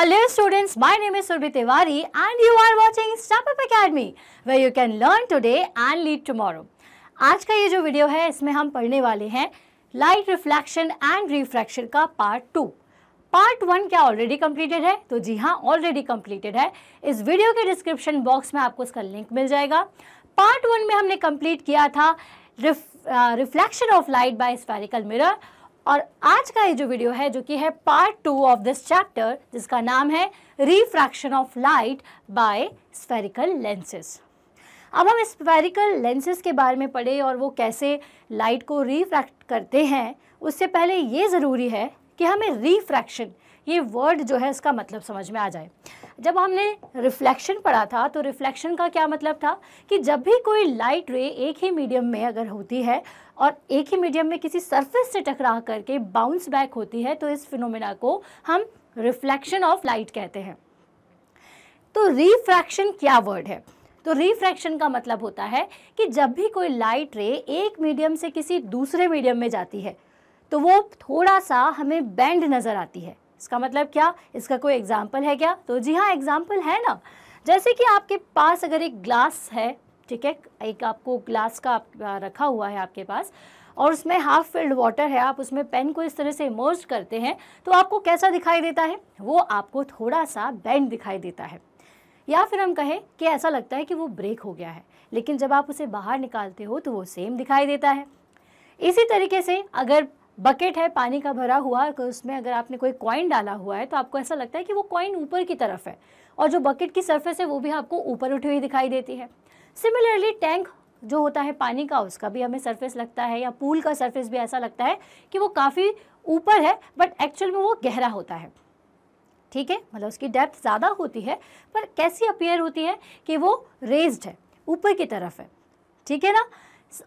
Hello students, my name is Surbhi Tiwari and you are watching Step Up Academy where you can learn today and lead tomorrow. आज का ये जो video है इसमें हम पढ़ने वाले हैं लाइट रिफ्लेक्शन एंड रिफ्रैक्शन का पार्ट टू पार्ट वन क्या ऑलरेडी कंप्लीटेड है तो जी हाँ ऑलरेडी कंप्लीटेड है इस वीडियो के डिस्क्रिप्शन बॉक्स में आपको इसका लिंक मिल जाएगा पार्ट वन में हमने कंप्लीट किया था reflection of light by spherical mirror और आज का ये जो वीडियो है जो कि है part two of this chapter जिसका नाम है refraction of light by spherical lenses अब हम स्पेरिकल लेंसेज के बारे में पढ़े और वो कैसे लाइट को रिफ्रैक्ट करते हैं उससे पहले ये ज़रूरी है कि हमें रिफ्रैक्शन ये वर्ड जो है इसका मतलब समझ में आ जाए जब हमने रिफ्लेक्शन पढ़ा था तो रिफ्लेक्शन का क्या मतलब था कि जब भी कोई लाइट रे एक ही मीडियम में अगर होती है और एक ही मीडियम में किसी सरफेस से टकरा करके बाउंस बैक होती है तो इस फिनोमिना को हम रिफ्लेक्शन ऑफ लाइट कहते हैं तो रिफ्रैक्शन क्या वर्ड है तो रिफ्रैक्शन का मतलब होता है कि जब भी कोई लाइट रे एक मीडियम से किसी दूसरे मीडियम में जाती है तो वो थोड़ा सा हमें बैंड नज़र आती है इसका मतलब क्या इसका कोई एग्जाम्पल है क्या तो जी हाँ एग्जाम्पल है ना जैसे कि आपके पास अगर एक ग्लास है ठीक है एक आपको ग्लास का आप रखा हुआ है आपके पास और उसमें हाफ फिल्ड वाटर है आप उसमें पेन को इस तरह से इमर्ज करते हैं तो आपको कैसा दिखाई देता है वो आपको थोड़ा सा बैंड दिखाई देता है या फिर हम कहें कि ऐसा लगता है कि वो ब्रेक हो गया है लेकिन जब आप उसे बाहर निकालते हो तो वो सेम दिखाई देता है इसी तरीके से अगर बकेट है पानी का भरा हुआ तो उसमें अगर आपने कोई कॉइन डाला हुआ है तो आपको ऐसा लगता है कि वो कॉइन ऊपर की तरफ है और जो बकेट की सरफेस है वो भी आपको ऊपर उठी हुई दिखाई देती है सिमिलरली टैंक जो होता है पानी का उसका भी हमें सरफेस लगता है या पूल का सरफेस भी ऐसा लगता है कि वो काफ़ी ऊपर है बट एक्चुअल में वो गहरा होता है ठीक है मतलब उसकी डेप्थ ज़्यादा होती है पर कैसी अपेयर होती है कि वो रेज्ड है ऊपर की तरफ है ठीक है ना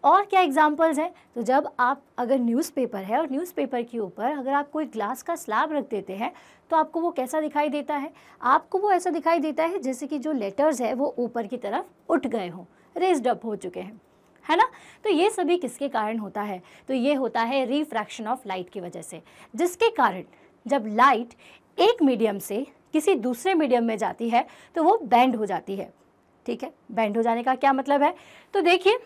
और क्या एग्जाम्पल्स हैं तो जब आप अगर न्यूज़पेपर है और न्यूज़पेपर के ऊपर अगर आप कोई ग्लास का स्लैब रख देते हैं तो आपको वो कैसा दिखाई देता है आपको वो ऐसा दिखाई देता है जैसे कि जो लेटर्स है वो ऊपर की तरफ उठ गए हों रेज्ड अप हो चुके हैं है ना तो ये सभी किसके कारण होता है तो ये होता है रिफ्रैक्शन ऑफ लाइट की वजह से जिसके कारण जब लाइट एक मीडियम से किसी दूसरे मीडियम में जाती है तो वो बैंड हो जाती है ठीक है बैंड हो जाने का क्या मतलब है तो देखिए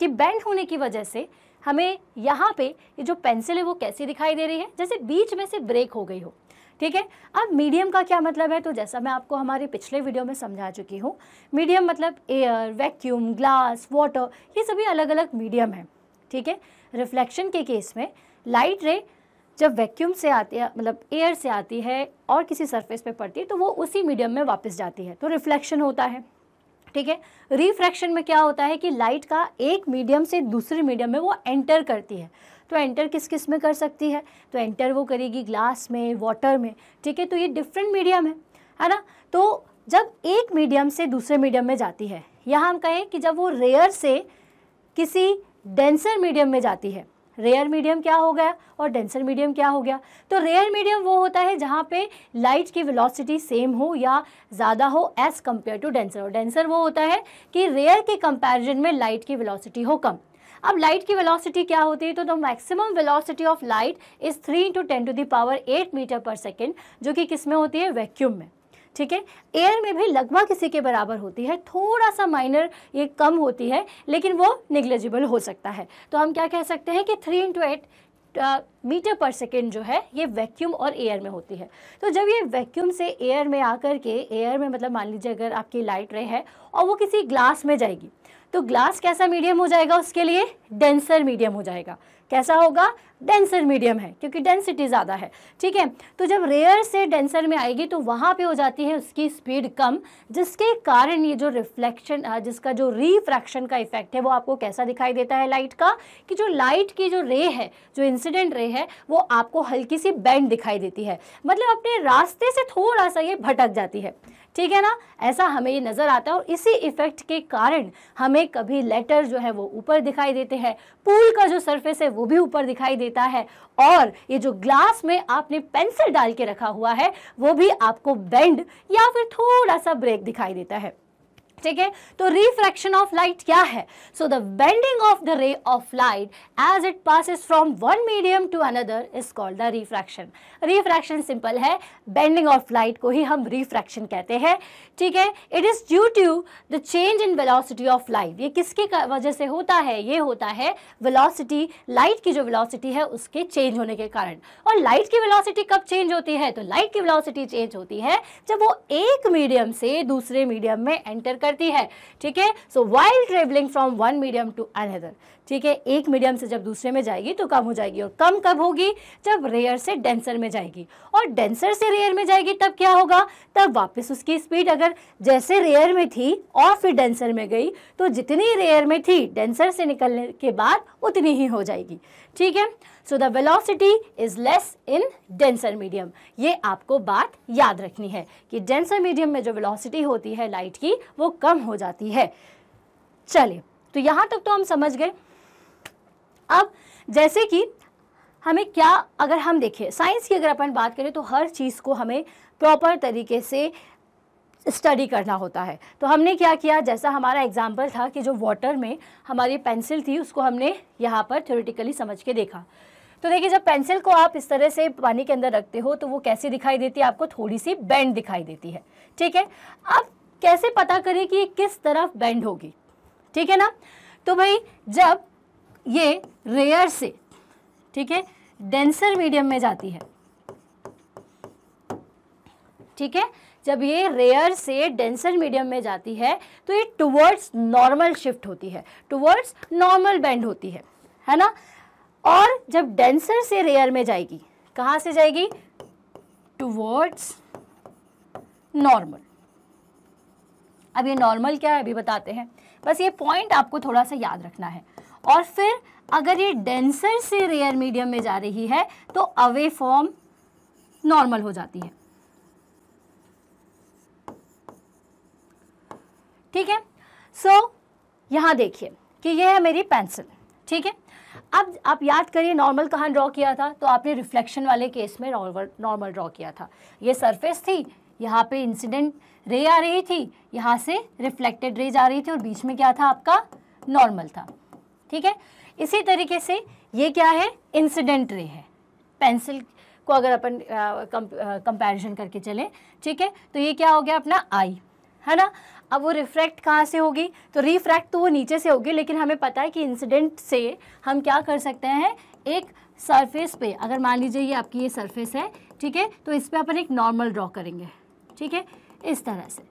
कि बैंड होने की वजह से हमें यहाँ पे ये जो पेंसिल है वो कैसी दिखाई दे रही है जैसे बीच में से ब्रेक हो गई हो ठीक है अब मीडियम का क्या मतलब है तो जैसा मैं आपको हमारे पिछले वीडियो में समझा चुकी हूँ मीडियम मतलब एयर वैक्यूम ग्लास वाटर ये सभी अलग अलग मीडियम है ठीक है रिफ्लेक्शन के केस में लाइट रे जब वैक्यूम से आती है मतलब एयर से आती है और किसी सरफेस पे पड़ती है तो वो उसी मीडियम में वापस जाती है तो रिफ्लेक्शन होता है ठीक है रिफ्रैक्शन में क्या होता है कि लाइट का एक मीडियम से दूसरे मीडियम में वो एंटर करती है तो एंटर किस किस में कर सकती है तो एंटर वो करेगी ग्लास में वाटर में ठीक है तो ये डिफरेंट मीडियम है है ना तो जब एक मीडियम से दूसरे मीडियम में जाती है या हम कहें कि जब वो रेयर से किसी डेंसर मीडियम में जाती है रेयर मीडियम क्या हो गया और डेंसर मीडियम क्या हो गया तो रेयर मीडियम वो होता है जहाँ पे लाइट की वेलोसिटी सेम हो या ज़्यादा हो एज़ कम्पेयर टू डेंसर और डेंसर वो होता है कि रेयर के कंपैरिजन में लाइट की वेलोसिटी हो कम अब लाइट की वेलोसिटी क्या होती है तो the maximum velocity of light is three into ten to the power eight metre per second जो कि किस में होती है वैक्यूम में ठीक है एयर में भी लगभग किसी के बराबर होती है थोड़ा सा माइनर ये कम होती है लेकिन वो निग्लेजिबल हो सकता है तो हम क्या कह सकते हैं कि three into eight metre per second जो है ये वैक्यूम और एयर में होती है तो जब ये वैक्यूम से एयर में आकर के एयर में मतलब मान लीजिए अगर आपकी लाइट रे है और वो किसी ग्लास में जाएगी तो ग्लास कैसा मीडियम हो जाएगा उसके लिए डेंसर मीडियम हो जाएगा कैसा होगा डेंसर मीडियम है क्योंकि डेंसिटी ज़्यादा है ठीक है तो जब रेयर से डेंसर में आएगी तो वहाँ पे हो जाती है उसकी स्पीड कम जिसके कारण ये जो रिफ्लेक्शन जिसका जो रिफ्रैक्शन का इफेक्ट है वो आपको कैसा दिखाई देता है लाइट का कि जो लाइट की जो रे है जो इंसिडेंट रे है वो आपको हल्की सी बैंड दिखाई देती है मतलब अपने रास्ते से थोड़ा सा ये भटक जाती है ठीक है ना ऐसा हमें ये नज़र आता है और इसी इफेक्ट के कारण हमें कभी लेटर जो है वो ऊपर दिखाई देते हैं पूल का जो सरफेस है वो भी ऊपर दिखाई देता है और ये जो ग्लास में आपने पेंसिल डाल के रखा हुआ है वो भी आपको बेंड या फिर थोड़ा सा ब्रेक दिखाई देता है ठीक है तो रिफ्रैक्शन ऑफ लाइट क्या है so the bending of the ray of light as it passes from one medium to another is called the refraction refraction simple है बेंडिंग ऑफ लाइट को ही हम रिफ्रैक्शन कहते हैं ठीक है it is due to the change in velocity of light ये किसकी वजह से होता है ये होता है वेलोसिटी लाइट की जो वेलोसिटी है उसके चेंज होने के कारण और लाइट की वेलोसिटी कब चेंज होती है तो लाइट की वेलोसिटी चेंज होती है जब वो एक मीडियम से दूसरे मीडियम में एंटर कर करती है ठीक है so while travelling from one medium to another ठीक है एक मीडियम से जब दूसरे में जाएगी तो कम हो जाएगी और कम कब होगी जब रेयर से डेंसर में जाएगी और डेंसर से रेयर में जाएगी तब क्या होगा तब वापस उसकी स्पीड अगर जैसे रेयर में थी और फिर डेंसर में गई तो जितनी रेयर में थी डेंसर से निकलने के बाद उतनी ही हो जाएगी ठीक है so the velocity is less in denser medium ये आपको बात याद रखनी है कि डेंसर मीडियम में जो वेलोसिटी होती है लाइट की वो कम हो जाती है चलिए तो यहाँ तक तो हम समझ गए अब जैसे कि हमें क्या अगर हम देखें साइंस की अगर अपन बात करें तो हर चीज़ को हमें प्रॉपर तरीके से स्टडी करना होता है तो हमने क्या किया जैसा हमारा एग्जाम्पल था कि जो वाटर में हमारी पेंसिल थी उसको हमने यहाँ पर थ्योरेटिकली समझ के देखा तो देखिए जब पेंसिल को आप इस तरह से पानी के अंदर रखते हो तो वो कैसी दिखाई देती है आपको थोड़ी सी बैंड दिखाई देती है ठीक है अब कैसे पता करें कि ये किस तरफ बैंड होगी ठीक है ना तो भाई जब ये रेयर से ठीक है डेंसर मीडियम में जाती है ठीक है जब ये रेयर से डेंसर मीडियम में जाती है तो ये टुवर्ड्स नॉर्मल शिफ्ट होती है टुवर्ड्स नॉर्मल बैंड होती है है ना और जब डेंसर से रेयर में जाएगी कहाँ से जाएगी टूवर्ड्स नॉर्मल अब ये नॉर्मल क्या है अभी बताते हैं बस ये पॉइंट आपको थोड़ा सा याद रखना है और फिर अगर ये डेंसर से रेयर मीडियम में जा रही है तो अवे फॉर्म नॉर्मल हो जाती है ठीक है सो so, यहां देखिए कि ये है मेरी पेंसिल ठीक है अब आप याद करिए नॉर्मल कहाँ ड्रॉ किया था तो आपने रिफ्लेक्शन वाले केस में नॉर्मल ड्रॉ किया था ये सरफेस थी यहाँ पे इंसिडेंट रे आ रही थी यहाँ से रिफ्लेक्टेड रे जा रही थी और बीच में क्या था आपका नॉर्मल था ठीक है इसी तरीके से ये क्या है इंसिडेंट रे है पेंसिल को अगर अपन कंपेरिजन करके चलें ठीक है तो ये क्या हो गया अपना आई है ना अब वो रिफ्रैक्ट कहाँ से होगी तो रिफ्रैक्ट तो वो नीचे से होगी लेकिन हमें पता है कि इंसिडेंट से हम क्या कर सकते हैं एक सरफेस पे अगर मान लीजिए ये आपकी ये सरफेस है ठीक है तो इस पर अपन एक नॉर्मल ड्रॉ करेंगे ठीक है इस तरह से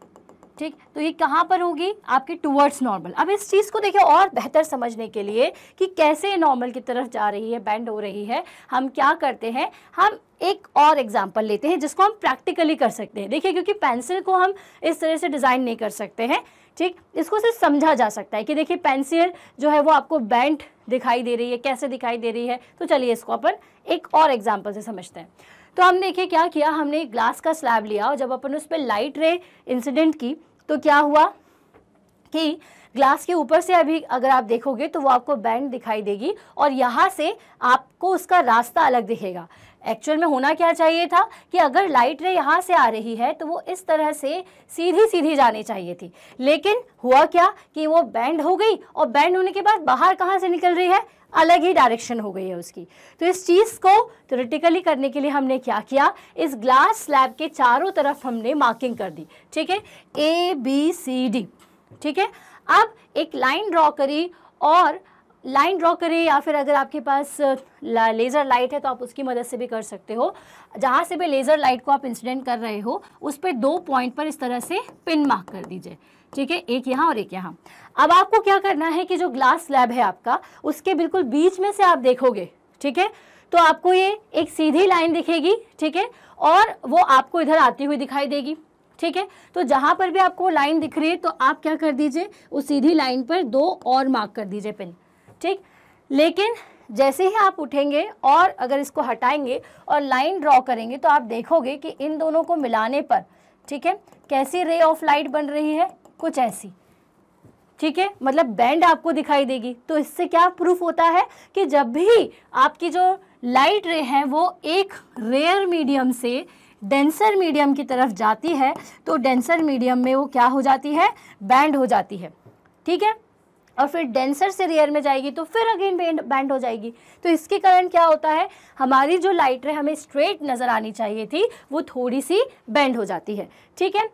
ठीक तो ये कहाँ पर होगी आपके टूवर्ड्स नॉर्मल अब इस चीज़ को देखिए और बेहतर समझने के लिए कि कैसे नॉर्मल की तरफ जा रही है बैंड हो रही है हम क्या करते हैं हम एक और एग्जाम्पल लेते हैं जिसको हम प्रैक्टिकली कर सकते हैं देखिए क्योंकि पेंसिल को हम इस तरह से डिज़ाइन नहीं कर सकते हैं ठीक इसको सिर्फ समझा जा सकता है कि देखिए पेंसिल जो है वो आपको बैंड दिखाई दे रही है कैसे दिखाई दे रही है तो चलिए इसको अपन एक और एग्जाम्पल से समझते हैं तो हम देखिए क्या किया हमने ग्लास का स्लैब लिया और जब अपन उस पर लाइट रे इंसिडेंट की तो क्या हुआ कि ग्लास के ऊपर से अभी अगर आप देखोगे तो वो आपको बैंड दिखाई देगी और यहाँ से आपको उसका रास्ता अलग दिखेगा एक्चुअल में होना क्या चाहिए था कि अगर लाइट रे यहाँ से आ रही है तो वो इस तरह से सीधी सीधी जानी चाहिए थी लेकिन हुआ क्या कि वो बैंड हो गई और बैंड होने के बाद बाहर कहाँ से निकल रही है अलग ही डायरेक्शन हो गई है उसकी तो इस चीज़ को थ्योरेटिकली करने के लिए हमने क्या किया इस ग्लास स्लैब के चारों तरफ हमने मार्किंग कर दी ठीक है ए बी सी डी ठीक है अब एक लाइन ड्रॉ करी और लाइन ड्रॉ करें या फिर अगर आपके पास लेज़र लाइट है तो आप उसकी मदद से भी कर सकते हो जहाँ से भी लेज़र लाइट को आप इंसिडेंट कर रहे हो उस पर दो पॉइंट पर इस तरह से पिन मार्क कर दीजिए ठीक है एक यहाँ और एक यहाँ अब आपको क्या करना है कि जो ग्लास स्लैब है आपका उसके बिल्कुल बीच में से आप देखोगे ठीक है तो आपको ये एक सीधी लाइन दिखेगी ठीक है और वो आपको इधर आती हुई दिखाई देगी ठीक है तो जहाँ पर भी आपको लाइन दिख रही है तो आप क्या कर दीजिए उस सीधी लाइन पर दो और मार्क कर दीजिए पिन ठीक लेकिन जैसे ही आप उठेंगे और अगर इसको हटाएंगे और लाइन ड्रॉ करेंगे तो आप देखोगे कि इन दोनों को मिलाने पर ठीक है कैसी रे ऑफ लाइट बन रही है कुछ ऐसी ठीक है मतलब बैंड आपको दिखाई देगी तो इससे क्या प्रूफ होता है कि जब भी आपकी जो लाइट रे है वो एक रेयर मीडियम से डेंसर मीडियम की तरफ जाती है तो डेंसर मीडियम में वो क्या हो जाती है बैंड हो जाती है ठीक है और फिर डेंसर से रेयर में जाएगी तो फिर अगेन बैंड बैंड हो जाएगी तो इसके कारण क्या होता है हमारी जो लाइट रे हमें स्ट्रेट नज़र आनी चाहिए थी वो थोड़ी सी बैंड हो जाती है ठीक है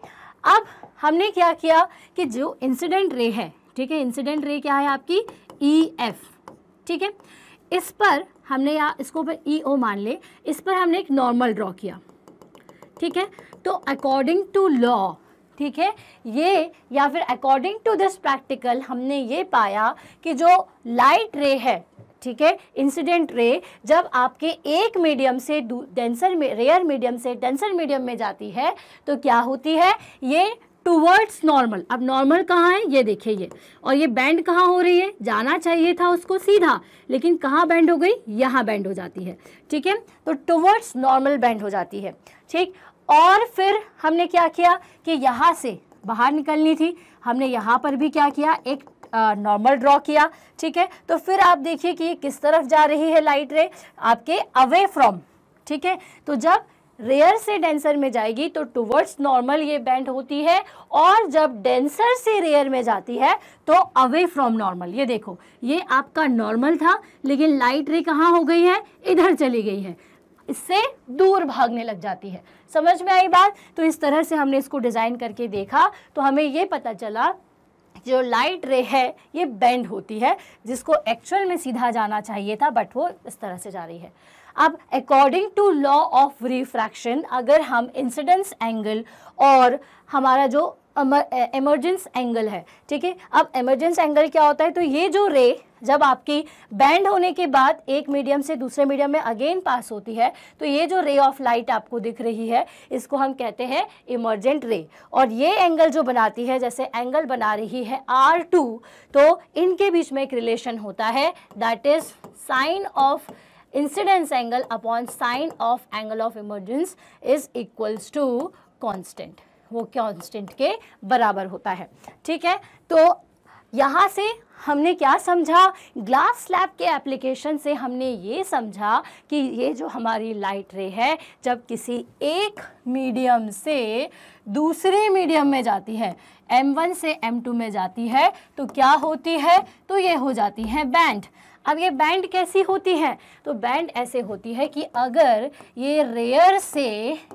अब हमने क्या किया कि जो इंसिडेंट रे है ठीक है इंसिडेंट रे क्या है आपकी ई e एफ ठीक है इस पर हमने यहाँ इसको पर ई ओ मान ले इस पर हमने एक नॉर्मल ड्रॉ किया ठीक है तो अकॉर्डिंग टू लॉ ठीक है ये या फिर अकॉर्डिंग टू दिस प्रैक्टिकल हमने ये पाया कि जो लाइट रे है ठीक है इंसिडेंट रे जब आपके एक मीडियम से डेंसर में रेयर मीडियम से डेंसर मीडियम में जाती है तो क्या होती है ये टूवर्ड्स नॉर्मल अब नॉर्मल कहाँ है ये देखिए ये और ये बैंड कहाँ हो रही है जाना चाहिए था उसको सीधा लेकिन कहाँ बैंड हो गई यहाँ बैंड हो जाती है ठीक है तो टूवर्ड्स नॉर्मल बैंड हो जाती है ठीक और फिर हमने क्या किया कि यहाँ से बाहर निकलनी थी हमने यहाँ पर भी क्या किया एक नॉर्मल ड्रॉ किया ठीक है तो फिर आप देखिए कि किस तरफ जा रही है लाइट रे आपके अवे फ्रॉम ठीक है तो जब रेयर से डेंसर में जाएगी तो टुवर्ड्स नॉर्मल ये बेंड होती है और जब डेंसर से रेयर में जाती है तो अवे फ्रॉम नॉर्मल ये देखो ये आपका नॉर्मल था लेकिन लाइट रे कहाँ हो गई है इधर चली गई है इससे दूर भागने लग जाती है समझ में आई बात तो इस तरह से हमने इसको डिज़ाइन करके देखा तो हमें ये पता चला जो लाइट रे है ये बेंड होती है जिसको एक्चुअल में सीधा जाना चाहिए था बट वो इस तरह से जा रही है अब according to law of refraction अगर हम इंसिडेंस एंगल और हमारा जो एमरजेंस एंगल है ठीक है अब एमरजेंस एंगल क्या होता है तो ये जो रे जब आपकी बैंड होने के बाद एक मीडियम से दूसरे मीडियम में अगेन पास होती है तो ये जो रे ऑफ लाइट आपको दिख रही है इसको हम कहते हैं इमरजेंट रे और ये एंगल जो बनाती है जैसे एंगल बना रही है आर टू तो इनके बीच में एक रिलेशन होता है that is sine of incidence angle upon sine of angle of emergence is equals to constant वो कांस्टेंट के बराबर होता है ठीक है तो यहाँ से हमने क्या समझा ग्लास स्लैब के एप्लीकेशन से हमने ये समझा कि ये जो हमारी लाइट रे है जब किसी एक मीडियम से दूसरे मीडियम में जाती है M1 से M2 में जाती है तो क्या होती है तो ये हो जाती है बैंड अब ये बैंड कैसी होती है तो बैंड ऐसे होती है कि अगर ये रेयर से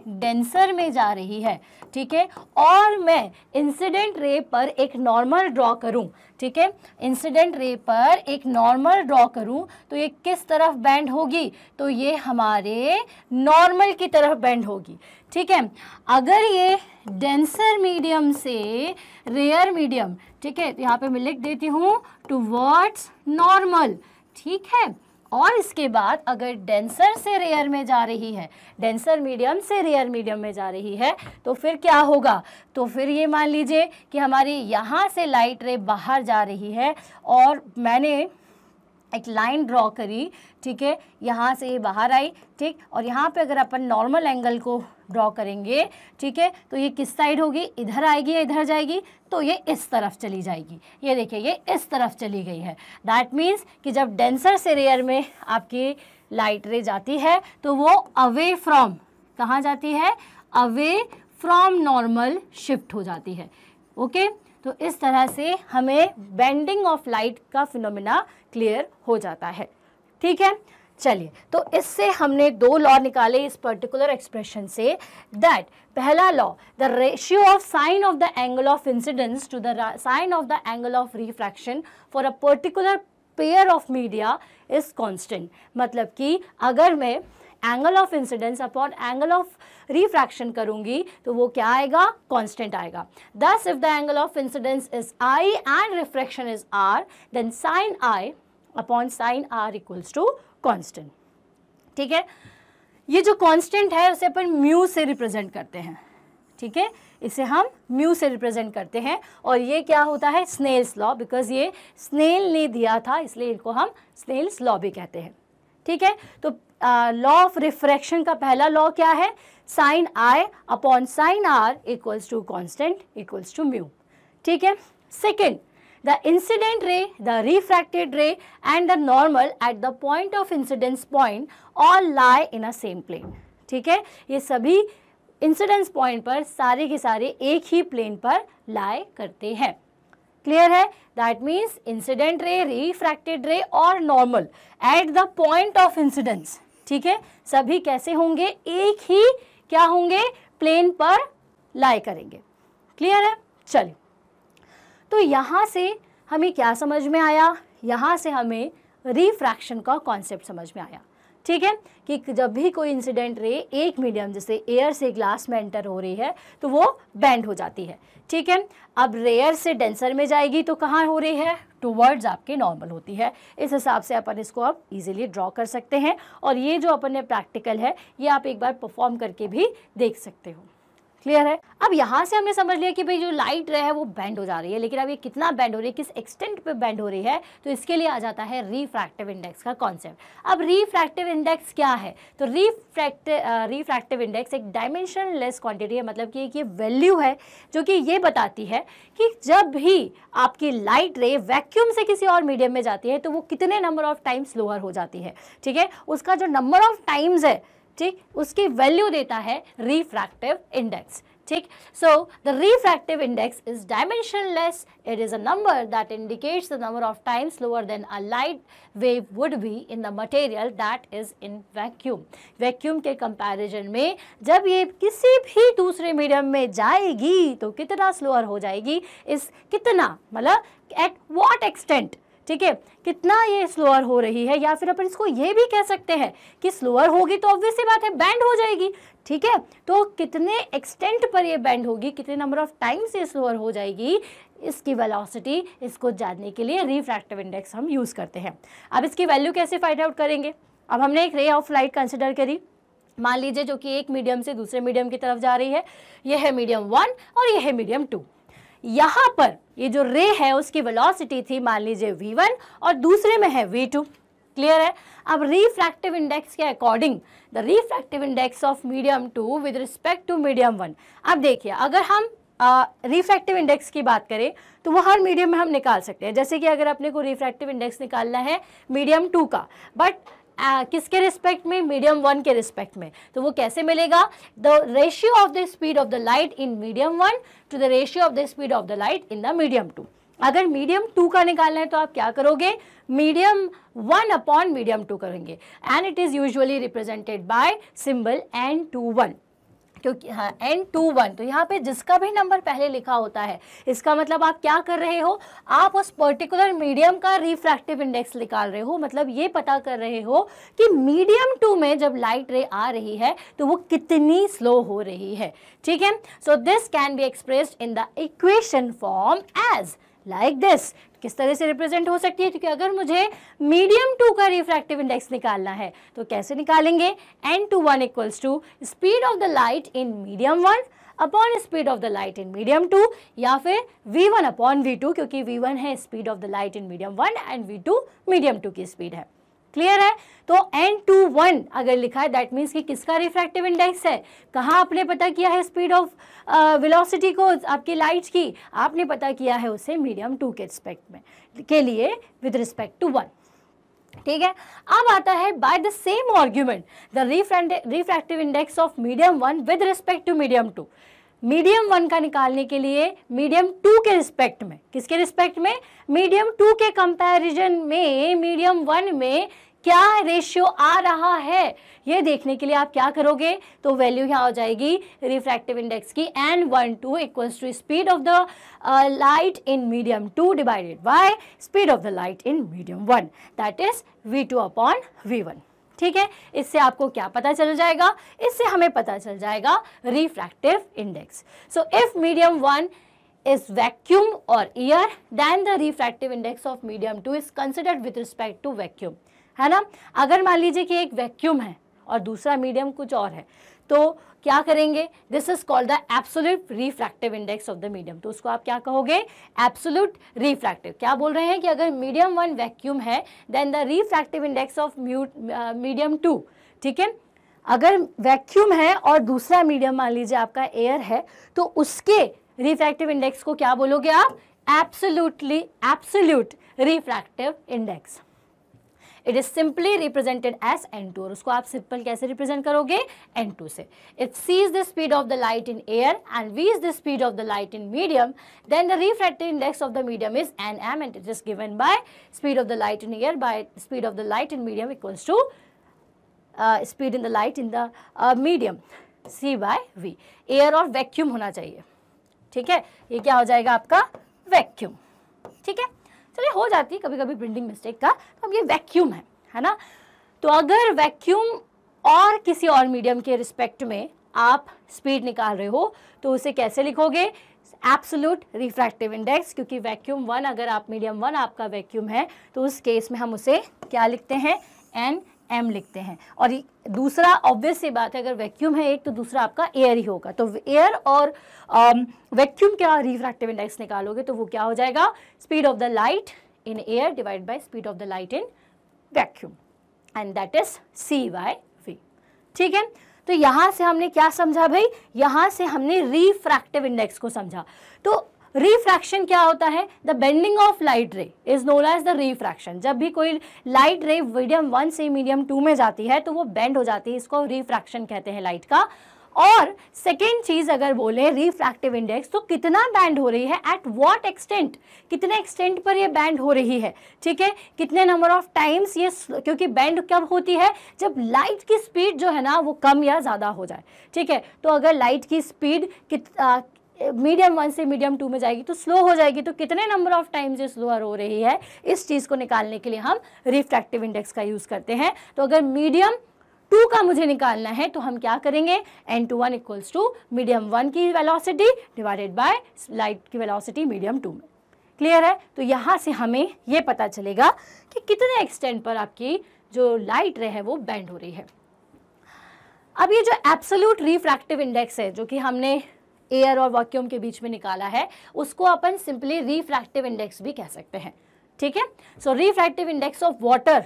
डेंसर में जा रही है ठीक है और मैं इंसिडेंट रे पर एक नॉर्मल ड्रॉ करूं ठीक है इंसिडेंट रे पर एक नॉर्मल ड्रॉ करूं तो ये किस तरफ बैंड होगी तो ये हमारे नॉर्मल की तरफ बैंड होगी ठीक है अगर ये डेंसर मीडियम से रेयर मीडियम ठीक है तो यहाँ पे मैं लिख देती हूँ टू वर्ड्स नॉर्मल ठीक है और इसके बाद अगर डेंसर से रेयर में जा रही है डेंसर मीडियम से रेयर मीडियम में जा रही है तो फिर क्या होगा तो फिर ये मान लीजिए कि हमारी यहाँ से लाइट रे बाहर जा रही है और मैंने एक लाइन ड्रॉ करी ठीक है यहाँ से ये बाहर आई ठीक और यहाँ पे अगर अपन नॉर्मल एंगल को ड्रॉ करेंगे ठीक है तो ये किस साइड होगी इधर आएगी या इधर जाएगी तो ये इस तरफ चली जाएगी ये देखिए ये इस तरफ चली गई है दैट मीन्स कि जब डेंसर से रेयर में आपकी लाइट रे जाती है तो वो अवे फ्रॉम कहाँ जाती है अवे फ्रॉम नॉर्मल शिफ्ट हो जाती है ओके okay? तो इस तरह से हमें बेंडिंग ऑफ लाइट का फिनोमिना क्लियर हो जाता है ठीक है चलिए तो इससे हमने दो लॉ निकाले इस पर्टिकुलर एक्सप्रेशन से दैट पहला law the ratio of sine of the angle of incidence to the sine of the angle of refraction for a particular pair of media is constant मतलब कि अगर मैं angle of incidence upon angle of refraction करूंगी तो वो क्या आएगा constant आएगा thus if the angle of incidence is I and refraction is R then sine I upon sine R equals to constant ठीक है ये जो कांस्टेंट है उसे अपन म्यू से रिप्रेजेंट करते हैं ठीक है इसे हम म्यू से रिप्रेजेंट करते हैं और ये क्या होता है स्नेल्स लॉ बिकॉज ये स्नेल ने दिया था इसलिए इनको हम स्नेल्स लॉ भी कहते हैं ठीक है तो लॉ ऑफ रिफ्रैक्शन का पहला लॉ क्या है sine I upon sine R equals to constant equals to mu ठीक है second the incident ray, the refracted ray and the normal at the point of incidence point all lie in a same plane. ठीक है ये सभी incidence point पर सारे के सारे एक ही प्लेन पर लाए करते हैं क्लियर है that means incident ray refracted ray और normal at the point of incidence ठीक है सभी कैसे होंगे एक ही क्या होंगे प्लेन पर लाए करेंगे क्लियर है चलिए तो यहाँ से हमें क्या समझ में आया यहाँ से हमें रिफ्रैक्शन का कॉन्सेप्ट समझ में आया ठीक है कि जब भी कोई इंसिडेंट रे एक मीडियम जैसे एयर से ग्लास में एंटर हो रही है तो वो बैंड हो जाती है ठीक है अब रेयर से डेंसर में जाएगी तो कहाँ हो रही है टूवर्ड्स आपके नॉर्मल होती है इस हिसाब से अपन इसको आप इजीली ड्रॉ कर सकते हैं और ये जो अपन ने प्रैक्टिकल है ये आप एक बार परफॉर्म करके भी देख सकते हो क्लियर है अब यहाँ से हमने समझ लिया कि भाई जो लाइट रे है वो बैंड हो जा रही है लेकिन अब ये कितना बैंड हो रही है किस एक्सटेंट पे बैंड हो रही है तो इसके लिए आ जाता है रिफ्रैक्टिव इंडेक्स का कॉन्सेप्ट अब रिफ्रैक्टिव इंडेक्स क्या है तो रिफ्रैक्टिव रिफ्रैक्टिव इंडेक्स एक डायमेंशन लेस क्वान्टिटी है मतलब कि एक ये वैल्यू है जो कि ये बताती है कि जब भी आपकी लाइट रे वैक्यूम से किसी और मीडियम में जाती है तो वो कितने नंबर ऑफ टाइम्स लोअर हो जाती है ठीक है उसका जो नंबर ऑफ टाइम्स है ठीक उसकी वैल्यू देता है रिफ्रैक्टिव इंडेक्स ठीक so the refractive index is dimensionless it is a number that indicates the number of times lower than a light wave would be in the material that is in vacuum vacuum के comparison में जब ये किसी भी दूसरे medium में जाएगी तो कितना स्लोअर हो जाएगी इस कितना मतलब एट वॉट एक्सटेंट ठीक है कितना ये स्लोअर हो रही है या फिर अपन इसको ये भी कह सकते हैं कि स्लोअर होगी तो ऑब्वियस बात है बैंड हो जाएगी ठीक है तो कितने एक्सटेंट पर ये बैंड होगी कितने नंबर ऑफ टाइम्स ये स्लोअर हो जाएगी इसकी वेलोसिटी इसको जानने के लिए रिफ्रैक्टिव इंडेक्स हम यूज़ करते हैं अब इसकी वैल्यू कैसे फाइंड आउट करेंगे अब हमने एक रे ऑफ लाइट कंसिडर करी मान लीजिए जो कि एक मीडियम से दूसरे मीडियम की तरफ जा रही है यह है मीडियम वन और यह है मीडियम टू यहाँ पर ये जो रे है उसकी वेलोसिटी थी मान लीजिए वी वन और दूसरे में है वी टू क्लियर है अब रिफ्रैक्टिव इंडेक्स के according the refractive index of medium two with respect to medium one अब देखिए अगर हम रिफ्रैक्टिव uh, इंडेक्स की बात करें तो वो हर मीडियम में हम निकाल सकते हैं जैसे कि अगर अपने को रिफ्रैक्टिव इंडेक्स निकालना है मीडियम टू का बट किसके रिस्पेक्ट में मीडियम वन के रिस्पेक्ट में तो वो कैसे मिलेगा the ratio of the speed of the light in medium one to the ratio of the speed of the light in the medium two अगर मीडियम टू का निकालना है तो आप क्या करोगे medium one upon medium two करेंगे and it is usually represented by symbol N two one क्योंकि हाँ एन टू वन तो यहाँ पे जिसका भी नंबर पहले लिखा होता है इसका मतलब आप क्या कर रहे हो आप उस पर्टिकुलर मीडियम का रिफ्रैक्टिव इंडेक्स निकाल रहे हो मतलब ये पता कर रहे हो कि मीडियम टू में जब लाइट रे आ रही है तो वो कितनी स्लो हो रही है ठीक है so this can be expressed in the equation form as like this किस तरह से रिप्रेजेंट हो सकती है क्योंकि अगर मुझे मीडियम टू का रिफ्रैक्टिव इंडेक्स निकालना है तो कैसे निकालेंगे N two one equals to speed of the light in medium one upon speed of the light in medium two या फिर V one upon V two क्योंकि वी वन है speed of the light in medium one and V two medium two की speed है clear है तो N two one अगर लिखा है दैट मीन्स कि किसका रिफ्रैक्टिव इंडेक्स है कहाँ आपने पता किया है स्पीड ऑफ वेलोसिटी को आपकी लाइट की आपने पता किया है उसे मीडियम टू के रिस्पेक्ट में के लिए विद रिस्पेक्ट टू वन ठीक है अब आता है by the same argument the refractive index of medium one with respect to medium two medium one का निकालने के लिए मीडियम टू के रिस्पेक्ट में किसके रिस्पेक्ट में मीडियम टू के कंपैरिजन में मीडियम वन में क्या रेशियो आ रहा है ये देखने के लिए आप क्या करोगे तो वैल्यू क्या हो जाएगी रिफ्रैक्टिव इंडेक्स की n one two equals to speed of the light in medium two divided by speed of the light in medium one that is v two upon v one ठीक है इससे आपको क्या पता चल जाएगा इससे हमें पता चल जाएगा refractive index so if medium one is vacuum और air then the refractive index of medium two is considered with respect to vacuum है ना अगर मान लीजिए कि एक वैक्यूम है और दूसरा मीडियम कुछ और है तो क्या करेंगे this is called the absolute refractive index of the medium तो उसको आप क्या कहोगे एब्सोल्यूट रिफ्रैक्टिव क्या बोल रहे हैं कि अगर मीडियम वन वैक्यूम है then the refractive index of medium two ठीक है अगर वैक्यूम है और दूसरा मीडियम मान लीजिए आपका एयर है तो उसके रिफ्रैक्टिव इंडेक्स को क्या बोलोगे आप absolutely absolute refractive index it is simply represented as n two और उसको आप सिंपल कैसे रिप्रेजेंट करोगे एन टू से it c is the speed of the light in air and v is the speed of the light in medium then the refractive index of the medium is n m and it is given by speed of the light in air by speed of the light in medium equals to speed in the light in the medium c by v air और vacuum होना चाहिए ठीक है ये क्या हो जाएगा आपका वैक्यूम ठीक है चलिए हो जाती है कभी कभी प्रिंटिंग मिस्टेक का तो अब ये वैक्यूम है है ना तो अगर वैक्यूम और किसी और मीडियम के रिस्पेक्ट में आप स्पीड निकाल रहे हो तो उसे कैसे लिखोगे एप्सोलूट रिफ्रैक्टिव इंडेक्स क्योंकि वैक्यूम वन अगर आप मीडियम वन आपका वैक्यूम है तो उस केस में हम उसे क्या लिखते हैं एंड एम लिखते हैं और दूसरा ऑब्वियस सी बात है अगर वैक्यूम है एक तो दूसरा आपका एयर ही होगा तो एयर और वैक्यूम का रिफ्रैक्टिव इंडेक्स निकालोगे तो वो क्या हो जाएगा speed of the light in air divide by speed of the light in vacuum and that is C by V ठीक है तो यहां से हमने क्या समझा भाई यहां से हमने रिफ्रैक्टिव इंडेक्स को समझा तो रिफ्रैक्शन क्या होता है the bending of light ray is known as the refraction जब भी कोई लाइट रे मीडियम वन से मीडियम टू में जाती है तो वो बेंड हो जाती है इसको रिफ्रैक्शन कहते हैं लाइट का और सेकेंड चीज़ अगर बोले रिफ्रैक्टिव इंडेक्स तो कितना बैंड हो रही है एट व्हाट एक्सटेंट कितने एक्सटेंट पर ये बैंड हो रही है ठीक है कितने नंबर ऑफ टाइम्स ये क्योंकि बैंड कब होती है जब लाइट की स्पीड जो है ना वो कम या ज़्यादा हो जाए ठीक है तो अगर लाइट की स्पीड कित मीडियम वन से मीडियम टू में जाएगी तो स्लो हो जाएगी तो कितने नंबर ऑफ टाइम्स ये स्लोअर हो रही है इस चीज़ को निकालने के लिए हम रिफ्रैक्टिव इंडेक्स का यूज़ करते हैं तो अगर मीडियम टू का मुझे निकालना है तो हम क्या करेंगे n two one equals to medium one की वेलोसिटी डिवाइडेड बाय लाइट की वेलोसिटी मीडियम टू में क्लियर है तो यहाँ से हमें ये पता चलेगा कि कितने एक्सटेंट पर आपकी जो लाइट रे है वो बैंड हो रही है अब ये जो एब्सोल्यूट रिफ्रैक्टिव इंडेक्स है जो कि हमने एयर और वॉक्यूम के बीच में निकाला है उसको अपन सिंपली रिफ्रैक्टिव इंडेक्स भी कह सकते हैं ठीक है so refractive index of water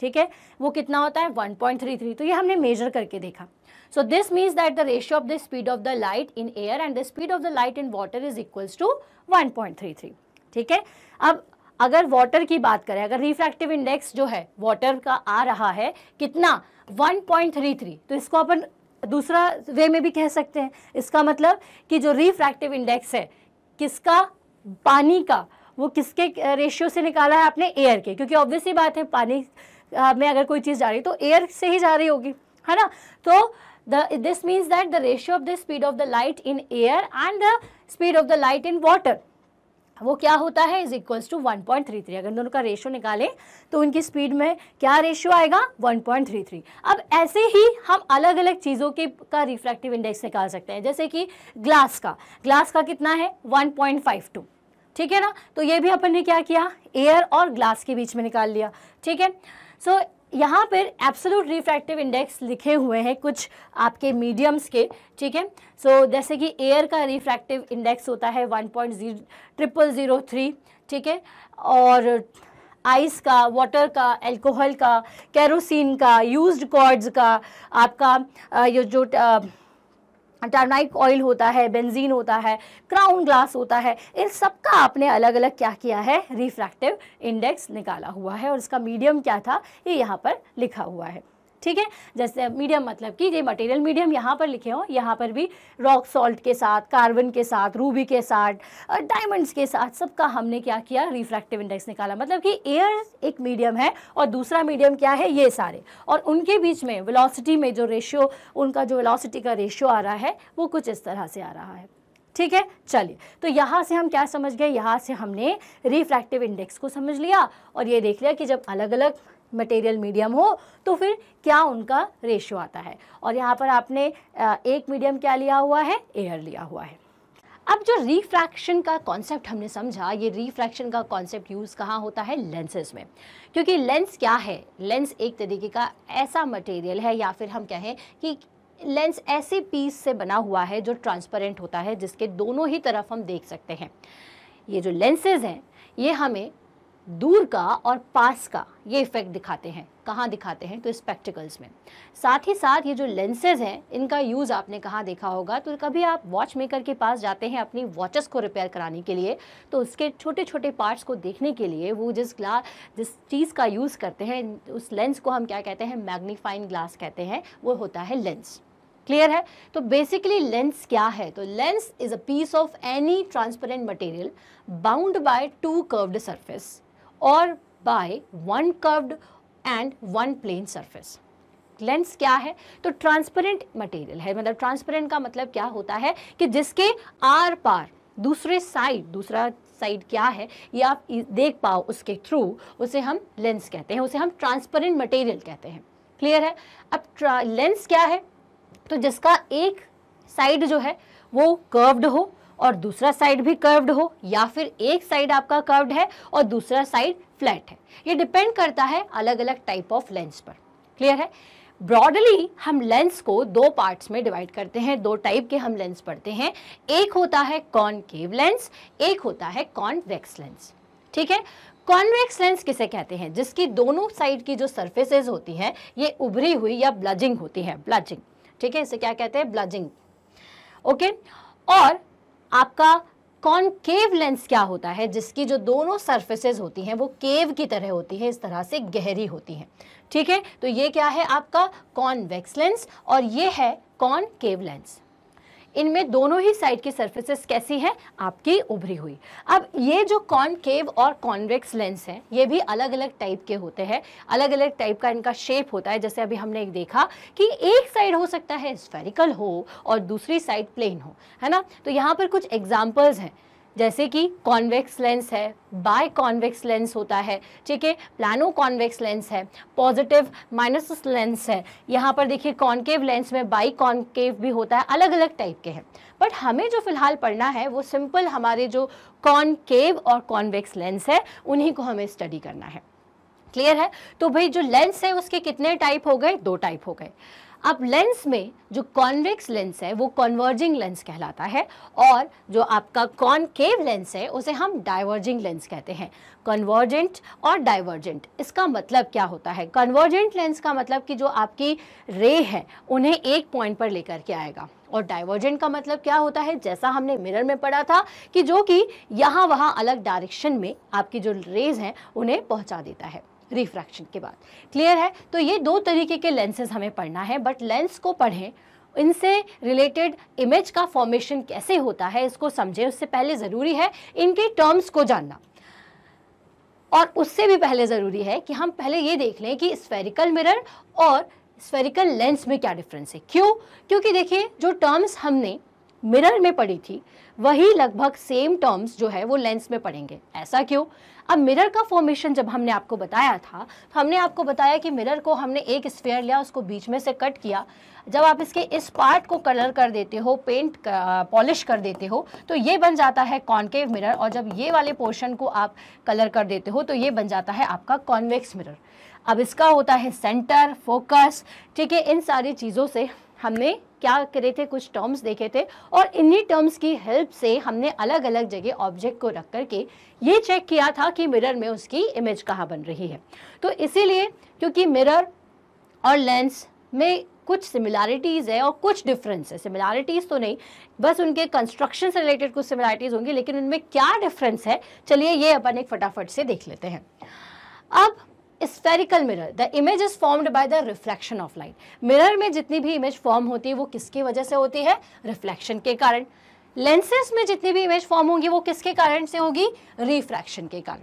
ठीक है वो कितना होता है 1.33 तो ये हमने मेजर करके देखा so this means that the ratio of the speed of the light in air and the speed of the light in water is equals to 1.33 ठीक है अब अगर वाटर की बात करें अगर रिफ्रैक्टिव इंडेक्स जो है वाटर का आ रहा है कितना 1.33 तो इसको अपन दूसरा वे में भी कह सकते हैं इसका मतलब कि जो रिफ्रैक्टिव इंडेक्स है किसका पानी का वो किसके रेशियो से निकाला है आपने एयर के क्योंकि ऑब्वियसली बात है पानी में अगर कोई चीज़ जा रही है तो एयर से ही जा रही होगी है ना तो the this means that the ratio of the speed of the light in air and the speed of the light in water वो क्या होता है इज इक्वल्स टू 1.33 अगर दोनों का रेशियो निकालें तो उनकी स्पीड में क्या रेशियो आएगा 1.33 अब ऐसे ही हम अलग अलग चीज़ों के का रिफ्रैक्टिव इंडेक्स निकाल सकते हैं जैसे कि ग्लास का ग्लास का कितना है 1.52 ठीक है ना तो ये भी अपन ने क्या किया एयर और ग्लास के बीच में निकाल लिया ठीक है सो so, यहाँ पर एब्सोलूट रिफ्रैक्टिव इंडेक्स लिखे हुए हैं कुछ आपके मीडियम्स के ठीक है सो जैसे कि एयर का रिफ्रैक्टिव इंडेक्स होता है one point zero triple zero three ठीक है और आइस का वाटर का एल्कोहल का कैरोसिन का यूज्ड कॉर्ड्स का आपका ये जो टर्नाइक ऑयल होता है बेंजीन होता है क्राउन ग्लास होता है इन सब का आपने अलग अलग क्या किया है रिफ्रैक्टिव इंडेक्स निकाला हुआ है और इसका मीडियम क्या था ये यहाँ पर लिखा हुआ है ठीक है जैसे मीडियम मतलब कि ये मटेरियल मीडियम यहाँ पर लिखे हो यहाँ पर भी रॉक सॉल्ट के साथ कार्बन के साथ रूबी के साथ डायमंड्स के साथ सबका हमने क्या किया रिफ्रैक्टिव इंडेक्स निकाला मतलब कि एयर एक मीडियम है और दूसरा मीडियम क्या है ये सारे और उनके बीच में वेलोसिटी में जो रेशियो उनका जो वेलोसिटी का रेशियो आ रहा है वो कुछ इस तरह से आ रहा है ठीक है चलिए तो यहाँ से हम क्या समझ गए यहाँ से हमने रिफ्रैक्टिव इंडेक्स को समझ लिया और ये देख लिया कि जब अलग अलग मटेरियल मीडियम हो तो फिर क्या उनका रेशो आता है और यहाँ पर आपने एक मीडियम क्या लिया हुआ है एयर लिया हुआ है अब जो रिफ्रैक्शन का कॉन्सेप्ट हमने समझा ये रिफ्रैक्शन का कॉन्सेप्ट यूज़ कहाँ होता है लेंसेज में क्योंकि लेंस क्या है लेंस एक तरीके का ऐसा मटेरियल है या फिर हम कहें कि लेंस ऐसे पीस से बना हुआ है जो ट्रांसपेरेंट होता है जिसके दोनों ही तरफ हम देख सकते हैं ये जो लेंसेज हैं ये हमें दूर का और पास का ये इफेक्ट दिखाते हैं कहाँ दिखाते हैं तो स्पेक्टिकल्स में साथ ही साथ ये जो लेंसेज हैं इनका यूज़ आपने कहाँ देखा होगा तो कभी आप वॉच मेकर के पास जाते हैं अपनी वॉचेस को रिपेयर कराने के लिए तो उसके छोटे छोटे पार्ट्स को देखने के लिए वो जिस ग्लास जिस चीज़ का यूज़ करते हैं उस लेंस को हम क्या कहते हैं मैग्नीफाइंग ग्लास कहते हैं वो होता है लेंस क्लियर है तो बेसिकली लेंस क्या है तो lens is a piece of any transparent material bound by two curved surface और by one curved and one plane surface lens क्या है तो ट्रांसपेरेंट मटेरियल है मतलब ट्रांसपेरेंट का मतलब क्या होता है कि जिसके आर पार दूसरे साइड दूसरा साइड क्या है ये आप देख पाओ उसके थ्रू उसे हम लेंस कहते हैं उसे हम ट्रांसपेरेंट मटेरियल कहते हैं क्लियर है अब लेंस क्या है तो जिसका एक साइड जो है वो कर्व्ड हो और दूसरा साइड भी कर्व्ड हो या फिर एक साइड आपका कर्व्ड है और दूसरा साइड फ्लैट है ये डिपेंड करता है अलग अलग टाइप ऑफ लेंस पर क्लियर है ब्रॉडली हम लेंस को दो पार्ट्स में डिवाइड करते हैं दो टाइप के हम लेंस पढ़ते हैं एक होता है कॉनकेव लेंस एक होता है कॉन्वेक्स लेंस ठीक है कॉन्वेक्स लेंस किसे कहते हैं जिसकी दोनों साइड की जो सर्फेसेज होती हैं ये उभरी हुई या ब्लजिंग होती है ब्लजिंग ठीक है इसे क्या कहते हैं ब्लजिंग ओके और आपका कॉनकेव लेंस क्या होता है जिसकी जो दोनों सर्फेसेज होती हैं वो केव की तरह होती है इस तरह से गहरी होती हैं ठीक है तो ये क्या है आपका कॉनवेक्स लेंस और ये है कॉनकेव लेंस इनमें दोनों ही साइड की सर्फेसिस कैसी है आपकी उभरी हुई अब ये जो कॉनकेव और कॉन्वेक्स लेंस हैं ये भी अलग अलग टाइप के होते हैं अलग अलग टाइप का इनका शेप होता है जैसे अभी हमने एक देखा कि एक साइड हो सकता है स्फेरिकल हो और दूसरी साइड प्लेन हो है ना तो यहाँ पर कुछ एग्जाम्पल्स हैं जैसे कि कॉन्वेक्स लेंस है बाय कॉन्वेक्स लेंस होता है ठीक है प्लानो कॉन्वेक्स लेंस है पॉजिटिव माइनस लेंस है यहाँ पर देखिए कॉन्केव लेंस में बाई कॉन्केव भी होता है अलग अलग टाइप के हैं बट हमें जो फिलहाल पढ़ना है वो सिंपल हमारे जो कॉन्केव और कॉन्वेक्स लेंस है उन्हीं को हमें स्टडी करना है क्लियर है तो भाई जो लेंस है उसके कितने टाइप हो गए दो टाइप हो गए अब लेंस में जो कॉन्वेक्स लेंस है वो कॉन्वर्जिंग लेंस कहलाता है और जो आपका कॉनकेव लेंस है उसे हम डाइवर्जिंग लेंस कहते हैं कन्वर्जेंट और डाइवर्जेंट इसका मतलब क्या होता है कन्वर्जेंट लेंस का मतलब कि जो आपकी रे है उन्हें एक पॉइंट पर लेकर के आएगा और डाइवर्जेंट का मतलब क्या होता है जैसा हमने मिरर में पढ़ा था कि जो कि यहाँ वहाँ अलग डायरेक्शन में आपकी जो रेज हैं उन्हें पहुँचा देता है रिफ्रैक्शन के बाद क्लियर है तो ये दो तरीके के लेंसेज हमें पढ़ना है बट लेंस को पढ़ें इनसे रिलेटेड इमेज का फॉर्मेशन कैसे होता है इसको समझें उससे पहले ज़रूरी है इनके टर्म्स को जानना और उससे भी पहले ज़रूरी है कि हम पहले ये देख लें कि स्फेरिकल मिरर और स्फेरिकल लेंस में क्या डिफरेंस है क्यों क्योंकि देखिए जो टर्म्स हमने मिरर में पड़ी थी वही लगभग सेम टर्म्स जो है वो लेंस में पड़ेंगे ऐसा क्यों अब मिरर का फॉर्मेशन जब हमने आपको बताया था तो हमने आपको बताया कि मिरर को हमने एक स्फेयर लिया उसको बीच में से कट किया जब आप इसके इस पार्ट को कलर कर देते हो पेंट पॉलिश कर देते हो तो ये बन जाता है कॉन्केव मिरर और जब ये वाले पोर्शन को आप कलर कर देते हो तो ये बन जाता है आपका कॉन्वेक्स मिरर अब इसका होता है सेंटर फोकस ठीक है इन सारी चीज़ों से हमने क्या करे थे कुछ टर्म्स देखे थे और इन्हीं टर्म्स की हेल्प से हमने अलग अलग जगह ऑब्जेक्ट को रख करके ये चेक किया था कि मिरर में उसकी इमेज कहाँ बन रही है तो इसीलिए क्योंकि मिरर और लेंस में कुछ सिमिलैरिटीज़ है और कुछ डिफरेंस है सिमिलैरिटीज़ तो नहीं बस उनके कंस्ट्रक्शन से रिलेटेड कुछ सिमिलैरिटीज़ होंगी लेकिन उनमें क्या डिफरेंस है चलिए ये अपन एक फटाफट से देख लेते हैं अब spherical mirror the image is formed by the reflection of light mirror में जितनी भी इमेज फॉर्म होती है वो किसकी वजह से होती है रिफ्लेक्शन के कारण लेंसेज में जितनी भी इमेज फॉर्म होंगी वो किसके कारण से होगी रिफ्रैक्शन के कारण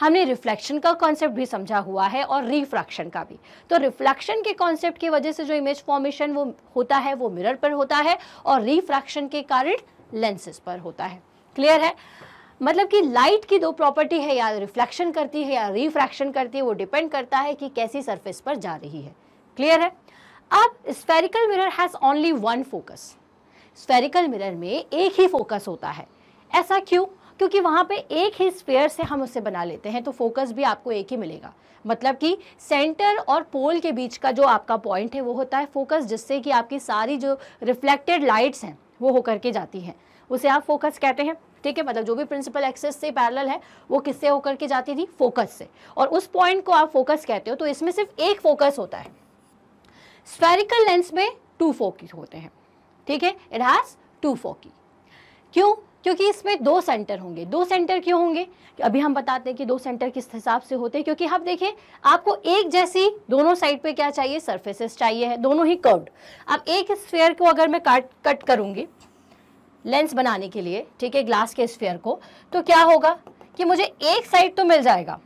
हमने रिफ्लेक्शन का कॉन्सेप्ट भी समझा हुआ है और रिफ्रैक्शन का भी तो रिफ्लेक्शन के कॉन्सेप्ट की वजह से जो इमेज फॉर्मेशन वो होता है वो मिरर पर होता है और रिफ्रैक्शन के कारण लेंसेज पर होता है क्लियर है मतलब कि लाइट की दो प्रॉपर्टी है या रिफ्लेक्शन करती है या रिफ्रैक्शन करती है वो डिपेंड करता है कि कैसी सरफेस पर जा रही है क्लियर है अब spherical mirror has only one focus spherical mirror में एक ही फोकस होता है ऐसा क्यों क्योंकि वहाँ पे एक ही स्पेयर से हम उसे बना लेते हैं तो फोकस भी आपको एक ही मिलेगा मतलब कि सेंटर और पोल के बीच का जो आपका पॉइंट है वो होता है फोकस जिससे कि आपकी सारी जो रिफ्लेक्टेड लाइट्स हैं वो होकर के जाती हैं उसे आप फोकस कहते हैं ठीक है मतलब जो भी प्रिंसिपल एक्सेस से पैरल है वो किससे होकर के जाती थी फोकस से और उस पॉइंट को आप फोकस कहते हो तो इसमें सिर्फ एक फोकस होता है स्पेरिकल लेंस में टू फोकी होते हैं ठीक है इट हैज़ टू फोकी क्यों क्योंकि इसमें दो सेंटर होंगे दो सेंटर क्यों होंगे अभी हम बताते हैं कि दो सेंटर किस हिसाब से होते हैं क्योंकि आप देखें आपको एक जैसी दोनों साइड पे क्या चाहिए सरफेसेस चाहिए है दोनों ही कर्व्ड अब एक स्फेयर को अगर मैं काट कट करूंगी लेंस बनाने के लिए ठीक है ग्लास के स्फेयर को तो क्या होगा कि मुझे एक साइड तो मिल जाएगा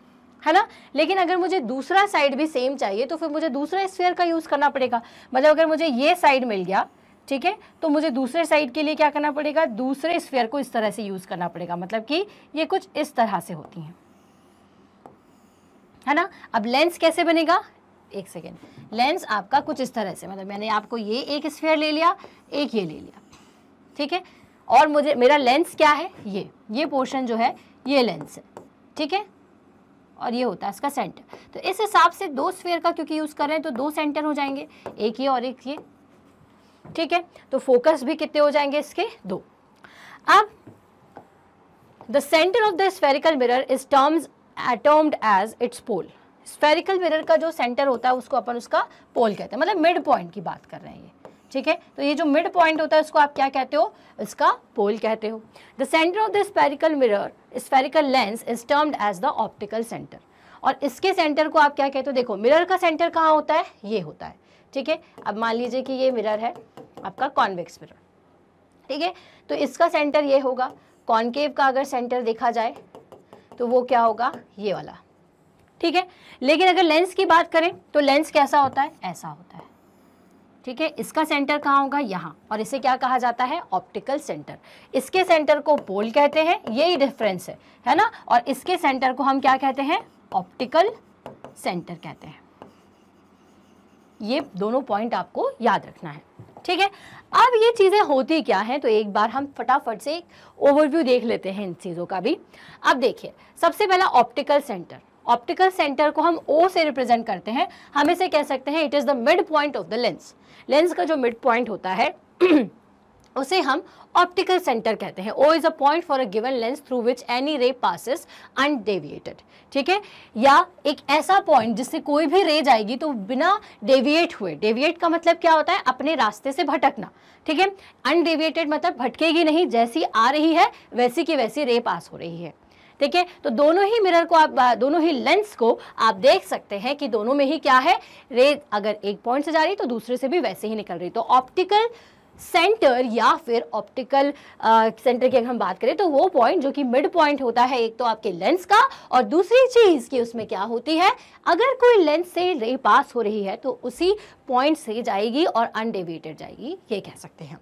है ना लेकिन अगर मुझे दूसरा साइड भी सेम चाहिए तो फिर मुझे दूसरा स्फेयर का यूज़ करना पड़ेगा मतलब अगर मुझे ये साइड मिल गया ठीक है तो मुझे दूसरे साइड के लिए क्या करना पड़ेगा दूसरे स्फेयर को इस तरह से यूज़ करना पड़ेगा मतलब कि ये कुछ इस तरह से होती हैं है ना अब लेंस कैसे बनेगा एक सेकेंड लेंस आपका कुछ इस तरह से मतलब मैंने आपको ये एक स्फेयर ले लिया एक ये ले लिया ठीक है और मुझे मेरा लेंस क्या है ये ये पोर्शन जो है ये लेंस है ठीक है और ये होता है इसका सेंटर तो इस हिसाब से दो स्फेयर का क्योंकि यूज़ कर रहे हैं तो दो सेंटर हो जाएंगे एक ये और एक ये ठीक है तो फोकस भी कितने हो जाएंगे इसके दो अब the centre of the spherical mirror is terms एटोम्ड as its pole spherical mirror का जो सेंटर होता है उसको अपन उसका पोल कहते हैं मतलब मिड पॉइंट की बात कर रहे हैं ये ठीक है तो ये जो मिड पॉइंट होता है उसको आप क्या कहते हो इसका पोल कहते हो the centre of the spherical mirror spherical lens is termed as the optical centre और इसके सेंटर को आप क्या कहते हो देखो मिरर का सेंटर कहाँ होता है ये होता है ठीक है अब मान लीजिए कि ये मिरर है आपका कॉन्वेक्स मिरर ठीक है तो इसका सेंटर ये होगा कॉन्केव का अगर सेंटर देखा जाए तो वो क्या होगा ये वाला ठीक है लेकिन अगर लेंस की बात करें तो लेंस कैसा होता है ऐसा होता है ठीक है इसका सेंटर कहाँ होगा यहाँ और इसे क्या कहा जाता है ऑप्टिकल सेंटर इसके सेंटर को पोल कहते हैं यही डिफरेंस है है ना और इसके सेंटर को हम क्या कहते हैं ऑप्टिकल सेंटर कहते हैं ये दोनों पॉइंट आपको याद रखना है ठीक है अब ये चीज़ें होती क्या हैं तो एक बार हम फटाफट से एक ओवरव्यू देख लेते हैं इन चीज़ों का भी अब देखिए सबसे पहला ऑप्टिकल सेंटर ऑप्टिकल सेंटर को हम ओ से रिप्रेजेंट करते हैं हम इसे कह सकते हैं it is the mid point of the lens lens का जो मिड पॉइंट होता है उसे हम ऑप्टिकल सेंटर कहते हैं O is a point for a given lens through which any ray passes undeviated ठीक है या एक ऐसा पॉइंट जिससे कोई भी रे जाएगी तो बिना डेविएट हुए डेविएट का मतलब क्या होता है अपने रास्ते से भटकना ठीक है अनडेविएटेड मतलब भटकेगी नहीं जैसी आ रही है वैसी की वैसी रे पास हो रही है ठीक है तो दोनों ही मिरर को आप दोनों ही लेंस को आप देख सकते हैं कि दोनों में ही क्या है रे अगर एक पॉइंट से जा रही तो दूसरे से भी वैसे ही निकल रही तो ऑप्टिकल सेंटर या फिर ऑप्टिकल सेंटर की अगर हम बात करें तो वो पॉइंट जो कि मिड पॉइंट होता है एक तो आपके लेंस का और दूसरी चीज़ की उसमें क्या होती है अगर कोई लेंस से रे पास हो रही है तो उसी पॉइंट से जाएगी और अनडेविएटेड जाएगी ये कह सकते हैं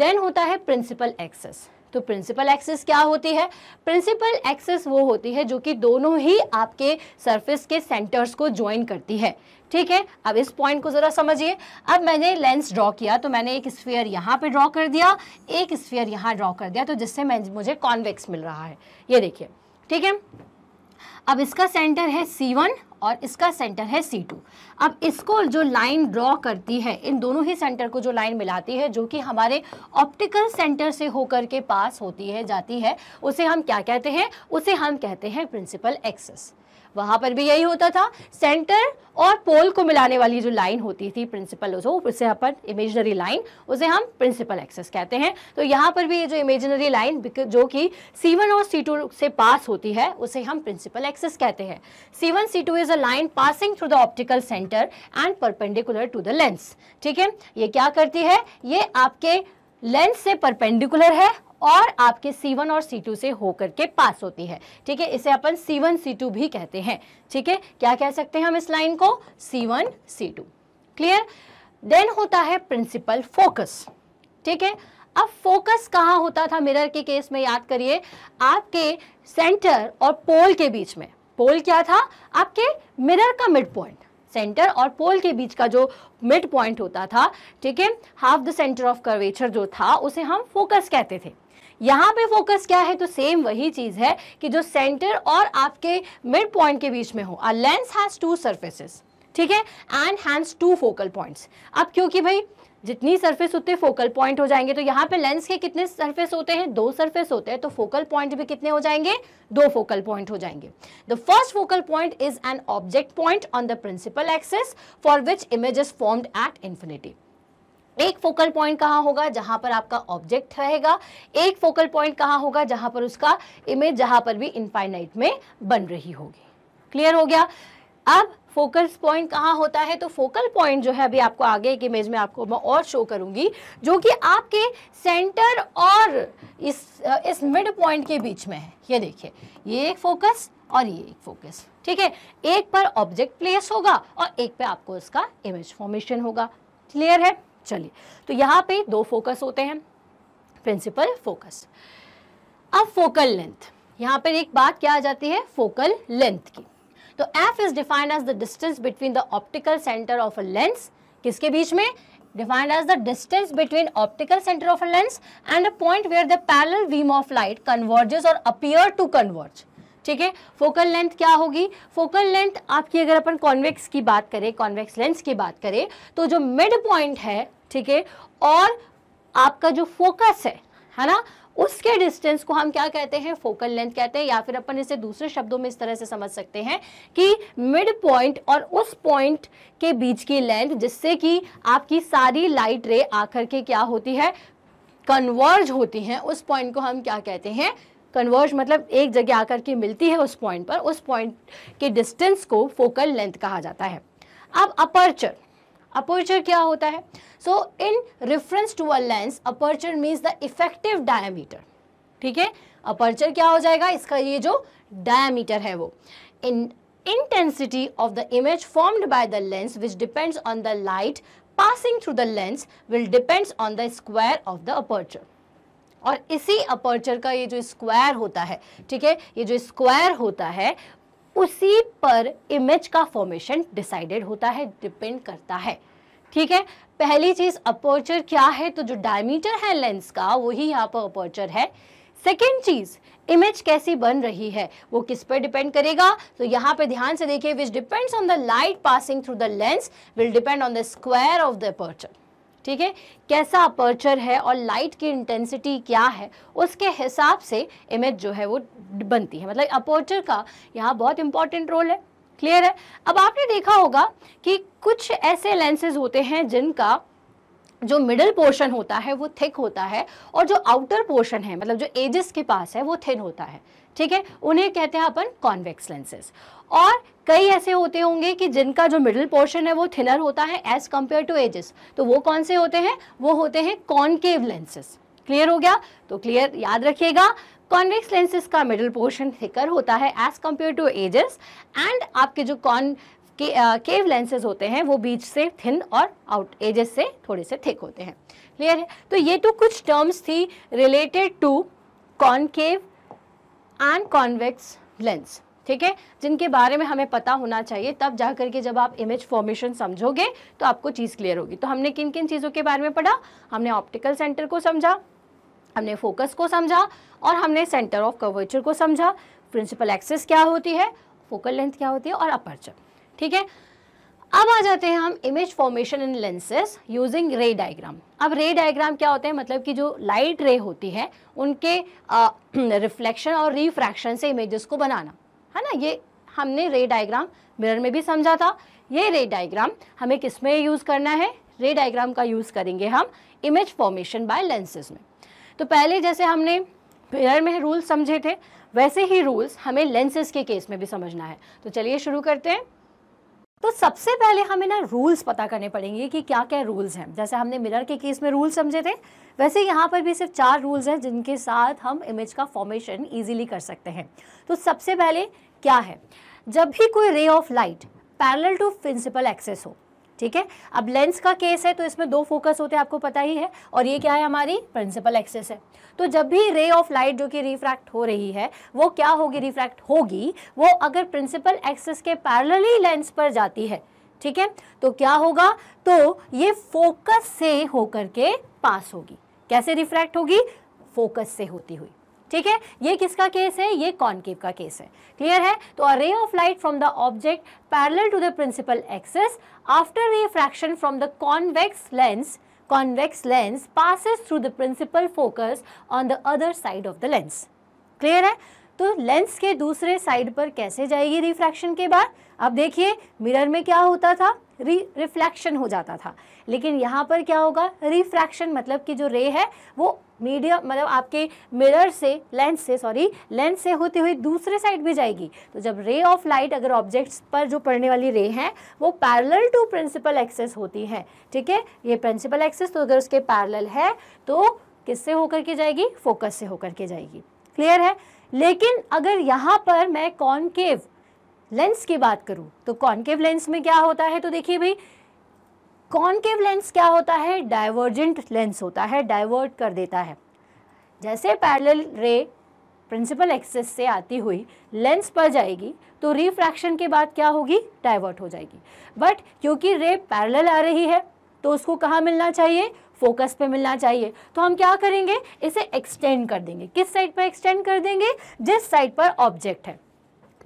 देन होता है प्रिंसिपल एक्सेस तो प्रिंसिपल एक्सेस क्या होती है प्रिंसिपल एक्सेस वो होती है जो कि दोनों ही आपके सरफेस के सेंटर्स को ज्वाइन करती है ठीक है अब इस पॉइंट को ज़रा समझिए अब मैंने लेंस ड्रॉ किया तो मैंने एक स्फीयर यहाँ पे ड्रॉ कर दिया एक स्फीयर यहाँ ड्रॉ कर दिया तो जिससे मैं मुझे कॉन्वेक्स मिल रहा है ये देखिए ठीक है अब इसका सेंटर है C1 और इसका सेंटर है सी टू अब इसको जो लाइन ड्रॉ करती है इन दोनों ही सेंटर को जो लाइन मिलाती है जो कि हमारे ऑप्टिकल सेंटर से होकर के पास होती है जाती है उसे हम क्या कहते हैं उसे हम कहते हैं प्रिंसिपल एक्सेस वहां पर भी यही होता था सेंटर और पोल को मिलाने वाली जो लाइन होती थी प्रिंसिपल उसे अपन इमेजनरी लाइन उसे हम प्रिंसिपल एक्सेस कहते हैं तो यहाँ पर भी ये जो इमेजनरी लाइन जो कि C1 और C2 से पास होती है उसे हम प्रिंसिपल एक्सेस कहते हैं C1 C2 is a line passing through the optical centre and perpendicular to the lens ठीक है ये क्या करती है ये आपके लेंस से परपेंडिकुलर है और आपके C1 और C2 से होकर के पास होती है ठीक है इसे अपन C1 C2 भी कहते हैं ठीक है क्या कह सकते हैं हम इस लाइन को C1 C2 क्लियर देन होता है प्रिंसिपल फोकस ठीक है अब फोकस कहाँ होता था मिरर के केस में याद करिए आपके सेंटर और पोल के बीच में पोल क्या था आपके मिरर का मिड पॉइंट सेंटर और पोल के बीच का जो मिड पॉइंट होता था ठीक है half the centre of curvature जो था उसे हम फोकस कहते थे यहाँ पे फोकस क्या है तो सेम वही चीज़ है कि जो सेंटर और आपके मिड पॉइंट के बीच में हो a lens has two surfaces ठीक है and hence two focal points अब क्योंकि भाई जितनी सरफेस उतने फोकल पॉइंट हो जाएंगे तो यहाँ पे लेंस के कितने सरफेस होते हैं दो सरफेस होते हैं तो फोकल पॉइंट भी कितने हो जाएंगे दो फोकल पॉइंट हो जाएंगे the first focal point is an object point on the principal axis for which image is formed at infinity एक फोकल पॉइंट कहाँ होगा जहां पर आपका ऑब्जेक्ट रहेगा एक फोकल पॉइंट कहाँ होगा जहां पर उसका इमेज जहां पर भी इनफाइनाइट में बन रही होगी क्लियर हो गया अब फोकल पॉइंट कहाँ होता है तो फोकल पॉइंट जो है अभी आपको आगे एक इमेज में आपको मैं और शो करूंगी जो कि आपके सेंटर और इस इस मिड पॉइंट के बीच में है ये देखिए ये एक फोकस और ये एक फोकस ठीक है एक पर ऑब्जेक्ट प्लेस होगा और एक पे आपको उसका इमेज फॉर्मेशन होगा क्लियर है चलिए तो यहां पे दो फोकस होते हैं प्रिंसिपल फोकस अब फोकल लेंथ यहाँ पर एक बात क्या आ जाती है फोकल लेंथ की तो f is defined as the distance between the optical centre of a lens किसके बीच में defined as the distance between optical centre of a lens and a point where the parallel beam of light converges और appear to converge ठीक है focal length क्या होगी focal length आपकी अगर अपन कॉन्वेक्स की बात करें कॉन्वेक्स लेंस की बात करें तो जो मिड पॉइंट है ठीक है और आपका जो फोकस है है ना उसके डिस्टेंस को हम क्या कहते हैं फोकल लेंथ कहते हैं या फिर अपन इसे दूसरे शब्दों में इस तरह से समझ सकते हैं कि मिड पॉइंट और उस पॉइंट के बीच की लेंथ जिससे कि आपकी सारी लाइट रे आकर के क्या होती है कन्वर्ज होती हैं उस पॉइंट को हम क्या कहते हैं कन्वर्ज मतलब एक जगह आकर के मिलती है उस पॉइंट पर उस पॉइंट के डिस्टेंस को फोकल लेंथ कहा जाता है अब अपर्चर अपर्चर क्या होता है so in reference to a lens aperture means the effective diameter ठीक है अपर्चर क्या हो जाएगा इसका ये जो डायामीटर है वो in intensity of the image formed by the lens which depends on the light passing through the lens will depends on the square of the aperture और इसी अपर्चर का ये जो स्क्वायर होता है ठीक है ये जो स्क्वायर होता है उसी पर इमेज का फॉर्मेशन डिसाइडेड होता है डिपेंड करता है ठीक है पहली चीज अपर्चर क्या है तो जो डायमीटर है लेंस का वही यहाँ पर अपर्चर है सेकेंड चीज इमेज कैसी बन रही है वो किस पर डिपेंड करेगा तो यहाँ पे ध्यान से देखिए which depends on the light passing through the lens will depend on the square of the aperture ठीक है कैसा अपर्चर है और लाइट की इंटेंसिटी क्या है उसके हिसाब से इमेज जो है वो बनती है मतलब अपर्चर का यहाँ बहुत इंपॉर्टेंट रोल है क्लियर है अब आपने देखा होगा कि कुछ ऐसे लेंसेज होते हैं जिनका जो मिडल पोर्शन होता है वो थिक होता है और जो आउटर पोर्शन है मतलब जो एजेस के पास है वो थिन होता है ठीक है उन्हें कहते हैं अपन कॉन्वेक्स लेंसेज और कई ऐसे होते होंगे कि जिनका जो मिडिल पोर्शन है वो थिनर होता है एज कम्पेयर टू एजेस तो वो कौन से होते हैं वो होते हैं कॉन्केव लेंसेज क्लियर हो गया तो क्लियर याद रखिएगा कॉन्वेक्स लेंसेज का मिडिल पोर्शन थिकर होता है as compare to edges and आपके जो कॉन के, केव लेंसेज होते हैं वो बीच से थिन और आउट एजेस से थोड़े से थिक होते हैं क्लियर है तो ये तो कुछ टर्म्स थी related to concave and convex lens ठीक है जिनके बारे में हमें पता होना चाहिए तब जा करके जब आप इमेज फॉर्मेशन समझोगे तो आपको चीज़ क्लियर होगी तो हमने किन किन चीज़ों के बारे में पढ़ा हमने ऑप्टिकल सेंटर को समझा हमने फोकस को समझा और हमने सेंटर ऑफ कर्वेचर को समझा प्रिंसिपल एक्सेस क्या होती है फोकल लेंथ क्या होती है और अपर्चर ठीक है अब आ जाते हैं हम image formation in lenses using ray diagram अब रे डायग्राम क्या होते हैं मतलब कि जो लाइट रे होती है उनके रिफ्लेक्शन और रिफ्रैक्शन से इमेजेस को बनाना है ना ये हमने रे डायग्राम मिरर में भी समझा था ये रे डायग्राम हमें किस में यूज़ करना है रे डायग्राम का यूज़ करेंगे हम इमेज फॉर्मेशन बाय लेंसेज में तो पहले जैसे हमने मिरर में रूल्स समझे थे वैसे ही रूल्स हमें लेंसेज के केस में भी समझना है तो चलिए शुरू करते हैं तो सबसे पहले हमें ना रूल्स पता करने पड़ेंगे कि क्या क्या रूल्स हैं जैसे हमने मिरर के केस में रूल्स समझे थे वैसे यहाँ पर भी सिर्फ चार रूल्स हैं जिनके साथ हम इमेज का फॉर्मेशन ईजिली कर सकते हैं तो सबसे पहले क्या है जब भी कोई ray of light parallel to principal axis हो ठीक है अब लेंस का केस है तो इसमें दो फोकस होते हैं आपको पता ही है और ये क्या है हमारी प्रिंसिपल एक्सेस है तो जब भी रे ऑफ लाइट जो कि रिफ्रैक्ट हो रही है वो क्या होगी रिफ्रैक्ट होगी वो अगर प्रिंसिपल एक्सेस के पैरेलली लेंस पर जाती है ठीक है तो क्या होगा तो ये फोकस से होकर के पास होगी कैसे रिफ्रैक्ट होगी फोकस से होती हुई ठीक है ये किसका केस है ये कॉन्केव का केस है क्लियर है तो a ray of light from the object parallel to the principal axis after refraction from the convex lens convex lens passes through the principal focus on the other side of the lens clear है तो lens के दूसरे side पर कैसे जाएगी refraction के बाद अब देखिए मिरर में क्या होता था री रिफ्लैक्शन हो जाता था लेकिन यहाँ पर क्या होगा रिफ्रैक्शन मतलब कि जो रे है वो मीडिया मतलब आपके मिरर से लेंस से सॉरी लेंस से होते हुए दूसरे साइड भी जाएगी तो जब रे ऑफ लाइट अगर ऑब्जेक्ट्स पर जो पड़ने वाली रे हैं वो पैरेलल टू प्रिंसिपल एक्सेस होती है ठीक है ये प्रिंसिपल एक्सेस तो अगर उसके पैरेलल है तो किससे होकर के जाएगी फोकस से होकर के जाएगी क्लियर है लेकिन अगर यहाँ पर मैं कॉनकेव लेंस की बात करूँ तो कॉनकेव लेंस में क्या होता है तो देखिए भाई कॉनकेव लेंस क्या होता है डाइवर्जेंट लेंस होता है डाइवर्ट कर देता है जैसे पैरेलल रे प्रिंसिपल एक्सेस से आती हुई लेंस पर जाएगी तो रिफ्रैक्शन के बाद क्या होगी डाइवर्ट हो जाएगी बट क्योंकि रे पैरेलल आ रही है तो उसको कहाँ मिलना चाहिए फोकस पे मिलना चाहिए तो हम क्या करेंगे इसे एक्सटेंड कर देंगे किस साइड पर एक्सटेंड कर देंगे जिस साइड पर ऑब्जेक्ट है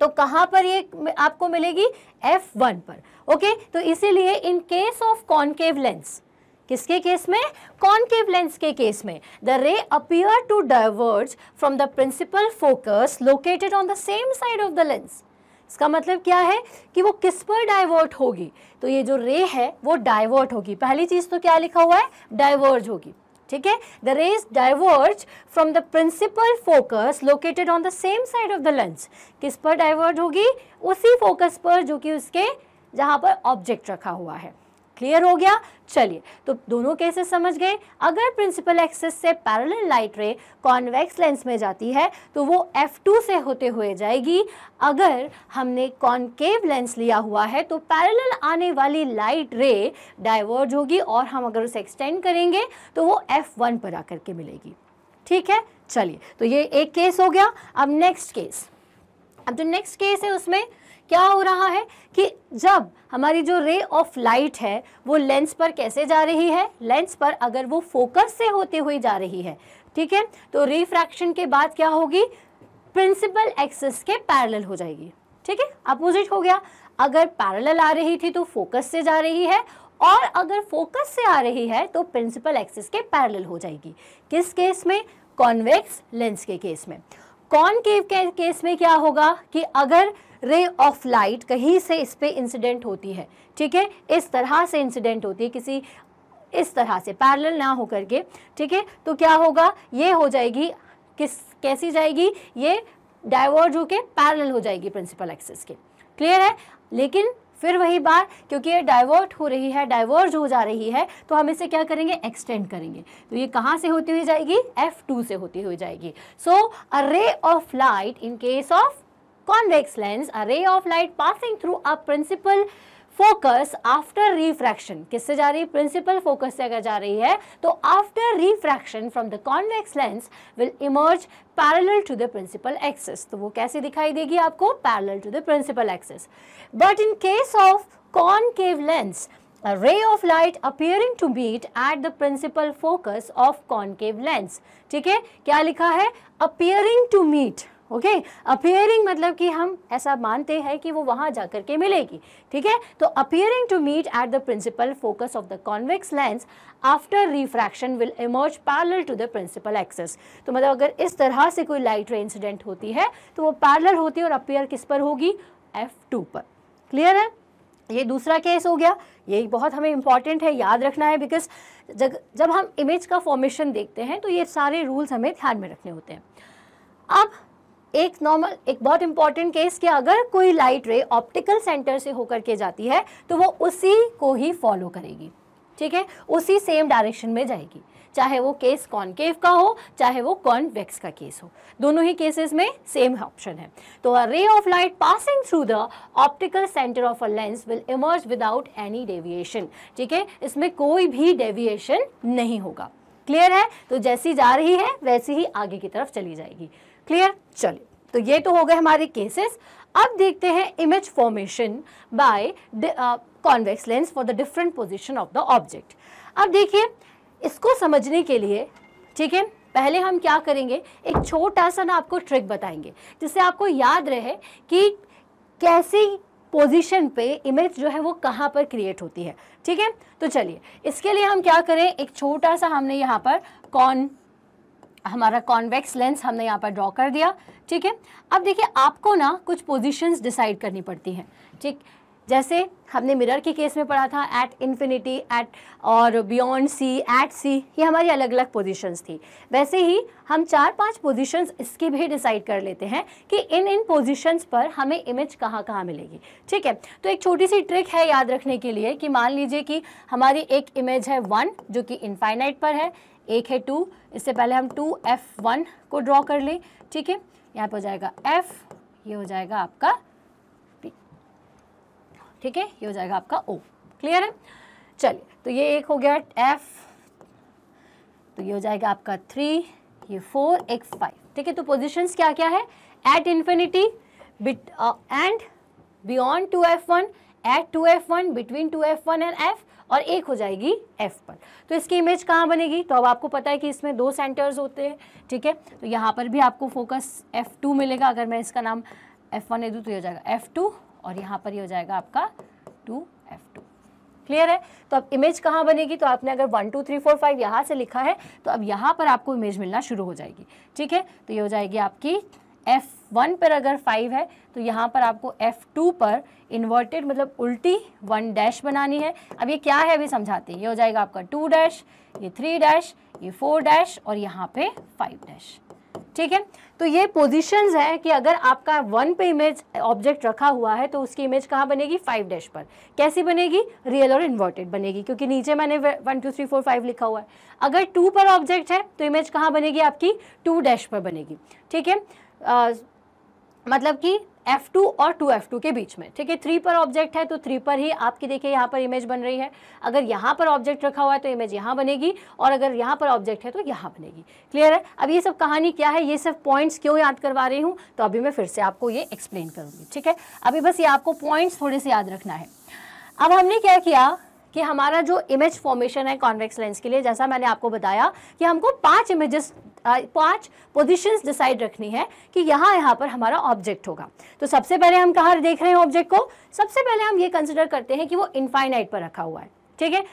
तो कहाँ पर ये आपको मिलेगी F1 पर ओके तो इसीलिए in case of concave lens किसके केस में कॉन्केव लेंस के केस में the ray appear to diverge from the principal focus located on the same side of the lens इसका मतलब क्या है कि वो किस पर डाइवर्ट होगी तो ये जो रे है वो डाइवर्ट होगी पहली चीज़ तो क्या लिखा हुआ है डाइवर्ज होगी ठीक है the rays diverge from the principal focus located on the same side of the lens किस पर डाइवर्ट होगी उसी फोकस पर जो कि उसके जहाँ पर ऑब्जेक्ट रखा हुआ है क्लियर हो गया चलिए तो दोनों कैसे समझ गए अगर प्रिंसिपल एक्सेस से parallel light ray convex lens में जाती है तो वो एफ टू से होते हुए जाएगी अगर हमने कॉन्केव लेंस लिया हुआ है तो पैरेलल आने वाली लाइट रे डाइवर्ज होगी और हम अगर उसे एक्सटेंड करेंगे तो वो एफ वन पर आकर के मिलेगी ठीक है चलिए तो ये एक केस हो गया अब नेक्स्ट केस अब जो नेक्स्ट केस है उसमें क्या हो रहा है कि जब हमारी जो रे ऑफ लाइट है वो लेंस पर कैसे जा रही है लेंस पर अगर वो फोकस से होते हुए जा रही है ठीक है तो रिफ्रैक्शन के बाद क्या होगी प्रिंसिपल एक्सिस के पैरेलल हो जाएगी ठीक है अपोजिट हो गया अगर पैरेलल आ रही थी तो फोकस से जा रही है और अगर फोकस से आ रही है तो प्रिंसिपल एक्सिस के पैरेलल हो जाएगी किस केस में कॉन्वेक्स लेंस के केस में कॉनकेव के केस में क्या होगा कि अगर रे ऑफ लाइट कहीं से इस पर इंसिडेंट होती है ठीक है इस तरह से इंसिडेंट होती है किसी इस तरह से पैरेलल ना हो करके ठीक है तो क्या होगा ये हो जाएगी किस कैसी जाएगी ये डाइवर्ज होके पैरेलल हो जाएगी प्रिंसिपल एक्सिस के क्लियर है लेकिन फिर वही बात क्योंकि ये डाइवर्ट हो रही है डाइवर्ज हो जा रही है तो हम इसे क्या करेंगे एक्सटेंड करेंगे तो ये कहाँ से होती हुई जाएगी एफ़ टू से होती हुई जाएगी so a ray of light in case of convex lens, a ray of light passing through a principal focus after refraction किससे जा रही है प्रिंसिपल फोकस से अगर जा रही है तो after refraction from the convex lens will emerge parallel to the principal axis तो वो कैसे दिखाई देगी आपको parallel to the principal axis but in case of concave lens a ray of light appearing to meet at the principal focus of concave lens ठीक है क्या लिखा है appearing to meet okay appearing मतलब कि हम ऐसा मानते हैं कि वो वहां जाकर के मिलेगी ठीक है तो appearing to meet at the principal focus of the convex lens after refraction will emerge parallel to the principal axis तो मतलब अगर इस तरह से कोई लाइट रे इंसिडेंट होती है तो वो पैरल होती है और अपियर किस पर होगी एफ टू पर क्लियर है ये दूसरा केस हो गया ये बहुत हमें इंपॉर्टेंट है याद रखना है बिकॉज जब जब हम इमेज का फॉर्मेशन देखते हैं तो ये सारे रूल्स हमें ध्यान में रखने होते हैं अब एक नॉर्मल एक बहुत इंपॉर्टेंट केस कि अगर कोई लाइट रे ऑप्टिकल सेंटर से होकर के जाती है तो वो उसी को ही फॉलो करेगी ठीक है उसी सेम डायरेक्शन में जाएगी चाहे वो केस कॉनकेव का हो चाहे वो कॉन्वेक्स का केस हो दोनों ही केसेस में सेम ऑप्शन है तो a ray of light passing through the optical centre of a lens will emerge without any deviation ठीक है इसमें कोई भी डेविएशन नहीं होगा क्लियर है तो जैसी जा रही है वैसी ही आगे की तरफ चली जाएगी क्लियर चलिए तो ये तो हो गए हमारे केसेस अब देखते हैं image formation by convex lens for the different position of the object अब देखिए इसको समझने के लिए ठीक है पहले हम क्या करेंगे एक छोटा सा ना आपको ट्रिक बताएंगे जिससे आपको याद रहे कि कैसी पोजीशन पे इमेज जो है वो कहाँ पर क्रिएट होती है ठीक है तो चलिए इसके लिए हम क्या करें एक छोटा सा हमने यहाँ पर कॉन हमारा कॉन्वेक्स लेंस हमने यहाँ पर ड्रॉ कर दिया ठीक है अब देखिए आपको ना कुछ पोजीशंस डिसाइड करनी पड़ती हैं ठीक जैसे हमने मिरर के केस में पढ़ा था एट इन्फिनिटी एट और बियॉन्ड सी एट सी ये हमारी अलग अलग पोजीशंस थी वैसे ही हम चार पांच पोजीशंस इसकी भी डिसाइड कर लेते हैं कि इन इन पोजीशंस पर हमें इमेज कहाँ कहाँ मिलेगी ठीक है तो एक छोटी सी ट्रिक है याद रखने के लिए कि मान लीजिए कि हमारी एक इमेज है वन जो कि इनफाइनाइट पर है एक है टू इससे पहले हम टू एफ वन को ड्रॉ कर लें ठीक है यहाँ पे हो जाएगा एफ ये हो जाएगा आपका पी ठीक है ये हो जाएगा आपका ओ क्लियर है चलिए तो ये एक हो गया एफ तो ये हो जाएगा आपका थ्री ये फोर एक फाइव ठीक है तो पोजिशंस क्या क्या है at infinity bit and beyond two F one at two F one between two F one and F और एक हो जाएगी एफ पर तो इसकी इमेज कहाँ बनेगी तो अब आपको पता है कि इसमें दो सेंटर्स होते हैं ठीक है तो यहाँ पर भी आपको फोकस एफ टू मिलेगा अगर मैं इसका नाम एफ वन दे दूँ तो ये हो जाएगा एफ टू और यहाँ पर ये यह हो जाएगा आपका टू एफ टू क्लियर है तो अब इमेज कहाँ बनेगी तो आपने अगर one two three four five यहाँ से लिखा है तो अब यहाँ पर आपको इमेज मिलना शुरू हो जाएगी ठीक है तो ये हो जाएगी आपकी एफ वन पर अगर फाइव है तो यहाँ पर आपको एफ टू पर इन्वर्टेड मतलब उल्टी वन डैश बनानी है अब ये क्या है अभी समझाते हैं ये हो जाएगा आपका टू डैश ये थ्री डैश ये फोर डैश और यहाँ पे फाइव डैश ठीक है तो ये पोजीशंस है कि अगर आपका वन पे इमेज ऑब्जेक्ट रखा हुआ है तो उसकी इमेज कहाँ बनेगी फाइव डैश पर कैसी बनेगी रियल और इन्वर्टेड बनेगी क्योंकि नीचे मैंने one two three four five लिखा हुआ है अगर टू पर ऑब्जेक्ट है तो इमेज कहाँ बनेगी आपकी टू डैश पर बनेगी ठीक है मतलब कि F2 और 2F2 के बीच में ठीक है थ्री पर ऑब्जेक्ट है तो थ्री पर ही आपकी देखिए यहाँ पर इमेज बन रही है अगर यहाँ पर ऑब्जेक्ट रखा हुआ है तो इमेज यहाँ बनेगी और अगर यहाँ पर ऑब्जेक्ट है तो यहाँ बनेगी क्लियर है अब ये सब कहानी क्या है ये सब पॉइंट्स क्यों याद करवा रही हूँ तो अभी मैं फिर से आपको ये एक्सप्लेन करूँगी ठीक है अभी बस ये आपको पॉइंट्स थोड़े से याद रखना है अब हमने क्या किया कि हमारा जो इमेज फॉर्मेशन है कॉन्वेक्स लेंस के लिए जैसा मैंने आपको बताया कि हमको पांच इमेजेस पांच पोजीशंस डिसाइड रखनी है कि यहाँ यहाँ पर हमारा ऑब्जेक्ट होगा तो सबसे पहले हम कहाँ देख रहे हैं ऑब्जेक्ट को सबसे पहले हम ये कंसिडर करते हैं कि वो इनफाइनाइट पर रखा हुआ है ठीक है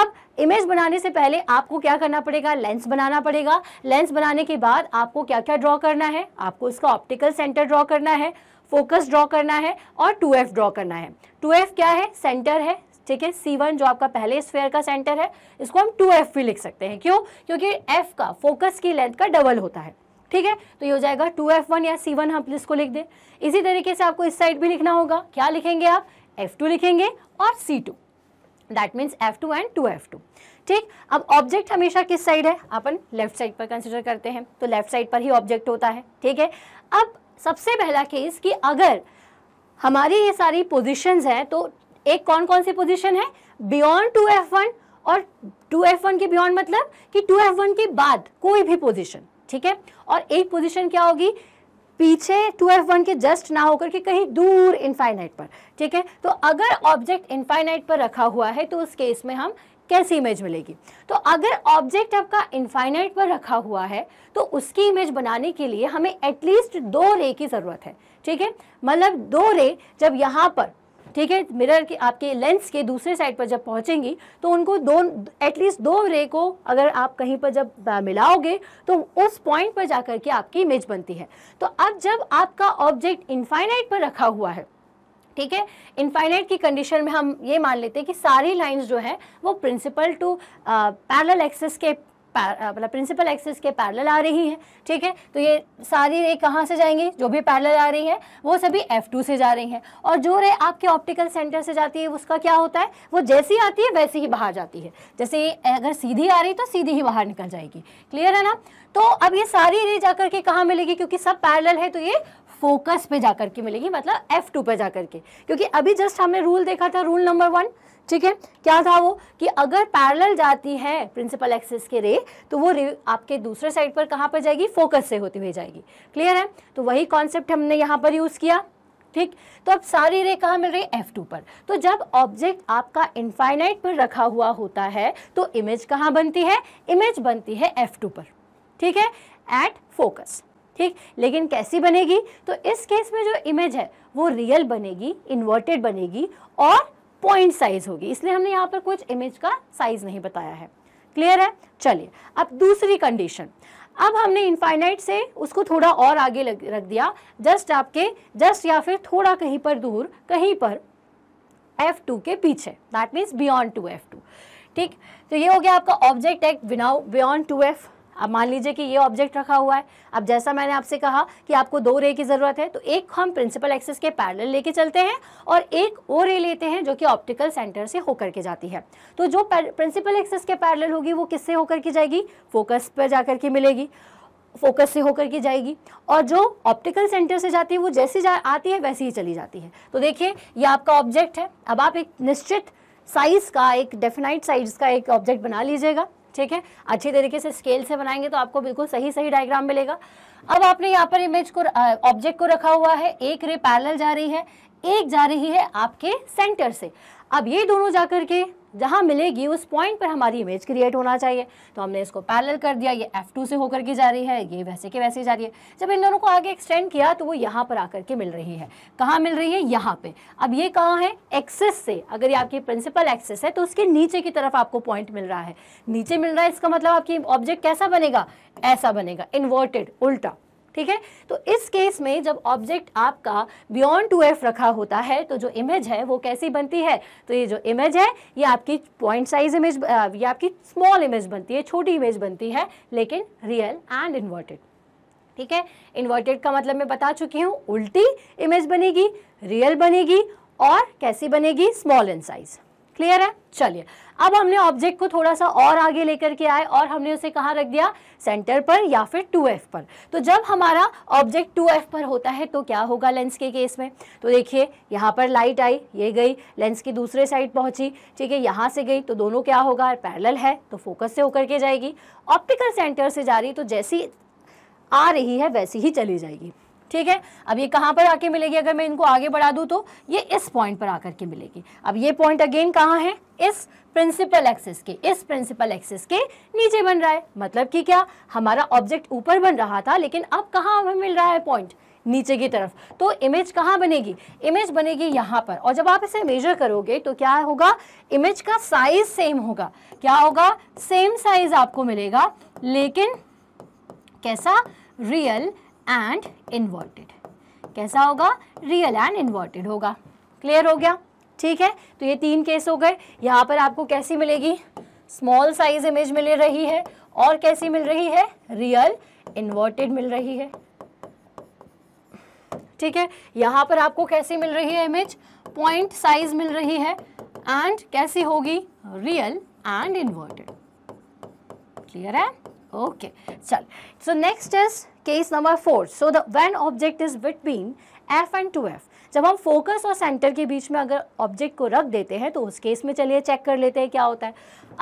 अब इमेज बनाने से पहले आपको क्या करना पड़ेगा लेंस बनाना पड़ेगा लेंस बनाने के बाद आपको क्या क्या ड्रॉ करना है आपको इसका ऑप्टिकल सेंटर ड्रॉ करना है फोकस ड्रॉ करना है और 2f एफ ड्रॉ करना है 2f क्या है सेंटर है ठीक है सी वन जो आपका पहले स्फेयर का सेंटर है इसको हम टू एफ भी लिख सकते हैं क्यों क्योंकि एफ का फोकस की लेंथ का डबल होता है ठीक है तो ये हो जाएगा टू एफ वन या सी वन हम इसको लिख दें इसी तरीके से आपको इस साइड भी लिखना होगा क्या लिखेंगे आप एफ टू लिखेंगे और C two that means F two and two F two ठीक अब ऑब्जेक्ट हमेशा किस साइड है अपन लेफ्ट साइड पर कंसिडर करते हैं तो लेफ्ट साइड पर ही ऑब्जेक्ट होता है ठीक है अब सबसे पहला केस कि अगर हमारी ये सारी पोजीशंस हैं तो एक कौन कौन सी पोजीशन है बियॉन्ड टू एफ वन और टू एफ वन के बियॉन्ड मतलब कि टू एफ वन के बाद कोई भी पोजीशन ठीक है और एक पोजीशन क्या होगी पीछे टू एफ वन के जस्ट ना होकर के कहीं दूर इनफाइनाइट पर ठीक है तो अगर ऑब्जेक्ट इनफाइनाइट पर रखा हुआ है तो उस केस में हम कैसी इमेज मिलेगी तो अगर ऑब्जेक्ट आपका इनफाइनाइट पर रखा हुआ है तो उसकी इमेज बनाने के लिए हमें एटलीस्ट दो रे की ज़रूरत है ठीक है मतलब दो रे जब यहाँ पर ठीक है मिरर के आपके लेंस के दूसरे साइड पर जब पहुंचेंगी तो उनको दो एटलीस्ट दो रे को अगर आप कहीं पर जब मिलाओगे तो उस पॉइंट पर जाकर के आपकी इमेज बनती है तो अब जब आपका ऑब्जेक्ट इनफाइनाइट पर रखा हुआ है ठीक है इनफाइनाइट की कंडीशन में हम ये मान लेते हैं कि सारी लाइंस जो है वो प्रिंसिपल टू पैरेलल एक्सेस के मतलब प्रिंसिपल एक्सिस के पैरेलल आ रही है ठीक है तो ये सारी रे कहाँ से जाएंगी जो भी पैरेलल आ रही है वो सभी F2 से जा रही हैं और जो रे आपके ऑप्टिकल सेंटर से जाती है उसका क्या होता है वो जैसी आती है वैसी ही बाहर जाती है जैसे अगर सीधी आ रही तो सीधी ही बाहर निकल जाएगी क्लियर है ना तो अब ये सारी रे जा के कहाँ मिलेगी क्योंकि सब पैरेलल है तो ये फोकस पे जाकर के मिलेगी मतलब F2 पे जाकर के क्योंकि अभी जस्ट हमने रूल देखा था रूल नंबर वन ठीक है क्या था वो कि अगर पैरेलल जाती है प्रिंसिपल एक्सिस के रे तो वो रे आपके दूसरे साइड पर कहाँ पर जाएगी फोकस से होती हुई जाएगी क्लियर है तो वही कॉन्सेप्ट हमने यहाँ पर यूज़ किया ठीक तो अब सारी रे कहाँ मिल रही है एफ टू पर तो जब ऑब्जेक्ट आपका इनफाइनाइट पर रखा हुआ होता है तो इमेज कहाँ बनती है इमेज बनती है एफ टू पर ठीक है एट फोकस ठीक लेकिन कैसी बनेगी तो इस केस में जो इमेज है वो रियल बनेगी इन्वर्टेड बनेगी और पॉइंट साइज होगी इसलिए हमने यहाँ पर कुछ इमेज का साइज नहीं बताया है क्लियर है चलिए अब दूसरी कंडीशन अब हमने इनफाइनाइट से उसको थोड़ा और आगे लग, रख दिया जस्ट आपके जस्ट या फिर थोड़ा कहीं पर दूर कहीं पर F2 के पीछे that means beyond two F ठीक तो ये हो गया आपका ऑब्जेक्ट एक्ट बिनाउ बियॉन्ड टू एफ अब मान लीजिए कि ये ऑब्जेक्ट रखा हुआ है अब जैसा मैंने आपसे कहा कि आपको दो रे की ज़रूरत है तो एक हम प्रिंसिपल एक्सेस के पैरल लेके चलते हैं और एक ओ रे लेते हैं जो कि ऑप्टिकल सेंटर से होकर के जाती है तो जो प्रिंसिपल एक्सेस के पैरल होगी वो किससे होकर के जाएगी फोकस पर जाकर के मिलेगी फोकस से होकर के जाएगी और जो ऑप्टिकल सेंटर से जाती है वो जैसी जा आती है वैसी ही चली जाती है तो देखिए ये आपका ऑब्जेक्ट है अब आप एक निश्चित साइज़ का एक डेफिनाइट साइज़ का एक ऑब्जेक्ट बना लीजिएगा ठीक है अच्छी तरीके से स्केल से बनाएंगे तो आपको बिल्कुल सही सही डायग्राम मिलेगा अब आपने यहाँ पर इमेज को ऑब्जेक्ट को रखा हुआ है एक रे पैरल जा रही है एक जा रही है आपके सेंटर से अब ये दोनों जा करके जहाँ मिलेगी उस पॉइंट पर हमारी इमेज क्रिएट होना चाहिए तो हमने इसको पैरल कर दिया ये F2 से होकर के जा रही है ये वैसे के वैसे जा रही है जब इन दोनों को आगे एक्सटेंड किया तो वो यहाँ पर आकर के मिल रही है कहाँ मिल रही है यहाँ पे अब ये कहाँ है एक्सेस से अगर ये आपकी प्रिंसिपल एक्सेस है तो उसके नीचे की तरफ आपको पॉइंट मिल रहा है नीचे मिल रहा है इसका मतलब आपकी ऑब्जेक्ट कैसा बनेगा ऐसा बनेगा इन्वर्टेड उल्टा ठीक है तो इस केस में जब ऑब्जेक्ट आपका बियॉन्ड टू एफ रखा होता है तो जो इमेज है वो कैसी बनती है तो ये जो इमेज है ये आपकी पॉइंट साइज इमेज ये आपकी स्मॉल इमेज बनती है छोटी इमेज बनती है लेकिन रियल एंड इन्वर्टेड ठीक है इन्वर्टेड का मतलब मैं बता चुकी हूँ उल्टी इमेज बनेगी रियल बनेगी और कैसी बनेगी स्मॉल इन साइज क्लियर है चलिए अब हमने ऑब्जेक्ट को थोड़ा सा और आगे लेकर के आए और हमने उसे कहाँ रख दिया सेंटर पर या फिर 2f पर तो जब हमारा ऑब्जेक्ट 2f पर होता है तो क्या होगा लेंस के केस में तो देखिए यहाँ पर लाइट आई ये गई लेंस की दूसरे साइड पहुँची ठीक है यहाँ से गई तो दोनों क्या होगा पैरल है तो फोकस से होकर के जाएगी ऑप्टिकल सेंटर से जा रही तो जैसी आ रही है वैसी ही चली जाएगी ठीक है अब ये कहाँ पर आके मिलेगी अगर मैं इनको आगे बढ़ा दूँ तो ये इस पॉइंट पर आकर के मिलेगी अब ये पॉइंट अगेन कहाँ है इस प्रिंसिपल एक्सिस के इस प्रिंसिपल एक्सिस के नीचे बन रहा है मतलब कि क्या हमारा ऑब्जेक्ट ऊपर बन रहा था लेकिन अब कहाँ हमें मिल रहा है पॉइंट नीचे की तरफ तो इमेज कहाँ बनेगी इमेज बनेगी यहाँ पर और जब आप इसे मेजर करोगे तो क्या होगा इमेज का साइज सेम होगा क्या होगा सेम साइज आपको मिलेगा लेकिन कैसा रियल एंड इन्वर्टेड कैसा होगा रियल एंड इन्वर्टेड होगा क्लियर हो गया ठीक है तो ये तीन केस हो गए यहाँ पर आपको कैसी मिलेगी स्मॉल साइज इमेज मिल रही है और कैसी मिल रही है रियल इन्वर्टेड मिल रही है ठीक है यहाँ पर आपको कैसी मिल रही है इमेज पॉइंट साइज मिल रही है एंड कैसी होगी रियल एंड इन्वर्टेड क्लियर है ओके चल so next is case number four so the when object is between F and two F जब हम फोकस और सेंटर के बीच में अगर ऑब्जेक्ट को रख देते हैं तो उस केस में चलिए चेक कर लेते हैं क्या होता है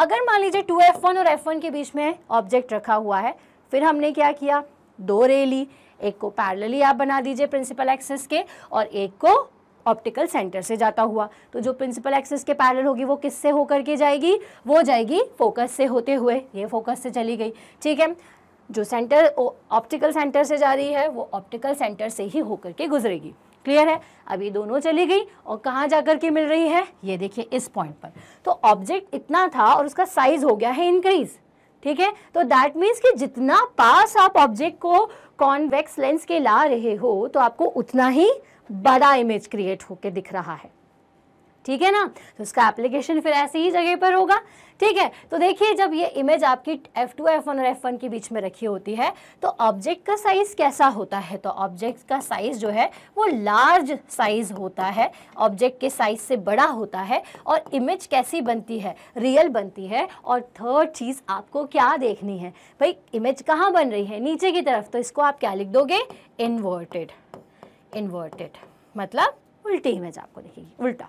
अगर मान लीजिए टू एफ वन और एफ वन के बीच में ऑब्जेक्ट रखा हुआ है फिर हमने क्या किया दो रे ली एक को पैरेलली आप बना दीजिए प्रिंसिपल एक्सेस के और एक को ऑप्टिकल सेंटर से जाता हुआ तो जो प्रिंसिपल एक्सिस के पैरेलल होगी वो किससे होकर के जाएगी वो जाएगी फोकस से होते हुए ये फोकस से चली गई ठीक है जो सेंटर ऑप्टिकल सेंटर से जा रही है वो ऑप्टिकल सेंटर से ही होकर के गुजरेगी क्लियर है अब ये दोनों चली गई और कहाँ जाकर के मिल रही है ये देखिए इस पॉइंट पर तो ऑब्जेक्ट इतना था और उसका साइज हो गया है इंक्रीज ठीक है तो दैट मीन्स कि जितना पास आप ऑब्जेक्ट को कॉन्वेक्स लेंस के ला रहे हो तो आपको उतना ही बड़ा इमेज क्रिएट होकर दिख रहा है ठीक है ना तो उसका एप्लीकेशन फिर ऐसे ही जगह पर होगा ठीक है तो देखिए जब ये इमेज आपकी F2, F1 और F1 के बीच में रखी होती है तो ऑब्जेक्ट का साइज कैसा होता है तो ऑब्जेक्ट का साइज जो है वो लार्ज साइज होता है ऑब्जेक्ट के साइज से बड़ा होता है और इमेज कैसी बनती है रियल बनती है और थर्ड चीज़ आपको क्या देखनी है भाई इमेज कहाँ बन रही है नीचे की तरफ तो इसको आप क्या लिख दोगे इन्वर्टेड इन्वर्टेड मतलब उल्टी इमेज आपको देखेगी उल्टा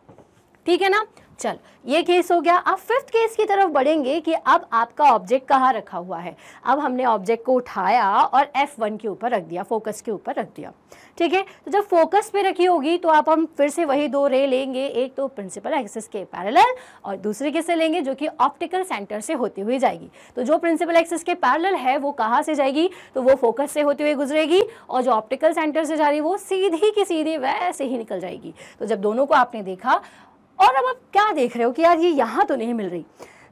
ठीक है ना चल ये केस हो गया अब फिफ्थ केस की तरफ बढ़ेंगे कि अब आपका ऑब्जेक्ट कहाँ रखा हुआ है अब हमने ऑब्जेक्ट को उठाया और F1 के ऊपर रख दिया फोकस के ऊपर रख दिया ठीक है तो जब फोकस पे रखी होगी तो आप हम फिर से वही दो रे लेंगे एक तो प्रिंसिपल एक्सिस के पैरेलल और दूसरे किससे लेंगे जो कि ऑप्टिकल सेंटर से होती हुई जाएगी तो जो प्रिंसिपल एक्सिस के पैरल है वो कहाँ से जाएगी तो वो फोकस से होती हुई गुजरेगी और जो ऑप्टिकल सेंटर से जा रही है वो सीधी की सीधी वैसे ही निकल जाएगी तो जब दोनों को आपने देखा और अब आप क्या देख रहे हो कि यार ये यहाँ तो नहीं मिल रही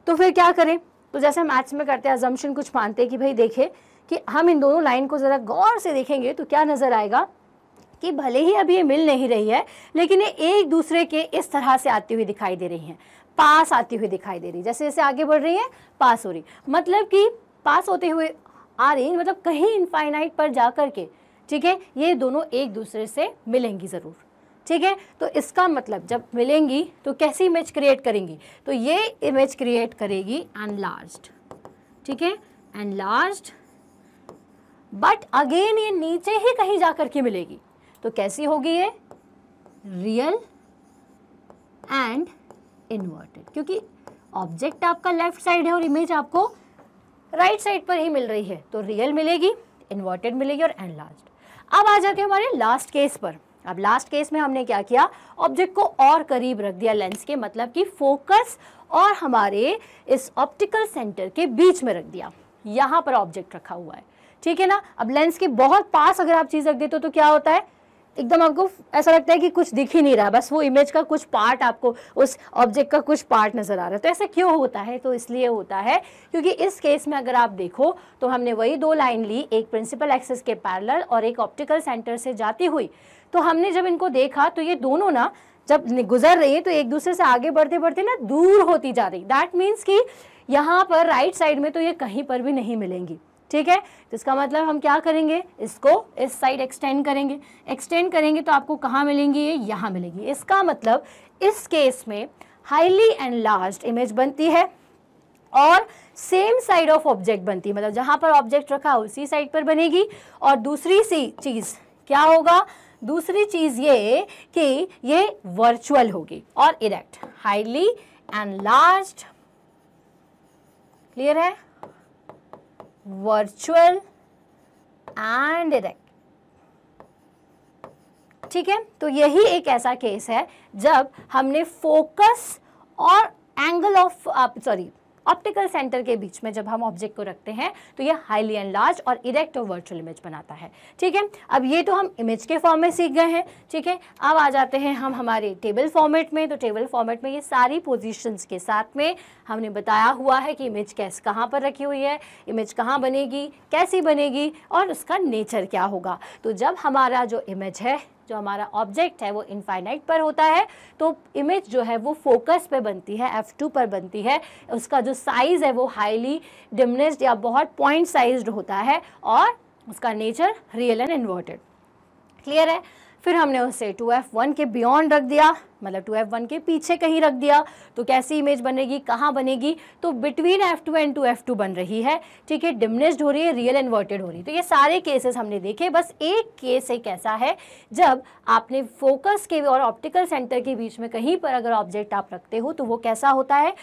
तो फिर क्या करें तो जैसे मैथ्स में करते हैं एजम्पन कुछ मानते हैं कि भाई देखें कि हम इन दोनों लाइन को ज़रा गौर से देखेंगे तो क्या नज़र आएगा कि भले ही अभी ये मिल नहीं रही है लेकिन ये एक दूसरे के इस तरह से आती हुई दिखाई दे रही हैं पास आती हुई दिखाई दे रही है जैसे जैसे आगे बढ़ रही है पास हो रही मतलब कि पास होते हुए आ रही मतलब कहीं इनफाइनाइट पर जा कर के ठीक है ये दोनों एक दूसरे से मिलेंगी ज़रूर ठीक है तो इसका मतलब जब मिलेंगी तो कैसी इमेज क्रिएट करेंगी तो ये इमेज क्रिएट करेगी एनलार्ज्ड ठीक है एनलार्ज्ड बट अगेन ये नीचे ही कहीं जा करके मिलेगी तो कैसी होगी ये रियल एंड इन्वर्टेड क्योंकि ऑब्जेक्ट आपका लेफ्ट साइड है और इमेज आपको राइट right साइड पर ही मिल रही है तो रियल मिलेगी इन्वर्टेड मिलेगी और लास्ट अब आ जाते हैं हमारे लास्ट केस पर अब लास्ट केस में हमने क्या किया ऑब्जेक्ट को और करीब रख दिया लेंस के मतलब कि फोकस और हमारे इस ऑप्टिकल सेंटर के बीच में रख दिया यहाँ पर ऑब्जेक्ट रखा हुआ है ठीक है ना अब लेंस के बहुत पास अगर आप चीज़ रख देते हो तो क्या होता है एकदम आपको ऐसा लगता है कि कुछ दिख ही नहीं रहा बस वो इमेज का कुछ पार्ट आपको उस ऑब्जेक्ट का कुछ पार्ट नज़र आ रहा है तो ऐसा क्यों होता है तो इसलिए होता है क्योंकि इस केस में अगर आप देखो तो हमने वही दो लाइन ली एक प्रिंसिपल एक्सेस के पैरल और एक ऑप्टिकल सेंटर से जाती हुई तो हमने जब इनको देखा तो ये दोनों ना जब गुजर रही है तो एक दूसरे से आगे बढ़ते बढ़ते ना दूर होती जा रही दैट मीन्स कि यहाँ पर राइट साइड में तो ये कहीं पर भी नहीं मिलेंगी ठीक है तो इसका मतलब हम क्या करेंगे इसको इस साइड एक्सटेंड करेंगे एक्सटेंड करेंगे तो आपको कहाँ मिलेंगी ये यहाँ मिलेगी इसका मतलब इस केस में हाईली एंड लार्ज इमेज बनती है और सेम साइड ऑफ ऑब्जेक्ट बनती है मतलब जहाँ पर ऑब्जेक्ट रखा उसी साइड पर बनेगी और दूसरी सी चीज़ क्या होगा दूसरी चीज़ ये कि ये वर्चुअल होगी और erect highly and large clear है वर्चुअल एंड इरेक्ट ठीक है तो यही एक ऐसा केस है जब हमने फोकस और angle of sorry optical centre के बीच में जब हम ऑब्जेक्ट को रखते हैं तो ये हाईली एनलार्ज और इरेक्ट और वर्चुअल इमेज बनाता है ठीक है अब ये तो हम इमेज के फॉर्म में सीख गए हैं ठीक है अब आ जाते हैं हम हमारे टेबल फॉर्मेट में तो टेबल फॉर्मेट में ये सारी पोजिशंस के साथ में हमने बताया हुआ है कि इमेज कैस कहाँ पर रखी हुई है इमेज कहाँ बनेगी कैसी बनेगी और उसका नेचर क्या होगा तो जब हमारा जो इमेज है जो हमारा ऑब्जेक्ट है वो इनफाइनाइट पर होता है तो इमेज जो है वो फोकस पे बनती है एफ टू पर बनती है उसका जो साइज़ है वो हाईली डिमनेस्ड या बहुत पॉइंट साइज होता है और उसका nature real and inverted clear है फिर हमने उसे 2f1 के बियॉन्ड रख दिया मतलब 2f1 के पीछे कहीं रख दिया तो कैसी इमेज बनेगी कहाँ बनेगी तो बिटवीन f2 एंड टू बन रही है ठीक है डिमनिस्ड हो रही है रियल इन्वर्टेड हो रही है तो ये सारे केसेस हमने देखे बस एक केस एक ऐसा है जब आपने फोकस के और ऑप्टिकल सेंटर के बीच में कहीं पर अगर ऑब्जेक्ट आप रखते हो तो वो कैसा होता है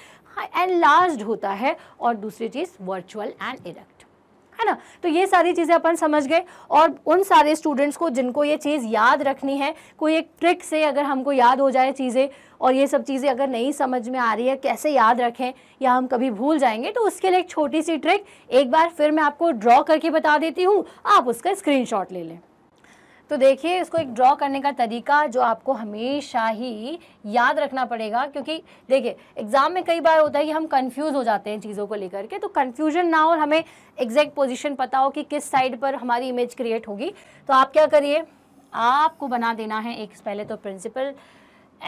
एनलार्ज होता है और दूसरी चीज़ वर्चुअल एंड इरेक्ट है ना तो ये सारी चीज़ें अपन समझ गए और उन सारे स्टूडेंट्स को जिनको ये चीज़ याद रखनी है कोई एक ट्रिक से अगर हमको याद हो जाए चीज़ें और ये सब चीज़ें अगर नहीं समझ में आ रही है कैसे याद रखें या हम कभी भूल जाएंगे तो उसके लिए एक छोटी सी ट्रिक एक बार फिर मैं आपको ड्रॉ करके बता देती हूँ आप उसका स्क्रीन ले लें तो देखिए इसको एक ड्रॉ करने का तरीका जो आपको हमेशा ही याद रखना पड़ेगा क्योंकि देखिए एग्ज़ाम में कई बार होता है कि हम कंफ्यूज हो जाते हैं चीज़ों को लेकर के तो कंफ्यूजन ना हो और हमें एग्जैक्ट पोजीशन पता हो कि किस साइड पर हमारी इमेज क्रिएट होगी तो आप क्या करिए आपको बना देना है एक पहले तो प्रिंसिपल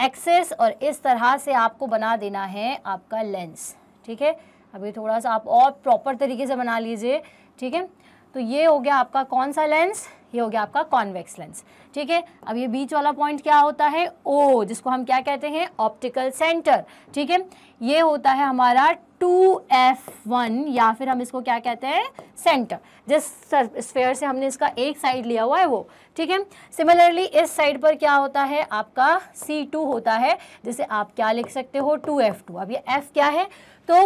एक्सेस और इस तरह से आपको बना देना है आपका लेंस ठीक है अभी थोड़ा सा आप और प्रॉपर तरीके से बना लीजिए ठीक है तो ये हो गया आपका कौन सा लेंस ये हो गया आपका कॉन्वेक्स लेंस ठीक है अब ये बीच वाला पॉइंट क्या होता है ओ जिसको हम क्या कहते हैं ऑप्टिकल सेंटर ठीक है ये होता है हमारा टू एफ वन या फिर हम इसको क्या कहते हैं सेंटर जिस स्फेयर से हमने इसका एक साइड लिया हुआ है वो ठीक है सिमिलरली इस साइड पर क्या होता है आपका सी टू होता है जिसे आप क्या लिख सकते हो टू एफ टू अब ये एफ क्या है तो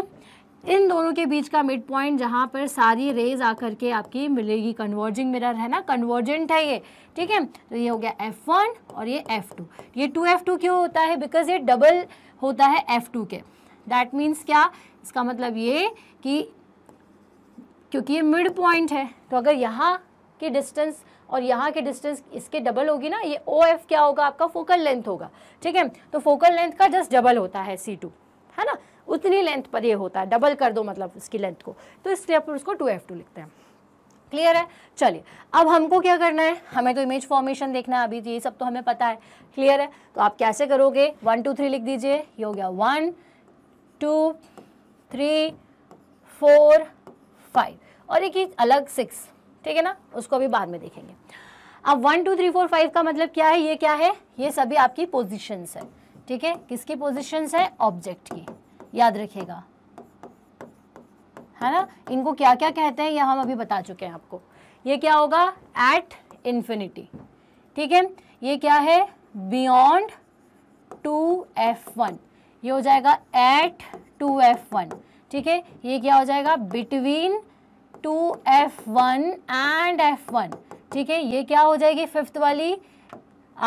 इन दोनों के बीच का मिड पॉइंट जहाँ पर सारी रेज आकर के आपकी मिलेगी कन्वर्जिंग मिरर है ना कन्वर्जेंट है ये ठीक है तो ये हो गया एफ वन और ये एफ टू ये टू एफ टू क्यों होता है बिकॉज ये डबल होता है एफ टू के दैट मीन्स क्या इसका मतलब ये कि क्योंकि ये मिड पॉइंट है तो अगर यहाँ की डिस्टेंस और यहाँ के डिस्टेंस इसके डबल होगी ना ये ओ एफ क्या होगा आपका फोकल लेंथ होगा ठीक है तो फोकल लेंथ का जस्ट डबल होता है सी टू है ना उतनी लेंथ पर ये होता है डबल कर दो मतलब इसकी लेंथ को तो इसलिए अपन उसको टू एफ टू लिखते हैं क्लियर है चलिए अब हमको क्या करना है हमें तो इमेज फॉर्मेशन देखना है अभी तो ये सब तो हमें पता है क्लियर है तो आप कैसे करोगे वन टू थ्री लिख दीजिए ये हो गया one two three four five और एक अलग सिक्स ठीक है ना उसको अभी बाद में देखेंगे अब one two three four five का मतलब क्या है ये क्या है ये सभी आपकी पोजिशंस है ठीक है किसकी पोजिशंस है ऑब्जेक्ट की याद रखिएगा है ना इनको क्या क्या कहते हैं यह हम अभी बता चुके हैं आपको ये क्या होगा एट इन्फिनिटी ठीक है ये क्या है बियॉन्ड टू एफ वन ये हो जाएगा एट टू एफ वन ठीक है ये क्या हो जाएगा between two F one and F one ठीक है ये क्या हो जाएगी फिफ्थ वाली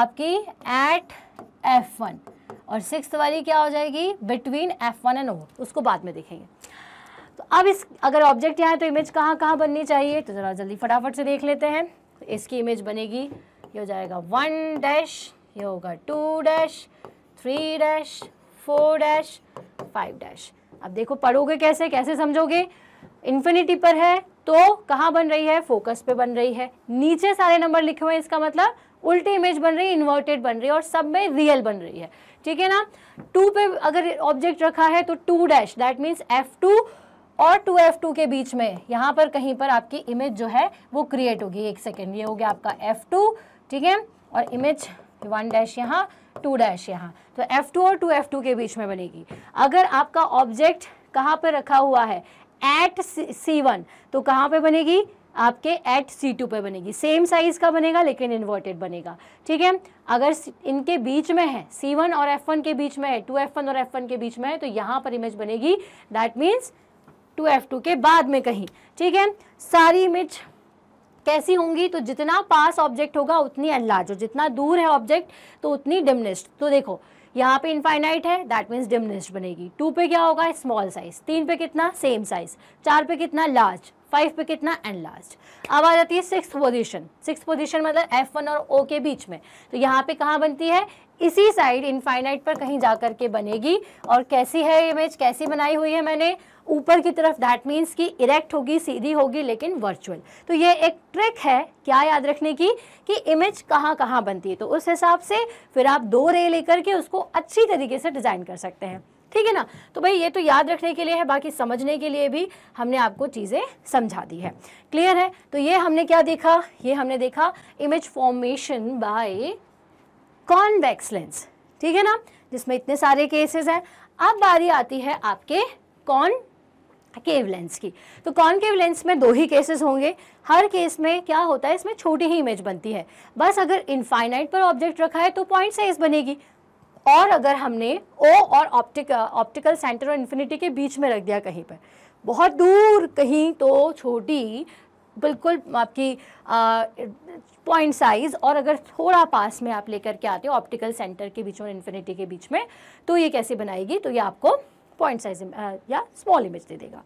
आपकी एट एफ वन और सिक्स वाली क्या हो जाएगी between F one and O उसको बाद में देखेंगे तो अब इस अगर ऑब्जेक्ट यहाँ है तो इमेज कहाँ कहाँ बननी चाहिए तो ज़रा जल्दी फटाफट से देख लेते हैं तो इसकी इमेज बनेगी ये हो जाएगा वन डैश ये होगा two dash three dash four dash five dash अब देखो पढ़ोगे कैसे कैसे समझोगे इन्फिनिटी पर है तो कहाँ बन रही है फोकस पे बन रही है नीचे सारे नंबर लिखे हुए हैं इसका मतलब उल्टी इमेज बन रही है इन्वर्टेड बन रही है और सब में रियल बन रही है ठीक है ना टू पे अगर ऑब्जेक्ट रखा है तो two dash that means F two और टू एफ टू के बीच में यहाँ पर कहीं पर आपकी इमेज जो है वो क्रिएट होगी एक सेकेंड ये हो गया आपका एफ टू ठीक है और इमेज वन डैश यहाँ टू डैश यहाँ तो एफ टू और टू एफ टू के बीच में बनेगी अगर आपका ऑब्जेक्ट कहाँ पर रखा हुआ है एट सी वन तो कहाँ पर बनेगी आपके एट सी टू पर बनेगी सेम साइज का बनेगा लेकिन इन्वर्टेड बनेगा ठीक है अगर इनके बीच में है सी वन और एफ वन के बीच में है टू एफ वन और एफ वन के बीच में है तो यहाँ पर इमेज बनेगी that means two F two के बाद में कहीं ठीक है सारी इमेज कैसी होंगी तो जितना पास ऑब्जेक्ट होगा उतनी अनलार्ज और जितना दूर है ऑब्जेक्ट तो उतनी डिमनिस्ट तो देखो यहाँ पे इनफाइनाइट है दैट मीन्स डिमनिस्ट बनेगी टू पे क्या होगा स्मॉल साइज तीन पे कितना सेम साइज चार पे कितना लार्ज फाइव पे कितना एंड लास्ट अब आ जाती है सिक्स पोजीशन सिक्स पोजीशन मतलब एफ वन और ओ के बीच में तो यहाँ पे कहाँ बनती है इसी साइड इनफाइनाइट पर कहीं जा करके बनेगी और कैसी है इमेज कैसी बनाई हुई है मैंने ऊपर की तरफ दैट मीन्स कि इरेक्ट होगी सीधी होगी लेकिन वर्चुअल तो ये एक ट्रिक है क्या याद रखने की कि इमेज कहाँ कहाँ बनती है तो उस हिसाब से फिर आप दो रे लेकर के उसको अच्छी तरीके से डिज़ाइन कर सकते हैं ठीक है ना तो भाई ये तो याद रखने के लिए है बाकी समझने के लिए भी हमने आपको चीज़ें समझा दी है क्लियर है तो ये हमने क्या देखा ये हमने देखा image formation by convex lens ठीक है ना जिसमें इतने सारे केसेस हैं अब बारी आती है आपके कॉन केव लेंस की तो केव लेंस में दो ही केसेस होंगे हर केस में क्या होता है इसमें छोटी ही इमेज बनती है बस अगर इनफाइनाइट पर ऑब्जेक्ट रखा है तो पॉइंट साइज बनेगी और अगर हमने ओ और ऑप्टिक ऑप्टिकल सेंटर और इन्फिनिटी के बीच में रख दिया कहीं पर बहुत दूर कहीं तो छोटी बिल्कुल आपकी पॉइंट साइज और अगर थोड़ा पास में आप लेकर के आते हो ऑप्टिकल सेंटर के बीच और इन्फिनिटी के बीच में तो ये कैसे बनाएगी तो ये आपको पॉइंट साइज या स्मॉल इमेज दे देगा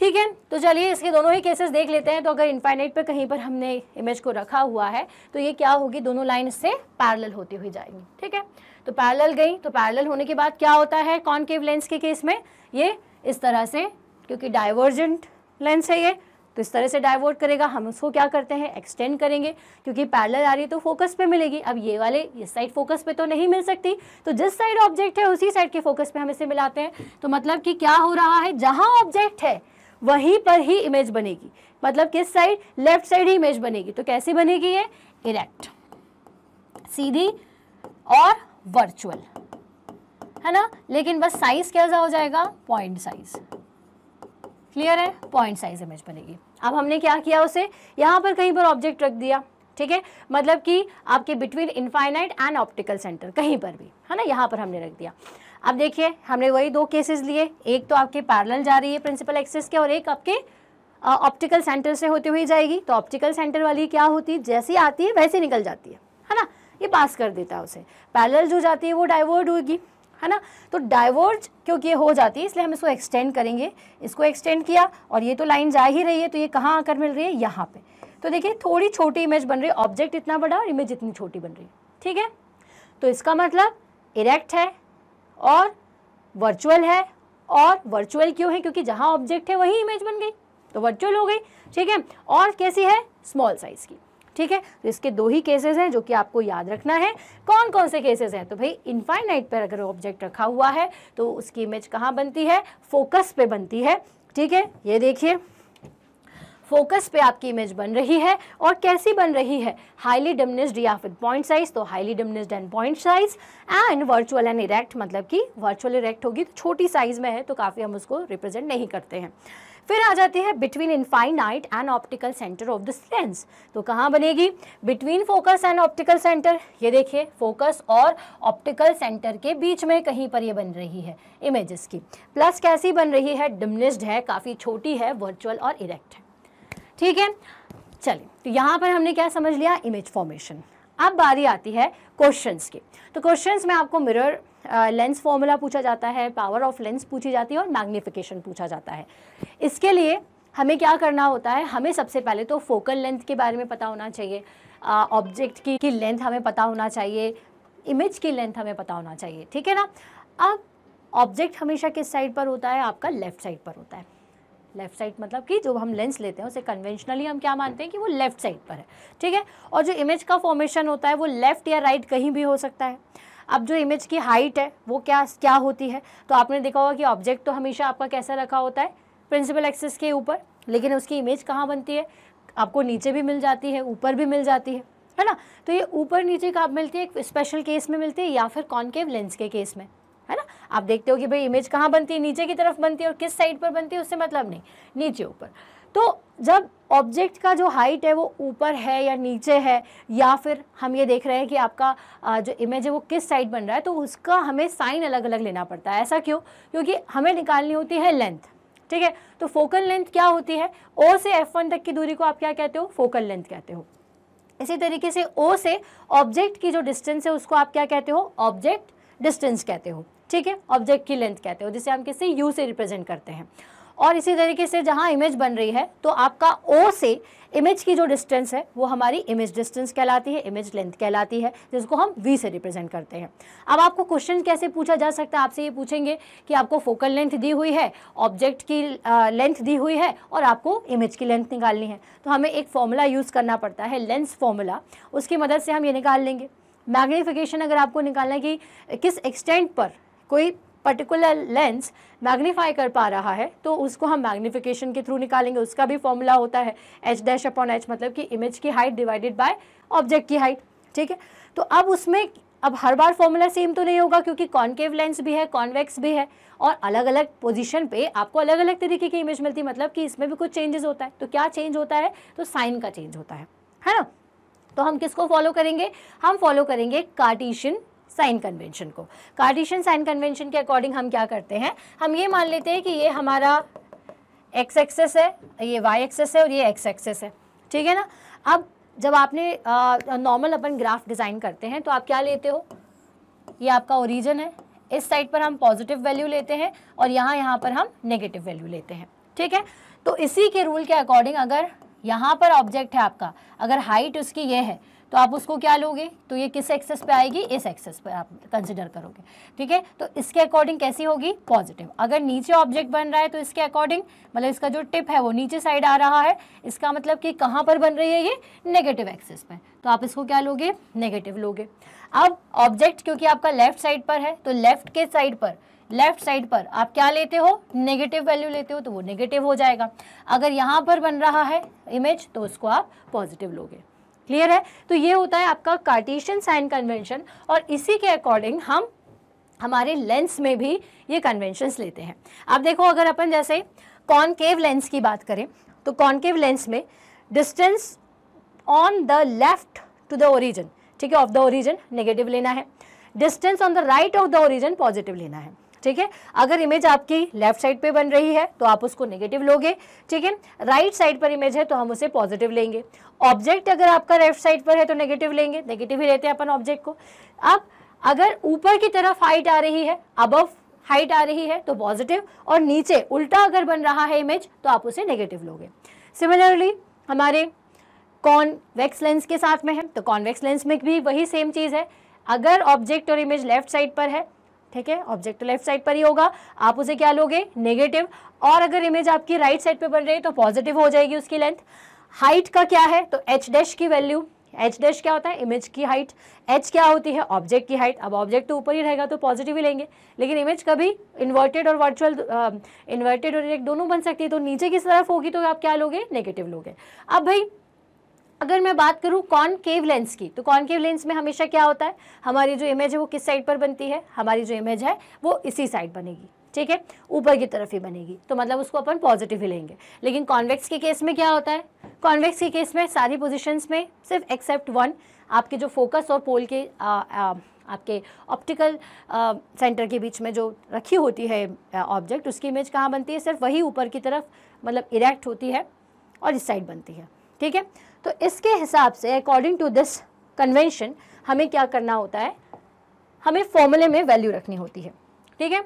ठीक है तो चलिए इसके दोनों ही केसेस देख लेते हैं तो अगर इन्फाइनाइट पर कहीं पर हमने इमेज को रखा हुआ है तो ये क्या होगी दोनों लाइन इससे पैरल होती हुई जाएगी ठीक है तो पैरल गई तो पैरल होने के बाद क्या होता है कॉनकेव लेंस के केस में ये इस तरह से क्योंकि डाइवर्जेंट लेंस है ये तो इस तरह से डाइवर्ट करेगा हम उसको क्या करते हैं एक्सटेंड करेंगे क्योंकि पैरल आ रही है तो फोकस पे मिलेगी अब ये वाले ये साइड फोकस पे तो नहीं मिल सकती तो जिस साइड ऑब्जेक्ट है उसी साइड के फोकस पे हम इसे मिलाते हैं तो मतलब कि क्या हो रहा है जहां ऑब्जेक्ट है वहीं पर ही इमेज बनेगी मतलब किस साइड लेफ्ट साइड ही इमेज बनेगी तो कैसे बनेगी ये इरेक्ट सीधी और वर्चुअल है ना लेकिन बस साइज कैसा हो जाएगा पॉइंट साइज क्लियर है पॉइंट साइज इमेज बनेगी अब हमने क्या किया उसे यहां पर कहीं पर ऑब्जेक्ट रख दिया ठीक है मतलब कि आपके between infinite and optical centre कहीं पर भी है ना यहां पर हमने रख दिया अब देखिए हमने वही दो केसेस लिए एक तो आपके पैरल जा रही है प्रिंसिपल एक्सेस के और एक आपके ऑप्टिकल सेंटर से होती हुई जाएगी तो ऑप्टिकल सेंटर वाली क्या होती है जैसी आती है वैसे निकल जाती है है ना ये पास कर देता है उसे पैरल जो जाती है वो डाइवर्ट होगी है ना तो डाइवर्ज क्योंकि ये हो जाती है इसलिए हम इसको एक्सटेंड करेंगे इसको एक्सटेंड किया और ये तो लाइन जा ही रही है तो ये कहाँ आकर मिल रही है यहाँ पे तो देखिए थोड़ी छोटी इमेज बन रही है ऑब्जेक्ट इतना बड़ा और इमेज इतनी छोटी बन रही है ठीक है तो इसका मतलब इरेक्ट है और वर्चुअल है और वर्चुअल क्यों है क्योंकि जहाँ ऑब्जेक्ट है वही इमेज बन गई तो वर्चुअल हो गई ठीक है और कैसी है स्मॉल साइज़ की ठीक है तो इसके दो ही केसेस हैं जो कि आपको याद रखना है कौन कौन से केसेस हैं तो भाई इनफाइनाइट पर अगर ऑब्जेक्ट रखा हुआ है तो उसकी इमेज कहाँ बनती है फोकस पे बनती है ठीक है ये देखिए फोकस पे आपकी इमेज बन रही है और कैसी बन रही है हाईली डिमनिस्ड या फिर पॉइंट साइज तो highly diminished and point size and virtual and erect मतलब कि वर्चुअल इरेक्ट होगी तो छोटी साइज में है तो काफ़ी हम उसको रिप्रेजेंट नहीं करते हैं फिर आ जाती है between infinite and optical centre of this lens तो कहाँ बनेगी between focus and optical centre ये देखिए फोकस और ऑप्टिकल सेंटर के बीच में कहीं पर ये बन रही है इमेजेस की प्लस कैसी बन रही है डिमनिस्ड है काफ़ी छोटी है वर्चुअल और इरेक्ट है ठीक है चलिए तो यहाँ पर हमने क्या समझ लिया इमेज फॉर्मेशन अब बारी आती है क्वेश्चंस की तो क्वेश्चंस में आपको मिरर लेंस फॉर्मूला पूछा जाता है पावर ऑफ लेंस पूछी जाती है और मैग्निफिकेशन पूछा जाता है इसके लिए हमें क्या करना होता है हमें सबसे पहले तो फोकल लेंथ के बारे में पता होना चाहिए ऑब्जेक्ट की की लेंथ हमें पता होना चाहिए इमेज की लेंथ हमें पता होना चाहिए ठीक है ना अब ऑब्जेक्ट हमेशा किस साइड पर होता है आपका लेफ़्ट साइड पर होता है लेफ़्ट साइड मतलब कि जो हम लेंस लेते हैं उसे कन्वेंशनली हम क्या मानते हैं कि वो लेफ़्ट साइड पर है ठीक है और जो इमेज का फॉर्मेशन होता है वो लेफ़्ट या राइट right कहीं भी हो सकता है अब जो इमेज की हाइट है वो क्या क्या होती है तो आपने देखा होगा कि ऑब्जेक्ट तो हमेशा आपका कैसा रखा होता है प्रिंसिपल एक्सेस के ऊपर लेकिन उसकी इमेज कहाँ बनती है आपको नीचे भी मिल जाती है ऊपर भी मिल जाती है है ना तो ये ऊपर नीचे का आप मिलती है एक स्पेशल केस में मिलती है या फिर कॉनकेव लेंस के केस में है ना आप देखते हो कि भाई इमेज कहाँ बनती है नीचे की तरफ बनती है और किस साइड पर बनती है उससे मतलब नहीं नीचे ऊपर तो जब ऑब्जेक्ट का जो हाइट है वो ऊपर है या नीचे है या फिर हम ये देख रहे हैं कि आपका जो इमेज है वो किस साइड बन रहा है तो उसका हमें साइन अलग अलग लेना पड़ता है ऐसा क्यों क्योंकि हमें निकालनी होती है लेंथ ठीक है तो फोकल लेंथ क्या होती है ओ से एफ वन तक की दूरी को आप क्या कहते हो फोकल लेंथ कहते हो इसी तरीके से ओ से ऑब्जेक्ट की जो डिस्टेंस है उसको आप क्या कहते हो ऑब्जेक्ट डिस्टेंस कहते हो ठीक है ऑब्जेक्ट की लेंथ कहते हो जिसे हम किसी यू से रिप्रेजेंट करते हैं और इसी तरीके से जहाँ इमेज बन रही है तो आपका ओ से इमेज की जो डिस्टेंस है वो हमारी इमेज डिस्टेंस कहलाती है इमेज लेंथ कहलाती है जिसको हम वी से रिप्रेजेंट करते हैं अब आपको क्वेश्चन कैसे पूछा जा सकता है आपसे ये पूछेंगे कि आपको फोकल लेंथ दी हुई है ऑब्जेक्ट की लेंथ दी हुई है और आपको इमेज की लेंथ निकालनी है तो हमें एक फॉर्मूला यूज़ करना पड़ता है लेंस फॉर्मूला उसकी मदद से हम ये निकाल लेंगे मैग्नीफिकेशन अगर आपको निकालना है कि किस एक्सटेंट पर कोई पर्टिकुलर लेंस मैग्नीफाई कर पा रहा है तो उसको हम मैग्नीफिकेशन के थ्रू निकालेंगे उसका भी फॉर्मूला होता है एच डैश अपॉन एच मतलब कि इमेज की हाइट डिवाइडेड बाय ऑब्जेक्ट की हाइट ठीक है तो अब उसमें अब हर बार फॉर्मूला सेम तो नहीं होगा क्योंकि कॉन्केव लेंस भी है कॉन्वेक्स भी है और अलग अलग पोजीशन पे आपको अलग अलग तरीके की इमेज मिलती है मतलब कि इसमें भी कुछ चेंजेस होता है तो क्या चेंज होता है तो साइन का चेंज होता है है ना तो हम किसको फॉलो करेंगे हम फॉलो करेंगे कार्टिशियन साइन कन्वेंशन को कार्टिशियन साइन कन्वेंशन के अकॉर्डिंग हम क्या करते हैं हम ये मान लेते हैं कि ये हमारा एक्स एक्सेस है ये वाई एक्सेस है और ये एक्स एक्सेस है ठीक है ना अब जब आपने नॉर्मल अपन ग्राफ डिज़ाइन करते हैं तो आप क्या लेते हो ये आपका ओरिजन है इस साइड पर हम पॉजिटिव वैल्यू लेते हैं और यहाँ यहाँ पर हम नेगेटिव वैल्यू लेते हैं ठीक है तो इसी के रूल के अकॉर्डिंग अगर यहाँ पर ऑब्जेक्ट है आपका अगर हाइट उसकी ये है तो आप उसको क्या लोगे तो ये किस एक्सेस पे आएगी इस एक्सेस पे आप कंसिडर करोगे ठीक है तो इसके अकॉर्डिंग कैसी होगी पॉजिटिव अगर नीचे ऑब्जेक्ट बन रहा है तो इसके अकॉर्डिंग मतलब इसका जो टिप है वो नीचे साइड आ रहा है इसका मतलब कि कहाँ पर बन रही है ये नेगेटिव एक्सेस पे तो आप इसको क्या लोगे नेगेटिव लोगे अब ऑब्जेक्ट क्योंकि आपका लेफ्ट साइड पर है तो लेफ्ट के साइड पर लेफ्ट साइड पर आप क्या लेते हो नेगेटिव वैल्यू लेते हो तो वो नेगेटिव हो जाएगा अगर यहाँ पर बन रहा है इमेज तो उसको आप पॉजिटिव लोगे क्लियर है तो ये होता है आपका कार्टेशियन साइन कन्वेंशन और इसी के अकॉर्डिंग हम हमारे लेंस में भी ये कन्वेंशंस लेते हैं आप देखो अगर अपन जैसे कॉनकेव लेंस की बात करें तो कॉनकेव लेंस में distance on the left to the origin ठीक है ऑफ द ओरिजन नेगेटिव लेना है distance on the right of the origin positive लेना है ठीक है अगर इमेज आपकी लेफ्ट साइड पे बन रही है तो आप उसको नेगेटिव लोगे ठीक है राइट साइड पर इमेज है तो हम उसे पॉजिटिव लेंगे ऑब्जेक्ट अगर आपका लेफ्ट साइड पर है तो नेगेटिव लेंगे नेगेटिव ही रहते हैं अपन ऑब्जेक्ट को अब अगर ऊपर की तरफ हाइट आ रही है अबव हाइट आ रही है तो पॉजिटिव और नीचे उल्टा अगर बन रहा है इमेज तो आप उसे नेगेटिव लोगे सिमिलरली हमारे कॉन्वेक्स लेंस के साथ में है तो कॉन्वेक्स लेंस में भी वही सेम चीज़ है अगर ऑब्जेक्ट और इमेज लेफ्ट साइड पर है ठीक है ऑब्जेक्ट लेफ्ट साइड पर ही होगा आप उसे क्या लोगे नेगेटिव और अगर इमेज आपकी राइट right साइड पे बन रही है तो पॉजिटिव हो जाएगी उसकी लेंथ हाइट का क्या है तो एच डैश की वैल्यू एच डैश क्या होता है इमेज की हाइट एच क्या होती है ऑब्जेक्ट की हाइट अब ऑब्जेक्ट तो ऊपर ही रहेगा तो पॉजिटिव ही लेंगे लेकिन इमेज कभी इन्वर्टेड और वर्चुअल इन्वर्टेड और डायरेक्ट दोनों बन सकती है तो नीचे की तरफ होगी तो आप क्या लोगे नेगेटिव लोगे अब भाई अगर मैं बात करूँ कॉनकेव लेंस की तो कॉनकेव लेंस में हमेशा क्या होता है हमारी जो इमेज है वो किस साइड पर बनती है हमारी जो इमेज है वो इसी साइड बनेगी ठीक है ऊपर की तरफ ही बनेगी तो मतलब उसको अपन पॉजिटिव ही लेंगे लेकिन कॉन्वेक्स के केस में क्या होता है कॉन्वेक्स के केस में सारी पोजिशंस में सिर्फ एक्सेप्ट वन आपके जो फोकस और पोल के आ, आ, आपके ऑप्टिकल सेंटर के बीच में जो रखी होती है ऑब्जेक्ट उसकी इमेज कहाँ बनती है सिर्फ वही ऊपर की तरफ मतलब इरेक्ट होती है और इस साइड बनती है ठीक है तो इसके हिसाब से अकॉर्डिंग टू दिस कन्वेंशन हमें क्या करना होता है हमें फॉर्मूले में वैल्यू रखनी होती है ठीक है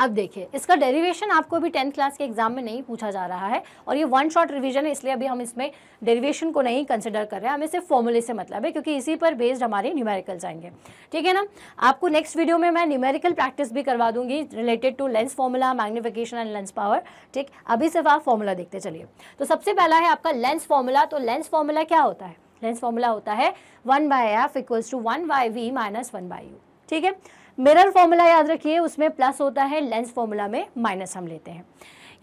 अब देखिए इसका डेरिवेशन आपको अभी टेंथ क्लास के एग्जाम में नहीं पूछा जा रहा है और ये वन शॉट रिवीजन है इसलिए अभी हम इसमें डेरिवेशन को नहीं कंसिडर कर रहे हैं हमें सिर्फ फॉर्मूले से मतलब है क्योंकि इसी पर बेस्ड हमारे न्यूमेरिकल जाएंगे ठीक है ना आपको नेक्स्ट वीडियो में मैं न्यूमेरिकल प्रैक्टिस भी करवा दूंगी related to lens formula magnification and lens power ठीक अभी सिर्फ आप फॉर्मूला देखते चलिए तो सबसे पहला है आपका लेंस फॉर्मूला तो लेंस फॉर्मूला क्या होता है लेंस फॉर्मूला होता है one by F equals to one by V minus one by U ठीक है मिरर फॉर्मूला याद रखिए उसमें प्लस होता है लेंस फॉर्मूला में माइनस हम लेते हैं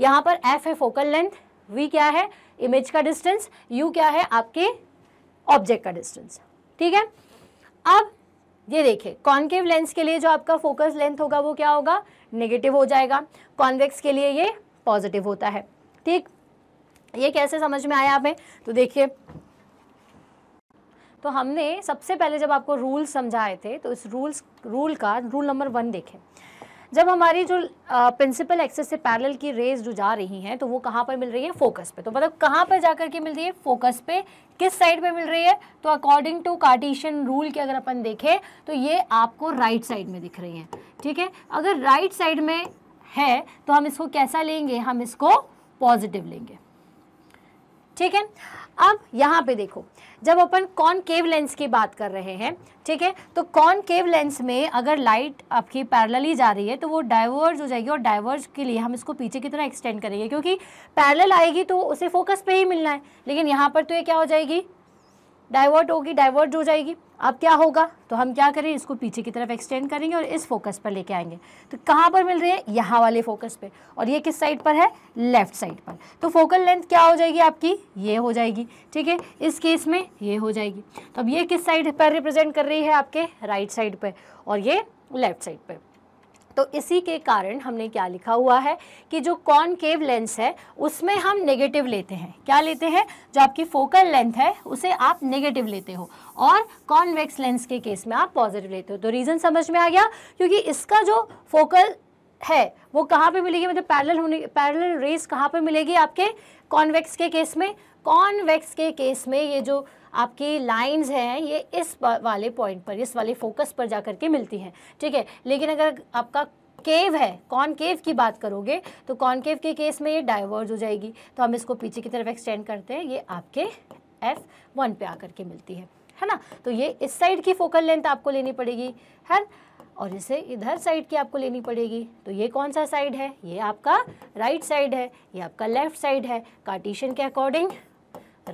यहाँ पर एफ है फोकल लेंथ वी क्या है इमेज का डिस्टेंस यू क्या है आपके ऑब्जेक्ट का डिस्टेंस ठीक है अब ये देखिए कॉन्केव लेंस के लिए जो आपका फोकस लेंथ होगा वो क्या होगा नेगेटिव हो जाएगा कॉन्वेक्स के लिए ये पॉजिटिव होता है ठीक ये कैसे समझ में आया हमें तो देखिए तो हमने सबसे पहले जब आपको रूल समझाए थे तो इस रूल्स रूल का रूल नंबर वन देखें जब हमारी जो प्रिंसिपल एक्सेस से पैरेलल की रेज जो जा रही हैं तो वो कहाँ पर मिल रही है फोकस पे तो मतलब कहाँ पर जाकर के मिल रही है फोकस पे किस साइड पे मिल रही है तो अकॉर्डिंग टू कार्टिशियन रूल के अगर अपन देखें तो ये आपको राइट right साइड में दिख रही है ठीक है अगर राइट right साइड में है तो हम इसको कैसा लेंगे हम इसको पॉजिटिव लेंगे ठीक है अब यहाँ पे देखो जब अपन कॉन केव लेंस की बात कर रहे हैं ठीक है तो कॉन केव लेंस में अगर लाइट आपकी ही जा रही है तो वो डाइवर्ज हो जाएगी और डाइवर्ज के लिए हम इसको पीछे की तरह एक्सटेंड करेंगे क्योंकि पैरल आएगी तो उसे फोकस पे ही मिलना है लेकिन यहाँ पर तो ये क्या हो जाएगी डाइवर्ट होगी डाइवर्ट हो जाएगी अब क्या होगा तो हम क्या करें इसको पीछे की तरफ एक्सटेंड करेंगे और इस फोकस पर लेके आएंगे तो कहाँ पर मिल रही है यहाँ वाले फोकस पे और ये किस साइड पर है लेफ्ट साइड पर तो फोकल लेंथ क्या हो जाएगी आपकी ये हो जाएगी ठीक है इस केस में ये हो जाएगी तो अब ये किस साइड पर रिप्रेजेंट कर रही है आपके राइट साइड पर और ये लेफ्ट साइड पर तो इसी के कारण हमने क्या लिखा हुआ है कि जो कॉनकेव लेंस है उसमें हम नेगेटिव लेते हैं क्या लेते हैं जो आपकी फोकल लेंथ है उसे आप नेगेटिव लेते हो और कॉन्वेक्स लेंस के केस में आप पॉजिटिव लेते हो तो रीज़न समझ में आ गया क्योंकि इसका जो फोकल है वो कहाँ पे मिलेगी मतलब पैरेलल होने पैरेलल रेस कहाँ पे मिलेगी आपके कॉन्वेक्स के केस में कॉन्वेक्स के केस में ये जो आपकी लाइंस हैं ये इस वाले पॉइंट पर इस वाले फोकस पर जा के मिलती हैं ठीक है लेकिन अगर आपका केव है कॉनकेव की बात करोगे तो कॉनकेव के केस में ये डाइवर्ज हो जाएगी तो हम इसको पीछे की तरफ एक्सटेंड करते हैं ये आपके एफ वन पे आकर के मिलती है है ना तो ये इस साइड की फोकल लेंथ आपको लेनी पड़ेगी है और इसे इधर साइड की आपको लेनी पड़ेगी तो ये कौन सा साइड है ये आपका राइट साइड है ये आपका लेफ्ट साइड है कार्टिशन के अकॉर्डिंग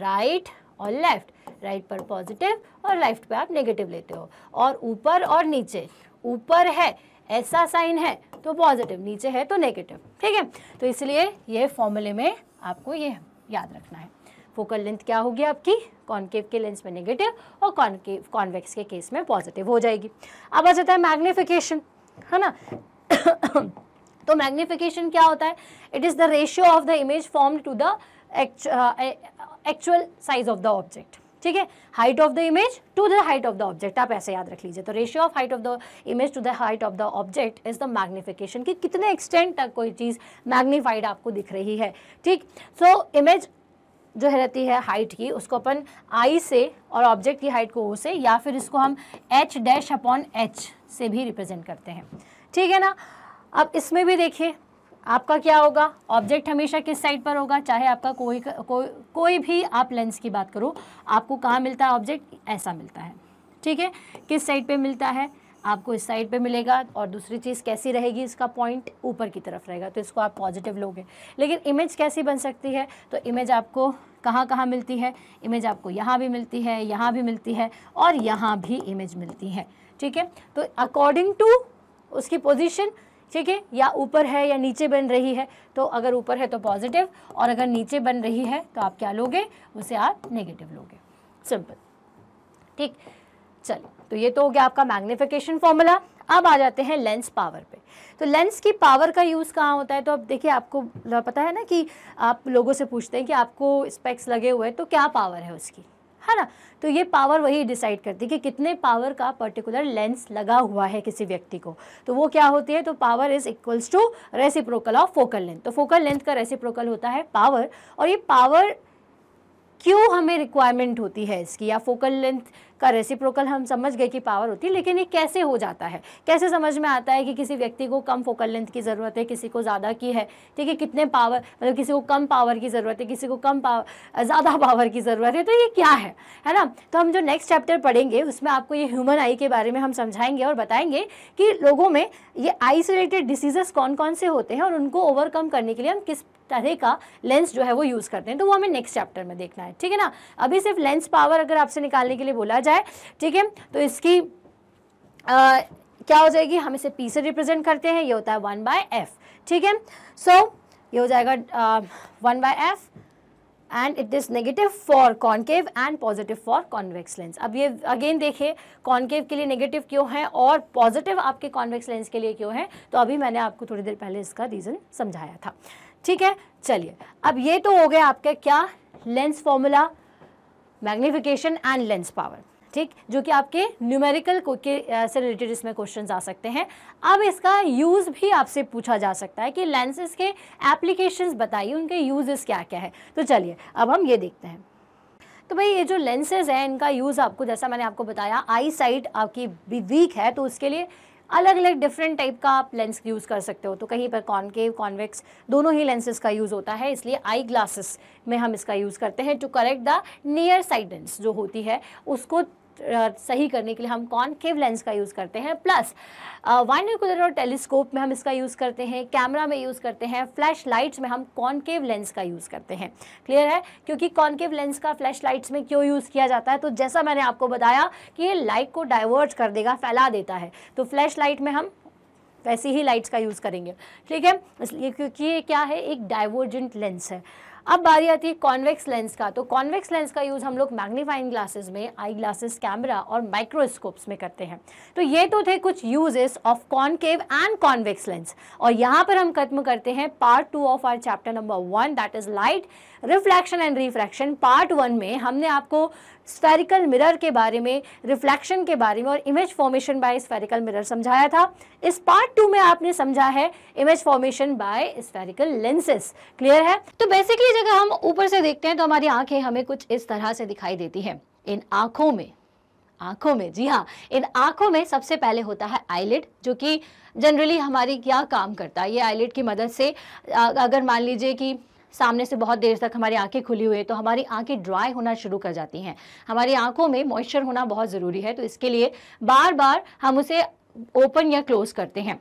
राइट और लेफ़्ट राइट पर पॉजिटिव और लेफ्ट पे आप नेगेटिव लेते हो और ऊपर और नीचे ऊपर है ऐसा साइन है तो पॉजिटिव नीचे है तो नेगेटिव ठीक है तो इसलिए ये फॉर्मूले में आपको ये याद रखना है फोकल लेंथ क्या होगी आपकी कॉन्केव के लेंस में नेगेटिव और कॉन्केव कॉन्वेक्स के केस में पॉजिटिव हो जाएगी अब आ जाता है मैग्निफिकेशन है ना तो मैग्निफिकेशन क्या होता है it is the ratio of the image form to the actual size of the object ठीक है height of the image to the height of the object आप ऐसे याद रख लीजिए तो ratio of height of the image to the height of the object is the magnification की कितने एक्सटेंट तक कोई चीज़ मैग्निफाइड आपको दिख रही है ठीक सो इमेज जो है रहती है हाइट की उसको अपन आई से और ऑब्जेक्ट की हाइट को ओ से या फिर इसको हम एच डैश अपॉन एच से भी रिप्रेजेंट करते हैं ठीक है ना अब इसमें भी देखिए आपका क्या होगा ऑब्जेक्ट हमेशा किस साइड पर होगा चाहे आपका कोई को, कोई भी आप लेंस की बात करो आपको कहाँ मिलता है ऑब्जेक्ट ऐसा मिलता है ठीक है किस साइड पे मिलता है आपको इस साइड पे मिलेगा और दूसरी चीज़ कैसी रहेगी इसका पॉइंट ऊपर की तरफ रहेगा तो इसको आप पॉजिटिव लोगे लेकिन इमेज कैसी बन सकती है तो इमेज आपको कहाँ कहाँ मिलती है इमेज आपको यहाँ भी मिलती है यहाँ भी मिलती है और यहाँ भी इमेज मिलती है ठीक है तो अकॉर्डिंग टू उसकी पोजिशन ठीक है या ऊपर है या नीचे बन रही है तो अगर ऊपर है तो पॉजिटिव और अगर नीचे बन रही है तो आप क्या लोगे उसे आप नेगेटिव लोगे सिंपल ठीक चलो तो ये तो हो गया आपका मैग्निफिकेशन फॉर्मूला अब आ जाते हैं लेंस पावर पे तो लेंस की पावर का यूज़ कहाँ होता है तो अब देखिए आपको पता है ना कि आप लोगों से पूछते हैं कि आपको स्पेक्स लगे हुए हैं तो क्या पावर है उसकी है ना तो ये पावर वही डिसाइड करती है कि कितने पावर का पर्टिकुलर लेंस लगा हुआ है किसी व्यक्ति को तो वो क्या होती है तो power is equals to reciprocal of focal length तो फोकल लेंथ का रेसिप्रोकल होता है पावर और ये पावर क्यों हमें रिक्वायरमेंट होती है इसकी या फोकल लेंथ का रेसिप्रोकल हम समझ गए कि पावर होती है लेकिन ये कैसे हो जाता है कैसे समझ में आता है कि किसी व्यक्ति को कम फोकल लेंथ की ज़रूरत है किसी को ज़्यादा की है ठीक है कितने पावर मतलब किसी को कम पावर की ज़रूरत है किसी को कम पावर ज़्यादा पावर की ज़रूरत है तो ये क्या है है ना तो हम जो नेक्स्ट चैप्टर पढ़ेंगे उसमें आपको ये ह्यूमन आई के बारे में हम समझाएंगे और बताएंगे कि लोगों में ये आई से रिलेटेड डिसीजेस कौन कौन से होते हैं और उनको ओवरकम करने के लिए हम किस तरह का लेंस जो है वो यूज़ करते हैं तो वो हमें नेक्स्ट चैप्टर में देखना है ठीक है ना अभी सिर्फ लेंस पावर अगर आपसे निकालने के लिए बोला जाए ठीक है तो इसकी आ, क्या हो जाएगी हम इसे पी से रिप्रेजेंट करते हैं ये होता है वन बाय एफ ठीक है सो ये हो जाएगा one by F and it is negative for concave and positive for convex lens अब ये अगेन देखिए कॉन्केव के लिए नेगेटिव क्यों है और पॉजिटिव आपके कॉन्वेक्स लेंस के लिए क्यों है तो अभी मैंने आपको थोड़ी देर पहले इसका रीज़न समझाया था ठीक है चलिए अब ये तो हो गया आपका क्या lens formula magnification and lens power ठीक जो कि आपके न्यूमेरिकल के से रिलेटेड इसमें क्वेश्चन आ सकते हैं अब इसका यूज़ भी आपसे पूछा जा सकता है कि लेंसेज के एप्लीकेशन बताइए उनके यूजेस क्या क्या है तो चलिए अब हम ये देखते हैं तो भाई ये जो लेंसेज हैं इनका यूज़ आपको जैसा मैंने आपको बताया आई साइट आपकी वीक है तो उसके लिए अलग अलग डिफरेंट टाइप का आप लेंस यूज़ कर सकते हो तो कहीं पर कॉनकेव कॉन्वेक्स दोनों ही लेंसेज का यूज़ होता है इसलिए आई ग्लासेस में हम इसका यूज़ करते हैं to correct the near sightedness जो होती है उसको सही करने के लिए हम कॉनकेव लेंस का यूज़ करते हैं प्लस वाइनोकुलर और टेलीस्कोप में हम इसका यूज़ करते हैं कैमरा में यूज़ करते हैं फ्लैश लाइट्स में हम कॉनकेव लेंस का यूज़ करते हैं क्लियर है क्योंकि कॉनकेव लेंस का फ्लैश लाइट्स में क्यों यूज़ किया जाता है तो जैसा मैंने आपको बताया कि ये लाइट को डाइवर्ट कर देगा फैला देता है तो फ्लैश लाइट में हम वैसी ही लाइट्स का यूज़ करेंगे ठीक है इसलिए क्योंकि ये क्या है एक डाइवर्जेंट लेंस है अब बारी आती है कॉन्वेक्स लेंस का तो कॉन्वेक्स लेंस का यूज़ हम लोग मैग्नीफाइंग ग्लासेस में आई ग्लासेस कैमरा और माइक्रोस्कोप्स में करते हैं तो ये तो थे कुछ uses of concave and convex lens और यहाँ पर हम खत्म करते हैं part two of our chapter number one that is light reflection and refraction part one में हमने आपको स्फेरिकल मिरर के बारे में रिफ्लेक्शन के बारे में और image formation by spherical mirror समझाया था इस पार्ट टू में आपने समझा है image formation by spherical lenses clear है तो बेसिकली जगह हम ऊपर से देखते हैं तो हमारी आंखें हमें कुछ इस तरह से दिखाई देती है इन आंखों में आंखों में जी हाँ इन आंखों में सबसे पहले होता है आईलिड जो कि जनरली हमारी क्या काम करता है ये आईलिड की मदद से अगर मान लीजिए कि सामने से बहुत देर तक हमारी आंखें खुली हुई है तो हमारी आंखें ड्राई होना शुरू कर जाती हैं हमारी आंखों में मॉइस्चर होना बहुत ज़रूरी है तो इसके लिए बार बार हम उसे ओपन या क्लोज करते हैं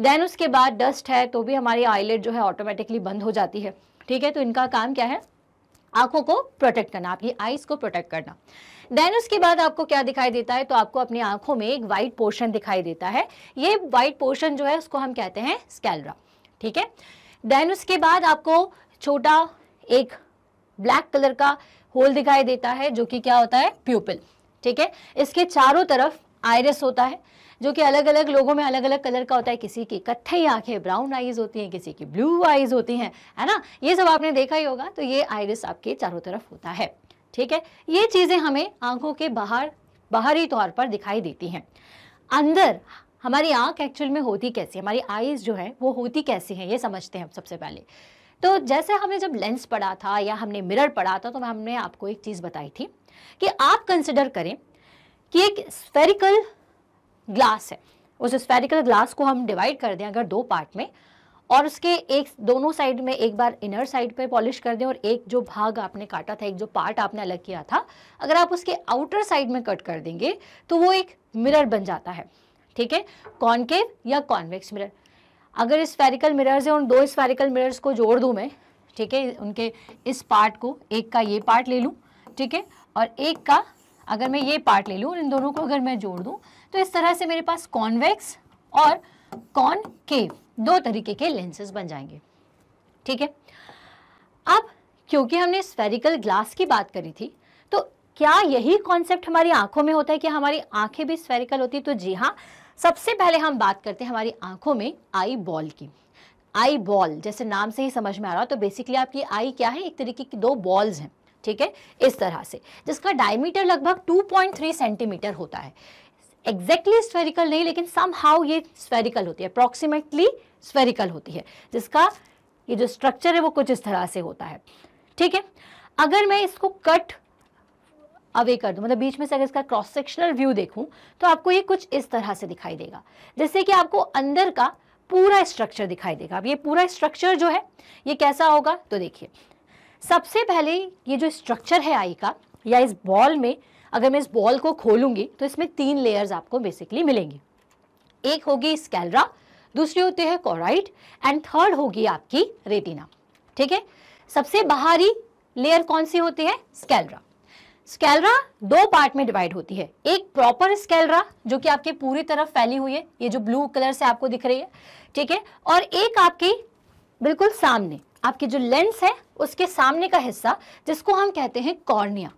देन उसके बाद डस्ट है तो भी हमारी आईलेट जो है ऑटोमेटिकली बंद हो जाती है ठीक है तो इनका काम क्या है आंखों को प्रोटेक्ट करना आपकी आईज को प्रोटेक्ट करना देन उसके बाद आपको क्या दिखाई देता है तो आपको अपनी आंखों में एक वाइट पोर्शन दिखाई देता है ये वाइट पोर्शन जो है उसको हम कहते हैं स्कैलरा ठीक है देन उसके बाद आपको छोटा एक ब्लैक कलर का होल दिखाई देता है जो कि क्या होता है प्यूपिल ठीक है इसके चारों तरफ आयरस होता है जो कि अलग अलग लोगों में अलग अलग कलर का होता है किसी की कत्थई आंखें ब्राउन आईज होती हैं किसी की ब्लू आईज होती हैं है ना ये सब आपने देखा ही होगा तो ये आयरस आपके चारों तरफ होता है ठीक है ये चीज़ें हमें आंखों के बाहर बाहरी तौर पर दिखाई देती हैं अंदर हमारी आंख एक्चुअल में होती कैसी हमारी आईज जो है वो होती कैसी है ये समझते हैं हम सबसे पहले तो जैसे हमने जब लेंस पढ़ा था या हमने मिरर पढ़ा था तो हमने आपको एक चीज़ बताई थी कि आप कंसिडर करें कि एक स्फेरिकल ग्लास है उस स्फेरिकल ग्लास को हम डिवाइड कर दें अगर दो पार्ट में और उसके एक दोनों साइड में एक बार इनर साइड पे पॉलिश कर दें और एक जो भाग आपने काटा था एक जो पार्ट आपने अलग किया था अगर आप उसके आउटर साइड में कट कर देंगे तो वो एक मिरर बन जाता है ठीक है कॉन्केव या कॉन्वेक्स मिरर अगर स्पेरिकल मिरर्स हैं उन दो स्पेरिकल मिरर्स को जोड़ दूँ मैं ठीक है उनके इस पार्ट को एक का ये पार्ट ले लूँ ठीक है और एक का अगर मैं ये पार्ट ले लूँ इन दोनों को अगर मैं जोड़ दूँ तो इस तरह से मेरे पास कॉन्वेक्स और कॉनकेव दो तरीके के लेंसेज बन जाएंगे ठीक है अब क्योंकि हमने स्फेरिकल ग्लास की बात करी थी तो क्या यही कॉन्सेप्ट हमारी आंखों में होता है कि हमारी आंखें भी स्फेरिकल होती है तो जी हाँ सबसे पहले हम बात करते हैं हमारी आंखों में आई बॉल की आई बॉल जैसे नाम से ही समझ में आ रहा है तो बेसिकली आपकी आई क्या है एक तरीके की दो बॉल्स हैं ठीक है इस तरह से जिसका डायमीटर लगभग 2.3 सेंटीमीटर होता है एग्जैक्टली exactly स्फेरिकल नहीं लेकिन सम हाउ ये स्फेरिकल होती है अप्रॉक्सीमेटली स्फेरिकल होती है जिसका ये जो स्ट्रक्चर है वो कुछ इस तरह से होता है ठीक है अगर मैं इसको कट अवे कर दूं मतलब बीच में से अगर इसका क्रॉस सेक्शनल व्यू देखूं तो आपको ये कुछ इस तरह से दिखाई देगा जैसे कि आपको अंदर का पूरा स्ट्रक्चर दिखाई देगा अब ये पूरा स्ट्रक्चर जो है ये कैसा होगा तो देखिए सबसे पहले ये जो स्ट्रक्चर है आई का या इस बॉल में अगर मैं इस बॉल को खोलूंगी तो इसमें तीन लेयर्स आपको बेसिकली मिलेंगी एक होगी स्कैलरा दूसरी होती है कोराइट एंड थर्ड होगी आपकी रेटिना ठीक है सबसे बाहरी लेयर कौन सी होती है स्कैलरा स्केलरा दो पार्ट में डिवाइड होती है एक प्रॉपर स्केलरा जो कि आपके पूरी तरफ फैली हुई है ये जो ब्लू कलर से आपको दिख रही है ठीक है और एक आपकी बिल्कुल सामने आपकी जो लेंस है उसके सामने का हिस्सा जिसको हम कहते हैं कॉर्निया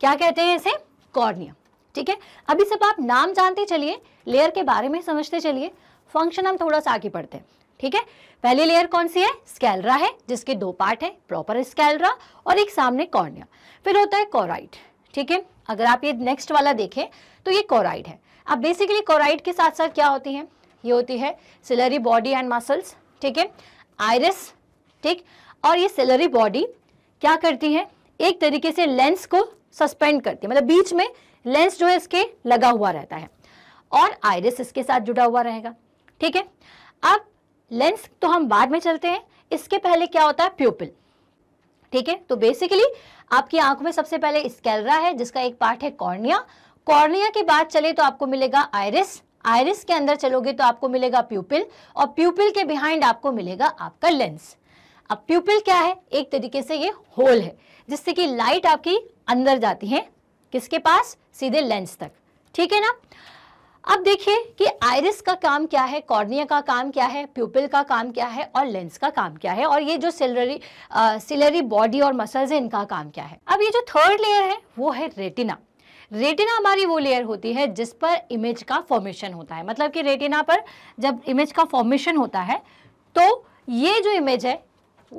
क्या कहते हैं इसे कॉर्निया ठीक है अभी सब आप नाम जानते चलिए लेयर के बारे में समझते चलिए फंक्शन हम थोड़ा सा आगे पढ़ते हैं ठीक है पहली लेयर कौन सी है स्केलरा है जिसके दो पार्ट है प्रॉपर स्केलरा और एक सामने कॉर्निया फिर होता है कॉराइट ठीक है अगर आप ये नेक्स्ट वाला देखें तो ये कोराइड है अब बेसिकली कोराइड के साथ साथ क्या होती है ये होती है सिलरी बॉडी एंड मसल्स ठीक है आयरस ठीक और ये सिलरी बॉडी क्या करती है एक तरीके से लेंस को सस्पेंड करती है मतलब बीच में लेंस जो है इसके लगा हुआ रहता है और आयरस इसके साथ जुड़ा हुआ रहेगा ठीक है अब लेंस तो हम बाद में चलते हैं इसके पहले क्या होता है प्यूपिल ठीक है तो बेसिकली आपकी आंख में सबसे पहले स्केलरा है जिसका एक पार्ट है कॉर्निया कॉर्निया के बाद चले तो आपको मिलेगा आयरिस आयरिस के अंदर चलोगे तो आपको मिलेगा प्यूपिल और प्यूपिल के बिहाइंड आपको मिलेगा आपका लेंस अब प्यूपिल क्या है एक तरीके से ये होल है जिससे कि लाइट आपकी अंदर जाती है किसके पास सीधे लेंस तक ठीक है ना अब देखिए कि आयरिस का काम क्या है कॉर्निया का काम क्या है प्यूपिल का काम क्या है और लेंस का काम क्या है और ये जो सिलरी सिलरी बॉडी और मसल्स है इनका काम क्या है अब ये जो थर्ड लेयर है वो है रेटिना रेटिना हमारी वो लेयर होती है जिस पर इमेज का फॉर्मेशन होता है मतलब कि रेटिना पर जब इमेज का फॉर्मेशन होता है तो ये जो इमेज है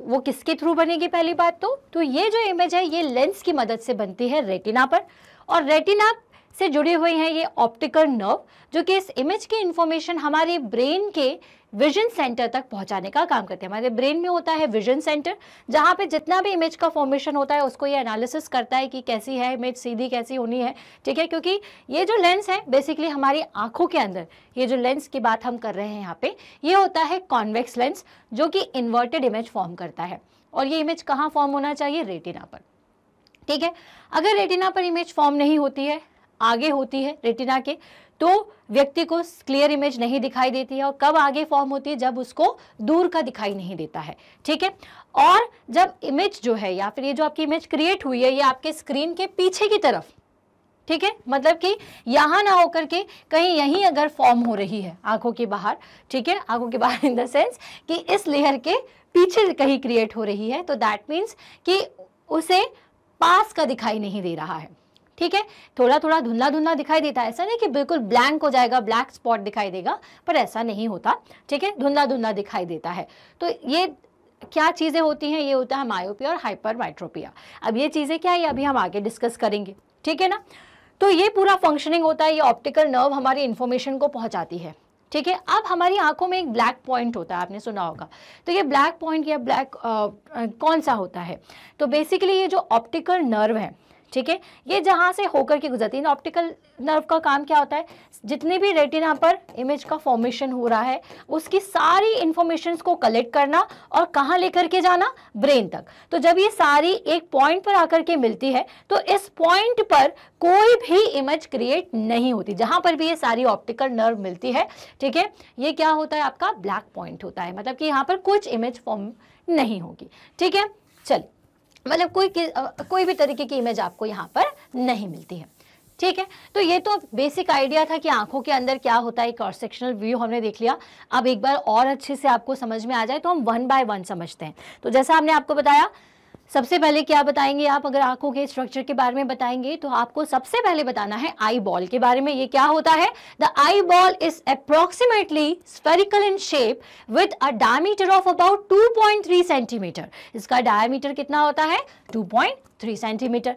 वो किसके थ्रू बनेगी पहली बात तो तो ये जो इमेज है ये लेंस की मदद से बनती है रेटिना पर और रेटिना से जुड़ी हुई हैं ये ऑप्टिकल नर्व जो कि इस इमेज की इंफॉर्मेशन हमारे ब्रेन के विजन सेंटर तक पहुंचाने का काम करते हैं हमारे ब्रेन में होता है विजन सेंटर जहां पे जितना भी इमेज का फॉर्मेशन होता है उसको ये एनालिसिस करता है कि कैसी है इमेज सीधी कैसी होनी है ठीक है क्योंकि ये जो लेंस है बेसिकली हमारी आंखों के अंदर ये जो लेंस की बात हम कर रहे हैं यहाँ पे ये होता है कॉन्वेक्स लेंस जो कि इन्वर्टेड इमेज फॉर्म करता है और ये इमेज कहाँ फॉर्म होना चाहिए रेटिना पर ठीक है अगर रेटिना पर इमेज फॉर्म नहीं होती है आगे होती है रेटिना के तो व्यक्ति को क्लियर इमेज नहीं दिखाई देती है और कब आगे फॉर्म होती है जब उसको दूर का दिखाई नहीं देता है ठीक है और जब इमेज जो है या फिर ये जो आपकी इमेज क्रिएट हुई है ये आपके स्क्रीन के पीछे की तरफ ठीक है मतलब कि यहाँ ना होकर के कहीं यहीं अगर फॉर्म हो रही है आंखों के बाहर ठीक है आंखों के बाहर इन द सेंस कि इस लेयर के पीछे कहीं क्रिएट हो रही है तो दैट मीन्स कि उसे पास का दिखाई नहीं दे रहा है ठीक है थोड़ा थोड़ा धुंधला धुंधला दिखाई देता है ऐसा नहीं कि बिल्कुल ब्लैंक हो जाएगा ब्लैक स्पॉट दिखाई देगा पर ऐसा नहीं होता ठीक है धुंधला धुंधला दिखाई देता है तो ये क्या चीज़ें होती हैं ये होता है मायोपिया और हाइपरमाइट्रोपिया अब ये चीज़ें क्या है अभी हम आगे डिस्कस करेंगे ठीक है ना तो ये पूरा फंक्शनिंग होता है ये ऑप्टिकल नर्व हमारी इन्फॉर्मेशन को पहुंचाती है ठीक है अब हमारी आंखों में एक ब्लैक पॉइंट होता है आपने सुना होगा तो ये ब्लैक पॉइंट या ब्लैक कौन सा होता है तो बेसिकली ये जो ऑप्टिकल नर्व है ठीक है ये जहाँ से होकर के गुजरती है ऑप्टिकल नर्व का काम क्या होता है जितने भी रेटिना पर इमेज का फॉर्मेशन हो रहा है उसकी सारी इंफॉर्मेशन को कलेक्ट करना और कहाँ लेकर के जाना ब्रेन तक तो जब ये सारी एक पॉइंट पर आकर के मिलती है तो इस पॉइंट पर कोई भी इमेज क्रिएट नहीं होती जहाँ पर भी ये सारी ऑप्टिकल नर्व मिलती है ठीक है ये क्या होता है आपका ब्लैक पॉइंट होता है मतलब कि यहाँ पर कुछ इमेज फॉर्म नहीं होगी ठीक है चलिए मतलब कोई कोई भी तरीके की इमेज आपको यहाँ पर नहीं मिलती है ठीक है तो ये तो बेसिक आइडिया था कि आंखों के अंदर क्या होता है क्रॉस सेक्शनल व्यू हमने देख लिया अब एक बार और अच्छे से आपको समझ में आ जाए तो हम वन बाय वन समझते हैं तो जैसा हमने आपको बताया सबसे पहले क्या बताएंगे आप अगर आंखों के स्ट्रक्चर के बारे में बताएंगे तो आपको सबसे पहले बताना है आई बॉल के बारे में ये क्या होता है the eyeball is approximately spherical in shape with a diameter of about 2.3 centimetre इसका डायमीटर कितना होता है 2.3 सेंटीमीटर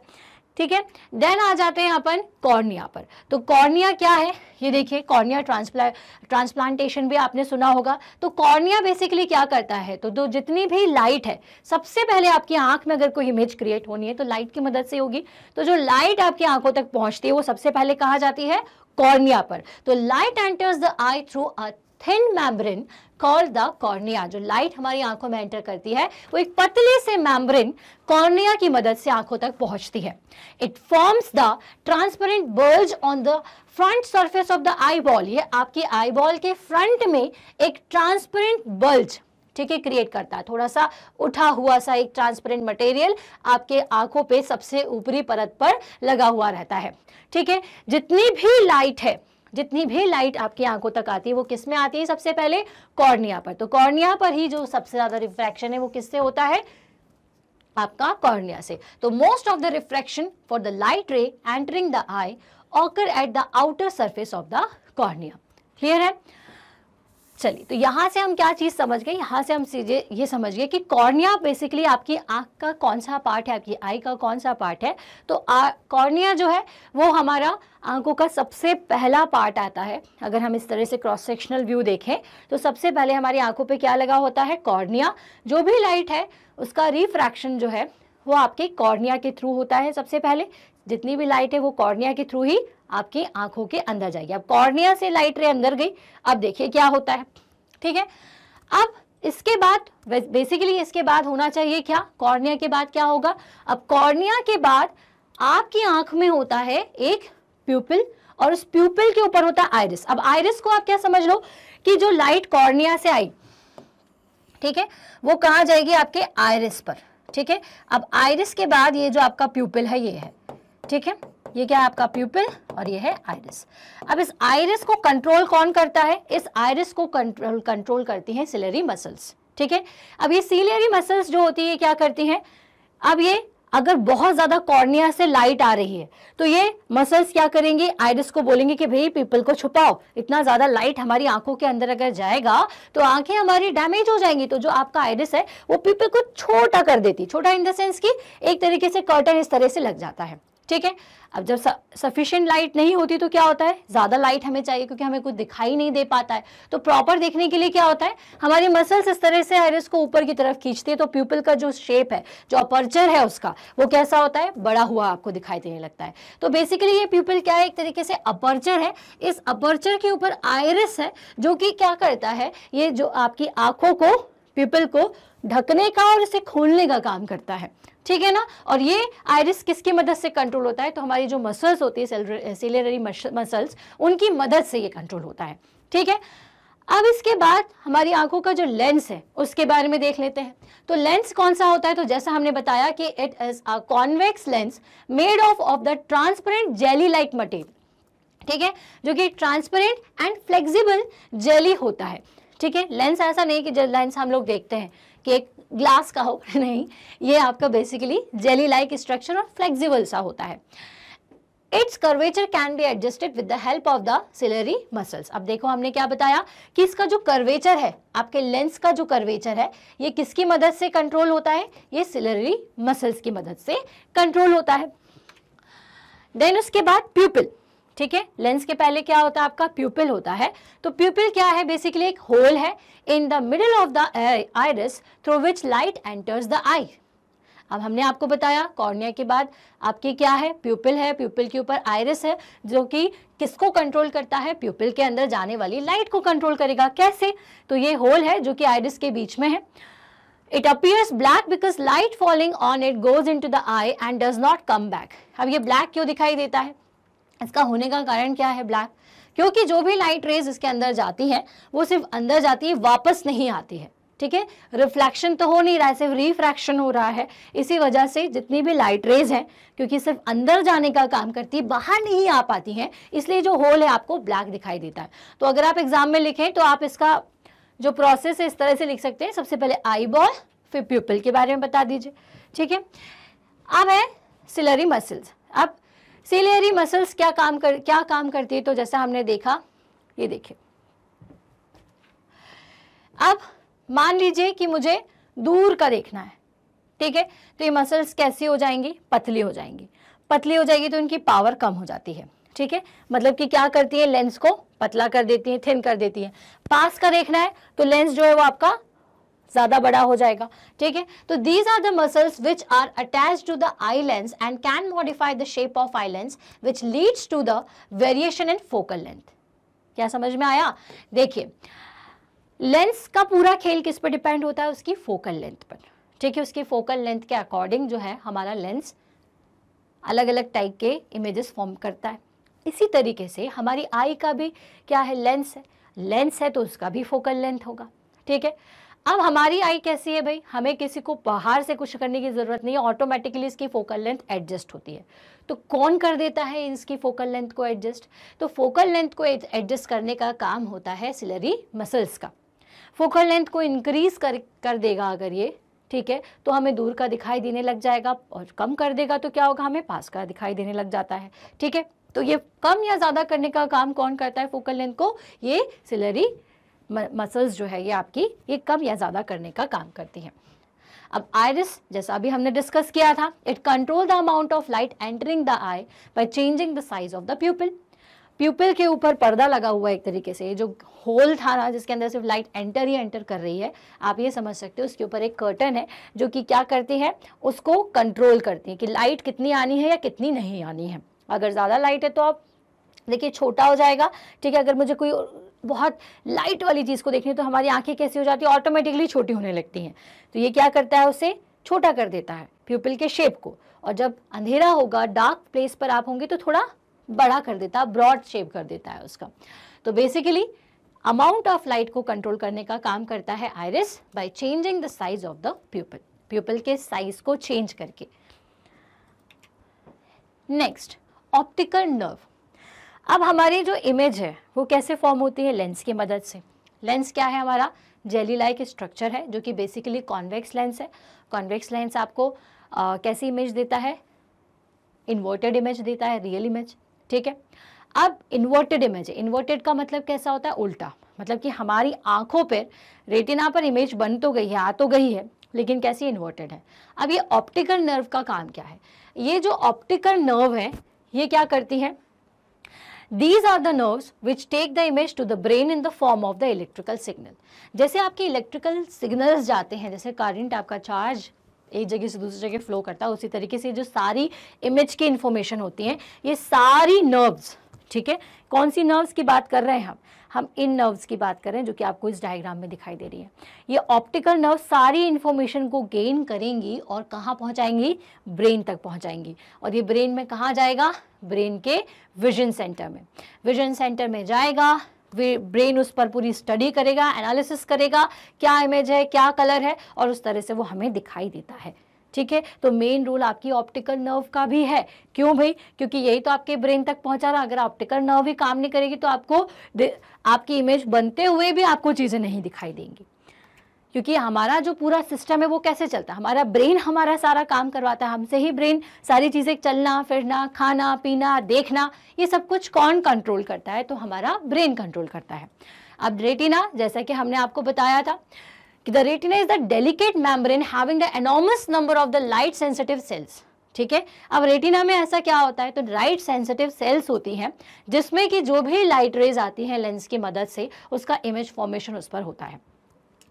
ठीक है देन आ जाते हैं अपन कॉर्निया पर तो कॉर्निया क्या है ये देखिए कॉर्निया ट्रांसप्ला ट्रांसप्लांटेशन भी आपने सुना होगा तो कॉर्निया बेसिकली क्या करता है तो जो जितनी भी लाइट है सबसे पहले आपकी आंख में अगर कोई इमेज क्रिएट होनी है तो लाइट की मदद से होगी तो जो लाइट आपकी आंखों तक पहुंचती है वो सबसे पहले कहा जाती है कॉर्निया पर तो light enters the eye through a thin membrane call the cornea जो लाइट हमारी आंखों में एंटर करती है वो एक पतले से मैम्ब्रेन कॉर्निया की मदद से आंखों तक पहुंचती है it forms the transparent bulge on the front surface of the eyeball ये आपकी आई बॉल के फ्रंट में एक ट्रांसपेरेंट बल्ज ठीक है क्रिएट करता है थोड़ा सा उठा हुआ सा एक ट्रांसपेरेंट मटेरियल आपके आंखों पे सबसे ऊपरी परत पर लगा हुआ रहता है ठीक है जितनी भी लाइट है जितनी भी लाइट आपकी आंखों तक आती है वो किस में आती है सबसे पहले कॉर्निया पर तो कॉर्निया पर ही जो सबसे ज़्यादा रिफ्रैक्शन है वो किससे होता है आपका कॉर्निया से तो most of the refraction for the light ray entering the eye occur at the outer surface of the cornea clear है चलिए तो यहाँ से हम क्या चीज़ समझ गए यहाँ से हम चीज़ें ये समझ गए कि कॉर्निया बेसिकली आपकी आँख का कौन सा पार्ट है आपकी आई का कौन सा पार्ट है तो कॉर्निया जो है वो हमारा आंखों का सबसे पहला पार्ट आता है अगर हम इस तरह से क्रॉस सेक्शनल व्यू देखें तो सबसे पहले हमारी आंखों पे क्या लगा होता है कॉर्निया जो भी लाइट है उसका रिफ्रैक्शन जो है वो आपके कॉर्निया के थ्रू होता है सबसे पहले जितनी भी लाइट है वो कॉर्निया के थ्रू ही आपकी आंखों के अंदर जाएगी अब कॉर्निया से लाइट रे अंदर गई अब देखिए क्या होता है ठीक है अब इसके बाद बेसिकली इसके बाद होना चाहिए क्या कॉर्निया के बाद क्या होगा अब कॉर्निया के बाद आपकी आंख में होता है एक प्यूपिल और उस प्यूपिल के ऊपर होता है आयरिस अब आयरिस को आप क्या समझ लो कि जो लाइट कॉर्निया से आई ठीक है वो कहा जाएगी आपके आयरिस पर ठीक है अब आयरिस के बाद ये जो आपका प्यूपिल है ये है ठीक है ये क्या है आपका प्यूपिल और ये है आयरिस अब इस आयरिस को कंट्रोल कौन करता है इस आयरिस को कंट्रोल कंट्रोल करती हैं सिलरी मसल्स ठीक है अब ये सिलेरी मसल्स जो होती है क्या करती हैं अब ये अगर बहुत ज़्यादा कॉर्निया से लाइट आ रही है तो ये मसल्स क्या करेंगे आयरिस को बोलेंगे कि भाई पीपल को छुपाओ इतना ज़्यादा लाइट हमारी आंखों के अंदर अगर जाएगा तो आंखें हमारी डैमेज हो जाएंगी तो जो आपका आयरिस है वो पीपल को छोटा कर देती छोटा इन द सेंस कि एक तरीके से कर्टन इस तरह से लग जाता है ठीक है अब जब सफिशियंट लाइट नहीं होती तो क्या होता है ज़्यादा लाइट हमें चाहिए क्योंकि हमें कुछ दिखाई नहीं दे पाता है तो प्रॉपर देखने के लिए क्या होता है हमारी मसल्स इस तरह से आयरिस को ऊपर की तरफ खींचती है तो प्यूपल का जो शेप है जो अपर्चर है उसका वो कैसा होता है बड़ा हुआ आपको दिखाई देने लगता है तो बेसिकली ये प्यूपल क्या है एक तरीके से अपर्चर है इस अपर्चर के ऊपर आयरिस है जो कि क्या करता है ये जो आपकी आंखों को पीपल को ढकने का और इसे खोलने का काम करता है ठीक है ना और ये आयरिस किसकी मदद से कंट्रोल होता है तो हमारी जो मसल्स होती है सिलेरी मसल्स उनकी मदद से ये कंट्रोल होता है ठीक है अब इसके बाद हमारी आंखों का जो लेंस है उसके बारे में देख लेते हैं तो लेंस कौन सा होता है तो जैसा हमने बताया कि it is a convex lens made of of the transparent jelly like material ठीक है जो कि ट्रांसपेरेंट एंड फ्लेक्सिबल जेली होता है ठीक है लेंस ऐसा नहीं कि जो लेंस हम लोग देखते हैं कि एक ग्लास का हो नहीं ये आपका बेसिकली जेली लाइक स्ट्रक्चर और फ्लेक्सिबल सा होता है its curvature can be adjusted with the help of the ciliary muscles अब देखो हमने क्या बताया कि इसका जो कर्वेचर है आपके लेंस का जो कर्वेचर है ये किसकी मदद से कंट्रोल होता है ये सिलरी मसल्स की मदद से कंट्रोल होता है देन उसके बाद प्यूपिल ठीक है लेंस के पहले क्या होता है आपका प्यूपिल होता है तो प्यूपिल क्या है बेसिकली एक होल है in the middle of the iris through which light enters the eye अब हमने आपको बताया कॉर्निया के बाद आपकी क्या है प्यूपिल है प्यूपिल के ऊपर आयरस है जो कि किसको कंट्रोल करता है प्यूपिल के अंदर जाने वाली लाइट को कंट्रोल करेगा कैसे तो ये होल है जो कि आयरस के बीच में है it appears black because light falling on it goes into the eye and does not come back अब ये ब्लैक क्यों दिखाई देता है इसका होने का कारण क्या है ब्लैक क्योंकि जो भी लाइट रेज इसके अंदर जाती है वो सिर्फ अंदर जाती है वापस नहीं आती है ठीक है रिफ्लेक्शन तो हो नहीं रहा है सिर्फ रिफ्रैक्शन हो रहा है इसी वजह से जितनी भी लाइट रेज हैं क्योंकि सिर्फ अंदर जाने का काम करती है बाहर नहीं आ पाती हैं इसलिए जो होल है आपको ब्लैक दिखाई देता है तो अगर आप एग्जाम में लिखें तो आप इसका जो प्रोसेस है इस तरह से लिख सकते हैं सबसे पहले आई बॉल फिर प्यूपल के बारे में बता दीजिए ठीक है अब है सिलरी मसल्स अब सिलियरी मसल्स क्या काम कर क्या काम करती है तो जैसा हमने देखा ये देखिए अब मान लीजिए कि मुझे दूर का देखना है ठीक है तो ये मसल्स कैसी हो जाएंगी पतली हो जाएंगी पतली हो जाएगी तो इनकी पावर कम हो जाती है ठीक है मतलब कि क्या करती है लेंस को पतला कर देती है थिन कर देती है पास का देखना है तो लेंस जो है वो आपका ज्यादा बड़ा हो जाएगा ठीक है तो these are the muscles which are attach to the eye lens and can modify the shape of eye lens which leads to the variation in focal length क्या समझ में आया देखिए लेंस का पूरा खेल किस पर डिपेंड होता है उसकी फोकल लेंथ पर ठीक है उसकी फोकल लेंथ के अकॉर्डिंग जो है हमारा लेंस अलग अलग टाइप के इमेजेस फॉर्म करता है इसी तरीके से हमारी आई का भी क्या है लेंस है लेंस है तो उसका भी फोकल लेंथ होगा ठीक है अब हमारी आई कैसी है भाई हमें किसी को बाहर से कुछ करने की ज़रूरत नहीं है ऑटोमेटिकली इसकी फोकल लेंथ एडजस्ट होती है तो कौन कर देता है इसकी फोकल लेंथ को एडजस्ट तो फोकल लेंथ को एडजस्ट करने का काम होता है सिलरी मसल्स का फोकल लेंथ को इंक्रीज कर कर देगा अगर ये ठीक है तो हमें दूर का दिखाई देने लग जाएगा और कम कर देगा तो क्या होगा हमें पास का दिखाई देने लग जाता है ठीक है तो ये कम या ज़्यादा करने का काम कौन करता है फोकल लेंथ को ये सिलरी मसल्स जो है ये आपकी ये कम या ज़्यादा करने का काम करती है अब आयरिस जैसा अभी हमने डिस्कस किया था it control the amount of light entering the eye by changing the size of the pupil pupil के ऊपर पर्दा लगा हुआ एक तरीके से जो होल था ना जिसके अंदर सिर्फ लाइट एंटर ही एंटर कर रही है आप ये समझ सकते हो उसके ऊपर एक कर्टन है जो कि क्या करती है उसको कंट्रोल करती है कि लाइट कितनी आनी है या कितनी नहीं आनी है अगर ज़्यादा लाइट है तो आप देखिए छोटा हो जाएगा ठीक है अगर मुझे कोई बहुत लाइट वाली चीज़ को देख तो हमारी आंखें कैसी हो जाती है ऑटोमेटिकली छोटी होने लगती हैं तो ये क्या करता है उसे छोटा कर देता है प्यूपिल के शेप को और जब अंधेरा होगा डार्क प्लेस पर आप होंगे तो थोड़ा बड़ा कर देता है ब्रॉड शेप कर देता है उसका तो बेसिकली अमाउंट ऑफ लाइट को कंट्रोल करने का काम करता है iris by changing the size of the pupil pupil के साइज को चेंज करके नेक्स्ट ऑप्टिकल नर्व अब हमारी जो इमेज है वो कैसे फॉर्म होती है लेंस की मदद से लेंस क्या है हमारा जेली लाइक स्ट्रक्चर है जो कि बेसिकली कॉन्वेक्स लेंस है कॉन्वेक्स लेंस आपको आ, कैसी इमेज देता है इन्वर्टेड इमेज देता है रियल इमेज ठीक है अब इन्वर्टेड इमेज इन्वर्टेड का मतलब कैसा होता है उल्टा मतलब कि हमारी आंखों पर रेटिना पर इमेज बन तो गई है आ तो गई है लेकिन कैसी इन्वर्टेड है अब ये ऑप्टिकल नर्व का काम क्या है ये जो ऑप्टिकल नर्व है ये क्या करती है these are the nerves which take the image to the brain in the form of the electrical signal जैसे आपके इलेक्ट्रिकल सिग्नल्स जाते हैं जैसे करंट आपका चार्ज एक जगह से दूसरी जगह फ्लो करता है उसी तरीके से जो सारी इमेज की इन्फॉर्मेशन होती है ये सारी नर्व्स ठीक है कौन सी नर्व्स की बात कर रहे हैं हम हम इन नर्व्स की बात करें जो कि आपको इस डायग्राम में दिखाई दे रही है ये ऑप्टिकल नर्व सारी इन्फॉर्मेशन को गेन करेंगी और कहाँ पहुँचाएंगी ब्रेन तक पहुँचाएंगी और ये ब्रेन में कहाँ जाएगा ब्रेन के विजन सेंटर में विजन सेंटर में जाएगा ब्रेन उस पर पूरी स्टडी करेगा एनालिसिस करेगा क्या इमेज है क्या कलर है और उस तरह से वो हमें दिखाई देता है ठीक है तो मेन रोल आपकी ऑप्टिकल नर्व का भी है क्यों भाई क्योंकि यही तो आपके ब्रेन तक पहुंचा रहा अगर ऑप्टिकल नर्व ही काम नहीं करेगी तो आपको आपकी इमेज बनते हुए भी आपको चीज़ें नहीं दिखाई देंगी क्योंकि हमारा जो पूरा सिस्टम है वो कैसे चलता है हमारा ब्रेन हमारा सारा काम करवाता है हमसे ही ब्रेन सारी चीज़ें चलना फिरना खाना पीना देखना ये सब कुछ कौन कंट्रोल करता है तो हमारा ब्रेन कंट्रोल करता है अब रेटिना जैसा कि हमने आपको बताया था कि the retina is the delicate membrane having the enormous number of the light sensitive cells ठीक है अब रेटिना में ऐसा क्या होता है तो राइट सेंसिटिव सेल्स होती हैं जिसमें कि जो भी लाइट रेज आती हैं लेंस की मदद से उसका इमेज फॉर्मेशन उस पर होता है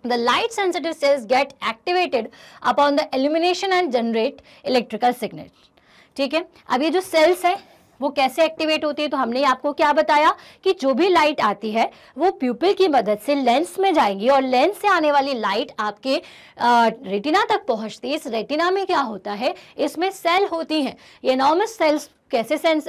the light sensitive cells get activated upon the illumination and generate electrical signal ठीक है अब ये जो सेल्स है वो कैसे एक्टिवेट होती है तो हमने आपको क्या बताया कि जो भी लाइट आती है वो प्यूपिल की मदद से लेंस में जाएंगी और लेंस से आने वाली लाइट आपके रेटिना तक पहुंचती है इस रेटिना में क्या होता है इसमें सेल होती हैं ये नॉर्मल सेल्स कैसे सेंस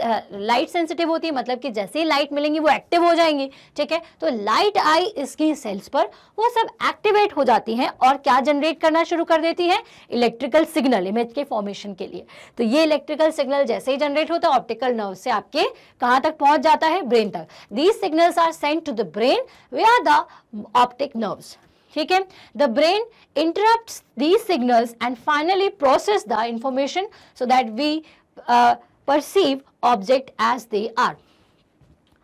लाइट सेंसिटिव होती है मतलब कि जैसे ही लाइट मिलेंगी वो एक्टिव हो जाएंगी ठीक है तो लाइट आई इसकी सेल्स पर वो सब एक्टिवेट हो जाती हैं और क्या जनरेट करना शुरू कर देती हैं इलेक्ट्रिकल सिग्नल इमेज के फॉर्मेशन के लिए तो ये इलेक्ट्रिकल सिग्नल जैसे ही जनरेट होता है ऑप्टिकल नर्व से आपके कहाँ तक पहुँच जाता है ब्रेन तक these signals are send to the brain they are the optic nerves ठीक है the brain interpret these signals and finally process the information so that we perceive object as they are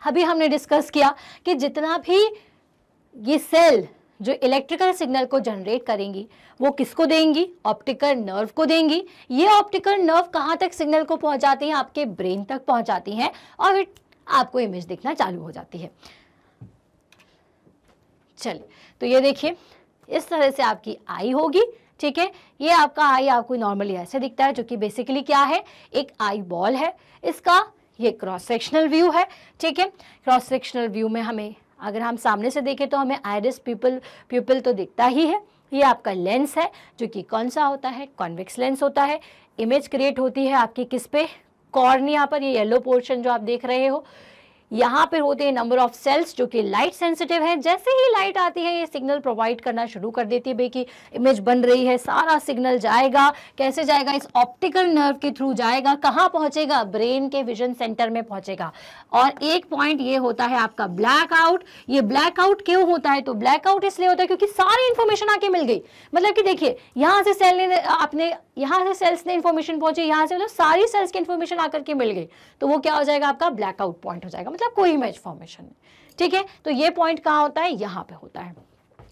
अभी हमने discuss किया कि जितना भी ये cell जो इलेक्ट्रिकल सिग्नल को जनरेट करेंगी वो किसको देंगी ऑप्टिकल नर्व को देंगी ये ऑप्टिकल नर्व कहाँ तक सिग्नल को पहुँचाती हैं आपके ब्रेन तक पहुँचाती हैं और फिर आपको इमेज दिखना चालू हो जाती है चलिए तो ये देखिए इस तरह से आपकी आई होगी ठीक है ये आपका आई आपको नॉर्मली ऐसे दिखता है जो कि बेसिकली क्या है एक आई बॉल है इसका ये क्रॉस सेक्शनल व्यू है ठीक है क्रॉस सेक्शनल व्यू में हमें अगर हम सामने से देखें तो हमें आयरिस पीपल पीपल तो दिखता ही है ये आपका लेंस है जो कि कौन सा होता है कॉन्वेक्स लेंस होता है इमेज क्रिएट होती है आपकी किस पे कॉर्निया पर ये येलो पोर्शन जो आप देख रहे हो यहाँ पर होते हैं नंबर ऑफ सेल्स जो कि लाइट सेंसिटिव है जैसे ही लाइट आती है ये सिग्नल प्रोवाइड करना शुरू कर देती है भाई कि इमेज बन रही है सारा सिग्नल जाएगा कैसे जाएगा इस ऑप्टिकल नर्व के थ्रू जाएगा कहाँ पहुंचेगा ब्रेन के विजन सेंटर में पहुंचेगा और एक पॉइंट ये होता है आपका ब्लैक आउट ये ब्लैक आउट क्यों होता है तो ब्लैक आउट इसलिए होता है क्योंकि सारी इन्फॉर्मेशन आके मिल गई मतलब कि देखिए यहाँ से सेल ने अपने यहाँ से सेल्स ने इन्फॉर्मेशन पहुंची यहाँ से मतलब सारी सेल्स की इन्फॉर्मेशन आकर के मिल गई तो वो क्या हो जाएगा आपका ब्लैकआउट पॉइंट हो जाएगा मतलब कोई इमेज फॉर्मेशन है ठीक है तो ये पॉइंट कहाँ होता है यहाँ पे होता है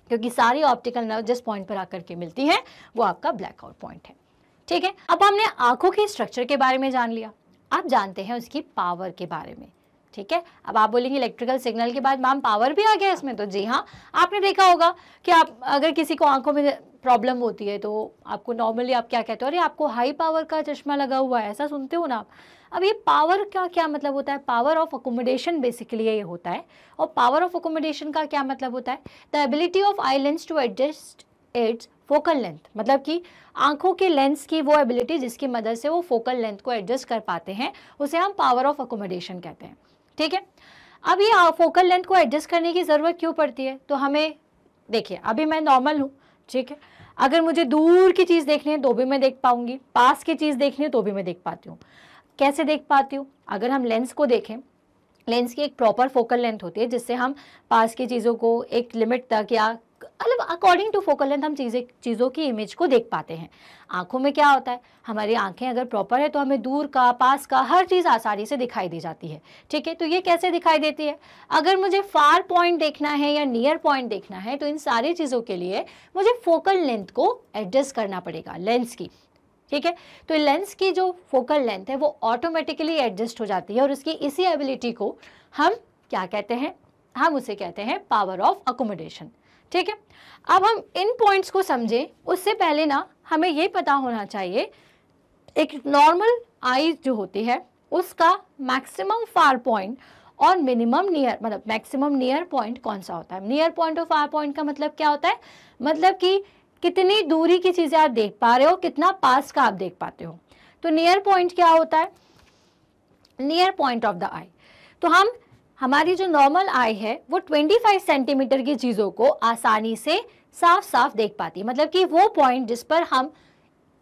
क्योंकि सारी ऑप्टिकल नर्व जिस पॉइंट पर आकर के मिलती हैं वो आपका ब्लैकआउट पॉइंट है ठीक है अब हमने आंखों के स्ट्रक्चर के बारे में जान लिया आप जानते हैं उसकी पावर के बारे में ठीक है अब आप बोलेंगे इलेक्ट्रिकल सिग्नल के बाद मैम पावर भी आ गया इसमें तो जी हाँ आपने देखा होगा कि आप अगर किसी को आंखों में प्रॉब्लम होती है तो आपको नॉर्मली आप क्या कहते हो अरे आपको हाई पावर का चश्मा लगा हुआ है ऐसा सुनते हो ना आप अब ये पावर का क्या मतलब होता है पावर ऑफ अकोमोडेशन बेसिकली ये होता है और पावर ऑफ अकोमोडेशन का क्या मतलब होता है the ability of eye lens to adjust its focal length मतलब कि आंखों के लेंस की वो एबिलिटी जिसकी मदद से वो फोकल लेंथ को एडजस्ट कर पाते हैं उसे हम पावर ऑफ अकोमोडेशन कहते हैं ठीक है अब ये फोकल लेंथ को एडजस्ट करने की ज़रूरत क्यों पड़ती है तो हमें देखिए अभी मैं नॉर्मल हूँ ठीक है अगर मुझे दूर की चीज़ देखनी है तो भी मैं देख पाऊँगी पास की चीज़ देखनी है तो भी मैं देख पाती हूँ कैसे देख पाती हूँ अगर हम लेंस को देखें लेंस की एक प्रॉपर फोकल लेंथ होती है जिससे हम पास की चीज़ों को एक लिमिट तक या मतलब अकॉर्डिंग टू फोकल लेंथ हम चीज़ें चीज़ों की इमेज को देख पाते हैं आंखों में क्या होता है हमारी आंखें अगर प्रॉपर है तो हमें दूर का पास का हर चीज़ आसानी से दिखाई दी जाती है ठीक है तो ये कैसे दिखाई देती है अगर मुझे फार पॉइंट देखना है या नियर पॉइंट देखना है तो इन सारी चीज़ों के लिए मुझे फोकल लेंथ को एडजस्ट करना पड़ेगा लेंस की ठीक है तो लेंस की जो फोकल लेंथ है वो ऑटोमेटिकली एडजस्ट हो जाती है और उसकी इसी एबिलिटी को हम क्या कहते हैं हम उसे कहते हैं पावर ऑफ अकोमोडेशन ठीक है अब हम इन पॉइंट्स को समझें उससे पहले ना हमें ये पता होना चाहिए एक नॉर्मल आई जो होती है उसका मैक्सिमम फार पॉइंट और मिनिमम नियर मतलब मैक्सिमम नियर पॉइंट कौन सा होता है नियर पॉइंट और फार पॉइंट का मतलब क्या होता है मतलब कि कितनी दूरी की चीज़ें आप देख पा रहे हो कितना पास का आप देख पाते हो तो नियर पॉइंट क्या होता है near point of the eye तो हम हमारी जो नॉर्मल आई है वो 25 सेंटीमीटर की चीज़ों को आसानी से साफ साफ देख पाती है मतलब कि वो पॉइंट जिस पर हम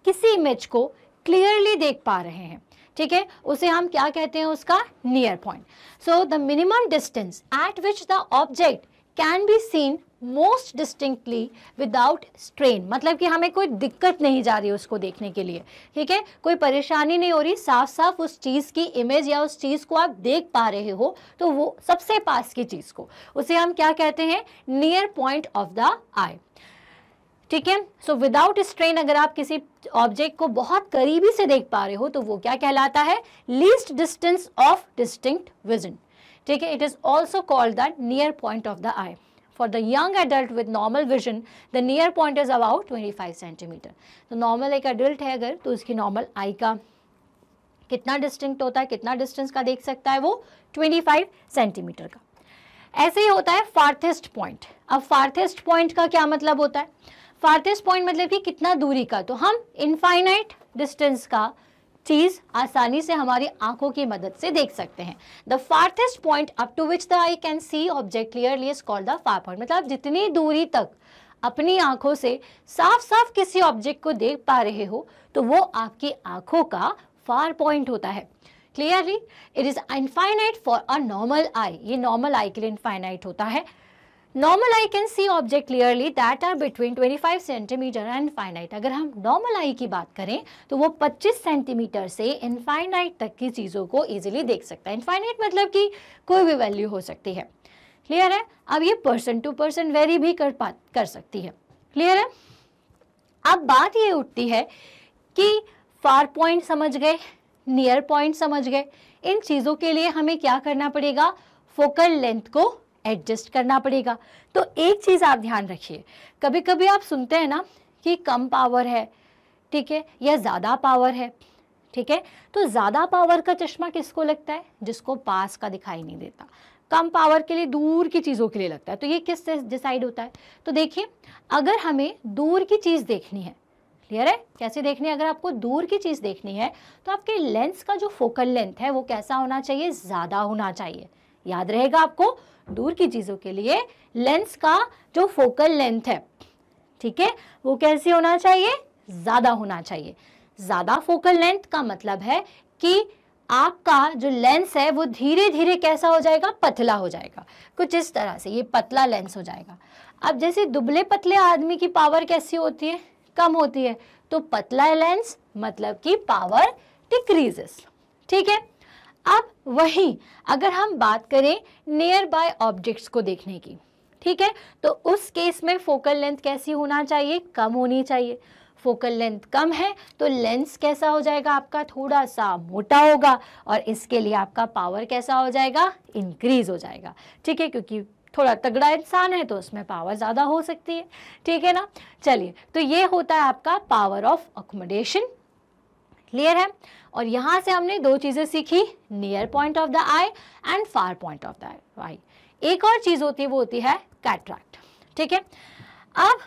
किसी इमेज को क्लियरली देख पा रहे हैं ठीक है उसे हम क्या कहते हैं उसका near point so the minimum distance at which the object can be seen most distinctly without strain मतलब कि हमें कोई दिक्कत नहीं जा रही उसको देखने के लिए ठीक है कोई परेशानी नहीं हो रही साफ साफ उस चीज़ की इमेज या उस चीज़ को आप देख पा रहे हो तो वो सबसे पास की चीज़ को उसे हम क्या कहते हैं near point of the eye ठीक है सो विदाउट स्ट्रेन अगर आप किसी ऑब्जेक्ट को बहुत करीबी से देख पा रहे हो तो वो क्या कहलाता है least distance of distinct vision ठीक है it is also called the near point of the eye For the young adult with normal vision, the near point is about 25 centimetre तो नॉर्मल एक एडल्ट है अगर तो उसकी नॉर्मल आई का कितना डिस्टिंक्ट होता है कितना डिस्टेंस का देख सकता है वो 25 सेंटीमीटर का ऐसे ही होता है फार्थेस्ट पॉइंट अब फार्थेस्ट पॉइंट का क्या मतलब होता है फार्थेस्ट पॉइंट मतलब कि कितना दूरी का तो हम इनफाइनाइट डिस्टेंस का चीज आसानी से हमारी आंखों की मदद से देख सकते हैं the farthest point up to which the eye can see object clearly is called the far point मतलब जितनी दूरी तक अपनी आंखों से साफ साफ किसी ऑब्जेक्ट को देख पा रहे हो तो वो आपकी आंखों का फार पॉइंट होता है clearly it is infinite for a normal eye ये नॉर्मल आई के लिए इनफाइनाइट होता है normal eye can see object clearly that are between 25 centimetre and finite अगर हम नॉर्मल आई की बात करें तो वो 25 सेंटीमीटर से इनफाइनाइट तक की चीज़ों को इजीली देख सकता है इनफाइनाइट मतलब कि कोई भी वैल्यू हो सकती है क्लियर है अब ये पर्सन टू पर्सन वेरी भी कर पा कर सकती है क्लियर है अब बात ये उठती है कि फार पॉइंट समझ गए नियर पॉइंट समझ गए इन चीज़ों के लिए हमें क्या करना पड़ेगा फोकल लेंथ को एडजस्ट करना पड़ेगा तो एक चीज़ आप ध्यान रखिए कभी कभी आप सुनते हैं ना कि कम पावर है ठीक है या ज़्यादा पावर है ठीक है तो ज़्यादा पावर का चश्मा किसको लगता है जिसको पास का दिखाई नहीं देता कम पावर के लिए दूर की चीज़ों के लिए लगता है तो ये किस से डिसाइड होता है तो देखिए अगर हमें दूर की चीज़ देखनी है क्लियर है कैसे देखनी है अगर आपको दूर की चीज़ देखनी है तो आपके लेंस का जो फोकल लेंथ है वो कैसा होना चाहिए ज़्यादा होना चाहिए याद रहेगा आपको दूर की चीज़ों के लिए लेंस का जो फोकल लेंथ है ठीक है वो कैसे होना चाहिए ज़्यादा होना चाहिए ज़्यादा फोकल लेंथ का मतलब है कि आपका जो लेंस है वो धीरे धीरे कैसा हो जाएगा पतला हो जाएगा कुछ इस तरह से ये पतला लेंस हो जाएगा अब जैसे दुबले पतले आदमी की पावर कैसी होती है कम होती है तो पतला लेंस मतलब कि पावर डिक्रीजेस ठीक है अब वहीं अगर हम बात करें नियर बाय ऑब्जेक्ट्स को देखने की ठीक है तो उस केस में फोकल लेंथ कैसी होना चाहिए कम होनी चाहिए फोकल लेंथ कम है तो लेंस कैसा हो जाएगा आपका थोड़ा सा मोटा होगा और इसके लिए आपका पावर कैसा हो जाएगा इंक्रीज हो जाएगा ठीक है क्योंकि थोड़ा तगड़ा इंसान है तो उसमें पावर ज़्यादा हो सकती है ठीक है ना चलिए तो ये होता है आपका पावर ऑफ अकोमोडेशन क्लियर है और यहाँ से हमने दो चीज़ें सीखी near point of the eye and far point of the eye एक और चीज़ होती है वो होती है कैट्रैक्ट ठीक है अब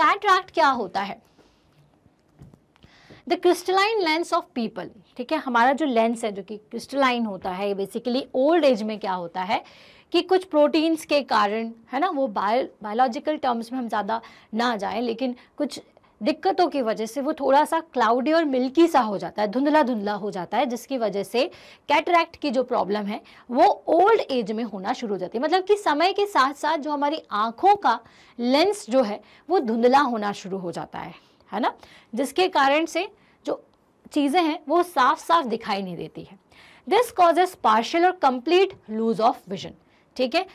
कैट्रैक्ट क्या होता है the crystalline lens of people ठीक है हमारा जो लेंस है जो कि क्रिस्टलाइन होता है बेसिकली ओल्ड एज में क्या होता है कि कुछ प्रोटीन्स के कारण है ना वो बायो बायोलॉजिकल टर्म्स में हम ज़्यादा ना जाएं लेकिन कुछ दिक्कतों की वजह से वो थोड़ा सा क्लाउडी और मिल्की सा हो जाता है धुंधला धुंधला हो जाता है जिसकी वजह से कैटरैक्ट की जो प्रॉब्लम है वो ओल्ड एज में होना शुरू हो जाती है मतलब कि समय के साथ साथ जो हमारी आँखों का लेंस जो है वो धुंधला होना शुरू हो जाता है है ना जिसके कारण से जो चीज़ें हैं वो साफ साफ दिखाई नहीं देती है this causes partial or complete loss of vision ठीक है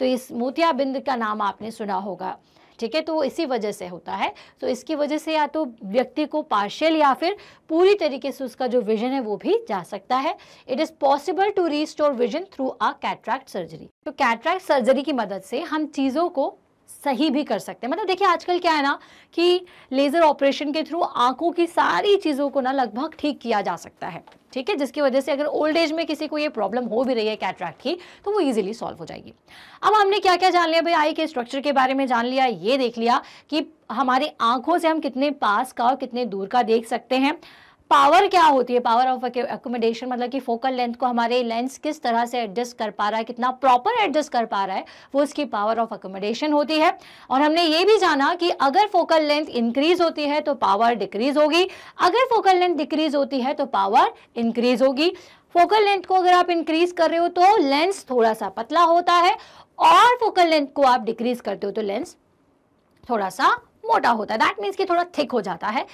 तो इस मोतियाबिंद का नाम आपने सुना होगा ठीक है तो वो इसी वजह से होता है तो इसकी वजह से या तो व्यक्ति को पार्शियल या फिर पूरी तरीके से उसका जो विजन है वो भी जा सकता है it is possible to restore vision through a cataract surgery तो कैट्रैक्ट सर्जरी की मदद से हम चीज़ों को सही भी कर सकते हैं मतलब देखिए आजकल क्या है ना कि लेज़र ऑपरेशन के थ्रू आंखों की सारी चीज़ों को ना लगभग ठीक किया जा सकता है ठीक है जिसकी वजह से अगर ओल्ड एज में किसी को ये प्रॉब्लम हो भी रही है कैटरैक्ट की तो वो इजीली सॉल्व हो जाएगी अब हमने क्या क्या जान लिया भाई आई के स्ट्रक्चर के बारे में जान लिया ये देख लिया कि हमारे आंखों से हम कितने पास का और कितने दूर का देख सकते हैं पावर क्या होती है पावर ऑफ एकोमोडेशन मतलब कि फोकल लेंथ को हमारे लेंस किस तरह से एडजस्ट कर पा रहा है कितना प्रॉपर एडजस्ट कर पा रहा है वो उसकी पावर ऑफ एकोमोडेशन होती है और हमने ये भी जाना कि अगर फोकल लेंथ इंक्रीज होती है तो पावर डिक्रीज होगी अगर फोकल लेंथ डिक्रीज होती है तो पावर इंक्रीज होगी फोकल लेंथ को अगर आप इंक्रीज कर रहे हो तो लेंस थोड़ा सा पतला होता है और फोकल लेंथ को आप डिक्रीज करते हो तो लेंस थोड़ा सा मोटा होता है दैट मीन्स कि थोड़ा थिक हो जाता है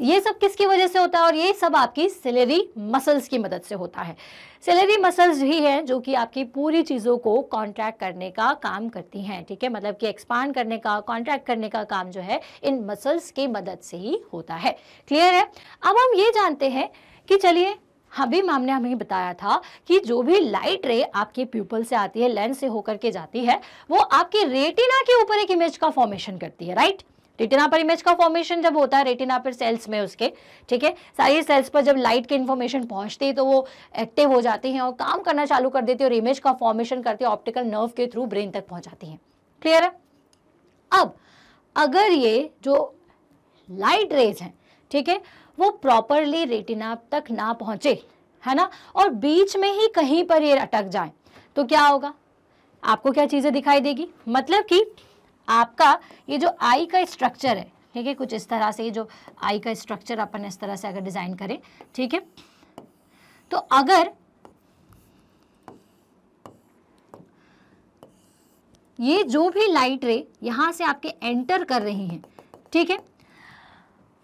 ये सब किसकी वजह से होता है और ये सब आपकी सिलेरी मसल्स की मदद से होता है सिलेरी मसल्स भी हैं जो कि आपकी पूरी चीज़ों को कॉन्ट्रैक्ट करने का काम करती हैं ठीक है मतलब कि एक्सपांड करने का कॉन्ट्रैक्ट करने का काम जो है इन मसल्स की मदद से ही होता है क्लियर है अब हम ये जानते हैं कि चलिए अभी मामने हमें बताया था कि जो भी लाइट रे आपके प्यूपल से आती है लेंस से होकर के जाती है वो आपके रेटिना के ऊपर एक इमेज का फॉर्मेशन करती है राइट right? रेटिना पर इमेज का फॉर्मेशन जब होता है रेटिना पर सेल्स में उसके ठीक है सारी सेल्स पर जब लाइट की इन्फॉर्मेशन पहुंचती है तो वो एक्टिव हो जाती हैं और काम करना चालू कर देती है और इमेज का फॉर्मेशन करती है ऑप्टिकल नर्व के थ्रू ब्रेन तक पहुंचाती है क्लियर है अब अगर ये जो लाइट रेज हैं ठीक है वो प्रॉपरली रेटिना तक ना पहुंचे है ना और बीच में ही कहीं पर ये अटक जाए तो क्या होगा आपको क्या चीज़ें दिखाई देगी मतलब कि आपका ये जो आई का स्ट्रक्चर है ठीक है कुछ इस तरह से ये जो आई का स्ट्रक्चर अपन इस तरह से अगर डिज़ाइन करें ठीक है तो अगर ये जो भी लाइट रे यहां से आपके एंटर कर रही हैं ठीक है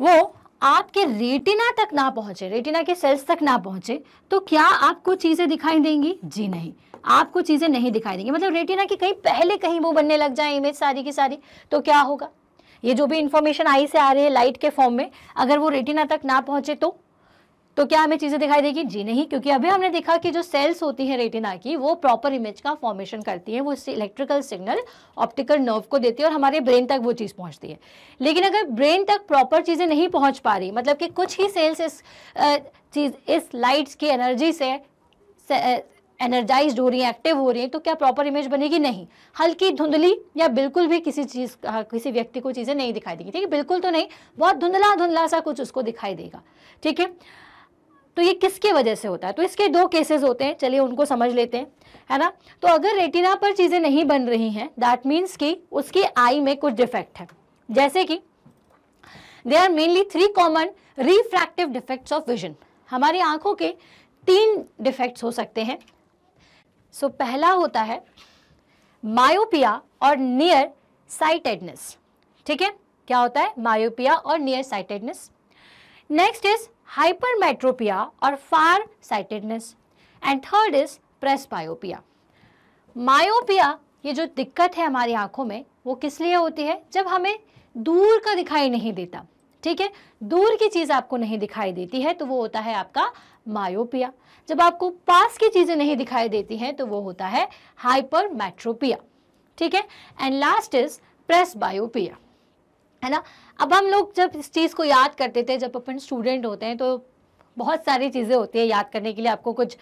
वो आपके रेटिना तक ना पहुंचे रेटिना के सेल्स तक ना पहुंचे तो क्या आपको चीज़ें दिखाई देंगी जी नहीं आपको चीज़ें नहीं दिखाई देंगी मतलब रेटिना की कहीं पहले कहीं वो बनने लग जाए इमेज सारी की सारी तो क्या होगा ये जो भी इंफॉर्मेशन आई से आ रही है लाइट के फॉर्म में अगर वो रेटिना तक ना पहुंचे तो तो क्या हमें चीज़ें दिखाई देगी जी नहीं क्योंकि अभी हमने देखा कि जो सेल्स होती है रेटिना की वो प्रॉपर इमेज का फॉर्मेशन करती है वो इससे इलेक्ट्रिकल सिग्नल ऑप्टिकल नर्व को देती है और हमारे ब्रेन तक वो चीज़ पहुंचती है लेकिन अगर ब्रेन तक प्रॉपर चीज़ें नहीं पहुंच पा रही मतलब कि कुछ ही सेल्स इस चीज़ इस लाइट्स की एनर्जी से एनर्जाइज हो रही हैं एक्टिव हो रही हैं तो क्या प्रॉपर इमेज बनेगी नहीं हल्की धुंधली या बिल्कुल भी किसी चीज़ हाँ, किसी व्यक्ति को चीज़ें नहीं दिखाई देगी ठीक है बिल्कुल तो नहीं बहुत धुंधला धुंधला सा कुछ उसको दिखाई देगा ठीक है तो ये किसके वजह से होता है तो इसके दो केसेस होते हैं चलिए उनको समझ लेते हैं है ना तो अगर रेटिना पर चीज़ें नहीं बन रही हैं दैट मीन्स कि उसकी आई में कुछ डिफेक्ट है जैसे कि they are mainly three common refractive defects of vision हमारी आंखों के तीन डिफेक्ट्स हो सकते हैं सो so, पहला होता है मायोपिया और नियर साइटेडनेस ठीक है क्या होता है myopia or near sightedness next is hypermetropia or far sightedness and third is presbyopia myopia ये जो दिक्कत है हमारी आंखों में वो किस लिए होती है जब हमें दूर का दिखाई नहीं देता ठीक है दूर की चीज़ आपको नहीं दिखाई देती है तो वो होता है आपका मायोपिया जब आपको पास की चीज़ें नहीं दिखाई देती हैं तो वो होता है हाइपरमेट्रोपिया ठीक है and last is presbyopia है ना अब हम लोग जब इस चीज़ को याद करते थे जब अपन स्टूडेंट होते हैं तो बहुत सारी चीज़ें होती है याद करने के लिए आपको कुछ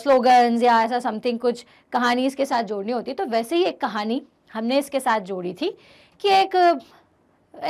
स्लोगन्स uh, या ऐसा समथिंग कुछ कहानी इसके साथ जोड़नी होती तो वैसे ही एक कहानी हमने इसके साथ जोड़ी थी कि एक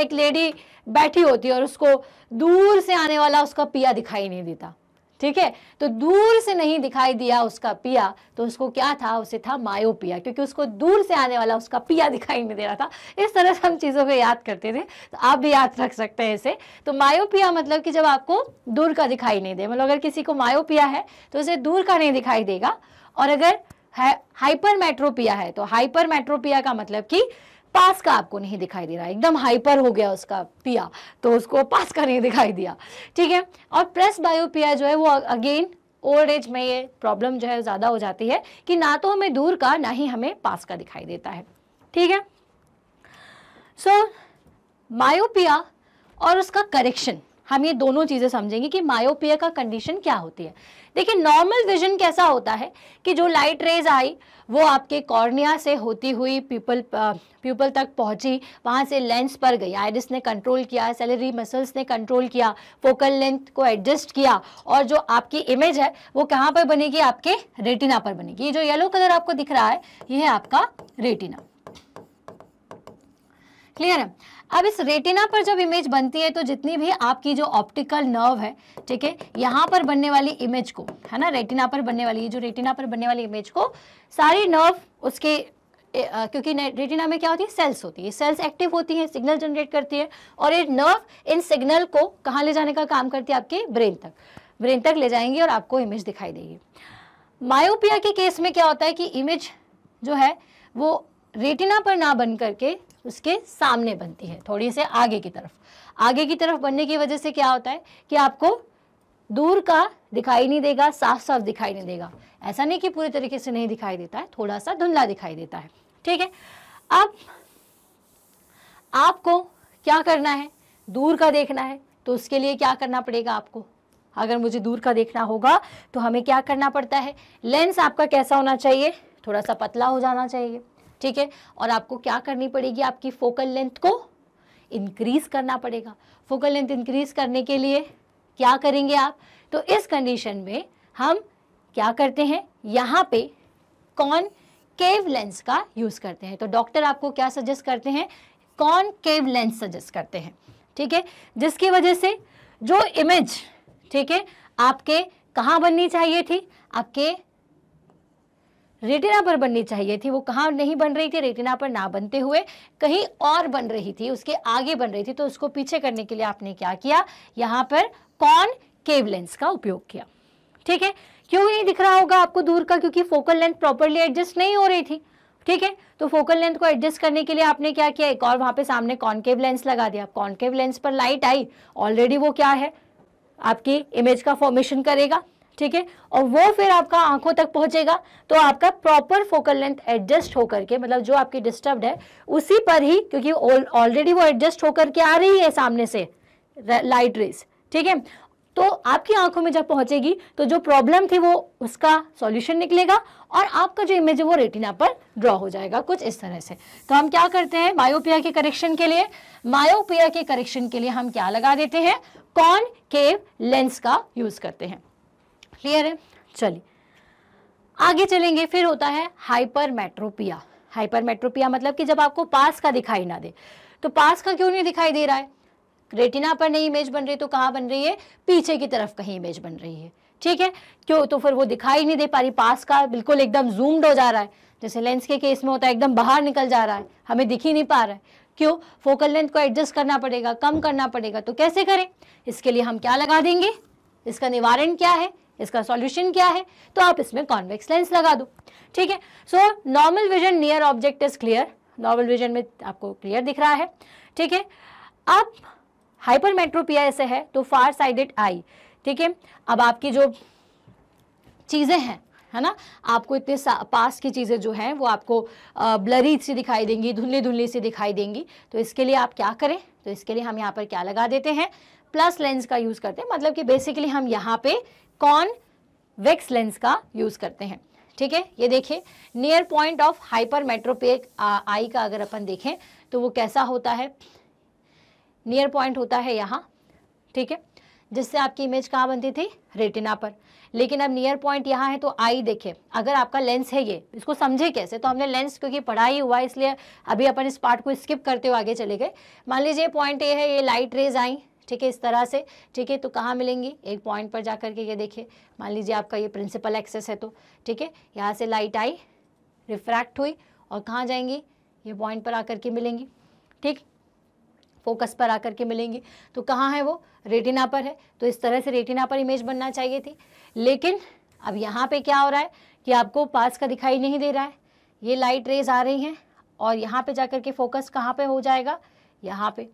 एक लेडी बैठी होती है और उसको दूर से आने वाला उसका पिया दिखाई नहीं देता ठीक है तो दूर से नहीं दिखाई दिया उसका पिया तो उसको क्या था उसे था मायोपिया क्योंकि उसको दूर से आने वाला उसका पिया दिखाई नहीं दे रहा था इस तरह से हम चीज़ों को याद करते थे तो आप भी याद रख सकते हैं इसे तो मायोपिया मतलब कि जब आपको दूर का दिखाई नहीं दे मतलब अगर किसी को मायोपिया है तो उसे दूर का नहीं दिखाई देगा और अगर हाइपर मेट्रोपिया है तो हाइपर का मतलब कि पास का आपको नहीं दिखाई दे रहा एकदम हाइपर हो गया उसका पिया तो उसको पास का नहीं दिखाई दिया ठीक है और प्रेस बायोपिया जो है वो अगेन ओल्ड एज में ये प्रॉब्लम जो है ज़्यादा हो जाती है कि ना तो हमें दूर का ना ही हमें पास का दिखाई देता है ठीक है सो so, मायोपिया और उसका करेक्शन हम ये दोनों चीज़ें समझेंगे कि मायोपिया का कंडीशन क्या होती है देखिए नॉर्मल विजन कैसा होता है कि जो लाइट रेज आई वो आपके कॉर्निया से होती हुई पीपल पीपल तक पहुंची वहाँ से लेंस पर गई आयरिस ने कंट्रोल किया सैलरी मसल्स ने कंट्रोल किया फोकल लेंथ को एडजस्ट किया और जो आपकी इमेज है वो कहाँ पर बनेगी आपके रेटिना पर बनेगी ये जो येलो कलर आपको दिख रहा है ये है आपका रेटिना क्लियर है अब इस रेटिना पर जब इमेज बनती है तो जितनी भी आपकी जो ऑप्टिकल नर्व है ठीक है यहाँ पर बनने वाली इमेज को है ना रेटिना पर बनने वाली जो रेटिना पर बनने वाली इमेज को सारी नर्व उसके ए, आ, क्योंकि रेटिना में क्या होती है सेल्स होती है सेल्स एक्टिव होती हैं सिग्नल जनरेट करती है और ये नर्व इन सिग्नल को कहाँ ले जाने का काम करती है आपके ब्रेन तक ब्रेन तक ले जाएंगी और आपको इमेज दिखाई देगी मायोपिया के केस में क्या होता है कि इमेज जो है वो रेटिना पर ना बन करके उसके सामने बनती है थोड़ी से आगे की तरफ आगे की तरफ बनने की वजह से क्या होता है कि आपको दूर का दिखाई नहीं देगा साफ साफ दिखाई नहीं देगा ऐसा नहीं कि पूरे तरीके से नहीं दिखाई देता है थोड़ा सा धुंधला दिखाई देता है ठीक है अब आपको क्या करना है दूर का देखना है तो उसके लिए क्या करना पड़ेगा आपको अगर मुझे दूर का देखना होगा तो हमें क्या करना पड़ता है लेंस आपका कैसा होना चाहिए थोड़ा सा पतला हो जाना चाहिए ठीक है और आपको क्या करनी पड़ेगी आपकी फोकल लेंथ को इंक्रीज करना पड़ेगा फोकल लेंथ इंक्रीज करने के लिए क्या करेंगे आप तो इस कंडीशन में हम क्या करते हैं यहाँ पे कौन केव लेंस का यूज़ करते हैं तो डॉक्टर आपको क्या सजेस्ट करते हैं कौन केव लेंस सजेस्ट करते हैं ठीक है जिसकी वजह से जो इमेज ठीक है आपके कहाँ बननी चाहिए थी आपके रेटिना पर बननी चाहिए थी वो कहाँ नहीं बन रही थी रेटिना पर ना बनते हुए कहीं और बन रही थी उसके आगे बन रही थी तो उसको पीछे करने के लिए आपने क्या किया यहाँ पर कॉन केव लेंस का उपयोग किया ठीक है क्यों नहीं दिख रहा होगा आपको दूर का क्योंकि फोकल लेंथ प्रॉपरली एडजस्ट नहीं हो रही थी ठीक है तो फोकल लेंथ को एडजस्ट करने के लिए आपने क्या किया एक और वहां पे सामने कॉन्केव लेंस लगा दिया कॉन्केव लेंस पर लाइट आई ऑलरेडी वो क्या है आपकी इमेज का फॉर्मेशन करेगा ठीक है और वो फिर आपका आंखों तक पहुंचेगा तो आपका प्रॉपर फोकल लेंथ एडजस्ट होकर के मतलब जो आपकी डिस्टर्ब्ड है उसी पर ही क्योंकि ऑलरेडी वो एडजस्ट होकर के आ रही है सामने से लाइट रेस ठीक है तो आपकी आंखों में जब पहुंचेगी तो जो प्रॉब्लम थी वो उसका सॉल्यूशन निकलेगा और आपका जो इमेज है वो रेटिना पर ड्रॉ हो जाएगा कुछ इस तरह से तो हम क्या करते हैं मायोपिया के करेक्शन के लिए मायोपिया के करेक्शन के लिए हम क्या लगा देते हैं कौन केव लेंस का यूज़ करते हैं क्लियर है चलिए आगे चलेंगे फिर होता है हाइपरमेट्रोपिया हाइपरमेट्रोपिया मतलब कि जब आपको पास का दिखाई ना दे तो पास का क्यों नहीं दिखाई दे रहा है रेटिना पर नहीं इमेज बन रही तो कहाँ बन रही है पीछे की तरफ कहीं इमेज बन रही है ठीक है क्यों तो फिर वो दिखाई नहीं दे पा रही पास का बिल्कुल एकदम जूम्ड हो जा रहा है जैसे लेंस के केस में होता है एकदम बाहर निकल जा रहा है हमें दिख ही नहीं पा रहा है क्यों फोकल लेंथ को एडजस्ट करना पड़ेगा कम करना पड़ेगा तो कैसे करें इसके लिए हम क्या लगा देंगे इसका निवारण क्या है इसका सॉल्यूशन क्या है तो आप इसमें कॉन्वेक्स लेंस लगा दो ठीक है so normal vision near object is clear normal vision में आपको क्लियर दिख रहा है ठीक है अब हाइपरमेट्रोपिया ऐसे है तो फार साइडेड आई ठीक है अब आपकी जो चीज़ें हैं है ना आपको इतने पास की चीज़ें जो हैं वो आपको ब्लरी सी दिखाई देंगी धुंधली धुंधली सी दिखाई देंगी तो इसके लिए आप क्या करें तो इसके लिए हम यहाँ पर क्या लगा देते हैं प्लस लेंस का यूज़ करते हैं मतलब कि बेसिकली हम यहाँ पे कॉन्वेक्स लेंस का यूज करते हैं ठीक है ये देखिए near point of hypermetropic eye का अगर अपन देखें तो वो कैसा होता है नियर पॉइंट होता है यहाँ ठीक है जिससे आपकी इमेज कहाँ बनती थी रेटिना पर लेकिन अब नियर पॉइंट यहाँ है तो आई देखे अगर आपका लेंस है ये इसको समझे कैसे तो हमने लेंस क्योंकि पढ़ा ही हुआ इसलिए अभी अपन इस पार्ट को स्किप करते हुए आगे चले गए मान लीजिए पॉइंट ये है ये लाइट रेज आई ठीक है इस तरह से ठीक है तो कहाँ मिलेंगी एक पॉइंट पर जा करके ये देखिए मान लीजिए आपका ये प्रिंसिपल एक्सेस है तो ठीक है यहाँ से लाइट आई रिफ्रैक्ट हुई और कहाँ जाएंगी ये पॉइंट पर आकर के मिलेंगी ठीक फोकस पर आकर के मिलेंगी तो कहाँ है वो रेटिना पर है तो इस तरह से रेटिना पर इमेज बनना चाहिए थी लेकिन अब यहाँ पे क्या हो रहा है कि आपको पास का दिखाई नहीं दे रहा है ये लाइट रेज आ रही हैं और यहाँ पे जाकर के फोकस कहाँ पे हो जाएगा यहाँ पे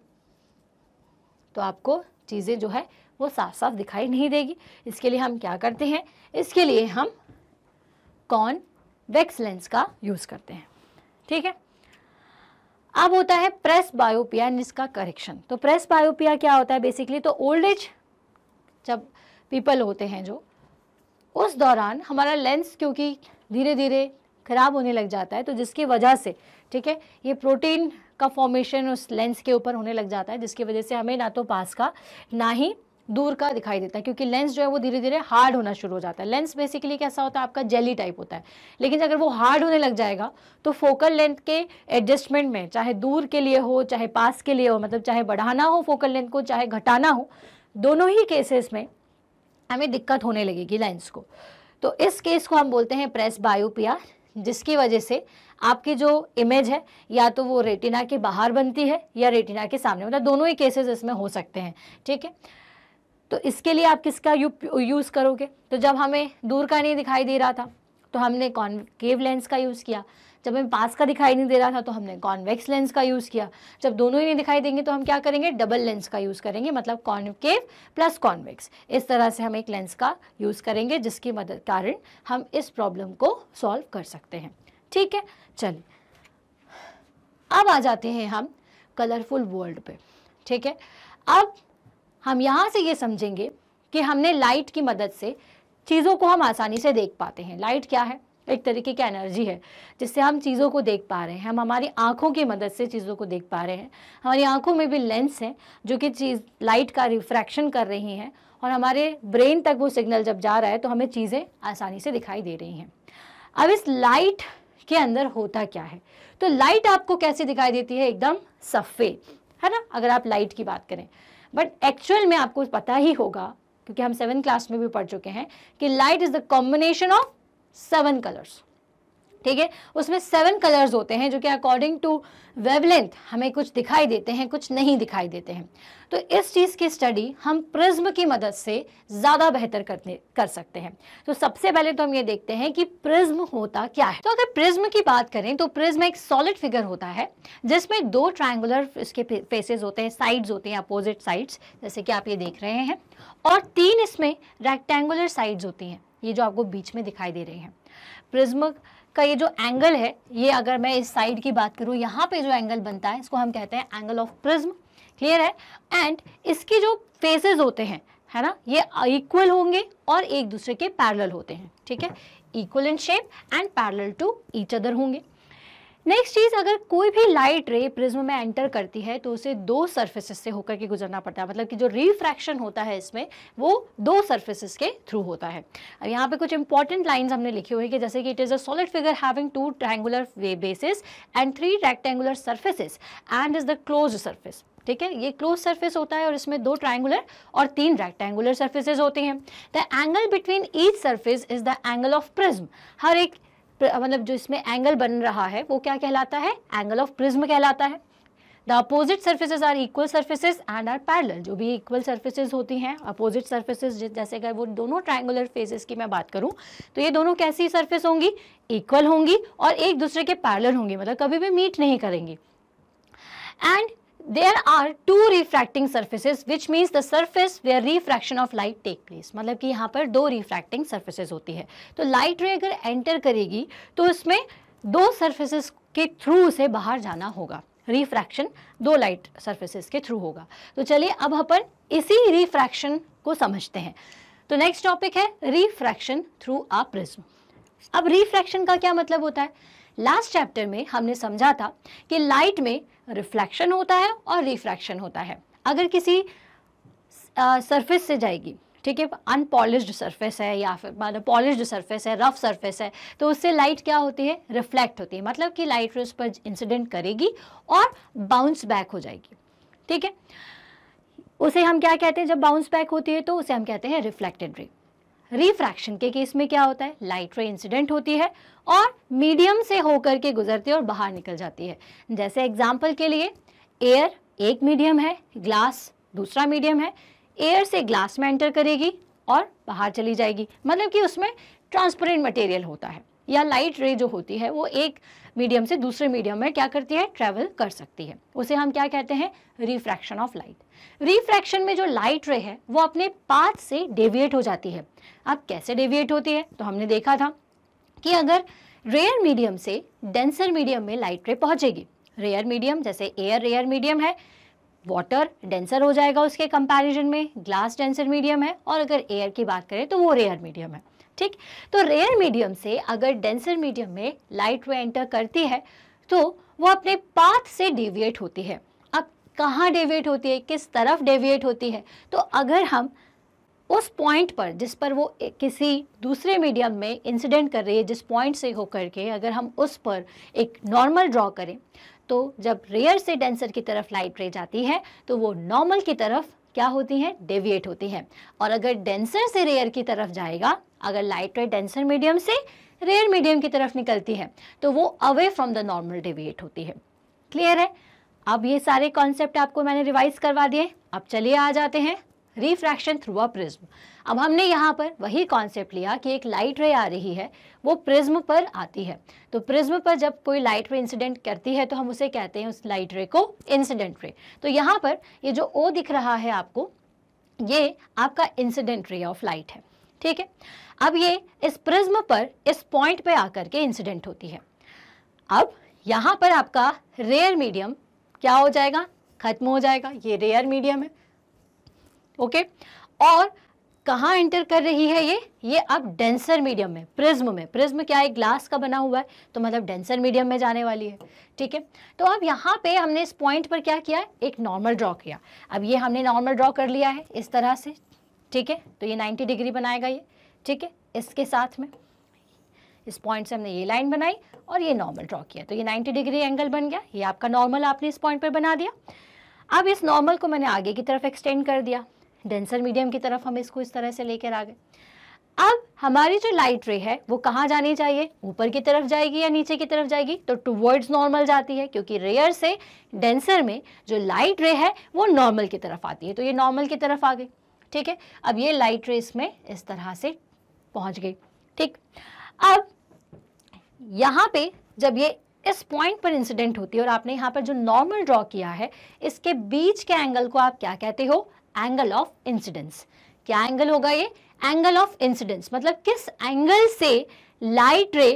तो आपको चीज़ें जो है वो साफ साफ दिखाई नहीं देगी इसके लिए हम क्या करते हैं इसके लिए हम कॉन वैक्स लेंस का यूज़ करते हैं ठीक है अब होता है प्रेस बायोपिया इसका करेक्शन तो प्रेस बायोपिया क्या होता है बेसिकली तो ओल्ड एज जब पीपल होते हैं जो उस दौरान हमारा लेंस क्योंकि धीरे धीरे ख़राब होने लग जाता है तो जिसकी वजह से ठीक है ये प्रोटीन का फॉर्मेशन उस लेंस के ऊपर होने लग जाता है जिसकी वजह से हमें ना तो पास का ना ही दूर का दिखाई देता है क्योंकि लेंस जो है वो धीरे धीरे हार्ड होना शुरू हो जाता है लेंस बेसिकली कैसा होता है आपका जेली टाइप होता है लेकिन अगर वो हार्ड होने लग जाएगा तो फोकल लेंथ के एडजस्टमेंट में चाहे दूर के लिए हो चाहे पास के लिए हो मतलब चाहे बढ़ाना हो फोकल लेंथ को चाहे घटाना हो दोनों ही केसेस में हमें दिक्कत होने लगेगी लेंस को तो इस केस को हम बोलते हैं प्रेस बायोपिया जिसकी वजह से आपकी जो इमेज है या तो वो रेटिना के बाहर बनती है या रेटिना के सामने मतलब दोनों ही केसेस इसमें हो सकते हैं ठीक है तो इसके लिए आप किसका यूज़ करोगे तो जब हमें दूर का नहीं दिखाई दे रहा था तो हमने कॉन्केव लेंस का यूज़ किया जब हमें पास का दिखाई नहीं दे रहा था तो हमने कॉन्वेक्स लेंस का यूज़ किया जब दोनों ही नहीं दिखाई देंगे तो हम क्या करेंगे डबल लेंस का यूज़ करेंगे मतलब कॉन्केव प्लस कॉन्वेक्स इस तरह से हम एक लेंस का यूज़ करेंगे जिसकी मदद कारण हम इस प्रॉब्लम को सॉल्व कर सकते हैं ठीक है चलिए अब आ जाते हैं हम कलरफुल वर्ल्ड पे ठीक है अब हम यहाँ से ये समझेंगे कि हमने लाइट की मदद से चीज़ों को हम आसानी से देख पाते हैं लाइट क्या है एक तरीके की एनर्जी है जिससे हम चीज़ों को देख पा रहे हैं हम हमारी आँखों की मदद से चीज़ों को देख पा रहे हैं हमारी आँखों में भी लेंस हैं जो कि चीज़ लाइट का रिफ्रैक्शन कर रही हैं और हमारे ब्रेन तक वो सिग्नल जब जा रहा है तो हमें चीज़ें आसानी से दिखाई दे रही हैं अब इस लाइट के अंदर होता क्या है तो लाइट आपको कैसे दिखाई देती है एकदम सफ़ेद है ना अगर आप लाइट की बात करें बट एक्चुअल में आपको पता ही होगा क्योंकि हम सेवन क्लास में भी पढ़ चुके हैं कि light is the combination of seven colours ठीक है उसमें सेवन कलर्स होते हैं जो कि अकॉर्डिंग टू वेवलेंथ हमें कुछ दिखाई देते हैं कुछ नहीं दिखाई देते हैं तो इस चीज़ की स्टडी हम प्रिज्म की मदद से ज़्यादा बेहतर करने कर सकते हैं तो सबसे पहले तो हम ये देखते हैं कि प्रिज्म होता क्या है तो अगर प्रिज्म की बात करें तो प्रिज्म एक सॉलिड फिगर होता है जिसमें दो ट्राइंगुलर इसके फेसेस होते हैं साइड्स होते हैं अपोजिट साइड्स जैसे कि आप ये देख रहे हैं और तीन इसमें रेक्टेंगुलर साइड्स होती हैं ये जो आपको बीच में दिखाई दे रही हैं प्रिज्म का ये जो एंगल है ये अगर मैं इस साइड की बात करूँ यहाँ पे जो एंगल बनता है इसको हम कहते हैं एंगल ऑफ प्रिज्म क्लियर है एंड इसके जो फेसेस होते हैं है ना ये इक्वल होंगे और एक दूसरे के पैरेलल होते हैं ठीक है equal in shape and parallel to each other होंगे नेक्स्ट चीज़ अगर कोई भी लाइट रे प्रिज्म में एंटर करती है तो उसे दो सर्फेसिस से होकर के गुजरना पड़ता है मतलब कि जो रिफ्रैक्शन होता है इसमें वो दो सर्फेसिस के थ्रू होता है अब यहाँ पे कुछ इंपॉर्टेंट लाइंस हमने लिखी हुई कि जैसे कि it is a solid figure having two way bases and three rectangular surfaces and is the close surface ठीक है ये क्लोज सर्फेस होता है और इसमें दो ट्राइंगुलर और तीन रेक्टेंगुलर सर्फेसिस होती हैं the angle between each surface is the angle of prism हर एक मतलब जो इसमें एंगल बन रहा है वो क्या कहलाता है एंगल ऑफ प्रिज्म कहलाता है the opposite surfaces are equal surfaces and are parallel जो भी इक्वल सर्फेसिज होती हैं अपोजिट सर्फेसिज जैसे अगर वो दोनों ट्राइंगुलर फेसेस की मैं बात करूं तो ये दोनों कैसी सर्फेस होंगी इक्वल होंगी और एक दूसरे के पैरल होंगी मतलब कभी भी मीट नहीं करेंगी and there are two refracting surfaces which means the surface where refraction of light take place मतलब कि यहाँ पर दो रिफ्रैक्टिंग सर्फेसिस होती है तो लाइट रे अगर एंटर करेगी तो उसमें दो सर्फेसिस के थ्रू उसे बाहर जाना होगा रिफ्रैक्शन दो लाइट सर्फेसिस के थ्रू होगा तो चलिए अब अपन इसी रिफ्रैक्शन को समझते हैं तो नेक्स्ट टॉपिक है रिफ्रैक्शन थ्रू आ प्रिज्म अब रिफ्रैक्शन का क्या मतलब होता है लास्ट चैप्टर में हमने समझा था कि लाइट में रिफ्लेक्शन होता है और रिफ्रैक्शन होता है अगर किसी सरफेस से जाएगी ठीक है अनपॉलिश्ड सरफेस है या फिर मतलब पॉलिश्ड सरफेस है रफ सरफेस है तो उससे लाइट क्या होती है रिफ्लेक्ट होती है मतलब कि लाइट उस पर इंसिडेंट करेगी और बाउंस बैक हो जाएगी ठीक है उसे हम क्या कहते हैं जब बाउंस बैक होती है तो उसे हम कहते हैं रिफ्लेक्टेड रे रिफ्रैक्शन के केस में क्या होता है लाइट रे इंसिडेंट होती है और मीडियम से होकर के गुजरती है और बाहर निकल जाती है जैसे एग्जाम्पल के लिए एयर एक मीडियम है ग्लास दूसरा मीडियम है एयर से ग्लास में एंटर करेगी और बाहर चली जाएगी मतलब कि उसमें ट्रांसपेरेंट मटेरियल होता है या लाइट रे जो होती है वो एक मीडियम से दूसरे मीडियम में क्या करती है ट्रेवल कर सकती है उसे हम क्या कहते हैं रिफ्रैक्शन ऑफ लाइट रिफ्रैक्शन में जो लाइट रे है वो अपने पाथ से डेविएट हो जाती है अब कैसे डेविएट होती है तो हमने देखा था कि अगर रेयर मीडियम से डेंसर मीडियम में लाइट रे पहुंचेगी रेयर मीडियम जैसे एयर रेयर मीडियम है वाटर डेंसर हो जाएगा उसके कंपैरिजन में ग्लास डेंसर मीडियम है और अगर एयर की बात करें तो वो रेयर मीडियम है ठीक तो रेयर मीडियम से अगर डेंसर मीडियम में लाइट वे एंटर करती है तो वो अपने पाथ से डेविएट होती है अब कहाँ डेविएट होती है किस तरफ डेविएट होती है तो अगर हम उस पॉइंट पर जिस पर वो किसी दूसरे मीडियम में इंसिडेंट कर रही है जिस पॉइंट से होकर के अगर हम उस पर एक नॉर्मल ड्रॉ करें तो जब रेयर से डेंसर की तरफ लाइट रे जाती है तो वो नॉर्मल की तरफ क्या होती हैं डेविएट होती हैं और अगर डेंसर से रेयर की तरफ जाएगा अगर लाइट वेट डेंसर मीडियम से रेयर मीडियम की तरफ निकलती है तो वो away from the normal deviate होती है क्लियर है अब ये सारे कॉन्सेप्ट आपको मैंने रिवाइज करवा दिए अब चलिए आ जाते हैं रिफ्रैक्शन थ्रू अ प्रिज्म अब हमने यहाँ पर वही कॉन्सेप्ट लिया कि एक लाइट रे आ रही है वो प्रिज्म पर आती है तो प्रिज्म पर जब कोई लाइट रे इंसिडेंट करती है तो हम उसे कहते हैं उस लाइट रे को इंसिडेंट रे तो यहाँ पर ये जो ओ दिख रहा है आपको ये आपका इंसिडेंट रे ऑफ लाइट है ठीक है अब ये इस प्रिज्म पर इस पॉइंट पे आकर के इंसिडेंट होती है अब यहाँ पर आपका रेयर मीडियम क्या हो जाएगा खत्म हो जाएगा ये रेयर मीडियम है ओके और कहाँ एंटर कर रही है ये ये अब डेंसर मीडियम में प्रिज्म में प्रिज्म क्या है ग्लास का बना हुआ है तो मतलब डेंसर मीडियम में जाने वाली है ठीक है तो अब यहाँ पे हमने इस पॉइंट पर क्या किया एक नॉर्मल ड्रॉ किया अब ये हमने नॉर्मल ड्रॉ कर लिया है इस तरह से ठीक है तो ये 90 डिग्री बनाएगा ये ठीक है इसके साथ में इस पॉइंट से हमने ये लाइन बनाई और ये नॉर्मल ड्रॉ किया तो ये नाइन्टी डिग्री एंगल बन गया ये आपका नॉर्मल आपने इस पॉइंट पर बना दिया अब इस नॉर्मल को मैंने आगे की तरफ एक्सटेंड कर दिया डेंसर मीडियम की तरफ हम इसको इस तरह से लेकर आ गए अब हमारी जो लाइट रे है वो कहाँ जानी चाहिए ऊपर की तरफ जाएगी या नीचे की तरफ जाएगी तो टूवर्ड्स नॉर्मल जाती है क्योंकि रेयर से डेंसर में जो लाइट रे है वो नॉर्मल की तरफ आती है तो ये नॉर्मल की तरफ आ गई ठीक है अब ये लाइट रे इसमें इस तरह से पहुँच गई ठीक अब यहाँ पे जब ये इस पॉइंट पर इंसिडेंट होती है और आपने यहाँ पर जो नॉर्मल ड्रॉ किया है इसके बीच के एंगल को आप क्या कहते हो एंगल ऑफ इंसिडेंस क्या एंगल होगा ये एंगल ऑफ इंसिडेंस मतलब किस एंगल से लाइट रे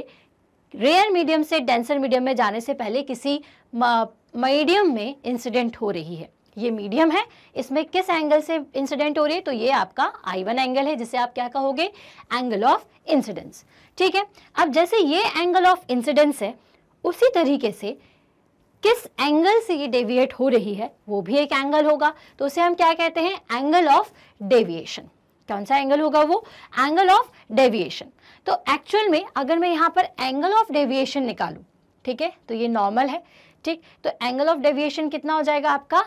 रेयर मीडियम से डेंसर मीडियम में जाने से पहले किसी मीडियम में इंसिडेंट हो रही है ये मीडियम है इसमें किस एंगल से इंसिडेंट हो रही है तो ये आपका आई वन एंगल है जिसे आप क्या कहोगे एंगल ऑफ इंसिडेंस ठीक है अब जैसे ये एंगल ऑफ इंसिडेंस है उसी तरीके से किस एंगल से ये डेविएट हो रही है वो भी एक एंगल होगा तो उसे हम क्या कहते हैं एंगल ऑफ डेविएशन कौन सा एंगल होगा वो एंगल ऑफ डेविएशन तो एक्चुअल में अगर मैं यहाँ पर एंगल ऑफ डेविएशन निकालूँ ठीक है तो ये नॉर्मल है ठीक तो एंगल ऑफ डेविएशन कितना हो जाएगा आपका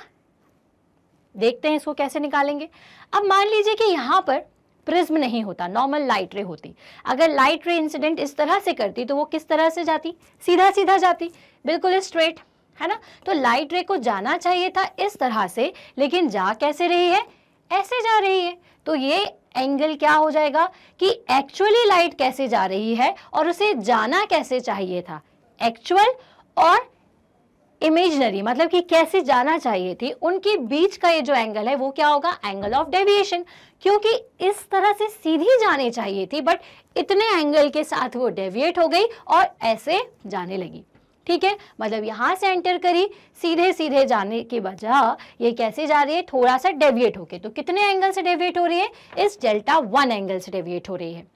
देखते हैं इसको कैसे निकालेंगे अब मान लीजिए कि यहाँ पर प्रिज्म नहीं होता नॉर्मल लाइट रे होती अगर लाइट रे इंसिडेंट इस तरह से करती तो वो किस तरह से जाती सीधा सीधा जाती बिल्कुल स्ट्रेट है ना तो लाइट रे को जाना चाहिए था इस तरह से लेकिन जा कैसे रही है ऐसे जा रही है तो ये एंगल क्या हो जाएगा कि एक्चुअली लाइट कैसे जा रही है और उसे जाना कैसे चाहिए था एक्चुअल और इमेजनरी मतलब कि कैसे जाना चाहिए थी उनके बीच का ये जो एंगल है वो क्या होगा एंगल ऑफ डेविएशन क्योंकि इस तरह से सीधी जानी चाहिए थी बट इतने एंगल के साथ वो डेविएट हो गई और ऐसे जाने लगी ठीक है मतलब यहाँ से एंटर करी सीधे सीधे जाने की बजाय ये कैसे जा रही है थोड़ा सा डेविएट होके तो कितने एंगल से डेविएट हो रही है इस डेल्टा वन एंगल से डेविएट हो रही है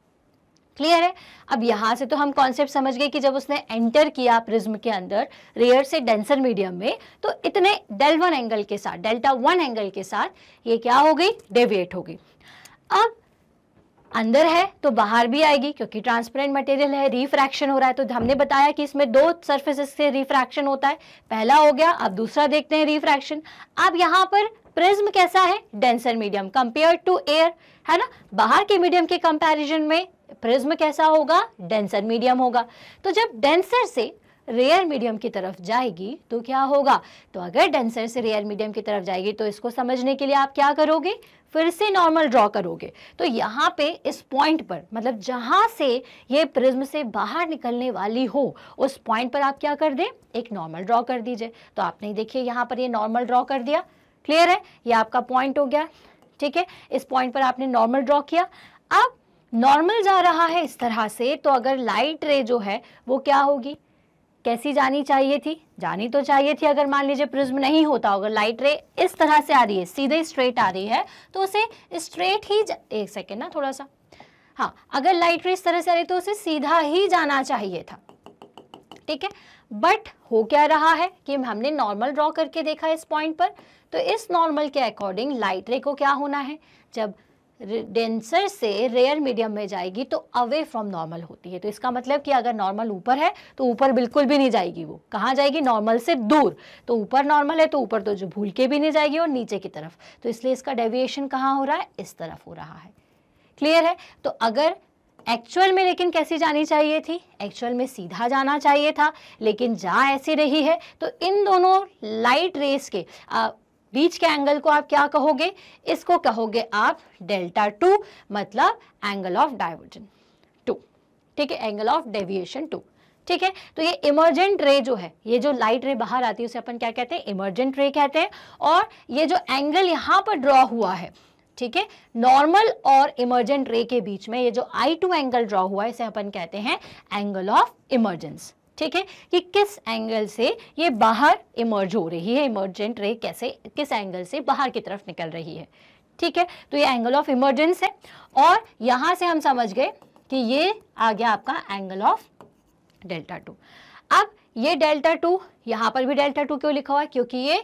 क्लियर है अब यहाँ से तो हम कॉन्सेप्ट समझ गए कि जब उसने एंटर किया प्रिज्म के अंदर रेयर से डेंसर मीडियम में तो इतने डेल वन एंगल के साथ डेल्टा वन एंगल के साथ ये क्या हो गई डेविएट हो गई अब अंदर है तो बाहर भी आएगी क्योंकि ट्रांसपेरेंट मटेरियल है रिफ्रैक्शन हो रहा है तो हमने बताया कि इसमें दो सर्फेसिस से रिफ्रैक्शन होता है पहला हो गया अब दूसरा देखते हैं रिफ्रैक्शन अब यहाँ पर प्रिज्म कैसा है denser medium compare to air है ना बाहर के मीडियम के कंपेरिजन में प्रिज्म कैसा होगा डेंसर मीडियम होगा तो जब डेंसर से रेयर मीडियम की तरफ जाएगी तो क्या होगा तो अगर डेंसर से रेयर मीडियम की तरफ जाएगी तो इसको समझने के लिए आप क्या करोगे फिर से नॉर्मल ड्रॉ करोगे तो यहाँ पे इस पॉइंट पर मतलब जहाँ से ये प्रिज्म से बाहर निकलने वाली हो उस पॉइंट पर आप क्या कर दें एक नॉर्मल ड्रॉ कर दीजिए तो आपने देखिए यहाँ पर ये नॉर्मल ड्रॉ कर दिया क्लियर है ये आपका पॉइंट हो गया ठीक है इस पॉइंट पर आपने नॉर्मल ड्रॉ किया अब नॉर्मल जा रहा है इस तरह से तो अगर लाइट रे जो है वो क्या होगी कैसी जानी चाहिए थी जानी तो चाहिए थी अगर मान लीजिए प्रिज्म नहीं होता अगर लाइट रे इस तरह से आ रही है सीधे स्ट्रेट आ रही है तो उसे स्ट्रेट ही एक सेकेंड ना थोड़ा सा हाँ अगर लाइट रे इस तरह से आ रही तो उसे सीधा ही जाना चाहिए था ठीक है बट हो क्या रहा है कि हमने नॉर्मल ड्रॉ करके देखा इस पॉइंट पर तो इस नॉर्मल के अकॉर्डिंग लाइट रे को क्या होना है जब डेंसर से रेयर मीडियम में जाएगी तो अवे फ्रॉम नॉर्मल होती है तो इसका मतलब कि अगर नॉर्मल ऊपर है तो ऊपर बिल्कुल भी नहीं जाएगी वो कहाँ जाएगी नॉर्मल से दूर तो ऊपर नॉर्मल है तो ऊपर तो जो भूल के भी नहीं जाएगी और नीचे की तरफ तो इसलिए इसका डेविएशन कहाँ हो रहा है इस तरफ हो रहा है क्लियर है तो अगर एक्चुअल में लेकिन कैसी जानी चाहिए थी एक्चुअल में सीधा जाना चाहिए था लेकिन जा ऐसी रही है तो इन दोनों लाइट रेस के आ, बीच के एंगल को आप क्या कहोगे इसको कहोगे आप डेल्टा टू मतलब एंगल ऑफ डाइवर्जन टू ठीक है एंगल ऑफ डेविएशन टू ठीक है तो ये इमर्जेंट रे जो है ये जो लाइट रे बाहर आती है उसे अपन क्या कहते हैं इमर्जेंट रे कहते हैं और ये जो एंगल यहाँ पर ड्रॉ हुआ है ठीक है नॉर्मल और इमर्जेंट रे के बीच में ये जो आई टू एंगल ड्रॉ हुआ है इसे अपन कहते हैं एंगल ऑफ इमर्जेंस ठीक है कि किस एंगल से ये बाहर इमर्ज हो रही है इमर्जेंट रे कैसे किस एंगल से बाहर की तरफ निकल रही है ठीक है तो ये एंगल ऑफ इमर्जेंस है और यहां से हम समझ गए कि ये आ गया आपका एंगल ऑफ डेल्टा टू अब ये डेल्टा टू यहां पर भी डेल्टा टू क्यों लिखा हुआ है क्योंकि ये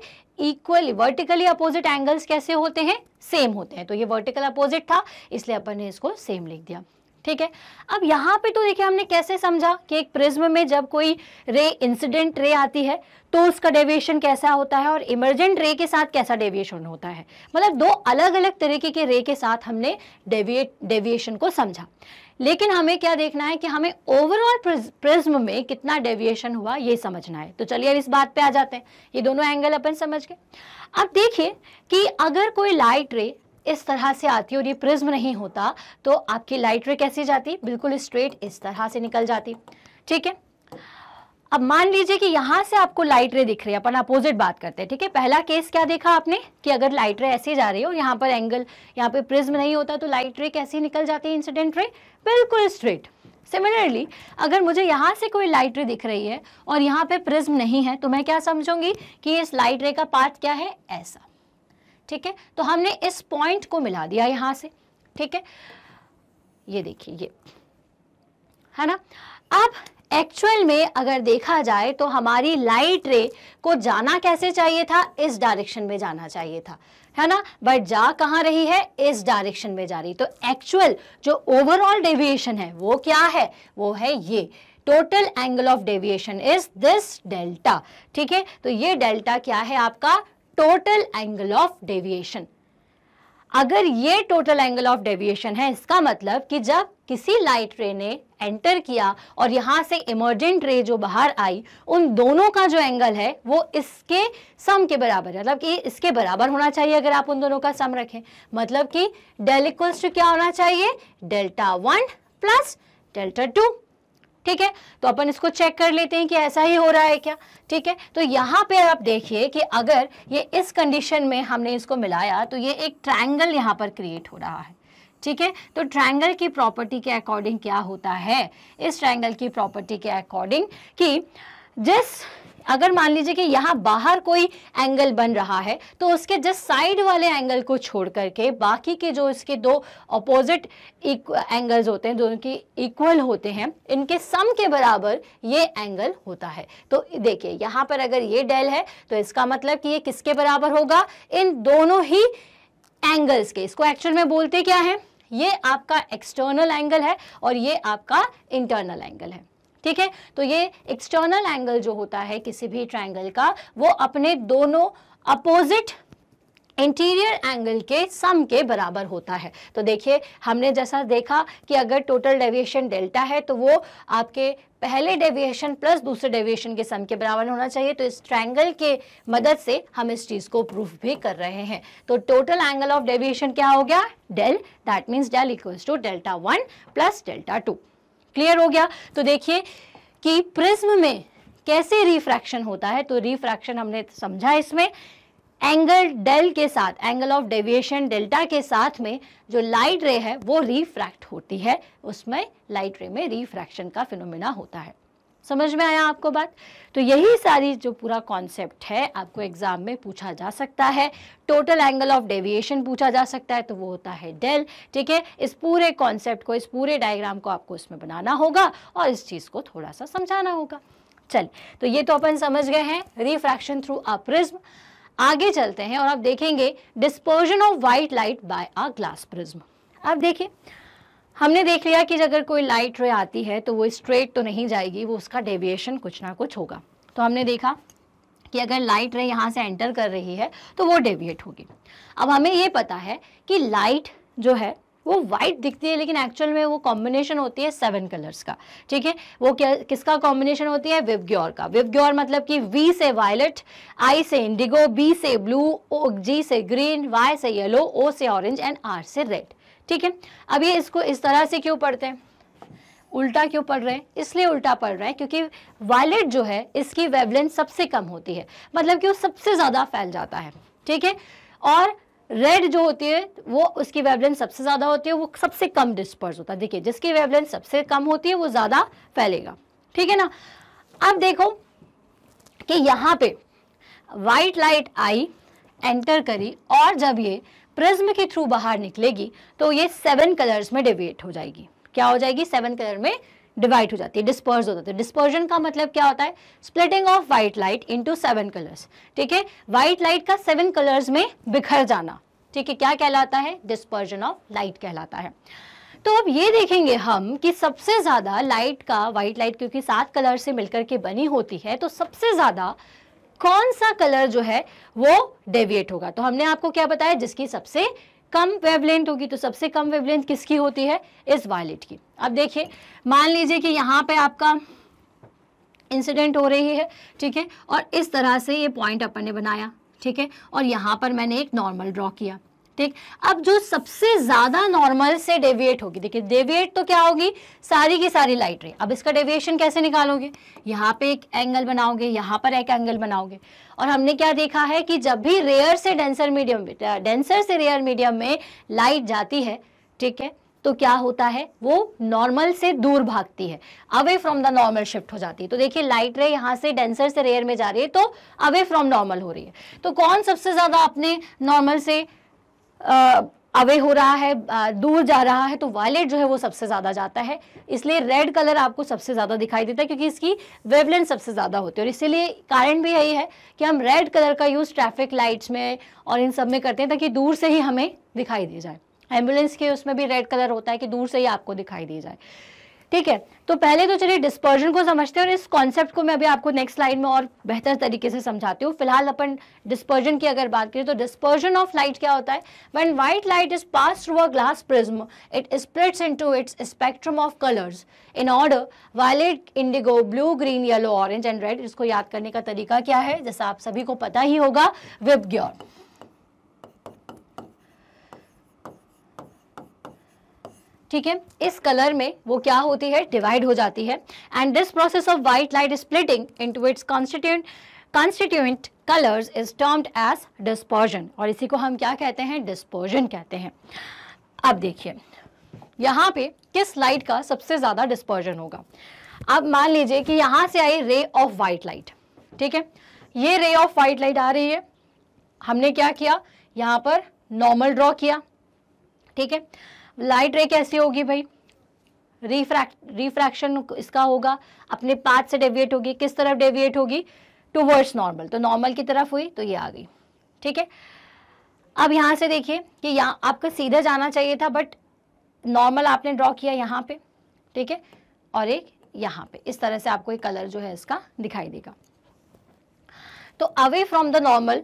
इक्वली वर्टिकली अपोजिट एंगल्स कैसे होते हैं सेम होते हैं तो ये वर्टिकल अपोजिट था इसलिए अपन ने इसको सेम लिख दिया ठीक है अब यहाँ पे तो देखिए हमने कैसे समझा कि एक प्रिज्म में जब कोई रे इंसिडेंट रे आती है तो उसका डेविएशन कैसा होता है और इमरजेंट रे के साथ कैसा डेविएशन होता है मतलब दो अलग अलग तरीके के रे के साथ हमने डेविएट डेविएशन को समझा लेकिन हमें क्या देखना है कि हमें ओवरऑल प्रिज्म में कितना डेविएशन हुआ ये समझना है तो चलिए अब इस बात पे आ जाते हैं ये दोनों एंगल अपन समझ गए अब देखिए कि अगर कोई लाइट रे इस तरह से आती और ये प्रिज्म नहीं होता तो आपकी लाइट रे कैसी जाती बिल्कुल स्ट्रेट इस तरह से निकल जाती ठीक है अब मान लीजिए कि यहां से आपको लाइट रे दिख रही है अपन अपोजिट बात करते हैं ठीक है पहला केस क्या देखा आपने कि अगर लाइट रे ऐसे जा रही हो यहां पर एंगल यहाँ पे प्रिज्म नहीं होता तो लाइट रे कैसी निकल जाती है इंसिडेंट रे बिल्कुल स्ट्रेट सिमिलरली अगर मुझे यहाँ से कोई लाइट रे दिख रही है और यहाँ पे प्रिज्म नहीं है तो मैं क्या समझूंगी कि इस लाइट रे का पार्ट क्या है ऐसा ठीक है तो हमने इस पॉइंट को मिला दिया यहां से ठीक है ये देखिए ये है ना अब एक्चुअल में अगर देखा जाए तो हमारी लाइट रे को जाना कैसे चाहिए था इस डायरेक्शन में जाना चाहिए था है ना बट जा कहां रही है इस डायरेक्शन में जा रही तो एक्चुअल जो ओवरऑल डेविएशन है वो क्या है वो है ये total angle of deviation is this delta ठीक है तो ये डेल्टा क्या है आपका टोटल एंगल ऑफ डेविएशन अगर ये टोटल एंगल ऑफ डेविएशन है इसका मतलब कि जब किसी लाइट रे ने एंटर किया और यहां से इमर्जेंट रे जो बाहर आई उन दोनों का जो एंगल है वो इसके सम के बराबर है मतलब कि इसके बराबर होना चाहिए अगर आप उन दोनों का सम रखें मतलब कि डेल इक्वल्स टू क्या होना चाहिए delta one plus delta two ठीक है तो अपन इसको चेक कर लेते हैं कि ऐसा ही हो रहा है क्या ठीक है तो यहाँ पे आप देखिए कि अगर ये इस कंडीशन में हमने इसको मिलाया तो ये एक ट्रायंगल यहाँ पर क्रिएट हो रहा है ठीक है तो ट्रायंगल की प्रॉपर्टी के अकॉर्डिंग क्या होता है इस ट्रायंगल की प्रॉपर्टी के अकॉर्डिंग कि जिस अगर मान लीजिए कि यहाँ बाहर कोई एंगल बन रहा है तो उसके जस्ट साइड वाले एंगल को छोड़ करके बाकी के जो इसके दो अपोजिट एंगल्स होते हैं दोनों की इक्वल होते हैं इनके सम के बराबर ये एंगल होता है तो देखिए यहाँ पर अगर ये डेल है तो इसका मतलब कि ये किसके बराबर होगा इन दोनों ही एंगल्स के इसको एक्चुअल में बोलते क्या है ये आपका एक्सटर्नल एंगल है और ये आपका इंटरनल एंगल है ठीक है तो ये एक्सटर्नल एंगल जो होता है किसी भी ट्राइंगल का वो अपने दोनों अपोजिट इंटीरियर एंगल के सम के बराबर होता है तो देखिए हमने जैसा देखा कि अगर टोटल डेविएशन डेल्टा है तो वो आपके पहले डेविएशन प्लस दूसरे डेविएशन के सम के बराबर होना चाहिए तो इस ट्रायंगल के मदद से हम इस चीज़ को प्रूफ भी कर रहे हैं तो टोटल एंगल ऑफ डेविएशन क्या हो गया del that means del equals to delta one plus delta two clear हो गया तो देखिए कि प्रिज्म में कैसे रिफ्रैक्शन होता है तो रिफ्रैक्शन हमने समझा इसमें एंगल डेल के साथ एंगल ऑफ डेविएशन डेल्टा के साथ में जो लाइट रे है वो रिफ्रैक्ट होती है उसमें लाइट रे में रिफ्रैक्शन का फिनोमिना होता है समझ में आया आपको बात तो यही सारी जो पूरा कॉन्सेप्ट है आपको एग्जाम में पूछा जा सकता है टोटल एंगल ऑफ डेविएशन पूछा जा सकता है तो वो होता है डेल ठीक है इस पूरे कॉन्सेप्ट को इस पूरे डायग्राम को आपको इसमें बनाना होगा और इस चीज़ को थोड़ा सा समझाना होगा चल तो ये तो अपन समझ गए हैं रिफ्रैक्शन थ्रू अ प्रिज्म आगे चलते हैं और आप देखेंगे dispersion of white light by a glass prism आप देखिए हमने देख लिया कि अगर कोई लाइट रे आती है तो वो स्ट्रेट तो नहीं जाएगी वो उसका डेविएशन कुछ ना कुछ होगा तो हमने देखा कि अगर लाइट रे यहाँ से एंटर कर रही है तो वो डेविएट होगी अब हमें ये पता है कि लाइट जो है वो वाइट दिखती है लेकिन एक्चुअल में वो कॉम्बिनेशन होती है सेवन कलर्स का ठीक है वो क्या किसका कॉम्बिनेशन होती है विवग्योर का विवग्योर मतलब कि वी से वायलट आई से इंडिगो बी से ब्लू जी से ग्रीन वाई से येलो ओ से ऑरेंज एंड आर से रेड ठीक है अब ये इसको इस तरह से क्यों पढ़ते हैं उल्टा क्यों पढ़ रहे हैं इसलिए उल्टा पढ़ रहे हैं क्योंकि वायलेट जो है इसकी वेवलेंथ सबसे कम होती है मतलब कि वो सबसे ज़्यादा फैल जाता है ठीक है और रेड जो होती है वो उसकी वेवलेंथ सबसे ज़्यादा होती है वो सबसे कम डिस्पर्स होता है देखिए जिसकी वेवलेंथ सबसे कम होती है वो ज़्यादा फैलेगा ठीक है ना अब देखो कि यहाँ पे वाइट लाइट आई एंटर करी और जब ये प्रिज्म के थ्रू बाहर निकलेगी तो ये सेवन कलर्स में डिवेट हो जाएगी क्या हो जाएगी सेवन कलर में डिवाइड हो जाती है डिस्पर्स हो जाती है डिस्पर्जन का मतलब क्या होता है splitting of white light into seven colours ठीक है व्हाइट लाइट का सेवन कलर्स में बिखर जाना ठीक है क्या कहलाता है डिस्पर्जन ऑफ लाइट कहलाता है तो अब ये देखेंगे हम कि सबसे ज़्यादा लाइट का व्हाइट लाइट क्योंकि सात कलर से मिलकर के बनी होती है तो सबसे ज़्यादा कौन सा कलर जो है वो डेविएट होगा तो हमने आपको क्या बताया जिसकी सबसे कम वेवलेंथ होगी तो सबसे कम वेवलेंथ किसकी होती है इस वायलेट की अब देखिए मान लीजिए कि यहाँ पे आपका इंसिडेंट हो रही है ठीक है और इस तरह से ये पॉइंट अपन ने बनाया ठीक है और यहाँ पर मैंने एक नॉर्मल ड्रॉ किया ठीक अब जो सबसे ज़्यादा नॉर्मल से डेविएट होगी देखिए डेविएट तो क्या होगी सारी की सारी लाइट रे अब इसका डेविएशन कैसे निकालोगे यहाँ पे एक एंगल बनाओगे यहाँ पर एक एंगल बनाओगे और हमने क्या देखा है कि जब भी रेयर से डेंसर मीडियम डेंसर से रेयर मीडियम में लाइट जाती है ठीक है तो क्या होता है वो नॉर्मल से दूर भागती है away from the normal shift हो जाती है तो देखिए लाइट रे यहाँ से डेंसर से रेयर में जा रही है तो अवे फ्रॉम नॉर्मल हो रही है तो कौन सबसे ज़्यादा अपने नॉर्मल से अवे हो रहा है दूर जा रहा है तो वायलेट जो है वो सबसे ज़्यादा जाता है इसलिए रेड कलर आपको सबसे ज़्यादा दिखाई देता है क्योंकि इसकी वेवलेंथ सबसे ज़्यादा होती है और इसीलिए कारण भी यही है कि हम रेड कलर का यूज़ ट्रैफिक लाइट्स में और इन सब में करते हैं ताकि दूर से ही हमें दिखाई दे जाए एम्बुलेंस के उसमें भी रेड कलर होता है कि दूर से ही आपको दिखाई दे जाए ठीक है तो पहले तो चलिए डिस्पर्जन को समझते हैं और इस कॉन्सेप्ट को मैं अभी आपको नेक्स्ट लाइन में और बेहतर तरीके से समझाती हूँ फिलहाल अपन डिस्पर्जन की अगर बात करें तो डिस्पर्जन ऑफ लाइट क्या होता है when white light is pass through a glass prism it splits into its spectrum of colours in order violet indigo blue green yellow orange and red इसको याद करने का तरीका क्या है जैसा आप सभी को पता ही होगा विब ठीक है इस कलर में वो क्या होती है डिवाइड हो जाती है and this process of white light splitting into its constituent constituent colours is termed as dispersion और इसी को हम क्या कहते हैं डिस्पोजन कहते हैं अब देखिए यहाँ पे किस लाइट का सबसे ज़्यादा डिस्पोजन होगा अब मान लीजिए कि यहाँ से आई रे ऑफ वाइट लाइट ठीक है ये रे ऑफ वाइट लाइट आ रही है हमने क्या किया यहाँ पर नॉर्मल ड्रॉ किया ठीक है लाइट रे कैसे होगी भाई रिफ्रैक्ट रिफ्रैक्शन इसका होगा अपने पाथ से डेविएट होगी किस तरफ डेविएट होगी टूवर्ड्स नॉर्मल तो नॉर्मल की तरफ हुई तो ये आ गई ठीक है अब यहाँ से देखिए कि यहाँ आपका सीधा जाना चाहिए था बट नॉर्मल आपने ड्रॉ किया यहाँ पे ठीक है और एक यहाँ पे इस तरह से आपको एक कलर जो है इसका दिखाई देगा तो अवे फ्रॉम द नॉर्मल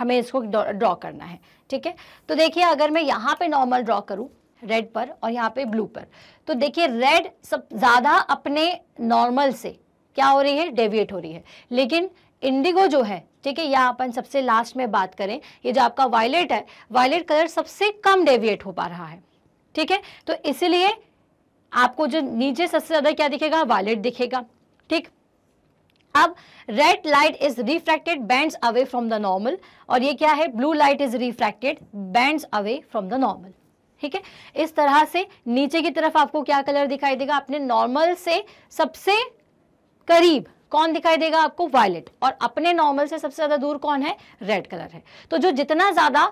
हमें इसको ड्रॉ करना है ठीक है तो देखिए अगर मैं यहाँ पे नॉर्मल ड्रॉ करूँ रेड पर और यहाँ पे ब्लू पर तो देखिए रेड सब ज़्यादा अपने नॉर्मल से क्या हो रही है डेविएट हो रही है लेकिन इंडिगो जो है ठीक है या अपन सबसे लास्ट में बात करें ये जो आपका वायलेट है वायलेट कलर सबसे कम डेविएट हो पा रहा है ठीक है तो इसीलिए आपको जो नीचे सबसे ज़्यादा क्या दिखेगा वायलेट दिखेगा ठीक अब red light is refracted bends away from the normal और ये क्या है blue light is refracted bends away from the normal ठीक है इस तरह से नीचे की तरफ आपको क्या कलर दिखाई देगा अपने नॉर्मल से सबसे करीब कौन दिखाई देगा आपको वायलेट और अपने नॉर्मल से सबसे ज़्यादा दूर कौन है रेड कलर है तो जो जितना ज़्यादा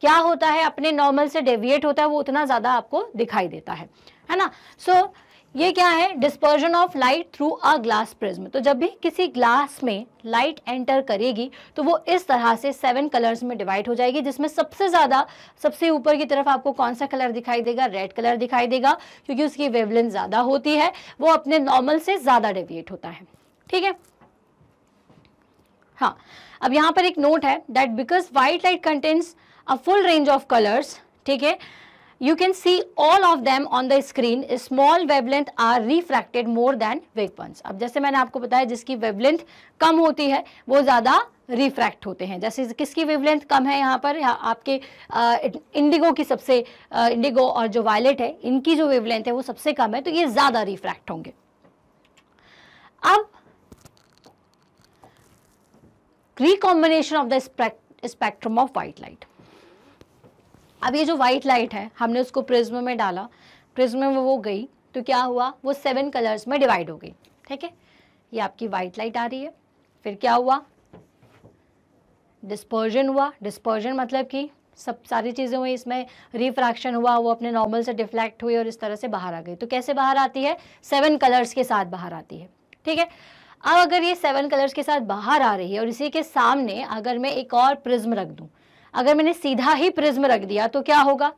क्या होता है अपने नॉर्मल से डेविएट होता है वो उतना ज़्यादा आपको दिखाई देता है है ना सो so, ये क्या है dispersion of light through a glass prism तो जब भी किसी ग्लास में लाइट एंटर करेगी तो वो इस तरह से सेवन कलर्स में डिवाइड हो जाएगी जिसमें सबसे ज़्यादा सबसे ऊपर की तरफ आपको कौन सा कलर दिखाई देगा रेड कलर दिखाई देगा क्योंकि उसकी वेवलेंथ ज़्यादा होती है वो अपने नॉर्मल से ज़्यादा डेविएट होता है ठीक है हाँ अब यहाँ पर एक नोट है that because white light contains a full range of colours ठीक है You can see all of them on the screen. Small wavelength are refracted more than big ones. अब जैसे मैंने आपको बताया जिसकी wavelength कम होती है वो ज़्यादा रिफ्रैक्ट होते हैं जैसे किसकी वेवलेंथ कम है यहाँ पर यहाँ आपके इंडिगो की सबसे इंडिगो और जो वायलेट है इनकी जो वेवलेंथ है वो सबसे कम है तो ये ज़्यादा रिफ्रैक्ट होंगे अब recombination of the spectrum of white light अब ये जो वाइट लाइट है हमने उसको प्रिज्म में डाला प्रिज्म में वो गई तो क्या हुआ वो सेवन कलर्स में डिवाइड हो गई ठीक है ये आपकी वाइट लाइट आ रही है फिर क्या हुआ डिस्पर्जन हुआ डिस्पर्जन मतलब कि सब सारी चीज़ें हुई इसमें रिफ्रैक्शन हुआ वो अपने नॉर्मल से डिफ्लेक्ट हुई और इस तरह से बाहर आ गई तो कैसे बाहर आती है सेवन कलर्स के साथ बाहर आती है ठीक है अब अगर ये सेवन कलर्स के साथ बाहर आ रही है और इसी के सामने अगर मैं एक और प्रिज्म रख दूँ अगर मैंने सीधा ही प्रिज्म रख दिया तो क्या होगा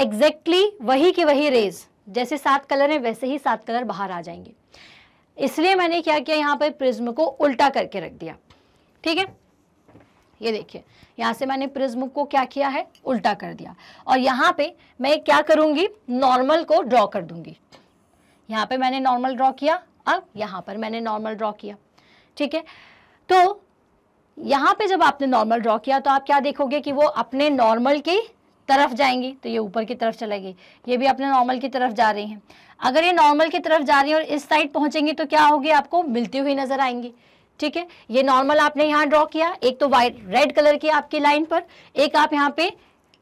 एग्जैक्टली exactly वही के वही रेज जैसे सात कलर हैं वैसे ही सात कलर बाहर आ जाएंगे इसलिए मैंने क्या किया यहाँ पर प्रिज्म को उल्टा करके रख दिया ठीक है ये देखिए यहाँ से मैंने प्रिज्म को क्या किया है उल्टा कर दिया और यहाँ पे मैं क्या करूँगी नॉर्मल को ड्रॉ कर दूंगी यहाँ पे मैंने नॉर्मल ड्रॉ किया अब यहाँ पर मैंने नॉर्मल ड्रॉ किया ठीक है तो यहाँ पे जब आपने नॉर्मल ड्रॉ किया तो आप क्या देखोगे कि वो अपने नॉर्मल की तरफ जाएंगी तो ये ऊपर की तरफ चलेगी ये भी अपने नॉर्मल की तरफ जा रही हैं अगर ये नॉर्मल की तरफ जा रही हैं और इस साइड पहुंचेंगी तो क्या होगी आपको मिलती हुई नजर आएंगी ठीक है ये नॉर्मल आपने यहाँ ड्रॉ किया एक तो वाइट रेड कलर की आपकी लाइन पर एक आप यहाँ पे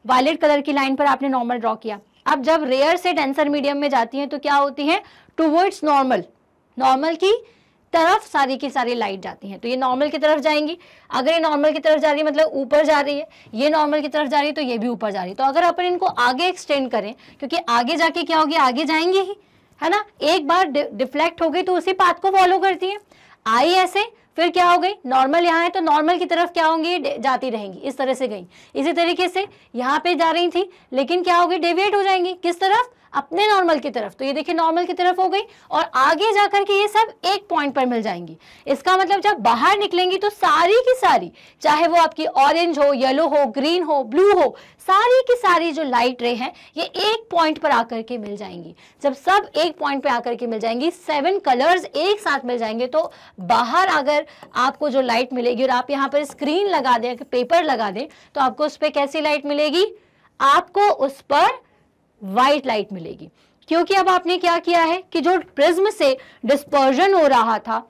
वायलेट कलर की लाइन पर आपने नॉर्मल ड्रॉ किया अब जब रेयर से डेंसर मीडियम में जाती हैं तो क्या होती है टूवर्ड्स नॉर्मल नॉर्मल की तरफ सारी की सारी लाइट जाती हैं तो ये नॉर्मल की तरफ जाएंगी अगर ये नॉर्मल की तरफ जा रही है मतलब ऊपर जा रही है ये नॉर्मल की तरफ जा रही है तो ये भी ऊपर जा रही है तो अगर अपन इनको आगे एक्सटेंड करें क्योंकि आगे जाके क्या होगी आगे जाएंगे ही है ना एक बार डिफ्लेक्ट हो गई तो उसी पाथ को फॉलो करती है आई ऐसे फिर क्या हो गई नॉर्मल यहाँ है तो नॉर्मल की तरफ क्या होंगी जाती रहेंगी इस तरह से गई इसी तरीके से यहाँ पे जा रही थी लेकिन क्या होगी डेविएट हो जाएंगी किस तरफ अपने नॉर्मल की तरफ तो ये देखिए नॉर्मल की तरफ हो गई और आगे जा करके ये सब एक पॉइंट पर मिल जाएंगी इसका मतलब जब बाहर निकलेंगी तो सारी की सारी चाहे वो आपकी ऑरेंज हो येलो हो ग्रीन हो ब्लू हो सारी की सारी जो लाइट रे हैं ये एक पॉइंट पर आकर के मिल जाएंगी जब सब एक पॉइंट पर आकर के मिल जाएंगी सेवन कलर्स एक साथ मिल जाएंगे तो बाहर अगर आपको जो लाइट मिलेगी और आप यहाँ पर स्क्रीन लगा दें पेपर लगा दें तो आपको उस पर कैसी लाइट मिलेगी आपको उस पर वाइट लाइट मिलेगी क्योंकि अब आपने क्या किया है कि जो प्रिज्म से डिस्पर्जन हो रहा था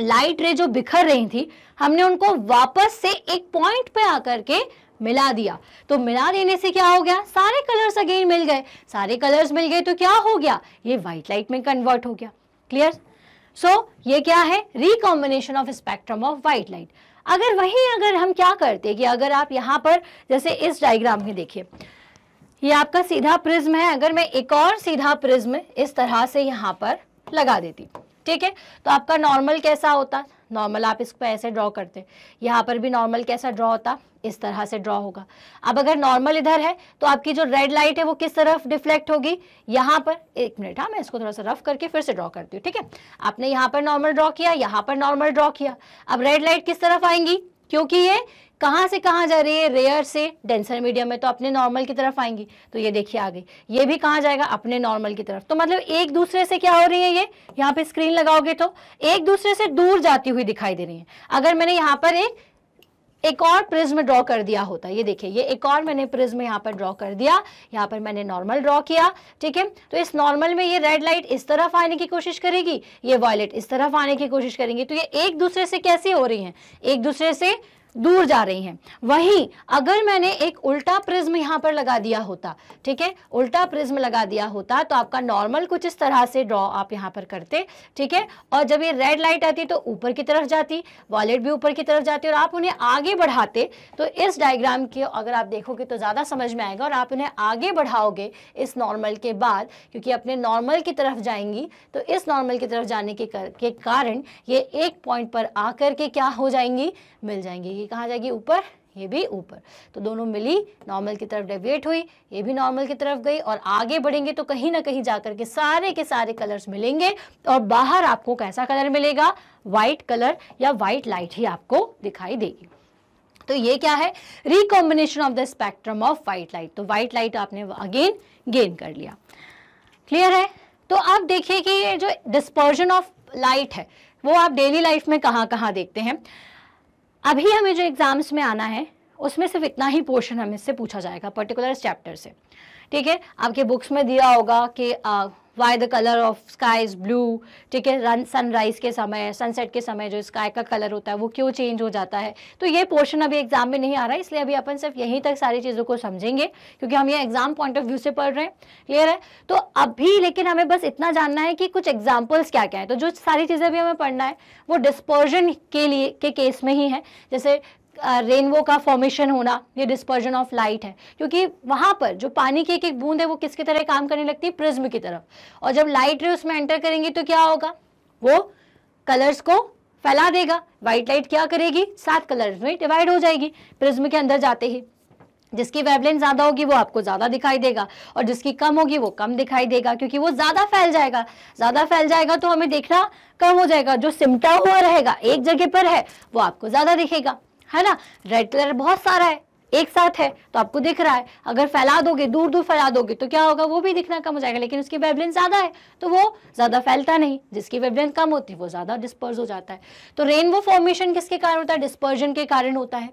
लाइट रे जो बिखर रही थी हमने उनको वापस से एक पॉइंट पे आकर के मिला दिया तो मिला देने से क्या हो गया सारे कलर्स अगेन मिल गए सारे कलर्स मिल गए तो क्या हो गया ये व्हाइट लाइट में कन्वर्ट हो गया क्लियर सो so, ये क्या है recombination of spectrum of white light अगर वही अगर हम क्या करते कि अगर आप यहां पर जैसे इस डायग्राम में देखिए ये आपका सीधा प्रिज्म है अगर मैं एक और सीधा प्रिज्म इस तरह से यहाँ पर लगा देती ठीक है तो आपका नॉर्मल कैसा होता नॉर्मल आप इसको ऐसे ड्रॉ करते यहाँ पर भी नॉर्मल कैसा ड्रॉ होता इस तरह से ड्रॉ होगा अब अगर नॉर्मल इधर है तो आपकी जो रेड लाइट है वो किस तरफ डिफ्लेक्ट होगी यहाँ पर एक मिनट हाँ मैं इसको थोड़ा सा रफ करके फिर से ड्रॉ करती हूँ ठीक है आपने यहाँ पर नॉर्मल ड्रॉ किया यहाँ पर नॉर्मल ड्रॉ किया अब रेड लाइट किस तरफ आएंगी क्योंकि ये कहाँ से कहाँ जा रही है रेयर से डेंसर मीडियम में तो अपने नॉर्मल की तरफ आएंगी तो ये देखिए आ गई ये भी कहाँ जाएगा अपने नॉर्मल की तरफ तो मतलब एक दूसरे से क्या हो रही है ये यहाँ पे स्क्रीन लगाओगे तो एक दूसरे से दूर जाती हुई दिखाई दे रही है अगर मैंने यहाँ पर एक एक और प्रिज्म ड्रॉ कर दिया होता ये देखिए ये एक और मैंने प्रिज्म यहाँ पर ड्रॉ कर दिया यहाँ पर मैंने नॉर्मल ड्रॉ किया ठीक है तो इस नॉर्मल में ये रेड लाइट इस तरफ आने की कोशिश करेगी ये वॉयलेट इस तरफ आने की कोशिश करेंगी तो ये एक दूसरे से कैसी हो रही हैं एक दूसरे से दूर जा रही हैं वहीं अगर मैंने एक उल्टा प्रिज्म यहाँ पर लगा दिया होता ठीक है उल्टा प्रिज्म लगा दिया होता तो आपका नॉर्मल कुछ इस तरह से ड्रॉ आप यहाँ पर करते ठीक है और जब ये रेड लाइट आती तो ऊपर की तरफ जाती वॉलेट भी ऊपर की तरफ जाती और आप उन्हें आगे बढ़ाते तो इस डायग्राम के अगर आप देखोगे तो ज़्यादा समझ में आएगा और आप उन्हें आगे बढ़ाओगे इस नॉर्मल के बाद क्योंकि अपने नॉर्मल की तरफ जाएंगी तो इस नॉर्मल की तरफ जाने के, के कारण ये एक पॉइंट पर आकर के क्या हो जाएंगी मिल जाएंगी ये कहाँ जाएगी ऊपर ये भी ऊपर तो दोनों मिली नॉर्मल की तरफ डेविएट हुई ये भी नॉर्मल की तरफ गई और आगे बढ़ेंगे तो कहीं ना कहीं जाकर के सारे के सारे कलर्स मिलेंगे और बाहर आपको कैसा कलर मिलेगा वाइट कलर या वाइट लाइट ही आपको दिखाई देगी तो ये क्या है recombination of the spectrum of white light तो वाइट लाइट आपने अगेन गेन कर लिया क्लियर है तो आप देखिए कि ये जो डिस्पर्जन ऑफ लाइट है वो आप डेली लाइफ में कहाँ कहाँ देखते हैं अभी हमें जो एग्ज़ाम्स में आना है उसमें सिर्फ इतना ही पोर्शन हमें इससे पूछा जाएगा पर्टिकुलर इस चैप्टर से ठीक है आपके बुक्स में दिया होगा कि why the colour of sky is blue ठीक है रन सनराइज़ के समय सनसेट के समय जो स्काई का कलर होता है वो क्यों चेंज हो जाता है तो ये पोर्शन अभी एग्जाम में नहीं आ रहा है इसलिए अभी अपन सिर्फ यहीं तक सारी चीज़ों को समझेंगे क्योंकि हम ये एग्जाम पॉइंट ऑफ व्यू से पढ़ रहे हैं क्लियर है तो अभी लेकिन हमें बस इतना जानना है कि कुछ एग्जाम्पल्स क्या क्या है तो जो सारी चीज़ें अभी हमें पढ़ना है वो डिस्पर्जन के लिए के केस में ही है जैसे रेनबो का फॉर्मेशन होना ये डिस्पर्जन ऑफ लाइट है क्योंकि वहाँ पर जो पानी की एक एक बूंद है वो किसके तरह काम करने लगती है प्रिज्म की तरफ और जब लाइट रे उसमें एंटर करेंगी तो क्या होगा वो कलर्स को फैला देगा व्हाइट लाइट क्या करेगी सात कलर्स में डिवाइड हो जाएगी प्रिज्म के अंदर जाते ही जिसकी वेबलेंथ ज़्यादा होगी वो आपको ज़्यादा दिखाई देगा और जिसकी कम होगी वो कम दिखाई देगा क्योंकि वो ज़्यादा फैल जाएगा ज़्यादा फैल जाएगा तो हमें देखना कम हो जाएगा जो सिमटा हुआ रहेगा एक जगह पर है वो आपको ज़्यादा दिखेगा है ना रेड कलर बहुत सारा है एक साथ है तो आपको दिख रहा है अगर फैला दोगे दूर दूर फैला दोगे तो क्या होगा वो भी दिखना कम हो जाएगा लेकिन उसकी वेबलेंस ज़्यादा है तो वो ज़्यादा फैलता नहीं जिसकी वेबलेंस कम होती है वो ज़्यादा डिस्पर्स हो जाता है तो रेनबो फॉर्मेशन किसके कारण होता है डिस्पर्जन के कारण होता है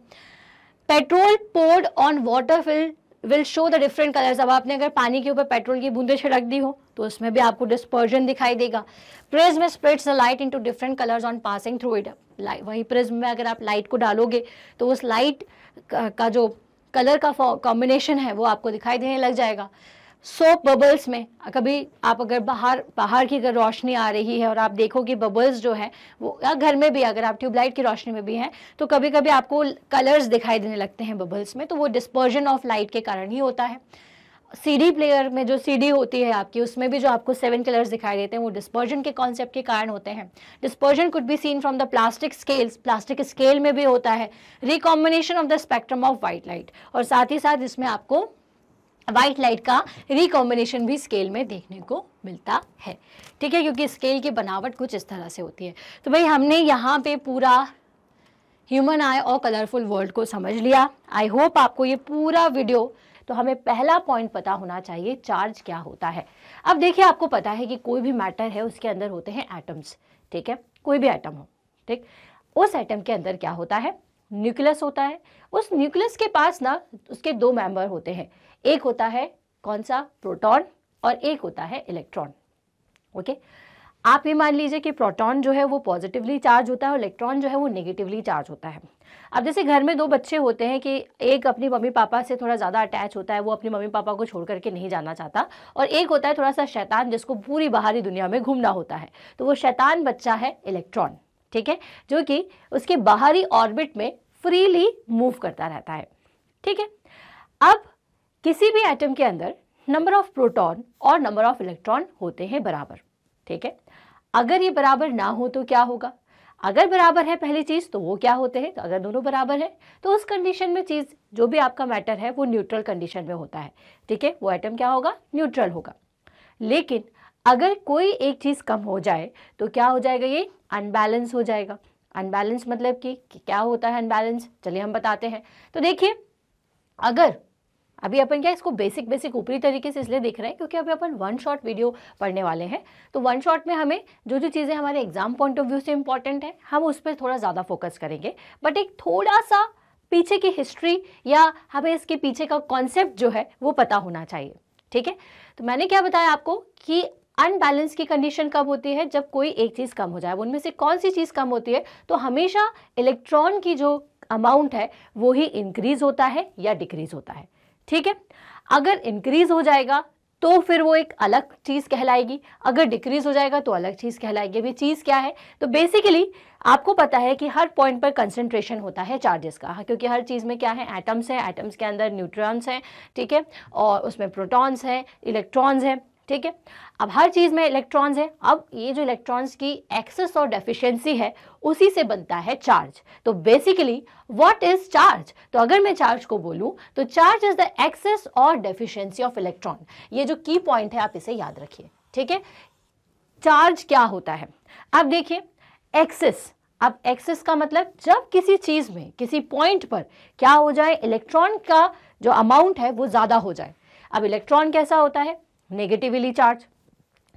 petrol poured on water film will show the different colours अब आपने अगर पानी के ऊपर पेट्रोल की बूंदे छिड़क दी हो तो उसमें भी आपको डिस्पर्जन दिखाई देगा prism spreads the light into different colours on passing through it वही प्रिज्म में अगर आप लाइट को डालोगे तो उस लाइट का जो कलर का कॉम्बिनेशन है वो आपको दिखाई देने लग जाएगा सोप बबल्स में कभी आप अगर बाहर बाहर की अगर रोशनी आ रही है और आप देखोगे बबल्स जो है वो या घर में भी अगर आप ट्यूबलाइट की रोशनी में भी हैं तो कभी कभी आपको कलर्स दिखाई देने लगते हैं बबल्स में तो वो डिस्पर्जन ऑफ लाइट के कारण ही होता है सीडी प्लेयर में जो सीडी होती है आपकी उसमें भी जो आपको सेवन कलर्स दिखाई देते हैं वो डिस्पर्जन के कॉन्सेप्ट के कारण होते हैं dispersion could be seen from the plastic scales plastic scale में भी होता है recombination of the spectrum of white light और साथ ही साथ इसमें आपको व्हाइट लाइट का रिकॉम्बिनेशन भी स्केल में देखने को मिलता है ठीक है क्योंकि स्केल की बनावट कुछ इस तरह से होती है तो भाई हमने यहाँ पे पूरा ह्यूमन आई और कलरफुल वर्ल्ड को समझ लिया आई होप आपको ये पूरा वीडियो तो हमें पहला पॉइंट पता होना चाहिए चार्ज क्या होता है अब देखिए आपको पता है कि कोई भी मैटर है उसके अंदर होते हैं एटम्स ठीक है कोई भी एटम हो ठीक उस एटम के अंदर क्या होता है न्यूक्लियस होता है उस न्यूक्लियस के पास ना उसके दो मेंबर होते हैं एक होता है कौन सा प्रोटॉन और एक होता है इलेक्ट्रॉन ओके आप ये मान लीजिए कि प्रोटॉन जो है वो पॉजिटिवली चार्ज होता है और इलेक्ट्रॉन जो है वो नेगेटिवली चार्ज होता है अब जैसे घर में दो बच्चे होते हैं कि एक अपनी मम्मी पापा से थोड़ा ज़्यादा अटैच होता है वो अपनी मम्मी पापा को छोड़ करके नहीं जाना चाहता और एक होता है थोड़ा सा शैतान जिसको पूरी बाहरी दुनिया में घूमना होता है तो वो शैतान बच्चा है इलेक्ट्रॉन ठीक है जो कि उसके बाहरी ऑर्बिट में फ्रीली मूव करता रहता है ठीक है अब किसी भी एटम के अंदर नंबर ऑफ प्रोटॉन और नंबर ऑफ इलेक्ट्रॉन होते हैं बराबर ठीक है अगर ये बराबर ना हो तो क्या होगा अगर बराबर है पहली चीज़ तो वो क्या होते हैं तो अगर दोनों बराबर है तो उस कंडीशन में चीज़ जो भी आपका मैटर है वो न्यूट्रल कंडीशन में होता है ठीक है वो आइटम क्या होगा न्यूट्रल होगा लेकिन अगर कोई एक चीज़ कम हो जाए तो क्या हो जाएगा ये अनबैलेंस हो जाएगा अनबैलेंस मतलब कि क्या होता है अनबैलेंस चलिए हम बताते हैं तो देखिए अगर अभी अपन क्या इसको बेसिक बेसिक ऊपरी तरीके से इसलिए देख रहे हैं क्योंकि अभी अपन वन शॉट वीडियो पढ़ने वाले हैं तो वन शॉट में हमें जो जो चीज़ें हमारे एग्जाम पॉइंट ऑफ व्यू से इंपॉर्टेंट है हम उस पर थोड़ा ज़्यादा फोकस करेंगे बट एक थोड़ा सा पीछे की हिस्ट्री या हमें इसके पीछे का कॉन्सेप्ट जो है वो पता होना चाहिए ठीक है तो मैंने क्या बताया आपको कि अनबैलेंस की कंडीशन कब होती है जब कोई एक चीज़ कम हो जाए उनमें से कौन सी चीज़ कम होती है तो हमेशा इलेक्ट्रॉन की जो अमाउंट है वो ही इंक्रीज होता है या डिक्रीज होता है ठीक है अगर इंक्रीज हो जाएगा तो फिर वो एक अलग चीज़ कहलाएगी अगर डिक्रीज हो जाएगा तो अलग चीज़ कहलाएगी अभी चीज़ क्या है तो बेसिकली आपको पता है कि हर पॉइंट पर कंसंट्रेशन होता है चार्जेस का हाँ, क्योंकि हर चीज़ में क्या है एटम्स हैं एटम्स के अंदर न्यूट्रॉन्स हैं ठीक है और उसमें प्रोटॉन्स हैं इलेक्ट्रॉन्स हैं ठीक है अब हर चीज़ में इलेक्ट्रॉन्स हैं अब ये जो इलेक्ट्रॉन्स की एक्सेस और डेफिशिएंसी है उसी से बनता है चार्ज तो बेसिकली व्हाट इज चार्ज तो अगर मैं चार्ज को बोलूं तो चार्ज इज द एक्सेस और डेफिशिएंसी ऑफ इलेक्ट्रॉन ये जो की पॉइंट है आप इसे याद रखिए ठीक है चार्ज क्या होता है अब देखिए एक्सेस अब एक्सेस का मतलब जब किसी चीज़ में किसी पॉइंट पर क्या हो जाए इलेक्ट्रॉन का जो अमाउंट है वो ज़्यादा हो जाए अब इलेक्ट्रॉन कैसा होता है नेगेटिवली चार्ज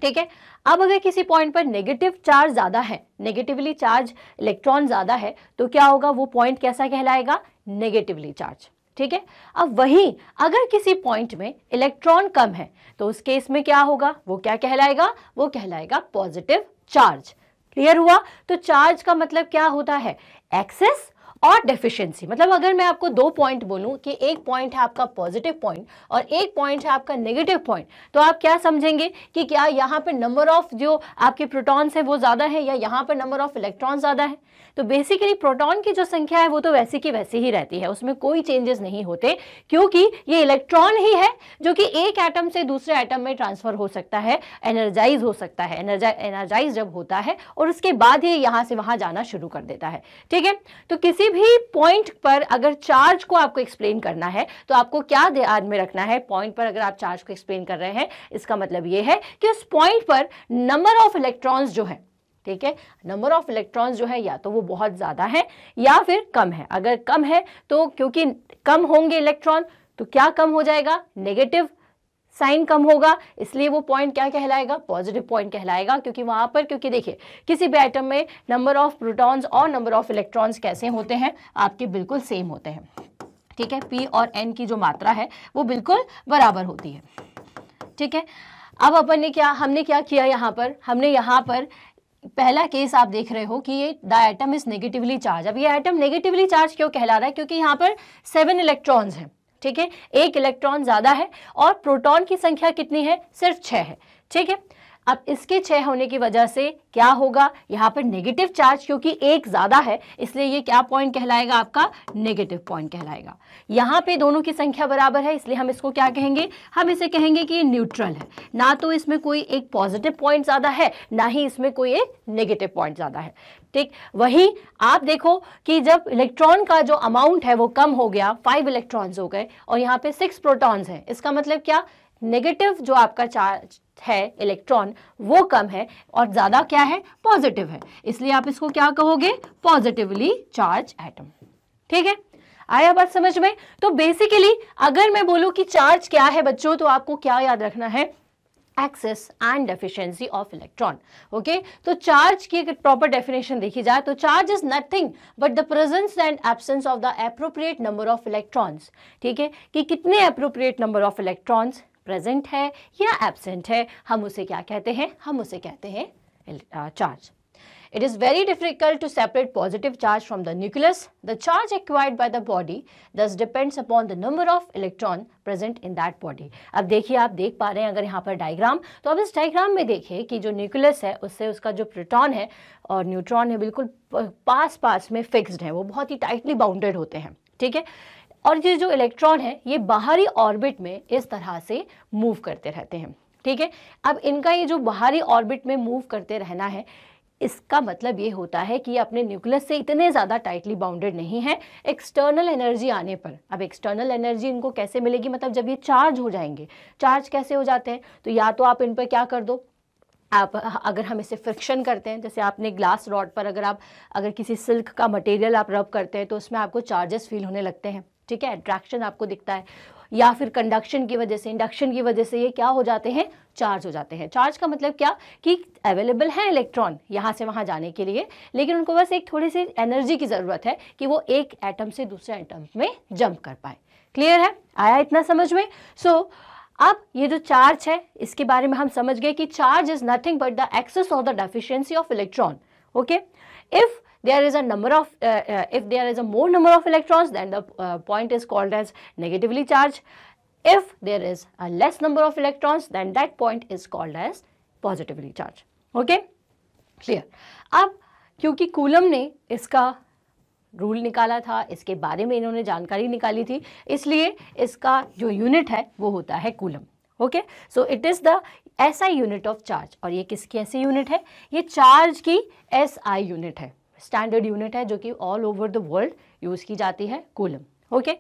ठीक है अब अगर किसी पॉइंट पर नेगेटिव चार्ज ज़्यादा है नेगेटिवली चार्ज इलेक्ट्रॉन ज़्यादा है तो क्या होगा वो पॉइंट कैसा कहलाएगा नेगेटिवली चार्ज ठीक है अब वही अगर किसी पॉइंट में इलेक्ट्रॉन कम है तो उस केस में क्या होगा वो क्या कहलाएगा वो कहलाएगा पॉजिटिव चार्ज क्लियर हुआ तो चार्ज का मतलब क्या होता है एक्सेस और डेफिशिएंसी मतलब अगर मैं आपको दो पॉइंट बोलूं कि एक पॉइंट है आपका पॉजिटिव पॉइंट और एक पॉइंट है आपका नेगेटिव पॉइंट तो आप क्या समझेंगे कि क्या यहाँ पर नंबर ऑफ जो आपके प्रोटॉन्स हैं वो ज़्यादा है या यहाँ पर नंबर ऑफ इलेक्ट्रॉन ज़्यादा है तो बेसिकली प्रोटॉन की जो संख्या है वो तो वैसी की वैसी ही रहती है उसमें कोई चेंजेस नहीं होते क्योंकि ये इलेक्ट्रॉन ही है जो कि एक एटम से दूसरे एटम में ट्रांसफर हो सकता है एनर्जाइज हो सकता है एनर्जाइज जब होता है और उसके बाद ये यहाँ से वहाँ जाना शुरू कर देता है ठीक है तो किसी भी पॉइंट पर अगर चार्ज को आपको एक्सप्लेन करना है तो आपको क्या ध्यान में रखना है पॉइंट पर अगर आप चार्ज को एक्सप्लेन कर रहे हैं इसका मतलब ये है कि उस पॉइंट पर नंबर ऑफ इलेक्ट्रॉन्स जो है ठीक है नंबर ऑफ इलेक्ट्रॉन्स जो है या तो वो बहुत ज़्यादा है या फिर कम है अगर कम है तो क्योंकि कम होंगे इलेक्ट्रॉन तो क्या कम हो जाएगा नेगेटिव साइन कम होगा इसलिए वो पॉइंट क्या कहलाएगा पॉजिटिव पॉइंट कहलाएगा क्योंकि वहां पर क्योंकि देखिए किसी भी आइटम में नंबर ऑफ प्रोटॉन्स और नंबर ऑफ इलेक्ट्रॉन्स कैसे होते हैं आपके बिल्कुल सेम होते हैं ठीक है पी और एन की जो मात्रा है वो बिल्कुल बराबर होती है ठीक है अब अपन ने क्या हमने क्या किया यहाँ पर हमने यहाँ पर पहला केस आप देख रहे हो कि ये the atom is negatively charge अब ये एटम नेगेटिवली चार्ज क्यों कहला रहा है क्योंकि यहाँ पर सेवन इलेक्ट्रॉन्स हैं ठीक है एक इलेक्ट्रॉन ज़्यादा है और प्रोटॉन की संख्या कितनी है सिर्फ छः है ठीक है अब इसके छः होने की वजह से क्या होगा यहाँ पर नेगेटिव चार्ज क्योंकि एक ज़्यादा है इसलिए ये क्या पॉइंट कहलाएगा आपका नेगेटिव पॉइंट कहलाएगा यहाँ पे दोनों की संख्या बराबर है इसलिए हम इसको क्या कहेंगे हम इसे कहेंगे कि ये न्यूट्रल है ना तो इसमें कोई एक पॉजिटिव पॉइंट ज़्यादा है ना ही इसमें कोई एक नेगेटिव पॉइंट ज़्यादा है ठीक वही आप देखो कि जब इलेक्ट्रॉन का जो अमाउंट है वो कम हो गया फाइव इलेक्ट्रॉन्स हो गए और यहाँ पे सिक्स प्रोटॉन्स हैं इसका मतलब क्या नेगेटिव जो आपका चार्ज है इलेक्ट्रॉन वो कम है और ज़्यादा क्या है पॉजिटिव है इसलिए आप इसको क्या कहोगे पॉजिटिवली चार्ज एटम ठीक है आया बात समझ में तो बेसिकली अगर मैं बोलूं कि चार्ज क्या है बच्चों तो आपको क्या याद रखना है excess and deficiency of electron okay तो चार्ज की अगर प्रॉपर डेफिनेशन देखी जाए तो charge is nothing but the presence and absence of the appropriate number of electrons ठीक है कि कितने appropriate number of electrons present है या एबसेंट है हम उसे क्या कहते हैं हम उसे कहते हैं charge it is very difficult to separate positive charge from the nucleus the charge acquired by the body thus depends upon the number of electron present in that body अब देखिए आप देख पा रहे हैं अगर यहाँ पर डायग्राम तो अब इस डायग्राम में देखिए कि जो न्यूक्लियस है उससे उसका जो प्रोटॉन है और न्यूट्रॉन है बिल्कुल पास पास में फिक्सड है वो बहुत ही टाइटली बाउंडेड होते हैं ठीक है और ये जो इलेक्ट्रॉन है ये बाहरी ऑर्बिट में इस तरह से मूव करते रहते हैं ठीक है अब इनका ये जो बाहरी ऑर्बिट में मूव करते रहना है इसका मतलब ये होता है कि अपने न्यूक्लियस से इतने ज़्यादा टाइटली बाउंडेड नहीं है एक्सटर्नल एनर्जी आने पर अब एक्सटर्नल एनर्जी इनको कैसे मिलेगी मतलब जब ये चार्ज हो जाएंगे चार्ज कैसे हो जाते हैं तो या तो आप इन पर क्या कर दो आप अगर हम इसे फ्रिक्शन करते हैं जैसे आपने ग्लास रॉड पर अगर आप अगर किसी सिल्क का मटेरियल आप रब करते हैं तो उसमें आपको चार्जेस फील होने लगते हैं ठीक है अट्रैक्शन आपको दिखता है या फिर कंडक्शन की वजह से इंडक्शन की वजह से ये क्या हो जाते हैं चार्ज हो जाते हैं चार्ज का मतलब क्या कि अवेलेबल है इलेक्ट्रॉन यहाँ से वहाँ जाने के लिए लेकिन उनको बस एक थोड़ी सी एनर्जी की ज़रूरत है कि वो एक एटम से दूसरे एटम में जंप कर पाए क्लियर है आया इतना समझ में सो so, अब ये जो चार्ज है इसके बारे में हम समझ गए कि charge is nothing but the excess of the deficiency of electron okay if there is a number of uh, uh, if there is a more number of electrons then the uh, point is called as negatively charged if there is a less number of electrons then that point is called as positively charged okay clear ab kyunki coulomb ne iska rule निकाला था इसके बारे में इन्होंने जानकारी निकाली थी इसलिए इसका जो यूनिट है वो होता है coulomb okay so it is the SI unit of charge और ये किसकी ऐसी यूनिट है ये चार्ज की एसआई यूनिट है स्टैंडर्ड यूनिट है जो कि all over the world use की जाती है coulomb okay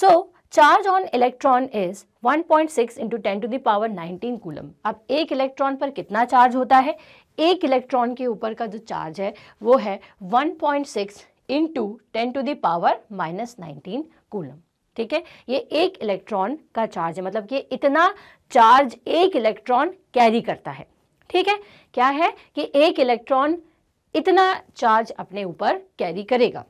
so charge on electron is 1.6 point six into ten to the power nineteen coulomb अब एक इलेक्ट्रॉन पर कितना चार्ज होता है एक इलेक्ट्रॉन के ऊपर का जो चार्ज है वो है 1.6 point six into ten to the power minus nineteen coulomb ठीक है ये एक इलेक्ट्रॉन का चार्ज है मतलब कि इतना चार्ज एक इलेक्ट्रॉन कैरी करता है ठीक है क्या है कि एक इलेक्ट्रॉन इतना चार्ज अपने ऊपर कैरी करेगा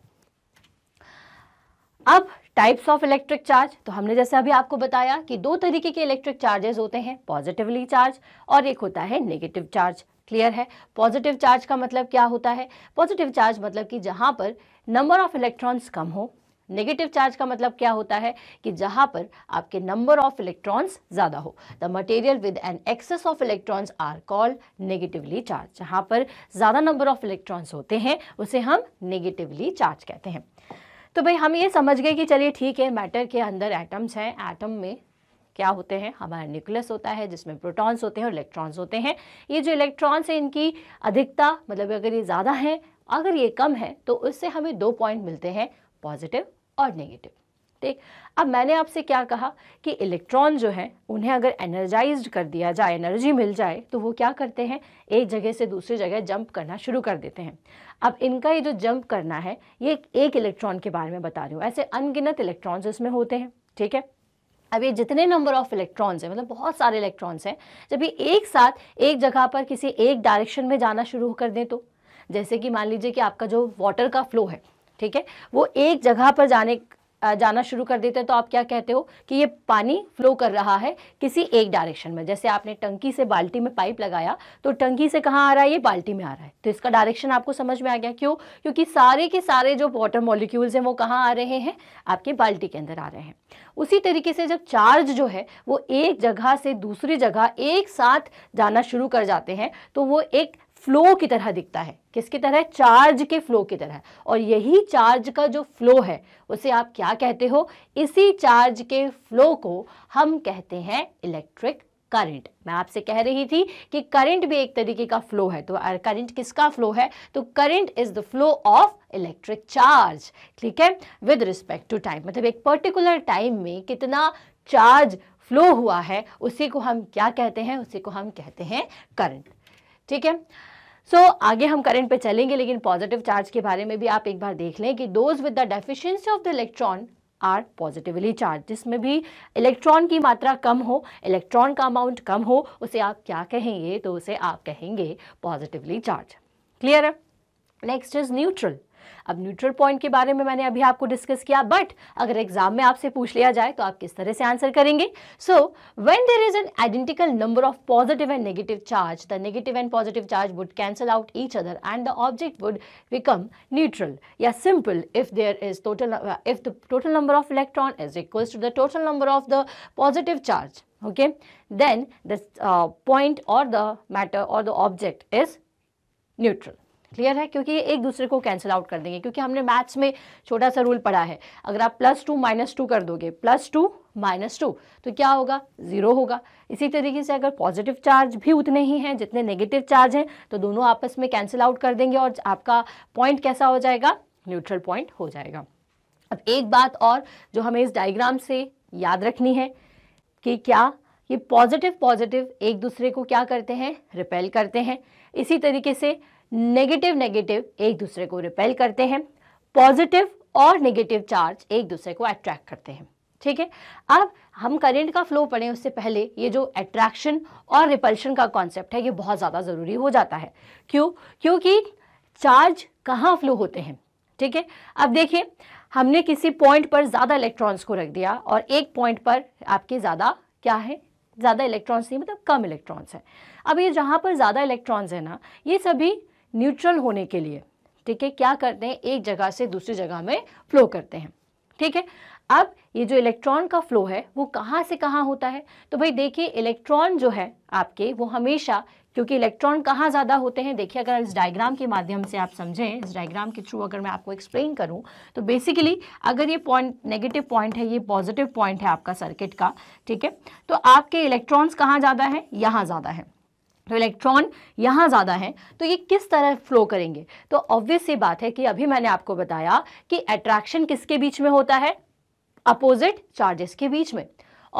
अब टाइप्स ऑफ इलेक्ट्रिक चार्ज तो हमने जैसे अभी आपको बताया कि दो तरीके के इलेक्ट्रिक चार्जेस होते हैं पॉजिटिवली चार्ज और एक होता है नेगेटिव चार्ज क्लियर है पॉजिटिव चार्ज का मतलब क्या होता है पॉजिटिव चार्ज मतलब कि जहां पर नंबर ऑफ इलेक्ट्रॉन्स कम हो नेगेटिव चार्ज का मतलब क्या होता है कि जहां पर आपके नंबर ऑफ इलेक्ट्रॉन्स ज्यादा हो the material with an excess of electrons are called negatively charge जहां पर ज्यादा नंबर ऑफ इलेक्ट्रॉन्स होते हैं उसे हम नेगेटिवली चार्ज कहते हैं तो भाई हम ये समझ गए कि चलिए ठीक है मैटर के अंदर एटम्स हैं एटम में क्या होते हैं हमारा न्यूक्लियस होता है जिसमें प्रोटॉन्स होते हैं और इलेक्ट्रॉन्स होते हैं ये जो इलेक्ट्रॉन्स हैं इनकी अधिकता मतलब अगर ये ज़्यादा है अगर ये कम है तो उससे हमें दो पॉइंट मिलते हैं पॉजिटिव और नेगेटिव ठीक अब मैंने आपसे क्या कहा कि इलेक्ट्रॉन जो है उन्हें अगर एनर्जाइज कर दिया जाए एनर्जी मिल जाए तो वो क्या करते हैं एक जगह से दूसरी जगह जंप करना शुरू कर देते हैं अब इनका ये जो जंप करना है ये एक इलेक्ट्रॉन के बारे में बता रही हूँ ऐसे अनगिनत इलेक्ट्रॉन्स इसमें होते हैं ठीक है अब ये जितने नंबर ऑफ इलेक्ट्रॉन्स हैं मतलब बहुत सारे इलेक्ट्रॉन्स हैं जब ये एक साथ एक जगह पर किसी एक डायरेक्शन में जाना शुरू कर दें तो जैसे कि मान लीजिए कि आपका जो वाटर का फ्लो है ठीक है वो एक जगह पर जाने जाना शुरू कर देते हैं तो आप क्या कहते हो कि ये पानी फ्लो कर रहा है किसी एक डायरेक्शन में जैसे आपने टंकी से बाल्टी में पाइप लगाया तो टंकी से कहाँ आ रहा है ये बाल्टी में आ रहा है तो इसका डायरेक्शन आपको समझ में आ गया क्यों क्योंकि सारे के सारे जो वाटर मॉलिक्यूल्स हैं वो कहाँ आ रहे हैं आपके बाल्टी के अंदर आ रहे हैं उसी तरीके से जब चार्ज जो है वो एक जगह से दूसरी जगह एक साथ जाना शुरू कर जाते हैं तो वो एक फ्लो की तरह दिखता है किसकी तरह चार्ज के फ्लो की तरह और यही चार्ज का जो फ्लो है उसे आप क्या कहते हो इसी चार्ज के फ्लो को हम कहते हैं इलेक्ट्रिक करंट मैं आपसे कह रही थी कि करंट भी एक तरीके का फ्लो है तो करंट किसका फ्लो है तो current is the flow of electric charge ठीक है विद रिस्पेक्ट टू टाइम मतलब एक पर्टिकुलर टाइम में कितना चार्ज फ्लो हुआ है उसी को हम क्या कहते हैं उसी को हम कहते हैं करंट ठीक है सो so, आगे हम करंट पे चलेंगे लेकिन पॉजिटिव चार्ज के बारे में भी आप एक बार देख लें कि those with the deficiency of the electron are positively charge जिसमें भी इलेक्ट्रॉन की मात्रा कम हो इलेक्ट्रॉन का अमाउंट कम हो उसे आप क्या कहेंगे तो उसे आप कहेंगे पॉजिटिवली चार्ज क्लियर है नेक्स्ट इज न्यूट्रल अब न्यूट्रल पॉइंट के बारे में मैंने अभी आपको डिस्कस किया बट अगर एग्जाम में आपसे पूछ लिया जाए तो आप किस तरह से आंसर करेंगे so when there is an identical number of positive and negative charge the negative and positive charge would cancel out each other and the object would become neutral या simple if there is total if the total number of electron is equals to the total number of the positive charge okay then the point और the matter और the object is neutral clear है क्योंकि ये एक दूसरे को cancel out कर देंगे क्योंकि हमने मैथ्स में छोटा सा रूल पढ़ा है अगर आप प्लस टू माइनस टू कर दोगे प्लस टू माइनस टू तो क्या होगा ज़ीरो होगा इसी तरीके से अगर पॉजिटिव चार्ज भी उतने ही हैं जितने नेगेटिव चार्ज हैं तो दोनों आपस में कैंसिल आउट कर देंगे और आपका पॉइंट कैसा हो जाएगा न्यूट्रल पॉइंट हो जाएगा अब एक बात और जो हमें इस डायग्राम से याद रखनी है कि क्या ये पॉजिटिव पॉजिटिव एक दूसरे को क्या करते हैं रिपेल करते हैं इसी तरीके से नेगेटिव नेगेटिव एक दूसरे को रिपेल करते हैं पॉजिटिव और नेगेटिव चार्ज एक दूसरे को अट्रैक्ट करते हैं ठीक है अब हम करेंट का फ्लो पढ़ें उससे पहले ये जो अट्रैक्शन और रिपल्शन का कॉन्सेप्ट है ये बहुत ज़्यादा ज़रूरी हो जाता है क्यों क्योंकि चार्ज कहाँ फ्लो होते हैं ठीक है अब देखिए हमने किसी पॉइंट पर ज़्यादा इलेक्ट्रॉन्स को रख दिया और एक पॉइंट पर आपके ज़्यादा क्या है ज़्यादा इलेक्ट्रॉन्स नहीं मतलब कम इलेक्ट्रॉन्स हैं अब ये जहाँ पर ज़्यादा इलेक्ट्रॉन्स हैं ना ये सभी न्यूट्रल होने के लिए ठीक है क्या करते हैं एक जगह से दूसरी जगह में फ्लो करते हैं ठीक है अब ये जो इलेक्ट्रॉन का फ्लो है वो कहाँ से कहाँ होता है तो भाई देखिए इलेक्ट्रॉन जो है आपके वो हमेशा क्योंकि इलेक्ट्रॉन कहाँ ज़्यादा होते हैं देखिए अगर इस डायग्राम के माध्यम से आप समझें इस डायग्राम के थ्रू अगर मैं आपको एक्सप्लेन करूँ तो बेसिकली अगर ये पॉइंट नेगेटिव पॉइंट है ये पॉजिटिव पॉइंट है आपका सर्किट का ठीक है तो आपके इलेक्ट्रॉन्स कहाँ ज़्यादा है यहाँ ज़्यादा है तो इलेक्ट्रॉन यहाँ ज़्यादा है तो ये किस तरह फ्लो करेंगे तो ऑब्वियस ये बात है कि अभी मैंने आपको बताया कि अट्रैक्शन किसके बीच में होता है अपोजिट चार्जेस के बीच में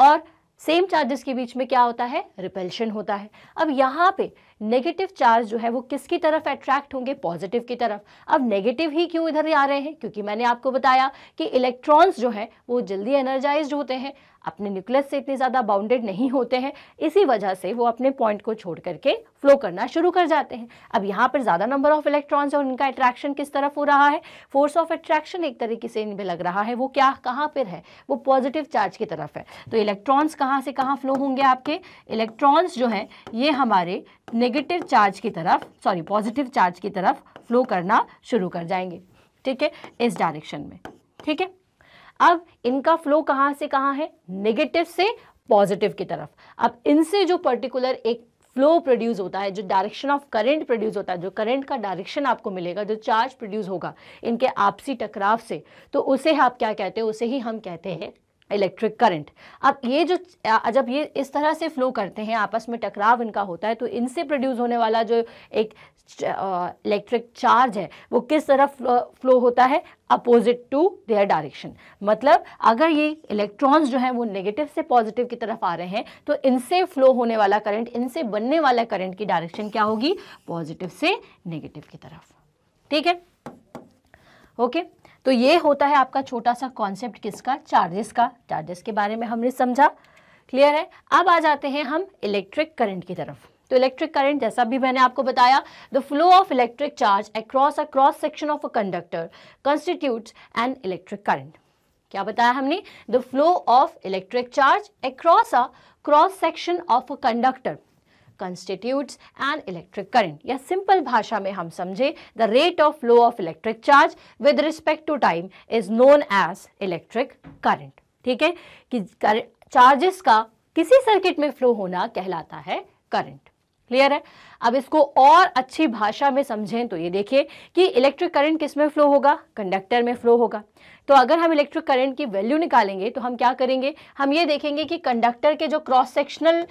और सेम चार्जेस के बीच में क्या होता है रिपेल्शन होता है अब यहाँ पे नेगेटिव चार्ज जो है वो किसकी तरफ अट्रैक्ट होंगे पॉजिटिव की तरफ अब नेगेटिव ही क्यों इधर आ रहे हैं क्योंकि मैंने आपको बताया कि इलेक्ट्रॉन्स जो है वो जल्दी एनर्जाइज होते हैं अपने न्यूक्लियस से इतने ज़्यादा बाउंडेड नहीं होते हैं इसी वजह से वो अपने पॉइंट को छोड़ करके फ्लो करना शुरू कर जाते हैं अब यहाँ पर ज़्यादा नंबर ऑफ इलेक्ट्रॉन्स और इनका अट्रैक्शन किस तरफ हो रहा है फोर्स ऑफ अट्रैक्शन एक तरीके से इनमें लग रहा है वो क्या कहाँ पर है वो पॉजिटिव चार्ज की तरफ है तो इलेक्ट्रॉन्स कहाँ से कहाँ फ्लो होंगे आपके इलेक्ट्रॉन्स जो हैं ये हमारे नेगेटिव चार्ज की तरफ सॉरी पॉजिटिव चार्ज की तरफ फ्लो करना शुरू कर जाएंगे ठीक है इस डायरेक्शन में ठीक है अब इनका फ्लो कहाँ से कहाँ है नेगेटिव से पॉजिटिव की तरफ अब इनसे जो पर्टिकुलर एक फ्लो प्रोड्यूस होता है जो डायरेक्शन ऑफ करंट प्रोड्यूस होता है जो करंट का डायरेक्शन आपको मिलेगा जो चार्ज प्रोड्यूस होगा इनके आपसी टकराव से तो उसे आप क्या कहते हैं उसे ही हम कहते हैं इलेक्ट्रिक करंट अब ये जो जब ये इस तरह से फ्लो करते हैं आपस में टकराव इनका होता है तो इनसे प्रोड्यूस होने वाला जो एक इलेक्ट्रिक चार्ज है वो किस तरह फ्लो होता है अपोजिट टू देयर डायरेक्शन मतलब अगर ये इलेक्ट्रॉन्स जो हैं वो नेगेटिव से पॉजिटिव की तरफ आ रहे हैं तो इनसे फ्लो होने वाला करंट इनसे बनने वाला करंट की डायरेक्शन क्या होगी पॉजिटिव से नेगेटिव की तरफ ठीक है ओके okay? तो ये होता है आपका छोटा सा कॉन्सेप्ट किसका चार्जेस का चार्जेस के बारे में हमने समझा क्लियर है अब आ जाते हैं हम इलेक्ट्रिक करंट की तरफ तो इलेक्ट्रिक करंट जैसा भी मैंने आपको बताया the flow of electric charge across a cross section of a conductor constitute an electric current क्या बताया हमने the flow of electric charge across a cross section of a conductor constitutes an electric current. या simple भाषा में हम समझे the rate of flow of electric charge with respect to time is known as electric current. ठीक है कि charges का किसी सर्किट में फ्लो होना कहलाता है करंट क्लियर है अब इसको और अच्छी भाषा में समझें तो ये देखिए कि इलेक्ट्रिक करंट किस में फ्लो होगा कंडक्टर में फ्लो होगा तो अगर हम इलेक्ट्रिक करंट की वैल्यू निकालेंगे तो हम क्या करेंगे हम ये देखेंगे कि कंडक्टर के जो क्रॉस सेक्शनल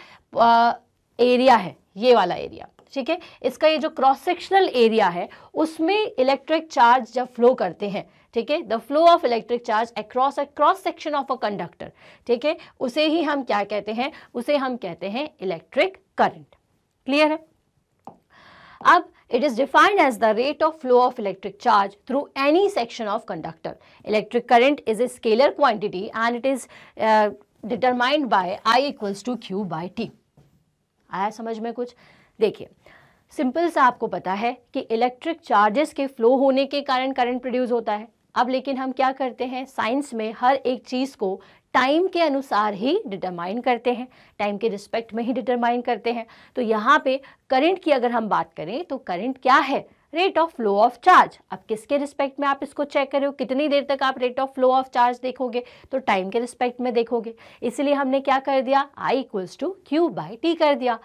एरिया है ये वाला एरिया ठीक है इसका ये जो क्रॉस सेक्शनल एरिया है उसमें इलेक्ट्रिक चार्ज जब फ्लो करते हैं ठीक है the flow of electric charge across a cross section of a conductor ठीक है उसे ही हम क्या कहते हैं उसे हम कहते हैं इलेक्ट्रिक करंट क्लियर है अब it is defined as the rate of flow of electric charge through any section of conductor electric current is a scalar quantity and it is determined by I equals to Q by T आया समझ में कुछ देखिए simple सा आपको पता है कि इलेक्ट्रिक चार्जेस के फ्लो होने के कारण करंट प्रोड्यूस होता है अब लेकिन हम क्या करते हैं साइंस में हर एक चीज़ को टाइम के अनुसार ही डिटरमाइन करते हैं टाइम के रिस्पेक्ट में ही डिटरमाइन करते हैं तो यहाँ पे करंट की अगर हम बात करें तो करंट क्या है rate of flow of charge अब किसके रिस्पेक्ट में आप इसको चेक कर रहे हो कितनी देर तक आप rate of flow of charge देखोगे तो टाइम के रिस्पेक्ट में देखोगे इसीलिए हमने क्या कर दिया I equals to Q by T कर दिया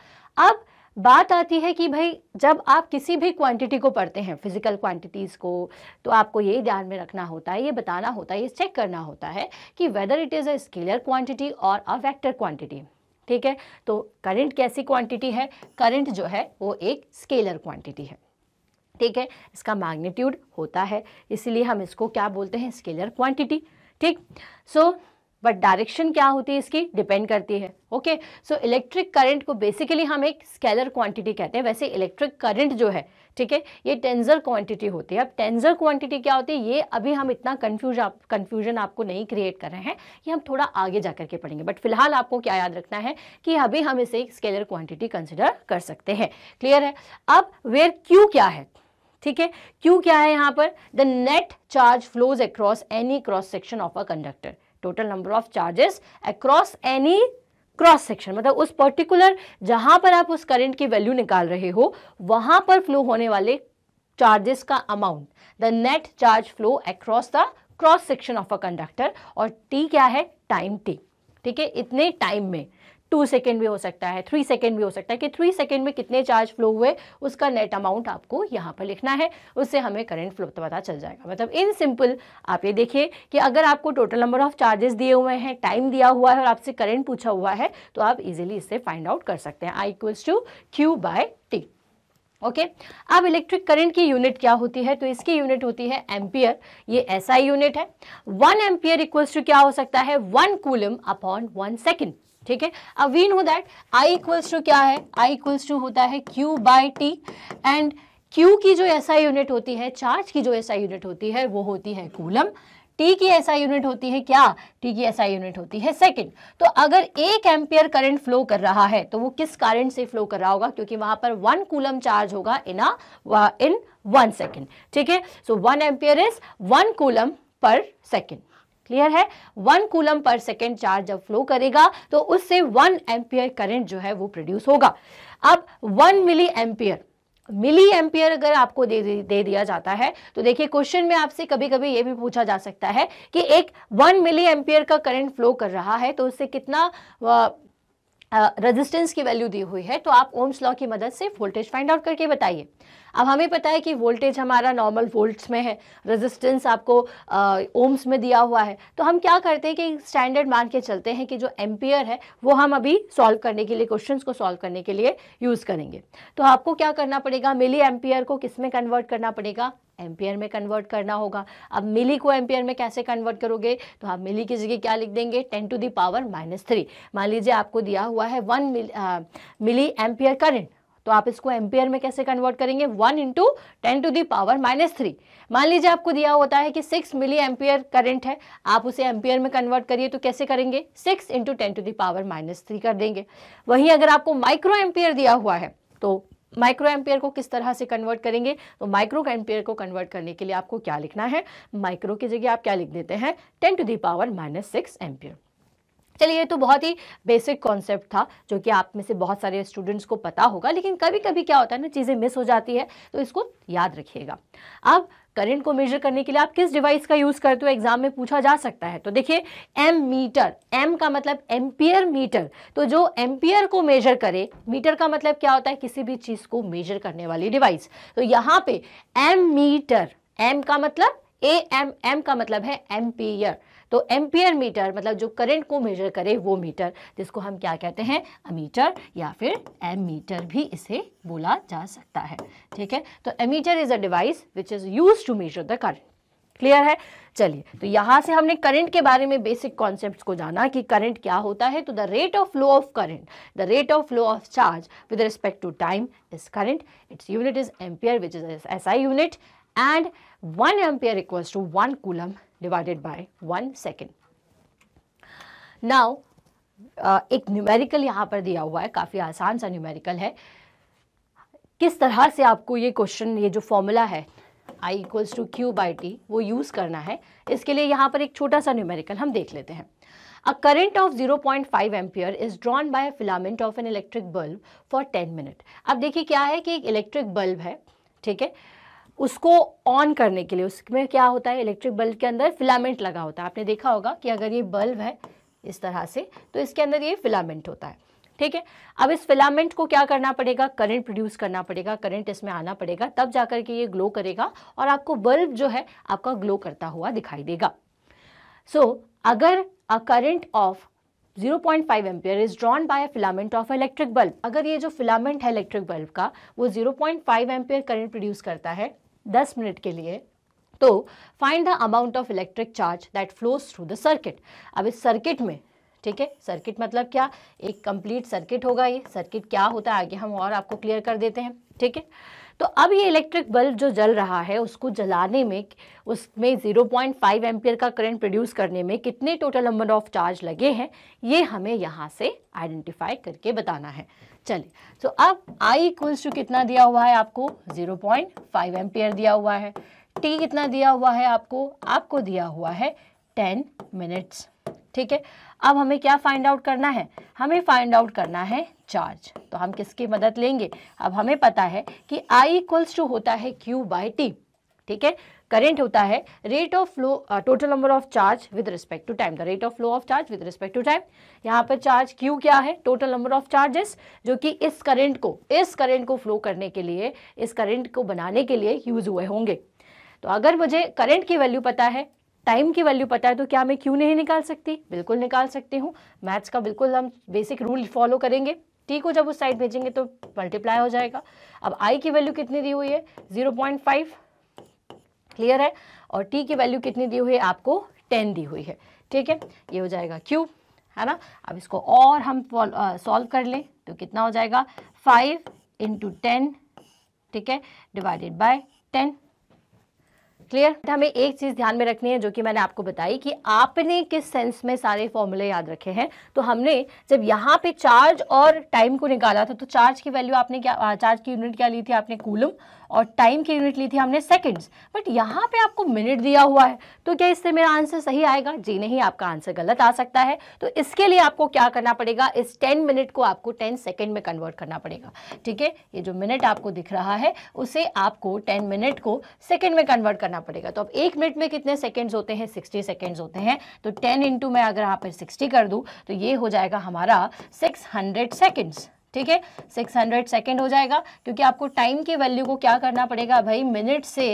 अब बात आती है कि भाई जब आप किसी भी क्वांटिटी को पढ़ते हैं फिजिकल क्वांटिटीज़ को तो आपको ये ध्यान में रखना होता है ये बताना होता है ये चेक करना होता है कि whether it is a scalar quantity और अ वेक्टर क्वांटिटी ठीक है तो करंट कैसी क्वांटिटी है करंट जो है वो एक स्केलर क्वांटिटी है ठीक है इसका मैग्नीट्यूड होता है इसीलिए हम इसको क्या बोलते हैं स्केलर क्वांटिटी ठीक सो बट डायरेक्शन क्या होती है इसकी डिपेंड करती है ओके सो इलेक्ट्रिक करंट को बेसिकली हम एक स्केलर क्वांटिटी कहते हैं वैसे इलेक्ट्रिक करंट जो है ठीक है ये टेंजर क्वांटिटी होती है अब टेंजर क्वांटिटी क्या होती है ये अभी हम इतना कन्फ्यूज आप कन्फ्यूजन आपको नहीं क्रिएट कर रहे हैं ये हम थोड़ा आगे जा करके पढ़ेंगे बट फिलहाल आपको क्या याद रखना है कि अभी हम इसे एक स्केलर क्वांटिटी कंसिडर कर सकते हैं क्लियर है अब वेयर क्यू क्या है ठीक है क्यों क्या है यहां पर the net charge flows across any cross section of a conductor total number of charges across any cross section मतलब उस पर्टिकुलर जहां पर आप उस करंट की वैल्यू निकाल रहे हो वहां पर फ्लो होने वाले चार्जेस का amount the net charge flow across the cross section of a conductor और टी क्या है टाइम टी ठीक है इतने टाइम में टू सेकेंड भी हो सकता है थ्री सेकेंड भी हो सकता है कि थ्री सेकेंड में कितने चार्ज फ्लो हुए उसका नेट अमाउंट आपको यहाँ पर लिखना है उससे हमें करंट फ्लो पता चल जाएगा मतलब इन सिंपल आप ये देखिए कि अगर आपको टोटल नंबर ऑफ चार्जेस दिए हुए हैं टाइम दिया हुआ है और आपसे करंट पूछा हुआ है तो आप इजिली इससे फाइंड आउट कर सकते हैं I equals to Q by T okay अब इलेक्ट्रिक करंट की यूनिट क्या होती है तो इसकी यूनिट होती है एम्पियर ये ऐसा यूनिट है वन एम्पियर इक्वल्स टू क्या हो सकता है one coulomb upon one second ठीक है अब we know that I equals to क्या है आई इक्वल्स टू होता है Q by T and Q की जो ऐसा यूनिट होती है चार्ज की जो ऐसा यूनिट होती है वो होती है कूलम टी की ऐसा यूनिट होती है क्या टी की ऐसा यूनिट होती है सेकंड तो अगर एक एम्पियर करंट फ्लो कर रहा है तो वो किस कारण से फ्लो कर रहा होगा क्योंकि वहां पर वन कूलम चार्ज होगा इन इन वन सेकेंड ठीक है so one ampere is one coulomb per second clear है one coulomb per second charge जब फ्लो करेगा तो उससे वन एम्पियर करंट जो है वो प्रोड्यूस होगा अब one milliampere milliampere अगर आपको दे, दे दिया जाता है तो देखिए क्वेश्चन में आपसे कभी कभी ये भी पूछा जा सकता है कि एक वन मिली एम्पियर का करंट फ्लो कर रहा है तो उससे कितना रेजिस्टेंस की वैल्यू दी हुई है तो आप ओम्स लॉ की मदद से वोल्टेज फाइंड आउट करके बताइए अब हमें पता है कि वोल्टेज हमारा नॉर्मल वोल्ट्स में है रेजिस्टेंस आपको ओम्स में दिया हुआ है तो हम क्या करते हैं कि स्टैंडर्ड मान के चलते हैं कि जो एम्पियर है वो हम अभी सॉल्व करने के लिए क्वेश्चन को सॉल्व करने के लिए यूज़ करेंगे तो आपको क्या करना पड़ेगा मिली एम्पियर को किस में कन्वर्ट करना पड़ेगा एम्पियर में कन्वर्ट करना होगा अब मिली को एम्पियर में कैसे कन्वर्ट करोगे तो आप मिली की जगह क्या लिख देंगे ten to the power minus three मान लीजिए आपको दिया हुआ है वन मिली एम्पियर करंट तो आप इसको एम्पियर में कैसे कन्वर्ट करेंगे one into ten to the power minus three मान लीजिए आपको दिया होता है कि सिक्स मिली एम्पियर करंट है आप उसे एम्पियर में कन्वर्ट करिए तो कैसे करेंगे six into ten to the power minus three कर देंगे वहीं अगर आपको माइक्रो एम्पियर दिया हुआ है तो माइक्रो एम्पियर को किस तरह से कन्वर्ट करेंगे तो माइक्रो एम्पियर को कन्वर्ट करने के लिए आपको क्या लिखना है माइक्रो की जगह आप क्या लिख देते हैं ten to the power minus six ampere चलिए ये तो बहुत ही बेसिक कॉन्सेप्ट था जो कि आप में से बहुत सारे स्टूडेंट्स को पता होगा लेकिन कभी कभी क्या होता है ना चीज़ें मिस हो जाती है तो इसको याद रखिएगा अब करंट को मेजर करने के लिए आप किस डिवाइस का यूज़ करते हो एग्जाम में पूछा जा सकता है तो देखिए एम मीटर एम का मतलब एम्पियर मीटर तो जो एम्पियर को मेजर करे मीटर का मतलब क्या होता है किसी भी चीज़ को मेजर करने वाली डिवाइस तो यहाँ पे एम मीटर एम का मतलब ए एम एम का मतलब है एम्पियर तो एम्पियर मीटर मतलब जो करंट को मेजर करे वो मीटर जिसको हम क्या कहते हैं अमीटर या फिर एमीटर भी इसे बोला जा सकता है ठीक है तो ammeter is a device which is use to measure the current clear है चलिए तो यहां से हमने करंट के बारे में बेसिक कॉन्सेप्ट को जाना कि करंट क्या होता है तो the rate of flow of current the rate of flow of charge with respect to time is current its unit is ampere which is S I unit and one ampere equals to one coulomb divided by one second now एक numerical यहाँ पर दिया हुआ है काफ़ी आसान सा numerical है किस तरह से आपको ये क्वेश्चन ये जो फॉर्मूला है I equals to Q by T वो यूज़ करना है इसके लिए यहाँ पर एक छोटा सा न्यूमेरिकल हम देख लेते हैं a current of 0.5 point ampere is drawn by a filament of an electric bulb for 10 minute अब देखिए क्या है कि एक इलेक्ट्रिक बल्ब है ठीक है उसको ऑन करने के लिए उसमें क्या होता है इलेक्ट्रिक बल्ब के अंदर फिलामेंट लगा होता है आपने देखा होगा कि अगर ये बल्ब है इस तरह से तो इसके अंदर ये फिलामेंट होता है ठीक है अब इस फिलामेंट को क्या करना पड़ेगा करंट प्रोड्यूस करना पड़ेगा करंट इसमें आना पड़ेगा तब जाकर के ये ग्लो करेगा और आपको बल्ब जो है आपका ग्लो करता हुआ दिखाई देगा सो so, अगर a current of 0.5 point ampere is drawn by a filament of electric bulb अगर ये जो फिलामेंट है इलेक्ट्रिक बल्ब का वो 0.5 पॉइंट एम्पियर करंट प्रोड्यूस करता है दस मिनट के लिए तो find the amount of electric charge that flows through the circuit अब इस सर्किट में ठीक है सर्किट मतलब क्या एक कंप्लीट सर्किट होगा ये सर्किट क्या होता है आगे हम और आपको क्लियर कर देते हैं ठीक है तो अब ये इलेक्ट्रिक बल्ब जो जल रहा है उसको जलाने में उसमें 0.5 पॉइंट का करंट प्रोड्यूस करने में कितने टोटल नंबर ऑफ चार्ज लगे हैं ये हमें यहाँ से आइडेंटिफाई करके बताना है चलिए तो अब I इक्वल्स टू कितना दिया हुआ है आपको 0.5 पॉइंट दिया हुआ है T कितना दिया हुआ है आपको आपको दिया हुआ है 10 मिनट्स ठीक है अब हमें क्या फाइंड आउट करना है हमें फाइंड आउट करना है चार्ज तो हम किसकी मदद लेंगे अब हमें पता है कि I इक्वल्स टू होता है Q बाई टी ठीक है करेंट होता है rate of flow total number of charge with respect to time the rate of flow of charge with respect to time यहाँ पर चार्ज क्यू क्या है टोटल नंबर ऑफ चार्जेस जो कि इस करेंट को इस करेंट को फ्लो करने के लिए इस करेंट को बनाने के लिए यूज हुए होंगे तो अगर मुझे करेंट की वैल्यू पता है टाइम की वैल्यू पता है तो क्या मैं क्यों नहीं निकाल सकती बिल्कुल निकाल सकती हूँ मैथ्स का बिल्कुल हम बेसिक रूल फॉलो करेंगे टी को जब उस साइड भेजेंगे तो मल्टीप्लाई हो जाएगा अब आई की वैल्यू कितनी दी हुई है जीरो पॉइंट फाइव क्लियर है और टी की वैल्यू कितनी दी हुई है आपको टेन दी हुई है ठीक है ये हो जाएगा क्यू है ना अब इसको और हम सॉल्व कर लें तो कितना हो जाएगा फाइव इंटू टेन ठीक है डिवाइडेड बाय टेन क्लियर हमें एक चीज़ ध्यान में रखनी है जो कि मैंने आपको बताई कि आपने किस सेंस में सारे फॉर्मूले याद रखे हैं तो हमने जब यहाँ पे चार्ज और टाइम को निकाला था तो चार्ज की वैल्यू आपने क्या चार्ज की यूनिट क्या ली थी आपने कूलम और टाइम की यूनिट ली थी हमने सेकेंड्स बट यहाँ पे आपको मिनट दिया हुआ है तो क्या इससे मेरा आंसर सही आएगा जी नहीं आपका आंसर गलत आ सकता है तो इसके लिए आपको क्या करना पड़ेगा इस टेन मिनट को आपको टेन सेकेंड में कन्वर्ट करना पड़ेगा ठीक है ये जो मिनट आपको दिख रहा है उसे आपको टेन मिनट को सेकेंड में कन्वर्ट करना पड़ेगा तो अब एक मिनट में कितने सेकेंड्स होते हैं सिक्सटी सेकेंड्स होते हैं तो टेन इंटू मैं अगर यहाँ पर सिक्सटी कर दूँ तो ये हो जाएगा हमारा सिक्स हंड्रेड सेकेंड्स ठीक है 600 सेकंड हो जाएगा क्योंकि आपको टाइम की वैल्यू को क्या करना पड़ेगा भाई मिनट से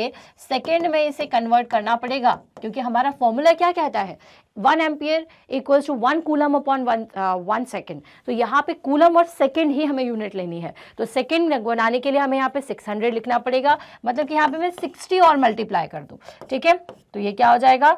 सेकंड में इसे कन्वर्ट करना पड़ेगा क्योंकि हमारा फॉर्मूला क्या कहता है one ampere equals to one coulomb upon one one second तो यहाँ पे कूलम और सेकेंड ही हमें यूनिट लेनी है तो सेकेंड बनाने के लिए हमें यहाँ पे 600 लिखना पड़ेगा मतलब कि यहाँ पे मैं 60 और मल्टीप्लाई कर दूँ ठीक है तो ये क्या हो जाएगा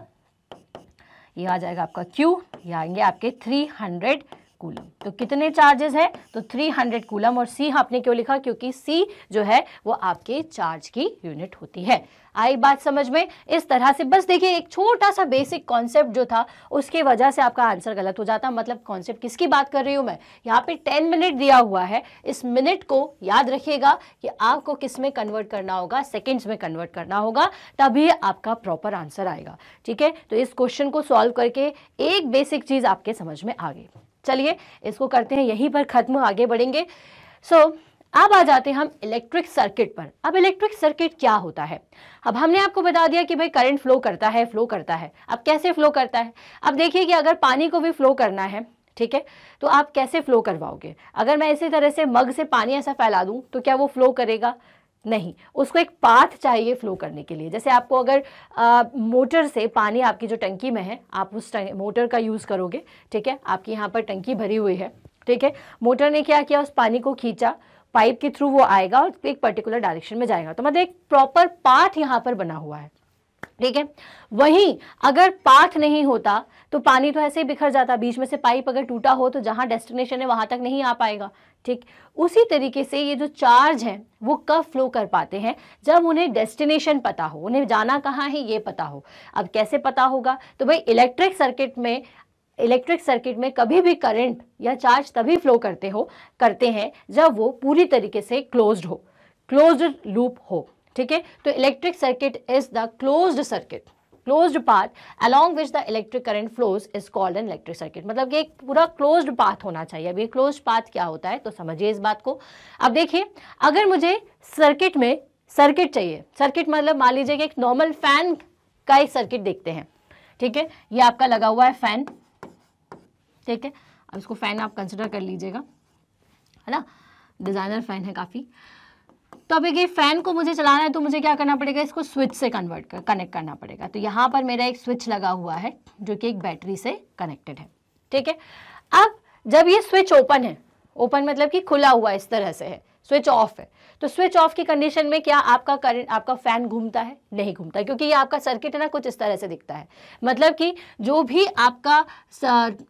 ये आ जाएगा आपका क्यू ये आएंगे आपके थ्री हंड्रेड कूलम तो कितने चार्जेस हैं तो 300 कूलम और सी आपने क्यों लिखा क्योंकि सी जो है वो आपके चार्ज की यूनिट होती है आई बात समझ में इस तरह से बस देखिए एक छोटा सा बेसिक कॉन्सेप्ट जो था उसकी वजह से आपका आंसर गलत हो जाता मतलब कॉन्सेप्ट किसकी बात कर रही हूँ मैं यहाँ पे टेन मिनट दिया हुआ है इस मिनट को याद रखिएगा कि आपको किस में कन्वर्ट करना होगा सेकेंड्स में कन्वर्ट करना होगा तभी आपका प्रॉपर आंसर आएगा ठीक है तो इस क्वेश्चन को सॉल्व करके एक बेसिक चीज़ आपके समझ में आ गई चलिए इसको करते हैं यहीं पर ख़त्म आगे बढ़ेंगे सो so, अब आ जाते हैं हम इलेक्ट्रिक सर्किट पर अब इलेक्ट्रिक सर्किट क्या होता है अब हमने आपको बता दिया कि भाई करंट फ्लो करता है फ्लो करता है अब कैसे फ्लो करता है अब देखिए कि अगर पानी को भी फ्लो करना है ठीक है तो आप कैसे फ्लो करवाओगे अगर मैं इसी तरह से मग से पानी ऐसा फैला दूँ तो क्या वो फ्लो करेगा नहीं उसको एक पाथ चाहिए फ्लो करने के लिए जैसे आपको अगर आ, मोटर से पानी आपकी जो टंकी में है आप उस मोटर का यूज़ करोगे ठीक है आपकी यहाँ पर टंकी भरी हुई है ठीक है मोटर ने क्या किया उस पानी को खींचा पाइप के थ्रू वो आएगा और एक पर्टिकुलर डायरेक्शन में जाएगा तो मतलब एक प्रॉपर पाथ यहाँ पर बना हुआ है ठीक है वहीं अगर पाथ नहीं होता तो पानी तो ऐसे ही बिखर जाता बीच में से पाइप अगर टूटा हो तो जहां डेस्टिनेशन है वहां तक नहीं आ पाएगा ठीक उसी तरीके से ये जो चार्ज है वो कब फ्लो कर पाते हैं जब उन्हें डेस्टिनेशन पता हो उन्हें जाना कहाँ है ये पता हो अब कैसे पता होगा तो भाई इलेक्ट्रिक सर्किट में इलेक्ट्रिक सर्किट में कभी भी करंट या चार्ज तभी फ्लो करते हो करते हैं जब वो पूरी तरीके से क्लोज्ड हो क्लोज्ड लूप हो ठीक है तो electric circuit is the closed circuit closed path along which the electric current flows is called an electric circuit मतलब कि एक पूरा क्लोज्ड पाथ होना चाहिए अब ये क्लोज पाथ क्या होता है तो समझिए इस बात को अब देखिए अगर मुझे सर्किट में सर्किट चाहिए सर्किट मतलब मान लीजिए कि एक नॉर्मल फैन का एक सर्किट देखते हैं ठीक है ये आपका लगा हुआ है फैन ठीक है अब इसको फैन आप कंसिडर कर लीजिएगा है ना डिज़ाइनर फैन है काफ़ी तो अब ये फ़ैन को मुझे चलाना है तो मुझे क्या करना पड़ेगा इसको स्विच से कन्वर्ट कर कनेक्ट करना पड़ेगा तो यहाँ पर मेरा एक स्विच लगा हुआ है जो कि एक बैटरी से कनेक्टेड है ठीक है अब जब ये स्विच ओपन है ओपन मतलब कि खुला हुआ इस तरह से है स्विच ऑफ है तो स्विच ऑफ की कंडीशन में क्या आपका करंट आपका फैन घूमता है नहीं घूमता क्योंकि ये आपका सर्किट है ना कुछ इस तरह से दिखता है मतलब कि जो भी आपका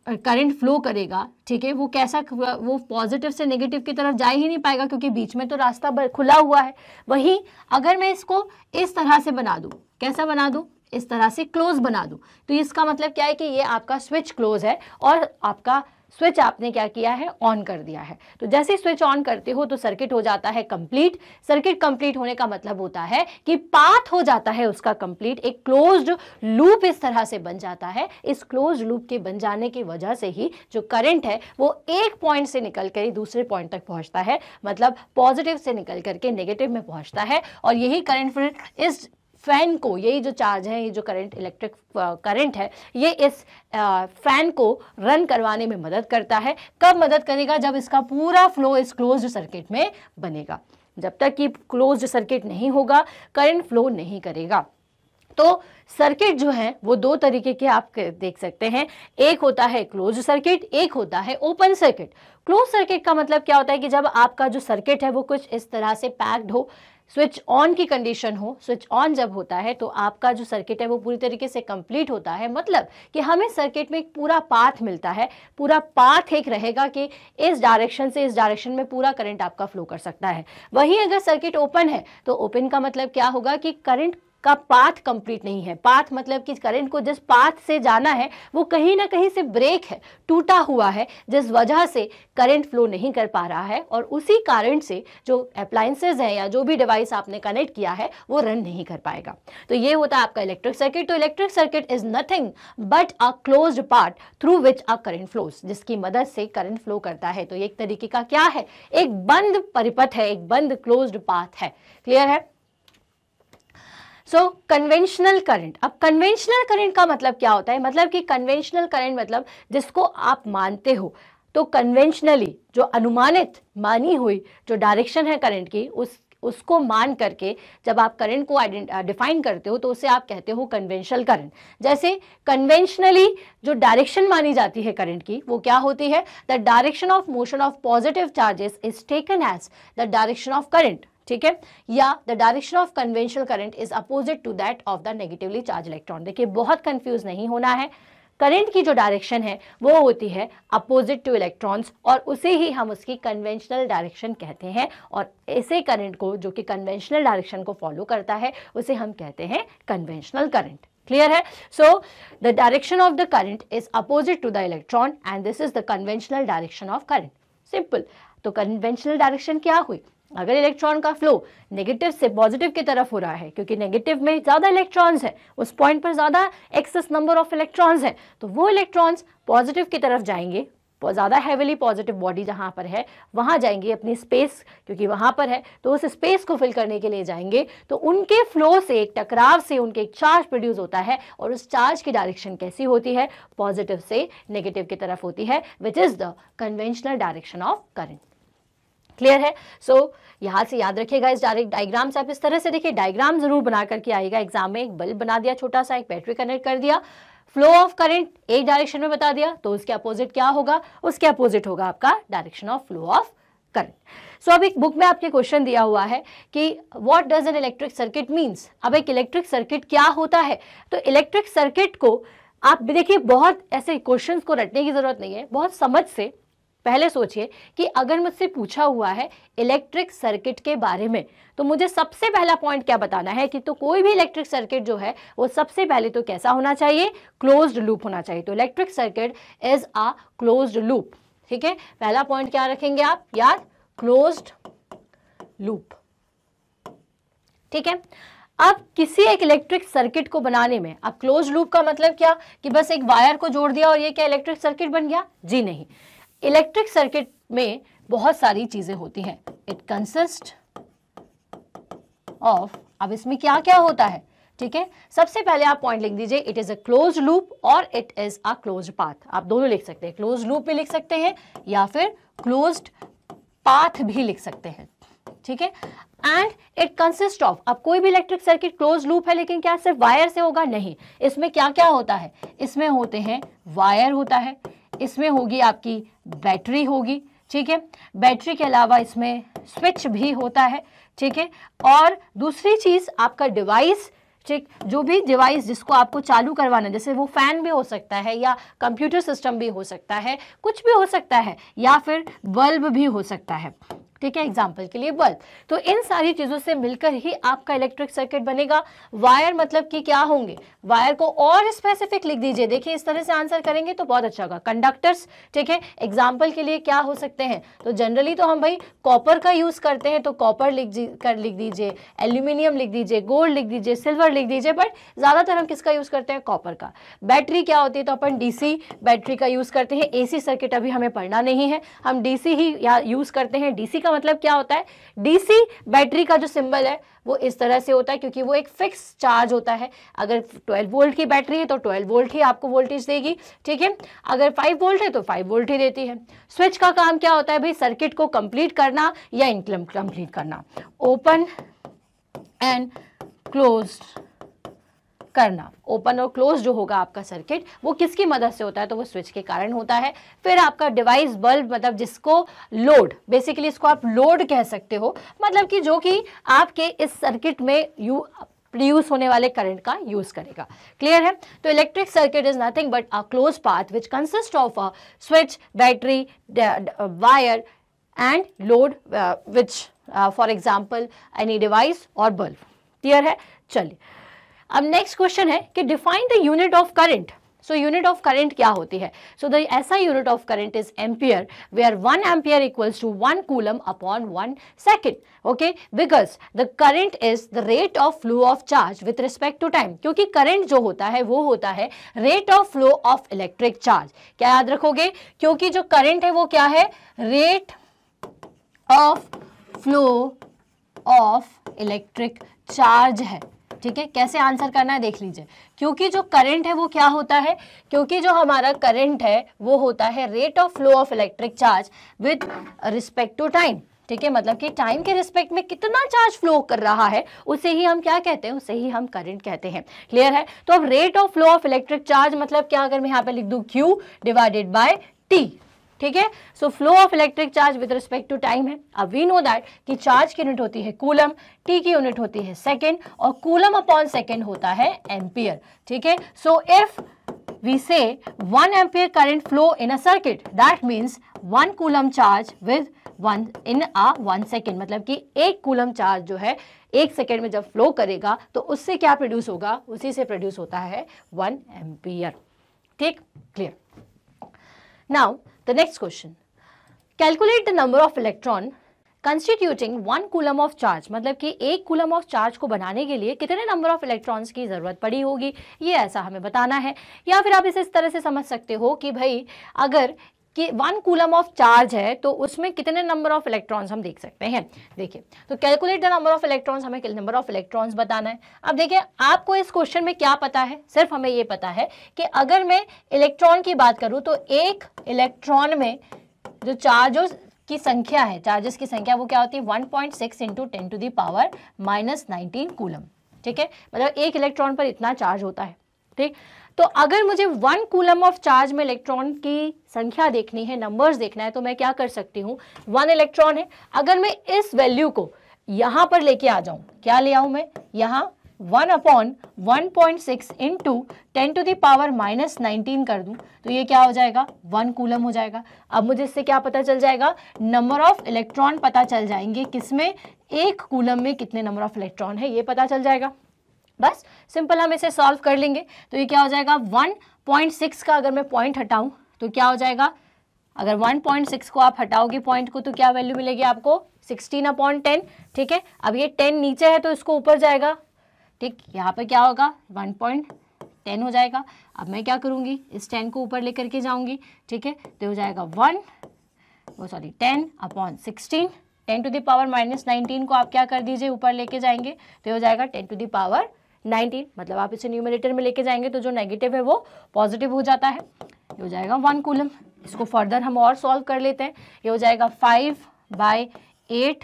करंट फ्लो करेगा ठीक है वो कैसा वो पॉजिटिव से नेगेटिव की तरफ जा ही नहीं पाएगा क्योंकि बीच में तो रास्ता खुला हुआ है वहीं अगर मैं इसको इस तरह से बना दूँ कैसा बना दूँ इस तरह से क्लोज बना दूँ तो इसका मतलब क्या है कि ये आपका स्विच क्लोज है और आपका स्विच आपने क्या किया है ऑन कर दिया है तो जैसे ही स्विच ऑन करते हो तो सर्किट हो जाता है कंप्लीट सर्किट कंप्लीट होने का मतलब होता है कि पाथ हो जाता है उसका कंप्लीट एक क्लोज्ड लूप इस तरह से बन जाता है इस क्लोज लूप के बन जाने की वजह से ही जो करंट है वो एक पॉइंट से निकल कर दूसरे पॉइंट तक पहुंचता है मतलब पॉजिटिव से निकल करके नेगेटिव में पहुंचता है और यही करेंट फिर इस फैन को यही जो चार्ज है ये जो करंट इलेक्ट्रिक करंट है ये इस uh, फैन को रन करवाने में मदद करता है कब मदद करेगा जब इसका पूरा फ्लो इस क्लोज सर्किट में बनेगा जब तक कि क्लोज सर्किट नहीं होगा करंट फ्लो नहीं करेगा तो सर्किट जो है वो दो तरीके के आप देख सकते हैं एक होता है क्लोज सर्किट एक होता है ओपन सर्किट क्लोज सर्किट का मतलब क्या होता है कि जब आपका जो सर्किट है वो कुछ इस तरह से पैक्ड हो स्विच ऑन की कंडीशन हो स्विच ऑन जब होता है तो आपका जो सर्किट है वो पूरी तरीके से कंप्लीट होता है मतलब कि हमें सर्किट में एक पूरा पाथ मिलता है पूरा पाथ एक रहेगा कि इस डायरेक्शन से इस डायरेक्शन में पूरा करंट आपका फ्लो कर सकता है वहीं अगर सर्किट ओपन है तो ओपन का मतलब क्या होगा कि करंट का पाथ कंप्लीट नहीं है पाथ मतलब कि करंट को जिस पाथ से जाना है वो कहीं ना कहीं से ब्रेक है टूटा हुआ है जिस वजह से करंट फ्लो नहीं कर पा रहा है और उसी कारण से जो अप्लाइंसेज हैं या जो भी डिवाइस आपने कनेक्ट किया है वो रन नहीं कर पाएगा तो ये होता है आपका इलेक्ट्रिक सर्किट तो electric circuit is nothing but a close part through which a current flows जिसकी मदद से करंट फ्लो करता है तो एक तरीके का क्या है एक बंद परिपथ है एक बंद क्लोज पाथ है क्लियर है सो कन्वेंशनल करंट अब कन्वेंशनल करंट का मतलब क्या होता है मतलब कि कन्वेंशनल करंट मतलब जिसको आप मानते हो तो कन्वेंशनली जो अनुमानित मानी हुई जो डायरेक्शन है करंट की उस उसको मान करके जब आप करंट को डिफाइन करते हो तो उसे आप कहते हो कन्वेंशनल करंट जैसे कन्वेंशनली जो डायरेक्शन मानी जाती है करंट की वो क्या होती है the direction of motion of positive charges is taken as the direction of current ठीक है या the direction of conventional current is opposite to that of the negatively charge electron देखिए बहुत कंफ्यूज नहीं होना है करंट की जो डायरेक्शन है वो होती है अपोजिट टू इलेक्ट्रॉन्स और उसे ही हम उसकी कन्वेंशनल डायरेक्शन कहते हैं और ऐसे करंट को जो कि कन्वेंशनल डायरेक्शन को फॉलो करता है उसे हम कहते हैं कन्वेंशनल करंट क्लियर है so the direction of the current is opposite to the electron and this is the conventional direction of current simple तो कन्वेंशनल डायरेक्शन क्या हुई अगर इलेक्ट्रॉन का फ्लो नेगेटिव से पॉजिटिव की तरफ हो रहा है क्योंकि नेगेटिव में ज़्यादा इलेक्ट्रॉन्स है उस पॉइंट पर ज़्यादा एक्सेस नंबर ऑफ इलेक्ट्रॉन्स है तो वो इलेक्ट्रॉन्स पॉजिटिव की तरफ जाएंगे ज़्यादा हैवीली पॉजिटिव बॉडी जहाँ पर है वहाँ जाएंगे अपनी स्पेस क्योंकि वहाँ पर है तो उस स्पेस को फिल करने के लिए जाएंगे तो उनके फ्लो से एक टकराव से उनके एक चार्ज प्रोड्यूस होता है और उस चार्ज की डायरेक्शन कैसी होती है पॉजिटिव से नेगेटिव की तरफ होती है which is the conventional direction of current clear है सो so, यहाँ से याद रखिएगा इस डायरेक्ट डायग्राम से आप इस तरह से देखिए डायग्राम जरूर बना करके आएगा एग्जाम में एक बल्ब बना दिया छोटा सा एक बैटरी कनेक्ट कर दिया फ्लो ऑफ करंट एक डायरेक्शन में बता दिया तो उसके अपोजिट क्या होगा उसके अपोजिट होगा आपका direction of flow of current so अब एक बुक में आपके क्वेश्चन दिया हुआ है कि what does an electric circuit means अब एक इलेक्ट्रिक सर्किट क्या होता है तो इलेक्ट्रिक सर्किट को आप देखिए बहुत ऐसे क्वेश्चंस को रटने की ज़रूरत नहीं है बहुत समझ से पहले सोचिए कि अगर मुझसे पूछा हुआ है इलेक्ट्रिक सर्किट के बारे में तो मुझे सबसे पहला पॉइंट क्या बताना है कि तो कोई भी इलेक्ट्रिक सर्किट जो है वो सबसे पहले तो कैसा होना चाहिए क्लोज्ड लूप होना चाहिए तो electric circuit is a closed loop ठीक है पहला पॉइंट क्या रखेंगे आप याद क्लोज्ड लूप ठीक है अब किसी एक इलेक्ट्रिक सर्किट को बनाने में अब क्लोज लूप का मतलब क्या कि बस एक वायर को जोड़ दिया और ये क्या इलेक्ट्रिक सर्किट बन गया जी नहीं इलेक्ट्रिक सर्किट में बहुत सारी चीजें होती हैं इट कंसिस्ट ऑफ अब इसमें क्या क्या होता है ठीक है सबसे पहले आप पॉइंट लिख दीजिए it is a close loop और it is a close path आप दोनों लिख सकते हैं क्लोज लूप भी लिख सकते हैं या फिर क्लोज पाथ भी लिख सकते हैं ठीक है एंड इट कंसिस्ट ऑफ अब कोई भी इलेक्ट्रिक सर्किट क्लोज लूप है लेकिन क्या सिर्फ वायर से होगा नहीं इसमें क्या क्या होता है इसमें होते हैं वायर होता है इसमें होगी आपकी बैटरी होगी ठीक है बैटरी के अलावा इसमें स्विच भी होता है ठीक है और दूसरी चीज़ आपका डिवाइस ठीक जो भी डिवाइस जिसको आपको चालू करवाना जैसे वो फ़ैन भी हो सकता है या कंप्यूटर सिस्टम भी हो सकता है कुछ भी हो सकता है या फिर बल्ब भी हो सकता है ठीक है एग्जाम्पल के लिए बल्ब तो इन सारी चीज़ों से मिलकर ही आपका इलेक्ट्रिक सर्किट बनेगा वायर मतलब कि क्या होंगे वायर को और स्पेसिफिक लिख दीजिए देखिए इस तरह से आंसर करेंगे तो बहुत अच्छा होगा कंडक्टर्स ठीक है एग्जाम्पल के लिए क्या हो सकते हैं तो जनरली तो हम भाई कॉपर का यूज़ करते हैं तो कॉपर लिख कर लिख दीजिए एल्यूमिनियम लिख दीजिए गोल्ड लिख दीजिए सिल्वर लिख दीजिए बट ज़्यादातर हम किसका यूज़ करते हैं कॉपर का बैटरी क्या होती है तो अपन डीसी बैटरी का यूज़ करते हैं एसी सर्किट अभी हमें पढ़ना नहीं है हम डीसी ही यूज़ करते हैं डीसी का मतलब क्या होता है डीसी बैटरी का जो सिंबल है वो इस तरह से होता है क्योंकि वो एक फिक्स चार्ज होता है अगर 12 वोल्ट की बैटरी है तो 12 वोल्ट ही आपको वोल्टेज देगी ठीक है अगर 5 वोल्ट है तो 5 वोल्ट ही देती है स्विच का काम क्या होता है भाई सर्किट को कंप्लीट करना या कंप्लीट करना ओपन एंड क्लोज्ड करना ओपन और क्लोज जो होगा आपका सर्किट वो किसकी मदद से होता है तो वो स्विच के कारण होता है फिर आपका डिवाइस बल्ब मतलब जिसको लोड बेसिकली इसको आप लोड कह सकते हो मतलब कि जो कि आपके इस सर्किट में यू प्रोड्यूस होने वाले करंट का यूज करेगा क्लियर है तो electric circuit is nothing but a close path which consist of a switch battery wire and load which for example any device और बल्ब क्लियर है चलिए अब नेक्स्ट क्वेश्चन है कि define the unit of current so unit of current क्या होती है so the SI unit of current is ampere we are one ampere equals to one coulomb upon one second okay because the current is the rate of flow of charge with respect to time क्योंकि current जो होता है वो होता है rate of flow of electric charge क्या याद रखोगे क्योंकि जो करंट है वो क्या है rate of flow of electric charge है ठीक है कैसे आंसर करना है देख लीजिए क्योंकि जो करंट है वो क्या होता है क्योंकि जो हमारा करंट है वो होता है rate of flow of electric charge with respect to time ठीक है मतलब कि टाइम के रिस्पेक्ट में कितना चार्ज फ्लो कर रहा है उसे ही हम क्या कहते हैं उसे ही हम करंट कहते हैं क्लियर है तो अब rate of flow of electric charge मतलब क्या अगर मैं यहाँ पे लिख दू क्यू डिवाइडेड बाय टी ठीक है so flow of electric charge with respect to time है अब वी नो दैट कि चार्ज की यूनिट होती है कूलम टी की यूनिट होती है सेकेंड और कूलम अपॉन सेकेंड होता है एम्पियर ठीक है so if we say 1 ampere current flow in a circuit that means 1 coulomb charge with 1 in a 1 second मतलब कि एक कूलम चार्ज जो है एक सेकेंड में जब फ्लो करेगा तो उससे क्या प्रोड्यूस होगा उसी से प्रोड्यूस होता है 1 एम्पियर ठीक clear now The next question. Calculate the number of electron constituting one coulomb of charge मतलब कि एक कूलम ऑफ चार्ज को बनाने के लिए कितने नंबर ऑफ इलेक्ट्रॉन्स की ज़रूरत पड़ी होगी ये ऐसा हमें बताना है या फिर आप इसे इस तरह से समझ सकते हो कि भाई अगर कि वन कूलम ऑफ चार्ज है तो उसमें कितने नंबर ऑफ इलेक्ट्रॉन्स हम देख सकते हैं देखिए तो calculate the number of electrons हमें नंबर ऑफ इलेक्ट्रॉन्स बताना है अब देखिए आपको इस क्वेश्चन में क्या पता है सिर्फ हमें ये पता है कि अगर मैं इलेक्ट्रॉन की बात करूँ तो एक इलेक्ट्रॉन में जो चार्जेस की संख्या है चार्जेस की संख्या वो क्या होती है one point six into ten to the power minus nineteen coulomb ठीक है मतलब एक इलेक्ट्रॉन पर इतना चार्ज होता है ठीक तो अगर मुझे वन कूलम ऑफ चार्ज में इलेक्ट्रॉन की संख्या देखनी है नंबर्स देखना है तो मैं क्या कर सकती हूँ वन इलेक्ट्रॉन है अगर मैं इस वैल्यू को यहाँ पर लेके आ जाऊँ क्या ले आऊँ मैं यहाँ one upon one point six into ten to the power minus nineteen कर दूं तो ये क्या हो जाएगा वन कूलम हो जाएगा अब मुझे इससे क्या पता चल जाएगा नंबर ऑफ इलेक्ट्रॉन पता चल जाएंगे किसमें एक कूलम में कितने नंबर ऑफ इलेक्ट्रॉन है ये पता चल जाएगा बस सिंपल हम इसे सॉल्व कर लेंगे तो ये क्या हो जाएगा वन पॉइंट सिक्स का अगर मैं पॉइंट हटाऊं तो क्या हो जाएगा अगर 1.6 को आप हटाओगे पॉइंट को तो क्या वैल्यू मिलेगी आपको 16 अपॉन टेन ठीक है अब ये 10 नीचे है तो इसको ऊपर जाएगा ठीक यहाँ पे क्या होगा 1.10 हो जाएगा अब मैं क्या करूँगी इस 10 को ऊपर लेकर के जाऊँगी ठीक है तो हो जाएगा वन वो sorry ten upon sixteen ten to the power minus nineteen को आप क्या कर दीजिए ऊपर लेके जाएंगे तो हो जाएगा टेन टू दावर नाइनटीन मतलब आप इसे न्यूमिनेटर में लेके जाएंगे तो जो नेगेटिव है वो पॉजिटिव हो जाता है ये हो जाएगा वन कूलम इसको फर्दर हम और सॉल्व कर लेते हैं ये हो जाएगा five by eight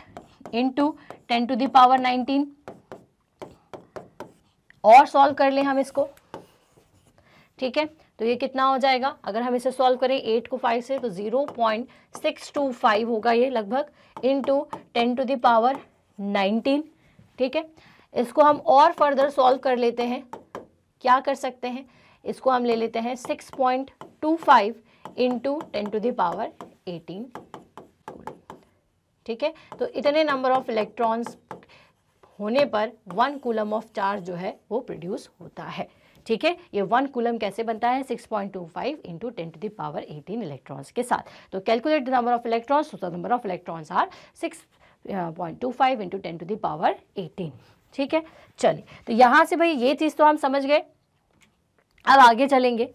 into ten to the power nineteen और सॉल्व कर ले हम इसको ठीक है तो ये कितना हो जाएगा अगर हम इसे सॉल्व करें एट को फाइव से तो zero point six two five होगा ये लगभग into ten to the power nineteen ठीक है इसको हम और फर्दर सॉल्व कर लेते हैं क्या कर सकते हैं इसको हम ले लेते हैं six point two five into ten to the power eighteen ठीक है तो इतने नंबर ऑफ इलेक्ट्रॉन्स होने पर वन कूलम ऑफ चार्ज जो है वो प्रोड्यूस होता है ठीक है ये वन कूलम कैसे बनता है 6.25 point two five into ten to the power eighteen electrons के साथ तो calculate number of electrons number of electrons are six point two five into ten to the power eighteen ठीक है चलिए तो यहां से भाई ये चीज़ तो हम समझ गए अब आगे चलेंगे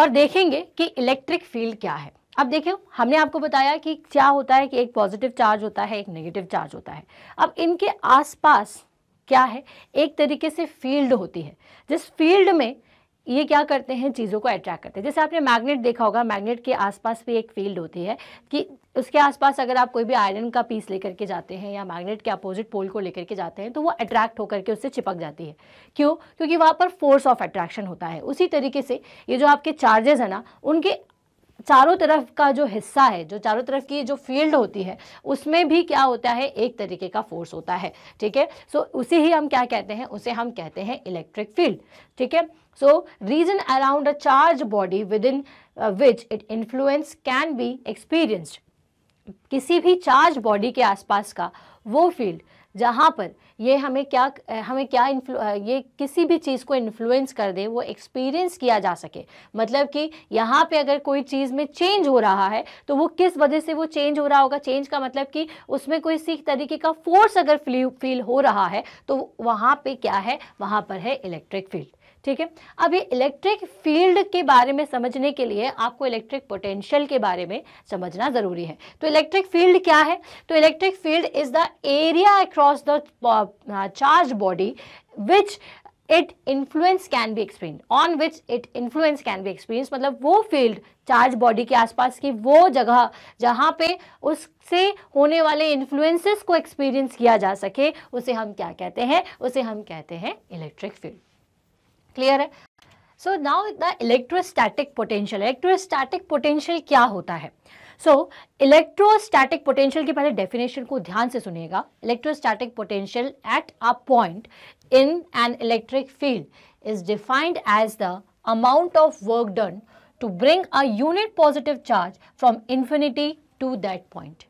और देखेंगे कि इलेक्ट्रिक फील्ड क्या है अब देखियो हमने आपको बताया कि क्या होता है कि एक पॉजिटिव चार्ज होता है एक नेगेटिव चार्ज होता है अब इनके आसपास क्या है एक तरीके से फील्ड होती है जिस फील्ड में ये क्या करते हैं चीज़ों को अट्रैक्ट करते हैं जैसे आपने मैग्नेट देखा होगा मैग्नेट के आसपास भी एक फील्ड होती है कि उसके आसपास अगर आप कोई भी आयरन का पीस लेकर के जाते हैं या मैग्नेट के अपोजिट पोल को लेकर के जाते हैं तो वो अट्रैक्ट होकर के उससे चिपक जाती है क्यों क्योंकि वहाँ पर फोर्स ऑफ अट्रैक्शन होता है उसी तरीके से ये जो आपके चार्जेस है ना उनके चारों तरफ का जो हिस्सा है जो चारों तरफ की जो फील्ड होती है उसमें भी क्या होता है एक तरीके का फोर्स होता है ठीक है सो उसे ही हम क्या कहते हैं उसे हम कहते हैं इलेक्ट्रिक फील्ड ठीक है so region around a charge body within which it influence can be experienced किसी भी चार्ज बॉडी के आसपास का वो फील्ड जहाँ पर ये हमें क्या हमें क्या ये किसी भी चीज़ को इन्फ्लुएंस कर दे वो एक्सपीरियंस किया जा सके मतलब कि यहाँ पे अगर कोई चीज़ में चेंज हो रहा है तो वो किस वजह से वो चेंज हो रहा होगा चेंज का मतलब कि उसमें कोई सीख तरीके का फोर्स अगर फील हो रहा है तो वहाँ पे क्या है वहाँ पर है इलेक्ट्रिक फील्ड ठीक है अब ये इलेक्ट्रिक फील्ड के बारे में समझने के लिए आपको इलेक्ट्रिक पोटेंशियल के बारे में समझना ज़रूरी है तो इलेक्ट्रिक फील्ड क्या है तो electric field is the area across the charge body which it influence can be explain on which it influence can be experience मतलब वो फील्ड चार्ज बॉडी के आसपास की वो जगह जहाँ पे उससे होने वाले इन्फ्लुएंसेस को एक्सपीरियंस किया जा सके उसे हम क्या कहते हैं उसे हम कहते हैं इलेक्ट्रिक फील्ड क्लियर है so now the electrostatic potential electrostatic potential क्या होता है सो इलेक्ट्रोस्टैटिक पोटेंशियल की पहले डेफिनेशन को ध्यान से सुनिएगा electrostatic potential at a point in an electric field is defined as the amount of work done to bring a unit positive charge from infinity to that point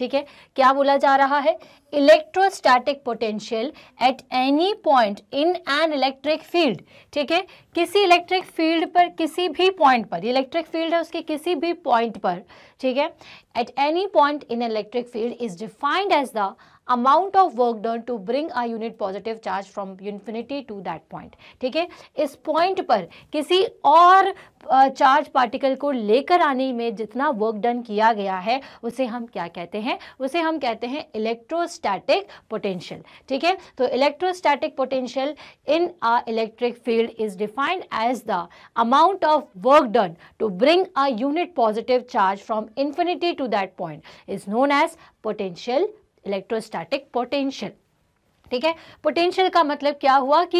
ठीक है क्या बोला जा रहा है electrostatic potential at any point in an electric field ठीक है किसी इलेक्ट्रिक फील्ड पर किसी भी पॉइंट पर इलेक्ट्रिक फील्ड है उसके किसी भी पॉइंट पर ठीक है at any point in electric field is defined as the amount of work done to bring a unit positive charge from infinity to that point ठीक है इस पॉइंट पर किसी और चार्ज पार्टिकल को लेकर आने में जितना वर्क डन किया गया है उसे हम क्या कहते हैं उसे हम कहते हैं इलेक्ट्रोस्टैटिक पोटेंशियल ठीक है तो electrostatic potential in a electric field is defined as the amount of work done to bring a unit positive charge from infinity to that point is known as potential electrostatic potential ठीक है potential का मतलब क्या हुआ कि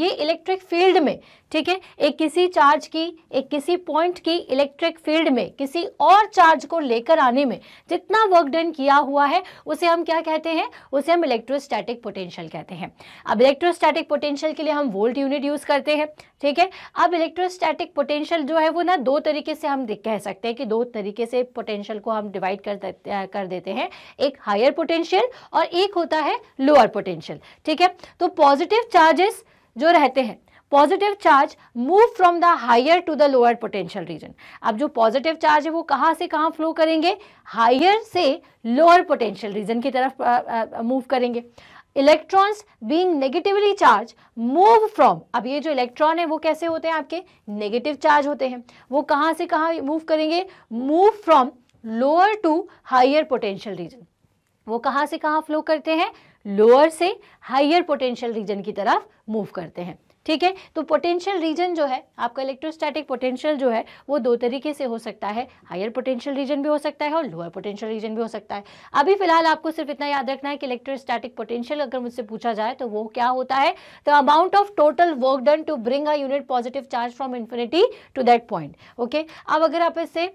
ये electric field में ठीक है एक किसी चार्ज की एक किसी पॉइंट की इलेक्ट्रिक फील्ड में किसी और चार्ज को लेकर आने में जितना वर्क डन किया हुआ है उसे हम क्या कहते हैं उसे हम इलेक्ट्रोस्टैटिक पोटेंशियल कहते हैं अब इलेक्ट्रोस्टैटिक पोटेंशियल के लिए हम वोल्ट यूनिट यूज़ करते हैं ठीक है अब इलेक्ट्रोस्टैटिक पोटेंशियल जो है वो ना दो तरीके से हम कह सकते हैं कि दो तरीके से पोटेंशियल को हम डिवाइड कर देते कर देते हैं एक हायर पोटेंशियल और एक होता है लोअर पोटेंशियल ठीक है तो पॉजिटिव चार्जेस जो रहते हैं positive charge move from the higher to the lower potential region अब जो पॉजिटिव चार्ज है वो कहाँ से कहाँ फ्लो करेंगे हायर से लोअर पोटेंशियल रीजन की तरफ मूव करेंगे electrons being negatively charge move from अब ये जो इलेक्ट्रॉन है वो कैसे होते हैं आपके नेगेटिव चार्ज होते हैं वो कहाँ से कहाँ मूव करेंगे move from lower to higher potential region वो कहाँ से कहाँ फ्लो करते हैं लोअर से हायर पोटेंशियल रीजन की तरफ मूव करते हैं ठीक है तो पोटेंशियल रीजन जो है आपका इलेक्ट्रोस्टैटिक पोटेंशियल जो है वो दो तरीके से हो सकता है हायर पोटेंशियल रीजन भी हो सकता है और लोअर पोटेंशियल रीजन भी हो सकता है अभी फिलहाल आपको सिर्फ इतना याद रखना है कि इलेक्ट्रोस्टैटिक पोटेंशियल अगर मुझसे पूछा जाए तो वो क्या होता है the amount of total work done to bring a unit positive charge from infinity to that point okay अब अगर आप इसे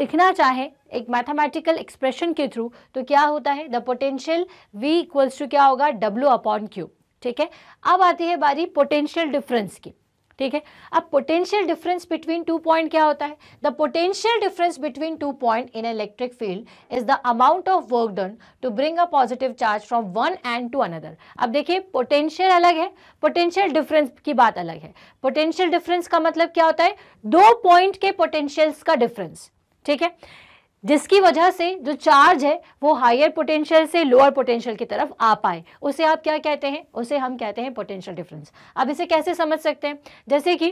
लिखना चाहें एक मैथमेटिकल एक्सप्रेशन के थ्रू तो क्या होता है the potential V equals to क्या होगा डब्ल्यू अपॉन क्यू ठीक है अब आती है बारी पोटेंशियल डिफरेंस की ठीक है अब potential difference between two point क्या होता है the potential difference between two point in electric field is the amount of work done to bring a positive charge from one end to another अब देखिए potential अलग है potential difference की बात अलग है पोटेंशियल डिफरेंस का मतलब क्या होता है दो पॉइंट के पोटेंशियल्स का डिफरेंस ठीक है जिसकी वजह से जो चार्ज है वो हायर पोटेंशियल से लोअर पोटेंशियल की तरफ आ पाए उसे आप क्या कहते हैं उसे हम कहते हैं पोटेंशियल डिफरेंस अब इसे कैसे समझ सकते हैं जैसे कि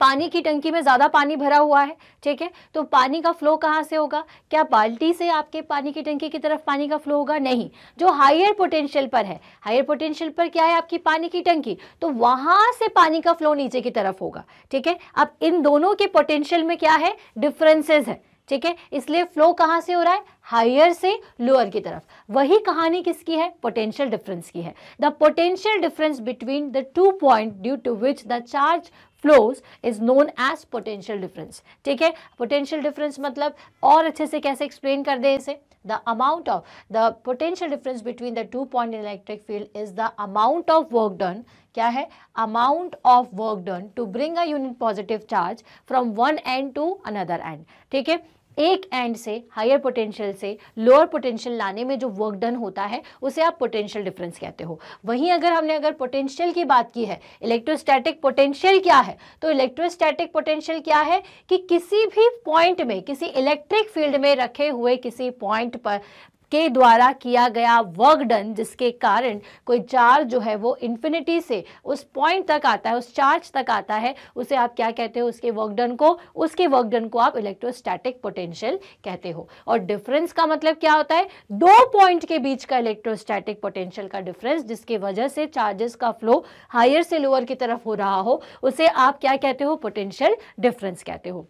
पानी की टंकी में ज़्यादा पानी भरा हुआ है ठीक है तो पानी का फ्लो कहाँ से होगा क्या बाल्टी से आपके पानी की टंकी की तरफ पानी का फ्लो होगा नहीं जो हायर पोटेंशियल पर है हायर पोटेंशियल पर क्या है आपकी पानी की टंकी तो वहाँ से पानी का फ्लो नीचे की तरफ होगा ठीक है अब इन दोनों के पोटेंशियल में क्या है डिफ्रेंसेज है ठीक है इसलिए फ्लो कहाँ से हो रहा है हायर से लोअर की तरफ वही कहानी किसकी है पोटेंशियल डिफरेंस की है the potential difference between the two point due to which the charge flows is known as potential difference ठीक है पोटेंशियल डिफरेंस मतलब और अच्छे से कैसे एक्सप्लेन कर दें इसे the amount of the potential difference between the two point in electric field is the amount of work done क्या है amount of work done to bring a unit positive charge from one end to another end ठीक है एक end से higher potential से lower potential लाने में जो वर्क डन होता है उसे आप पोटेंशियल डिफरेंस कहते हो वहीं अगर हमने अगर पोटेंशियल की बात की है इलेक्ट्रोस्टैटिक पोटेंशियल क्या है तो इलेक्ट्रोस्टैटिक पोटेंशियल क्या है कि किसी भी पॉइंट में किसी इलेक्ट्रिक फील्ड में रखे हुए किसी पॉइंट पर के द्वारा किया गया वर्क डन जिसके कारण कोई चार्ज जो है वो इन्फिनिटी से उस पॉइंट तक आता है उस चार्ज तक आता है उसे आप क्या कहते हो उसके वर्क डन को उसके वर्क डन को आप इलेक्ट्रोस्टैटिक पोटेंशियल कहते हो और डिफरेंस का मतलब क्या होता है दो पॉइंट के बीच का इलेक्ट्रोस्टैटिक पोटेंशियल का डिफरेंस जिसकी वजह से चार्जेस का फ्लो हायर से लोअर की तरफ हो रहा हो उसे आप क्या कहते हो पोटेंशियल डिफरेंस कहते हो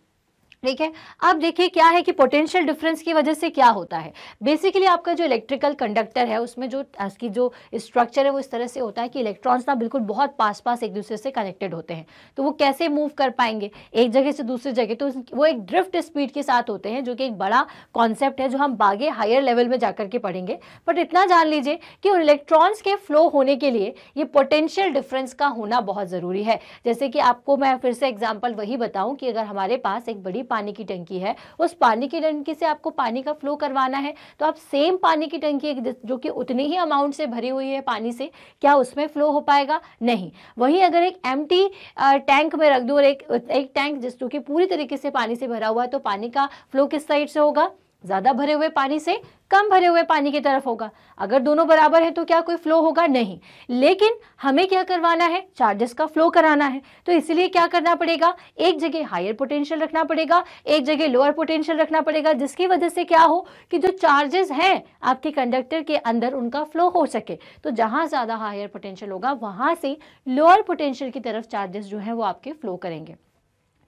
ठीक है अब देखिए क्या है कि पोटेंशियल डिफरेंस की वजह से क्या होता है बेसिकली आपका जो इलेक्ट्रिकल कंडक्टर है उसमें जो उसकी जो स्ट्रक्चर है वो इस तरह से होता है कि इलेक्ट्रॉन्स ना बिल्कुल बहुत पास पास एक दूसरे से कनेक्टेड होते हैं तो वो कैसे मूव कर पाएंगे एक जगह से दूसरी जगह तो वो एक ड्रिफ्ट स्पीड के साथ होते हैं जो कि एक बड़ा कॉन्सेप्ट है जो हम बागे हायर लेवल में जाकर के पढ़ेंगे बट इतना जान लीजिए कि इलेक्ट्रॉन्स के फ्लो होने के लिए ये पोटेंशियल डिफरेंस का होना बहुत ज़रूरी है जैसे कि आपको मैं फिर से एग्जाम्पल वही बताऊँ कि अगर हमारे पास एक बड़ी वाली पानी की टंकी है उस पानी की टंकी से आपको पानी का फ्लो करवाना है तो आप सेम पानी की टंकी जो कि उतनी ही अमाउंट से भरी हुई है पानी से क्या उसमें फ्लो हो पाएगा नहीं वहीं अगर एक एम टैंक में रख दो और एक एक टैंक जिस जो कि पूरी तरीके से पानी से भरा हुआ है तो पानी का फ्लो किस साइड से होगा ज्यादा भरे हुए पानी से कम भरे हुए पानी की तरफ होगा अगर दोनों बराबर है तो क्या कोई फ्लो होगा नहीं लेकिन हमें क्या करवाना है चार्जेस का फ्लो कराना है तो इसलिए क्या करना पड़ेगा एक जगह हायर पोटेंशियल रखना पड़ेगा एक जगह लोअर पोटेंशियल रखना पड़ेगा जिसकी वजह से क्या हो कि जो चार्जेस हैं आपके कंडक्टर के अंदर उनका फ्लो हो सके तो जहां ज़्यादा हायर पोटेंशियल होगा वहां से लोअर पोटेंशियल की तरफ चार्जेस जो है वो आपके फ्लो करेंगे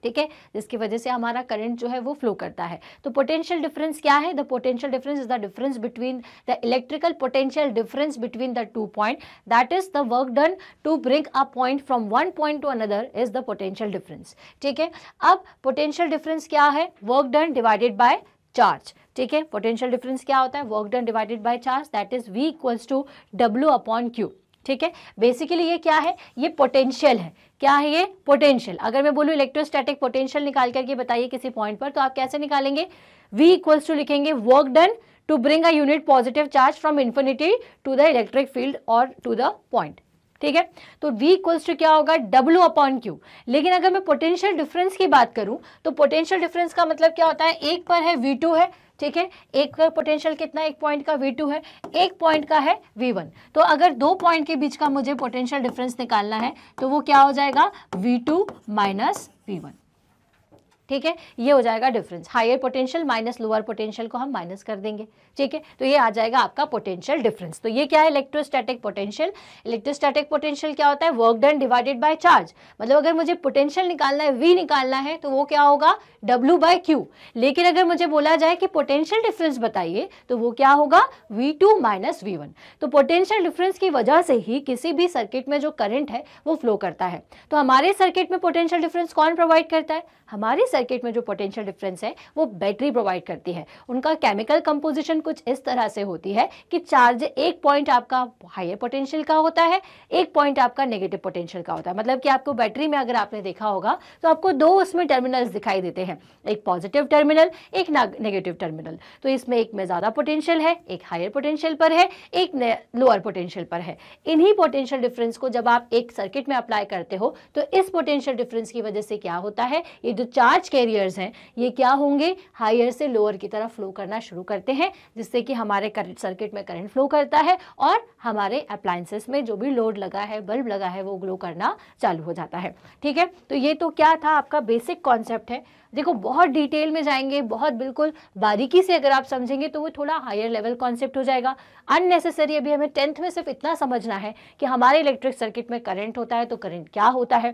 ठीक है जिसकी वजह से हमारा करंट जो है वो फ्लो करता है तो पोटेंशियल डिफरेंस क्या है the potential difference is the difference between the electrical potential difference between the two point that is the work done to bring a point from one point to another is the potential difference ठीक है अब potential difference क्या है work done divided by charge ठीक है potential difference क्या होता है work done divided by charge that is V equals to W upon Q ठीक है बेसिकली ये क्या है ये पोटेंशियल है क्या है ये पोटेंशियल अगर मैं बोलूँ इलेक्ट्रोस्टैटिक पोटेंशियल निकाल करके बताइए किसी पॉइंट पर तो आप कैसे निकालेंगे वी इक्वल्स टू लिखेंगे work done to bring a unit positive charge from infinity to the electric field और टू द पॉइंट ठीक है तो V इक्वल्स टू क्या होगा W अपॉन Q लेकिन अगर मैं पोटेंशियल डिफरेंस की बात करूं तो पोटेंशियल डिफरेंस का मतलब क्या होता है एक पर है V2 है ठीक है एक का पोटेंशियल कितना एक पॉइंट का वी टू है एक पॉइंट का है वी वन तो अगर दो पॉइंट के बीच का मुझे पोटेंशियल डिफरेंस निकालना है तो वो क्या हो जाएगा V two minus V one ठीक है ये हो जाएगा difference higher potential minus lower potential को हम माइनस कर देंगे ठीक है तो ये आ जाएगा आपका पोटेंशियल डिफरेंस तो ये क्या है इलेक्ट्रोस्टैटिक पोटेंशियल इलेक्ट्रोस्टैटिक पोटेंशियल क्या होता है work done divided by charge मतलब अगर मुझे पोटेंशियल निकालना है वी निकालना है तो वो क्या होगा डब्ल्यू बाय क्यू लेकिन अगर मुझे बोला जाए कि पोटेंशियल डिफरेंस बताइए तो वो क्या होगा V two minus V one तो पोटेंशियल डिफरेंस की वजह से ही किसी भी सर्किट में जो करंट है वो फ्लो करता है तो हमारे सर्किट में पोटेंशियल डिफरेंस कौन प्रोवाइड करता है हमारे सर्किट सर्किट में जो पोटेंशियल डिफरेंस है वो बैटरी प्रोवाइड करती है उनका केमिकल कंपोजिशन कुछ इस तरह से होती है कि चार्ज एक पॉइंट आपका हायर पोटेंशियल का होता है एक पॉइंट आपका नेगेटिव पोटेंशियल का होता है मतलब कि आपको बैटरी में अगर आपने देखा होगा तो आपको दो उसमें टर्मिनल्स दिखाई देते हैं एक पॉजिटिव टर्मिनल एक नेगेटिव टर्मिनल तो इसमें एक में ज़्यादा पोटेंशियल है एक हायर पोटेंशियल पर है एक लोअर पोटेंशियल पर है इन्हीं पोटेंशियल डिफरेंस को जब आप एक सर्किट में अप्लाई करते हो तो इस पोटेंशियल डिफरेंस की वजह से क्या होता है ये जो चार्ज कैरियर्स हैं ये क्या होंगे हायर से लोअर की तरफ फ्लो करना शुरू करते हैं जिससे कि हमारे करंट सर्किट में करंट फ्लो करता है और हमारे अप्लाइंसेस में जो भी लोड लगा है बल्ब लगा है वो ग्लो करना चालू हो जाता है ठीक है तो ये तो क्या था आपका बेसिक कॉन्सेप्ट है देखो बहुत डिटेल में जाएंगे बहुत बिल्कुल बारीकी से अगर आप समझेंगे तो वो थोड़ा हायर लेवल कॉन्सेप्ट हो जाएगा अननेसेसरी अभी हमें टेंथ में सिर्फ इतना समझना है कि हमारे इलेक्ट्रिक सर्किट में करंट होता है तो करंट क्या होता है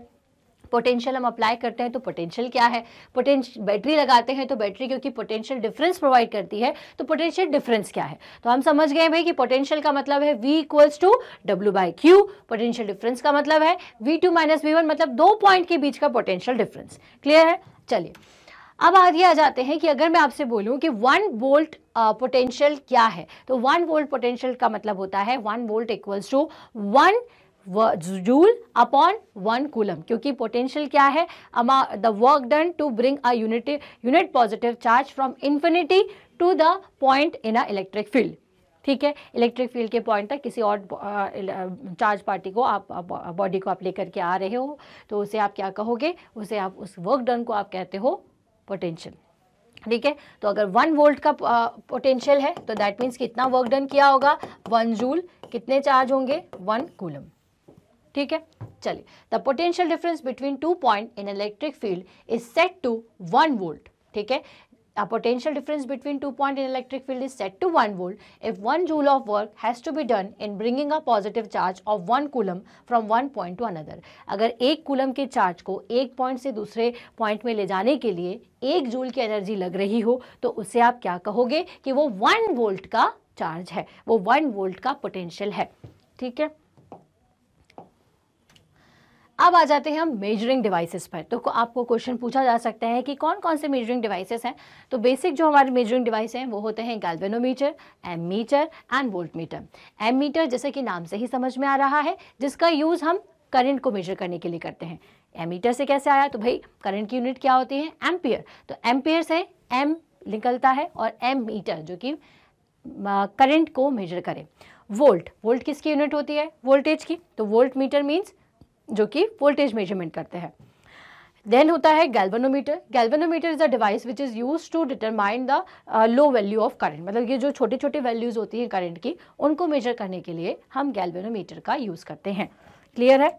पोटेंशियल हम अप्लाई करते हैं तो पोटेंशियल क्या है पोटेंशियल बैटरी लगाते हैं तो बैटरी क्योंकि पोटेंशियल डिफरेंस प्रोवाइड करती है तो पोटेंशियल डिफरेंस क्या है तो हम समझ गए भाई कि पोटेंशियल का मतलब है V equals to W by Q potential difference का मतलब है V two minus V one मतलब दो पॉइंट के बीच का पोटेंशियल डिफरेंस क्लियर है चलिए अब आगे आ जाते हैं कि अगर मैं आपसे बोलूं कि वन वोल्ट पोटेंशियल क्या है तो वन वोल्ट पोटेंशियल का मतलब होता है one volt equals to one joule upon one coulomb क्योंकि पोटेंशियल क्या है अमा the work done to bring a unit positive charge from infinity to the point in a electric field ठीक है इलेक्ट्रिक फील्ड के पॉइंट तक किसी और चार्ज uh, पार्टी uh, को आप बॉडी uh, को आप लेकर के आ रहे हो तो उसे आप क्या कहोगे उसे आप उस वर्क डन को आप कहते हो पोटेंशियल ठीक है तो अगर वन वोल्ट का पोटेंशियल है तो दैट मीन्स कितना वर्क डन किया होगा वन जूल कितने चार्ज होंगे वन कूलम ठीक है चलिए the potential difference between two point in electric field is set to one volt ठीक है a potential difference between two point in electric field is set to 1 volt if 1 joule of work has to be done in bringing a positive charge of 1 coulomb from one point to another अगर एक coulomb के charge को एक point से दूसरे point में ले जाने के लिए एक जूल की एनर्जी लग रही हो तो उसे आप क्या कहोगे कि वो 1 वोल्ट का चार्ज है वो 1 वोल्ट का पोटेंशियल है ठीक है अब आ जाते हैं हम मेजरिंग डिवाइसेस पर तो आपको क्वेश्चन पूछा जा सकता है कि कौन कौन से मेजरिंग डिवाइसेस हैं तो बेसिक जो हमारे मेजरिंग डिवाइस हैं वो होते हैं galvanometer ammeter and voltmeter ammeter जैसे कि नाम से ही समझ में आ रहा है जिसका यूज़ हम करंट को मेजर करने के लिए करते हैं एम मीटर से कैसे आया तो भाई करंट की यूनिट क्या होती है एम्पियर तो एम्पियर से एम निकलता है और एम मीटर जो कि करंट को मेजर करें वोल्ट वोल्ट किसकी यूनिट होती है वोल्टेज की तो वोल्ट मीटर मीन्स जो कि वोल्टेज मेजरमेंट करते हैं देन होता है galvanometer galvanometer is a device which is use to determine the low value of current मतलब ये जो छोटे छोटे वैल्यूज़ होती हैं करंट की उनको मेजर करने के लिए हम गैल्वेनोमीटर का यूज़ करते हैं क्लियर है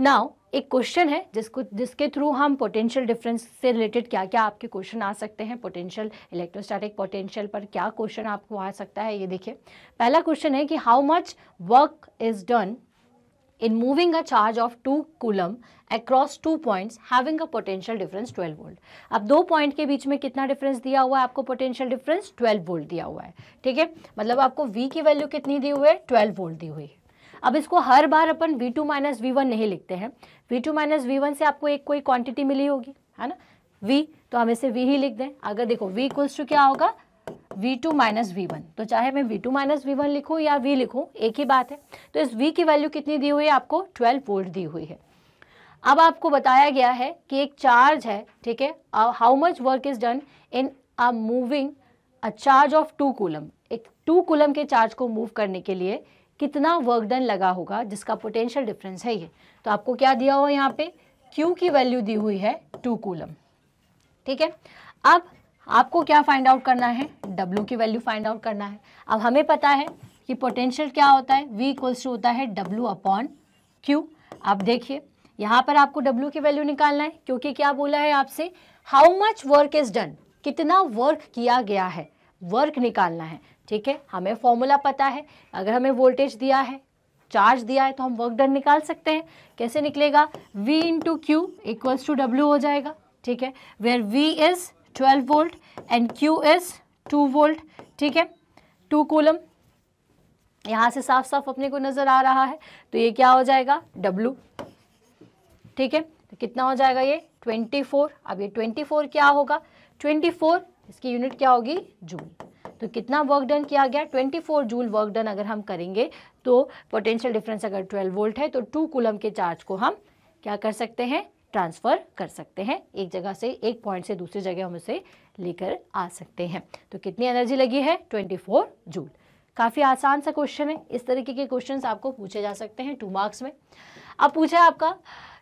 नाउ एक क्वेश्चन है जिसको जिसके थ्रू हम पोटेंशियल डिफरेंस से रिलेटेड क्या क्या आपके क्वेश्चन आ सकते हैं पोटेंशियल इलेक्ट्रोस्टैटिक पोटेंशियल पर क्या क्वेश्चन आपको आ सकता है ये देखिए पहला क्वेश्चन है कि how much work is done in moving a charge of 2 coulomb across two points having a potential difference 12 volt अब दो पॉइंट के बीच में कितना डिफरेंस दिया हुआ है आपको पोटेंशियल डिफरेंस 12 वोल्ट दिया हुआ है ठीक है मतलब आपको V की वैल्यू कितनी दी हुई है 12 वोल्ट दी हुई है अब इसको हर बार अपन V2 टू माइनस वी नहीं लिखते हैं V2 टू माइनस वी से आपको एक कोई क्वांटिटी मिली होगी है ना V तो हम इसे V ही लिख दें अगर देखो V इक्वल्स टू क्या होगा v2 two minus V one तो चाहे मैं v2 two minus V one लिखूँ या v लिखूँ एक ही बात है तो इस v की वैल्यू कितनी दी हुई है आपको 12 वोल्ट दी हुई है अब आपको बताया गया है कि एक चार्ज है ठीक है how much work is done in a moving a charge of two coulomb एक टू कूलम के चार्ज को मूव करने के लिए कितना वर्क डन लगा होगा जिसका पोटेंशियल डिफरेंस है ये तो आपको क्या दिया हुआ यहाँ पे क्यू की वैल्यू दी हुई है टू कूलम ठीक है अब आपको क्या फाइंड आउट करना है W की वैल्यू फाइंड आउट करना है अब हमें पता है कि पोटेंशियल क्या होता है V इक्वल्स टू होता है W अपॉन Q आप देखिए यहाँ पर आपको W की वैल्यू निकालना है क्योंकि क्या बोला है आपसे how much work is done कितना वर्क किया गया है वर्क निकालना है ठीक है हमें फॉर्मूला पता है अगर हमें वोल्टेज दिया है चार्ज दिया है तो हम वर्क डन निकाल सकते हैं कैसे निकलेगा V into Q equals to W हो जाएगा ठीक है where V is 12 volt and Q is 2 volt ठीक है 2 कूलम यहाँ से साफ साफ अपने को नज़र आ रहा है तो ये क्या हो जाएगा W ठीक है तो कितना हो जाएगा ये 24 अब ये 24 क्या होगा 24 इसकी यूनिट क्या होगी जूल तो कितना वर्क डन किया गया 24 जूल वर्क डन अगर हम करेंगे तो पोटेंशियल डिफरेंस अगर 12 वोल्ट है तो 2 कुलम के चार्ज को हम क्या कर सकते हैं ट्रांसफ़र कर सकते हैं एक जगह से एक पॉइंट से दूसरी जगह हम उसे लेकर आ सकते हैं तो कितनी एनर्जी लगी है 24 जूल काफ़ी आसान सा क्वेश्चन है इस तरीके के क्वेश्चन आपको पूछे जा सकते हैं टू मार्क्स में अब पूछा है आपका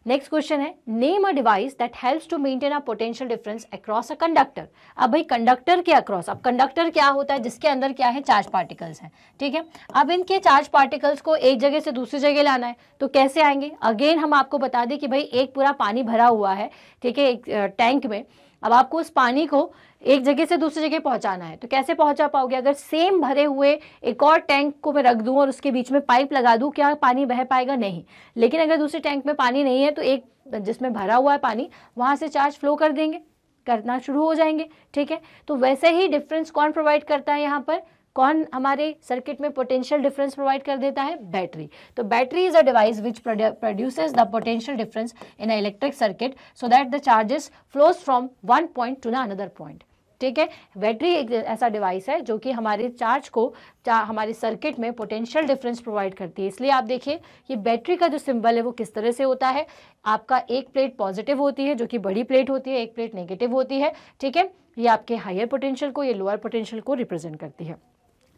नेक्स्ट क्वेश्चन है name a device that helps to maintain a potential difference across a conductor अब भाई कंडक्टर के अक्रॉस अब कंडक्टर क्या होता है जिसके अंदर क्या है चार्ज पार्टिकल्स हैं ठीक है अब इनके चार्ज पार्टिकल्स को एक जगह से दूसरी जगह लाना है तो कैसे आएंगे अगेन हम आपको बता दें कि भाई एक पूरा पानी भरा हुआ है ठीक है एक टैंक में अब आपको उस पानी को एक जगह से दूसरी जगह पहुंचाना है तो कैसे पहुंचा पाओगे अगर सेम भरे हुए एक और टैंक को मैं रख दूं और उसके बीच में पाइप लगा दूं क्या पानी बह पाएगा नहीं लेकिन अगर दूसरे टैंक में पानी नहीं है तो एक जिसमें भरा हुआ है पानी वहाँ से चार्ज फ्लो कर देंगे करना शुरू हो जाएंगे ठीक है तो वैसे ही डिफरेंस कौन प्रोवाइड करता है यहाँ पर कौन हमारे सर्किट में पोटेंशियल डिफरेंस प्रोवाइड कर देता है बैटरी तो battery is a device which produces the potential difference in a electric circuit so that the charges flows from one point to the another point ठीक है बैटरी एक ऐसा device है जो कि हमारे चार्ज को चा, हमारे सर्किट में पोटेंशियल डिफरेंस प्रोवाइड करती है इसलिए आप देखिए ये बैटरी का जो सिंबल है वो किस तरह से होता है आपका एक प्लेट पॉजिटिव होती है जो कि बड़ी प्लेट होती है एक प्लेट नेगेटिव होती है ठीक है ये आपके हायर पोटेंशियल को ये लोअर पोटेंशियल को रिप्रेजेंट करती है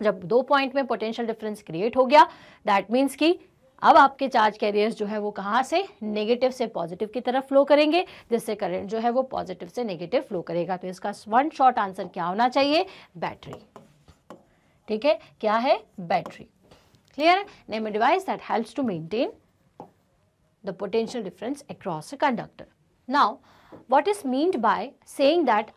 जब दो पॉइंट में पोटेंशियल डिफरेंस क्रिएट हो गया दैट मीन्स कि अब आपके चार्ज कैरियर्स जो है वो कहाँ से नेगेटिव से पॉजिटिव की तरफ फ्लो करेंगे जिससे करंट जो है वो पॉजिटिव से नेगेटिव फ्लो करेगा तो इसका वन शॉर्ट आंसर क्या होना चाहिए बैटरी ठीक है क्या है battery clear name device that helps to maintain the potential difference across a conductor now what is meant by saying that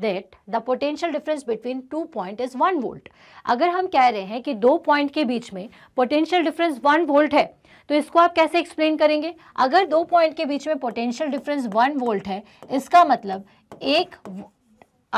that the potential difference between two point is one volt अगर हम कह रहे हैं कि दो point के बीच में पोटेंशियल डिफरेंस वन वोल्ट है तो इसको आप कैसे एक्सप्लेन करेंगे अगर दो पॉइंट के बीच में पोटेंशियल डिफरेंस वन वोल्ट है इसका मतलब एक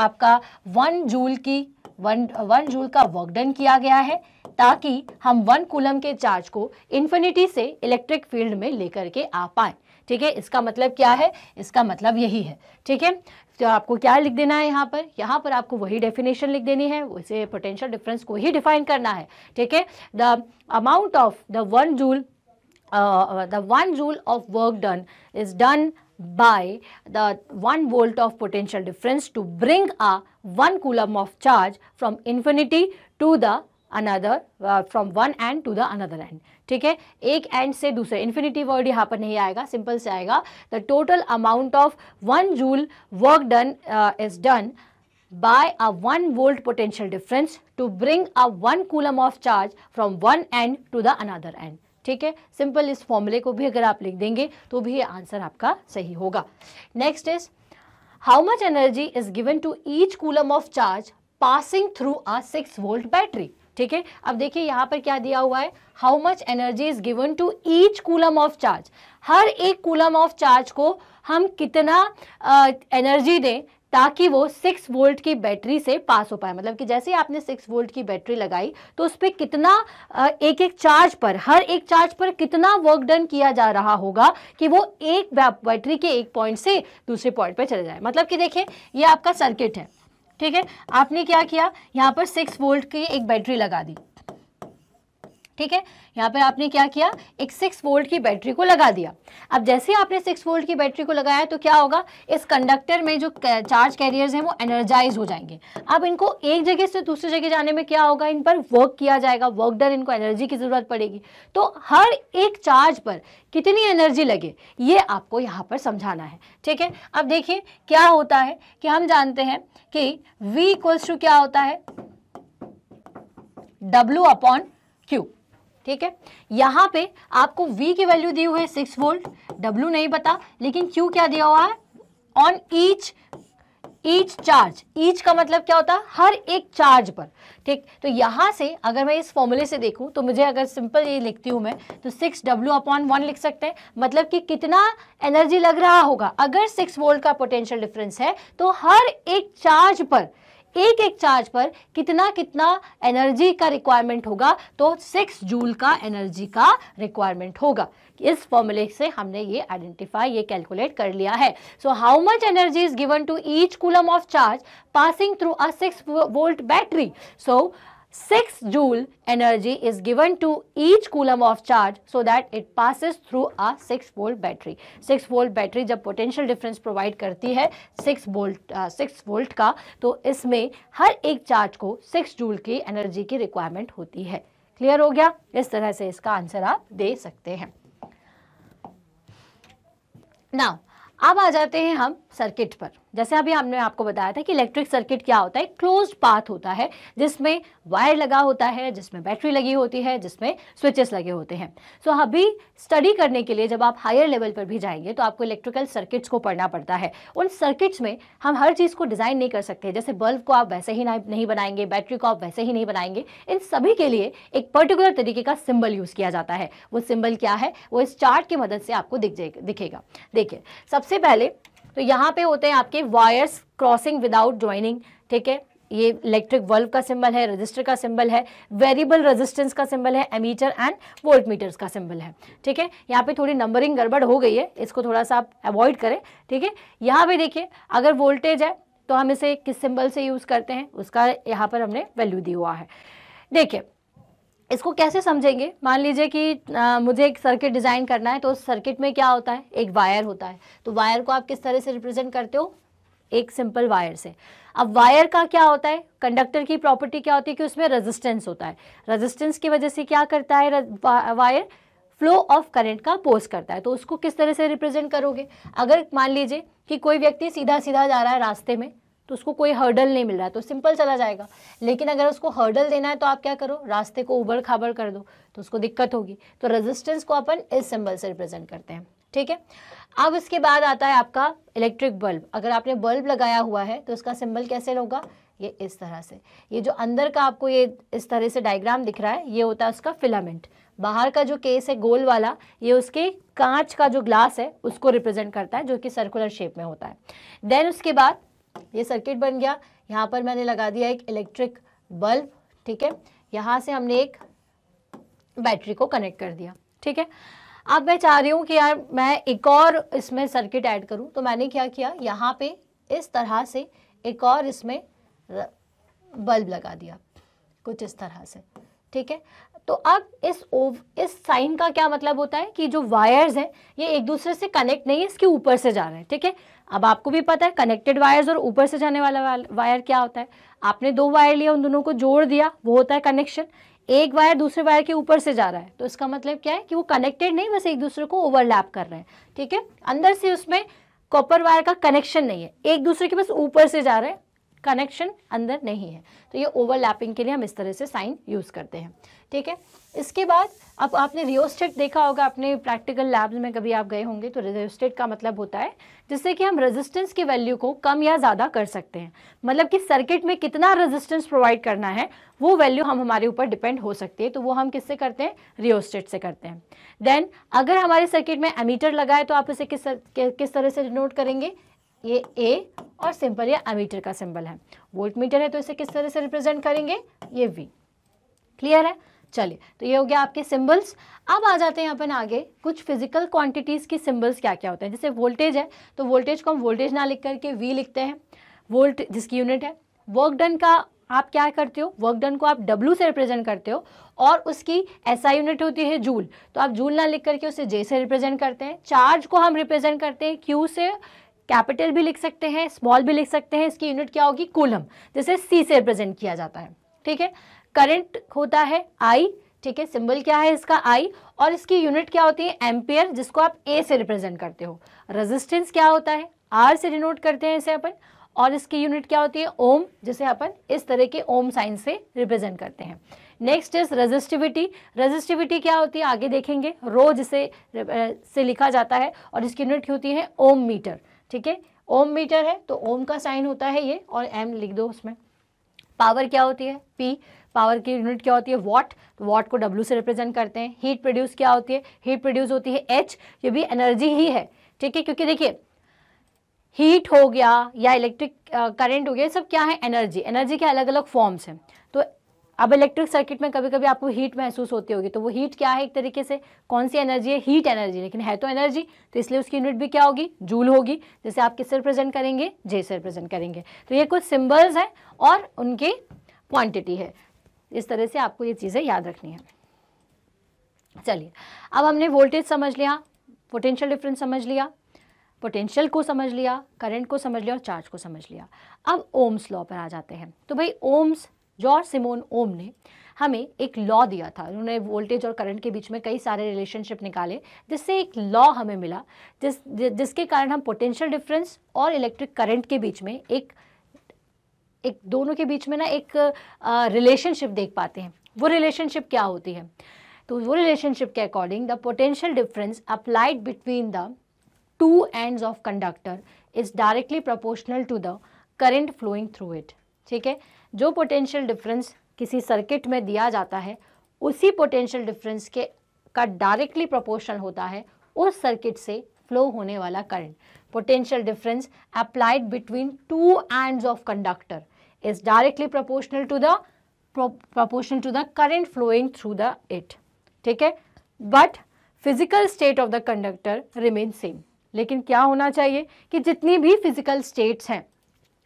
आपका वन जूल की वन वन जूल का वर्कडन किया गया है ताकि हम वन कूलम के चार्ज को इन्फिनिटी से इलेक्ट्रिक फील्ड में लेकर के आ पाएँ ठीक है इसका मतलब क्या है इसका मतलब यही है ठीक है तो आपको क्या लिख देना है यहाँ पर यहाँ पर आपको वही डेफिनेशन लिख देनी है उसे पोटेंशियल डिफरेंस को ही डिफाइन करना है ठीक है the amount of the one joule the one joule of work done is done by the one volt of potential difference to bring a one coulomb of charge from infinity to the another from one end to the another end ठीक है एक end से दूसरे infinity word यहाँ पर नहीं आएगा simple से आएगा the total amount of one joule work done is done by a one volt potential difference to bring a one coulomb of charge from one end to the another end ठीक है simple इस फॉर्मूले को भी अगर आप लिख देंगे तो भी ये आंसर आपका सही होगा next is how much energy is given to each coulomb of charge passing through a six volt battery ठीक है अब देखिए यहाँ पर क्या दिया हुआ है how much energy is given to each coulomb of charge हर एक कूलम ऑफ चार्ज को हम कितना एनर्जी uh, दें ताकि वो सिक्स वोल्ट की बैटरी से पास हो पाए मतलब कि जैसे आपने सिक्स वोल्ट की बैटरी लगाई तो उस पर कितना एक एक चार्ज पर हर एक चार्ज पर कितना वर्क डन किया जा रहा होगा कि वो एक बैटरी के एक पॉइंट से दूसरे पॉइंट पर चले जाए मतलब कि देखिए ये आपका सर्किट है ठीक है आपने क्या किया यहाँ पर सिक्स वोल्ट की एक बैटरी लगा दी ठीक है यहाँ पर आपने क्या किया एक सिक्स वोल्ट की बैटरी को लगा दिया अब जैसे ही आपने सिक्स वोल्ट की बैटरी को लगाया तो क्या होगा इस कंडक्टर में जो चार्ज कैरियर्स हैं वो एनर्जाइज हो जाएंगे अब इनको एक जगह से दूसरी जगह जाने में क्या होगा इन पर वर्क किया जाएगा वर्क डन इनको एनर्जी की ज़रूरत पड़ेगी तो हर एक चार्ज पर कितनी एनर्जी लगे ये आपको यहाँ पर समझाना है ठीक है अब देखिए क्या होता है कि हम जानते हैं कि वी इक्वल्स टू क्या होता है डब्ल्यू अपॉन क्यू ठीक है यहाँ पे आपको V की वैल्यू दी हुई है सिक्स वोल्ट W नहीं पता लेकिन Q क्या दिया हुआ है on each each charge each का मतलब क्या होता है हर एक चार्ज पर ठीक तो यहाँ से अगर मैं इस फॉर्मूले से देखूँ तो मुझे अगर सिंपल ये लिखती हूँ मैं तो सिक्स डब्ल्यू अपॉन वन लिख सकते हैं मतलब कि कितना एनर्जी लग रहा होगा अगर सिक्स वोल्ट का पोटेंशियल डिफरेंस है तो हर एक चार्ज पर एक एक चार्ज पर कितना कितना एनर्जी का रिक्वायरमेंट होगा तो सिक्स जूल का एनर्जी का रिक्वायरमेंट होगा इस फॉर्मूले से हमने ये आइडेंटिफाई ये कैलकुलेट कर लिया है so how much energy is given to each coulomb of charge passing through a six volt battery so six joule energy is given to each coulomb of charge so that it passes through a six volt battery six volt battery जब potential difference provide करती है six volt six volt का तो इसमें हर एक charge को six joule की energy की रिक्वायरमेंट होती है क्लियर हो गया इस तरह से इसका आंसर आप दे सकते हैं नाउ अब आ जाते हैं हम सर्किट पर जैसे अभी हमने आपको बताया था कि इलेक्ट्रिक सर्किट क्या होता है क्लोज्ड पाथ होता है जिसमें वायर लगा होता है जिसमें बैटरी लगी होती है जिसमें स्विचेस लगे होते हैं सो so, अभी स्टडी करने के लिए जब आप हायर लेवल पर भी जाएंगे तो आपको इलेक्ट्रिकल सर्किट्स को पढ़ना पड़ता है उन सर्किट्स में हम हर चीज़ को डिज़ाइन नहीं कर सकते जैसे बल्ब को आप वैसे ही नहीं बनाएंगे बैटरी को आप वैसे ही नहीं बनाएंगे इन सभी के लिए एक पर्टिकुलर तरीके का सिम्बल यूज़ किया जाता है वो सिम्बल क्या है वो इस चार्ट की मदद से आपको दिख दिखेगा देखिए सबसे पहले तो यहाँ पे होते हैं आपके वायर्स क्रॉसिंग विदाउट ज्वाइनिंग ठीक है ये इलेक्ट्रिक बल्ब का सिंबल है रजिस्टर का सिंबल है वेरिएबल रेजिस्टेंस का सिंबल है एमीटर एंड वोल्ट मीटर्स का सिंबल है ठीक है यहाँ पे थोड़ी नंबरिंग गड़बड़ हो गई है इसको थोड़ा सा आप अवॉइड करें ठीक है यहाँ पे देखिए अगर वोल्टेज है तो हम इसे किस सिंबल से यूज़ करते हैं उसका यहाँ पर हमने वैल्यू दिया हुआ है देखिए इसको कैसे समझेंगे मान लीजिए कि आ, मुझे एक सर्किट डिज़ाइन करना है तो उस सर्किट में क्या होता है एक वायर होता है तो वायर को आप किस तरह से रिप्रेजेंट करते हो एक सिंपल वायर से अब वायर का क्या होता है कंडक्टर की प्रॉपर्टी क्या होती है कि उसमें रेजिस्टेंस होता है रेजिस्टेंस की वजह से क्या करता है वायर फ्लो ऑफ करंट का पोज करता है तो उसको किस तरह से रिप्रेजेंट करोगे अगर मान लीजिए कि कोई व्यक्ति सीधा सीधा जा रहा है रास्ते में तो उसको कोई हर्डल नहीं मिल रहा है तो सिंपल चला जाएगा लेकिन अगर उसको हर्डल देना है तो आप क्या करो रास्ते को उबड़ खाबड़ कर दो तो उसको दिक्कत होगी तो रेजिस्टेंस को अपन इस सिंबल से रिप्रेजेंट करते हैं ठीक है अब इसके बाद आता है आपका इलेक्ट्रिक बल्ब अगर आपने बल्ब लगाया हुआ है तो उसका सिंबल कैसे होगा ये इस तरह से ये जो अंदर का आपको ये इस तरह से डायग्राम दिख रहा है ये होता है उसका फिलामेंट बाहर का जो केस है गोल वाला ये उसके कांच का जो ग्लास है उसको रिप्रेजेंट करता है जो कि सर्कुलर शेप में होता है देन उसके बाद ये सर्किट बन गया यहाँ पर मैंने लगा दिया एक इलेक्ट्रिक बल्ब ठीक है यहाँ से हमने एक बैटरी को कनेक्ट कर दिया ठीक है अब मैं चाह रही हूँ कि यार मैं एक और इसमें सर्किट ऐड करूँ तो मैंने क्या किया यहाँ पे इस तरह से एक और इसमें बल्ब लगा दिया कुछ इस तरह से ठीक है तो अब इस ओव इस साइन का क्या मतलब होता है कि जो वायर्स हैं ये एक दूसरे से कनेक्ट नहीं है इसके ऊपर से जा रहे हैं ठीक है अब आपको भी पता है कनेक्टेड वायर्स और ऊपर से जाने वाला वायर क्या होता है आपने दो वायर लिया उन दोनों को जोड़ दिया वो होता है कनेक्शन एक वायर दूसरे वायर के ऊपर से जा रहा है तो इसका मतलब क्या है कि वो कनेक्टेड नहीं बस एक दूसरे को ओवरलैप कर रहे हैं ठीक है अंदर से उसमें कॉपर वायर का कनेक्शन नहीं है एक दूसरे के बस ऊपर से जा रहे हैं कनेक्शन अंदर नहीं है तो ये ओवरलैपिंग के लिए हम इस तरह से साइन यूज़ करते हैं ठीक है इसके बाद अब आपने रियोस्टेट देखा होगा अपने प्रैक्टिकल लैब्स में कभी आप गए होंगे तो रियोस्टेट का मतलब होता है जिससे कि हम रेजिस्टेंस की वैल्यू को कम या ज़्यादा कर सकते हैं मतलब कि सर्किट में कितना रेजिस्टेंस प्रोवाइड करना है वो वैल्यू हम हमारे ऊपर डिपेंड हो सकती है तो वो हम किससे करते हैं रियोस्टेट से करते हैं देन अगर हमारे सर्किट में एमीटर लगा है तो आप इसे किस किस तरह से डिनोट करेंगे ये ए और सिंपल ये एमीटर का सिंबल है वोल्ट मीटर है तो इसे किस तरह से रिप्रेजेंट करेंगे ये वी क्लियर है चलिए तो ये हो गया आपके सिंबल्स अब आ जाते हैं अपन आगे कुछ फिजिकल क्वांटिटीज़ की सिंबल्स क्या क्या होते हैं जैसे वोल्टेज है तो वोल्टेज को हम वोल्टेज ना लिख करके वी लिखते हैं वोल्ट जिसकी यूनिट है वर्क डन का आप क्या करते हो वर्क डन को आप डब्ल्यू से रिप्रेजेंट करते हो और उसकी ऐसा यूनिट होती है जूल तो आप जूल ना लिख करके उसे जे से रिप्रेजेंट करते हैं चार्ज को हम रिप्रेजेंट करते हैं क्यू से कैपिटल भी लिख सकते हैं स्मॉल भी लिख सकते हैं इसकी यूनिट क्या होगी कूलम जिसे सी से रिप्रेजेंट किया जाता है ठीक है करंट होता है आई ठीक है सिंबल क्या है इसका आई और इसकी यूनिट क्या होती है एम्पियर जिसको आप ए से रिप्रेजेंट करते हो रेजिस्टेंस क्या होता है आर से डिनोट करते हैं इसे अपन और इसकी यूनिट क्या होती है ओम जिसे अपन इस तरह के ओम साइन से रिप्रेजेंट करते हैं नेक्स्ट इज रेजिस्टिविटी रेजिस्टिविटी क्या होती है आगे देखेंगे रो जिसे से लिखा जाता है और इसकी यूनिट होती है ओम मीटर ठीक है ओम मीटर है तो ओम का साइन होता है ये और एम लिख दो उसमें पावर क्या होती है पी पावर की यूनिट क्या होती है वॉट तो वॉट को डब्ल्यू से रिप्रेजेंट करते हैं हीट प्रोड्यूस क्या होती है हीट प्रोड्यूस होती है एच ये भी एनर्जी ही है ठीक है क्योंकि देखिए हीट हो गया या इलेक्ट्रिक करंट हो गया सब क्या है एनर्जी एनर्जी के अलग अलग फॉर्म्स हैं तो अब इलेक्ट्रिक सर्किट में कभी कभी आपको हीट महसूस होती होगी तो वो हीट क्या है एक तरीके से कौन सी एनर्जी है हीट एनर्जी लेकिन है तो एनर्जी तो इसलिए उसकी यूनिट भी क्या होगी जूल होगी जैसे आप किससे रिप्रेजेंट करेंगे जे से रिप्रेजेंट करेंगे तो ये कुछ सिम्बल्स हैं और उनकी क्वान्टिटी है इस तरह से आपको ये चीज़ें याद रखनी है चलिए अब हमने वोल्टेज समझ लिया पोटेंशियल डिफरेंस समझ लिया पोटेंशियल को समझ लिया करंट को समझ लिया और चार्ज को समझ लिया अब ओम्स लॉ पर आ जाते हैं तो भाई ओम्स जॉर्ज सिमोन ओम ने हमें एक लॉ दिया था उन्होंने वोल्टेज और करंट के बीच में कई सारे रिलेशनशिप निकाले जिससे एक लॉ हमें मिला जिस जिसके कारण हम पोटेंशियल डिफरेंस और इलेक्ट्रिक करंट के बीच में एक एक दोनों के बीच में ना एक रिलेशनशिप देख पाते हैं वो रिलेशनशिप क्या होती है तो वो रिलेशनशिप के according the potential difference applied between the two ends of conductor is directly proportional to the current flowing through it ठीक है जो पोटेंशियल डिफरेंस किसी सर्किट में दिया जाता है उसी पोटेंशियल डिफरेंस के का डायरेक्टली प्रोपोर्शनल होता है उस सर्किट से फ्लो होने वाला current potential difference applied between two ends of conductor is directly proportional to the proportional to the current flowing through the it ठीक है but physical state of the conductor remain same लेकिन क्या होना चाहिए कि जितनी भी फिजिकल स्टेट्स हैं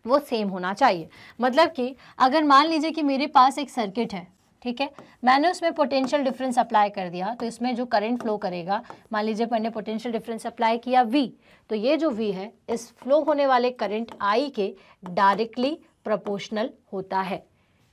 वो सेम होना चाहिए मतलब कि अगर मान लीजिए कि मेरे पास एक सर्किट है ठीक है मैंने उसमें पोटेंशियल डिफरेंस अप्लाई कर दिया तो इसमें जो करंट फ्लो करेगा मान लीजिए मैंने पोटेंशियल डिफरेंस अप्लाई किया वी तो ये जो वी है इस फ्लो होने वाले करंट आई के डायरेक्टली प्रपोर्शनल होता है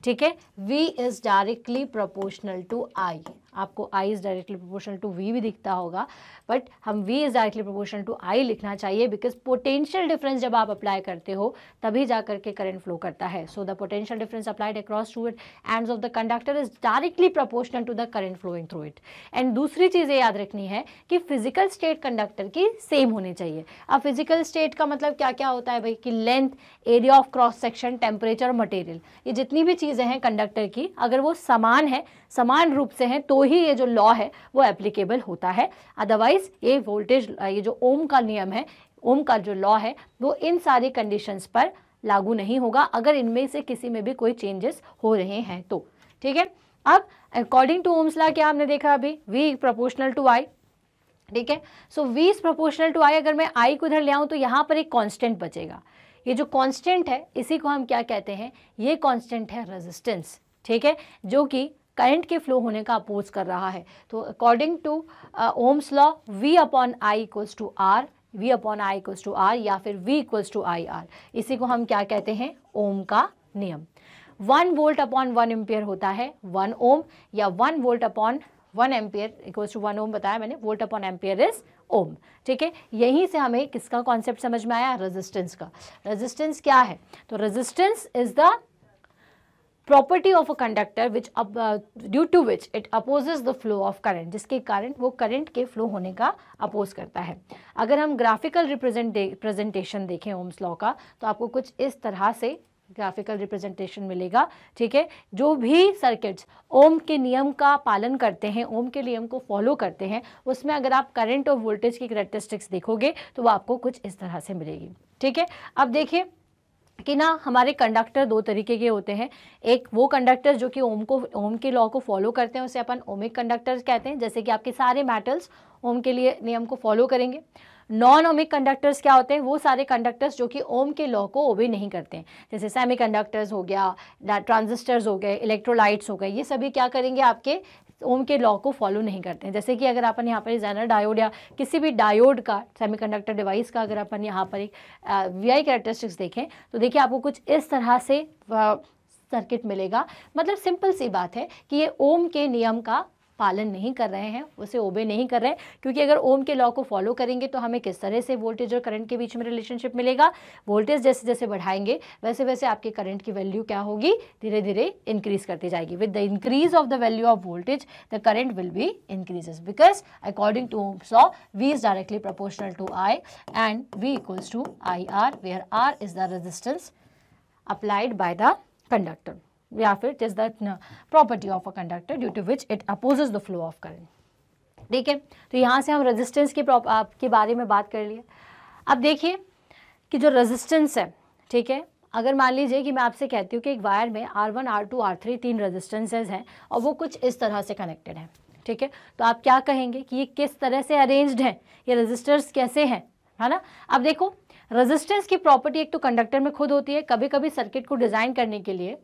ठीक है V is directly proportional to I आपको I is directly proportional to V भी दिखता होगा बट हम V is directly proportional to I लिखना चाहिए बिकॉज पोटेंशियल डिफरेंस जब आप अप्लाई करते हो तभी जा करके करंट फ्लो करता है so the potential difference applied across to it end of the conductor is directly proportional to the current flowing through it and दूसरी चीज़ ये याद रखनी है कि फिजिकल स्टेट कंडक्टर की सेम होनी चाहिए अब फिजिकल स्टेट का मतलब क्या क्या होता है भाई कि length area of cross section temperature material ये जितनी भी चीज़ें हैं कंडक्टर की अगर वो समान है समान रूप से हैं तो ही ये जो लॉ है वो एप्लीकेबल होता है अदरवाइज ये वोल्टेज ये जो ओम का नियम है ओम का जो लॉ है वो इन सारी कंडीशंस पर लागू नहीं होगा अगर इनमें से किसी में भी कोई चेंजेस हो रहे हैं तो ठीक है अब अकॉर्डिंग टू ओम्स लॉ क्या हमने देखा अभी वी प्रोपोर्शनल टू आई ठीक है so V is proportional to I अगर मैं आई को इधर ले आऊँ तो यहाँ पर एक कॉन्स्टेंट बचेगा ये जो कांस्टेंट है इसी को हम क्या कहते हैं ये कांस्टेंट है रेजिस्टेंस ठीक है जो कि करंट के फ्लो होने का अपोज कर रहा है तो according to Ohm's law V upon I equals to R V upon I equals to R या फिर V equals to I R इसी को हम क्या कहते हैं ओम का नियम one volt upon one ampere होता है वन ओम या one volt upon one ampere equals to one ohm बताया मैंने volt upon ampere is ohm ठीक है यहीं से हमें किसका कॉन्सेप्ट समझ में आया रेजिस्टेंस का रेजिस्टेंस क्या है तो resistance is the property of a conductor which due to which it opposes the flow of current जिसके कारण वो करंट के फ्लो होने का अपोज करता है अगर हम ग्राफिकल रिप्रेजेंटेशन देखें ओम्स लॉ का तो आपको कुछ इस तरह से ग्राफिकल रिप्रेजेंटेशन मिलेगा ठीक है जो भी सर्किट्स ओम के नियम का पालन करते हैं ओम के नियम को फॉलो करते हैं उसमें अगर आप करंट और वोल्टेज की करेक्टरिस्टिक्स देखोगे तो वो आपको कुछ इस तरह से मिलेगी ठीक है अब देखिए कि ना हमारे कंडक्टर दो तरीके के होते हैं एक वो कंडक्टर जो कि ओम को ओम के लॉ को फॉलो करते हैं उसे अपन ओमिक कंडक्टर्स कहते हैं जैसे कि आपके सारे मेटल्स ओम के लिए नियम को फॉलो करेंगे नॉन ओमिक कंडक्टर्स क्या होते हैं वो सारे कंडक्टर्स जो कि ओम के लॉ को ओबे नहीं करते हैं जैसे कंडक्टर्स हो गया ट्रांजिस्टर्स हो गए इलेक्ट्रोलाइट्स हो गए ये सभी क्या करेंगे आपके ओम के लॉ को फॉलो नहीं करते हैं जैसे कि अगर अपन यहाँ पर जैनर डायोड या किसी भी डायोड का सेमीकंडक्टर डिवाइस का अगर अपन यहाँ पर एक वी आई कैरेक्टरिस्टिक्स देखें तो देखिए आपको कुछ इस तरह से सर्किट मिलेगा मतलब सिंपल सी बात है कि ये ओम के नियम का पालन नहीं कर रहे हैं उसे ओबे नहीं कर रहे हैं क्योंकि अगर ओम के लॉ को फॉलो करेंगे तो हमें किस तरह से वोल्टेज और करंट के बीच में रिलेशनशिप मिलेगा वोल्टेज जैसे जैसे बढ़ाएंगे वैसे वैसे आपके करंट की वैल्यू क्या होगी धीरे धीरे इंक्रीज करती जाएगी with the increase of the value of voltage the current will be increases because according to Ohm's law V is directly proportional to I and V equals to I R where R is the resistance applied by the conductor या फिर it is the property of a conductor due to which it opposes the flow of current ठीक है तो यहाँ से हम resistance के के बारे में बात कर लिए अब देखिए कि जो रेजिस्टेंस है ठीक है अगर मान लीजिए कि मैं आपसे कहती हूँ कि एक वायर में R one R two R three तीन रेजिस्टेंसेज हैं और वो कुछ इस तरह से कनेक्टेड है ठीक है तो आप क्या कहेंगे कि ये किस तरह से अरेंज्ड हैं ये रजिस्टर्स कैसे हैं है ना अब देखो रेजिस्टेंस की प्रॉपर्टी एक तो कंडक्टर में खुद होती है कभी कभी सर्किट को डिज़ाइन करने के लिए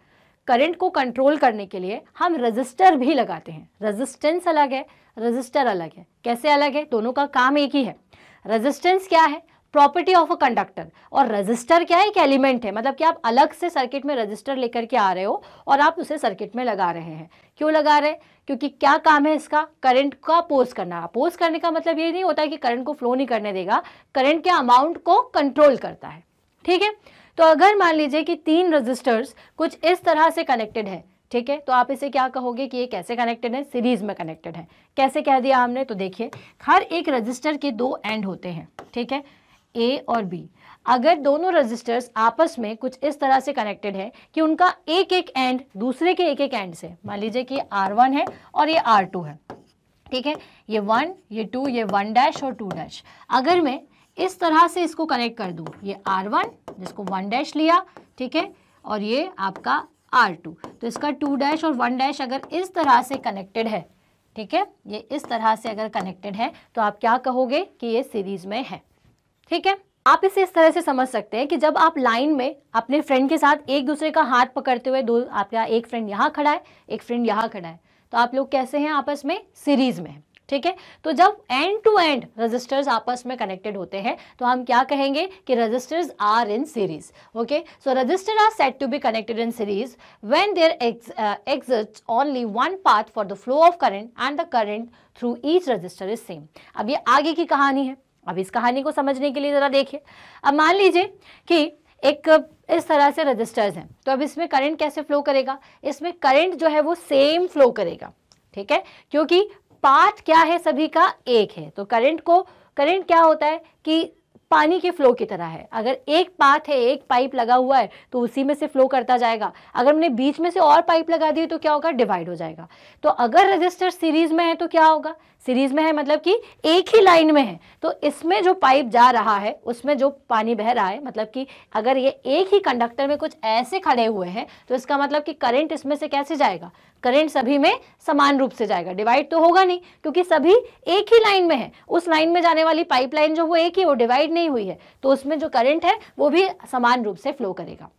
करंट को कंट्रोल करने के लिए हम रेजिस्टर भी लगाते हैं रेजिस्टेंस अलग है रेजिस्टर अलग है कैसे अलग है दोनों का काम एक ही है रेजिस्टेंस क्या है प्रॉपर्टी ऑफ अ कंडक्टर और रेजिस्टर क्या है एक एलिमेंट है मतलब कि आप अलग से सर्किट में रजिस्टर लेकर के आ रहे हो और आप उसे सर्किट में लगा रहे हैं क्यों लगा रहे हैं क्योंकि क्या काम है इसका करंट का पोज करना पोज करने का मतलब ये नहीं होता कि करंट को फ्लो नहीं करने देगा करंट के अमाउंट को कंट्रोल करता है ठीक है तो अगर मान लीजिए कि तीन रजिस्टर्स कुछ इस तरह से कनेक्टेड है ठीक है तो आप इसे क्या कहोगे कि ये कैसे कनेक्टेड है सीरीज में कनेक्टेड है कैसे कह दिया हमने तो देखिए हर एक रजिस्टर के दो एंड होते हैं ठीक है ए और बी अगर दोनों रजिस्टर्स आपस में कुछ इस तरह से कनेक्टेड है कि उनका एक एक एंड दूसरे के एक एक एंड से मान लीजिए कि आर वन है और ये आर टू है ठीक है ये वन ये टू ये वन डैश और टू डैश अगर मैं इस तरह से इसको कनेक्ट कर दूँ ये आर वन जिसको वन डैश लिया ठीक है और ये आपका आर टू तो इसका टू डैश और वन डैश अगर इस तरह से कनेक्टेड है ठीक है ये इस तरह से अगर कनेक्टेड है तो आप क्या कहोगे कि ये सीरीज में है ठीक है आप इसे इस तरह से समझ सकते हैं कि जब आप लाइन में अपने फ्रेंड के साथ एक दूसरे का हाथ पकड़ते हुए दो आपका एक फ्रेंड यहाँ खड़ा है एक फ्रेंड यहाँ खड़ा है तो आप लोग कैसे हैं आपस में सीरीज में है ठीक है तो जब एंड टू एंड रजिस्टर्स आपस में कनेक्टेड होते हैं तो हम क्या कहेंगे कि resistors are in series okay so resistor are set to be connected in series when there exist only one path for the flow of current and the current through each resistor is same अब ये आगे की कहानी है अब इस कहानी को समझने के लिए ज़रा देखिए अब मान लीजिए कि एक इस तरह से रजिस्टर्स हैं तो अब इसमें करंट कैसे फ्लो करेगा इसमें करंट जो है वो सेम फ्लो करेगा ठीक है क्योंकि पाथ क्या है सभी का एक है तो करंट को करंट क्या होता है कि पानी के फ्लो की तरह है अगर एक पाथ है एक पाइप लगा हुआ है तो उसी में से फ्लो करता जाएगा अगर हमने बीच में से और पाइप लगा दी तो क्या होगा डिवाइड हो जाएगा तो अगर रजिस्टर सीरीज में है तो क्या होगा सीरीज में है मतलब कि एक ही लाइन में है तो इसमें जो पाइप जा रहा है उसमें जो पानी बह रहा है मतलब कि अगर ये एक ही कंडक्टर में कुछ ऐसे खड़े हुए हैं तो इसका मतलब कि करंट इसमें से कैसे जाएगा करंट सभी में समान रूप से जाएगा डिवाइड तो होगा नहीं क्योंकि सभी एक ही लाइन में है उस लाइन में जाने वाली पाइपलाइन जो वो एक ही वो डिवाइड नहीं हुई है तो उसमें जो करंट है वो भी समान रूप से फ्लो करेगा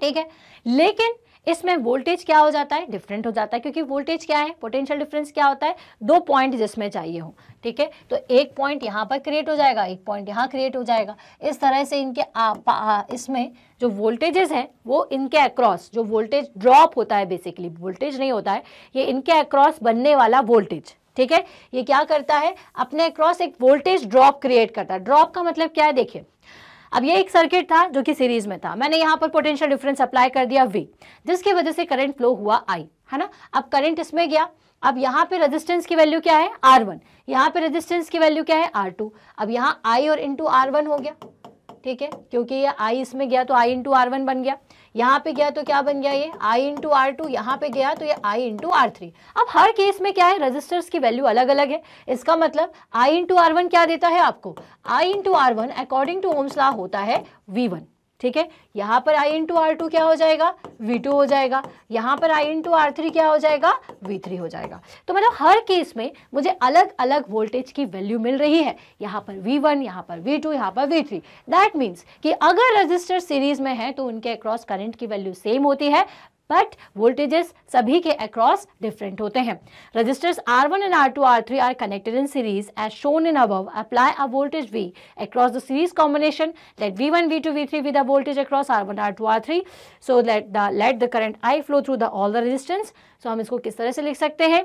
ठीक है लेकिन इसमें वोल्टेज क्या हो जाता है डिफरेंट हो जाता है क्योंकि वोल्टेज क्या है पोटेंशियल डिफरेंस क्या होता है दो पॉइंट जिसमें चाहिए हो ठीक है तो एक पॉइंट यहाँ पर क्रिएट हो जाएगा एक पॉइंट यहाँ क्रिएट हो जाएगा इस तरह से इनके इसमें जो वोल्टेजेस हैं वो इनके अक्रॉस जो वोल्टेज ड्रॉप होता है बेसिकली वोल्टेज नहीं होता है ये इनके अक्रॉस बनने वाला वोल्टेज ठीक है ये क्या करता है अपने अक्रॉस एक वोल्टेज ड्रॉप क्रिएट करता है ड्रॉप का मतलब क्या है देखिए अब ये एक सर्किट था जो कि सीरीज में था मैंने यहाँ पर पोटेंशियल डिफरेंस अप्लाई कर दिया वी जिसकी वजह से करंट फ्लो हुआ आई है ना अब करंट इसमें गया अब यहाँ पे रेजिस्टेंस की वैल्यू क्या है आर वन यहाँ पे रेजिस्टेंस की वैल्यू क्या है आर टू अब यहाँ आई और इंटू आर वन हो गया ठीक है क्योंकि ये आई इसमें गया तो आई इंटू आर वन बन गया यहाँ पे गया तो क्या बन गया ये आई इंटू आर टू यहाँ पे गया तो ये आई इंटू आर थ्री अब हर केस में क्या है रजिस्टर्स की वैल्यू अलग अलग है इसका मतलब आई इंटू आर वन क्या देता है आपको I into R one according to Ohm's law होता है वी वन ठीक है यहाँ पर आई टू आर टू क्या हो जाएगा वी टू हो जाएगा यहाँ पर आई टू आर थ्री क्या हो जाएगा वी थ्री हो जाएगा तो मतलब हर केस में मुझे अलग अलग वोल्टेज की वैल्यू मिल रही है यहाँ पर वी वन यहाँ पर वी टू यहाँ पर वी थ्री दैट मीन्स कि अगर रजिस्टर सीरीज में है तो उनके अक्रॉस करंट की वैल्यू सेम होती है बट वोल्टेजेस सभी के अक्रॉस डिफरेंट होते हैं resistors R one and R two R three are connected in series as shown in above apply a voltage V across the series combination let V one V let v1 v2 v3 across R one R two R three so let the let the current I flow through the all the resistance सो हम इसको किस तरह से लिख सकते हैं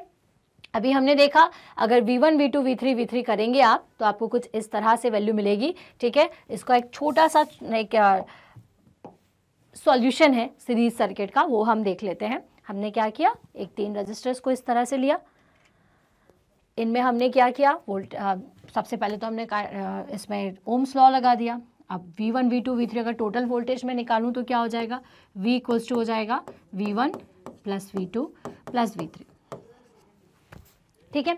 अभी हमने देखा अगर V1, V2, V3, V3 करेंगे आप तो आपको कुछ इस तरह से वैल्यू मिलेगी ठीक है इसको एक छोटा सा एक सॉल्यूशन है सीरीज सर्किट का वो हम देख लेते हैं हमने क्या किया एक तीन रजिस्टर्स को इस तरह से लिया इनमें हमने क्या किया वोल्ट सबसे पहले तो हमने इसमें ओम्स लॉ लगा दिया अब V1, one V two three अगर टोटल वोल्टेज में निकालूं तो क्या हो जाएगा V इक्वल्स टू हो जाएगा V1 one plus V two plus V three ठीक है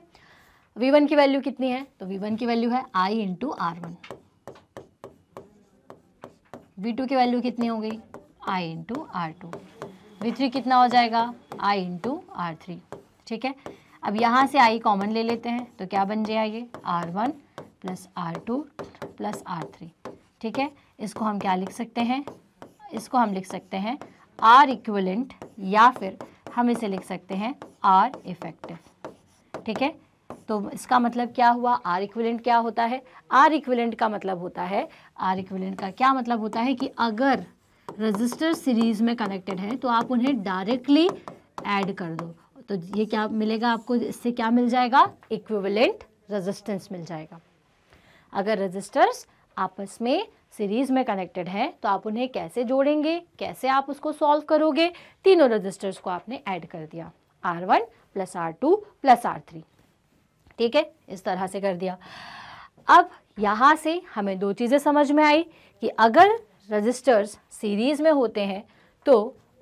V1 की वैल्यू कितनी है तो V1 की वैल्यू है I into R one V two की वैल्यू कितनी हो गई I into R two V three कितना हो जाएगा आई इंटू आर थ्री ठीक है अब यहाँ से आई कॉमन ले लेते हैं तो क्या बन जाए ये R one plus R two plus R three ठीक है इसको हम क्या लिख सकते हैं इसको हम लिख सकते हैं आर इक्वलेंट या फिर हम इसे लिख सकते हैं आर इफेक्टिव ठीक है तो इसका मतलब क्या हुआ आर इक्विलेंट क्या होता है आर इक्विलेंट का मतलब होता है आर इक्विलेंट का क्या मतलब होता है कि अगर रजिस्टर सीरीज़ में कनेक्टेड हैं तो आप उन्हें डायरेक्टली ऐड कर दो तो ये क्या मिलेगा आपको इससे क्या मिल जाएगा इक्विवेलेंट रेजिस्टेंस मिल जाएगा अगर रजिस्टर्स आपस में सीरीज़ में कनेक्टेड हैं तो आप उन्हें कैसे जोड़ेंगे कैसे आप उसको सॉल्व करोगे तीनों रजिस्टर्स को आपने ऐड कर दिया R one plus R two plus R three ठीक है इस तरह से कर दिया अब यहाँ से हमें दो चीज़ें समझ में आई कि अगर रजिस्टर्स सीरीज में होते हैं तो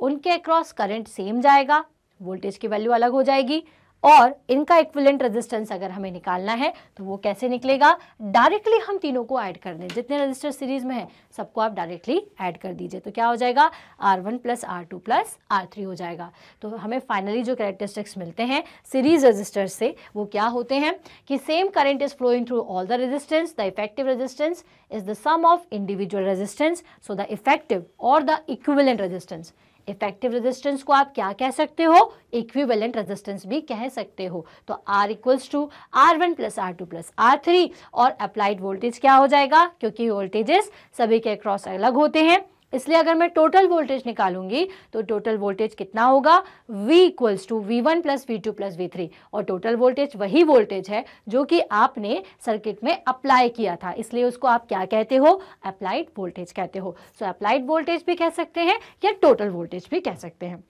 उनके अक्रॉस करंट सेम जाएगा वोल्टेज की वैल्यू अलग हो जाएगी और इनका इक्विलेंट रेजिस्टेंस अगर हमें निकालना है तो वो कैसे निकलेगा डायरेक्टली हम तीनों को ऐड कर दें जितने रजिस्टर सीरीज में है सबको आप डायरेक्टली ऐड कर दीजिए तो क्या हो जाएगा R one plus R two plus R three हो जाएगा तो हमें फाइनली जो कैरेक्टरिस्टिक्स मिलते हैं सीरीज रजिस्टर से वो क्या होते हैं कि same current is flowing through all the resistance the effective resistance is the sum of individual resistance so the effective और the equivalent resistance effective resistance को आप क्या कह सकते हो इक्विवेलेंट रेजिस्टेंस भी कह सकते हो तो R equals to R one plus R two plus R three और अप्लाइड वोल्टेज क्या हो जाएगा क्योंकि वोल्टेजेस सभी के क्रॉस अलग होते हैं इसलिए अगर मैं टोटल वोल्टेज निकालूंगी तो टोटल वोल्टेज कितना होगा V equals to V one plus V two plus V three और टोटल वोल्टेज वही वोल्टेज है जो कि आपने सर्किट में अप्लाई किया था इसलिए उसको आप क्या कहते हो अप्लाइड वोल्टेज कहते हो सो अप्लाइड वोल्टेज भी कह सकते हैं या टोटल वोल्टेज भी कह सकते हैं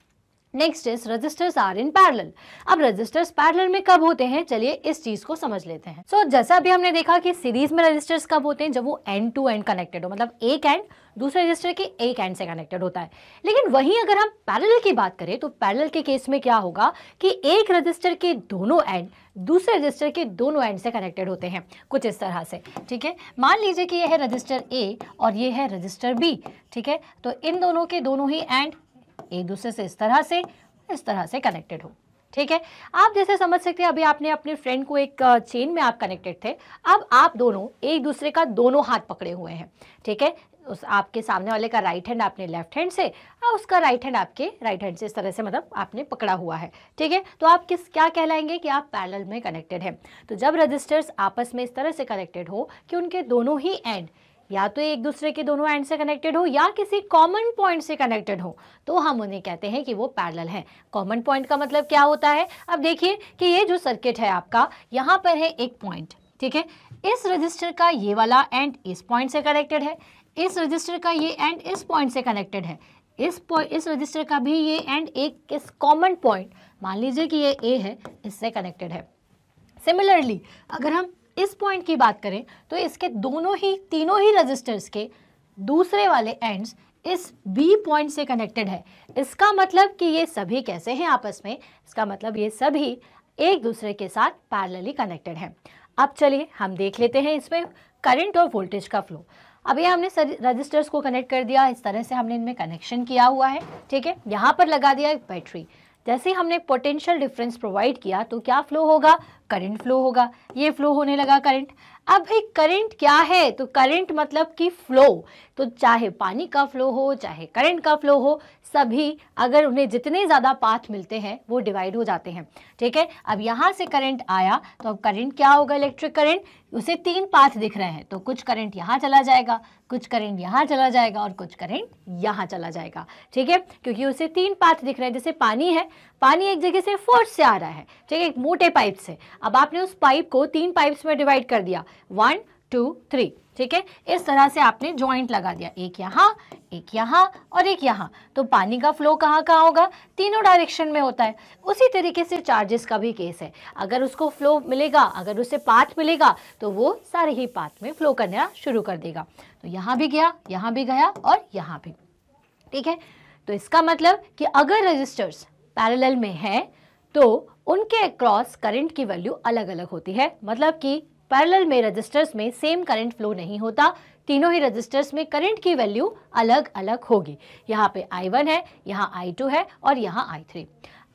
next is resistors are in parallel अब रजिस्टर्स पैरल में कब होते हैं चलिए इस चीज को समझ लेते हैं सो so, जैसा भी हमने देखा कि सीरीज में रजिस्टर्स कब होते हैं जब वो एंड टू एंड कनेक्टेड हो मतलब एक एंड दूसरे रजिस्टर के एक एंड से कनेक्टेड होता है लेकिन वहीं अगर हम पैरल की बात करें तो पैरल के केस में क्या होगा कि एक रजिस्टर के दोनों एंड दूसरे रजिस्टर के दोनों एंड से कनेक्टेड होते हैं कुछ इस तरह से ठीक है मान लीजिए कि यह है रजिस्टर ए और ये है रजिस्टर बी ठीक है तो इन दोनों के दोनों ही एंड एक दूसरे से इस तरह से इस तरह से कनेक्टेड हो ठीक है आप जैसे समझ सकते हैं अभी आपने अपने फ्रेंड को एक चेन में आप कनेक्टेड थे अब आप दोनों एक दूसरे का दोनों हाथ पकड़े हुए हैं ठीक है उस आपके सामने वाले का राइट हैंड आपने लेफ्ट हैंड से और उसका राइट हैंड आपके राइट हैंड से इस तरह से मतलब आपने पकड़ा हुआ है ठीक है तो आप किस क्या कहलाएंगे कि आप पैरल में कनेक्टेड हैं तो जब रजिस्टर्स आपस में इस तरह से कनेक्टेड हो कि उनके दोनों ही एंड या तो एक दूसरे के दोनों एंड से कनेक्टेड हो या किसी कॉमन पॉइंट से कनेक्टेड हो तो हम उन्हें कहते हैं कि वो पैरल हैं कॉमन पॉइंट का मतलब क्या होता है अब देखिए कि ये जो सर्किट है आपका यहाँ पर है एक पॉइंट ठीक है इस रजिस्टर का ये वाला एंड इस पॉइंट से कनेक्टेड है इस रजिस्टर का ये एंड इस पॉइंट से कनेक्टेड है इस इस रजिस्टर का भी ये एंड एक इस कॉमन पॉइंट मान लीजिए कि ये ए है इससे कनेक्टेड है सिमिलरली अगर हम इस पॉइंट की बात करें तो इसके दोनों ही तीनों ही रजिस्टर्स के दूसरे वाले एंड्स इस बी पॉइंट से कनेक्टेड है इसका मतलब कि ये सभी कैसे हैं आपस में इसका मतलब ये सभी एक दूसरे के साथ पैरेलली कनेक्टेड हैं अब चलिए हम देख लेते हैं इसमें करंट और वोल्टेज का फ्लो अब ये हमने रजिस्टर्स को कनेक्ट कर दिया इस तरह से हमने इनमें कनेक्शन किया हुआ है ठीक है यहाँ पर लगा दिया एक बैटरी जैसे हमने पोटेंशियल डिफरेंस प्रोवाइड किया तो क्या फ्लो होगा करंट फ्लो होगा ये फ्लो होने लगा करंट अब भाई करंट क्या है तो करंट मतलब कि फ्लो तो चाहे पानी का फ्लो हो चाहे करंट का फ्लो हो सभी अगर उन्हें जितने ज़्यादा पाथ मिलते हैं वो डिवाइड हो जाते हैं ठीक है अब यहाँ से करंट आया तो अब करंट क्या होगा इलेक्ट्रिक करंट उसे तीन पाथ दिख रहे हैं तो कुछ करंट यहाँ चला जाएगा कुछ करंट यहाँ चला जाएगा और कुछ करंट यहाँ चला जाएगा ठीक है क्योंकि उसे तीन पाथ दिख रहे हैं जैसे पानी है पानी एक जगह से फोर्स से आ रहा है ठीक है एक मोटे पाइप से अब आपने उस पाइप को तीन पाइप्स में डिवाइड कर दिया वन टू थ्री ठीक है इस तरह से आपने ज्वाइंट लगा दिया एक यहाँ एक यहाँ और एक यहाँ तो पानी का फ्लो कहाँ कहाँ होगा तीनों डायरेक्शन में होता है उसी तरीके से चार्जेस का भी केस है अगर उसको फ्लो मिलेगा अगर उसे पाथ मिलेगा तो वो सारे ही पाथ में फ्लो करना शुरू कर देगा तो यहाँ भी गया यहाँ भी गया और यहाँ भी ठीक है तो इसका मतलब कि अगर रजिस्टर्स पैरल में हैं तो उनके क्रॉस करंट की वैल्यू अलग अलग होती है मतलब कि पैरेलल में रजिस्टर्स में सेम करंट फ्लो नहीं होता तीनों ही रजिस्टर्स में करंट की वैल्यू अलग अलग होगी यहाँ पे I1 है यहाँ I2 है और यहाँ I3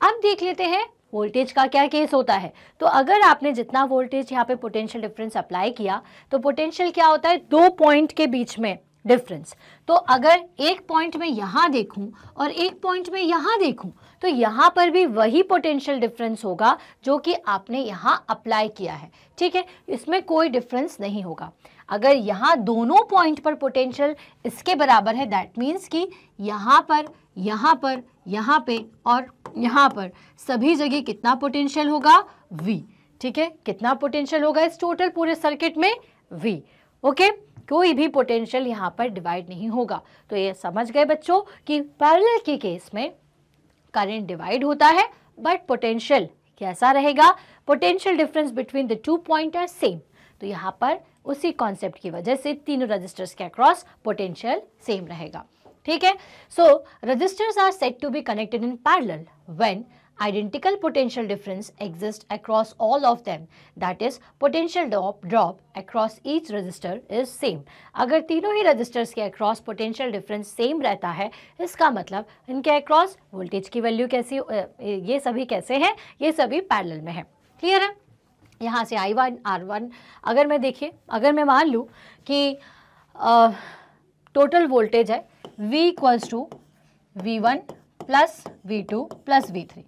अब देख लेते हैं वोल्टेज का क्या केस होता है तो अगर आपने जितना वोल्टेज यहाँ पे पोटेंशियल डिफरेंस अप्लाई किया तो पोटेंशियल क्या होता है दो पॉइंट के बीच में डिफरेंस तो अगर एक पॉइंट में यहाँ देखूं और एक पॉइंट में यहाँ देखूं तो यहाँ पर भी वही पोटेंशियल डिफरेंस होगा जो कि आपने यहाँ अप्लाई किया है ठीक है इसमें कोई डिफरेंस नहीं होगा अगर यहाँ दोनों पॉइंट पर पोटेंशियल इसके बराबर है दैट मीन्स कि यहाँ पर यहाँ पर यहाँ पे और यहाँ पर सभी जगह कितना पोटेंशियल होगा वी ठीक है कितना पोटेंशियल होगा इस टोटल पूरे सर्किट में वी ओके okay? कोई भी पोटेंशियल यहाँ पर डिवाइड नहीं होगा तो ये समझ गए बच्चों कि पैरेलल के केस में करंट डिवाइड होता है बट पोटेंशियल कैसा रहेगा potential difference between the two point are same तो यहाँ पर उसी कॉन्सेप्ट की वजह से तीनों रजिस्टर्स के अक्रॉस पोटेंशियल सेम रहेगा ठीक है so resistors are set to be connected in parallel when identical potential difference exists across all of them that is potential drop drop across each resistor is same agar तीनों hi resistors ke across potential difference same rehta hai iska matlab inke across voltage ki value kaisi uh, ye sabhi kaise hain ye sabhi parallel mein है clear hai yahan se i1 r1 agar main dekhe agar main maan lu ki लूँ कि total voltage है V equals to V one plus V two plus V three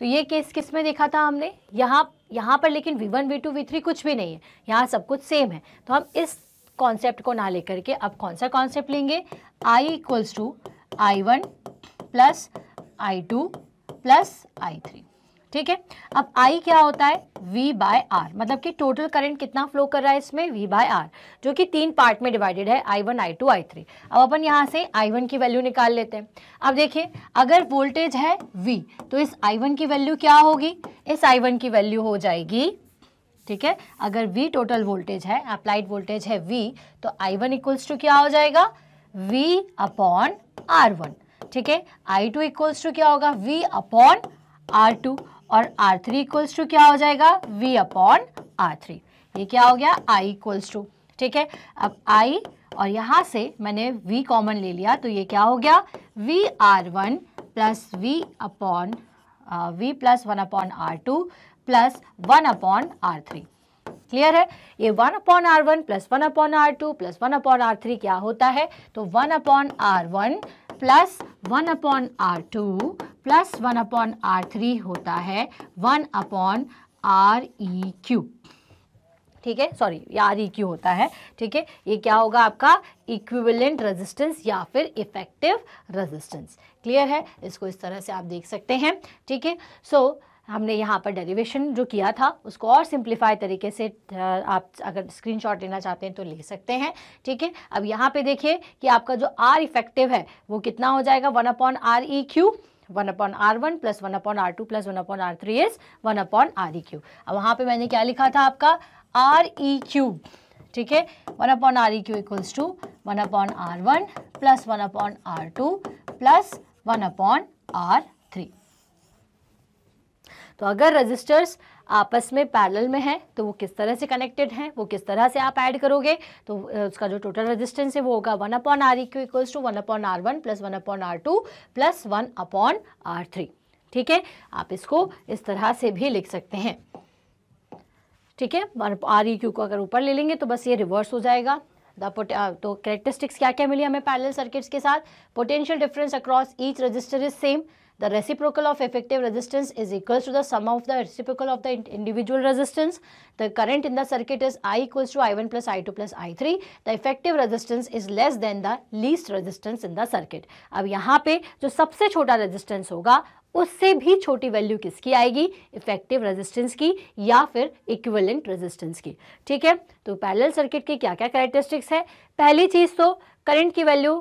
तो ये case किस में देखा था हमने यहाँ यहाँ पर लेकिन V one V two V three कुछ भी नहीं है यहाँ सब कुछ सेम है तो हम इस कॉन्सेप्ट को ना लेकर के अब कौन सा कॉन्सेप्ट लेंगे I equals to I one plus I two plus I three ठीक है अब आई क्या होता है वी बाय आर मतलब कि टोटल करंट कितना फ्लो कर रहा है इसमें V बाय आर जो कि तीन पार्ट में डिवाइडेड है I one I two I three अब अपन यहाँ से आई वन की वैल्यू निकाल लेते हैं अब देखिए अगर वोल्टेज है V तो इस I1 की वैल्यू क्या होगी इस आई वन की वैल्यू हो जाएगी ठीक है अगर वी टोटल वोल्टेज है अप्लाइड वोल्टेज है वी तो आई वन इक्वल्स टू क्या हो जाएगा वी अपॉन आर वन ठीक है आई टू इक्वल्स टू क्या होगा वी अपॉन आर टू और आर थ्री इक्वल्स टू क्या हो जाएगा वी अपॉन आर थ्री ये क्या हो गया आई इक्वल्स टू ठीक है अब आई और यहां से मैंने v कॉमन ले लिया तो ये क्या हो गया V R one plus V upon V plus one upon R two plus one upon R three clear है ये one upon R one plus one upon R two plus one upon R three क्या होता है तो one upon R one plus one upon R two plus one upon R three होता है one upon R E Q ठीक है sorry R E Q होता है ठीक है ये क्या होगा आपका इक्विवेलेंट रेजिस्टेंस या फिर इफेक्टिव रेजिस्टेंस क्लियर है इसको इस तरह से आप देख सकते हैं ठीक है सो so, हमने यहाँ पर डेरिवेशन जो किया था उसको और सिंप्लीफाई तरीके से आप अगर स्क्रीनशॉट लेना चाहते हैं तो ले सकते हैं ठीक है अब यहाँ पे देखिए कि आपका जो आर इफेक्टिव है वो कितना हो जाएगा one upon R E Q one upon R one plus one upon R two plus one upon R three is one upon R E Q अब वहाँ पर मैंने क्या लिखा था आपका आर ई क्यूब ठीक है one upon R E Q equals to one upon R one plus one upon R two plus one upon R तो अगर रजिस्टर्स आपस में पैरेलल में हैं तो वो किस तरह से कनेक्टेड हैं वो किस तरह से आप ऐड करोगे तो उसका जो टोटल रेजिस्टेंस है वो होगा one upon R eq equals to one upon R one plus one upon R two plus one upon R three ठीक है आप इसको इस तरह से भी लिख सकते हैं ठीक है आर ई क्यू को अगर ऊपर ले लेंगे तो बस ये रिवर्स हो जाएगा द तो करेक्टरिस्टिक्स क्या क्या मिली हमें पैरेलल सर्किट्स के साथ potential difference across each resistor is same the reciprocal of effective resistance is equals to the sum of the reciprocal of the individual resistance. The current in the circuit is I equals to I1 plus I2 plus I3. The effective resistance is less than the least resistance in the circuit. अब यहाँ पे जो सबसे छोटा resistance होगा उससे भी छोटी वैल्यू किसकी आएगी इफेक्टिव रेजिस्टेंस की या फिर इक्विवेलेंट रेजिस्टेंस की ठीक है तो पैरेलल सर्किट की क्या क्या कैरेक्टरिस्टिक्स है पहली चीज़ तो करंट की वैल्यू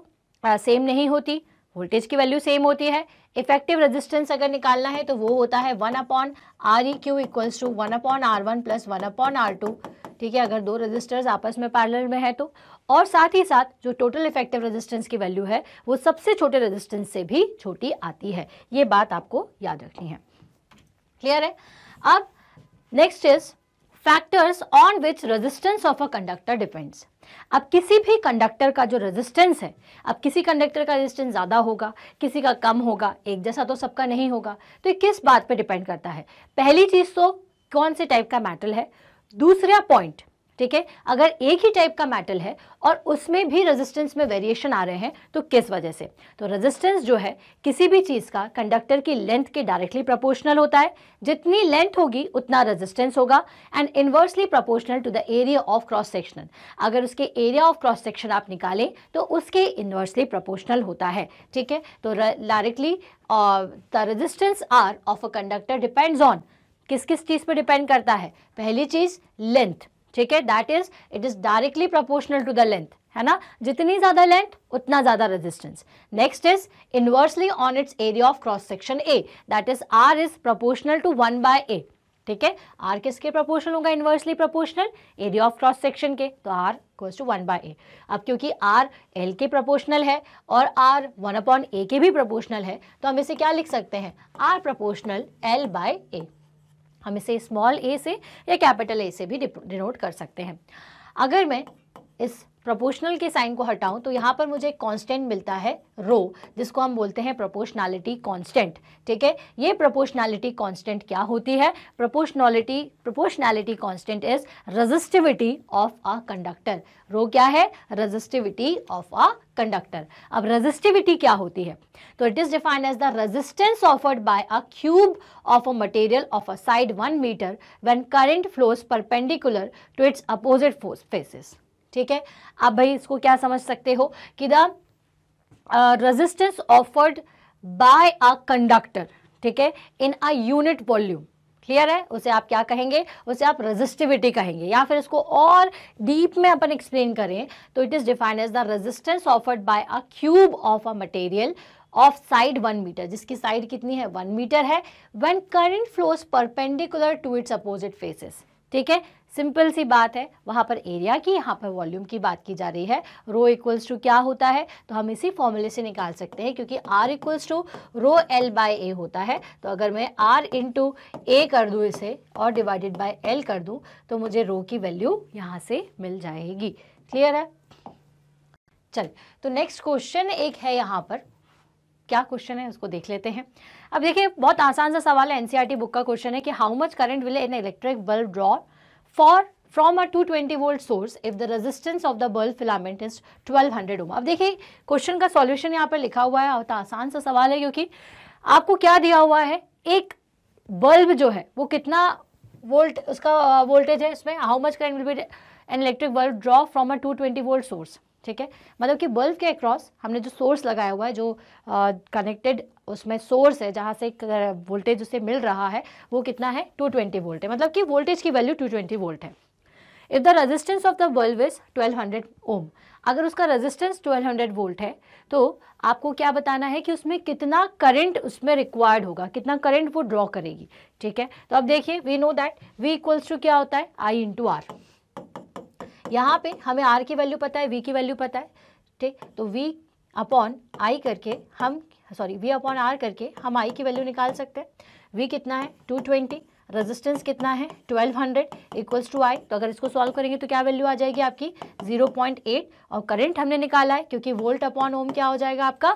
सेम नहीं होती वोल्टेज की वैल्यू सेम होती है इफेक्टिव रेजिस्टेंस अगर निकालना है तो वो होता है one upon R E Q equals to one upon R one plus one upon R two ठीक है अगर दो रेजिस्टर्स आपस में पैरेलल में है तो और साथ ही साथ जो टोटल इफेक्टिव रेजिस्टेंस की वैल्यू है वो सबसे छोटे रेजिस्टेंस से भी छोटी आती है ये बात आपको याद रखनी है क्लियर है अब next is factors on which resistance of a conductor depends अब किसी भी कंडक्टर का जो रेजिस्टेंस है अब किसी कंडक्टर का रेजिस्टेंस ज़्यादा होगा किसी का कम होगा एक जैसा तो सबका नहीं होगा तो ये किस बात पे डिपेंड करता है पहली चीज़ तो कौन से टाइप का मेटल है दूसरा पॉइंट ठीक है अगर एक ही टाइप का मेटल है और उसमें भी रेजिस्टेंस में वेरिएशन आ रहे हैं तो किस वजह से तो रेजिस्टेंस जो है किसी भी चीज़ का कंडक्टर की लेंथ के डायरेक्टली प्रोपोर्शनल होता है जितनी लेंथ होगी उतना रेजिस्टेंस होगा and inversely proportional to the area of cross sectional अगर उसके एरिया ऑफ क्रॉस सेक्शन आप निकालें तो उसके इन्वर्सली प्रोपोर्शनल होता है ठीक है तो directly the resistance R of a conductor depends on किस किस चीज़ पर डिपेंड करता है पहली चीज़ लेंथ ठीक है that is it is directly proportional to the length है ना जितनी ज़्यादा लेंथ उतना ज़्यादा resistance next is inversely on its area of cross section A that is R is proportional to one by A ठीक है आर किसके proportional होगा inversely proportional area of cross section के तो R equals to one by A अब क्योंकि R L के proportional है और आर वन अपॉन ए के भी प्रोपोर्शनल है तो हम इसे क्या लिख सकते हैं R proportional L by A हम इसे स्मॉल ए से या कैपिटल ए से भी डिनोट कर सकते हैं अगर मैं इस प्रोपोर्शनल के साइन को हटाऊं तो यहाँ पर मुझे कांस्टेंट मिलता है रो जिसको हम बोलते हैं प्रोपोर्शनैलिटी कांस्टेंट ठीक है ये प्रोपोर्शनैलिटी कांस्टेंट क्या होती है proportionality proportionality constant is resistivity of a conductor rho क्या है रजिस्टिविटी ऑफ अ कंडक्टर अब रजिस्टिविटी क्या होती है तो it is defined as the resistance offered by a cube of a material of a side one metre when current flows perpendicular to its opposite force faces ठीक है आप भाई इसको क्या समझ सकते हो कि the resistance offered by a conductor ठीक है in a unit volume clear है उसे आप क्या कहेंगे उसे आप रेजिस्टिविटी कहेंगे या फिर इसको और डीप में अपन एक्सप्लेन करें तो it is defined as the resistance offered by a cube of a material of side one metre जिसकी साइड कितनी है वन मीटर है when current flows perpendicular to its opposite faces ठीक है सिंपल सी बात है वहाँ पर एरिया की यहाँ पर वॉल्यूम की बात की जा रही है रो इक्वल्स टू क्या होता है तो हम इसी फॉर्मूले से निकाल सकते हैं क्योंकि R equals to rho L by A होता है तो अगर मैं आर इन टू ए कर दूँ इसे और डिवाइडेड बाय एल कर दूँ तो मुझे रो की वैल्यू यहाँ से मिल जाएगी क्लियर है चल तो नेक्स्ट क्वेश्चन एक है यहाँ पर क्या क्वेश्चन है उसको देख लेते हैं अब देखिए बहुत आसान सा सवाल है एनसीईआरटी बुक e का क्वेश्चन है कि how much current will an electric bulb draw for from a 220 volt source if the resistance of the bulb filament is 1200 ohm अब देखिए क्वेश्चन का सॉल्यूशन यहाँ पर लिखा हुआ है और तो आसान सा सवाल है क्योंकि आपको क्या दिया हुआ है एक बल्ब जो है वो कितना वोल्ट उसका वोल्टेज है इसमें how much can will be an electric bulb draw from a 220 volt source ठीक है मतलब कि बल्ब के अक्रॉस हमने जो सोर्स लगाया हुआ है जो कनेक्टेड उसमें सोर्स है जहाँ से वोल्टेज उसे मिल रहा है वो कितना है 220 वोल्ट है मतलब कि वोल्टेज की वैल्यू 220 वोल्ट है if the resistance of the bulb is 1200 ohm अगर उसका रेजिस्टेंस 1200 वोल्ट है तो आपको क्या बताना है कि उसमें कितना करंट उसमें रिक्वायर्ड होगा कितना करंट वो ड्रॉ करेगी ठीक है तो अब देखिए we know that V equals to क्या होता है आई इंटू आर यहाँ पे हमें आर की वैल्यू पता है वी की वैल्यू पता है ठीक तो वी अपॉन आई करके हम सॉरी वी अपॉन आर करके हम आई की वैल्यू निकाल सकते हैं वी कितना है टू ट्वेंटी रेजिस्टेंस कितना है 1200 हंड्रेड इक्वल्स टू आई तो अगर इसको सॉल्व करेंगे तो क्या वैल्यू आ जाएगी आपकी 0.8 और करंट हमने निकाला है क्योंकि वोल्ट अपॉन ओम क्या हो जाएगा आपका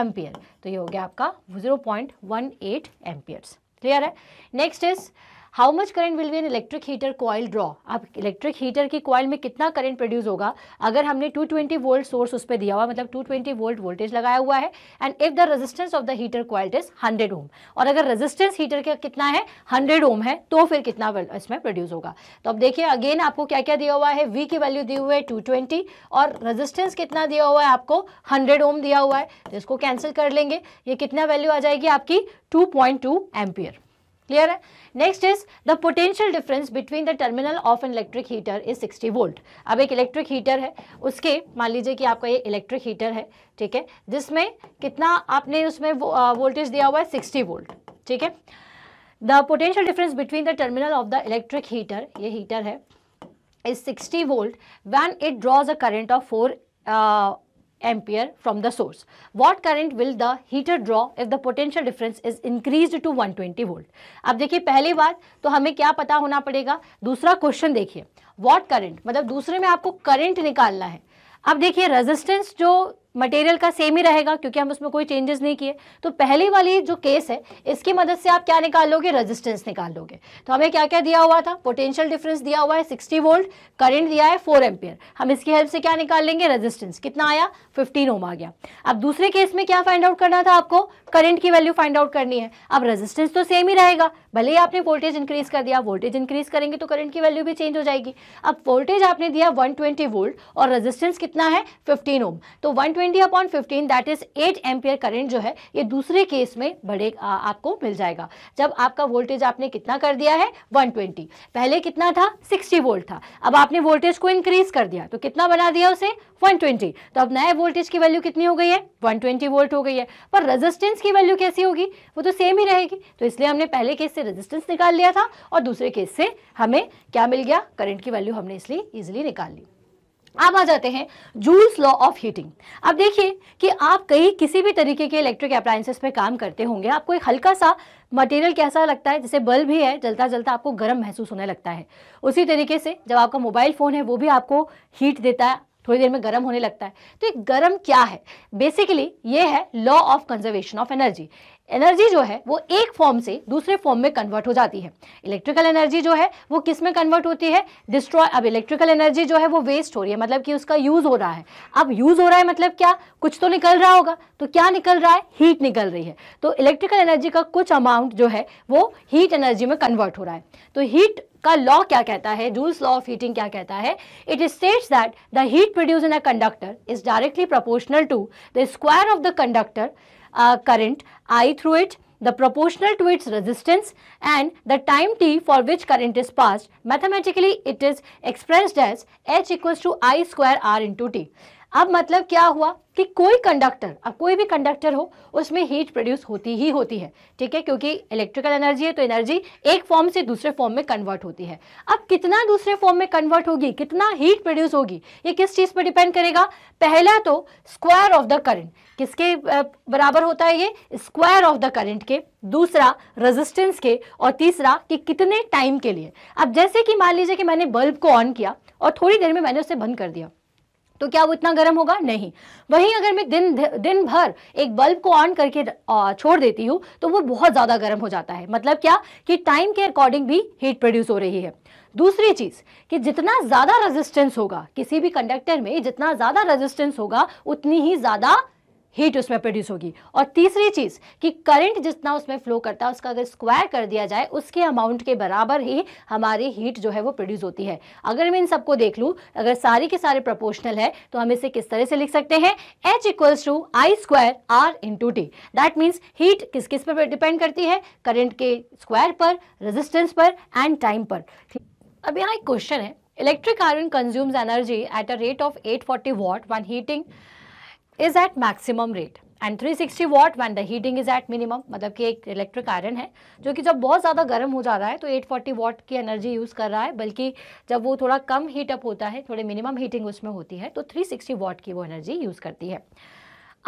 एम्पियर तो ये हो गया आपका 0.18 पॉइंट एम्पियर्स क्लियर है next is how much current will be an electric heater coil draw आप इलेक्ट्रिक हीटर की कॉयल में कितना करंट प्रोड्यूस होगा अगर हमने 220 वोल्ट सोर्स उस पर दिया हुआ मतलब 220 वोल्ट वोल्टेज लगाया हुआ है and if the resistance of the heater coil is 100 ohm और अगर रेजिस्टेंस हीटर का कितना है 100 ओम है तो फिर कितना इसमें प्रोड्यूस होगा तो अब देखिए अगेन आपको क्या क्या दिया हुआ है वी की वैल्यू दी हुई है टू और रजिस्टेंस कितना दिया हुआ है आपको हंड्रेड ओम दिया हुआ है तो इसको कैंसिल कर लेंगे ये कितना वैल्यू आ जाएगी आपकी two point two ampere clear hai next is the potential difference between the terminal of an electric heater is 60 volt ab ek electric heater hai uske मान लीजिए कि आपका ये electric heater है ठीक है जिसमें कितना आपने उसमें voltage दिया हुआ है 60 volt ठीक है the potential difference between the terminal of the electric heater ये heater है is 60 volt when it draws a current of 4 uh, ampere from the source. What current will the heater draw if the potential difference is increased to 120 volt? ab dekhiye pehli baat to hame kya pata hona padega dusra question dekhiye what current matlab dusre mein aapko current nikalna hai ab dekhiye resistance jo material का same ही रहेगा क्योंकि हम उसमें कोई changes नहीं किए तो पहले वाली जो केस है इसकी मदद से आप क्या निकाल लोगे रेजिस्टेंस निकाल लोगे तो हमें क्या क्या दिया हुआ था पोटेंशियल डिफरेंस दिया हुआ है 60 वोल्ट करंट दिया है 4 एम्पियर हम इसकी हेल्प से क्या निकाल लेंगे रेजिस्टेंस कितना आया फिफ्टीन ओम आ गया अब दूसरे केस में क्या फाइंड आउट करना था आपको करंट की वैल्यू फाइंड आउट करनी है अब रेजिस्टेंस तो सेम ही रहेगा भले ही आपने वोल्टेज इंक्रीज कर दिया वोल्टेज इंक्रीज करेंगे तो करंट की वैल्यू भी चेंज हो जाएगी अब वोल्टेज आपने दिया वन वोल्ट और रेजिस्टेंस कितना है फिफ्टीन ओम तो one twenty upon fifteen that is eight ampere current जो है ये दूसरे केस में बड़े आ, आपको मिल जाएगा जब आपका वोल्टेज आपने कितना कर दिया है 120 पहले कितना था 60 वोल्ट था अब आपने वोल्टेज को इंक्रीज कर दिया तो कितना बना दिया उसे 120 तो अब नए वोल्टेज की वैल्यू कितनी हो गई है 120 वोल्ट हो गई है पर रेजिस्टेंस की वैल्यू कैसी होगी वो तो सेम ही रहेगी तो इसलिए हमने पहले केस से रेजिस्टेंस निकाल लिया था और दूसरे केस से हमें क्या मिल गया करंट की वैल्यू हमने इसलिए ईजिली निकाल ली अब आ जाते हैं जूल्स लॉ ऑफ हीटिंग अब देखिए कि आप कहीं किसी भी तरीके के इलेक्ट्रिक अप्लायंसेस पे काम करते होंगे आपको एक हल्का सा मटेरियल कैसा लगता है जैसे बल्ब ही है जलता जलता आपको गर्म महसूस होने लगता है उसी तरीके से जब आपका मोबाइल फ़ोन है वो भी आपको हीट देता है थोड़ी देर में गर्म होने लगता है तो एक गर्म क्या है बेसिकली ये है law of conservation of energy energy जो है वो एक फॉर्म से दूसरे फॉर्म में कन्वर्ट हो जाती है इलेक्ट्रिकल एनर्जी जो है वो किस में कन्वर्ट होती है डिस्ट्रॉय अब इलेक्ट्रिकल एनर्जी जो है वो वेस्ट हो रही है मतलब कि उसका यूज़ हो रहा है अब यूज़ हो रहा है मतलब क्या कुछ तो निकल रहा होगा तो क्या निकल रहा है हीट निकल रही है तो इलेक्ट्रिकल एनर्जी का कुछ अमाउंट जो है वो हीट एनर्जी में कन्वर्ट हो रहा है तो हीट का लॉ क्या कहता है जूल्स लॉ ऑफ हीटिंग क्या कहता है it is states that the heat produce in a conductor is directly proportional to the square of the conductor uh, current I through it, the proportional to its resistance and the time t for which current is passed. Mathematically, it is expressed as H equals to I square R into t. अब मतलब क्या हुआ कि कोई conductor अब कोई भी conductor हो उसमें हीट प्रोड्यूस होती ही होती है ठीक है क्योंकि इलेक्ट्रिकल एनर्जी है तो एनर्जी एक फॉर्म से दूसरे फॉर्म में कन्वर्ट होती है अब कितना दूसरे फॉर्म में कन्वर्ट होगी कितना हीट प्रोड्यूस होगी ये किस चीज़ पर डिपेंड करेगा पहला तो स्क्वायर ऑफ द करेंट किसके बराबर होता है ये स्क्वायर ऑफ द करेंट के दूसरा रेजिस्टेंस के और तीसरा कि कितने टाइम के लिए अब जैसे कि मान लीजिए कि मैंने बल्ब को ऑन किया और थोड़ी देर में मैंने उसे बंद कर दिया तो क्या वो इतना गर्म होगा नहीं वहीं अगर मैं दिन दिन भर एक बल्ब को ऑन करके छोड़ देती हूँ तो वो बहुत ज़्यादा गर्म हो जाता है मतलब क्या कि टाइम के अकॉर्डिंग भी हीट प्रोड्यूस हो रही है दूसरी चीज़ कि जितना ज़्यादा रेजिस्टेंस होगा किसी भी कंडक्टर में जितना ज़्यादा रेजिस्टेंस होगा उतनी ही ज़्यादा हीट उसमें प्रोड्यूस होगी और तीसरी चीज़ कि करंट जितना उसमें फ्लो करता है उसका अगर स्क्वायर कर दिया जाए उसके अमाउंट के बराबर ही हमारी हीट जो है वो प्रोड्यूस होती है अगर मैं इन सबको देख लूँ अगर सारी के सारे प्रोपोर्शनल है तो हम इसे किस तरह से लिख सकते हैं H equals to I square R into T that means heat किस किस पर डिपेंड करती है करंट के स्क्वायर पर रेजिस्टेंस पर एंड टाइम पर अब यहाँ एक क्वेश्चन है electric consumes energy at at rate of at 840 watt when heating is at maximum rate and 360 sixty watt when the heating is at minimum मतलब कि एक इलेक्ट्रिक आयरन है जो कि जब बहुत ज़्यादा गर्म हो जा रहा है तो 840 फोर्टी वॉट की एनर्जी यूज़ कर रहा है बल्कि जब वो थोड़ा कम हीटअप होता है थोड़ी मिनिमम हीटिंग उसमें होती है तो 360 सिक्सटी वॉट की वो एनर्जी यूज़ करती है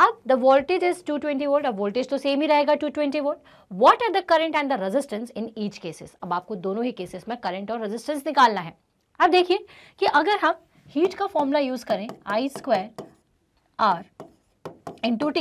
अब the voltage is 220 twenty volt अब वोल्टेज तो सेम ही रहेगा 220 twenty volt what are the current and the resistance in each cases अब आपको दोनों ही केसेस में करंट और रजिस्टेंस निकालना है अब देखिए कि अगर हम हीट का फॉर्मूला यूज़ करें I square R to T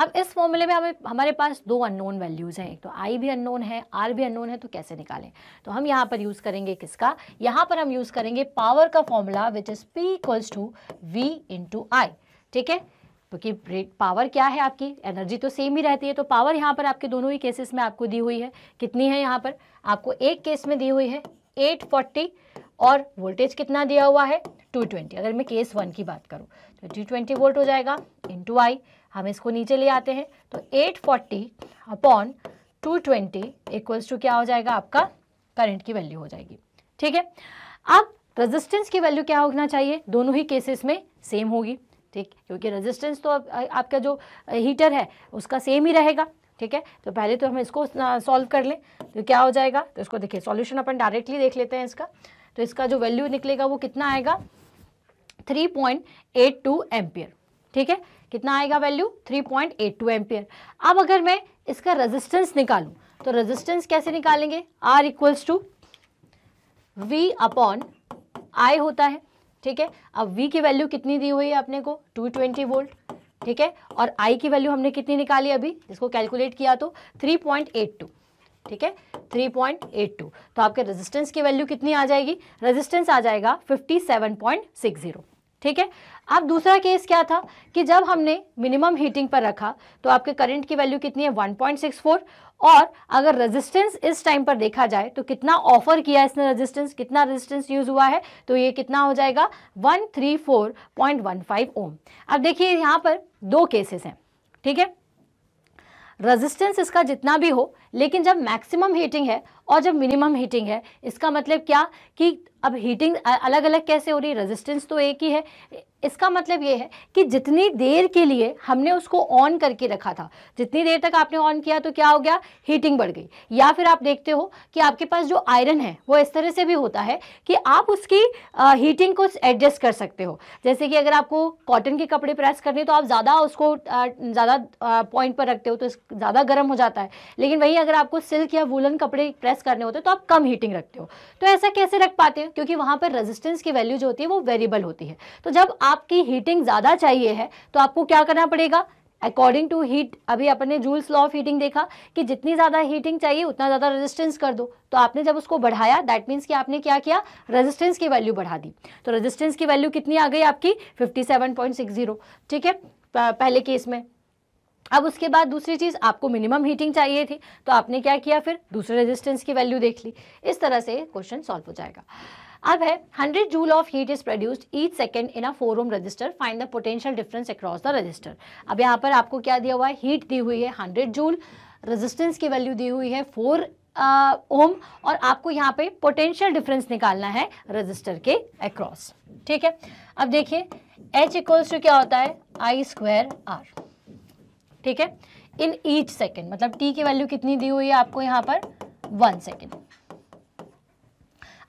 अब इस फॉर्मूले में हमें हमारे पास दो अननोन वैल्यूज़ हैं एक तो आई भी अननोन है आर भी अननोन है तो कैसे निकालें तो हम यहाँ पर यूज़ करेंगे किसका यहाँ पर हम यूज़ करेंगे पावर का formula which is P equals to V into I ठीक है क्योंकि तो पावर क्या है आपकी एनर्जी तो सेम ही रहती है तो पावर यहाँ पर आपके दोनों ही केसेस में आपको दी हुई है कितनी है यहाँ पर आपको एक केस में दी हुई है 840 और वोल्टेज कितना दिया हुआ है 220 अगर मैं केस वन की बात करूं तो 220 वोल्ट हो जाएगा इंटू आई हम इसको नीचे ले आते हैं तो 840 forty upon two twenty equals to क्या हो जाएगा आपका करंट की वैल्यू हो जाएगी ठीक है अब रेजिस्टेंस की वैल्यू क्या होना चाहिए दोनों ही केसेस में सेम होगी ठीक क्योंकि रेजिस्टेंस तो आप, आपका जो हीटर है उसका सेम ही रहेगा ठीक है तो पहले तो हम इसको सॉल्व कर लें तो क्या हो जाएगा तो इसको देखिए सॉल्यूशन अपन डायरेक्टली देख लेते हैं इसका तो इसका जो वैल्यू निकलेगा वो कितना आएगा three point eight two ampere ठीक है कितना आएगा value three point eight two ampere अब अगर मैं इसका रेजिस्टेंस निकालूं तो रेजिस्टेंस कैसे निकालेंगे R equals to V upon I होता है ठीक है अब वी की वैल्यू कितनी दी हुई है अपने को 220 वोल्ट ठीक है और आई की वैल्यू हमने कितनी निकाली अभी इसको कैलकुलेट किया तो 3.82 ठीक है 3.82 तो आपके रेजिस्टेंस की वैल्यू कितनी आ जाएगी रेजिस्टेंस आ जाएगा 57.60 ठीक है अब दूसरा केस क्या था कि जब हमने मिनिमम हीटिंग पर रखा तो आपके करंट की वैल्यू कितनी है 1.64 और अगर रेजिस्टेंस इस टाइम पर देखा जाए तो कितना ऑफर किया इसने रेजिस्टेंस कितना रेजिस्टेंस यूज हुआ है तो ये कितना हो जाएगा 134.15 ओम अब देखिए यहां पर दो केसेस हैं ठीक है रेजिस्टेंस इसका जितना भी हो लेकिन जब मैक्सिमम हीटिंग है और जब मिनिमम हीटिंग है इसका मतलब क्या कि अब हीटिंग अलग अलग कैसे हो रही है रेजिस्टेंस तो एक ही है इसका मतलब ये है कि जितनी देर के लिए हमने उसको ऑन करके रखा था जितनी देर तक आपने ऑन किया तो क्या हो गया हीटिंग बढ़ गई या फिर आप देखते हो कि आपके पास जो आयरन है वो इस तरह से भी होता है कि आप उसकी आ, हीटिंग को एडजस्ट कर सकते हो जैसे कि अगर आपको कॉटन के कपड़े प्रेस करने तो आप ज़्यादा उसको ज़्यादा पॉइंट पर रखते हो तो ज़्यादा गर्म हो जाता है लेकिन वहीं अगर आपको सिल्क या वूलन कपड़े प्रेस करने होते तो आप कम हीटिंग रखते हो तो ऐसा कैसे रख पाते हो है क्योंकि वहाँ पर रेजिस्टेंस की वैल्यू जो होती है वो वेरिएबल होती है तो जब आपकी हीटिंग ज़्यादा चाहिए है तो आपको क्या करना पड़ेगा अकॉर्डिंग टू हीट अभी अपन जूल्स लॉ ऑफ हीटिंग देखा कि जितनी ज़्यादा हीटिंग चाहिए उतना ज़्यादा रेजिस्टेंस कर दो तो आपने जब उसको बढ़ाया दैट मीन्स कि आपने क्या किया रेजिस्टेंस की वैल्यू बढ़ा दी तो रेजिस्टेंस की वैल्यू कितनी आ गई आपकी 57.60 ठीक है पहले केस में अब उसके बाद दूसरी चीज़ आपको मिनिमम हीटिंग चाहिए थी तो आपने क्या किया फिर दूसरे रेजिस्टेंस की वैल्यू देख ली इस तरह से क्वेश्चन सॉल्व हो जाएगा अब है 100 joule of heat is produced each second in a four ohm resistor find the potential difference across the resistor अब यहाँ पर आपको क्या दिया हुआ है हीट दी हुई है हंड्रेड जूल रजिस्टेंस की वैल्यू दी हुई है फोर ओम और आपको यहाँ पे पोटेंशियल डिफरेंस निकालना है रजिस्टर के अक्रॉस ठीक है अब देखिए एच इक्वल्स टू क्या होता है आई स्क्वायर आर ठीक है इन ईच सेकेंड मतलब टी की वैल्यू कितनी दी हुई है आपको यहां पर वन सेकेंड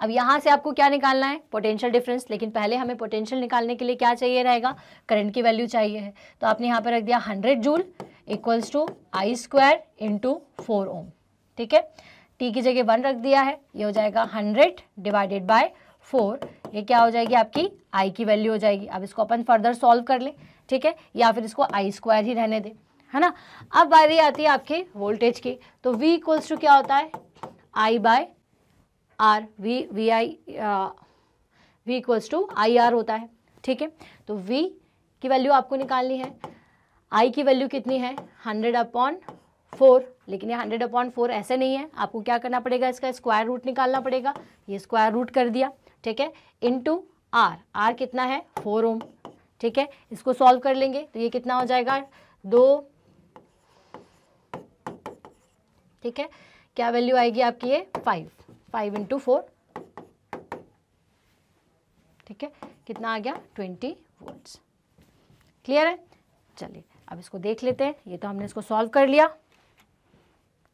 अब यहां से आपको क्या निकालना है पोटेंशियल डिफरेंस लेकिन पहले हमें पोटेंशियल निकालने के लिए क्या चाहिए रहेगा करंट की वैल्यू चाहिए है तो आपने यहां पर रख दिया hundred joule equals to I square into four ohm ठीक है टी की जगह वन रख दिया है ये हो जाएगा हंड्रेड डिवाइडेड बाय फोर ये क्या हो जाएगी आपकी आई की वैल्यू हो जाएगी अब इसको अपन फर्दर सॉल्व कर लें ठीक है या फिर इसको आई स्क्वायर ही रहने दें है ना अब बारी आती है आपके वोल्टेज की तो V इक्वल्स टू क्या होता है I by R V V I V equals to I R होता है ठीक है तो V की वैल्यू आपको निकालनी है I की वैल्यू कितनी है हंड्रेड अपॉन फोर लेकिन ये हंड्रेड अपॉन फोर ऐसे नहीं है आपको क्या करना पड़ेगा इसका स्क्वायर रूट निकालना पड़ेगा ये स्क्वायर रूट कर दिया ठीक है टू आर आर कितना है फोर ओम ठीक है इसको सॉल्व कर लेंगे तो ये कितना हो जाएगा दो ठीक है क्या वैल्यू आएगी आपकी ये फाइव फाइव इंटू फोर ठीक है कितना आ गया ट्वेंटी वोल्ट्स क्लियर है चलिए अब इसको देख लेते हैं ये तो हमने इसको सॉल्व कर लिया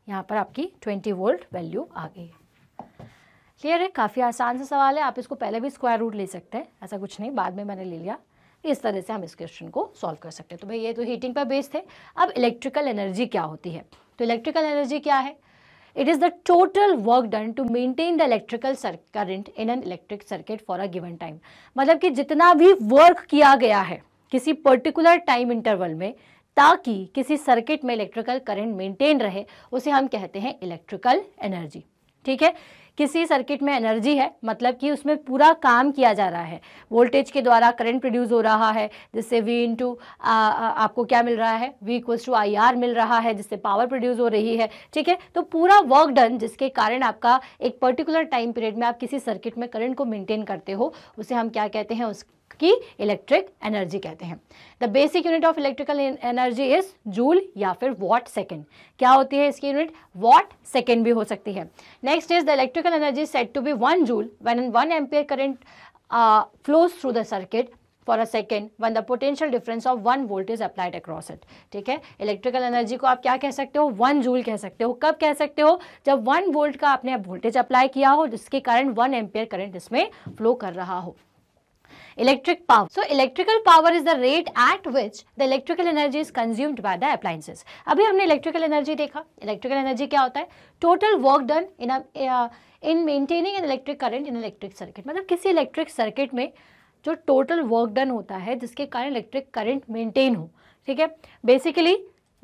यहाँ पर आपकी ट्वेंटी वोल्ट वैल्यू आ गई है क्लियर है काफ़ी आसान सा सवाल है आप इसको पहले भी स्क्वायर रूट ले सकते हैं ऐसा कुछ नहीं बाद में मैंने ले लिया इस तरह से हम इस क्वेश्चन को सॉल्व कर सकते हैं तो भाई ये तो हीटिंग पर बेस्ड थे अब इलेक्ट्रिकल एनर्जी क्या होती है तो इलेक्ट्रिकल एनर्जी क्या है it is the total work done to maintain the electrical current in an electric circuit for a given time मतलब कि जितना भी वर्क किया गया है किसी पर्टिकुलर टाइम इंटरवल में ताकि किसी सर्किट में इलेक्ट्रिकल करंट मेंटेन रहे उसे हम कहते हैं इलेक्ट्रिकल एनर्जी ठीक है किसी सर्किट में एनर्जी है मतलब कि उसमें पूरा काम किया जा रहा है वोल्टेज के द्वारा करंट प्रोड्यूस हो रहा है जिससे वी इंटू आपको क्या मिल रहा है V equals to I R मिल रहा है जिससे पावर प्रोड्यूस हो रही है ठीक है तो पूरा वर्क डन जिसके कारण आपका एक पर्टिकुलर टाइम पीरियड में आप किसी सर्किट में करंट को मेंटेन करते हो उसे हम क्या कहते हैं उस की इलेक्ट्रिक एनर्जी कहते हैं the basic unit of electrical energy is joule या फिर वॉट सेकेंड क्या होती है इसकी यूनिट वॉट सेकेंड भी हो सकती है next is the electrical energy set to be one joule when one ampere current flows through the circuit for a second when the potential difference of one volt is applied across it ठीक है electrical energy को आप क्या कह सकते हो one joule कह सकते हो कब कह सकते हो जब वन वोल्ट का आपने वोल्टेज अप्लाई किया हो जिसके कारण वन एम्पेयर करेंट इसमें फ्लो कर रहा हो electric power. So electrical power is the rate at which the electrical energy is consumed by the appliances. abhi humne electrical energy dekha electrical energy kya hota hai Total work done in a, uh, in maintaining an electric current in electric circuit. matlab kisi electric circuit mein jo total work done hota hai jiske karan electric current maintain ho theek hai Basically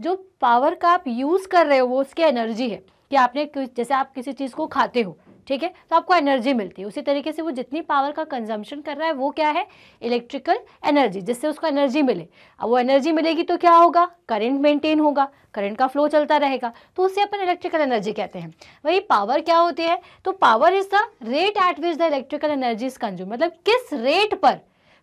jo power ka aap use kar rahe ho wo uski energy hai कि आपने जैसे आप किसी चीज़ को खाते हो ठीक है तो आपको एनर्जी मिलती है उसी तरीके से वो जितनी पावर का कंजम्पशन कर रहा है वो क्या है इलेक्ट्रिकल एनर्जी जिससे उसको एनर्जी मिले अब वो एनर्जी मिलेगी तो क्या होगा करंट मेंटेन होगा करंट का फ्लो चलता रहेगा तो उससे अपन इलेक्ट्रिकल एनर्जी कहते हैं वही पावर क्या होती है तो power is the rate at which the electrical energy is consume मतलब किस रेट पर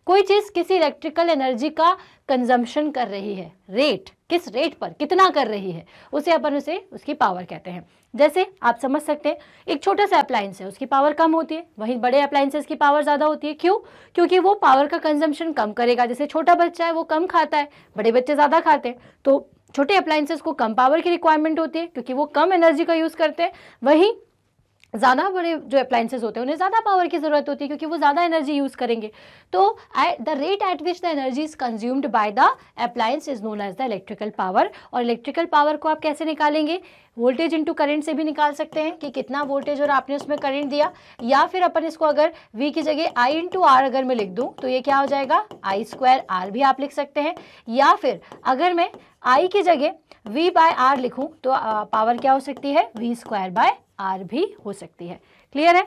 कोई चीज़ किसी इलेक्ट्रिकल एनर्जी का कंजम्पशन कर रही है रेट किस रेट पर कितना कर रही है उसे अपन उसे उसकी पावर कहते हैं जैसे आप समझ सकते हैं एक छोटा सा अप्लायंस है उसकी पावर कम होती है वहीं बड़े अप्लायंसेस की पावर ज़्यादा होती है क्यों क्योंकि वो पावर का कंजम्पशन कम करेगा जैसे छोटा बच्चा है वो कम खाता है बड़े बच्चे ज़्यादा खाते हैं तो छोटे अप्लायंसेस को कम पावर की रिक्वायरमेंट होती है क्योंकि वो कम एनर्जी का यूज़ करते हैं वहीं ज़्यादा बड़े जो अप्लाइंसेज होते हैं उन्हें ज़्यादा पावर की ज़रूरत होती है क्योंकि वो ज़्यादा एनर्जी यूज़ करेंगे तो at the rate at which the energy is consumed by the appliance is known as the electrical power और इलेक्ट्रिकल पावर को आप कैसे निकालेंगे वोल्टेज इंटू करंट से भी निकाल सकते हैं कि कितना वोल्टेज और आपने उसमें करंट दिया या फिर अपन इसको अगर वी की जगह आई इंटू आर अगर मैं लिख दूँ तो ये क्या हो जाएगा आई स्क्वायर आर भी आप लिख सकते हैं या फिर अगर मैं आई की जगह वी बाय आर लिखूँ तो पावर क्या हो सकती है वी स्क्वायर बाय आर भी हो सकती है क्लियर है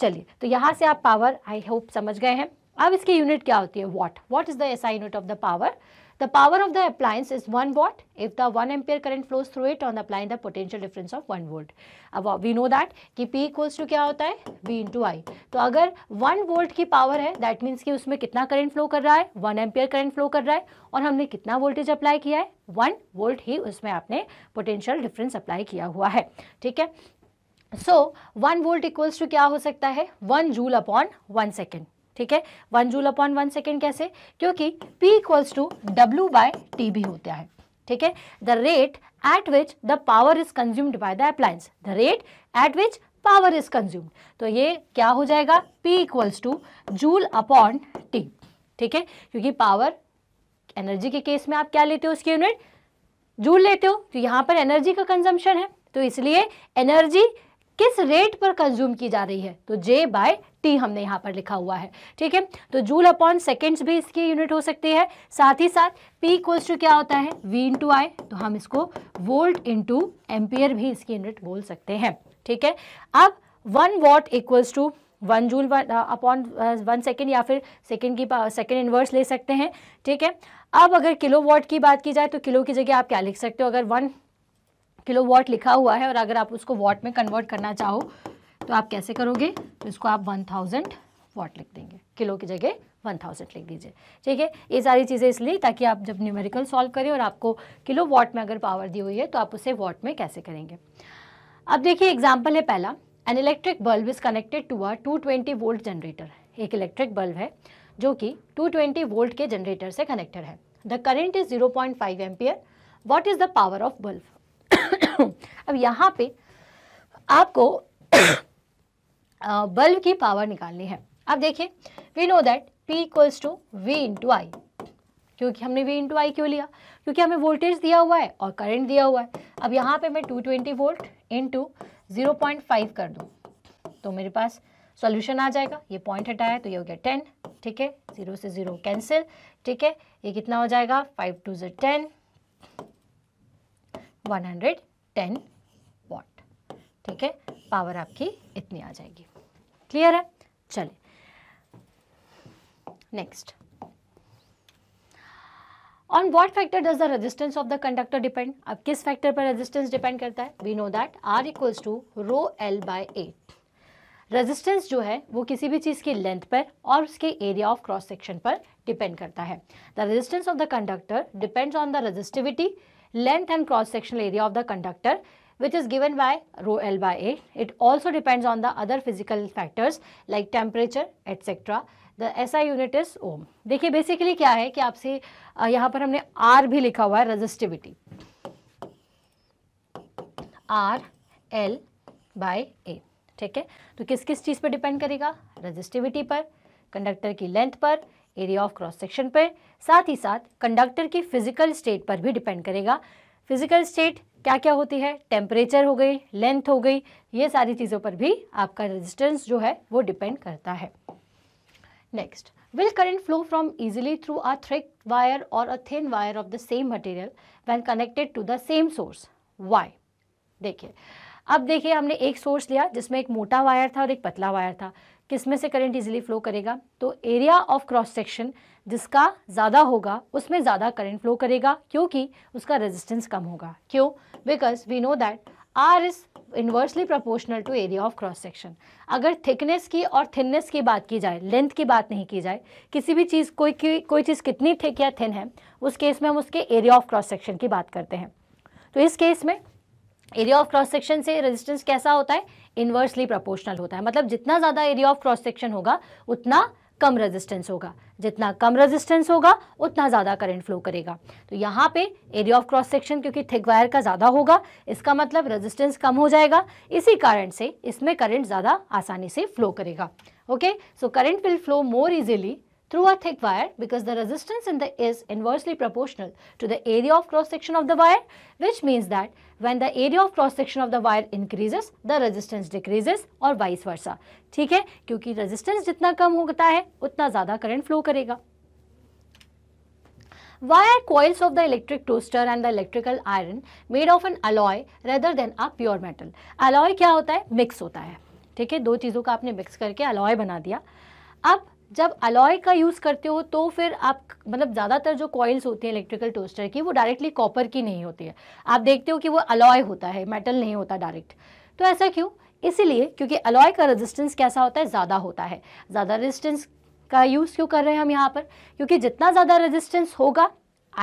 चलिए तो यहाँ से आप पावर आई होप समझ गए हैं अब इसकी यूनिट क्या होती है watt watt is the S I unit of the power the power of the appliance is one watt if the one ampere current flows through it on applying the potential difference of one volt अब we know that कि P equals to क्या होता है V into I तो अगर one volt की power है that means कि उसमें कितना करेंट फ्लो कर रहा है वन एम्पियर करेंट फ्लो कर रहा है और हमने कितना वोल्टेज अप्लाई किया है वन वोल्ट ही उसमें आपने पोटेंशियल डिफरेंस अप्लाई किया हुआ है ठीक है so one volt equals to क्या हो सकता है one joule upon one second ठीक है one joule upon one second कैसे क्योंकि P equals to W by T भी होता है ठीक है the rate at which the power is consumed by the appliance the rate at which power is consumed तो ये क्या हो जाएगा P equals to joule upon T ठीक है क्योंकि पावर एनर्जी के केस में आप क्या लेते हो उसके यूनिट जूल लेते हो तो यहां पर एनर्जी का कंजम्पशन है तो इसलिए एनर्जी किस रेट पर कंज्यूम की जा रही है तो जे बाय टी हमने यहाँ पर लिखा हुआ है ठीक है तो जूल अपॉन सेकेंड्स भी इसकी यूनिट हो सकती है साथ ही साथ पी इक्वल्स टू क्या होता है वी इंटू आई तो हम इसको वोल्ट इंटू एम्पियर भी इसकी यूनिट बोल सकते हैं ठीक है अब one watt equals to one joule upon one second या फिर सेकेंड की सेकेंड uh, इन्वर्स ले सकते हैं ठीक है अब अगर किलो वॉट की बात की जाए तो किलो की जगह आप क्या लिख सकते हो अगर वन किलो वॉट लिखा हुआ है और अगर आप उसको वॉट में कन्वर्ट करना चाहो तो आप कैसे करोगे तो इसको आप वन थाउजेंड वॉट लिख देंगे किलो की जगह वन थाउजेंड लिख दीजिए ठीक है ये सारी चीज़ें इसलिए ताकि आप जब न्यूमेरिकल सॉल्व करें और आपको किलो वॉट में अगर पावर दी हुई है तो आप उसे वॉट में कैसे करेंगे अब देखिए एग्जाम्पल है पहला an electric bulb is connected to a two volt generator एक इलेक्ट्रिक बल्ब है जो कि 220 वोल्ट के जनरेटर से कनेक्टेड है the current is 0.5 point ampere what is the power of bulb अब यहाँ पे आपको बल्ब की पावर निकालनी है अब देखिए we know that P equals to V into I क्योंकि हमने वी इंटू आई क्यों लिया क्योंकि हमें वोल्टेज दिया हुआ है और करंट दिया हुआ है अब यहाँ पे मैं 220 वोल्ट इंटू ज़ीरो कर दूँ तो मेरे पास सॉल्यूशन आ जाएगा ये पॉइंट हटाया तो ये हो गया टेन ठीक है ज़ीरो से ज़ीरो कैंसिल ठीक है ये कितना हो जाएगा फाइव टू जो टेन वन हंड्रेड टेन ठीक है पावर आपकी इतनी आ जाएगी क्लियर है चले next on what factor does the resistance of the conductor depend अब किस फैक्टर पर रेजिस्टेंस डिपेंड करता है we know that R equals to rho L by A resistance जो है वो किसी भी चीज़ की लेंथ पर और उसके एरिया ऑफ क्रॉस सेक्शन पर डिपेंड करता है the resistance of the conductor depends on the resistivity length and cross sectional area of the conductor which is given by rho L by A. It also depends on the other physical factors like temperature etc. The SI unit is ohm देखिए basically क्या है कि आपसे यहाँ पर हमने are भी लिखा हुआ है resistivity R L by A ठीक है तो किस किस चीज़ पर डिपेंड करेगा रजिस्टिविटी पर कंडक्टर की लेंथ पर एरिया ऑफ क्रॉस सेक्शन पर साथ ही साथ कंडक्टर की फिजिकल स्टेट पर भी डिपेंड करेगा फिजिकल स्टेट क्या क्या होती है टेम्परेचर हो गई लेंथ हो गई ये सारी चीज़ों पर भी आपका रेजिस्टेंस जो है वो डिपेंड करता है next will current flow from easily through a thick wire और a thin wire of the same material when connected to the same source why देखिए अब देखिए हमने एक सोर्स लिया जिसमें एक मोटा वायर था और एक पतला वायर था किसमें से करंट इजीली फ्लो करेगा तो एरिया ऑफ क्रॉस सेक्शन जिसका ज़्यादा होगा उसमें ज़्यादा करंट फ्लो करेगा क्योंकि उसका रेजिस्टेंस कम होगा क्यों because we know that R is inversely proportional to area of cross section अगर थिकनेस की और थिननेस की बात की जाए लेंथ की बात नहीं की जाए किसी भी चीज़ कोई की, कोई चीज़ कितनी थिक या थिन है उस केस में हम उसके एरिया ऑफ क्रॉस सेक्शन की बात करते हैं तो इस केस में एरिया ऑफ क्रॉस सेक्शन से रेजिस्टेंस कैसा होता है इन्वर्सली प्रोपोर्शनल होता है मतलब जितना ज़्यादा एरिया ऑफ क्रॉस सेक्शन होगा उतना कम रेजिस्टेंस होगा जितना कम रेजिस्टेंस होगा उतना ज़्यादा करंट फ्लो करेगा तो यहाँ पे एरिया ऑफ क्रॉस सेक्शन क्योंकि थिक वायर का ज़्यादा होगा इसका मतलब रेजिस्टेंस कम हो जाएगा इसी कारण से इसमें करंट ज़्यादा आसानी से फ्लो करेगा okay so current will flow more easily through a thick wire because the resistance in the is inversely proportional to the area of cross section of the wire which means that when the area of cross section of the wire increases the resistance decreases or vice versa theek hai kyunki resistance jitna kam hota hai utna zyada current flow karega Why are coils of the electric toaster and the electrical iron made of an alloy rather than a pure metal? Alloy kya hota hai mix hota hai theek hai do cheezon का aapne mix karke alloy bana diya ab जब alloy का use करते हो तो फिर आप मतलब ज़्यादातर जो कॉइल्स होती हैं इलेक्ट्रिकल टोस्टर की वो डायरेक्टली कॉपर की नहीं होती है आप देखते हो कि वो अलॉय होता है मेटल नहीं होता डायरेक्ट तो ऐसा क्यों इसीलिए क्योंकि अलॉय का रेजिस्टेंस कैसा होता है ज़्यादा होता है ज़्यादा रेजिस्टेंस का यूज़ क्यों कर रहे हैं हम यहाँ पर क्योंकि जितना ज़्यादा रेजिस्टेंस होगा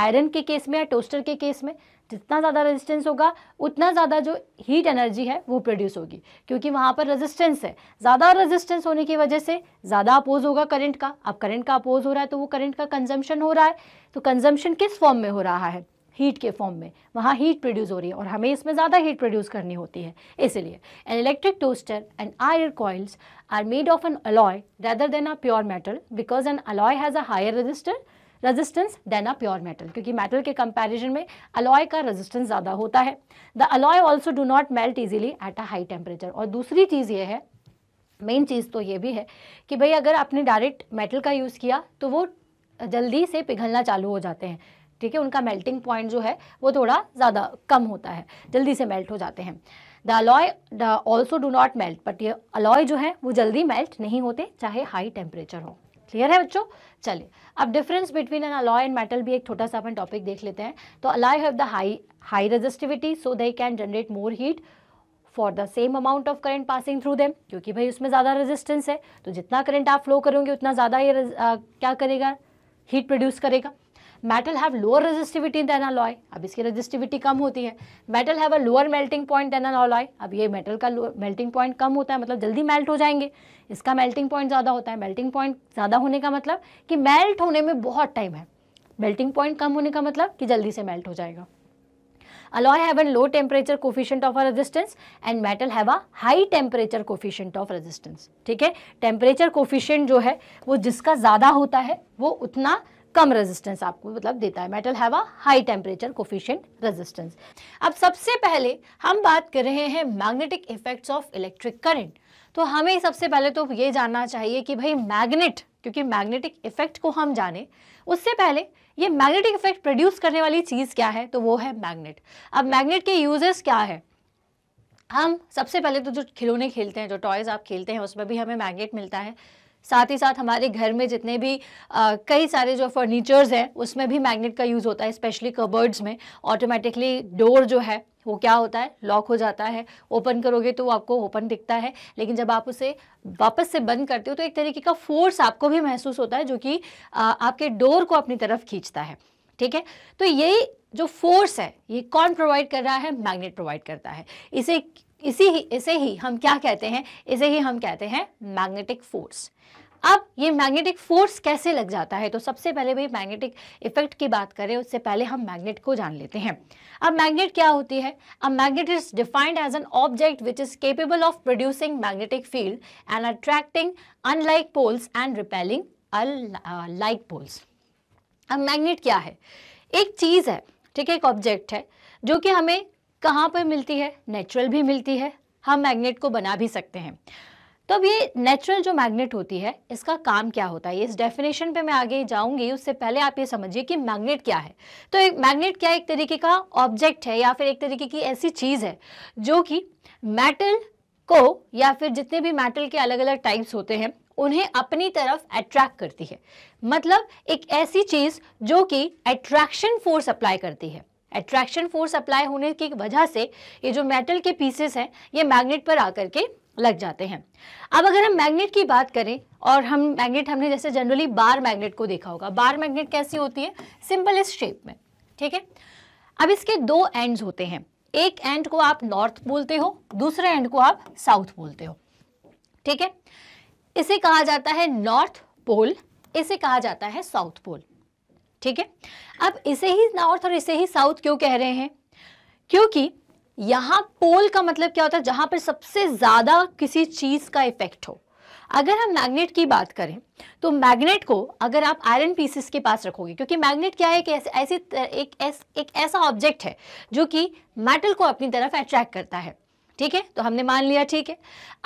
आयरन के केस में या टोस्टर के केस में जितना ज़्यादा रेजिस्टेंस होगा उतना ज़्यादा जो हीट एनर्जी है वो प्रोड्यूस होगी क्योंकि वहाँ पर रेजिस्टेंस है ज़्यादा रेजिस्टेंस होने की वजह से ज़्यादा अपोज होगा करंट का अब करंट का अपोज हो रहा है तो वो करंट का कंजम्पशन हो रहा है तो कंजम्पशन किस फॉर्म में हो रहा है हीट के फॉर्म में वहाँ हीट प्रोड्यूस हो रही है और हमें इसमें ज़्यादा हीट प्रोड्यूस करनी होती है इसीलिए an electric toaster and iron coils are made of an alloy rather than a pure metal because an alloy has a higher resistor resistance than a pure metal क्योंकि मेटल के comparison में alloy का resistance ज़्यादा होता है the alloy also do not melt easily at a high temperature और दूसरी चीज़ ये है मेन चीज़ तो ये भी है कि भाई अगर आपने डायरेक्ट मेटल का यूज़ किया तो वो जल्दी से पिघलना चालू हो जाते हैं ठीक है उनका मेल्टिंग पॉइंट जो है वो थोड़ा ज़्यादा कम होता है जल्दी से मेल्ट हो जाते हैं the alloy also do not melt but ये अलॉय जो है वो जल्दी मेल्ट नहीं होते चाहे हाई टेम्परेचर हो क्लियर है बच्चों चलिए अब difference between an alloy and metal भी एक छोटा सा अपन टॉपिक देख लेते हैं तो alloy have the high high resistivity so they can generate more heat for the same amount of current passing through them क्योंकि भाई उसमें ज़्यादा रेजिस्टेंस है तो जितना करंट आप फ्लो करोगे उतना ज़्यादा ये आ, क्या करेगा हीट प्रोड्यूस करेगा metal have lower resistivity than alloy अब इसकी रेजिस्टिविटी कम होती है metal have a lower melting point than alloy अब ये मेटल का मेल्टिंग पॉइंट कम होता है मतलब जल्दी मेल्ट हो जाएंगे इसका मेल्टिंग पॉइंट ज़्यादा होता है मेल्टिंग पॉइंट ज़्यादा होने का मतलब कि मेल्ट होने में बहुत टाइम है मेल्टिंग पॉइंट कम होने का मतलब कि जल्दी से मेल्ट हो जाएगा alloy have an low temperature coefficient of resistance and metal have a high temperature temperature of resistance ठीक है टेम्परेचर कोफिशियंट जो है वो जिसका ज़्यादा होता है वो उतना कम रेजिस्टेंस आपको मतलब देता है metal have a high temperature coefficient resistance अब सबसे पहले हम बात कर रहे हैं magnetic effects of electric current तो हमें सबसे पहले तो ये जानना चाहिए कि भाई मैग्नेट क्योंकि मैग्नेटिक इफेक्ट को हम जाने उससे पहले ये मैग्नेटिक इफेक्ट प्रोड्यूस करने वाली चीज़ क्या है तो वो है मैग्नेट अब मैग्नेट के यूजेस क्या है हम सबसे पहले तो जो खिलौने खेलते हैं जो टॉयज़ आप खेलते हैं उसमें भी हमें मैग्नेट मिलता है साथ ही साथ हमारे घर में जितने भी आ, कई सारे जो फर्नीचर्स हैं उसमें भी मैग्नेट का यूज़ होता है स्पेशली कबर्ड्स में ऑटोमेटिकली डोर जो है वो क्या होता है लॉक हो जाता है ओपन करोगे तो आपको ओपन दिखता है लेकिन जब आप उसे वापस से बंद करते हो तो एक तरीके का फोर्स आपको भी महसूस होता है जो कि आपके डोर को अपनी तरफ खींचता है ठीक है तो ये जो फोर्स है ये कौन प्रोवाइड कर रहा है मैग्नेट प्रोवाइड करता है इसे इसी ही इसे ही हम क्या कहते हैं इसे ही हम कहते हैं मैग्नेटिक फोर्स अब ये मैग्नेटिक फोर्स कैसे लग जाता है तो सबसे पहले भाई मैग्नेटिक इफेक्ट की बात करें उससे पहले हम मैग्नेट को जान लेते हैं अब मैग्नेट क्या होती है अब magnet is defined as an object which is capable of producing magnetic field and attracting unlike poles and repelling like poles अब मैग्नेट क्या है एक चीज़ है ठीक है एक ऑब्जेक्ट है जो कि हमें कहाँ पर मिलती है नेचुरल भी मिलती है हम मैग्नेट को बना भी सकते हैं तो अब ये नेचुरल जो मैग्नेट होती है इसका काम क्या होता है इस डेफिनेशन पे मैं आगे जाऊंगी उससे पहले आप ये समझिए कि मैग्नेट क्या है तो एक मैग्नेट क्या एक तरीके का ऑब्जेक्ट है या फिर एक तरीके की ऐसी चीज़ है जो कि मेटल को या फिर जितने भी मेटल के अलग अलग टाइप्स होते हैं उन्हें अपनी तरफ अट्रैक्ट करती है मतलब एक ऐसी चीज़ जो कि अट्रैक्शन फोर्स अप्लाई करती है अट्रैक्शन फोर्स अप्लाई होने की वजह से ये जो मेटल के पीसेस हैं ये मैग्नेट पर आकर के लग जाते हैं अब अगर हम मैग्नेट की बात करें और हम मैग्नेट हमने जैसे जनरली बार मैग्नेट को देखा होगा बार मैग्नेट कैसी होती है सिंपल इस शेप में ठीक है अब इसके दो एंड्स होते हैं एक एंड को आप नॉर्थ बोलते हो दूसरे एंड को आप साउथ बोलते हो ठीक है इसे कहा जाता है नॉर्थ पोल इसे कहा जाता है साउथ पोल ठीक है अब इसे ही नॉर्थ और इसे ही साउथ क्यों कह रहे हैं क्योंकि यहाँ पोल का मतलब क्या होता है जहाँ पर सबसे ज़्यादा किसी चीज़ का इफेक्ट हो अगर हम मैग्नेट की बात करें तो मैग्नेट को अगर आप आयरन पीसेस के पास रखोगे क्योंकि मैग्नेट क्या है एक ऐसे ऐसी एक ऐसा ऑब्जेक्ट है जो कि मेटल को अपनी तरफ अट्रैक्ट करता है ठीक है तो हमने मान लिया ठीक है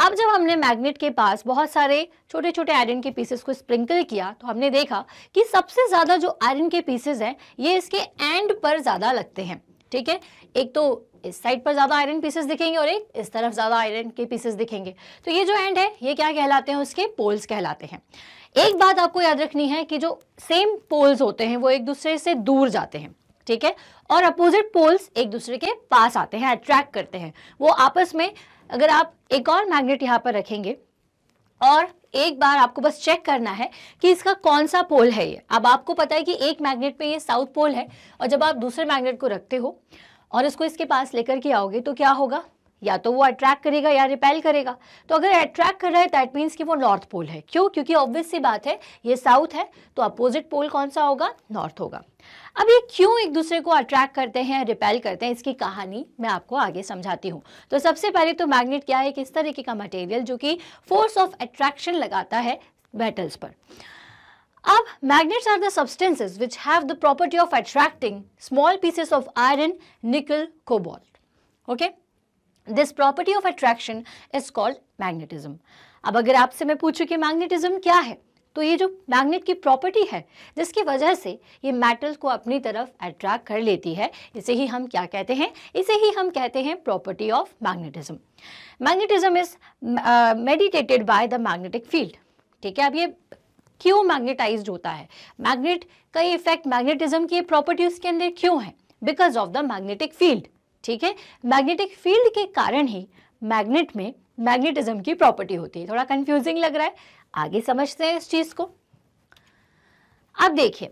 अब जब हमने मैग्नेट के पास बहुत सारे छोटे छोटे आयरन के पीसेस को स्प्रिंकल किया तो हमने देखा कि सबसे ज़्यादा जो आयरन के पीसेस हैं ये इसके एंड पर ज़्यादा लगते हैं ठीक है एक तो इस साइड पर ज़्यादा आयरन पीसेस दिखेंगे और एक इस तरफ ज़्यादा आयरन के पीसेस दिखेंगे तो ये जो एंड है ये क्या कहलाते हैं उसके पोल्स कहलाते हैं एक बात आपको याद रखनी है कि जो सेम पोल्स होते हैं वो एक दूसरे से दूर जाते हैं ठीक है और अपोजिट पोल्स एक दूसरे के पास आते हैं अट्रैक्ट करते हैं वो आपस में अगर आप एक और मैग्नेट यहाँ पर रखेंगे और एक बार आपको बस चेक करना है कि इसका कौन सा पोल है ये अब आपको पता है कि एक मैग्नेट पे ये साउथ पोल है और जब आप दूसरे मैग्नेट को रखते हो और इसको इसके पास लेकर के आओगे तो क्या होगा या तो वो अट्रैक्ट करेगा या रिपेल करेगा तो अगर अट्रैक्ट कर रहा है दैट मीन्स कि वो नॉर्थ पोल है क्यों क्योंकि ऑब्वियस सी बात है ये साउथ है तो अपोजिट पोल कौन सा होगा नॉर्थ होगा अब ये क्यों एक दूसरे को अट्रैक्ट करते हैं रिपेल करते हैं इसकी कहानी मैं आपको आगे समझाती हूँ तो सबसे पहले तो मैग्नेट क्या है किस इस तरीके का मटेरियल जो कि फोर्स ऑफ अट्रैक्शन लगाता है मेटल्स पर अब magnets are the substances which have the property of attracting small pieces of iron nickel cobalt. Okay? This property of attraction is called magnetism अब अगर आपसे मैं पूछूं कि मैग्नेटिज्म क्या है तो ये जो मैग्नेट की प्रॉपर्टी है जिसकी वजह से ये मेटल को अपनी तरफ अट्रैक्ट कर लेती है इसे ही हम क्या कहते हैं इसे ही हम कहते हैं property of magnetism magnetism is meditated by the magnetic field ठीक है अब ये क्यों मैग्नेटाइज होता है मैग्नेट का ये इफेक्ट मैग्नेटिज्म की प्रॉपर्टी उसके अंदर क्यों है because of the magnetic field ठीक है मैग्नेटिक फील्ड के कारण ही मैग्नेट में मैग्नेटिज्म की प्रॉपर्टी होती है थोड़ा कंफ्यूजिंग लग रहा है आगे समझते हैं इस चीज़ को अब देखिए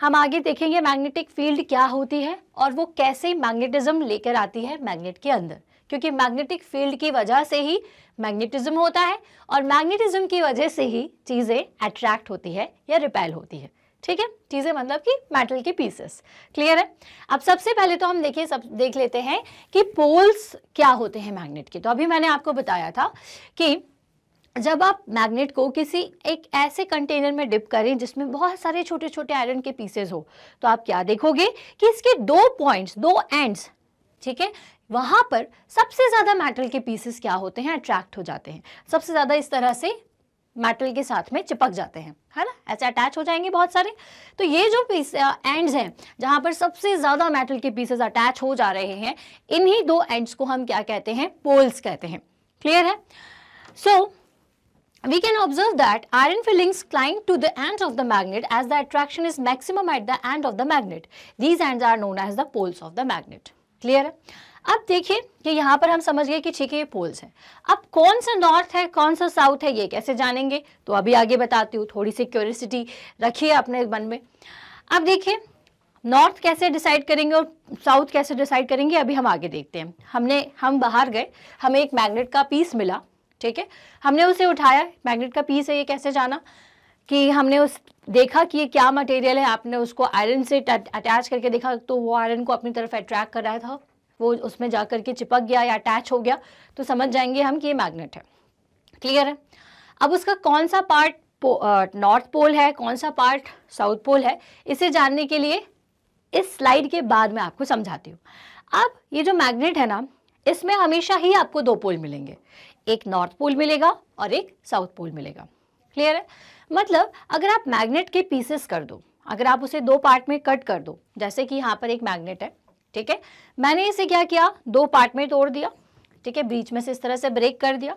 हम आगे देखेंगे मैग्नेटिक फील्ड क्या होती है और वो कैसे मैग्नेटिज्म लेकर आती है मैग्नेट के अंदर क्योंकि मैग्नेटिक फील्ड की वजह से ही मैग्नेटिज्म होता है और मैग्नेटिज्म की वजह से ही चीज़ें अट्रैक्ट होती है या रिपेल होती है ठीक है चीज़ें मतलब कि मेटल के पीसेस क्लियर है अब सबसे पहले तो हम देखिए सब देख लेते हैं कि पोल्स क्या होते हैं मैग्नेट के तो अभी मैंने आपको बताया था कि जब आप मैग्नेट को किसी एक ऐसे कंटेनर में डिप करें जिसमें बहुत सारे छोटे छोटे आयरन के पीसेस हो तो आप क्या देखोगे कि इसके दो पॉइंट्स दो एंड्स ठीक है वहां पर सबसे ज़्यादा मेटल के पीसेस क्या होते हैं अट्रैक्ट हो जाते हैं सबसे ज़्यादा इस तरह से मेटल के साथ में चिपक जाते हैं है ना ऐसे अटैच हो जाएंगे बहुत सारे तो ये जो पीस एंड्स हैं जहां पर सबसे ज्यादा मेटल के पीसेस अटैच हो जा रहे हैं इन्हीं दो एंड्स को हम क्या कहते हैं पोल्स कहते हैं क्लियर है so we can observe that iron filings clinging to the end of the magnet as the attraction is maximum at the end of the magnet these end are known as the poles of the magnet clear है अब देखिए कि यहाँ पर हम समझ गए कि ठीक है ये पोल्स हैं अब कौन सा नॉर्थ है कौन सा साउथ है ये कैसे जानेंगे तो अभी आगे बताती हूँ थोड़ी सी क्यूरियसिटी रखिए अपने मन में अब देखिए नॉर्थ कैसे डिसाइड करेंगे और साउथ कैसे डिसाइड करेंगे अभी हम आगे देखते हैं हमने हम बाहर गए हमें एक मैग्नेट का पीस मिला ठीक है हमने उसे उठाया मैग्नेट का पीस है ये कैसे जाना कि हमने उस देखा कि ये क्या मटेरियल है आपने उसको आयरन से अटैच करके देखा तो वो आयरन को अपनी तरफ अट्रैक्ट कर रहा था वो उसमें जा करके चिपक गया या अटैच हो गया तो समझ जाएंगे हम कि ये मैग्नेट है क्लियर है अब उसका कौन सा पार्ट नॉर्थ पोल है कौन सा पार्ट साउथ पोल है इसे जानने के लिए इस स्लाइड के बाद में आपको समझाती हूँ अब ये जो मैग्नेट है ना इसमें हमेशा ही आपको दो पोल मिलेंगे एक नॉर्थ पोल मिलेगा और एक साउथ पोल मिलेगा क्लियर है मतलब अगर आप मैग्नेट के पीसेस कर दो अगर आप उसे दो पार्ट में कट कर दो जैसे कि यहाँ पर एक मैग्नेट है ठीक है मैंने इसे क्या किया दो पार्ट में तोड़ दिया ठीक है बीच में से इस तरह से ब्रेक कर दिया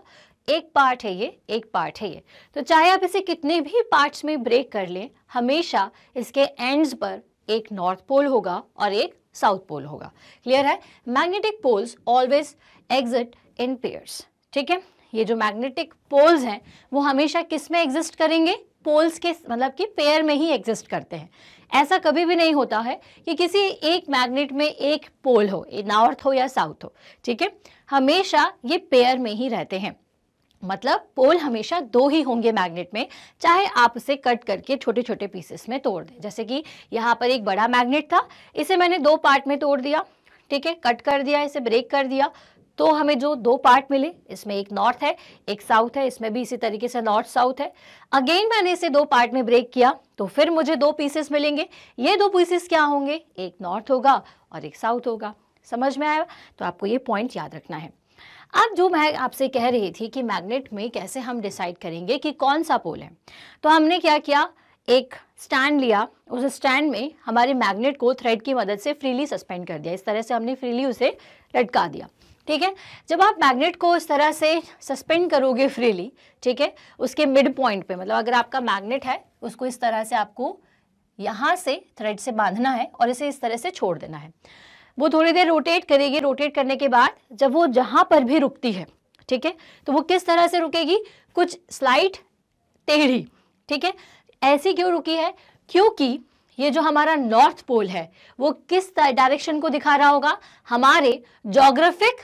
एक पार्ट है ये एक पार्ट है ये तो चाहे आप इसे कितने भी पार्ट्स में ब्रेक कर लें हमेशा इसके एंड्स पर एक नॉर्थ पोल होगा और एक साउथ पोल होगा क्लियर है magnetic poles always exit in pairs ठीक है ये जो मैग्नेटिक पोल्स हैं वो हमेशा किस में एग्जिस्ट करेंगे पोल्स के मतलब कि पेयर में ही एग्जिस्ट करते हैं ऐसा कभी भी नहीं होता है कि किसी एक मैग्नेट में एक पोल हो नॉर्थ हो या साउथ हो ठीक है हमेशा ये पेयर में ही रहते हैं मतलब पोल हमेशा दो ही होंगे मैग्नेट में चाहे आप उसे कट करके छोटे छोटे पीसेस में तोड़ दें जैसे कि यहाँ पर एक बड़ा मैग्नेट था इसे मैंने दो पार्ट में तोड़ दिया ठीक है कट कर दिया इसे ब्रेक कर दिया तो हमें जो दो पार्ट मिले इसमें एक नॉर्थ है एक साउथ है इसमें भी इसी तरीके से नॉर्थ साउथ है अगेन मैंने इसे दो पार्ट में ब्रेक किया तो फिर मुझे दो पीसेस मिलेंगे ये दो पीसेस क्या होंगे एक नॉर्थ होगा और एक साउथ होगा समझ में आया तो आपको ये पॉइंट याद रखना है अब जो मैं आपसे कह रही थी कि मैग्नेट में कैसे हम डिसाइड करेंगे कि कौन सा पोल है तो हमने क्या किया एक स्टैंड लिया उस स्टैंड में हमारे मैग्नेट को थ्रेड की मदद से फ्रीली सस्पेंड कर दिया इस तरह से हमने फ्रीली उसे लटका दिया ठीक है जब आप मैग्नेट को इस तरह से सस्पेंड करोगे फ्रीली ठीक है उसके मिड पॉइंट पे मतलब अगर आपका मैग्नेट है उसको इस तरह से आपको यहाँ से थ्रेड से बांधना है और इसे इस तरह से छोड़ देना है वो थोड़ी देर रोटेट करेगी रोटेट करने के बाद जब वो जहाँ पर भी रुकती है ठीक है तो वो किस तरह से रुकेगी कुछ स्लाइट टेढ़ी ठीक है ऐसी क्यों रुकी है क्योंकि ये जो हमारा नॉर्थ पोल है वो किस डायरेक्शन को दिखा रहा होगा हमारे जोग्राफिक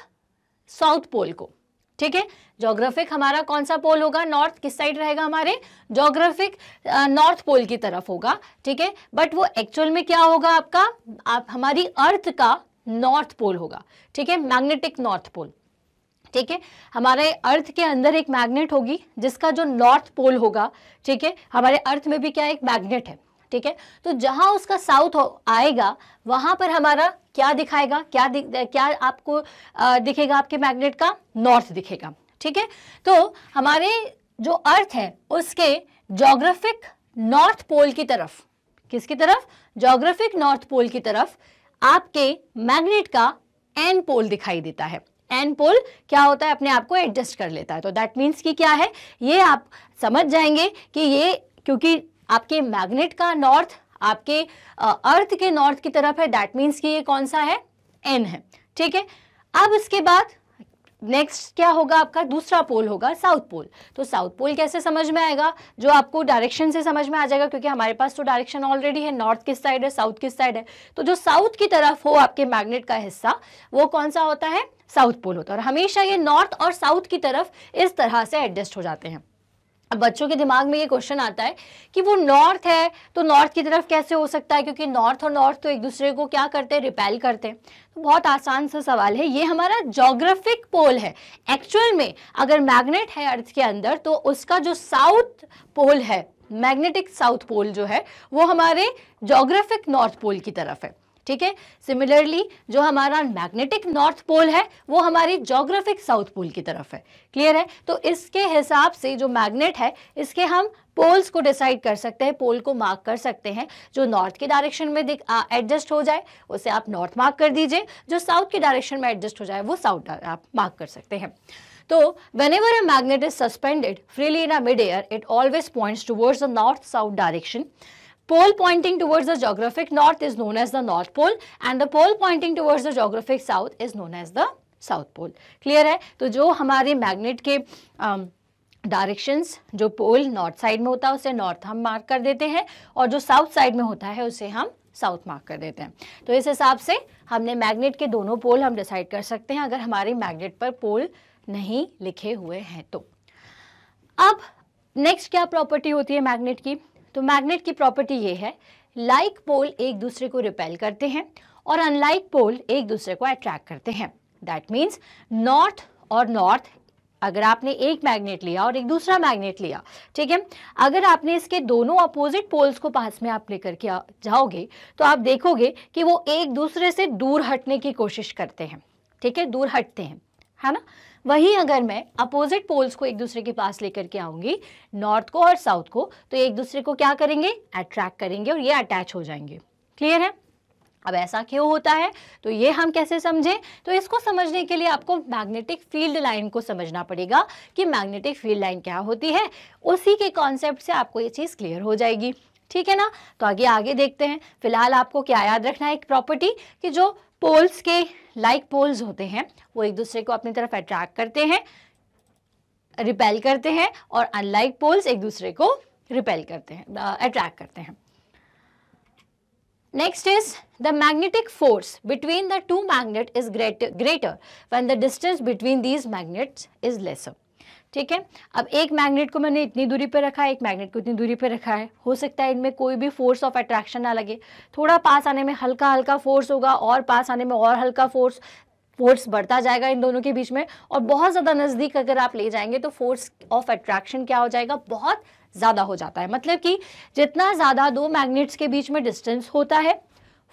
साउथ पोल को ठीक है जोग्राफिक हमारा कौन सा पोल होगा नॉर्थ किस साइड रहेगा हमारे जोग्राफिक नॉर्थ पोल की तरफ होगा ठीक है बट वो एक्चुअल में क्या होगा आपका आप हमारी अर्थ का नॉर्थ पोल होगा ठीक है मैग्नेटिक नॉर्थ पोल ठीक है हमारे अर्थ के अंदर एक मैग्नेट होगी जिसका जो नॉर्थ पोल होगा ठीक है हमारे अर्थ में भी क्या एक मैग्नेट है ठीक है तो जहां उसका साउथ आएगा वहां पर हमारा क्या दिखाएगा क्या दिख, क्या आपको दिखेगा आपके मैग्नेट का नॉर्थ दिखेगा ठीक है तो हमारे जो अर्थ है उसके जोग्राफिक नॉर्थ पोल की तरफ किसकी तरफ जोग्राफिक नॉर्थ पोल की तरफ आपके मैग्नेट का एन पोल दिखाई देता है एन पोल क्या होता है अपने आप को एडजस्ट कर लेता है तो दैट मीन्स कि क्या है ये आप समझ जाएंगे कि ये क्योंकि आपके मैग्नेट का नॉर्थ आपके अर्थ के नॉर्थ की तरफ है दैट मीन्स कि ये कौन सा है एन है ठीक है अब इसके बाद नेक्स्ट क्या होगा आपका दूसरा पोल होगा साउथ पोल तो साउथ पोल कैसे समझ में आएगा जो आपको डायरेक्शन से समझ में आ जाएगा क्योंकि हमारे पास तो डायरेक्शन ऑलरेडी है नॉर्थ किस साइड है साउथ किस साइड है तो जो साउथ की तरफ हो आपके मैग्नेट का हिस्सा वो कौन सा होता है साउथ पोल होता है और हमेशा ये नॉर्थ और साउथ की तरफ इस तरह से एडजस्ट हो जाते हैं अब बच्चों के दिमाग में ये क्वेश्चन आता है कि वो नॉर्थ है तो नॉर्थ की तरफ कैसे हो सकता है क्योंकि नॉर्थ और नॉर्थ तो एक दूसरे को क्या करते हैं रिपेल करते हैं तो बहुत आसान सा सवाल है ये हमारा जोग्राफिक पोल है एक्चुअल में अगर मैग्नेट है अर्थ के अंदर तो उसका जो साउथ पोल है मैग्नेटिक साउथ पोल जो है वो हमारे जोग्राफिक नॉर्थ पोल की तरफ है ठीक है सिमिलरली जो हमारा मैग्नेटिक नॉर्थ पोल है वो हमारी जोग्राफिक साउथ पोल की तरफ है क्लियर है तो इसके हिसाब से जो मैग्नेट है इसके हम पोल्स को डिसाइड कर सकते हैं पोल को मार्क कर सकते हैं जो नॉर्थ के डायरेक्शन में एडजस्ट हो जाए उसे आप नॉर्थ मार्क कर दीजिए जो साउथ के डायरेक्शन में एडजस्ट हो जाए वो साउथ आप मार्क कर सकते हैं So, तो whenever a magnet is suspended freely in a air it always points towards the north south direction pole pointing towards the geographic north is known as the north pole and the pole pointing towards the geographic south is known as the south pole clear है तो जो हमारे magnet के um, directions जो pole north side में होता है उसे नॉर्थ हम मार्क कर देते हैं और जो साउथ साइड में होता है उसे हम साउथ मार्क कर देते हैं तो इस हिसाब से हमने मैग्नेट के दोनों पोल हम डिसाइड कर सकते हैं अगर हमारे मैग्नेट पर पोल नहीं लिखे हुए हैं तो अब नेक्स्ट क्या प्रॉपर्टी होती है मैग्नेट की तो मैग्नेट की प्रॉपर्टी ये है लाइक like पोल एक दूसरे को रिपेल करते हैं और अनलाइक पोल एक दूसरे को अट्रैक्ट करते हैं दैट मीन्स नॉर्थ और नॉर्थ अगर आपने एक मैग्नेट लिया और एक दूसरा मैग्नेट लिया ठीक है अगर आपने इसके दोनों अपोजिट पोल्स को पास में आप लेकर के जाओगे तो आप देखोगे कि वो एक दूसरे से दूर हटने की कोशिश करते हैं ठीक है दूर हटते हैं है ना वहीं अगर मैं अपोजिट पोल्स को एक दूसरे के पास लेकर के आऊंगी नॉर्थ को और साउथ को तो एक दूसरे को क्या करेंगे अट्रैक्ट करेंगे और ये अटैच हो जाएंगे क्लियर है अब ऐसा क्यों होता है तो ये हम कैसे समझें तो इसको समझने के लिए आपको मैग्नेटिक फील्ड लाइन को समझना पड़ेगा कि मैग्नेटिक फील्ड लाइन क्या होती है उसी के कॉन्सेप्ट से आपको ये चीज़ क्लियर हो जाएगी ठीक है ना तो आगे आगे देखते हैं फिलहाल आपको क्या याद रखना है एक प्रॉपर्टी कि जो पोल्स के लाइक पोल्स होते हैं वो एक दूसरे को अपनी तरफ अट्रैक्ट करते हैं रिपेल करते हैं और अनलाइक पोल्स एक दूसरे को रिपेल करते हैं अट्रैक्ट uh, करते हैं next is the magnetic force between the two magnet is greater greater when the distance between these magnets is lesser ठीक है अब एक मैग्नेट को मैंने इतनी दूरी पर रखा है एक मैग्नेट को इतनी दूरी पर रखा है हो सकता है इनमें कोई भी फोर्स ऑफ अट्रैक्शन ना लगे थोड़ा पास आने में हल्का हल्का फोर्स होगा और पास आने में और हल्का फोर्स फोर्स बढ़ता जाएगा इन दोनों के बीच में और बहुत ज़्यादा नज़दीक अगर आप ले जाएंगे तो फोर्स ऑफ अट्रैक्शन क्या हो जाएगा बहुत ज़्यादा हो जाता है मतलब कि जितना ज़्यादा दो मैग्नेट्स के बीच में डिस्टेंस होता है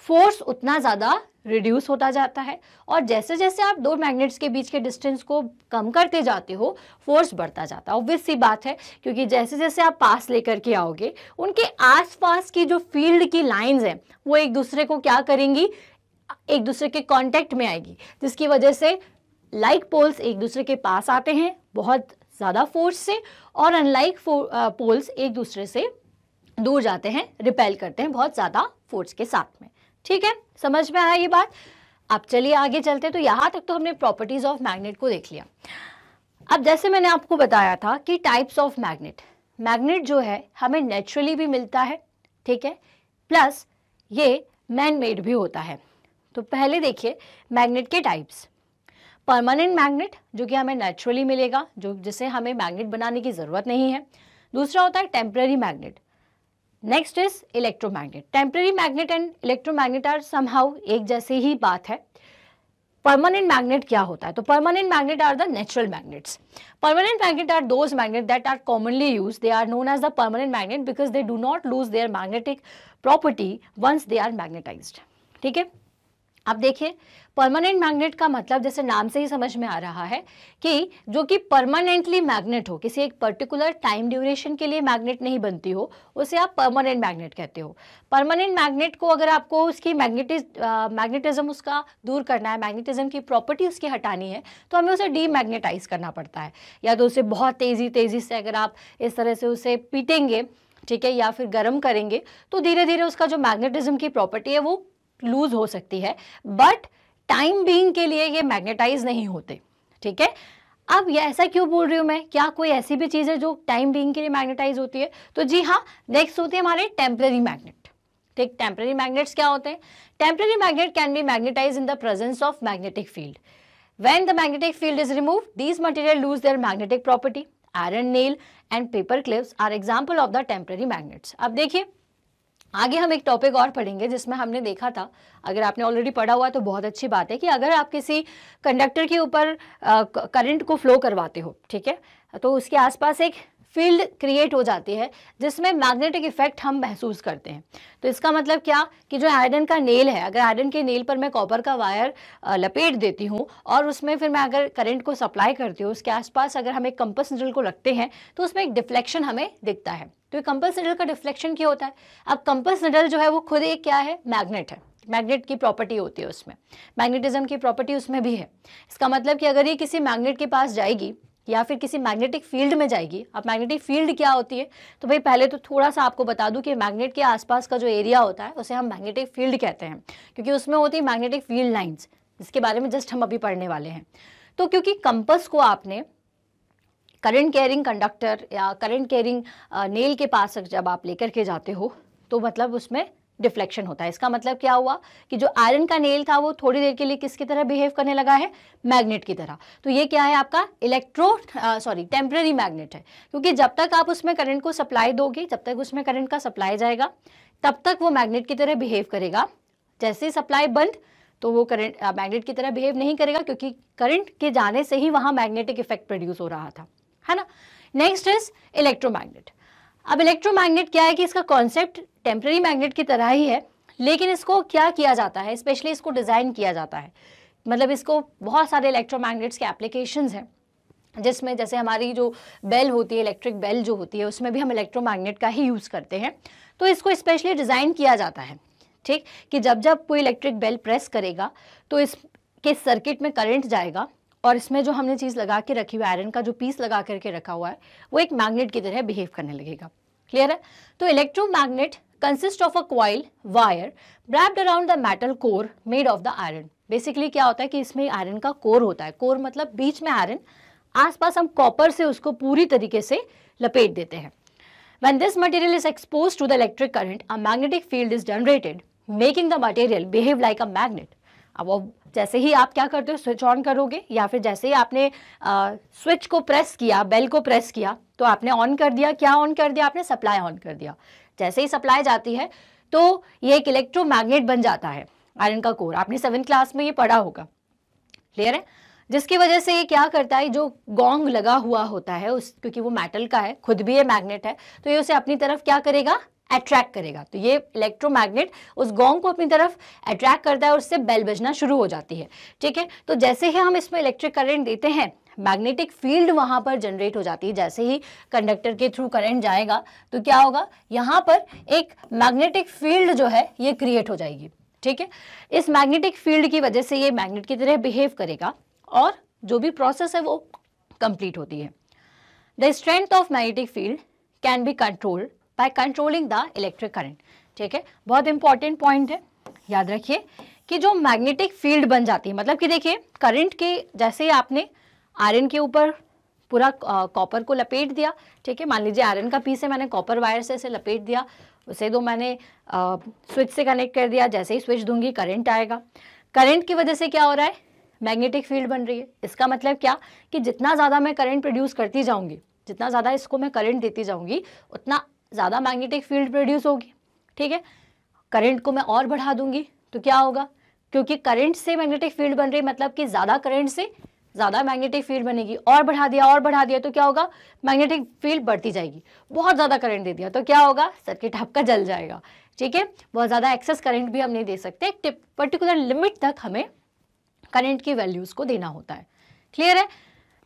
फोर्स उतना ज़्यादा रिड्यूस होता जाता है और जैसे जैसे आप दो मैग्नेट्स के बीच के डिस्टेंस को कम करते जाते हो फोर्स बढ़ता जाता है ऑब्वियस सी बात है क्योंकि जैसे जैसे आप पास लेकर के आओगे उनके आसपास की जो फील्ड की लाइंस हैं वो एक दूसरे को क्या करेंगी एक दूसरे के कांटेक्ट में आएगी जिसकी वजह से लाइक like पोल्स एक दूसरे के पास आते हैं बहुत ज़्यादा फोर्स से और अनलाइक पोल्स एक दूसरे से दूर जाते हैं रिपेल करते हैं बहुत ज़्यादा फोर्स के साथ में ठीक है समझ में आया ये बात अब चलिए आगे चलते तो यहाँ तक तो हमने प्रॉपर्टीज ऑफ मैग्नेट को देख लिया अब जैसे मैंने आपको बताया था कि टाइप्स ऑफ मैग्नेट मैग्नेट जो है हमें नेचुरली भी मिलता है ठीक है प्लस ये मैन मेड भी होता है तो पहले देखिए मैग्नेट के टाइप्स परमानेंट मैग्नेट जो कि हमें नेचुरली मिलेगा जो जिसे हमें मैग्नेट बनाने की ज़रूरत नहीं है दूसरा होता है temporary magnet next is electromagnet temporary magnet and electromagnet are somehow एक जैसे ही बात है परमानेंट मैग्नेट क्या होता है तो permanent magnet are the natural magnets permanent magnet are those magnet that are commonly use they are known as the permanent magnet because they do not lose their magnetic property once they are magnetized ठीक है अब देखिए permanent magnet का मतलब जैसे नाम से ही समझ में आ रहा है कि जो कि परमानेंटली मैग्नेट हो किसी एक पर्टिकुलर टाइम ड्यूरेशन के लिए मैग्नेट नहीं बनती हो उसे आप परमानेंट मैग्नेट कहते हो परमानेंट मैग्नेट को अगर आपको उसकी मैग्नेटिज मैग्नेटिज्म उसका दूर करना है मैग्नेटिज्म की प्रॉपर्टी उसकी हटानी है तो हमें उसे डी करना पड़ता है या तो उसे बहुत तेज़ी तेज़ी से अगर आप इस तरह से उसे पीटेंगे ठीक है या फिर गर्म करेंगे तो धीरे धीरे उसका जो मैग्नेटिज्म की प्रॉपर्टी है वो लूज़ हो सकती है बट टाइम बींग के लिए ये मैग्नेटाइज नहीं होते ठीक है अब ये ऐसा क्यों बोल रही हूँ मैं क्या कोई ऐसी भी चीज़ है जो टाइम बींग के लिए मैग्नेटाइज होती है तो जी हाँ नेक्स्ट होती है हमारे टेम्प्रेरी मैग्नेट ठीक टेम्प्रेरी मैग्नेट्स क्या होते हैं temporary magnet can be magnetize in the presence of magnetic field When the magnetic field is remove this material lose their magnetic property iron nail and paper clips are example of the temporary magnets अब देखिए आगे हम एक topic और पढ़ेंगे जिसमें हमने देखा था अगर आपने ऑलरेडी पढ़ा हुआ तो बहुत अच्छी बात है कि अगर आप किसी कंडक्टर के ऊपर करंट को फ्लो करवाते हो ठीक है तो उसके आसपास एक फील्ड क्रिएट हो जाती है जिसमें मैग्नेटिक इफेक्ट हम महसूस करते हैं तो इसका मतलब क्या कि जो आयरन का नेल है अगर आयरन के नेल पर मैं कॉपर का वायर लपेट देती हूँ और उसमें फिर मैं अगर करंट को सप्लाई करती हूँ उसके आसपास अगर हम एक कंपस नजल को रखते हैं तो उसमें एक डिफ्लेक्शन हमें दिखता है तो ये कंपस निडल का डिफ्लेक्शन क्या होता है अब कंपस निडल जो है वो खुद एक क्या है मैग्नेट है मैग्नेट की प्रॉपर्टी होती है उसमें मैग्नेटिज्म की प्रॉपर्टी उसमें भी है इसका मतलब कि अगर ये किसी मैग्नेट के पास जाएगी या फिर किसी मैग्नेटिक फील्ड में जाएगी अब मैग्नेटिक फील्ड क्या होती है तो भाई पहले तो थोड़ा सा आपको बता दूं कि मैग्नेट के आसपास का जो एरिया होता है उसे हम मैग्नेटिक फील्ड कहते हैं क्योंकि उसमें होती है मैग्नेटिक फील्ड लाइंस जिसके बारे में जस्ट हम अभी पढ़ने वाले हैं तो क्योंकि कंपस को आपने करंट कैरिंग कंडक्टर या करंट कैरिंग नेल के पास जब आप लेकर के जाते हो तो मतलब उसमें डिफ्लेक्शन होता है इसका मतलब क्या हुआ कि जो आयरन का नेल था वो थोड़ी देर के लिए किसकी तरह बिहेव करने लगा है मैग्नेट की तरह तो ये क्या है आपका इलेक्ट्रो सॉरी टेम्प्रेरी मैग्नेट है क्योंकि जब तक आप उसमें करंट को सप्लाई दोगे जब तक उसमें करंट का सप्लाई जाएगा तब तक वो मैग्नेट की तरह बिहेव करेगा जैसे सप्लाई बंद तो वो करंट मैग्नेट की तरह बिहेव नहीं करेगा क्योंकि करंट के जाने से ही वहाँ मैग्नेटिक इफेक्ट प्रोड्यूस हो रहा था है ना नेक्स्ट इज इलेक्ट्रोमैग्नेट अब इलेक्ट्रोमैग्नेट क्या है कि इसका कॉन्सेप्ट टेम्प्रेरी मैग्नेट की तरह ही है लेकिन इसको क्या किया जाता है स्पेशली इसको डिज़ाइन किया जाता है मतलब इसको बहुत सारे इलेक्ट्रोमैग्नेट्स के एप्लीकेशंस हैं जिसमें जैसे हमारी जो बेल होती है इलेक्ट्रिक बेल जो होती है उसमें भी हम इलेक्ट्रोमैग्नेट का ही यूज़ करते हैं तो इसको स्पेशली डिज़ाइन किया जाता है ठीक कि जब जब कोई इलेक्ट्रिक बेल प्रेस करेगा तो इसके सर्किट में करंट जाएगा और इसमें जो हमने चीज़ लगा के रखी हुई आयरन का जो पीस लगा करके रखा हुआ है वो एक मैग्नेट की तरह बिहेव करने लगेगा क्लियर है तो electromagnet consist of a coil wire wrapped around the metal core made of the iron basically क्या होता है कि इसमें आयरन का कोर होता है कोर मतलब बीच में आयरन आसपास हम कॉपर से उसको पूरी तरीके से लपेट देते हैं when this material is expose to the electric current a magnetic field is generated making the material behave like a magnet अब जैसे ही आप क्या करते हो स्विच ऑन करोगे या फिर जैसे ही आपने स्विच को प्रेस किया बेल को प्रेस किया तो आपने ऑन कर दिया क्या ऑन कर दिया आपने सप्लाई ऑन कर दिया जैसे ही सप्लाई जाती है तो ये एक इलेक्ट्रोमैग्नेट बन जाता है आयरन का कोर आपने सेवन क्लास में ये पढ़ा होगा क्लियर है जिसकी वजह से ये क्या करता है जो गोंग लगा हुआ होता है उस क्योंकि वो मेटल का है खुद भी ये मैग्नेट है तो ये उसे अपनी तरफ क्या करेगा अट्रैक्ट करेगा तो ये इलेक्ट्रोमैग्नेट उस गोंग को अपनी तरफ अट्रैक्ट करता है और उससे बेल बजना शुरू हो जाती है ठीक है तो जैसे ही हम इसमें इलेक्ट्रिक करंट देते हैं मैग्नेटिक फील्ड वहाँ पर जनरेट हो जाती है जैसे ही कंडक्टर के थ्रू करंट जाएगा तो क्या होगा यहाँ पर एक मैग्नेटिक फील्ड जो है ये क्रिएट हो जाएगी ठीक है इस मैग्नेटिक फील्ड की वजह से ये मैग्नेट की तरह बिहेव करेगा और जो भी प्रोसेस है वो कंप्लीट होती है the strength of magnetic field can be controlled by controlling the electric current ठीक है बहुत इंपॉर्टेंट पॉइंट है याद रखिए कि जो मैग्नेटिक फील्ड बन जाती है मतलब कि देखिए करंट के जैसे ही आपने आयरन के ऊपर पूरा कॉपर को लपेट दिया ठीक है मान लीजिए आयरन का पीस है मैंने कॉपर वायर से इसे लपेट दिया उसे दो तो मैंने आ, स्विच से कनेक्ट कर दिया जैसे ही स्विच दूंगी करंट आएगा करंट की वजह से क्या हो रहा है मैग्नेटिक फील्ड बन रही है इसका मतलब क्या कि जितना ज़्यादा मैं करंट प्रोड्यूस करती जाऊँगी जितना ज़्यादा इसको मैं करंट देती जाऊँगी उतना ज़्यादा मैग्नेटिक फील्ड प्रोड्यूस होगी ठीक है करंट को मैं और बढ़ा दूंगी तो क्या होगा क्योंकि करंट से मैग्नेटिक फील्ड बन रही मतलब कि ज़्यादा करंट से ज़्यादा मैग्नेटिक फील्ड बनेगी और बढ़ा दिया और बढ़ा दिया तो क्या होगा मैग्नेटिक फील्ड बढ़ती जाएगी बहुत ज़्यादा करंट दे दिया तो क्या होगा सर्किट आपका जल जाएगा ठीक है बहुत ज़्यादा एक्सेस करंट भी हम नहीं दे सकते एक पर्टिकुलर लिमिट तक हमें करंट की वैल्यूज़ को देना होता है क्लियर है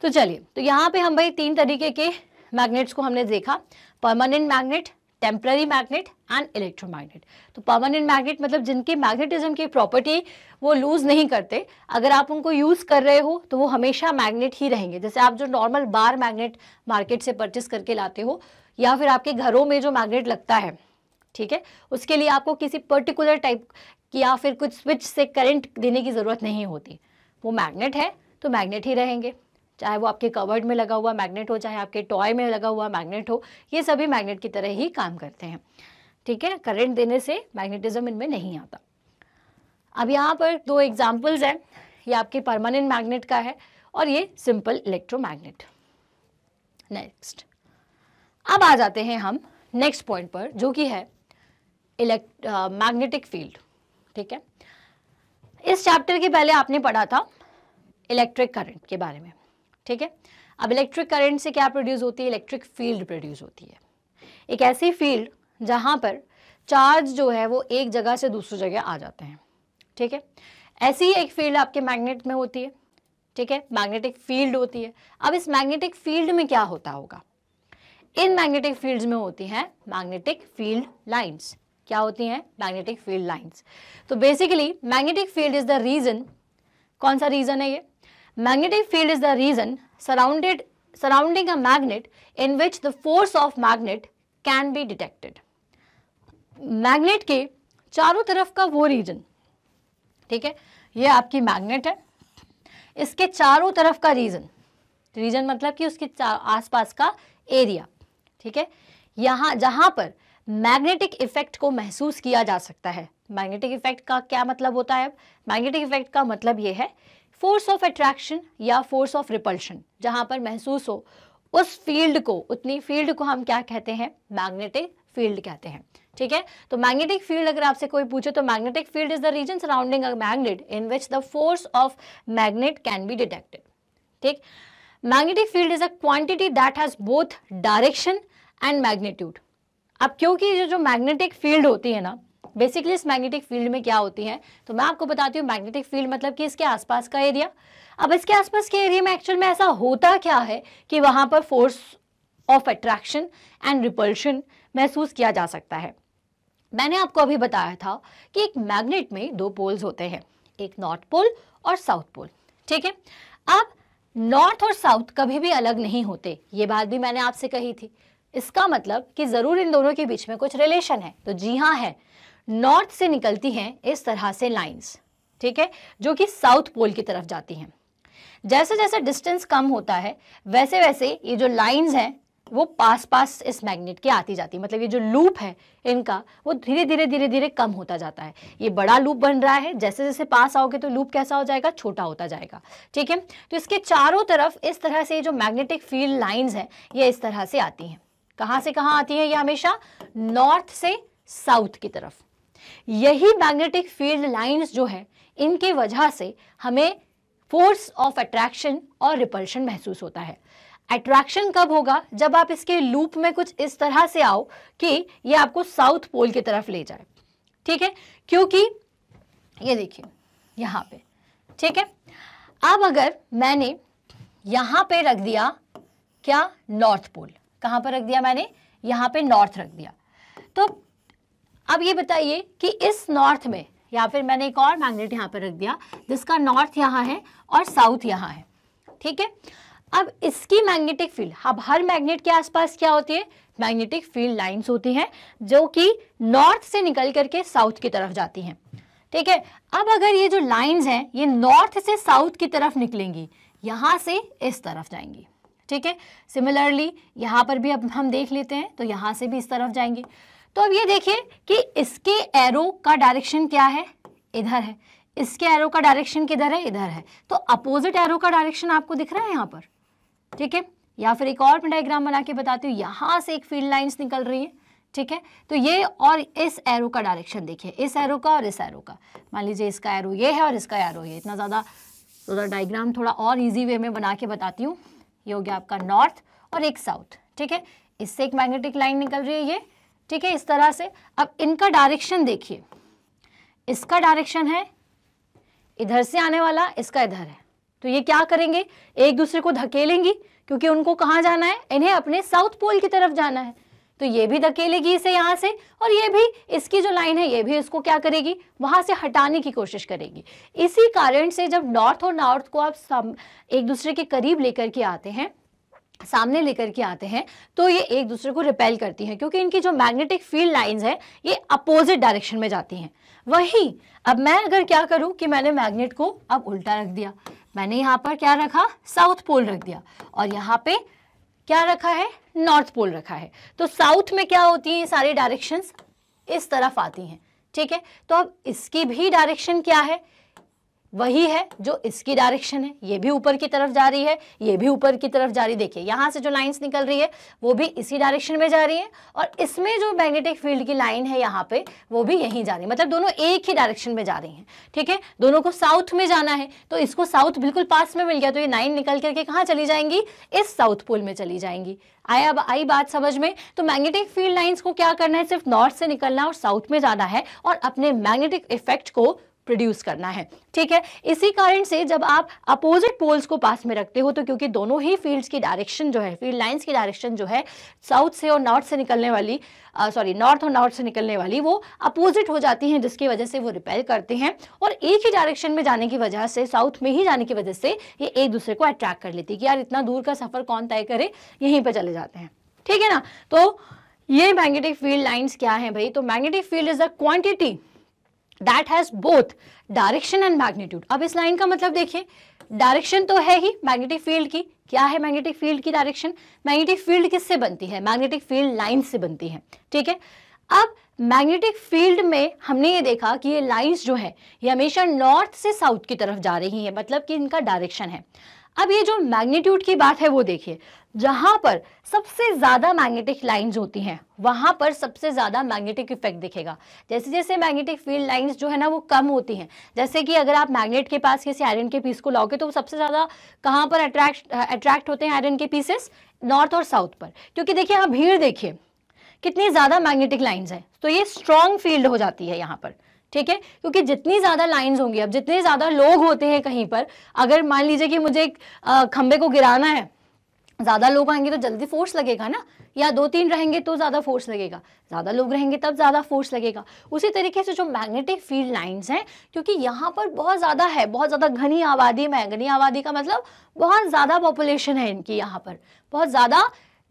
तो चलिए तो यहाँ पे हम भाई तीन तरीके के मैग्नेट्स को हमने देखा permanent magnet temporary magnet and electromagnet तो परमानेंट मैग्नेट मतलब जिनके मैग्नेटिज्म की प्रॉपर्टी वो लूज़ नहीं करते अगर आप उनको यूज़ कर रहे हो तो वो हमेशा मैग्नेट ही रहेंगे जैसे आप जो नॉर्मल बार मैग्नेट मार्केट से परचेस करके लाते हो या फिर आपके घरों में जो मैग्नेट लगता है ठीक है उसके लिए आपको किसी पर्टिकुलर टाइप की या फिर कुछ स्विच से करंट देने की ज़रूरत नहीं होती वो मैग्नेट है तो मैग्नेट ही रहेंगे चाहे वो आपके कवर्ड में लगा हुआ मैग्नेट हो चाहे आपके टॉय में लगा हुआ मैग्नेट हो ये सभी मैग्नेट की तरह ही काम करते हैं ठीक है करंट देने से मैग्नेटिज्म इनमें नहीं आता अब यहाँ पर दो एग्जाम्पल्स हैं ये आपके परमानेंट मैग्नेट का है और ये सिंपल इलेक्ट्रोमैग्नेट नेक्स्ट अब आ जाते हैं हम नेक्स्ट पॉइंट पर जो कि है इलेक्ट मैग्नेटिक फील्ड ठीक है इस चैप्टर के पहले आपने पढ़ा था इलेक्ट्रिक करंट के बारे में ठीक है अब इलेक्ट्रिक करंट से क्या प्रोड्यूस होती है इलेक्ट्रिक फील्ड प्रोड्यूस होती है एक ऐसी फील्ड जहां पर चार्ज जो है वो एक जगह से दूसरी जगह आ जाते हैं ठीक है ऐसी एक फील्ड आपके मैग्नेट में होती है ठीक है मैग्नेटिक फील्ड होती है अब इस मैग्नेटिक फील्ड में क्या होता होगा इन मैग्नेटिक फील्ड में होती है मैग्नेटिक फील्ड लाइन्स क्या होती हैं मैग्नेटिक फील्ड लाइन्स तो basically magnetic field is the reason कौन सा रीज़न है ये Magnetic field is the region surrounded, surrounding a magnet in which the force of magnet can be detected. Magnet के चारों तरफ का वो रीजन ठीक है ये आपकी मैग्नेट है इसके चारों तरफ का रीजन रीजन मतलब कि उसके आसपास का एरिया ठीक है यहाँ जहाँ पर मैग्नेटिक इफेक्ट को महसूस किया जा सकता है मैग्नेटिक इफेक्ट का क्या मतलब होता है मैग्नेटिक इफेक्ट का मतलब यह है फोर्स ऑफ अट्रैक्शन या फोर्स ऑफ रिपल्शन जहां पर महसूस हो उस फील्ड को उतनी फील्ड को हम क्या कहते हैं मैग्नेटिक फील्ड कहते हैं ठीक है तो मैग्नेटिक फील्ड अगर आपसे कोई पूछे तो magnetic field is the region surrounding a magnet in which the force of magnet can be detected ठीक magnetic field is a quantity that has both direction and magnitude अब क्योंकि जो जो मैग्नेटिक फील्ड होती है ना बेसिकली इस magnetic field में क्या होती है तो मैं आपको बताती हूँ मैग्नेटिक फील्ड मतलब कि इसके आसपास का एरिया अब इसके आसपास के एरिया में एक्चुअल में ऐसा होता क्या है कि वहाँ पर force of attraction and repulsion महसूस किया जा सकता है मैंने आपको अभी बताया था कि एक मैग्नेट में दो पोल्स होते हैं एक नॉर्थ पोल और साउथ पोल ठीक है अब नॉर्थ और साउथ कभी भी अलग नहीं होते ये बात भी मैंने आपसे कही थी इसका मतलब कि ज़रूर इन दोनों के बीच में कुछ रिलेशन है तो जी हाँ है नॉर्थ से निकलती हैं इस तरह से लाइंस ठीक है जो कि साउथ पोल की तरफ जाती हैं जैसे जैसे डिस्टेंस कम होता है वैसे वैसे ये जो लाइंस हैं वो पास पास इस मैग्नेट के आती जाती है मतलब ये जो लूप है इनका वो धीरे धीरे धीरे धीरे कम होता जाता है ये बड़ा लूप बन रहा है जैसे जैसे पास आओगे तो लूप कैसा हो जाएगा छोटा होता जाएगा ठीक है तो इसके चारों तरफ इस तरह से ये जो मैग्नेटिक फील्ड लाइन्स हैं ये इस तरह से आती हैं कहाँ से कहाँ आती हैं ये हमेशा नॉर्थ से साउथ की तरफ यही मैग्नेटिक फील्ड लाइंस जो है इनके वजह से हमें फोर्स ऑफ अट्रैक्शन और रिपल्शन महसूस होता है अट्रैक्शन कब होगा जब आप इसके लूप में कुछ इस तरह से आओ कि ये आपको साउथ पोल की तरफ ले जाए ठीक है क्योंकि ये देखिए यहाँ पे ठीक है अब अगर मैंने यहाँ पे रख दिया क्या नॉर्थ पोल कहाँ पर रख दिया मैंने यहाँ पे नॉर्थ रख दिया तो अब ये बताइए कि इस नॉर्थ में या फिर मैंने एक और मैग्नेट यहाँ पर रख दिया जिसका नॉर्थ यहाँ है और साउथ यहाँ है ठीक है अब इसकी मैग्नेटिक फील्ड अब हर मैग्नेट के आसपास क्या होती है मैग्नेटिक फील्ड लाइंस होती हैं जो कि नॉर्थ से निकल करके साउथ की तरफ जाती हैं ठीक है अब अगर ये जो लाइंस हैं ये नॉर्थ से साउथ की तरफ निकलेंगी यहाँ से इस तरफ जाएंगी ठीक है सिमिलरली यहाँ पर भी अब हम देख लेते हैं तो यहाँ से भी इस तरफ जाएंगे तो अब ये देखिए कि इसके एरो का डायरेक्शन क्या है इधर है इसके एरो का डायरेक्शन किधर है इधर है तो अपोजिट एरो का डायरेक्शन आपको दिख रहा है यहां पर ठीक है या फिर एक और डायग्राम बना के बताती हूँ यहां से एक फील्ड लाइन्स निकल रही है ठीक है तो ये और इस एरो का डायरेक्शन देखिए इस एरो का और इस एरो का मान लीजिए इसका एरो ये है और इसका एरो ये इतना ज़्यादा थोड़ा डायग्राम थोड़ा और इजी वे में बना के बताती हूँ ये हो गया आपका नॉर्थ और एक साउथ ठीक है इससे एक मैग्नेटिक लाइन निकल रही है ये ठीक है इस तरह से अब इनका डायरेक्शन देखिए इसका डायरेक्शन है इधर से आने वाला इसका इधर है तो ये क्या करेंगे एक दूसरे को धकेलेंगी क्योंकि उनको कहाँ जाना है इन्हें अपने साउथ पोल की तरफ जाना है तो ये भी धकेलेगी इसे यहाँ से और ये भी इसकी जो लाइन है ये भी इसको क्या करेगी वहां से हटाने की कोशिश करेगी इसी कारण से जब नॉर्थ और नॉर्थ को आप एक दूसरे के करीब लेकर के आते हैं सामने लेकर के आते हैं तो ये एक दूसरे को रिपेल करती हैं क्योंकि इनकी जो मैग्नेटिक फील्ड लाइंस हैं ये अपोजिट डायरेक्शन में जाती हैं वही अब मैं अगर क्या करूं कि मैंने मैग्नेट को अब उल्टा रख दिया मैंने यहाँ पर क्या रखा साउथ पोल रख दिया और यहाँ पे क्या रखा है नॉर्थ पोल रखा है तो साउथ में क्या होती है ये सारी डायरेक्शंस इस तरफ आती हैं ठीक है तो अब इसकी भी डायरेक्शन क्या है वही है जो इसकी डायरेक्शन है ये भी ऊपर की तरफ जा रही है ये भी ऊपर की तरफ जा रही देखिए यहाँ से जो लाइंस निकल रही है वो भी इसी डायरेक्शन में जा रही है और इसमें जो मैग्नेटिक फील्ड की लाइन है यहाँ पे वो भी यहीं जा रही है मतलब दोनों एक ही डायरेक्शन में जा रही हैं ठीक है दोनों को साउथ में जाना है तो इसको साउथ बिल्कुल पास में मिल गया तो ये लाइन निकल करके कहाँ चली जाएंगी इस साउथ पोल में चली जाएंगी आया अब आई बात समझ में तो मैग्नेटिक फील्ड लाइन्स को क्या करना है सिर्फ नॉर्थ से निकलना और साउथ में जाना है और अपने मैग्नेटिक इफेक्ट को प्रोड्यूस करना है ठीक है इसी कारण से जब आप अपोजिट पोल्स को पास में रखते हो तो क्योंकि दोनों ही फील्ड्स की डायरेक्शन जो है फील्ड लाइन्स की डायरेक्शन जो है साउथ से और नॉर्थ से निकलने वाली सॉरी नॉर्थ और नॉर्थ से निकलने वाली वो अपोजिट हो जाती हैं जिसकी वजह से वो रिपेल करते हैं और एक ही डायरेक्शन में जाने की वजह से साउथ में ही जाने की वजह से ये एक दूसरे को अट्रैक्ट कर लेती है कि यार इतना दूर का सफ़र कौन तय करे यहीं पर चले जाते हैं ठीक है ना तो ये मैग्नेटिक फील्ड लाइन्स क्या है भाई तो magnetic field is a quantity that has both direction and magnitude अब इस लाइन का मतलब देखिए डायरेक्शन तो है ही मैग्नेटिक फील्ड की क्या है मैग्नेटिक फील्ड की डायरेक्शन मैग्नेटिक फील्ड किससे बनती है मैग्नेटिक फील्ड लाइन से बनती है ठीक है अब मैग्नेटिक फील्ड में हमने ये देखा कि ये लाइंस जो है ये हमेशा नॉर्थ से साउथ की तरफ जा रही है मतलब कि इनका डायरेक्शन है अब ये जो मैग्नीट्यूड की बात है वो देखिए जहाँ पर सबसे ज़्यादा मैग्नेटिक लाइंस होती हैं वहाँ पर सबसे ज़्यादा मैग्नेटिक इफेक्ट दिखेगा जैसे जैसे मैग्नेटिक फील्ड लाइंस जो है ना वो कम होती हैं जैसे कि अगर आप मैग्नेट के पास किसी आयरन के पीस को लाओगे तो वो सबसे ज़्यादा कहाँ पर अट्रैक्ट अट्रैक्ट होते हैं आयरन के पीसेस नॉर्थ और साउथ पर क्योंकि देखिए यहाँ भीड़ देखिए कितनी ज़्यादा मैग्नेटिक लाइन्स है तो ये स्ट्रॉन्ग फील्ड हो जाती है यहाँ पर ठीक है क्योंकि जितनी ज़्यादा लाइंस होंगी अब जितने ज़्यादा लोग होते हैं कहीं पर अगर मान लीजिए कि मुझे एक खंबे को गिराना है ज़्यादा लोग आएंगे तो जल्दी फोर्स लगेगा ना या दो तीन रहेंगे तो ज़्यादा फोर्स लगेगा ज़्यादा लोग रहेंगे तब ज़्यादा फोर्स लगेगा उसी तरीके से जो मैग्नेटिक फील्ड लाइंस हैं क्योंकि यहाँ पर बहुत ज़्यादा है बहुत ज़्यादा घनी आबादी में घनी आबादी का मतलब बहुत ज़्यादा पॉपुलेशन है इनकी यहाँ पर बहुत ज़्यादा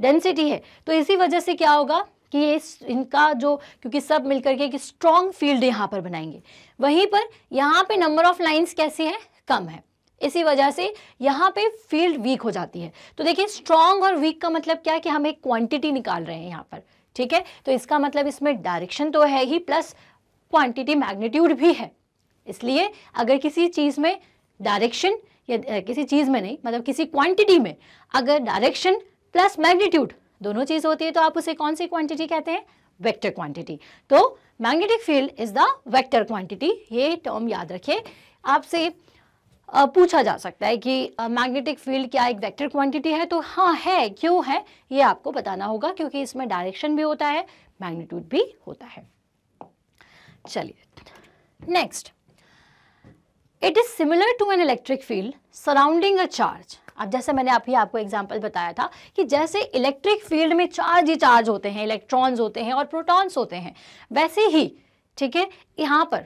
डेंसिटी है तो इसी वजह से क्या होगा कि ये इनका जो क्योंकि सब मिलकर के एक स्ट्रॉन्ग फील्ड यहाँ पर बनाएंगे वहीं पर यहाँ पे नंबर ऑफ लाइंस कैसे हैं कम है इसी वजह से यहाँ पे फील्ड वीक हो जाती है तो देखिए स्ट्रॉन्ग और वीक का मतलब क्या है कि हम एक क्वांटिटी निकाल रहे हैं यहाँ पर ठीक है तो इसका मतलब इसमें डायरेक्शन तो है ही प्लस क्वान्टिटी मैग्नीट्यूड भी है इसलिए अगर किसी चीज़ में डायरेक्शन या किसी चीज़ में नहीं मतलब किसी क्वान्टिटी में अगर डायरेक्शन प्लस मैग्नीट्यूड दोनों चीज़ होती है तो आप उसे कौन सी क्वांटिटी कहते हैं वेक्टर क्वांटिटी तो magnetic field is the vector quantity ये टर्म याद रखें आपसे पूछा जा सकता है कि मैग्नेटिक फील्ड क्या एक वेक्टर क्वांटिटी है तो हाँ है क्यों है ये आपको बताना होगा क्योंकि इसमें डायरेक्शन भी होता है मैग्नीट्यूड भी होता है चलिए next it is similar to an electric field surrounding a charge अब जैसे मैंने अभी आपको एग्जाम्पल बताया था कि जैसे इलेक्ट्रिक फील्ड में चार्ज ही चार्ज होते हैं इलेक्ट्रॉन्स होते हैं और प्रोटॉन्स होते हैं वैसे ही ठीक है यहाँ पर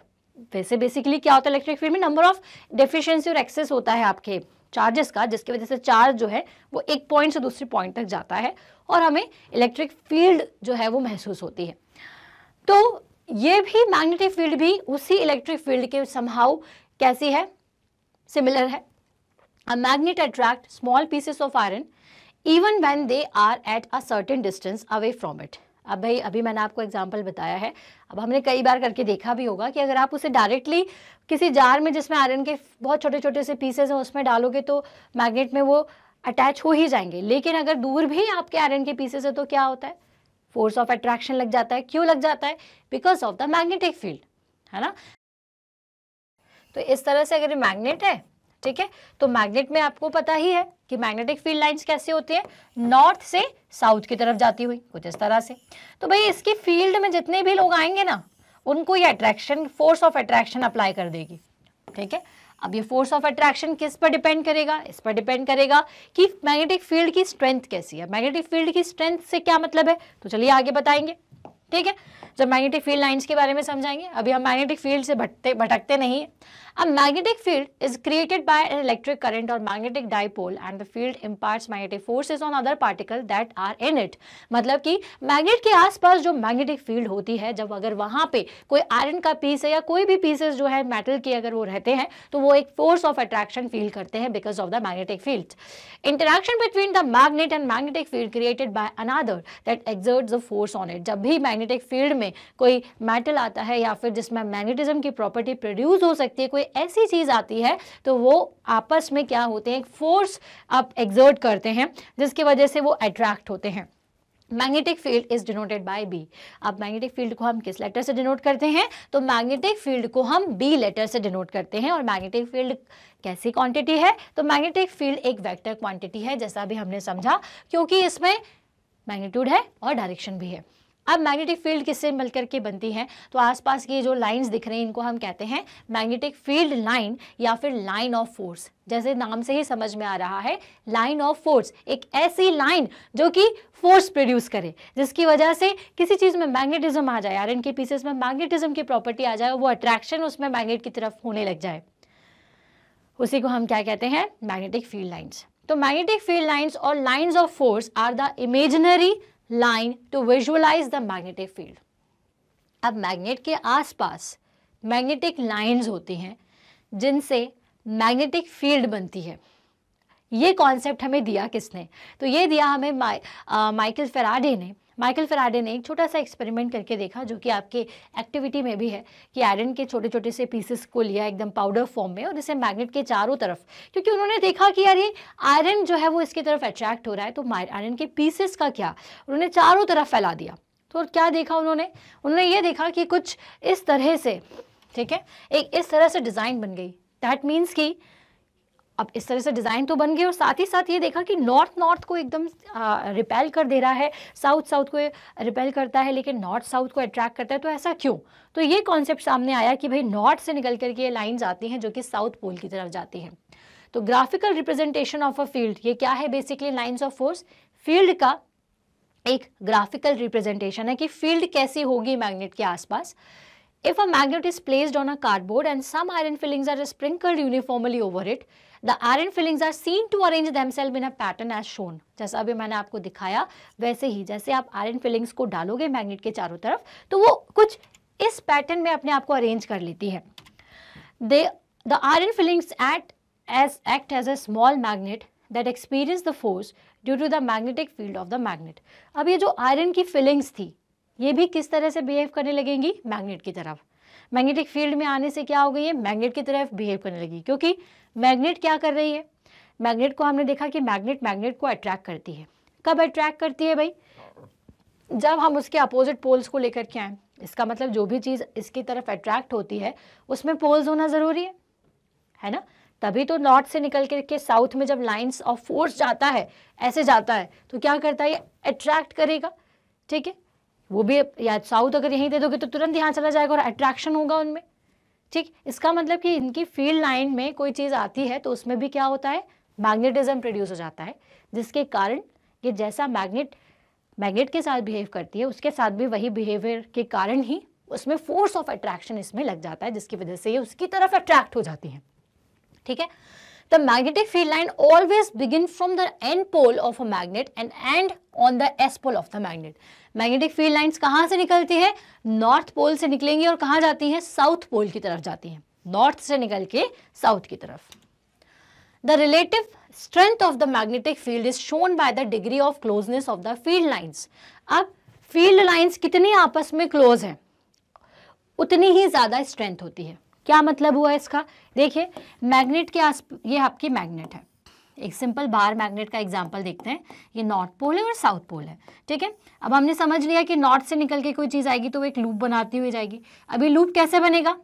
वैसे बेसिकली क्या होता है इलेक्ट्रिक फील्ड में नंबर ऑफ डेफिशिएंसी और एक्सेस होता है आपके चार्जेस का जिसकी वजह से चार्ज जो है वो एक पॉइंट से दूसरे पॉइंट तक जाता है और हमें इलेक्ट्रिक फील्ड जो है वो महसूस होती है तो ये भी मैग्नेटिक फील्ड भी उसी इलेक्ट्रिक फील्ड के समहाउ कैसी है सिमिलर है A magnet attracts small pieces of iron even when they are at a certain distance away from it. अब भाई अभी मैंने आपको एग्जाम्पल बताया है अब हमने कई बार करके देखा भी होगा कि अगर आप उसे डायरेक्टली किसी जार में जिसमें आयरन के बहुत छोटे छोटे से पीसेज हैं उसमें डालोगे तो मैग्नेट में वो अटैच हो ही जाएंगे लेकिन अगर दूर भी आपके आयरन के पीसेज हैं तो क्या होता है फोर्स ऑफ अट्रैक्शन लग जाता है क्यों लग जाता है because of the magnetic field है ना तो इस तरह से अगर ये मैग्नेट है ठीक है तो मैग्नेट में आपको पता ही है कि मैग्नेटिक फील्ड लाइंस कैसे होती है नॉर्थ से साउथ की तरफ जाती हुई कुछ इस तरह से तो भाई इसकी फील्ड में जितने भी लोग आएंगे ना उनको ये attraction force of attraction apply कर देगी ठीक है अब ये फोर्स ऑफ अट्रैक्शन किस पर डिपेंड करेगा इस पर डिपेंड करेगा कि मैग्नेटिक फील्ड की स्ट्रेंथ कैसी है मैग्नेटिक फील्ड की स्ट्रेंथ से क्या मतलब है तो चलिए आगे बताएंगे ठीक है जब मैग्नेटिक फील्ड लाइंस के बारे में समझाएंगे अभी हम मैग्नेटिक फील्ड से भटते भटकते नहीं है अब magnetic field is created by an electric current और magnetic dipole and the field imparts magnetic forces on other particle that are in it मतलब कि मैग्नेट के आसपास जो मैग्नेटिक फील्ड होती है जब अगर वहाँ पे कोई आयरन का पीस है या कोई भी पीसेस जो है मेटल के अगर वो रहते हैं तो वो एक फोर्स ऑफ अट्रैक्शन फील करते हैं because of the magnetic field interaction between the magnet and magnetic field created by another that exerts the force on it जब भी मैग्नेटिक फील्ड में कोई मेटल आता है या फिर जिसमें मैग्नेटिज्म की प्रॉपर्टी प्रोड्यूस हो सकती है कोई ऐसी चीज़ आती है तो वो आपस में क्या होते हैं फोर्स आप एग्जर्ट करते हैं जिसकी वजह से वो अट्रैक्ट होते हैं magnetic field is denoted by B अब मैग्नेटिक फील्ड को हम किस लेटर से डिनोट करते हैं तो मैग्नेटिक फील्ड को हम बी लेटर से डिनोट करते हैं और मैग्नेटिक फील्ड कैसी क्वांटिटी है तो मैग्नेटिक फील्ड एक वेक्टर क्वांटिटी है जैसा भी हमने समझा क्योंकि इसमें मैग्नीट्यूड है और डायरेक्शन भी है अब मैग्नेटिक फील्ड किससे मिलकर के बनती है तो आसपास की जो लाइंस दिख रही हैं इनको हम कहते हैं मैग्नेटिक फील्ड लाइन या फिर लाइन ऑफ फोर्स जैसे नाम से ही समझ में आ रहा है लाइन ऑफ फोर्स एक ऐसी लाइन जो कि फोर्स प्रोड्यूस करे जिसकी वजह से किसी चीज़ में मैग्नेटिज्म आ जाए आयरन के पीसेस में मैग्नेटिज्म की प्रॉपर्टी आ जाए वो अट्रैक्शन उसमें मैग्नेट की तरफ होने लग जाए उसी को हम क्या कहते हैं मैग्नेटिक फील्ड लाइन्स तो मैग्नेटिक फील्ड लाइन्स और lines of force are the imaginary line to visualize the magnetic field अब मैग्नेट के आसपास मैग्नेटिक लाइंस होती हैं जिनसे मैग्नेटिक फील्ड बनती है ये कॉन्सेप्ट हमें दिया किसने तो ये दिया हमें माइकल फेराडे ने माइकल फराडे ने एक छोटा सा एक्सपेरिमेंट करके देखा जो कि आपके एक्टिविटी में भी है कि आयरन के छोटे छोटे से पीसेस को लिया एकदम पाउडर फॉर्म में और इसे मैग्नेट के चारों तरफ क्योंकि उन्होंने देखा कि यार ये आयरन जो है वो इसकी तरफ अट्रैक्ट हो रहा है तो आयरन के पीसेस का क्या उन्होंने चारों तरफ फैला दिया तो क्या देखा उन्होंने उन्होंने ये देखा कि कुछ इस तरह से ठीक है एक इस तरह से डिज़ाइन बन गई दैट मीन्स कि अब इस तरह से डिज़ाइन तो बन गई और साथ ही साथ ये देखा कि नॉर्थ नॉर्थ को एकदम रिपेल कर दे रहा है साउथ साउथ को रिपेल करता है लेकिन नॉर्थ साउथ को अट्रैक्ट करता है तो ऐसा क्यों तो ये कॉन्सेप्ट सामने आया कि भाई नॉर्थ से निकल करके ये लाइन्स आती हैं जो कि साउथ पोल की तरफ जाती हैं तो graphical representation of a field ये क्या है basically lines of force field का एक ग्राफिकल रिप्रेजेंटेशन है कि फील्ड कैसी होगी मैग्नेट के आसपास if a magnet is placed on a cardboard and some iron filings are sprinkled uniformly over it the iron filings are seen to arrange themselves in a pattern as shown जैसा अभी मैंने आपको दिखाया वैसे ही जैसे आप आयरन फिलिंग्स को डालोगे मैग्नेट के चारों तरफ तो वो कुछ इस पैटर्न में अपने आप को अरेंज कर लेती है they the iron filings at as act as a small magnet that experience the force due to the magnetic field of the magnet अब ये जो आयरन की फिलिंग्स थी ये भी किस तरह से बिहेव करने लगेंगी मैग्नेट की तरफ मैग्नेटिक फील्ड में आने से क्या हो गई है मैग्नेट की तरफ बिहेव करने लगी क्योंकि मैग्नेट क्या कर रही है मैग्नेट को हमने देखा कि मैग्नेट मैग्नेट को अट्रैक्ट करती है कब अट्रैक्ट करती है भाई जब हम उसके अपोजिट पोल्स को लेकर के आए इसका मतलब जो भी चीज़ इसकी तरफ अट्रैक्ट होती है उसमें पोल्स होना ज़रूरी है है ना तभी तो नॉर्थ से निकल कर के साउथ में जब लाइंस ऑफ फोर्स जाता है ऐसे जाता है तो क्या करता है ये अट्रैक्ट करेगा ठीक है वो भी या साउथ अगर यहीं दे दोगे तो तुरंत यहाँ चला जाएगा और अट्रैक्शन होगा उनमें ठीक इसका मतलब कि इनकी फील्ड लाइन में कोई चीज़ आती है तो उसमें भी क्या होता है मैग्नेटिज्म प्रोड्यूस हो जाता है जिसके कारण ये जैसा मैग्नेट मैग्नेट के साथ बिहेव करती है उसके साथ भी वही बिहेवियर के कारण ही उसमें फोर्स ऑफ अट्रैक्शन इसमें लग जाता है जिसकी वजह से ये उसकी तरफ अट्रैक्ट हो जाती है ठीक है the magnetic field line always begin from the N pole of a magnet and end on the S pole of the magnet magnetic field lines कहाँ से निकलती है नॉर्थ पोल से निकलेंगी और कहाँ जाती हैं साउथ पोल की तरफ जाती हैं नॉर्थ से निकल के साउथ की तरफ the relative strength of the magnetic field is shown by the degree of closeness of the field lines अब फील्ड लाइन्स कितनी आपस में क्लोज है उतनी ही ज़्यादा स्ट्रेंथ होती है क्या मतलब हुआ इसका देखिए मैग्नेट के आस ये आपकी मैग्नेट है एक सिंपल बार मैग्नेट का एग्जाम्पल देखते हैं ये नॉर्थ पोल है और साउथ पोल है ठीक है अब हमने समझ लिया कि नॉर्थ से निकल के कोई चीज़ आएगी तो वो एक लूप बनाती हुई जाएगी अभी लूप कैसे बनेगा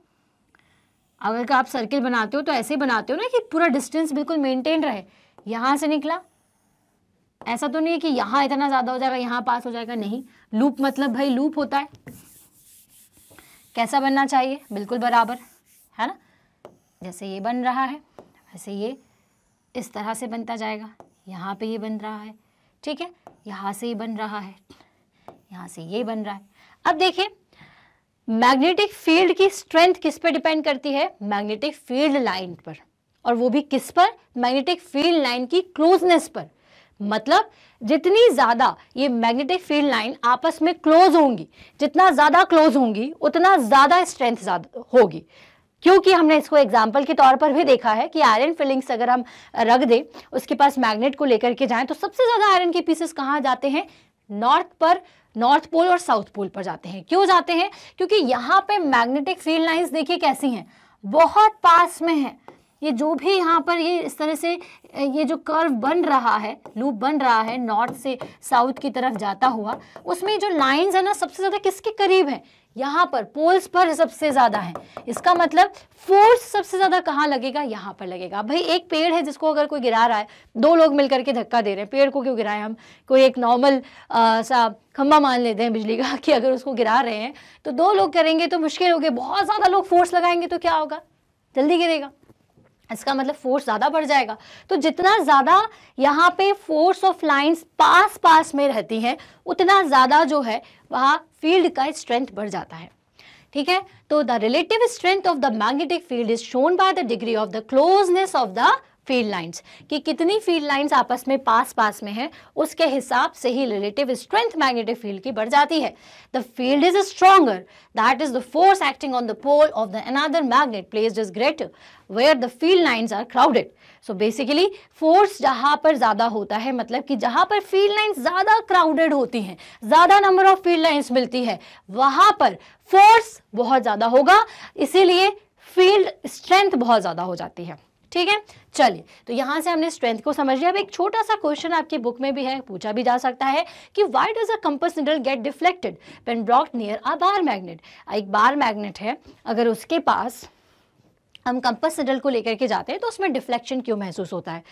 अगर आप सर्किल बनाते हो तो ऐसे ही बनाते हो ना कि पूरा डिस्टेंस बिल्कुल मेंटेन रहे यहां से निकला ऐसा तो नहीं है कि यहां इतना ज़्यादा हो जाएगा यहां पास हो जाएगा नहीं लूप मतलब भाई लूप होता है कैसा बनना चाहिए बिल्कुल बराबर है ना जैसे ये बन रहा है वैसे ये इस तरह से बनता जाएगा यहाँ पे ये बन रहा है ठीक है यहाँ से ये बन रहा है यहाँ से ये बन रहा है अब देखिए मैग्नेटिक फील्ड की स्ट्रेंथ किस पर डिपेंड करती है मैग्नेटिक फील्ड लाइन पर और वो भी किस पर मैग्नेटिक फील्ड लाइन की क्लोजनेस पर मतलब जितनी ज़्यादा ये मैग्नेटिक फील्ड लाइन आपस में क्लोज होंगी जितना ज़्यादा क्लोज होंगी उतना ज़्यादा स्ट्रेंथ होगी क्योंकि हमने इसको एग्जाम्पल के तौर पर भी देखा है कि आयरन फिलिंग्स अगर हम रख दें उसके पास मैग्नेट को लेकर के जाएं तो सबसे ज़्यादा आयरन के पीसेस कहाँ जाते हैं नॉर्थ पर नॉर्थ पोल और साउथ पोल पर जाते हैं क्यों जाते हैं क्योंकि यहाँ पे मैग्नेटिक फील्ड लाइन्स देखिए कैसी हैं बहुत पास में है ये जो भी यहाँ पर ये इस तरह से ये जो कर्व बन रहा है लूप बन रहा है नॉर्थ से साउथ की तरफ जाता हुआ उसमें जो लाइंस है ना सबसे ज़्यादा किसके करीब है यहाँ पर पोल्स पर सबसे ज़्यादा है इसका मतलब फोर्स सबसे ज़्यादा कहाँ लगेगा यहाँ पर लगेगा भाई एक पेड़ है जिसको अगर कोई गिरा रहा है दो लोग मिलकर के धक्का दे रहे हैं पेड़ को क्यों गिराएं हम कोई एक नॉर्मल सा खम्बा मान लेते हैं बिजली का कि अगर उसको गिरा रहे हैं तो दो लोग करेंगे तो मुश्किल गए बहुत ज़्यादा लोग फोर्स लगाएंगे तो क्या होगा जल्दी गिरेगा इसका मतलब फोर्स ज़्यादा बढ़ जाएगा तो जितना ज़्यादा यहाँ पे फोर्स ऑफ लाइंस पास पास में रहती हैं उतना ज़्यादा जो है वहाँ फील्ड का स्ट्रेंथ बढ़ जाता है ठीक है तो the relative strength of the magnetic field is shown by the degree of the closeness of the field lines कि कितनी फील्ड लाइंस आपस में पास पास में हैं उसके हिसाब से ही रिलेटिव स्ट्रेंथ मैग्नेटिक फील्ड की बढ़ जाती है the field is stronger that is the force acting on the pole of the another magnet place is greater where the field lines are crowded so basically force जहाँ पर ज़्यादा होता है मतलब कि जहाँ पर फील्ड लाइन्स ज़्यादा क्राउडेड होती हैं ज़्यादा नंबर ऑफ फील्ड लाइन्स मिलती है वहाँ पर फोर्स बहुत ज़्यादा होगा इसीलिए फील्ड स्ट्रेंथ बहुत ज़्यादा हो जाती है ठीक है चलिए तो यहां से हमने स्ट्रेंथ को समझ लिया अब एक छोटा सा क्वेश्चन आपके बुक में भी है पूछा भी जा सकता है कि why does a compass needle get deflected when brought near a bar magnet एक बार मैग्नेट है अगर उसके पास हम कंपस नीडल को लेकर के जाते हैं तो उसमें डिफ्लेक्शन क्यों महसूस होता है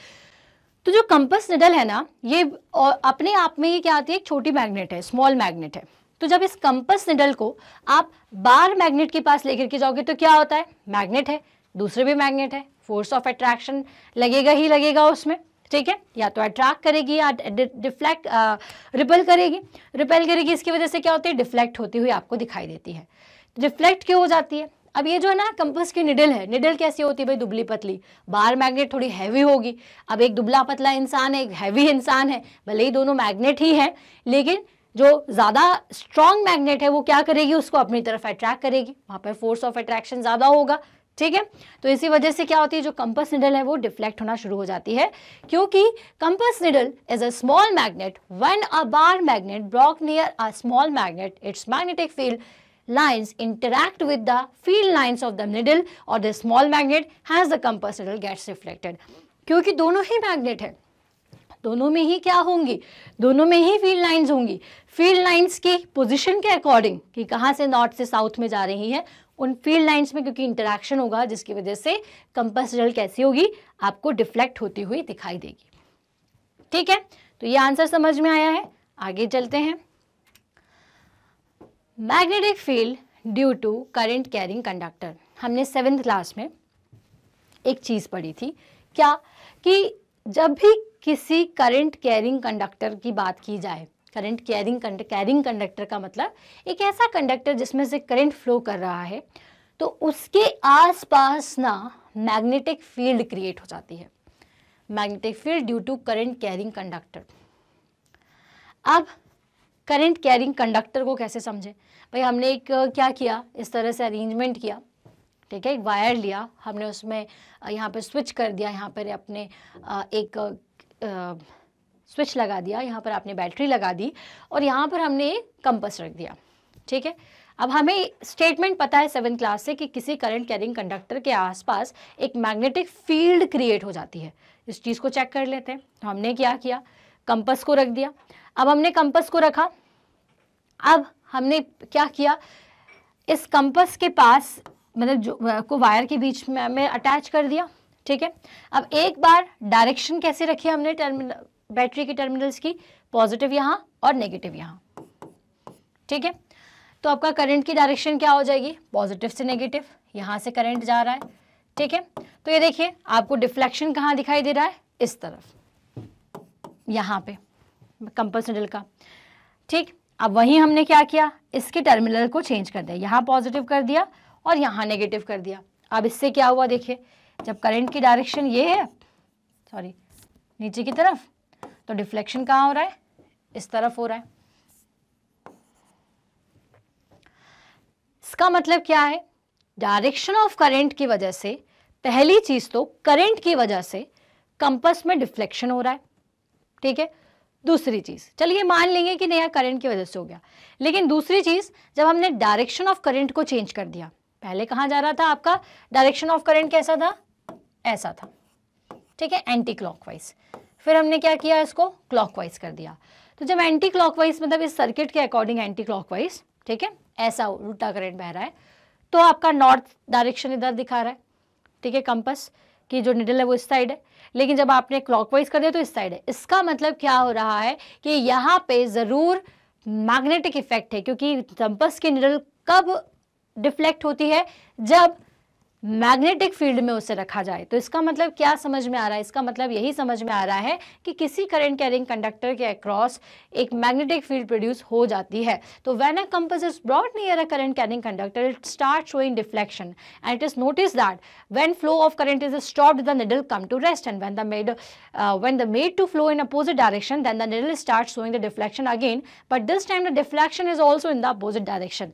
तो जो कंपस निडल है ना ये अपने आप में ये क्या आती है एक छोटी मैग्नेट है स्मॉल मैग्नेट है तो जब इस कंपस निडल को आप बार मैग्नेट के पास लेकर के जाओगे तो क्या होता है मैग्नेट है दूसरे भी मैग्नेट है फोर्स ऑफ अट्रैक्शन लगेगा ही लगेगा उसमें ठीक है या तो अट्रैक्ट करेगी या डिफ्लेक्ट रिपेल uh, करेगी रिपेल करेगी इसकी वजह से क्या होती है डिफ्लेक्ट होती हुई आपको दिखाई देती है रिफ्लेक्ट क्यों हो जाती है अब ये जो है ना कंपस की निडल है निडल कैसी होती है भाई दुबली पतली बाहर मैग्नेट थोड़ी हैवी होगी अब एक दुबला पतला इंसान है एक हैवी इंसान है भले ही दोनों मैग्नेट ही हैं लेकिन जो ज़्यादा स्ट्रॉन्ग मैग्नेट है वो क्या करेगी उसको अपनी तरफ अट्रैक्ट करेगी वहाँ पर फोर्स ऑफ अट्रैक्शन ज़्यादा होगा ठीक है तो इसी वजह से क्या होती है जो कंपस निडल है वो डिफ्लेक्ट होना शुरू हो जाती है क्योंकि compass needle is a small magnet when a bar magnet brought near a small magnet its magnetic field lines interact with the field lines of the needle और the small magnet has the compass needle gets reflected क्योंकि दोनों ही magnet है दोनों में ही क्या होंगी दोनों में ही फील्ड लाइंस होंगी फील्ड लाइंस की पोजीशन के अकॉर्डिंग कि कहाँ से नॉर्थ से साउथ में जा रही है उन फील्ड लाइंस में क्योंकि इंटरेक्शन होगा जिसकी वजह से कंपस रिजल्ट कैसी होगी आपको डिफ्लेक्ट होती हुई दिखाई देगी ठीक है तो ये आंसर समझ में आया है आगे चलते हैं magnetic field due to current carrying conductor हमने सेवेंथ क्लास में एक चीज़ पढ़ी थी क्या कि जब भी किसी करंट कैरिंग कंडक्टर की बात की जाए करंट कैरिंग कैरिंग कंडक्टर का मतलब एक ऐसा कंडक्टर जिसमें से करंट फ्लो कर रहा है तो उसके आसपास ना मैग्नेटिक फील्ड क्रिएट हो जाती है magnetic field due to current carrying conductor अब करंट कैरिंग कंडक्टर को कैसे समझें भाई हमने एक क्या किया इस तरह से अरेंजमेंट किया ठीक है एक वायर लिया हमने उसमें यहाँ पर स्विच कर दिया यहाँ पर अपने एक स्विच लगा दिया यहाँ पर आपने बैटरी लगा दी और यहाँ पर हमने कंपस रख दिया ठीक है अब हमें स्टेटमेंट पता है सेवन क्लास से कि किसी करंट कैरिंग कंडक्टर के आसपास एक मैग्नेटिक फील्ड क्रिएट हो जाती है इस चीज़ को चेक कर लेते हैं तो हमने क्या किया कंपस को रख दिया अब हमने कंपस को रखा अब हमने क्या किया इस कंपस के पास मतलब जो को वायर के बीच में, में अटैच कर दिया ठीक है अब एक बार डायरेक्शन कैसे रखी हमने टर्मिनल बैटरी के टर्मिनल्स की पॉजिटिव यहाँ और नेगेटिव यहाँ ठीक है तो आपका करंट की डायरेक्शन क्या हो जाएगी पॉजिटिव से नेगेटिव यहाँ से करंट जा रहा है ठीक है तो ये देखिए आपको डिफ्लेक्शन कहाँ दिखाई दे रहा है इस तरफ यहाँ पे कंपस निडल का ठीक अब वहीं हमने क्या किया इसके टर्मिनल को चेंज कर दिया यहाँ पॉजिटिव कर दिया और यहाँ नेगेटिव कर दिया अब इससे क्या हुआ देखिए जब करंट की डायरेक्शन ये है सॉरी नीचे की तरफ तो डिफ्लेक्शन कहाँ हो रहा है इस तरफ हो रहा है इसका मतलब क्या है डायरेक्शन ऑफ करंट की वजह से पहली चीज तो करंट की वजह से कंपस में डिफ्लेक्शन हो रहा है ठीक है दूसरी चीज चलिए मान लेंगे कि नया करंट की वजह से हो गया लेकिन दूसरी चीज जब हमने डायरेक्शन ऑफ करंट को चेंज कर दिया पहले कहा जा रहा था आपका डायरेक्शन ऑफ करंट कैसा था ऐसा था ठीक है एंटी क्लॉकवाइज फिर हमने क्या किया इसको क्लॉकवाइज कर दिया तो जब एंटी क्लॉकवाइज मतलब इस सर्किट के अकॉर्डिंग एंटी क्लॉकवाइज ठीक है ऐसा उल्टा करेंट बह रहा है तो आपका नॉर्थ डायरेक्शन इधर दिखा रहा है ठीक है कंपस की जो निडल है वो इस साइड है लेकिन जब आपने क्लॉकवाइज कर दिया तो इस साइड है इसका मतलब क्या हो रहा है कि यहाँ पे ज़रूर मैग्नेटिक इफेक्ट है क्योंकि कंपस की निडल कब डिफ्लेक्ट होती है जब मैग्नेटिक फील्ड में उसे रखा जाए तो इसका मतलब क्या समझ में आ रहा है इसका मतलब यही समझ में आ रहा है कि किसी करंट कैरिंग कंडक्टर के अक्रॉस एक मैग्नेटिक फील्ड प्रोड्यूस हो जाती है तो when a compass is brought near a current carrying conductor it start showing deflection and it is notice that when flow of current is stopped the needle come to rest and when the made when the made to flow in opposite direction then the needle start showing the deflection again but this time the deflection is also in the opposite direction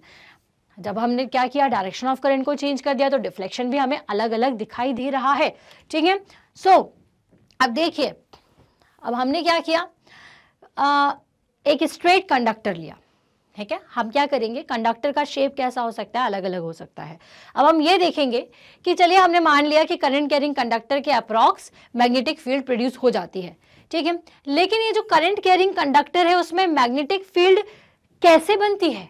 जब हमने क्या किया direction of current को change कर दिया तो deflection भी हमें अलग अलग दिखाई दे रहा है ठीक है सो अब देखिए अब हमने क्या किया आ, एक स्ट्रेट कंडक्टर लिया ठीक है हम क्या करेंगे कंडक्टर का शेप कैसा हो सकता है अलग अलग हो सकता है अब हम ये देखेंगे कि चलिए हमने मान लिया कि करंट कैरिंग कंडक्टर के अप्रॉक्स मैग्नेटिक फील्ड प्रोड्यूस हो जाती है ठीक है लेकिन ये जो करंट कैरिंग कंडक्टर है उसमें मैग्नेटिक फील्ड कैसे बनती है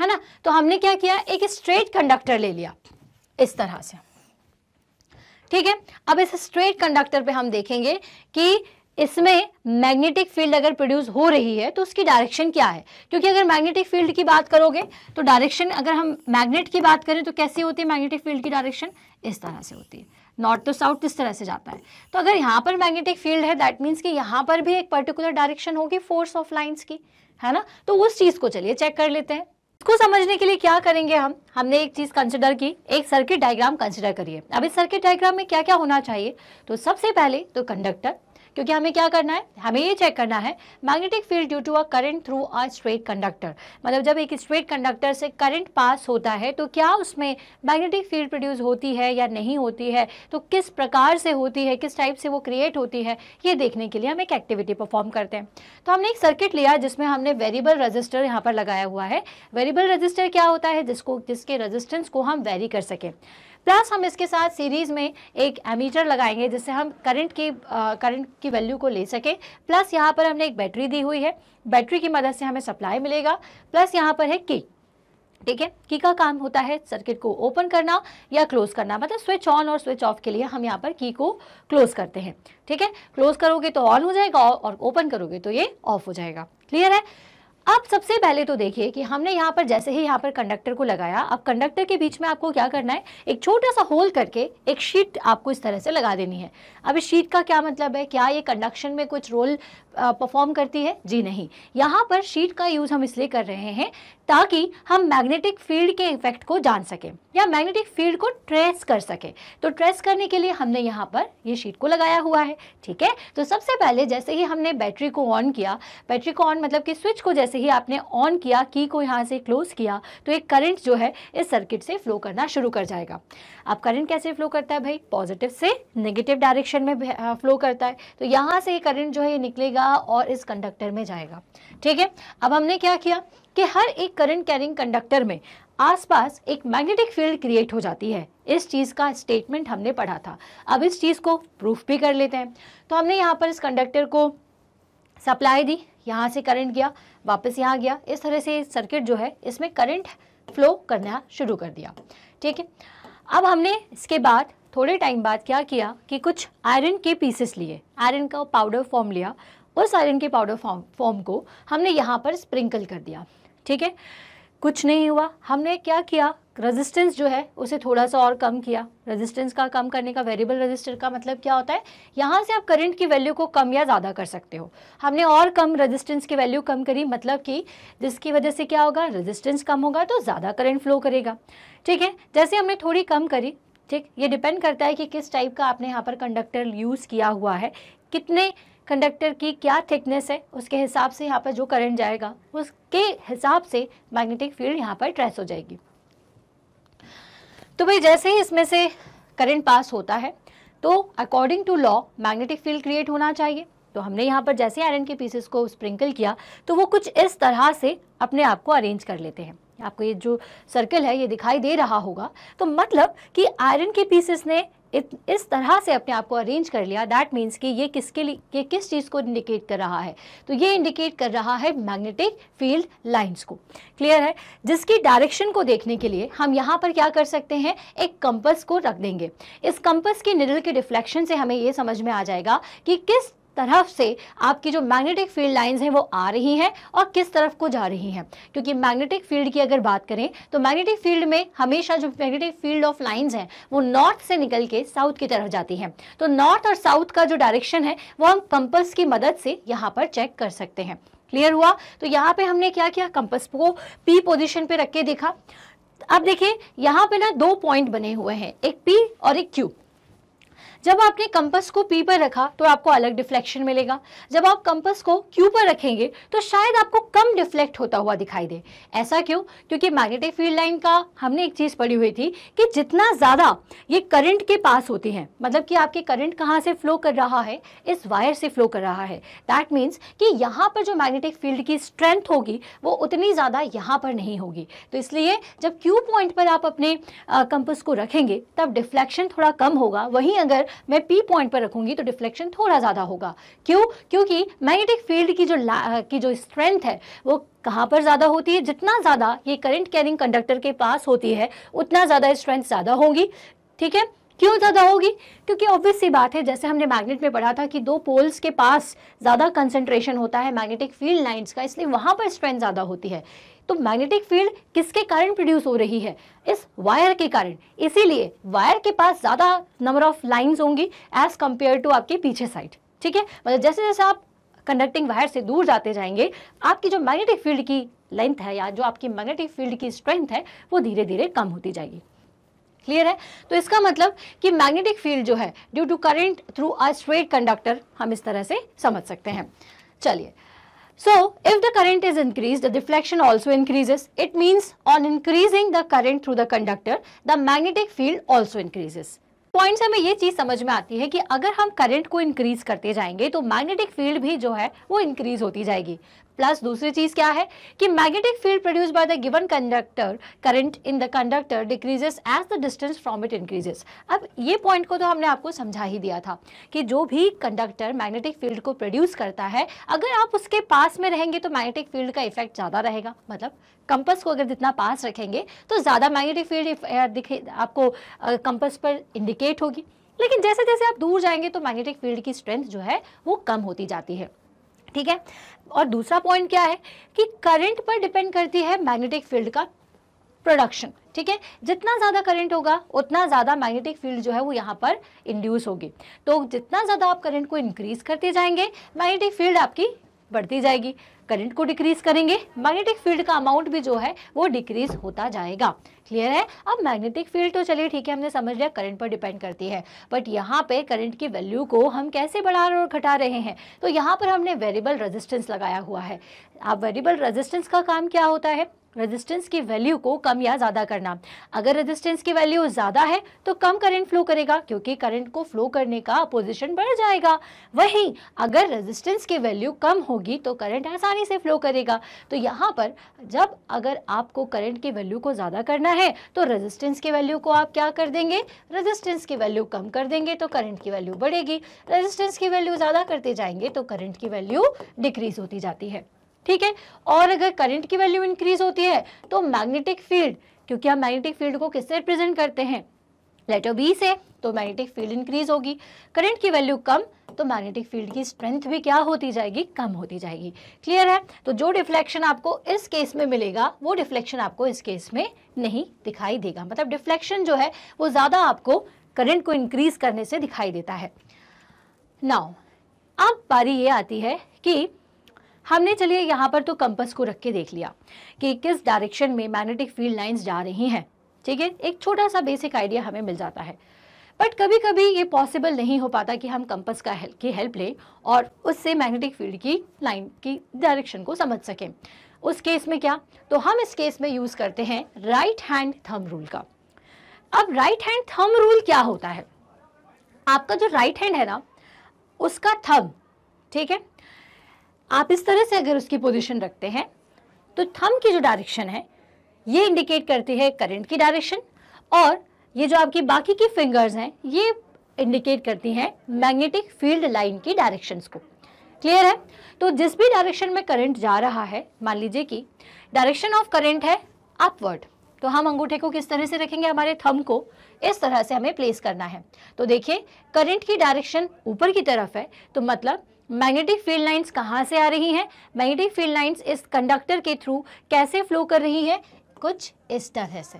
है ना तो हमने क्या किया एक स्ट्रेट कंडक्टर ले लिया इस तरह से ठीक है अब इस स्ट्रेट कंडक्टर पे हम देखेंगे कि इसमें मैग्नेटिक फील्ड अगर प्रोड्यूस हो रही है तो उसकी डायरेक्शन क्या है क्योंकि अगर मैग्नेटिक फील्ड की बात करोगे तो डायरेक्शन अगर हम मैग्नेट की बात करें तो कैसी होती है मैग्नेटिक फील्ड की डायरेक्शन इस तरह से होती है नॉर्थ टू साउथ इस तरह से जाता है तो अगर यहाँ पर मैग्नेटिक फील्ड है दैट मीन्स कि यहाँ पर भी एक पर्टिकुलर डायरेक्शन होगी फोर्स ऑफ लाइन्स की है ना तो उस चीज़ को चलिए चेक कर लेते हैं इसको समझने के लिए क्या करेंगे हम हमने एक चीज कंसिडर की एक सर्किट डायग्राम कंसिडर करिए अब इस सर्किट डायग्राम में क्या क्या होना चाहिए तो सबसे पहले तो कंडक्टर क्योंकि हमें क्या करना है हमें ये चेक करना है magnetic field due to a current through a straight conductor मतलब जब एक स्ट्रेट कंडक्टर से करंट पास होता है तो क्या उसमें मैग्नेटिक फील्ड प्रोड्यूस होती है या नहीं होती है तो किस प्रकार से होती है किस टाइप से वो क्रिएट होती है ये देखने के लिए हम एक एक्टिविटी परफॉर्म करते हैं तो हमने एक सर्किट लिया जिसमें हमने वेरिएबल रजिस्टर यहाँ पर लगाया हुआ है वेरिएबल रजिस्टर क्या होता है जिसको जिसके रजिस्टेंस को हम वेरी कर सकें प्लस हम इसके साथ सीरीज़ में एक एमीटर लगाएंगे जिससे हम करंट की करंट की वैल्यू को ले सकें प्लस यहाँ पर हमने एक बैटरी दी हुई है बैटरी की मदद से हमें सप्लाई मिलेगा प्लस यहाँ पर है की ठीक है की का काम होता है सर्किट को ओपन करना या क्लोज करना मतलब स्विच ऑन और स्विच ऑफ के लिए हम यहाँ पर की को क्लोज करते हैं ठीक है क्लोज करोगे तो ऑन हो जाएगा और ओपन करोगे तो ये ऑफ हो जाएगा क्लियर है अब सबसे पहले तो देखिए कि हमने यहाँ पर जैसे ही यहाँ पर कंडक्टर को लगाया अब कंडक्टर के बीच में आपको क्या करना है एक छोटा सा होल करके एक शीट आपको इस तरह से लगा देनी है अब इस शीट का क्या मतलब है क्या ये कंडक्शन में कुछ रोल परफॉर्म करती है जी नहीं यहाँ पर शीट का यूज़ हम इसलिए कर रहे हैं ताकि हम मैग्नेटिक फील्ड के इफेक्ट को जान सकें या मैग्नेटिक फील्ड को ट्रेस कर सकें तो ट्रेस करने के लिए हमने यहाँ पर ये शीट को लगाया हुआ है ठीक है तो सबसे पहले जैसे ही हमने बैटरी को ऑन किया बैटरी को ऑन मतलब कि स्विच को जैसे जैसे ही आपने ऑन किया की को यहाँ से क्लोज़ किया तो एक करंट जो है इस सर्किट से फ्लो करना शुरू कर जाएगा अब करंट कैसे फ्लो करता है भाई पॉजिटिव से नेगेटिव डायरेक्शन में फ्लो हाँ, करता है तो यहाँ से ये करंट जो है ये निकलेगा और इस कंडक्टर में जाएगा ठीक है अब हमने क्या किया कि हर एक करंट कैरिंग कंडक्टर में आसपास एक मैग्नेटिक फील्ड क्रिएट हो जाती है इस चीज़ का स्टेटमेंट हमने पढ़ा था अब इस चीज़ को प्रूफ भी कर लेते हैं तो हमने यहाँ पर इस कंडक्टर को सप्लाई दी यहाँ से करंट गया वापस यहाँ गया इस तरह से सर्किट जो है इसमें करंट फ्लो करना शुरू कर दिया ठीक है अब हमने इसके बाद थोड़े टाइम बाद क्या किया कि कुछ आयरन के पीसेस लिए आयरन का पाउडर फॉर्म लिया उस आयरन के पाउडर फॉर्म फॉर्म को हमने यहाँ पर स्प्रिंकल कर दिया ठीक है कुछ नहीं हुआ हमने क्या किया रेजिस्टेंस जो है उसे थोड़ा सा और कम किया रेजिस्टेंस का कम करने का वेरिएबल रजिस्टर का मतलब क्या होता है यहाँ से आप करंट की वैल्यू को कम या ज़्यादा कर सकते हो हमने और कम रेजिस्टेंस की वैल्यू कम करी मतलब कि जिसकी वजह से क्या होगा रेजिस्टेंस कम होगा तो ज़्यादा करंट फ्लो करेगा ठीक है जैसे हमने थोड़ी कम करी ठीक ये डिपेंड करता है कि किस टाइप का आपने यहाँ पर कंडक्टर यूज़ किया हुआ है कितने कंडक्टर की क्या थिकनेस है उसके हिसाब से यहाँ पर जो करंट जाएगा उसके हिसाब से मैग्नेटिक फील्ड यहाँ पर ट्रेस हो जाएगी तो भाई जैसे ही इसमें से करंट पास होता है तो according to law magnetic field create होना चाहिए तो हमने यहाँ पर जैसे आयरन के पीसेस को स्प्रिंकल किया तो वो कुछ इस तरह से अपने आप को अरेंज कर लेते हैं आपको ये जो सर्कल है ये दिखाई दे रहा होगा तो मतलब कि आयरन के पीसेस ने इस तरह से अपने आप को अरेंज कर लिया दैट मीन्स कि ये किसके लिए ये किस चीज़ को इंडिकेट कर रहा है तो ये इंडिकेट कर रहा है मैग्नेटिक फील्ड लाइंस को क्लियर है जिसकी डायरेक्शन को देखने के लिए हम यहाँ पर क्या कर सकते हैं एक कंपस को रख देंगे इस कंपस की निडल के रिफ्लेक्शन से हमें ये समझ में आ जाएगा कि किस तरफ से आपकी जो मैग्नेटिक फील्ड लाइंस हैं वो आ रही हैं और किस तरफ को जा रही हैं क्योंकि मैग्नेटिक फील्ड की अगर बात करें तो मैग्नेटिक फील्ड में हमेशा जो मैग्नेटिक फील्ड ऑफ लाइंस हैं वो नॉर्थ से निकल के साउथ की तरफ जाती हैं तो नॉर्थ और साउथ का जो डायरेक्शन है वो हम कंपस की मदद से यहाँ पर चेक कर सकते हैं क्लियर हुआ तो यहाँ पे हमने क्या किया कंपस को पी पोजीशन पे रख के देखा अब देखिए यहाँ पे ना दो पॉइंट बने हुए हैं एक पी और एक क्यू जब आपने कंपस को पी पर रखा तो आपको अलग डिफ्लेक्शन मिलेगा जब आप कंपस को क्यू पर रखेंगे तो शायद आपको कम डिफ्लेक्ट होता हुआ दिखाई दे ऐसा क्यों क्योंकि मैग्नेटिक फील्ड लाइन का हमने एक चीज़ पढ़ी हुई थी कि जितना ज़्यादा ये करंट के पास होती है मतलब कि आपके करंट कहाँ से फ्लो कर रहा है इस वायर से फ्लो कर रहा है दैट मीन्स कि यहाँ पर जो मैग्नेटिक फील्ड की स्ट्रेंथ होगी वो उतनी ज़्यादा यहाँ पर नहीं होगी तो इसलिए जब क्यू पॉइंट पर आप अपने कंपस को रखेंगे तब डिफ्लेक्शन थोड़ा कम होगा वहीं अगर मैं पी पॉइंट पर रखूंगी तो डिफ्लेक्शन थोड़ा ज़्यादा होगा क्यों क्योंकि मैग्नेटिक फील्ड की जो की जो स्ट्रेंथ है वो कहाँ पर ज़्यादा होती है जितना ज़्यादा ये करंट कैरिंग कंडक्टर के पास होती है उतना ज़्यादा स्ट्रेंथ ज़्यादा होगी ठीक है क्यों ज़्यादा होगी क्योंकि ऑब्वियस सी बात है जैसे हमने मैग्नेट में पढ़ा था कि दो पोल्स के पास ज़्यादा कंसंट्रेशन होता है मैग्नेटिक फील्ड लाइंस का इसलिए वहाँ पर स्ट्रेंथ ज़्यादा होती है तो मैग्नेटिक फील्ड किसके कारण प्रोड्यूस हो रही है इस वायर के कारण इसीलिए वायर के पास ज़्यादा नंबर ऑफ लाइन्स होंगी एज कम्पेयर टू आपके पीछे साइड ठीक है मतलब जैसे जैसे आप कंडक्टिंग वायर से दूर जाते जाएंगे आपकी जो मैग्नेटिक फील्ड की लेंथ है या जो आपकी मैग्नेटिक फील्ड की स्ट्रेंथ है वो धीरे धीरे कम होती जाएगी क्लियर है तो इसका मतलब कि मैग्नेटिक फील्ड जो है due to current through a straight conductor हम इस तरह से समझ सकते हैं चलिए So, if the current is increased, the deflection also increases. It means on increasing the current through the conductor, the magnetic field also increases. Point से हमें ये चीज़ समझ में आती है कि अगर हम करंट को इंक्रीज करते जाएंगे तो मैग्नेटिक फील्ड भी जो है वो इंक्रीज होती जाएगी प्लस दूसरी चीज क्या है कि magnetic field produce by the given conductor current in the conductor decreases as the distance from it increases अब ये पॉइंट को तो हमने आपको समझा ही दिया था कि जो भी कंडक्टर मैग्नेटिक फील्ड को प्रोड्यूस करता है अगर आप उसके पास में रहेंगे तो मैग्नेटिक फील्ड का इफेक्ट ज़्यादा रहेगा मतलब कंपस को अगर जितना पास रखेंगे तो ज़्यादा मैग्नेटिक फील्ड दिखे आपको कंपस पर इंडिकेट होगी लेकिन जैसे जैसे आप दूर जाएंगे तो मैग्नेटिक फील्ड की स्ट्रेंथ जो है वो कम होती जाती है ठीक है और दूसरा पॉइंट क्या है कि करंट पर डिपेंड करती है मैग्नेटिक फील्ड का प्रोडक्शन ठीक है जितना ज़्यादा करंट होगा उतना ज़्यादा मैग्नेटिक फील्ड जो है वो यहाँ पर इंड्यूस होगी तो जितना ज़्यादा आप करंट को इंक्रीज करते जाएंगे मैग्नेटिक फील्ड आपकी बढ़ती जाएगी करंट को डिक्रीज करेंगे मैग्नेटिक फील्ड का अमाउंट भी जो है वो डिक्रीज होता जाएगा क्लियर है अब मैग्नेटिक फील्ड तो चलिए ठीक है हमने समझ लिया करंट पर डिपेंड करती है बट यहाँ पे करंट की वैल्यू को हम कैसे बढ़ा रहे और घटा रहे हैं तो यहाँ पर हमने वेरिएबल रेजिस्टेंस लगाया हुआ है अब वेरिएबल रेजिस्टेंस का काम क्या होता है रेजिस्टेंस की वैल्यू को कम या ज़्यादा करना अगर रेजिस्टेंस की वैल्यू ज़्यादा है तो कम करंट फ्लो करेगा क्योंकि करंट को फ्लो करने का अपोजिशन बढ़ जाएगा वहीं अगर रेजिस्टेंस की वैल्यू कम होगी तो करंट आसानी से फ्लो करेगा तो यहाँ पर जब अगर आपको करंट की वैल्यू को ज़्यादा करना है तो रजिस्टेंस की वैल्यू को आप क्या कर देंगे रजिस्टेंस की वैल्यू कम कर देंगे तो करंट की वैल्यू बढ़ेगी रजिस्टेंस की वैल्यू ज़्यादा करते जाएंगे तो करंट की वैल्यू डिक्रीज़ होती जाती है ठीक है और अगर करंट की वैल्यू इंक्रीज होती है तो मैग्नेटिक फील्ड क्योंकि हम मैग्नेटिक फील्ड को किससे रिप्रेजेंट करते हैं लेटर बी से तो मैग्नेटिक फील्ड इंक्रीज होगी करंट की वैल्यू कम तो मैग्नेटिक फील्ड की स्ट्रेंथ भी क्या होती जाएगी कम होती जाएगी क्लियर है तो जो डिफ्लेक्शन आपको इस केस में मिलेगा वो डिफ्लेक्शन आपको इस केस में नहीं दिखाई देगा मतलब डिफ्लेक्शन जो है वो ज़्यादा आपको करंट को इंक्रीज करने से दिखाई देता है नाउ अब बारी ये आती है कि हमने चलिए यहाँ पर तो कंपस को रख के देख लिया कि किस डायरेक्शन में मैग्नेटिक फील्ड लाइंस जा रही हैं ठीक है एक छोटा सा बेसिक आइडिया हमें मिल जाता है बट कभी कभी ये पॉसिबल नहीं हो पाता कि हम कंपस का हेल्प की हेल्प लें और उससे मैग्नेटिक फील्ड की लाइन की डायरेक्शन को समझ सकें उस केस में क्या तो हम इस केस में यूज़ करते हैं राइट हैंड थम रूल का अब राइट हैंड थम रूल क्या होता है आपका जो राइट हैंड है ना उसका थम ठीक है आप इस तरह से अगर उसकी पोजीशन रखते हैं तो थम की जो डायरेक्शन है ये इंडिकेट करती है करंट की डायरेक्शन और ये जो आपकी बाकी की फिंगर्स हैं ये इंडिकेट करती हैं मैग्नेटिक फील्ड लाइन की डायरेक्शंस को क्लियर है तो जिस भी डायरेक्शन में करंट जा रहा है मान लीजिए कि डायरेक्शन ऑफ करंट है अपवर्ड तो हम अंगूठे को किस तरह से रखेंगे हमारे थम को इस तरह से हमें प्लेस करना है तो देखिए करंट की डायरेक्शन ऊपर की तरफ है तो मतलब मैग्नेटिक फील्ड लाइंस कहाँ से आ रही हैं मैग्नेटिक फील्ड लाइंस इस कंडक्टर के थ्रू कैसे फ्लो कर रही है कुछ इस तरह से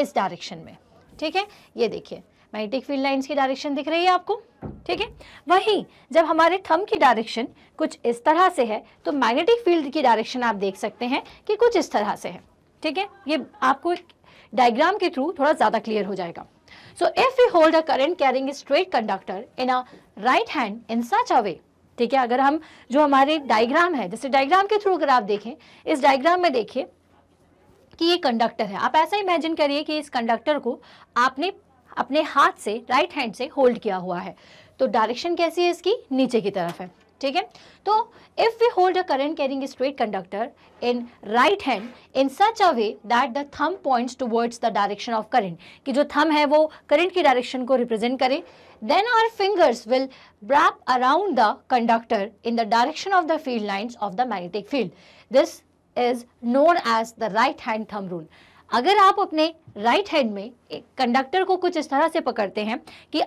इस डायरेक्शन में ठीक है ये देखिए मैग्नेटिक फील्ड लाइंस की डायरेक्शन दिख रही है आपको ठीक है वहीं जब हमारे थम की डायरेक्शन कुछ इस तरह से है तो मैग्नेटिक फील्ड की डायरेक्शन आप देख सकते हैं कि कुछ इस तरह से है ठीक है ये आपको एक डायग्राम के थ्रू थोड़ा ज़्यादा क्लियर हो जाएगा So if we hold a current carrying a straight conductor in a right hand in such a way ठीक है अगर हम जो हमारे डायग्राम है जैसे डायग्राम के थ्रू अगर आप देखें इस डायग्राम में देखिए कि ये कंडक्टर है आप ऐसा इमेजिन करिए कि इस कंडक्टर को आपने अपने हाथ से राइट हैंड से होल्ड किया हुआ है तो डायरेक्शन कैसी है इसकी नीचे की तरफ है ठीक है तो if we hold a current carrying straight conductor in right hand in such a way that the thumb points towards the direction of current कि जो थम है वो करंट की डायरेक्शन को रिप्रेजेंट करे Then our fingers will wrap around the conductor in the direction of the field lines of the magnetic field. This is known as the right hand thumb rule. अगर आप अपने right right hand में एक conductor को कुछ इस तरह से पकड़ते हैं कि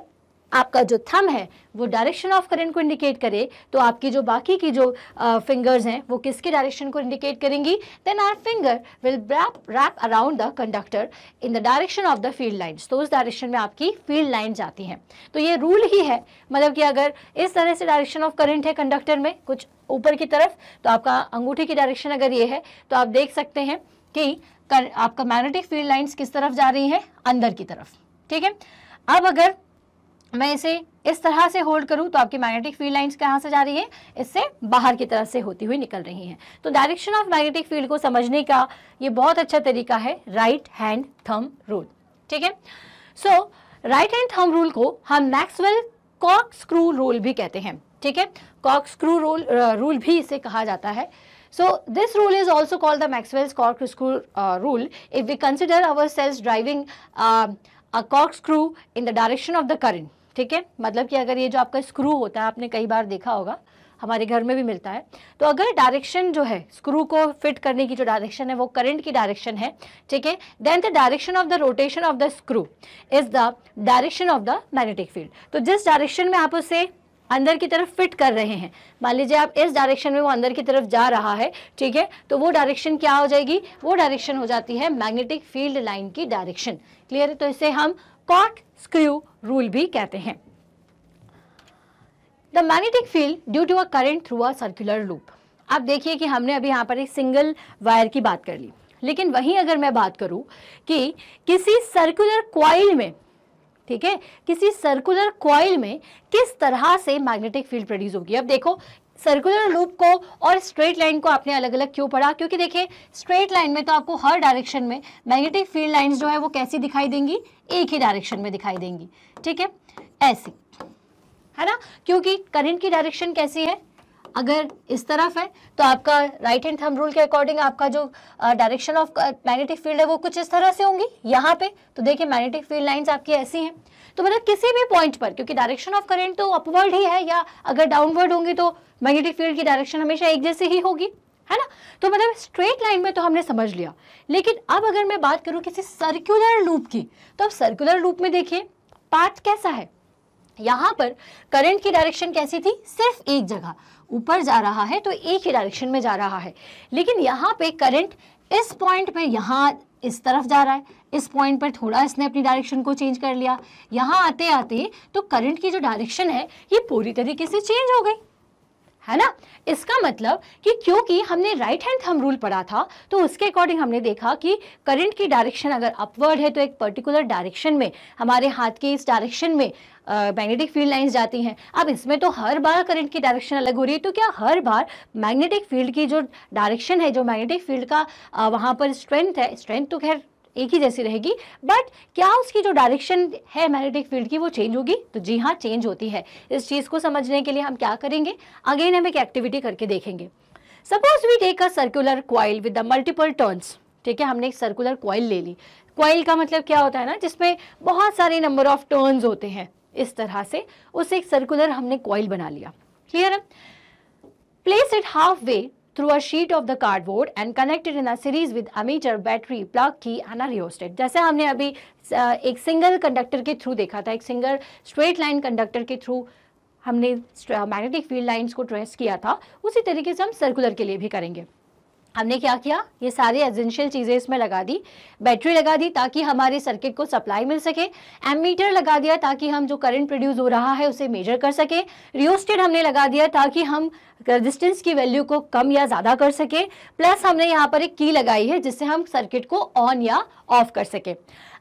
आपका जो थम है वो डायरेक्शन ऑफ करंट को इंडिकेट करे तो आपकी जो बाकी की जो फिंगर्स uh, हैं वो किसके डायरेक्शन को इंडिकेट करेंगी then our finger will wrap wrap around the conductor in the direction of the field lines तो उस डायरेक्शन में आपकी फील्ड लाइन जाती हैं तो ये रूल ही है मतलब कि अगर इस तरह से डायरेक्शन ऑफ करंट है कंडक्टर में कुछ ऊपर की तरफ तो आपका अंगूठे की डायरेक्शन अगर ये है तो आप देख सकते हैं कि कर, आपका मैग्नेटिक फील्ड लाइन्स किस तरफ जा रही हैं अंदर की तरफ ठीक है अब अगर मैं इसे इस तरह से होल्ड करूं तो आपकी मैग्नेटिक फील्ड लाइंस कहाँ से जा रही है इससे बाहर की तरफ से होती हुई निकल रही हैं तो डायरेक्शन ऑफ मैग्नेटिक फील्ड को समझने का ये बहुत अच्छा तरीका है राइट हैंड थम रूल ठीक है so right hand thumb rule को हम मैक्सवेल कॉक स्क्रू रूल भी कहते हैं ठीक है कॉक स्क्रू रूल रूल भी इसे कहा जाता है this rule is also called the the कॉक screw rule if we consider our ourselves driving a कॉक screw in the direction of the current ठीक है मतलब कि अगर ये जो आपका स्क्रू होता है आपने कई बार देखा होगा हमारे घर में भी मिलता है तो अगर डायरेक्शन जो है स्क्रू को फिट करने की जो डायरेक्शन है वो करंट की डायरेक्शन है ठीक है then the direction of the rotation of the screw is the direction of the magnetic field तो जिस डायरेक्शन में आप उसे अंदर की तरफ फिट कर रहे हैं मान लीजिए आप इस डायरेक्शन में वो अंदर की तरफ जा रहा है ठीक है तो वो डायरेक्शन क्या हो जाएगी वो डायरेक्शन हो जाती है मैग्नेटिक फील्ड लाइन की डायरेक्शन क्लियर है तो इसे हम कॉर्क स्क्रू रूल भी कहते हैं the magnetic field due to a current through a circular loop आप देखिए कि हमने अभी यहाँ पर एक सिंगल वायर की बात कर ली लेकिन वहीं अगर मैं बात करूँ कि किसी सर्कुलर क्वाइल में ठीक है किसी सर्कुलर क्वाइल में किस तरह से मैग्नेटिक फील्ड प्रोड्यूस होगी अब देखो सर्कुलर लूप को और स्ट्रेट लाइन को आपने अलग अलग क्यों पढ़ा क्योंकि देखिए स्ट्रेट लाइन में तो आपको हर डायरेक्शन में मैग्नेटिक फील्ड लाइंस जो है वो कैसी दिखाई देंगी एक ही डायरेक्शन में दिखाई देंगी ठीक है ऐसी है ना क्योंकि करंट की डायरेक्शन कैसी है अगर इस तरफ है तो आपका राइट हैंड थंब रूल के अकॉर्डिंग आपका जो डायरेक्शन ऑफ मैग्नेटिक फील्ड है वो कुछ इस तरह से होंगी यहाँ पे तो देखिए मैग्नेटिक फील्ड लाइंस आपकी ऐसी हैं तो मतलब किसी भी पॉइंट पर क्योंकि डायरेक्शन ऑफ करेंट तो अपवर्ड ही है या अगर डाउनवर्ड होंगे तो मैग्नेटिक फील्ड की डायरेक्शन हमेशा एक जैसी ही होगी है ना तो मतलब स्ट्रेट लाइन में तो हमने समझ लिया लेकिन अब अगर मैं बात करूं किसी सर्कुलर लूप की तो अब सर्कुलर लूप में देखिए पाथ कैसा है यहां पर करंट की डायरेक्शन कैसी थी सिर्फ एक जगह ऊपर जा रहा है तो एक ही डायरेक्शन में जा रहा है लेकिन यहां पे करंट इस पॉइंट में यहां इस तरफ जा रहा है इस पॉइंट पर थोड़ा इसने अपनी डायरेक्शन को चेंज कर लिया यहाँ आते आते तो करंट की जो डायरेक्शन है ये पूरी तरीके से चेंज हो गई है ना इसका मतलब कि क्योंकि हमने राइट हैंड थंब रूल पढ़ा था तो उसके अकॉर्डिंग हमने देखा कि करंट की डायरेक्शन अगर अपवर्ड है तो एक पर्टिकुलर डायरेक्शन में हमारे हाथ के इस डायरेक्शन में मैग्नेटिक फील्ड लाइंस जाती हैं अब इसमें तो हर बार करंट की डायरेक्शन अलग हो रही है तो क्या हर बार मैग्नेटिक फील्ड की जो डायरेक्शन है जो मैग्नेटिक फील्ड का आ, वहाँ पर स्ट्रेंथ है स्ट्रेंथ तो खैर एक ही जैसी रहेगी बट क्या उसकी जो डायरेक्शन है मैग्नेटिक फील्ड की वो चेंज होगी तो जी हाँ चेंज होती है इस चीज़ को समझने के लिए हम क्या करेंगे अगेन हम एक एक्टिविटी करके देखेंगे suppose we take a circular coil with the multiple turns ठीक है हमने एक सर्कुलर क्वाइल ले ली क्वाइल का मतलब क्या होता है ना जिसमें बहुत सारे नंबर ऑफ टर्न्स होते हैं इस तरह से उसे एक सर्कुलर हमने क्वाइल बना लिया क्लियर है place it half way through a sheet of the cardboard and connected in a series with ammeter, battery, plug key and a rheostat. जैसे हमने अभी एक सिंगल कंडक्टर के थ्रू देखा था एक सिंगल स्ट्रेट लाइन कंडक्टर के थ्रू हमने मैग्नेटिक फील्ड लाइंस को ट्रेस किया था उसी तरीके से हम सर्कुलर के लिए भी करेंगे हमने क्या किया ये सारी एजेंशियल चीज़ें इसमें लगा दी बैटरी लगा दी ताकि हमारे सर्किट को सप्लाई मिल सके एमीटर लगा दिया ताकि हम जो करंट प्रोड्यूस हो रहा है उसे मेजर कर सके रियोस्टेट हमने लगा दिया ताकि हम रेजिस्टेंस की वैल्यू को कम या ज़्यादा कर सके प्लस हमने यहाँ पर एक की लगाई है जिससे हम सर्किट को ऑन या ऑफ कर सके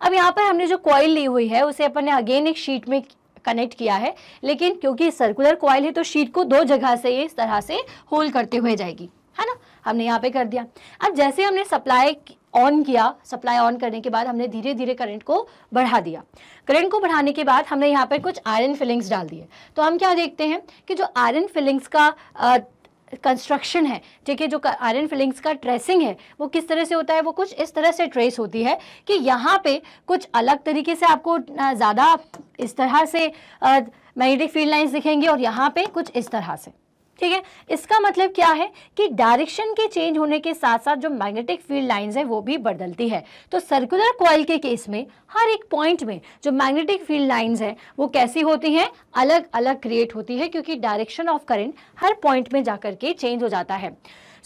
अब यहाँ पर हमने जो कॉइल ली हुई है उसे अपन ने अगेन एक शीट में कनेक्ट किया है लेकिन क्योंकि सर्कुलर कॉइल है तो शीट को दो जगह से इस तरह से होल्ड करते हुए जाएगी है ना हमने यहाँ पे कर दिया अब जैसे हमने सप्लाई ऑन किया सप्लाई ऑन करने के बाद हमने धीरे धीरे करंट को बढ़ा दिया करंट को बढ़ाने के बाद हमने यहाँ पर कुछ आयरन फिलिंग्स डाल दिए तो हम क्या देखते हैं कि जो आयरन फिलिंग्स का आ, कंस्ट्रक्शन है ठीक है जो आयरन फिलिंग्स का ट्रेसिंग है वो किस तरह से होता है वो कुछ इस तरह से ट्रेस होती है कि यहाँ पे कुछ अलग तरीके से आपको ज़्यादा इस तरह से मैग्नेटिक फील्ड लाइंस दिखेंगे और यहाँ पे कुछ इस तरह से ठीक है इसका मतलब क्या है कि डायरेक्शन के चेंज होने के साथ साथ जो मैग्नेटिक फील्ड लाइंस है वो भी बदलती है तो सर्कुलर कॉयल के केस में हर एक पॉइंट में जो मैग्नेटिक फील्ड लाइंस है वो कैसी होती हैं अलग अलग क्रिएट होती है क्योंकि डायरेक्शन ऑफ करंट हर पॉइंट में जाकर के चेंज हो जाता है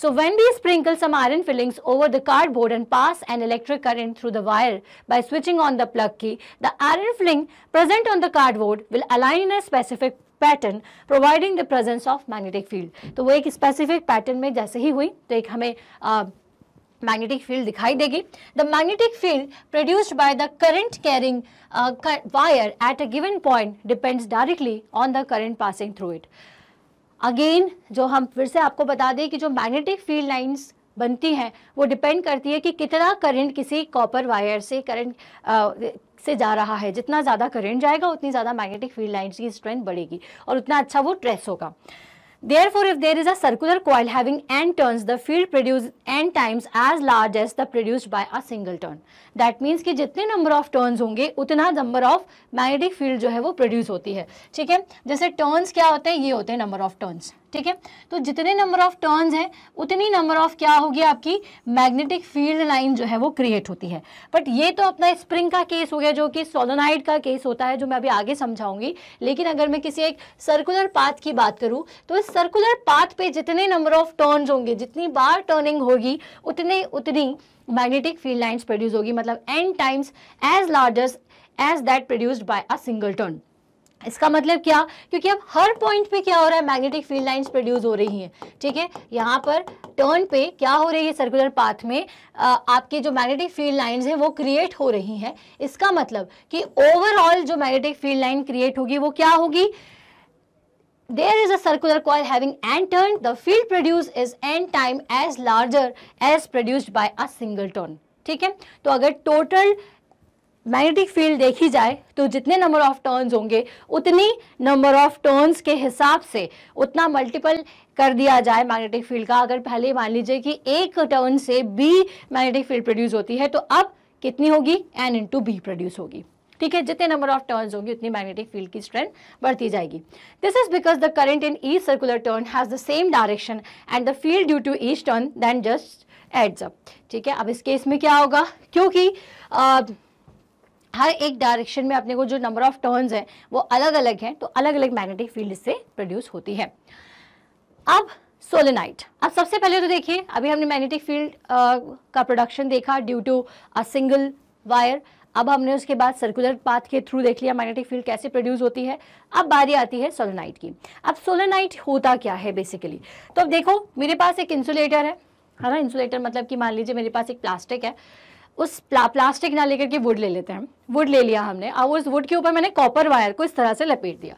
so when we sprinkle some iron filings over the cardboard and pass an electric current through the wire by switching on the plug key the iron filing present on the cardboard will align in specific pattern providing the presence of magnetic field तो वो एक specific pattern में जैसे ही हुई तो एक हमें magnetic field दिखाई देगी the magnetic field produced by the current carrying wire at a given point depends directly on the current passing through it again जो हम फिर से आपको बता दें कि जो मैग्नेटिक फील्ड लाइंस बनती हैं वो डिपेंड करती है कि कितना करंट किसी कॉपर वायर से करंट से जा रहा है जितना ज़्यादा करेंट जाएगा उतनी ज़्यादा मैग्नेटिक फील्ड लाइन की स्ट्रेंथ बढ़ेगी और उतना अच्छा वो ट्रेस होगा therefore if there is a circular coil having n turns the field produce n times as large as the produced by a single turn that means कि जितने number of turns होंगे उतना number of magnetic field जो है वो produce होती है ठीक है जैसे टर्न्स क्या होते हैं ये होते हैं नंबर ऑफ टर्न्स ठीक है तो जितने नंबर ऑफ टर्न्स है उतनी नंबर ऑफ क्या होगी आपकी मैग्नेटिक फील्ड लाइन जो है वो क्रिएट होती है बट ये तो अपना स्प्रिंग का केस हो गया जो कि सोलोनाइड का केस होता है जो मैं अभी आगे समझाऊंगी लेकिन अगर मैं किसी एक सर्कुलर पाथ की बात करूँ तो इस सर्कुलर पाथ पे जितने नंबर ऑफ टर्न्स होंगे जितनी बार टर्निंग होगी उतने उतनी मैग्नेटिक फील्ड लाइन्स प्रोड्यूस होगी मतलब n times as largest as that produced by a single turn इसका मतलब क्या क्योंकि अब हर पॉइंट पे क्या हो रहा है मैग्नेटिक फील्ड लाइंस प्रोड्यूस हो रही हैं ठीक है ठीके? यहाँ पर टर्न पे क्या हो रही है सर्कुलर पाथ में आ, आपकी जो मैग्नेटिक फील्ड लाइंस हैं वो क्रिएट हो रही हैं इसका मतलब कि ओवरऑल जो मैग्नेटिक फील्ड लाइन क्रिएट होगी वो क्या होगी there is a circular coil having n turn the field produce is n time as larger as produced by a single turn ठीक है तो अगर टोटल मैग्नेटिक फील्ड देखी जाए तो जितने नंबर ऑफ टर्न्स होंगे उतनी नंबर ऑफ टर्न्स के हिसाब से उतना मल्टीपल कर दिया जाए मैग्नेटिक फील्ड का अगर पहले मान लीजिए कि एक टर्न से बी मैग्नेटिक फील्ड प्रोड्यूस होती है तो अब कितनी होगी एन इंटू बी प्रोड्यूस होगी ठीक है जितने नंबर ऑफ टर्न्स होंगे उतनी मैग्नेटिक फील्ड की स्ट्रेंथ बढ़ती जाएगी this is because the current in each circular turn has the same direction and the field due to each turn than just adds up ठीक है अब इस केस में क्या होगा क्योंकि हर एक डायरेक्शन में अपने को जो नंबर ऑफ टर्न्स हैं वो अलग अलग हैं तो अलग अलग मैग्नेटिक फील्ड से प्रोड्यूस होती है अब सोलेनाइट अब सबसे पहले तो देखिए अभी हमने मैग्नेटिक फील्ड का प्रोडक्शन देखा due to a single wire अब हमने उसके बाद सर्कुलर पाथ के थ्रू देख लिया मैग्नेटिक फील्ड कैसे प्रोड्यूस होती है अब बारी आती है सोलेनाइट की अब सोलेनाइट होता क्या है बेसिकली तो अब देखो मेरे पास एक इंसुलेटर है है ना इंसुलेटर मतलब कि मान लीजिए मेरे पास एक प्लास्टिक है उस प्ला, प्लास्टिक ना लेकर के वुड ले लेते हैं वुड ले लिया हमने अब उस वुड के ऊपर मैंने कॉपर वायर को इस तरह से लपेट दिया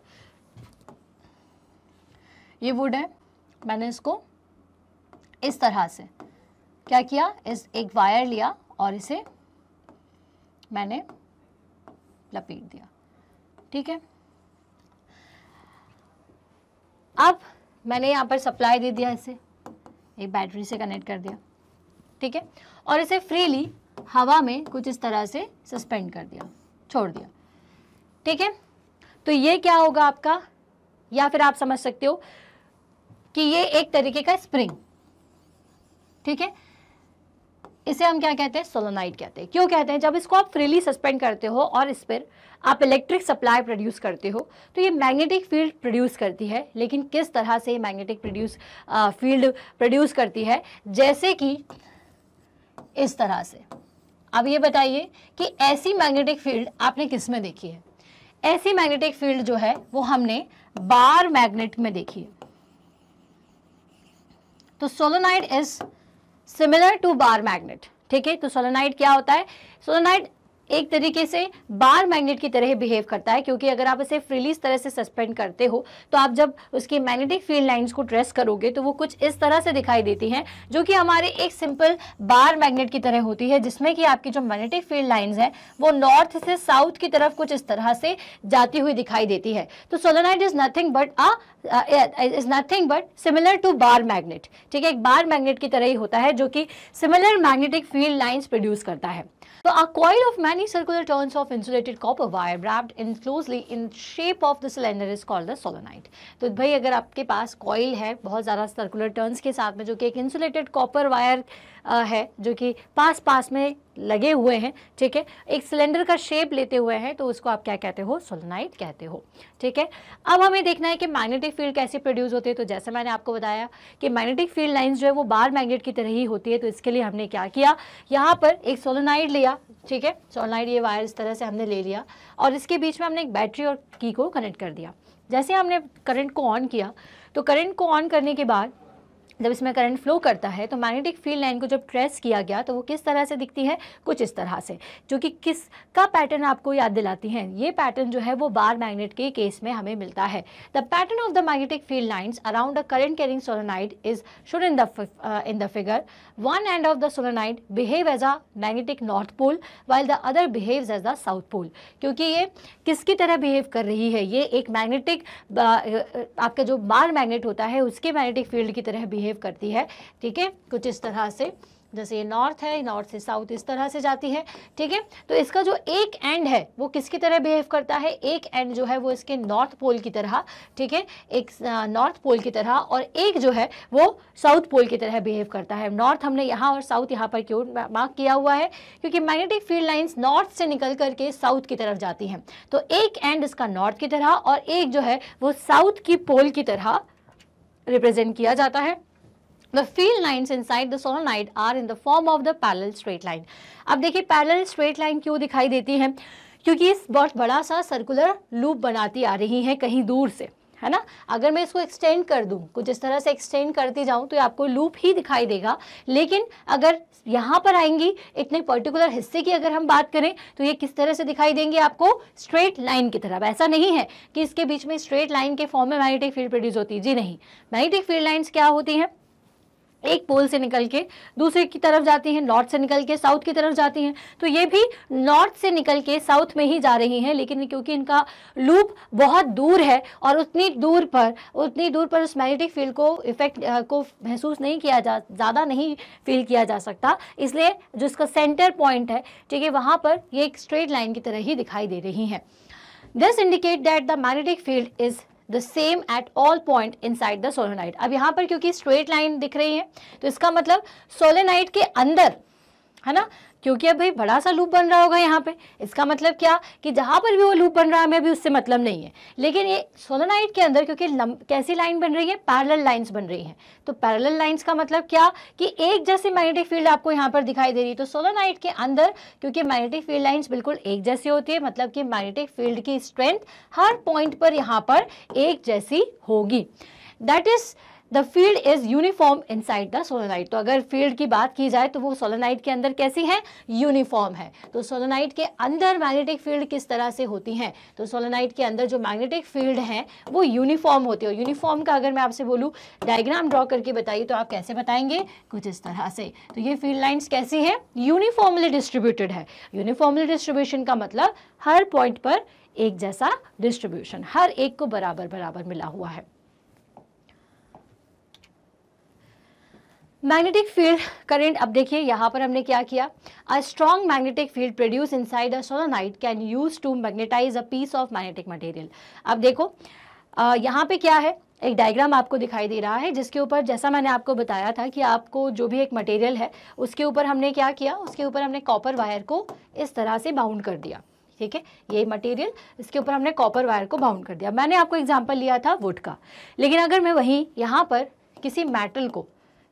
ये वुड है मैंने इसको इस तरह से क्या किया इस एक वायर लिया और इसे मैंने लपेट दिया ठीक है अब मैंने यहाँ पर सप्लाई दे दिया इसे एक बैटरी से कनेक्ट कर दिया ठीक है और इसे फ्रीली हवा में कुछ इस तरह से सस्पेंड कर दिया छोड़ दिया ठीक है तो ये क्या होगा आपका या फिर आप समझ सकते हो कि ये एक तरीके का स्प्रिंग ठीक है इसे हम क्या कहते हैं सोलोनाइट कहते हैं क्यों कहते हैं जब इसको आप फ्रीली सस्पेंड करते हो और इस पर आप इलेक्ट्रिक सप्लाई प्रोड्यूस करते हो तो ये मैग्नेटिक फील्ड प्रोड्यूस करती है लेकिन किस तरह से ये मैग्नेटिक प्रोड्यूस फील्ड प्रोड्यूस करती है जैसे कि इस तरह से अब ये बताइए कि ऐसी मैग्नेटिक फील्ड आपने किस में देखी है ऐसी मैग्नेटिक फील्ड जो है वो हमने बार मैग्नेट में देखी है तो solenoid is similar to bar magnet ठीक है तो सोलोनाइड क्या होता है सोलोनाइड एक तरीके से बार मैग्नेट की तरह बिहेव करता है क्योंकि अगर आप इसे फ्रीली इस तरह से सस्पेंड करते हो तो आप जब उसकी मैग्नेटिक फील्ड लाइंस को ट्रेस करोगे तो वो कुछ इस तरह से दिखाई देती हैं जो कि हमारे एक सिंपल बार मैग्नेट की तरह होती है जिसमें कि आपकी जो मैग्नेटिक फील्ड लाइन्स हैं वो नॉर्थ से साउथ की तरफ कुछ इस तरह से जाती हुई दिखाई देती है तो solenoid is nothing but ah is nothing but similar to bar magnet ठीक है एक बार मैग्नेट की तरह ही होता है जो कि similar magnetic field lines produce करता है So a coil of many circular turns of insulated copper wire wrapped in closely in shape of the cylinder is called the solenoid. तो भाई अगर आपके पास कॉयल है बहुत ज़्यादा सर्कुलर टर्न्स के साथ में जो कि एक इंसुलेटेड कॉपर वायर है जो कि पास पास में लगे हुए हैं ठीक है एक सिलेंडर का शेप लेते हुए हैं तो उसको आप क्या कहते हो सोलनाइट कहते हो ठीक है अब हमें देखना है कि मैग्नेटिक फील्ड कैसे प्रोड्यूस होते हैं तो जैसे मैंने आपको बताया कि मैग्नेटिक फील्ड लाइंस जो है वो बार मैग्नेट की तरह ही होती है तो इसके लिए हमने क्या किया यहाँ पर एक सोलोनाइड लिया ठीक है सोलोनाइड ये वायर इस तरह से हमने ले लिया और इसके बीच में हमने एक बैटरी और की को कनेक्ट कर दिया जैसे हमने करंट को ऑन किया तो करंट को ऑन करने के बाद जब इसमें करंट फ्लो करता है तो मैग्नेटिक फील्ड लाइन को जब ट्रेस किया गया तो वो किस तरह से दिखती है कुछ इस तरह से जो कि किस का पैटर्न आपको याद दिलाती है ये पैटर्न जो है वो बार मैग्नेट के केस में हमें मिलता है the pattern of the magnetic field lines around a current carrying solenoid is should in the in the figure one end of the solenoid behave as a magnetic north pole while the other behave as the south pole क्योंकि ये किसकी तरह behave कर रही है ये एक magnetic आपका जो बार मैग्नेट होता है उसके मैग्नेटिक फील्ड की तरह बिहेव करती है ठीक है कुछ इस तरह से जैसे ये नॉर्थ है नॉर्थ से साउथ इस तरह से जाती है ठीक है तो इसका जो एक एंड है वो किसकी तरह बिहेव करता है एक एंड जो है वो इसके नॉर्थ पोल की तरह ठीक है एक नॉर्थ पोल की तरह और एक जो है वो साउथ पोल की तरह बिहेव करता है नॉर्थ हमने यहाँ और साउथ यहाँ पर क्यों मार्क किया हुआ है क्योंकि मैग्नेटिक फील्ड लाइन्स नॉर्थ से निकल करके साउथ की तरफ जाती हैं तो एक एंड इसका नॉर्थ की तरह और एक जो है वो साउथ की पोल की तरह रिप्रेजेंट किया जाता है The field lines inside the solenoid are in the form of the parallel straight line. अब देखिए parallel straight line क्यों दिखाई देती है क्योंकि इस बहुत बड़ा सा सर्कुलर लूप बनाती आ रही है कहीं दूर से है ना अगर मैं इसको एक्सटेंड कर दूं कुछ इस तरह से एक्सटेंड करती जाऊं तो आपको लूप ही दिखाई देगा लेकिन अगर यहाँ पर आएंगी इतने पर्टिकुलर हिस्से की अगर हम बात करें तो ये किस तरह से दिखाई देंगे आपको स्ट्रेट लाइन की तरफ ऐसा नहीं है कि इसके बीच में स्ट्रेट लाइन के फॉर्म में मैग्नेटिक फील्ड प्रोड्यूस होती है जी नहीं मैग्नेटिक फील्ड लाइन्स क्या होती हैं एक पोल से निकल के दूसरे की तरफ जाती हैं नॉर्थ से निकल के साउथ की तरफ जाती हैं तो ये भी नॉर्थ से निकल के साउथ में ही जा रही हैं लेकिन क्योंकि इनका लूप बहुत दूर है और उतनी दूर पर उतनी दूर पर उस मैग्नेटिक फील्ड को इफेक्ट को महसूस नहीं किया जा ज़्यादा नहीं फील किया जा सकता इसलिए जो इसका सेंटर पॉइंट है ठीक है वहाँ पर ये एक स्ट्रेट लाइन की तरह ही दिखाई दे रही हैं this indicate that the magnetic field is the same at all point inside the solenoid अब यहाँ पर क्योंकि स्ट्रेट लाइन दिख रही है तो इसका मतलब सोलोनाइट के अंदर है ना क्योंकि अब भाई बड़ा सा लूप बन रहा होगा यहाँ पे इसका मतलब क्या कि जहाँ पर भी वो लूप बन रहा है हमें अभी उससे मतलब नहीं है लेकिन ये सोलोनाइट के अंदर क्योंकि कैसी लाइन बन रही है पैरल लाइन्स बन रही हैं तो पैरल लाइन्स का मतलब क्या कि एक जैसी मैग्नेटिक फील्ड आपको यहाँ पर दिखाई दे रही है तो सोलोनाइट के अंदर क्योंकि मैग्नेटिक फील्ड लाइन्स बिल्कुल एक जैसी होती है मतलब कि मैग्नेटिक फील्ड की स्ट्रेंथ हर पॉइंट पर यहाँ पर एक जैसी होगी that is the field is uniform inside the solenoid तो अगर फील्ड की बात की जाए तो वो सोलोनाइट के अंदर कैसी है यूनिफॉर्म है तो सोलोनाइट के अंदर मैग्नेटिक फील्ड किस तरह से होती हैं तो सोलोनाइट के अंदर जो मैग्नेटिक फील्ड है वो यूनिफॉर्म होती है यूनिफॉर्म का अगर मैं आपसे बोलूँ डायग्राम ड्रॉ करके बताइए तो आप कैसे बताएंगे कुछ इस तरह से तो ये फील्ड लाइन्स कैसी है यूनिफॉर्मली डिस्ट्रीब्यूटेड है यूनिफॉर्मली डिस्ट्रीब्यूशन का मतलब हर पॉइंट पर एक जैसा डिस्ट्रीब्यूशन हर एक को बराबर बराबर मिला हुआ है मैग्नेटिक फील्ड करंट अब देखिए यहाँ पर हमने क्या किया a strong magnetic field produce inside a solenoid can use to magnetize a piece of magnetic material अब देखो यहाँ पे क्या है एक डायग्राम आपको दिखाई दे रहा है जिसके ऊपर जैसा मैंने आपको बताया था कि आपको जो भी एक मटेरियल है उसके ऊपर हमने क्या किया उसके ऊपर हमने कॉपर वायर को इस तरह से बाउंड कर दिया ठीक है ये मटेरियल इसके ऊपर हमने कॉपर वायर को बाउंड कर दिया मैंने आपको एग्जाम्पल लिया था वुड का लेकिन अगर मैं वहीं यहाँ पर किसी मेटल को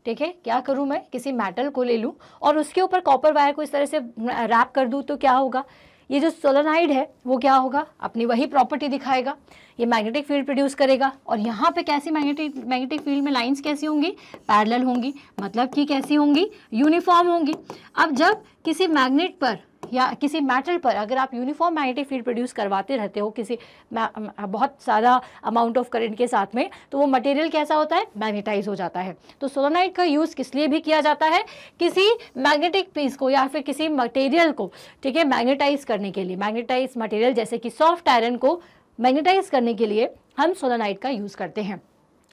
ठीक है क्या करूँ मैं किसी मेटल को ले लूँ और उसके ऊपर कॉपर वायर को इस तरह से रैप कर दूँ तो क्या होगा ये जो सोलनाइड है वो क्या होगा अपनी वही प्रॉपर्टी दिखाएगा ये मैग्नेटिक फील्ड प्रोड्यूस करेगा और यहाँ पे कैसी मैग्नेटिक मैग्नेटिक फील्ड में लाइंस कैसी होंगी पैरेलल होंगी मतलब कि कैसी होंगी यूनिफॉर्म होंगी अब जब किसी मैग्नेट पर या किसी मैटर पर अगर आप यूनिफॉर्म मैग्नेटिक फील्ड प्रोड्यूस करवाते रहते हो किसी बहुत ज़्यादा अमाउंट ऑफ करंट के साथ में तो वो मटेरियल कैसा होता है मैग्नेटाइज हो जाता है तो सोलोनाइट का यूज़ किस लिए भी किया जाता है किसी मैग्नेटिक पीस को या फिर किसी मटेरियल को ठीक है मैग्नेटाइज करने के लिए मैग्नेटाइज मटेरियल जैसे कि सॉफ्ट आयरन को मैग्नेटाइज करने के लिए हम सोलोनाइट का यूज़ करते हैं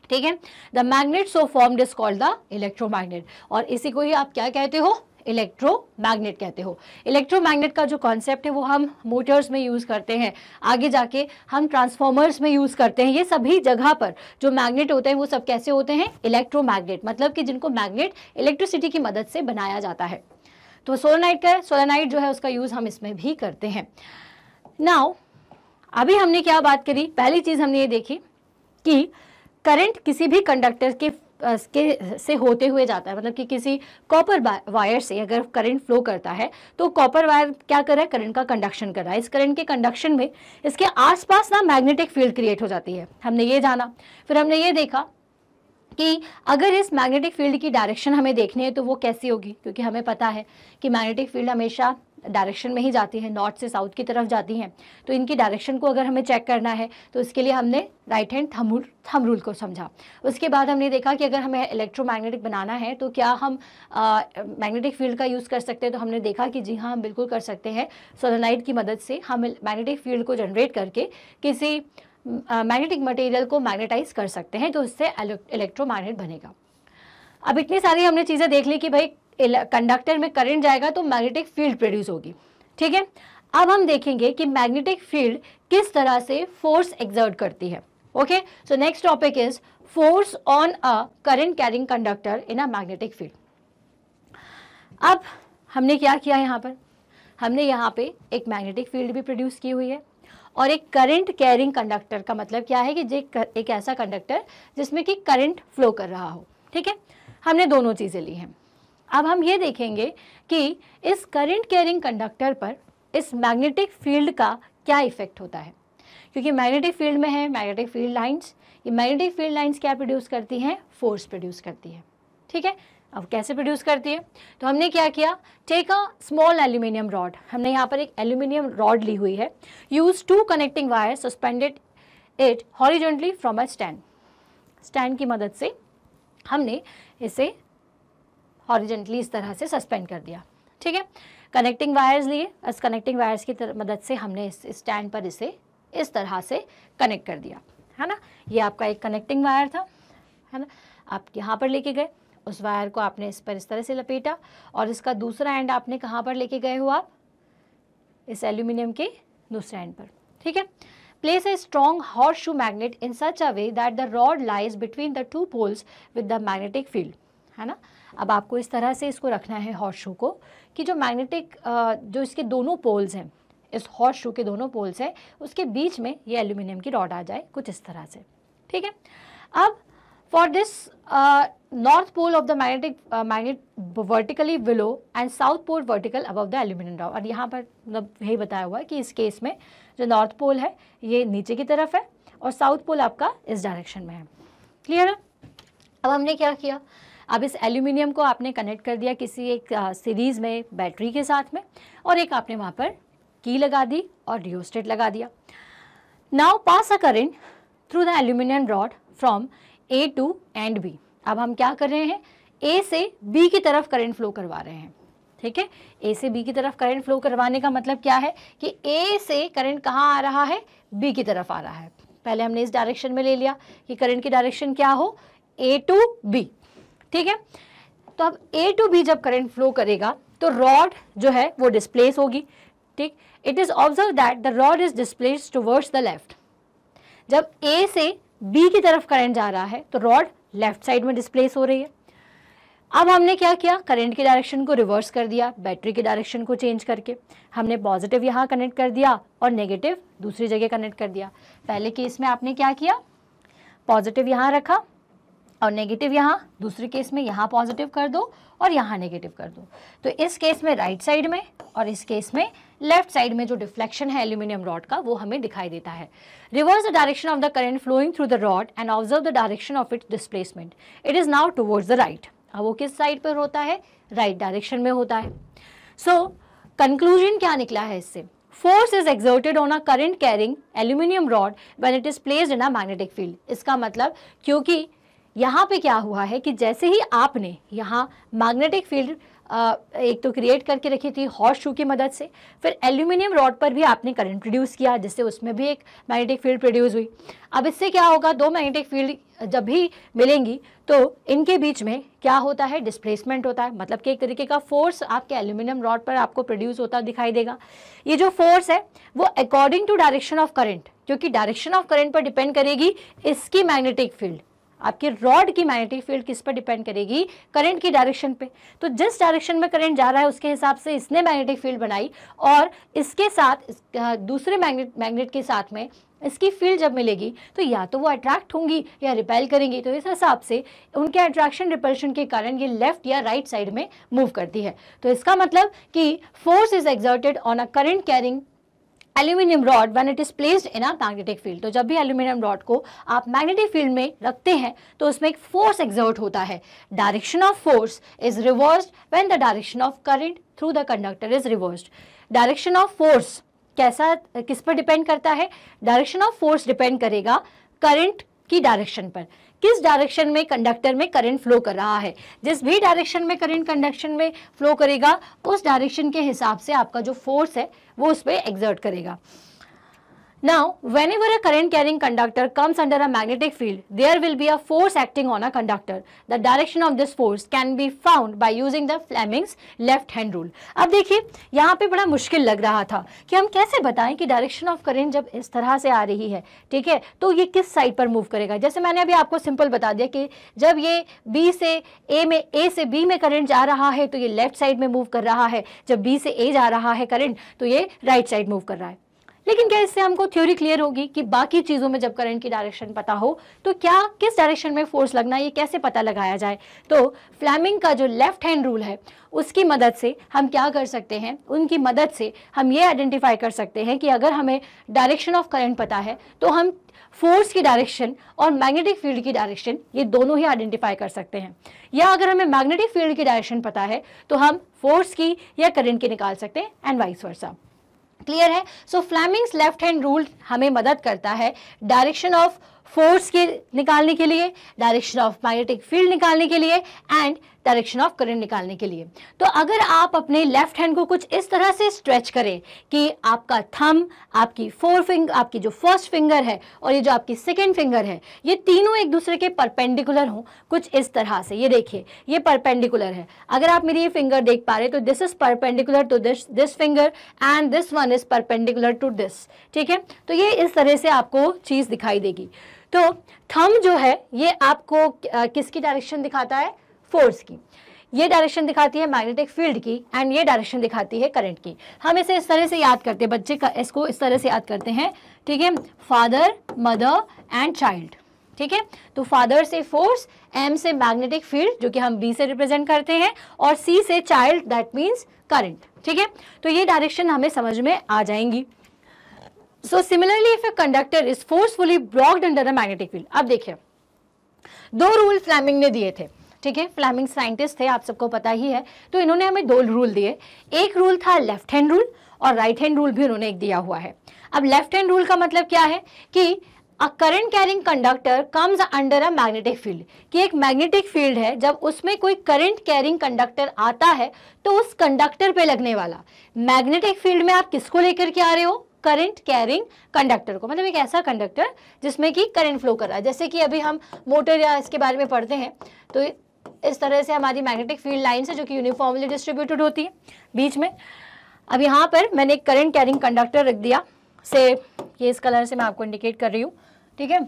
ठीक है the magnet so form is called the electromagnet और इसी को ही आप क्या कहते हो इलेक्ट्रोमैग्नेट कहते हो इलेक्ट्रोमैग्नेट का जो कॉन्सेप्ट है वो हम मोटर्स में यूज़ करते हैं आगे जाके हम ट्रांसफॉर्मर्स में यूज़ करते हैं ये सभी जगह पर जो मैग्नेट होते हैं वो सब कैसे होते हैं इलेक्ट्रोमैग्नेट मतलब कि जिनको मैग्नेट इलेक्ट्रिसिटी की मदद से बनाया जाता है तो सोलोनाइट का सोलोनाइट जो है उसका यूज़ हम इसमें भी करते हैं नाउ अभी हमने क्या बात करी पहली चीज़ हमने ये देखी कि करंट किसी भी कंडक्टर के के से होते हुए जाता है मतलब कि किसी कॉपर वायर से अगर करंट फ्लो करता है तो कॉपर वायर क्या कर रहा है करंट का कंडक्शन कर रहा है इस करंट के कंडक्शन में इसके आसपास ना मैग्नेटिक फील्ड क्रिएट हो जाती है हमने ये जाना फिर हमने ये देखा कि अगर इस मैग्नेटिक फील्ड की डायरेक्शन हमें देखनी है तो वो कैसी होगी क्योंकि हमें पता है कि मैग्नेटिक फील्ड हमेशा डायरेक्शन में ही जाती है नॉर्थ से साउथ की तरफ जाती हैं तो इनकी डायरेक्शन को अगर हमें चेक करना है तो इसके लिए हमने राइट हैंड थमूल थम रूल को समझा उसके बाद हमने देखा कि अगर हमें इलेक्ट्रोमैग्नेटिक बनाना है तो क्या हम मैग्नेटिक फील्ड का यूज़ कर सकते हैं तो हमने देखा कि जी हाँ हम बिल्कुल कर सकते हैं सोलोनाइट की मदद से हम मैग्नेटिक फील्ड को जनरेट करके किसी मैग्नेटिक मटेरियल को मैग्नेटाइज कर सकते हैं तो उससे इलेक्ट्रोमैग्नेट बनेगा अब इतनी सारी हमने चीज़ें देख ली कि भाई कंडक्टर में करंट जाएगा तो मैग्नेटिक फील्ड प्रोड्यूस होगी ठीक है अब हम देखेंगे कि मैग्नेटिक फील्ड किस तरह से फोर्स एग्जर्ट करती है okay so next topic is force on a current carrying conductor in a magnetic field अब हमने क्या किया यहाँ पर हमने यहाँ पे एक मैग्नेटिक फील्ड भी प्रोड्यूस की हुई है और एक करंट कैरिंग कंडक्टर का मतलब क्या है कि जे एक ऐसा कंडक्टर जिसमें कि करंट फ्लो कर रहा हो ठीक है हमने दोनों चीज़ें ली हैं अब हम ये देखेंगे कि इस करंट कैरिंग कंडक्टर पर इस मैग्नेटिक फील्ड का क्या इफेक्ट होता है क्योंकि मैग्नेटिक फील्ड में है मैग्नेटिक फील्ड लाइंस ये मैग्नेटिक फील्ड लाइंस क्या प्रोड्यूस करती हैं फोर्स प्रोड्यूस करती है ठीक है अब कैसे प्रोड्यूस करती है तो हमने क्या किया take a small aluminium rod हमने यहाँ पर एक एल्यूमिनियम रॉड ली हुई है use two connecting wire suspended it horizontally from a stand stand की मदद से हमने इसे हॉरिजेंटली इस तरह से सस्पेंड कर दिया ठीक है कनेक्टिंग वायर्स लिए इस कनेक्टिंग वायर्स की मदद से हमने इस स्टैंड पर इसे इस तरह से कनेक्ट कर दिया है ना ये आपका एक कनेक्टिंग वायर था है ना आप यहाँ पर लेके गए उस वायर को आपने इस पर इस तरह से लपेटा और इसका दूसरा एंड आपने कहाँ पर लेके गए हो आप इस एल्यूमिनियम के दूसरे एंड पर ठीक है place a strong horse shoe magnet in such a way that the rod lies between the two poles with the magnetic field है ना अब आपको इस तरह से इसको रखना है हॉर्स शू को कि जो मैग्नेटिक जो इसके दोनों पोल्स हैं इस हॉर्स शू के दोनों पोल्स हैं उसके बीच में ये एल्यूमिनियम की रॉड आ जाए कुछ इस तरह से ठीक है अब for this north pole of the magnetic magnet vertically below and south pole vertical अब द एल्यूमिनियम रॉड और यहाँ पर मतलब यही बताया हुआ है कि इस केस में जो नॉर्थ पोल है ये नीचे की तरफ है और साउथ पोल आपका इस डायरेक्शन में है क्लियर है अब हमने क्या किया अब इस एल्यूमिनियम को आपने कनेक्ट कर दिया किसी एक सीरीज़ में बैटरी के साथ में और एक आपने वहाँ पर की लगा दी और रियोस्टेट लगा दिया now pass a current through the aluminium rod from A to end B अब हम क्या कर रहे हैं ए से बी की तरफ करेंट फ्लो करवा रहे हैं ठीक है ए से बी की तरफ करंट फ्लो करवाने का मतलब क्या है कि ए से करंट कहाँ आ रहा है बी की तरफ आ रहा है पहले हमने इस डायरेक्शन में ले लिया कि करंट की डायरेक्शन क्या हो ए टू बी ठीक है तो अब ए टू बी जब करंट फ्लो करेगा तो रॉड जो है वो डिस्प्लेस होगी ठीक it is observe that the rod is displace towards the left जब ए से बी की तरफ करंट जा रहा है तो रॉड लेफ्ट साइड में डिस्प्लेस हो रही है अब हमने क्या किया करंट के डायरेक्शन को रिवर्स कर दिया बैटरी के डायरेक्शन को चेंज करके हमने पॉजिटिव यहाँ कनेक्ट कर दिया और नेगेटिव दूसरी जगह कनेक्ट कर दिया पहले केस में आपने क्या किया पॉजिटिव यहाँ रखा और नेगेटिव यहाँ दूसरे केस में यहाँ पॉजिटिव कर दो और यहाँ नेगेटिव कर दो तो इस केस में राइट right साइड में और इस केस में लेफ्ट साइड में जो डिफ्लेक्शन है एल्यूमिनियम रॉड का वो हमें दिखाई देता है reverse the direction of the current flowing through the rod and observe the direction of its displacement it is now towards the right अब वो किस साइड पर होता है राइट right डायरेक्शन में होता है सो so, कंक्लूजन क्या निकला है इससे force is exerted on a current carrying aluminium rod when it is placed in a magnetic field इसका मतलब क्योंकि यहाँ पे क्या हुआ है कि जैसे ही आपने यहाँ मैग्नेटिक फील्ड एक तो क्रिएट करके रखी थी हॉर्स शू की मदद से फिर एल्यूमिनियम रॉड पर भी आपने करंट प्रोड्यूस किया जिससे उसमें भी एक मैग्नेटिक फील्ड प्रोड्यूस हुई अब इससे क्या होगा दो मैग्नेटिक फील्ड जब भी मिलेंगी तो इनके बीच में क्या होता है डिस्प्लेसमेंट होता है मतलब कि एक तरीके का फोर्स आपके एल्यूमिनियम रॉड पर आपको प्रोड्यूस होता दिखाई देगा ये जो फोर्स है वो according to direction of current क्योंकि डायरेक्शन ऑफ करेंट पर डिपेंड करेगी इसकी मैग्नेटिक फील्ड आपके रॉड की मैग्नेटिक फील्ड किस पर डिपेंड करेगी करंट की डायरेक्शन पे तो जिस डायरेक्शन में करंट जा रहा है उसके हिसाब से इसने मैग्नेटिक फील्ड बनाई और इसके साथ दूसरे मैग्नेट मैग्नेट के साथ में इसकी फील्ड जब मिलेगी तो या तो वो अट्रैक्ट होंगी या रिपेल करेंगी तो इस हिसाब से उनके अट्रैक्शन रिपल्शन के कारण ये लेफ्ट या राइट right साइड में मूव करती है तो इसका मतलब कि force is exerted on a current carrying aluminium rod when it is placed in a magnetic field तो जब भी एल्यूमिनियम रॉड को आप मैग्नेटिक फील्ड में रखते हैं तो उसमें एक फोर्स एग्जर्ट होता है direction of force is reversed when the direction of current through the conductor is reversed direction of force कैसा किस पर डिपेंड करता है डायरेक्शन ऑफ फोर्स डिपेंड करेगा करंट की डायरेक्शन पर किस डायरेक्शन में कंडक्टर में करंट फ्लो कर रहा है जिस भी डायरेक्शन में करंट कंडक्शन में फ्लो करेगा उस डायरेक्शन के हिसाब से आपका जो फोर्स है वो उस पर एग्जर्ट करेगा Now, whenever a current carrying conductor comes under a magnetic field, there will be a force acting on a conductor. The direction of this force can be found by using the Fleming's left hand rule. अब देखिए यहाँ पे बड़ा मुश्किल लग रहा था कि हम कैसे बताएं कि direction of current जब इस तरह से आ रही है ठीक है तो ये किस साइड पर मूव करेगा जैसे मैंने अभी आपको सिंपल बता दिया कि जब ये B से A में A से B में करंट जा रहा है तो ये लेफ्ट साइड में मूव कर रहा है जब B से A जा रहा है करंट तो ये राइट साइड मूव कर रहा है लेकिन क्या इससे हमको थ्योरी क्लियर होगी कि बाकी चीज़ों में जब करंट की डायरेक्शन पता हो तो क्या किस डायरेक्शन में फोर्स लगना ये कैसे पता लगाया जाए तो फ्लैमिंग का जो लेफ्ट हैंड रूल है उसकी मदद से हम क्या कर सकते हैं उनकी मदद से हम ये आइडेंटिफाई कर सकते हैं कि अगर हमें डायरेक्शन ऑफ करंट पता है तो हम फोर्स की डायरेक्शन और मैग्नेटिक फील्ड की डायरेक्शन ये दोनों ही आइडेंटिफाई कर सकते हैं या अगर हमें मैग्नेटिक फील्ड की डायरेक्शन पता है तो हम फोर्स की या करंट की निकाल सकते हैं एंड वाइस वर्सा क्लियर है so Fleming's left hand rule हमें मदद करता है डायरेक्शन ऑफ फोर्स के निकालने के लिए डायरेक्शन ऑफ मैग्नेटिक फील्ड निकालने के लिए एंड डायरेक्शन ऑफ करंट निकालने के लिए तो अगर आप अपने लेफ्ट हैंड को कुछ इस तरह से स्ट्रेच करें कि आपका थम आपकी फोर फिंगर आपकी जो फर्स्ट फिंगर है और ये जो आपकी सेकेंड फिंगर है ये तीनों एक दूसरे के परपेंडिकुलर हों कुछ इस तरह से ये देखिए ये परपेंडिकुलर है अगर आप मेरी ये फिंगर देख पा रहे तो this is perpendicular to this this finger and this one is perpendicular to this ठीक है तो ये इस तरह से आपको चीज़ दिखाई देगी तो थम जो है ये आपको किसकी डायरेक्शन दिखाता है फोर्स की ये डायरेक्शन दिखाती है मैग्नेटिक फील्ड की एंड ये डायरेक्शन दिखाती है करंट की हम इसे इस तरह से याद करते हैं बच्चे का इसको इस तरह से याद करते हैं ठीक है फादर मदर एंड चाइल्ड ठीक है तो फादर से फोर्स एम से मैग्नेटिक फील्ड जो कि हम बी से रिप्रेजेंट करते हैं और सी से चाइल्ड दैट मीन्स करंट ठीक है तो ये डायरेक्शन हमें समझ में आ जाएंगी so similarly if a conductor is forcefully blocked under the magnetic field अब देखिए दो रूल फ्लैमिंग ने दिए थे ठीक है फ्लैमिंग साइंटिस्ट थे आप सबको पता ही है तो इन्होंने हमें दो रूल दिए एक रूल था लेफ्ट हैंड रूल और राइट हैंड रूल भी उन्होंने एक दिया हुआ है अब लेफ्ट हैंड रूल का मतलब क्या है कि a current carrying conductor comes under a magnetic field कि एक मैग्नेटिक फील्ड है जब उसमें कोई करंट कैरिंग कंडक्टर आता है तो उस कंडक्टर पे लगने वाला मैग्नेटिक फील्ड में आप किसको लेकर के आ रहे हो करंट कैरिंग कंडक्टर को मतलब एक ऐसा कंडक्टर जिसमें कि करंट फ्लो कर रहा है जैसे कि अभी हम मोटर या इसके बारे में पढ़ते हैं तो इस तरह से हमारी मैग्नेटिक फील्ड लाइन है जो कि यूनिफॉर्मली डिस्ट्रीब्यूटेड होती है बीच में अब यहाँ पर मैंने एक करेंट कैरिंग कंडक्टर रख दिया से ये इस कलर से मैं आपको इंडिकेट कर रही हूँ ठीक है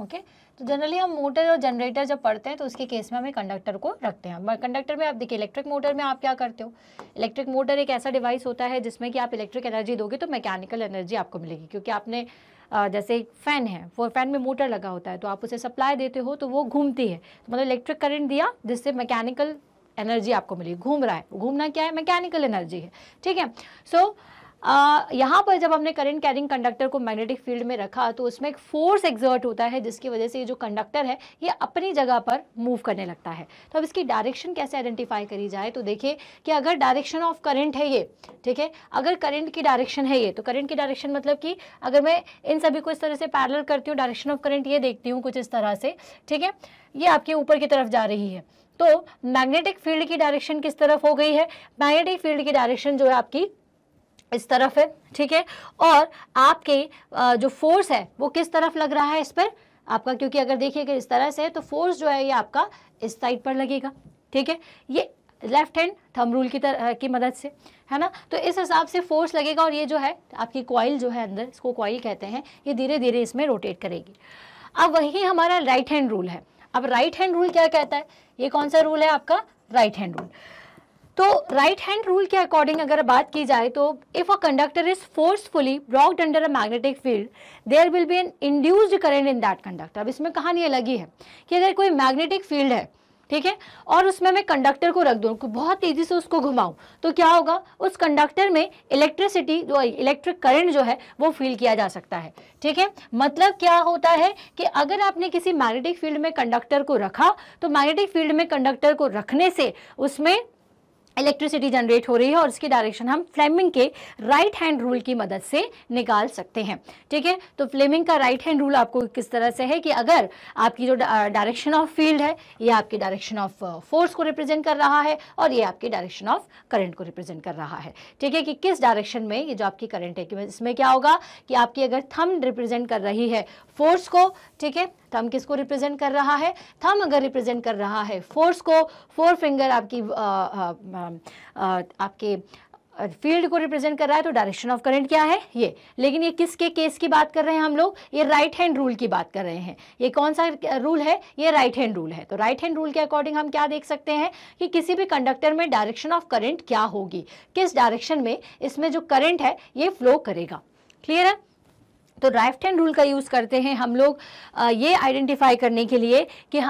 ओके तो जनरली हम मोटर और जनरेटर जब पढ़ते हैं तो उसके केस में हमें कंडक्टर को रखते हैं कंडक्टर में आप देखिए इलेक्ट्रिक मोटर में आप क्या करते हो इलेक्ट्रिक मोटर एक ऐसा डिवाइस होता है जिसमें कि आप इलेक्ट्रिक एनर्जी दोगे तो मैकेनिकल एनर्जी आपको मिलेगी क्योंकि आपने जैसे एक फ़ैन है वो फ़ैन में मोटर लगा होता है तो आप उसे सप्लाई देते हो तो वो घूमती है तो मतलब इलेक्ट्रिक करंट दिया जिससे मैकेनिकल एनर्जी आपको मिली घूम रहा है घूमना क्या है मैकेनिकल एनर्जी है ठीक है सो so, यहाँ पर जब हमने करंट कैरिंग कंडक्टर को मैग्नेटिक फील्ड में रखा तो उसमें एक फोर्स एग्जर्ट होता है जिसकी वजह से ये जो कंडक्टर है ये अपनी जगह पर मूव करने लगता है तो अब इसकी डायरेक्शन कैसे आइडेंटिफाई करी जाए तो देखिए कि अगर डायरेक्शन ऑफ करंट है ये ठीक है अगर करंट की डायरेक्शन है ये तो करंट की डायरेक्शन मतलब कि अगर मैं इन सभी को इस तरह से पैरल करती हूँ डायरेक्शन ऑफ करंट ये देखती हूँ कुछ इस तरह से ठीक है ये आपके ऊपर की तरफ जा रही है तो मैग्नेटिक फील्ड की डायरेक्शन किस तरफ हो गई है मैग्नेटिक फील्ड की डायरेक्शन जो है आपकी इस तरफ है ठीक है और आपके जो फोर्स है वो किस तरफ लग रहा है इस पर आपका क्योंकि अगर देखिएगा इस तरह से है तो फोर्स जो है ये आपका इस साइड पर लगेगा ठीक है ये लेफ्ट हैंड थम रूल की तरह की मदद से है ना तो इस हिसाब से फोर्स लगेगा और ये जो है आपकी कॉइल जो है अंदर इसको कॉइल कहते हैं ये धीरे धीरे इसमें रोटेट करेगी अब वही हमारा राइट हैंड रूल है अब राइट हैंड रूल क्या कहता है ये कौन सा रूल है आपका राइट हैंड रूल तो राइट हैंड रूल के अकॉर्डिंग अगर बात की जाए तो if a conductor is forcefully blocked under a magnetic field there will be an induced current in that conductor अब इसमें कहानी अलग ही है कि अगर कोई मैग्नेटिक फील्ड है ठीक है और उसमें मैं कंडक्टर को रख दूँ बहुत तेज़ी से उसको घुमाऊँ तो क्या होगा उस कंडक्टर में इलेक्ट्रिसिटी जो इलेक्ट्रिक करंट जो है वो फील किया जा सकता है ठीक है मतलब क्या होता है कि अगर आपने किसी मैग्नेटिक फील्ड में कंडक्टर को रखा तो मैग्नेटिक फील्ड में कंडक्टर को रखने से उसमें इलेक्ट्रिसिटी जनरेट हो रही है और इसकी डायरेक्शन हम फ्लेमिंग के राइट हैंड रूल की मदद से निकाल सकते हैं ठीक है तो फ्लेमिंग का राइट हैंड रूल आपको किस तरह से है कि अगर आपकी जो डायरेक्शन ऑफ फील्ड है ये आपकी डायरेक्शन ऑफ फोर्स को रिप्रेजेंट कर रहा है और ये आपकी डायरेक्शन ऑफ करंट को रिप्रेजेंट कर रहा है ठीक है कि किस डायरेक्शन में ये जो आपकी करंट है इसमें क्या होगा कि आपकी अगर थम रिप्रेजेंट कर रही है फोर्स को ठीक है थम किसको रिप्रेजेंट कर रहा है थम अगर रिप्रेजेंट कर रहा है फोर्स को फोर फिंगर आपकी आ, uh, आ, uh, Um, uh, आपके फील्ड uh, को रिप्रेजेंट कर रहा है तो डायरेक्शन ऑफ करंट क्या है ये लेकिन ये किसके केस की बात कर रहे हैं हम लोग ये राइट हैंड रूल की बात कर रहे हैं ये कौन सा रूल uh, है ये राइट हैंड रूल है तो राइट हैंड रूल के अकॉर्डिंग हम क्या देख सकते हैं कि किसी भी कंडक्टर में डायरेक्शन ऑफ करंट क्या होगी किस डायरेक्शन में इसमें जो करेंट है ये फ्लो करेगा क्लियर है तो राइट हैंड रूल का यूज़ करते हैं हम लोग ये आइडेंटिफाई करने के लिए कि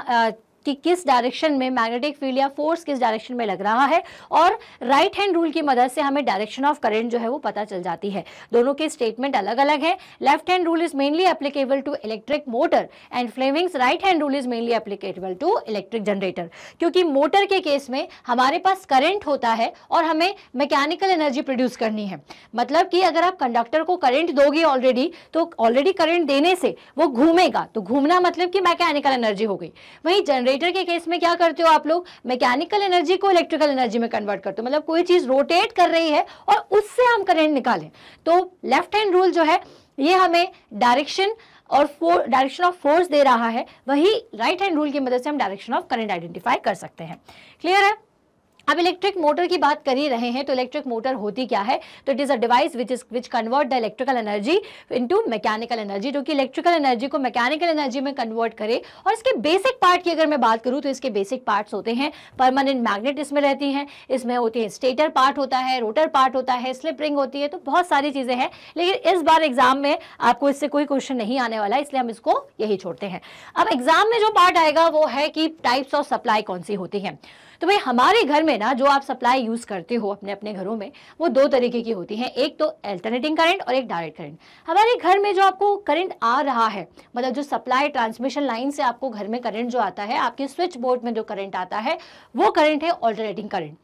कि किस डायरेक्शन में मैग्नेटिक फील्ड या फोर्स किस डायरेक्शन में लग रहा है और राइट हैंड रूल की मदद से हमें डायरेक्शन ऑफ करेंट जो है वो पता चल जाती है दोनों के स्टेटमेंट अलग अलग है left hand rule is mainly applicable to electric motor and Fleming's right hand rule is mainly applicable to electric generator क्योंकि मोटर के केस में हमारे पास करंट होता है और हमें मैकेनिकल एनर्जी प्रोड्यूस करनी है मतलब कि अगर आप कंडक्टर को करंट दोगे ऑलरेडी तो ऑलरेडी करंट देने से वो घूमेगा तो घूमना मतलब कि मैकेनिकल एनर्जी हो गई वहीं जनरेटर जनरेटर के केस में क्या करते हो आप लोग मैकेनिकल एनर्जी को इलेक्ट्रिकल एनर्जी में कन्वर्ट करते हो मतलब कोई चीज़ रोटेट कर रही है और उससे हम करेंट निकालें तो लेफ्ट हैंड रूल जो है ये हमें डायरेक्शन और फोर डायरेक्शन ऑफ फोर्स दे रहा है वही राइट हैंड रूल की मदद से हम डायरेक्शन ऑफ करंट आइडेंटिफाई कर सकते हैं क्लियर है अब इलेक्ट्रिक मोटर की बात कर ही रहे हैं तो इलेक्ट्रिक मोटर होती क्या है तो it is a device which is which convert the electrical energy into mechanical energy जो कि इलेक्ट्रिकल एनर्जी को मैकेनिकल एनर्जी में कन्वर्ट करे और इसके बेसिक पार्ट की अगर मैं बात करूँ तो इसके बेसिक पार्ट्स होते हैं परमानेंट मैग्नेट इसमें रहती हैं इसमें होती है स्टेटर पार्ट होता है रोटर पार्ट होता है स्लिप रिंग होती है तो बहुत सारी चीज़ें हैं लेकिन इस बार एग्जाम में आपको इससे कोई क्वेश्चन नहीं आने वाला इसलिए हम इसको यही छोड़ते हैं अब एग्जाम में जो पार्ट आएगा वो है कि टाइप्स ऑफ सप्लाई कौन सी होती है तो भाई हमारे घर में ना जो आप सप्लाई यूज़ करते हो अपने अपने घरों में वो दो तरीके की होती है एक तो अल्टरनेटिंग करंट और एक डायरेक्ट करंट हमारे घर में जो आपको करंट आ रहा है मतलब जो सप्लाई ट्रांसमिशन लाइन से आपको घर में करंट जो आता है आपके स्विच बोर्ड में जो करंट आता है वो करंट है ऑल्टरनेटिंग करंट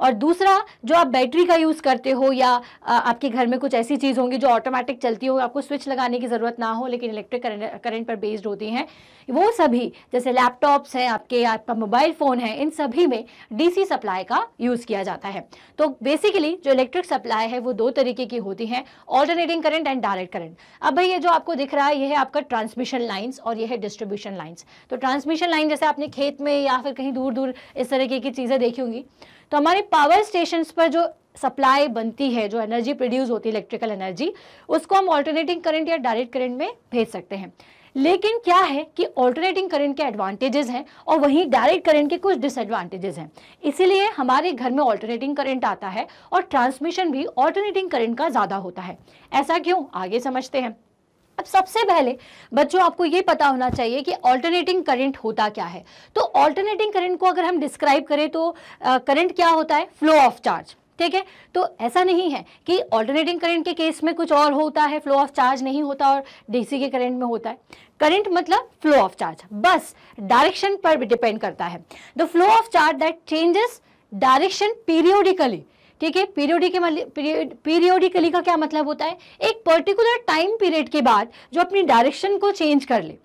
और दूसरा जो आप बैटरी का यूज़ करते हो या आपके घर में कुछ ऐसी चीज़ होंगी जो ऑटोमेटिक चलती हो आपको स्विच लगाने की ज़रूरत ना हो लेकिन इलेक्ट्रिक करंट पर बेस्ड होती हैं वो सभी जैसे लैपटॉप्स हैं आपके आपका मोबाइल फ़ोन है इन सभी में डीसी सप्लाई का यूज़ किया जाता है तो बेसिकली जो इलेक्ट्रिक सप्लाई है वो दो तरीके की होती हैं alternating current and direct current अब भाई ये जो आपको दिख रहा है ये है आपका ट्रांसमिशन लाइन्स और यह है डिस्ट्रीब्यूशन लाइन्स तो ट्रांसमिशन लाइन जैसे आपने खेत में या फिर कहीं दूर दूर इस तरीके की चीज़ें देखी होंगी तो हमारे पावर स्टेशन पर जो सप्लाई बनती है जो एनर्जी प्रोड्यूस होती है इलेक्ट्रिकल एनर्जी उसको हम ऑल्टरनेटिंग करंट या डायरेक्ट करंट में भेज सकते हैं लेकिन क्या है कि ऑल्टरनेटिंग करंट के एडवांटेजेस हैं और वहीं डायरेक्ट करंट के कुछ डिसएडवांटेजेस हैं इसीलिए हमारे घर में ऑल्टरनेटिंग करंट आता है और ट्रांसमिशन भी ऑल्टरनेटिंग करंट का ज़्यादा होता है ऐसा क्यों आगे समझते हैं अब सबसे पहले बच्चों आपको ये पता होना चाहिए कि ऑल्टरनेटिंग करंट होता क्या है तो ऑल्टरनेटिंग करंट को अगर हम डिस्क्राइब करें तो करंट क्या होता है फ्लो ऑफ चार्ज ठीक है तो ऐसा नहीं है कि ऑल्टरनेटिंग करंट के केस में कुछ और होता है फ्लो ऑफ चार्ज नहीं होता और डीसी के करंट में होता है करंट मतलब फ्लो ऑफ चार्ज बस डायरेक्शन पर डिपेंड करता है the flow of charge that changes direction periodically ठीक है पीरियोडिकली पीरियोडिकली का क्या मतलब होता है एक पर्टिकुलर टाइम पीरियड के बाद जो अपनी डायरेक्शन को चेंज कर ले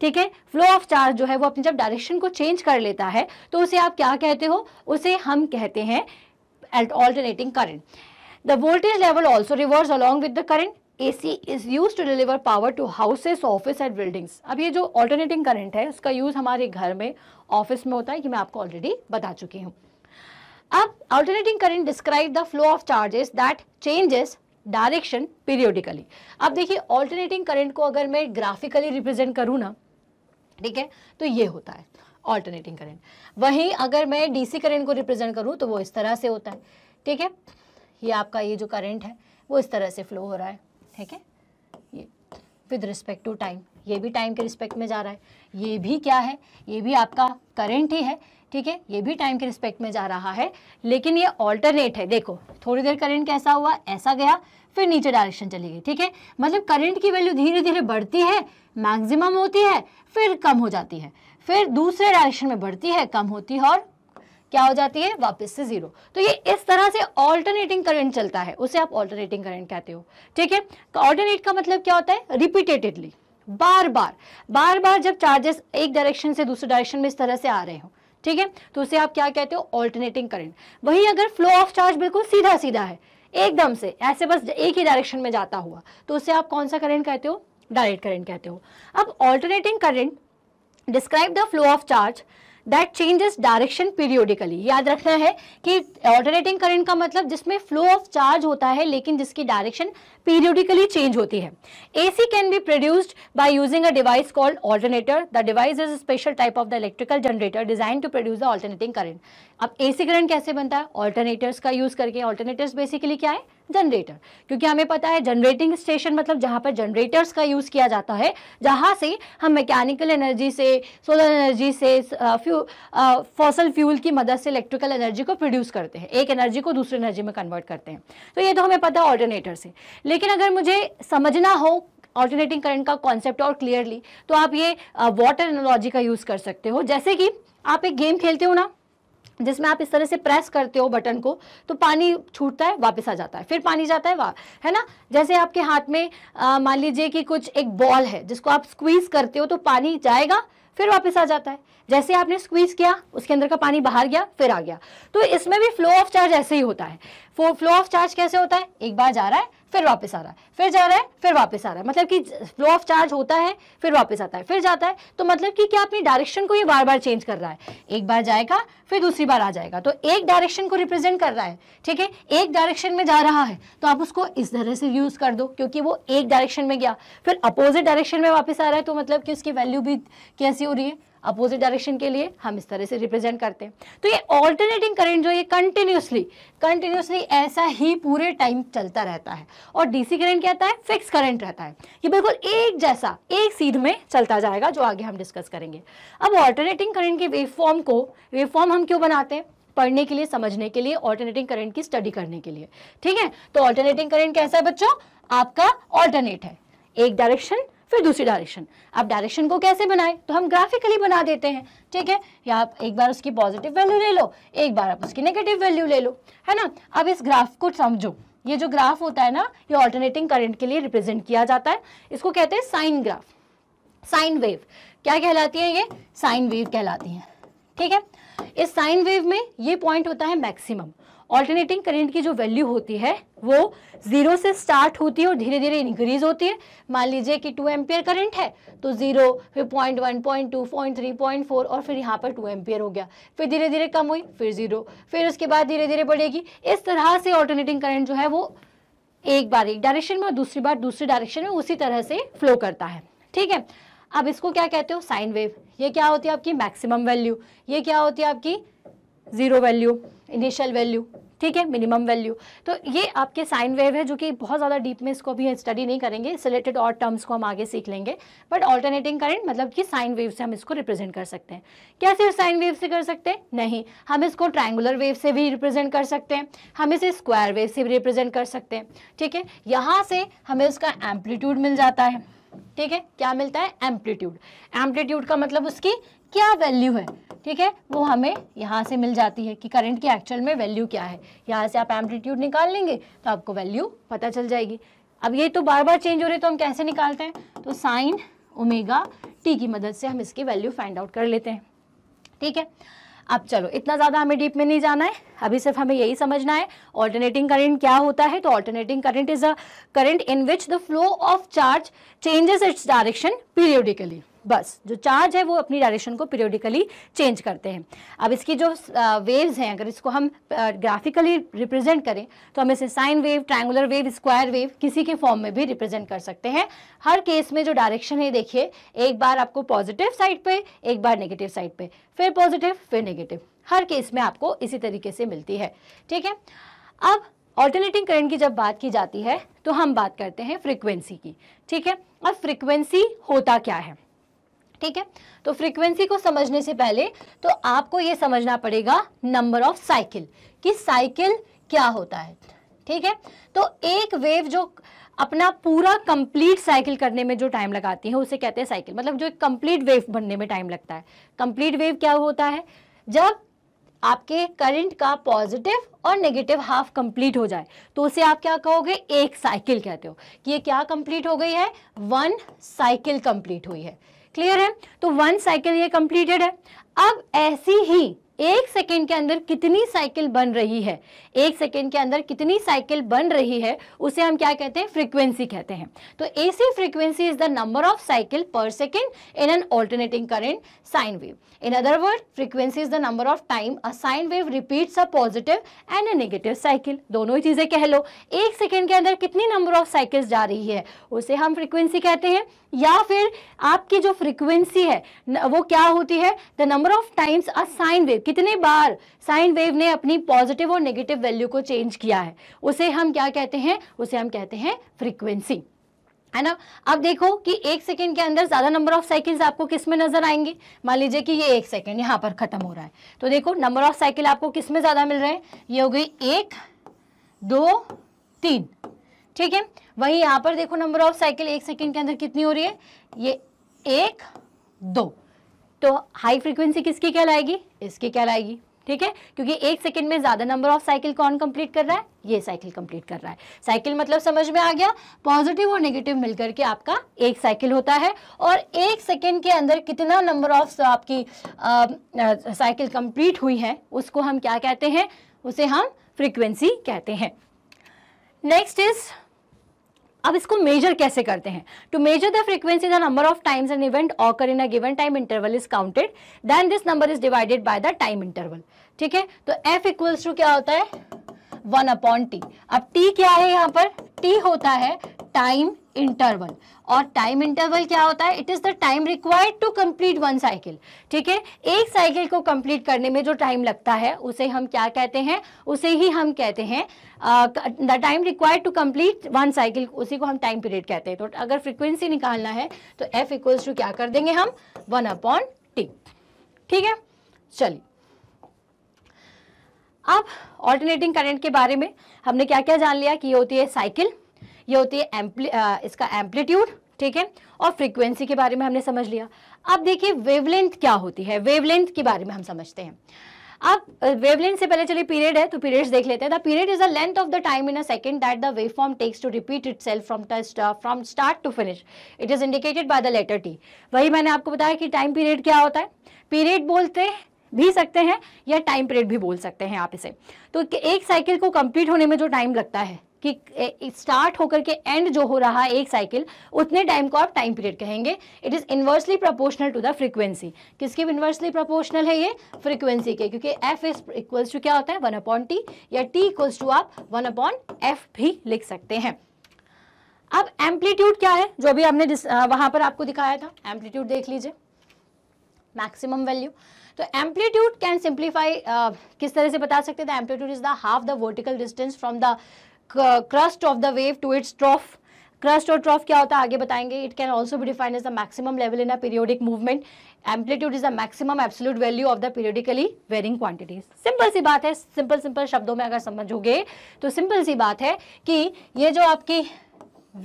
ठीक है फ्लो ऑफ चार्ज जो है वो अपनी जब डायरेक्शन को चेंज कर लेता है तो उसे आप क्या कहते हो उसे हम कहते हैं alternating the voltage level also reverse along with the current A C is use to deliver power to houses office and buildings अब ये जो ऑल्टरनेटिंग करंट है उसका यूज़ हमारे घर में ऑफिस में होता है कि मैं आपको ऑलरेडी बता चुकी हूँ अब alternating current describe the flow of charges that changes direction periodically अब देखिए ऑल्टरनेटिंग करंट को अगर मैं ग्राफिकली रिप्रेजेंट करूँ ना ठीक है तो ये होता है ऑल्टरनेटिंग करंट वहीं अगर मैं डीसी करंट को रिप्रेजेंट करूँ तो वो इस तरह से होता है ठीक है ये आपका ये जो करंट है वो इस तरह से फ्लो हो रहा है ठीक है ये विद रिस्पेक्ट टू टाइम ये भी टाइम के रिस्पेक्ट में जा रहा है ये भी क्या है ये भी आपका करंट ही है ठीक है ये भी टाइम के रिस्पेक्ट में जा रहा है लेकिन ये ऑल्टरनेट है देखो थोड़ी देर करंट कैसा हुआ ऐसा गया फिर नीचे डायरेक्शन चली गई ठीक है मतलब करंट की वैल्यू धीरे धीरे बढ़ती है मैक्सिमम होती है फिर कम हो जाती है फिर दूसरे डायरेक्शन में बढ़ती है कम होती है और क्या हो जाती है वापस से जीरो तो ये इस तरह से ऑल्टरनेटिंग करंट चलता है उसे आप ऑल्टरनेटिंग करंट कहते हो ठीक है ऑल्टरनेट का मतलब क्या होता है रिपीटेडली बार बार बार बार जब चार्जेस एक डायरेक्शन से दूसरे डायरेक्शन में इस तरह से आ रहे हो ठीक है तो उसे आप क्या कहते हो ऑल्टरनेटिंग करंट वही अगर फ्लो ऑफ चार्ज बिल्कुल सीधा सीधा है एकदम से ऐसे बस एक ही डायरेक्शन में जाता हुआ तो उसे आप कौन सा करंट कहते हो डायरेक्ट करंट कहते हो अब alternating current describe the flow of charge that changes direction periodically याद रखना है कि ऑल्टरनेटिंग करंट का मतलब जिसमें फ्लो ऑफ चार्ज होता है लेकिन जिसकी डायरेक्शन पीरियोडिकली चेंज होती है AC can be produced by using a device called alternator the device is special type of the electrical generator design to produce the alternating current अब AC current कैसे बनता है ऑल्टरनेटर्स का use करके alternators basically क्या है generator क्योंकि हमें पता है जनरेटिंग स्टेशन मतलब जहाँ पर जनरेटर्स का यूज़ किया जाता है जहाँ से हम मैकेनिकल एनर्जी से सोलर एनर्जी से फ्यू फॉसल फ्यूल की मदद से इलेक्ट्रिकल एनर्जी को प्रोड्यूस करते हैं एक एनर्जी को दूसरी एनर्जी में कन्वर्ट करते हैं तो ये तो हमें पता है ऑल्टरनेटर से लेकिन अगर मुझे समझना हो ऑल्टरनेटिंग करंट का कॉन्सेप्ट और क्लियरली तो आप ये वाटर एनोलॉजी का यूज़ कर सकते हो जैसे कि आप एक गेम खेलते हो ना जिसमें आप इस तरह से प्रेस करते हो बटन को तो पानी छूटता है वापस आ जाता है फिर पानी जाता है वापस है ना जैसे आपके हाथ में मान लीजिए कि कुछ एक बॉल है जिसको आप स्क्वीज करते हो तो पानी जाएगा फिर वापस आ जाता है जैसे आपने स्क्वीज किया उसके अंदर का पानी बाहर गया फिर आ गया तो इसमें भी फ्लो ऑफ चार्ज ऐसे ही होता है फ्लो ऑफ चार्ज कैसे होता है एक बार जा रहा है फिर वापस आ रहा है फिर जा रहा है फिर वापस आ रहा है मतलब कि फ्लो ऑफ चार्ज होता है फिर वापस आता है फिर जाता है तो मतलब कि क्या अपनी डायरेक्शन को ये बार बार चेंज कर रहा है एक बार जाएगा फिर दूसरी बार आ जाएगा तो एक डायरेक्शन को रिप्रेजेंट कर रहा है ठीक है एक डायरेक्शन में जा रहा है तो आप उसको इस तरह से यूज़ कर दो क्योंकि वो एक डायरेक्शन में गया फिर अपोजिट डायरेक्शन में वापस आ रहा है तो मतलब कि उसकी वैल्यू भी कैसी हो रही है अपोजिट डायरेक्शन के लिए हम इस तरह से रिप्रेजेंट करते हैं तो ये ऑल्टरनेटिंग करंट जो ये कंटिन्यूसली कंटिन्यूसली ऐसा ही पूरे टाइम चलता रहता है और डीसी करंट क्या आता है फिक्स करंट रहता है ये बिल्कुल एक जैसा एक सीध में चलता जाएगा जो आगे हम डिस्कस करेंगे अब ऑल्टरनेटिंग करंट के वेवफॉर्म को वेवफॉर्म हम क्यों बनाते हैं पढ़ने के लिए समझने के लिए ऑल्टरनेटिंग करंट की स्टडी करने के लिए ठीक है तो ऑल्टरनेटिंग करंट कैसा है बच्चों आपका ऑल्टरनेट है एक डायरेक्शन फिर दूसरी डायरेक्शन अब डायरेक्शन को कैसे बनाए तो हम ग्राफिकली बना देते हैं ठीक है या आप एक बार उसकी पॉजिटिव वैल्यू ले लो एक बार आप उसकी नेगेटिव वैल्यू ले लो है ना अब इस ग्राफ को समझो ये जो ग्राफ होता है ना ये ऑल्टरनेटिंग करंट के लिए रिप्रेजेंट किया जाता है इसको कहते हैं साइन ग्राफ साइन वेव क्या कहलाती है ये साइन वेव कहलाती है ठीक है इस साइन वेव में ये पॉइंट होता है मैक्सिमम ऑल्टरनेटिंग करंट की जो वैल्यू होती है वो जीरो से स्टार्ट होती है और धीरे धीरे इंक्रीज होती है मान लीजिए कि टू एम्पियर करंट है तो जीरो फिर point one point two point three point four और फिर यहाँ पर टू एम्पियर हो गया फिर धीरे धीरे कम हुई फिर जीरो फिर उसके बाद धीरे धीरे बढ़ेगी इस तरह से ऑल्टरनेटिंग करंट जो है वो एक बार एक डायरेक्शन में और दूसरी बार दूसरी डायरेक्शन में उसी तरह से फ्लो करता है ठीक है अब इसको क्या कहते हो साइन वेव ये क्या होती है आपकी मैक्सिमम वैल्यू ये क्या होती है आपकी ज़ीरो वैल्यू इनिशियल वैल्यू ठीक है मिनिमम वैल्यू तो ये आपके साइन वेव है जो कि बहुत ज़्यादा डीप में इसको अभी स्टडी नहीं करेंगे इस रिलेटेड और टर्म्स को हम आगे सीख लेंगे बट ऑल्टरनेटिंग करंट मतलब कि साइन वेव से हम इसको रिप्रेजेंट कर सकते हैं क्या सिर्फ साइन वेव से कर सकते हैं नहीं हम इसको ट्राइंगुलर वेव से भी रिप्रेजेंट कर सकते हैं हम इसे स्क्वायर वेव से भी रिप्रेजेंट कर सकते हैं ठीक है यहाँ से हमें उसका एम्पलीट्यूड मिल जाता है ठीक है क्या मिलता है एम्पलीट्यूड एम्पलीट्यूड का मतलब उसकी क्या वैल्यू है ठीक है वो हमें यहाँ से मिल जाती है कि करंट की एक्चुअल में वैल्यू क्या है यहाँ से आप एम्पलीट्यूड निकाल लेंगे तो आपको वैल्यू पता चल जाएगी अब ये तो बार बार चेंज हो रही है तो हम कैसे निकालते हैं तो साइन ओमेगा टी की मदद से हम इसकी वैल्यू फाइंड आउट कर लेते हैं ठीक है अब चलो इतना ज़्यादा हमें डीप में नहीं जाना है अभी सिर्फ हमें यही समझना है ऑल्टरनेटिंग करंट क्या होता है तो alternating current is a current in which the flow of charge changes its direction periodically बस जो चार्ज है वो अपनी डायरेक्शन को पीरियोडिकली चेंज करते हैं अब इसकी जो वेव्स हैं अगर इसको हम ग्राफिकली रिप्रेजेंट करें तो हम इसे sine wave triangular wave square wave किसी के फॉर्म में भी रिप्रेजेंट कर सकते हैं हर केस में जो डायरेक्शन है देखिए एक बार आपको पॉजिटिव साइड पर एक बार नेगेटिव साइड पर फिर पॉजिटिव फिर नेगेटिव हर केस में आपको इसी तरीके से मिलती है ठीक है अब ऑल्टरनेटिंग करंट की जब बात की जाती है तो हम बात करते हैं फ्रीक्वेंसी की ठीक है अब फ्रीक्वेंसी होता क्या है ठीक है तो फ्रीक्वेंसी को समझने से पहले तो आपको यह समझना पड़ेगा नंबर ऑफ साइकिल कि साइकिल क्या होता है ठीक है तो एक वेव जो अपना पूरा कंप्लीट साइकिल करने में जो टाइम लगाती है उसे कहते हैं साइकिल मतलब जो एक कंप्लीट वेव बनने में टाइम लगता है कंप्लीट वेव क्या होता है जब आपके करंट का पॉजिटिव और नेगेटिव हाफ कंप्लीट हो जाए तो उसे आप क्या कहोगे एक साइकिल कहते हो कि ये क्या कंप्लीट हो गई है वन साइकिल कंप्लीट हुई है क्लियर है तो वन साइकिल ये कंप्लीटेड है अब ऐसी ही एक सेकेंड के अंदर कितनी साइकिल बन रही है एक सेकेंड के अंदर कितनी साइकिल बन रही है उसे हम क्या कहते हैं फ्रीक्वेंसी कहते हैं तो AC frequency is the number of cycle per second in an alternating current sine wave in other word frequency is the number of time a sine wave repeats a positive and a negative cycle दोनों ही चीज़ें कह लो एक second के अंदर कितनी number of cycles जा रही है उसे हम फ्रीक्वेंसी कहते हैं या फिर आपकी जो फ्रीक्वेंसी है वो क्या होती है the number of times a sine wave कितने बार साइन वेव ने अपनी पॉजिटिव और नेगेटिव वैल्यू को चेंज किया है उसे हम क्या कहते हैं उसे हम कहते हैं फ्रीक्वेंसी है ना अब देखो कि एक सेकेंड के अंदर ज़्यादा नंबर ऑफ साइकिल्स आपको किस में नजर आएंगे मान लीजिए कि ये एक सेकेंड यहां पर ख़त्म हो रहा है तो देखो नंबर ऑफ साइकिल आपको किस में ज़्यादा मिल रहे हैं ये हो गई एक दो तीन ठीक है वही यहां पर देखो नंबर ऑफ साइकिल एक सेकेंड के अंदर कितनी हो रही है ये एक दो तो हाई फ्रीक्वेंसी किसकी कहलाएगी इसकी क्या आएगी ठीक है क्योंकि एक सेकंड में ज़्यादा नंबर ऑफ साइकिल कौन कंप्लीट कर रहा है ये साइकिल कंप्लीट कर रहा है साइकिल मतलब समझ में आ गया पॉजिटिव और नेगेटिव मिलकर के आपका एक साइकिल होता है और एक सेकंड के अंदर कितना नंबर ऑफ आपकी साइकिल कंप्लीट हुई है उसको हम क्या कहते हैं उसे हम फ्रीक्वेंसी कहते हैं नेक्स्ट इज़ अब इसको मेजर कैसे करते हैं to measure the frequency the number of times an event occur in a given time interval is counted then this number is divided by the time interval ठीक है तो एफ इक्वल्स टू क्या होता है one upon T अब T क्या है यहाँ पर टी होता है टाइम इंटरवल और टाइम इंटरवल क्या होता है it is the time required to complete one cycle ठीक है एक साइकिल को कंप्लीट करने में जो टाइम लगता है उसे हम क्या कहते हैं उसे ही हम कहते हैं the time required to complete one cycle उसी को हम टाइम पीरियड कहते हैं तो अगर फ्रिक्वेंसी निकालना है तो एफ इक्वल्स टू क्या कर देंगे हम वन अपॉन टी ठीक है चलिए अब ऑल्टरनेटिंग करंट के बारे में हमने क्या क्या जान लिया कि ये होती है साइकिल ये होती है एम्पली इसका एम्पलीट्यूड ठीक है और फ्रीक्वेंसी के बारे में हमने समझ लिया अब देखिए वेवलेंथ क्या होती है वेवलेंथ के बारे में हम समझते हैं अब वेवलेंथ से पहले चलिए पीरियड है तो पीरियड्स देख लेते हैं the period is the length of the time in a second that the wave form takes to repeat itself from from start to finish it is indicated by the letter T वही मैंने आपको बताया कि time period क्या होता है period बोलते हैं भी सकते हैं या टाइम पीरियड भी बोल सकते हैं आप इसे तो एक साइकिल को कंप्लीट होने में जो टाइम लगता है कि स्टार्ट होकर के एंड जो हो रहा है एक साइकिल उतने टाइम को आप टाइम पीरियड कहेंगे it is inversely proportional to the frequency किसके इन्वर्सली प्रोपोर्शनल है ये फ्रीक्वेंसी के क्योंकि एफ इज इक्वल्स टू क्या होता है वन अपॉन टी या टी इक्वल्स टू आप वन अपॉन एफ भी लिख सकते हैं अब एम्पलीट्यूड क्या है जो भी हमने वहां पर आपको दिखाया था एम्पलीट्यूड देख लीजिए मैक्सिमम वैल्यू तो एम्पलीट्यूड कैन सिंप्लीफाई किस तरह से बता सकते थे amplitude is the half the vertical distance from the crest of the wave to its trough crest और ट्रॉफ क्या होता है आगे बताएंगे इट कैन ऑल्सो भी define as the maximum level in a periodic movement amplitude is the maximum absolute value of the periodically varying quantities simple सी बात है सिंपल सिंपल शब्दों में अगर समझोगे तो सिंपल सी बात है कि ये जो आपकी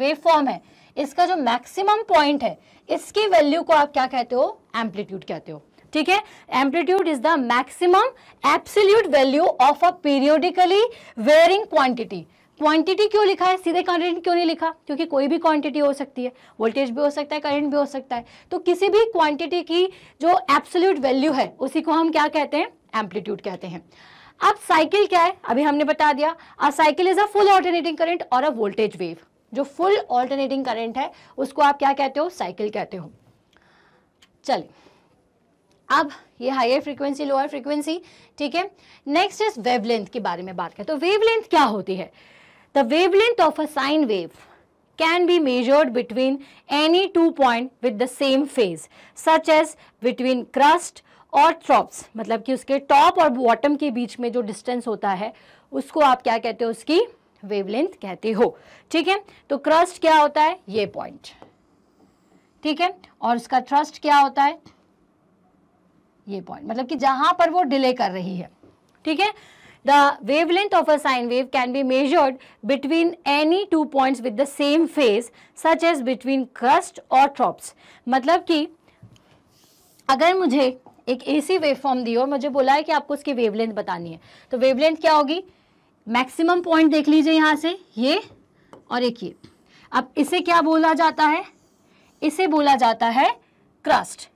वेव फॉर्म है इसका जो मैक्सिमम पॉइंट है इसकी वैल्यू को आप क्या कहते हो एम्पलीट्यूड कहते हो ठीक है amplitude is the maximum absolute value of a periodically varying quantity quantity क्यों लिखा है सीधे करंट क्यों नहीं लिखा क्योंकि कोई भी क्वांटिटी हो सकती है वोल्टेज भी हो सकता है करंट भी हो सकता है तो किसी भी क्वांटिटी की जो एप्सोल्यूट वैल्यू है उसी को हम क्या कहते हैं एम्पलीट्यूड कहते हैं अब साइकिल क्या है अभी हमने बता दिया a cycle is a full alternating current और अ वोल्टेज वेव जो फुल ऑल्टरनेटिंग करंट है उसको आप क्या कहते हो साइकिल कहते हो चलिए अब ये हायर फ्रीक्वेंसी लोअर फ्रीक्वेंसी ठीक है नेक्स्ट इज वेवलेंथ के बारे में बात करें तो वेवलेंथ क्या होती है the wavelength of a sine wave can be measured between any two point with the same phase such as between crest और ट्रॉप्स मतलब कि उसके टॉप और बॉटम के बीच में जो डिस्टेंस होता है उसको आप क्या कहते हो उसकी वेवलेंथ कहते हो ठीक है तो क्रस्ट क्या होता है ये पॉइंट ठीक है और उसका थ्रस्ट क्या होता है ये पॉइंट मतलब कि जहां पर वो डिले कर रही है ठीक है the wavelength of a sine wave can be measured between any two points with the same phase such as between crest और ट्रॉप्स मतलब कि अगर मुझे एक एसी वेवफॉर्म दी और मुझे बोला है कि आपको उसकी वेवलेंथ बतानी है तो वेवलेंथ क्या होगी मैक्सिमम पॉइंट देख लीजिए यहां से ये और एक ये अब इसे क्या बोला जाता है इसे बोला जाता है क्रस्ट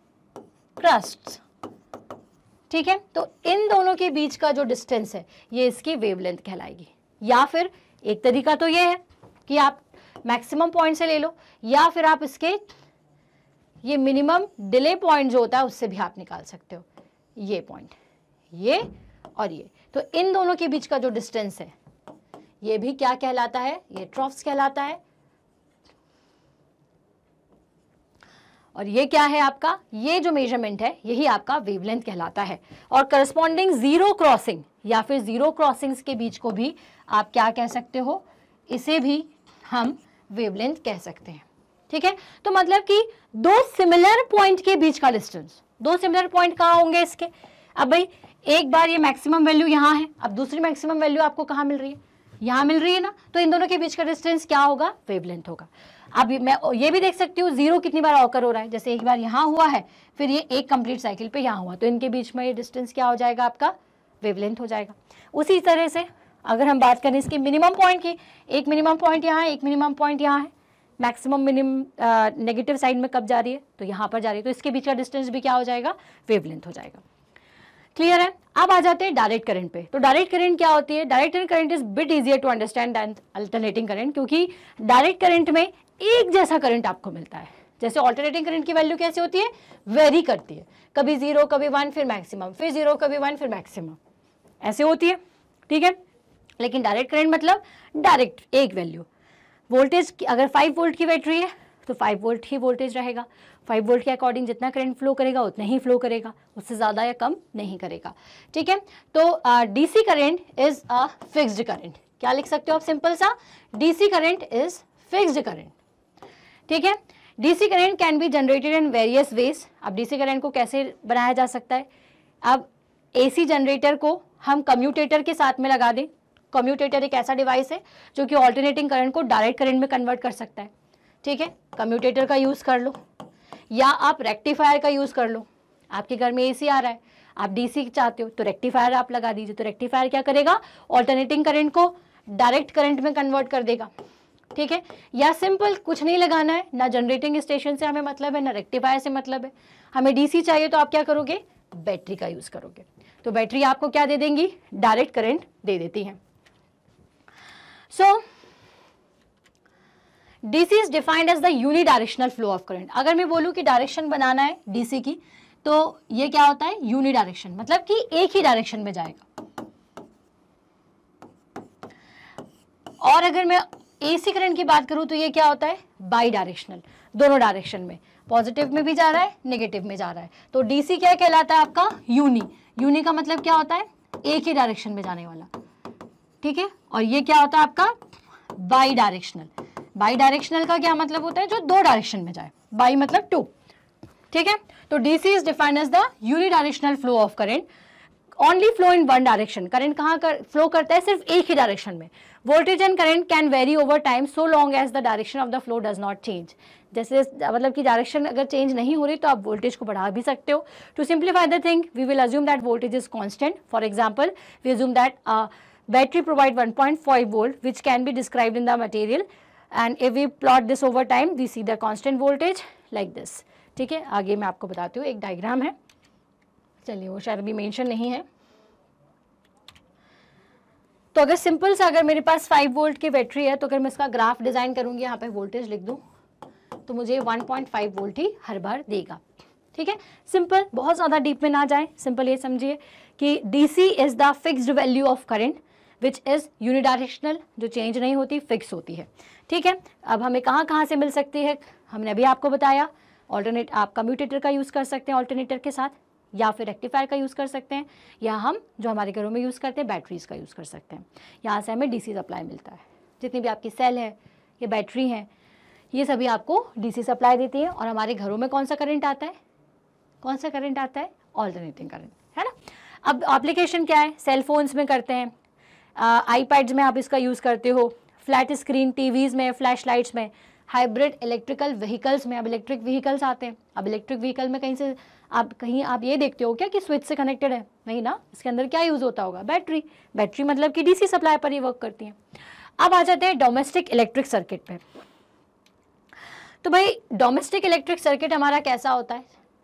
क्रस्ट ठीक है तो इन दोनों के बीच का जो डिस्टेंस है ये इसकी वेवलेंथ कहलाएगी या फिर एक तरीका तो ये है कि आप मैक्सिमम पॉइंट से ले लो या फिर आप इसके ये मिनिमम डिले पॉइंट जो होता है उससे भी आप निकाल सकते हो ये पॉइंट ये और ये तो इन दोनों के बीच का जो डिस्टेंस है ये भी क्या कहलाता है ये ट्रॉफ्स कहलाता है और ये क्या है आपका ये जो मेजरमेंट है यही आपका वेवलेंथ कहलाता है और करस्पॉन्डिंग जीरो क्रॉसिंग या फिर जीरो क्रॉसिंग्स के बीच को भी आप क्या कह सकते हो इसे भी हम वेवलेंथ कह सकते हैं ठीक है तो मतलब कि दो सिमिलर पॉइंट के बीच का डिस्टेंस दो सिमिलर पॉइंट कहाँ होंगे इसके अब भाई एक बार ये मैक्सिमम वैल्यू यहाँ है अब दूसरी मैक्सिमम वैल्यू आपको कहाँ मिल रही है यहाँ मिल रही है ना तो इन दोनों के बीच का डिस्टेंस क्या होगा वेवलेंथ होगा अब मैं ये भी देख सकती हूँ जीरो कितनी बार ऑकर हो रहा है जैसे एक बार यहाँ हुआ है फिर ये एक कंप्लीट साइकिल पे यहाँ हुआ तो इनके बीच में ये डिस्टेंस क्या हो जाएगा आपका वेवलेंथ हो जाएगा उसी तरह से अगर हम बात करें इसके मिनिमम पॉइंट की एक मिनिमम पॉइंट यहाँ है एक मिनिमम पॉइंट यहाँ है मैक्सिमम मिनिमम नेगेटिव साइड में कब जा रही है तो यहाँ पर जा रही है तो इसके बीच का डिस्टेंस भी क्या हो जाएगा वेवलेंथ हो जाएगा क्लियर है अब आ जाते हैं डायरेक्ट करंट पे तो डायरेक्ट करंट क्या होती है direct current is bit easier to understand alternating current क्योंकि डायरेक्ट करंट में एक जैसा करंट आपको मिलता है जैसे ऑल्टरनेटिंग करंट की वैल्यू कैसे होती है वेरी करती है कभी जीरो कभी वन फिर मैक्सिमम फिर जीरो कभी वन फिर मैक्सिमम ऐसे होती है ठीक है लेकिन डायरेक्ट करंट मतलब डायरेक्ट एक वैल्यू वोल्टेज अगर फाइव वोल्ट की बैटरी है तो फाइव वोल्ट ही वोल्टेज रहेगा फाइव वोल्ट के अकॉर्डिंग जितना करंट फ्लो करेगा उतना ही फ्लो करेगा उससे ज़्यादा या कम नहीं करेगा ठीक है तो DC current is a fixed current क्या लिख सकते हो आप सिंपल सा DC current is fixed current ठीक है DC current can be generated in various ways अब डीसी करंट को कैसे बनाया जा सकता है अब एसी जनरेटर को हम कम्यूटेटर के साथ में लगा दें कम्यूटेटर एक ऐसा डिवाइस है जो कि ऑल्टरनेटिंग करंट को डायरेक्ट करंट में कन्वर्ट कर सकता है ठीक है कम्यूटेटर का यूज़ कर लो या आप रेक्टिफायर का यूज़ कर लो आपके घर में एसी आ रहा है आप डीसी चाहते हो तो रेक्टिफायर आप लगा दीजिए तो रेक्टिफायर क्या करेगा ऑल्टरनेटिंग करंट को डायरेक्ट करंट में कन्वर्ट कर देगा ठीक है या सिंपल कुछ नहीं लगाना है ना जनरेटिंग स्टेशन से हमें मतलब है ना रेक्टिफायर से मतलब है हमें डीसी चाहिए तो आप क्या करोगे बैटरी का यूज़ करोगे तो बैटरी आपको क्या दे देंगी डायरेक्ट करंट दे देती है so DC is defined as the unidirectional flow of current अगर मैं बोलूं कि डायरेक्शन बनाना है डीसी की तो ये क्या होता है यूनिडायरेक्शन मतलब कि एक ही डायरेक्शन में जाएगा और अगर मैं एसी करंट की बात करूं तो ये क्या होता है बाई डायरेक्शनल दोनों डायरेक्शन में पॉजिटिव में भी जा रहा है नेगेटिव में जा रहा है तो डीसी क्या कहलाता है आपका यूनी यूनी का मतलब क्या होता है एक ही डायरेक्शन में जाने वाला ठीक है और ये क्या होता है आपका बाई डायरेक्शनल बाई डायरेक्शनल का क्या मतलब होता है जो दो डायरेक्शन में जाए बाई मतलब टू ठीक है तो DC is define as the unidirectional flow of current only flow in one direction current कहां कर फ्लो करता है सिर्फ एक ही डायरेक्शन में voltage and current can vary over time so long as the direction of the flow does not change जैसे मतलब कि डायरेक्शन अगर चेंज नहीं हो रही तो आप वोल्टेज को बढ़ा भी सकते हो to simplify the thing we will assume that voltage is constant for example we assume that one point 1.5 volt which can be describe in the material and if we plot this over time we see the constant voltage like this ठीक है आगे मैं आपको बताती हूँ एक diagram है चलिए वो शायद अभी मेंशन नहीं है तो अगर सिंपल सा अगर मेरे पास फाइव वोल्ट की बैटरी है तो अगर मैं इसका ग्राफ डिज़ाइन करूँगी यहाँ पर वोल्टेज लिख दूँ तो मुझे 1.5 वोल्ट ही हर बार देगा ठीक है सिंपल बहुत ज़्यादा डीप में ना जाए सिंपल ये समझिए कि D C is the fixed value of current which is unidirectional जो चेंज नहीं होती फिक्स होती है ठीक है अब हमें कहाँ कहाँ से मिल सकती है हमने अभी आपको बताया ऑल्टरनेट आप कम्यूटेटर का यूज़ कर सकते हैं ऑल्टरनेटर के साथ या फिर रेक्टिफायर का यूज़ कर सकते हैं या हम जो हमारे घरों में यूज़ करते हैं बैटरीज़ का यूज़ कर सकते हैं यहाँ से हमें डी सप्लाई मिलता है जितनी भी आपकी सेल है या बैटरी हैं ये सभी आपको डीसी सप्लाई देती है और हमारे घरों में कौन सा करंट आता है कौन सा करंट आता है ऑल्टरनेटिंग करंट है ना अब एप्लीकेशन क्या है सेल फोन्स में करते हैं आईपैड्स में आप इसका यूज़ करते हो फ्लैट स्क्रीन टीवीज़ में फ्लैश लाइट्स में हाइब्रिड इलेक्ट्रिकल व्हीकल्स में अब इलेक्ट्रिक व्हीकल्स आते हैं अब इलेक्ट्रिक व्हीकल में कहीं से आप कहीं आप ये देखते हो क्या कि स्विच से कनेक्टेड है नहीं ना इसके अंदर क्या यूज़ होता होगा बैटरी बैटरी मतलब कि डीसी सप्लाई पर ही वर्क करती है अब आ जाते हैं डोमेस्टिक इलेक्ट्रिक सर्किट पर तो भाई डोमेस्टिक इलेक्ट्रिक सर्किट हमारा कैसा होता है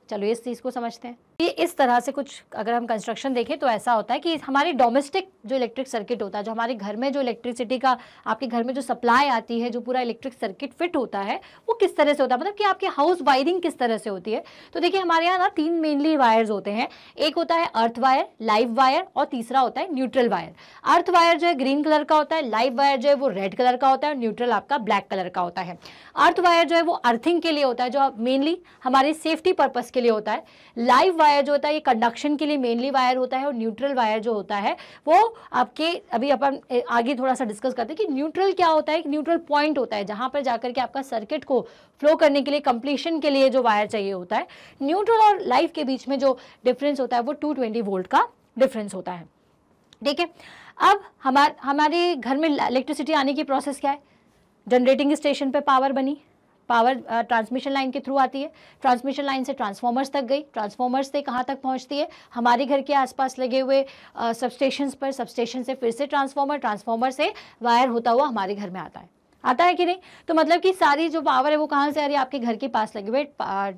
चलो इस चीज़ को समझते हैं ये इस तरह से कुछ अगर हम कंस्ट्रक्शन देखें तो ऐसा होता है कि हमारी डोमेस्टिक जो इलेक्ट्रिक सर्किट होता है जो हमारे घर में जो इलेक्ट्रिसिटी का आपके घर में जो सप्लाई आती है जो पूरा इलेक्ट्रिक सर्किट फिट होता है वो किस तरह से होता है मतलब कि आपके हाउस वायरिंग किस तरह से होती है तो देखिए हमारे यहाँ ना तीन मेनली वायर्स होते हैं एक होता है अर्थ वायर लाइव वायर और तीसरा होता है न्यूट्रल वायर अर्थ वायर जो है ग्रीन कलर का होता है लाइव वायर जो है वो रेड कलर का होता है और न्यूट्रल आपका ब्लैक कलर का होता है अर्थ वायर जो है वो अर्थिंग के लिए होता है जो मेनली हमारे सेफ्टी पर्पज़ के लिए होता है लाइव वायर वायर जो होता है ये कंडक्शन के लिए मेनली वायर होता है और न्यूट्रल वायर जो होता है वो आपके अभी अपन आगे थोड़ा सा डिस्कस करते हैं कि न्यूट्रल क्या होता है एक न्यूट्रल पॉइंट होता है जहां पर जाकर के आपका सर्किट को फ्लो करने के लिए कंप्लीशन के लिए जो वायर चाहिए होता है न्यूट्रल और लाइफ के बीच में जो डिफरेंस होता है वो टू वोल्ट का डिफरेंस होता है ठीक है अब हमार हमारे घर में इलेक्ट्रिसिटी आने की प्रोसेस क्या है जनरेटिंग स्टेशन पर पावर बनी पावर ट्रांसमिशन लाइन के थ्रू आती है ट्रांसमिशन लाइन से ट्रांसफॉर्मर्स तक गई ट्रांसफॉर्मर्स से कहाँ तक पहुँचती है हमारे घर के आसपास लगे हुए सब स्टेशन पर सब स्टेशन से फिर से ट्रांसफॉर्मर ट्रांसफॉर्मर से वायर होता हुआ हमारे घर में आता है आता है कि नहीं तो मतलब कि सारी जो पावर है वो कहाँ से आ रही है आपके घर के पास लगे हुए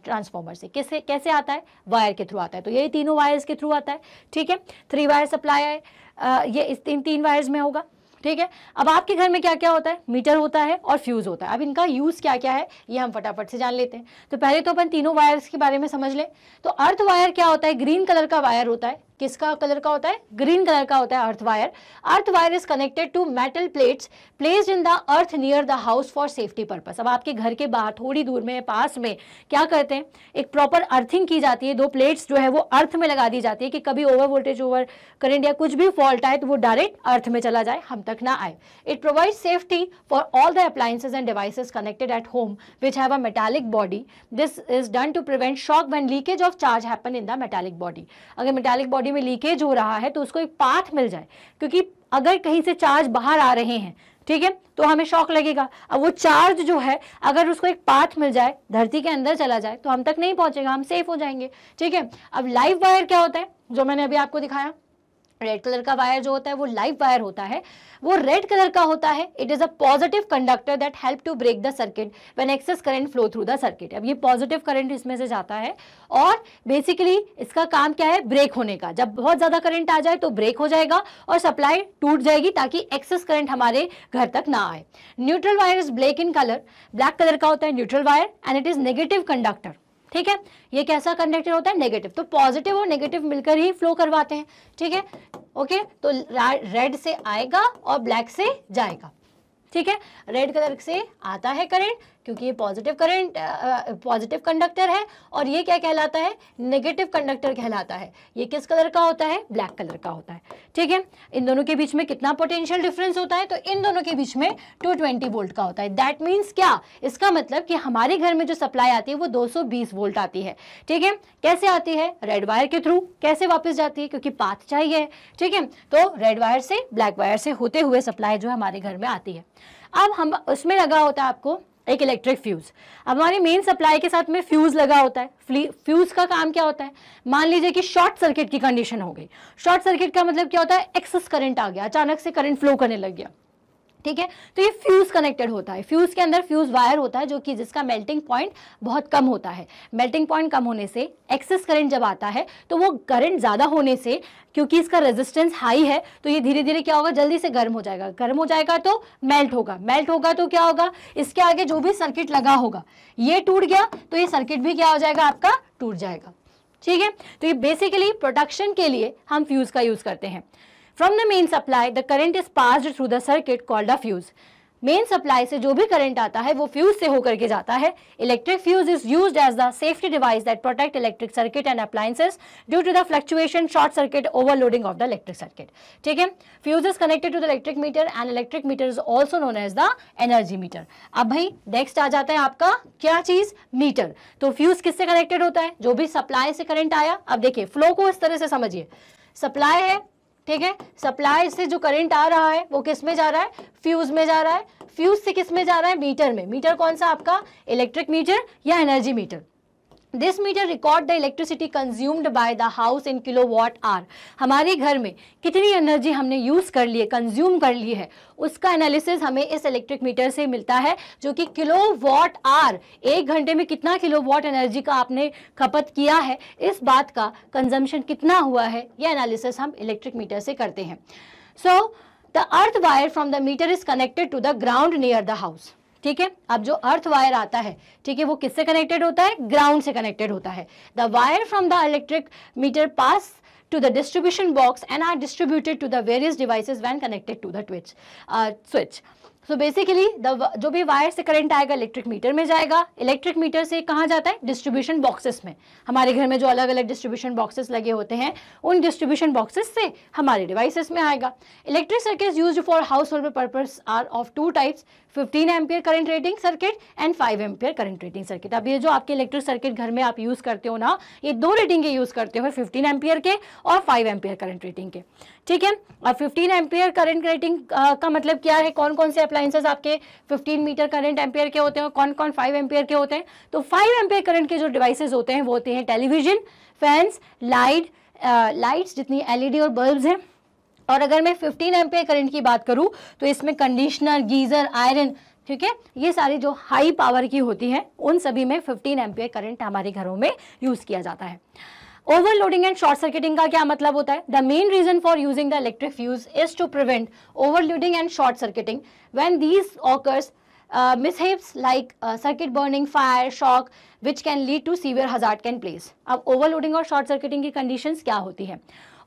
ट्रांसफॉर्मर से कैसे कैसे आता है वायर के थ्रू आता है तो यही तीनों वायर्स के थ्रू आता है ठीक है थ्री वायर सप्लाई है ये इस तीन तीन वायर्स में होगा ठीक है अब आपके घर में क्या क्या होता है मीटर होता है और फ्यूज़ होता है अब इनका यूज़ क्या क्या है ये हम फटाफट से जान लेते हैं तो पहले तो अपन तीनों वायर्स के बारे में समझ लें तो अर्थ वायर क्या होता है ग्रीन कलर का वायर होता है किसका कलर का होता है ग्रीन कलर का होता है earth wire earth wire is connected to metal plates placed in the earth near the house for safety purpose अब आपके घर के बाहर थोड़ी दूर में पास में क्या करते हैं एक प्रॉपर अर्थिंग की जाती है दो प्लेट्स जो है वो अर्थ में लगा दी जाती है कि कभी ओवर वोल्टेज ओवर करेंट या कुछ भी फॉल्ट आए तो वो डायरेक्ट अर्थ में चला जाए हम तक ना आए it provide safety for all the appliances and devices connected at home which have a metallic body this is done to prevent shock when leakage of charge happen in the metallic body अगर metallic body body में leakage हो रहा है तो उसको एक path मिल जाए क्योंकि अगर कहीं से चार्ज बाहर आ रहे हैं ठीक है तो हमें शॉक लगेगा अब वो चार्ज जो है अगर उसको एक पाथ मिल जाए धरती के अंदर चला जाए तो हम तक नहीं पहुंचेगा हम सेफ हो जाएंगे ठीक है अब लाइव वायर क्या होता है जो मैंने अभी आपको दिखाया रेड कलर का वायर जो होता है वो लाइव वायर होता है वो रेड कलर का होता है it is a positive conductor that help to break the circuit when excess current flow through the circuit अब ये पॉजिटिव करंट इसमें से जाता है और बेसिकली इसका काम क्या है ब्रेक होने का जब बहुत ज़्यादा करंट आ जाए तो ब्रेक हो जाएगा और सप्लाई टूट जाएगी ताकि एक्सेस करंट हमारे घर तक ना आए neutral wire is black in colour black colour का होता है neutral wire and it is negative conductor ठीक है ये कैसा कंडक्टर होता है नेगेटिव तो पॉजिटिव और नेगेटिव मिलकर ही फ्लो करवाते हैं ठीक है ओके तो रेड से आएगा और ब्लैक से जाएगा ठीक है रेड कलर से आता है करंट क्योंकि ये पॉजिटिव करंट पॉजिटिव कंडक्टर है और ये क्या कहलाता है नेगेटिव कंडक्टर कहलाता है ये किस कलर का होता है ब्लैक कलर का होता है ठीक है इन दोनों के बीच में कितना पोटेंशियल डिफरेंस होता है तो इन दोनों के बीच में 220 वोल्ट का होता है दैट मीन्स क्या इसका मतलब कि हमारे घर में जो सप्लाई आती है वो दो वोल्ट आती है ठीक है कैसे आती है रेड वायर के थ्रू कैसे वापस जाती है क्योंकि पाथ चाहिए ठीक है तो रेड वायर से ब्लैक वायर से होते हुए सप्लाई जो हमारे घर में आती है अब हम उसमें लगा होता है आपको एक इलेक्ट्रिक फ्यूज़ अब हमारी मेन सप्लाई के साथ में फ्यूज़ लगा होता है फ्यूज़ का काम क्या होता है मान लीजिए कि शॉर्ट सर्किट की कंडीशन हो गई शॉर्ट सर्किट का मतलब क्या होता है एक्सेस करंट आ गया अचानक से करंट फ्लो करने लग गया ठीक है तो ये फ्यूज कनेक्टेड होता है फ्यूज के अंदर फ्यूज वायर होता है जो कि जिसका मेल्टिंग पॉइंट बहुत कम होता है मेल्टिंग पॉइंट कम होने से एक्सेस करंट जब आता है तो वो करंट ज़्यादा होने से क्योंकि इसका रेजिस्टेंस हाई है तो ये धीरे धीरे क्या होगा जल्दी से गर्म हो जाएगा गर्म हो जाएगा तो मेल्ट होगा मेल्ट होगा तो क्या होगा इसके आगे जो भी सर्किट लगा होगा ये टूट गया तो ये सर्किट भी क्या हो जाएगा आपका टूट जाएगा ठीक है तो ये बेसिकली प्रोटेक्शन के लिए हम फ्यूज़ का यूज़ करते हैं from the main supply the current is passed through the circuit called a fuse main supply से जो भी करंट आता है वो फ्यूज से होकर के जाता है electric fuse is use as the safety device that protect electric circuit and appliances due to the fluctuation short circuit overloading of the electric circuit ठीक है fuse is connected to the electric meter and electric meter is also known as the energy meter अब भाई next आ जाता है आपका क्या चीज metre तो फ्यूज किससे कनेक्टेड होता है जो भी सप्लाई से करंट आया अब देखिए फ्लो को इस तरह से समझिए सप्लाई है ठीक है सप्लाई से जो करंट आ रहा है वो किस में जा रहा है फ्यूज में जा रहा है फ्यूज से किस में जा रहा है मीटर में मीटर कौन सा आपका इलेक्ट्रिक मीटर या energy meter this meter record the electricity consumed by the house in kilowatt hour हमारे घर में कितनी एनर्जी हमने यूज़ कर ली है कंज्यूम कर ली है उसका एनालिसिस हमें इस इलेक्ट्रिक मीटर से मिलता है जो कि किलो वॉट आर एक घंटे में कितना किलो वॉट एनर्जी का आपने खपत किया है इस बात का कंजम्पशन कितना हुआ है यह एनालिसिस हम इलेक्ट्रिक मीटर से करते हैं so the earth wire from the meter is connected to the ground near the house ठीक है अब जो अर्थ वायर आता है ठीक है वो किससे कनेक्टेड होता है ग्राउंड से कनेक्टेड होता है the wire from the electric meter pass to the distribution box and are distributed to the various devices when connected to the twitch uh, so basically the जो भी वायर से current आएगा electric meter में जाएगा electric meter से कहाँ जाता है डिस्ट्रीब्यूशन बॉक्सेस में हमारे घर में जो अलग अलग डिस्ट्रीब्यूशन बॉक्सेस लगे होते हैं उन डिस्ट्रीब्यूशन बॉक्सेस से हमारे डिवाइसेस में आएगा electric circuit use for household purpose are of two types fifteen ampere current rating circuit and five ampere current rating circuit अब ये जो आपके इलेक्ट्रिक सर्किट घर में आप यूज़ करते हो ना ये दो रेटिंग के यूज़ करते हो फिफ्टीन एम्पियर के और फाइव एम्पियर करंट रेटिंग के ठीक है और फिफ्टीन एम्पियर करंट रेटिंग का मतलब क्या है कौन कौन से अप्लाइंसेज आपके फिफ्टीन मीटर करंट एम्पियर के होते हैं कौन कौन फाइव एम्पियर के होते हैं तो फाइव एम्पियर करंट के जो डिवाइसेज होते हैं वो होते हैं टेलीविजन फैंस लाइट लाइट्स जितनी एलईडी और बल्ब्स हैं और अगर मैं फिफ्टीन एम करंट की बात करूँ तो इसमें कंडीशनर गीज़र आयरन ठीक है ये सारी जो हाई पावर की होती है उन सभी में फिफ्टीन एम करंट हमारे घरों में यूज़ किया जाता है ओवरलोडिंग एंड शॉर्ट सर्किटिंग का क्या मतलब होता है the main reason for using the electric fuse is to prevent overloading and short circuiting when these occurs mishaps like circuit burning fire shock which can lead to severe hazard can place अब overloading और short circuiting की conditions क्या होती है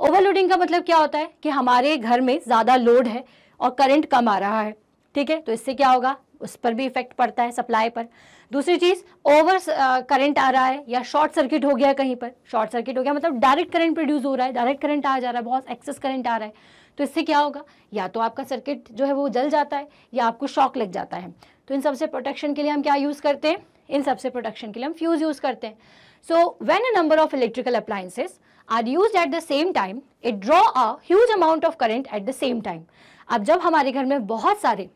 overloading का मतलब क्या होता है कि हमारे घर में ज़्यादा लोड है और करंट कम आ रहा है ठीक है तो इससे क्या होगा उस पर भी इफेक्ट पड़ता है सप्लाई पर दूसरी चीज़ ओवर करंट आ रहा है या शॉर्ट सर्किट हो गया कहीं पर शॉर्ट सर्किट हो गया मतलब डायरेक्ट करंट प्रोड्यूस हो रहा है डायरेक्ट करंट आ जा रहा है बहुत एक्सेस करंट आ रहा है तो इससे क्या होगा या तो आपका सर्किट जो है वो जल जाता है या आपको शॉक लग जाता है तो इन सबसे प्रोटेक्शन के लिए हम क्या यूज़ करते हैं इन सबसे प्रोटेक्शन के लिए हम फ्यूज़ यूज़ करते हैं so when a number of electrical appliances are use at the same time it draw a huge amount of current at the same time अब जब हमारे घर में बहुत सारे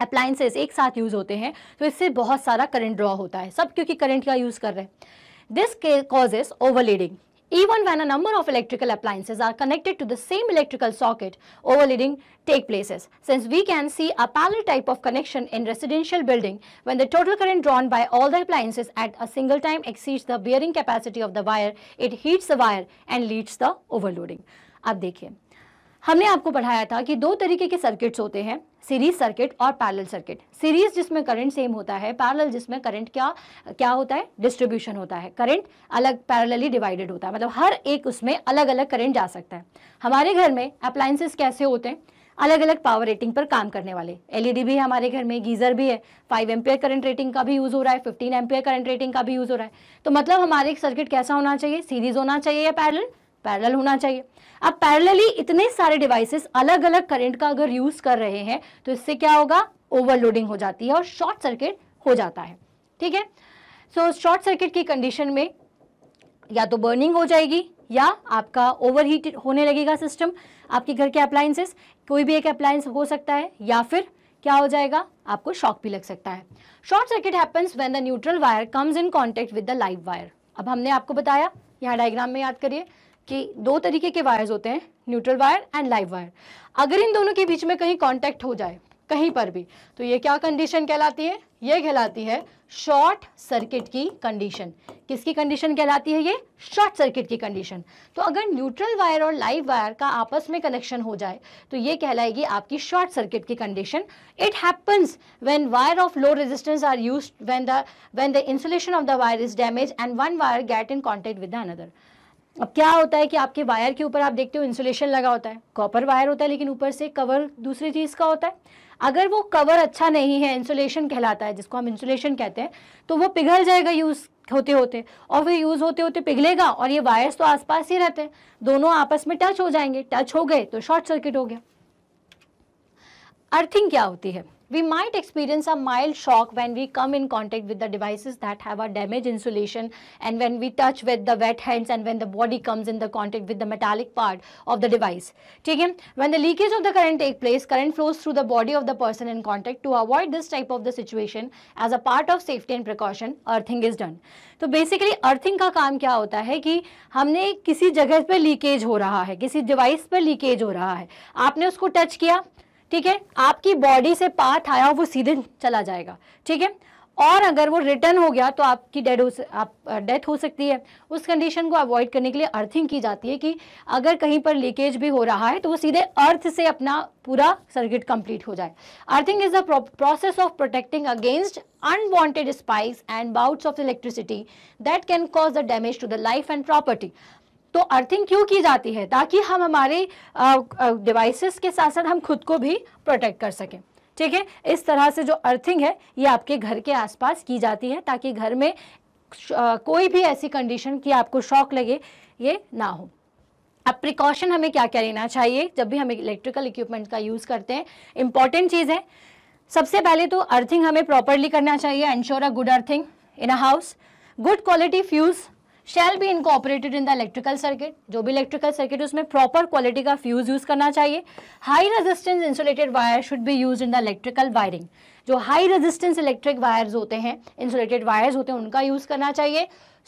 अप्लाइंसेस एक साथ यूज होते हैं तो इससे बहुत सारा करंट ड्रॉ होता है सब क्योंकि करंट का यूज कर रहे हैं दिस के causes overloading even when a number of electrical appliances are connected to the same electrical socket, overloading take places. Since we can see a parallel type of connection in residential building when the total current drawn by all the appliances at a single time exceeds the bearing capacity of the wire, it heats the wire and leads the overloading. अब देखिए हमने आपको पढ़ाया था कि दो तरीके के सर्किट्स होते हैं सीरीज सर्किट और पैरल सर्किट सीरीज जिसमें करंट सेम होता है पैरल जिसमें करंट क्या क्या होता है डिस्ट्रीब्यूशन होता है करंट अलग पैरलली डिवाइडेड होता है मतलब हर एक उसमें अलग अलग करंट जा सकता है हमारे घर में अप्लाइंसेस कैसे होते हैं अलग अलग पावर रेटिंग पर काम करने वाले एलईडी e भी है हमारे घर में गीजर भी है फाइव एम्पियर करंट रेटिंग का भी यूज़ हो रहा है फिफ्टीन एम्पियर करंट रेटिंग का भी यूज़ हो रहा है तो मतलब हमारे एक सर्किट कैसा होना चाहिए सीरीज होना चाहिए या पैरल पैरल होना चाहिए अब पैरेलली इतने सारे डिवाइसेस अलग अलग करंट का अगर यूज कर रहे हैं तो इससे क्या होगा ओवरलोडिंग हो जाती है और शॉर्ट सर्किट हो जाता है ठीक है सो शॉर्ट सर्किट की कंडीशन में या तो बर्निंग हो जाएगी या आपका ओवर हीट होने लगेगा सिस्टम आपके घर के अप्लायंसेस कोई भी एक अप्लायंस हो सकता है या फिर क्या हो जाएगा आपको शॉक भी लग सकता है short circuit happens when the neutral wire comes in contact with the live wire अब हमने आपको बताया यहाँ डायग्राम में याद करिए कि दो तरीके के वायर्स होते हैं neutral wire and live wire अगर इन दोनों के बीच में कहीं कॉन्टेक्ट हो जाए कहीं पर भी तो ये क्या कंडीशन कहलाती है ये कहलाती है शॉर्ट सर्किट की कंडीशन किसकी कंडीशन कहलाती है ये शॉर्ट सर्किट की कंडीशन तो अगर न्यूट्रल वायर और लाइव वायर का आपस में कनेक्शन हो जाए तो ये कहलाएगी आपकी शॉर्ट सर्किट की condition it happens when wire of low resistance are use when the when the insulation of the wire is damage and one wire get in contact with the another अब क्या होता है कि आपके wire के ऊपर आप देखते हो इंसुलेशन लगा होता है कॉपर वायर होता है लेकिन ऊपर से कवर दूसरी चीज़ का होता है अगर वो कवर अच्छा नहीं है इंसुलेशन कहलाता है जिसको हम इंसुलेशन कहते हैं तो वो पिघल जाएगा यूज़ होते होते और फिर यूज़ होते होते पिघलेगा और ये वायर्स तो आसपास ही रहते हैं दोनों आपस में टच हो जाएंगे टच हो गए तो शॉर्ट सर्किट हो गया अर्थिंग क्या होती है We might experience a mild shock when we come in contact with the devices that have a damaged insulation and when we touch with the wet hands and when the body comes in the contact with the metallic part of the device. theek hai When the leakage of the current take place, current flows through the body of the person in contact. To avoid this type of the situation as a part of safety and precaution, earthing is done तो basically earthing ka kaam kya hota hai ki humne kisi jagah pe leakage ho raha hai kisi device pe leakage ho raha hai aapne usko touch kiya ठीक है आपकी body से path आया वो सीधे चला जाएगा ठीक है और अगर वो रिटर्न हो गया तो आपकी डेड हो आप डेथ हो सकती है उस कंडीशन को अवॉइड करने के लिए अर्थिंग की जाती है कि अगर कहीं पर लीकेज भी हो रहा है तो वो सीधे अर्थ से अपना पूरा सर्किट कंप्लीट हो जाए earthing is the process of protecting against unwanted spikes and bouts of electricity that can cause the damage to the life and property तो अर्थिंग क्यों की जाती है ताकि हम हमारे डिवाइसेस के साथ साथ हम खुद को भी प्रोटेक्ट कर सकें ठीक है इस तरह से जो अर्थिंग है ये आपके घर के आसपास की जाती है ताकि घर में कोई भी ऐसी कंडीशन की आपको शॉक लगे ये ना हो अब प्रिकॉशन हमें क्या क्या लेना चाहिए जब भी हम इलेक्ट्रिकल इक्विपमेंट का यूज़ करते हैं इंपॉर्टेंट चीज़ है सबसे पहले तो अर्थिंग हमें प्रॉपरली करना चाहिए ensure a good earthing in a house good quality fuse भी be incorporated in the electrical circuit जो भी इलेक्ट्रिकल सर्किट है उसमें प्रॉपर क्वालिटी का फ्यूज़ यूज़ करना चाहिए high resistance insulated wire should be use in the electrical wiring जो high resistance electric wires होते हैं इंसुलेटेड वायर्स होते हैं उनका यूज़ करना चाहिए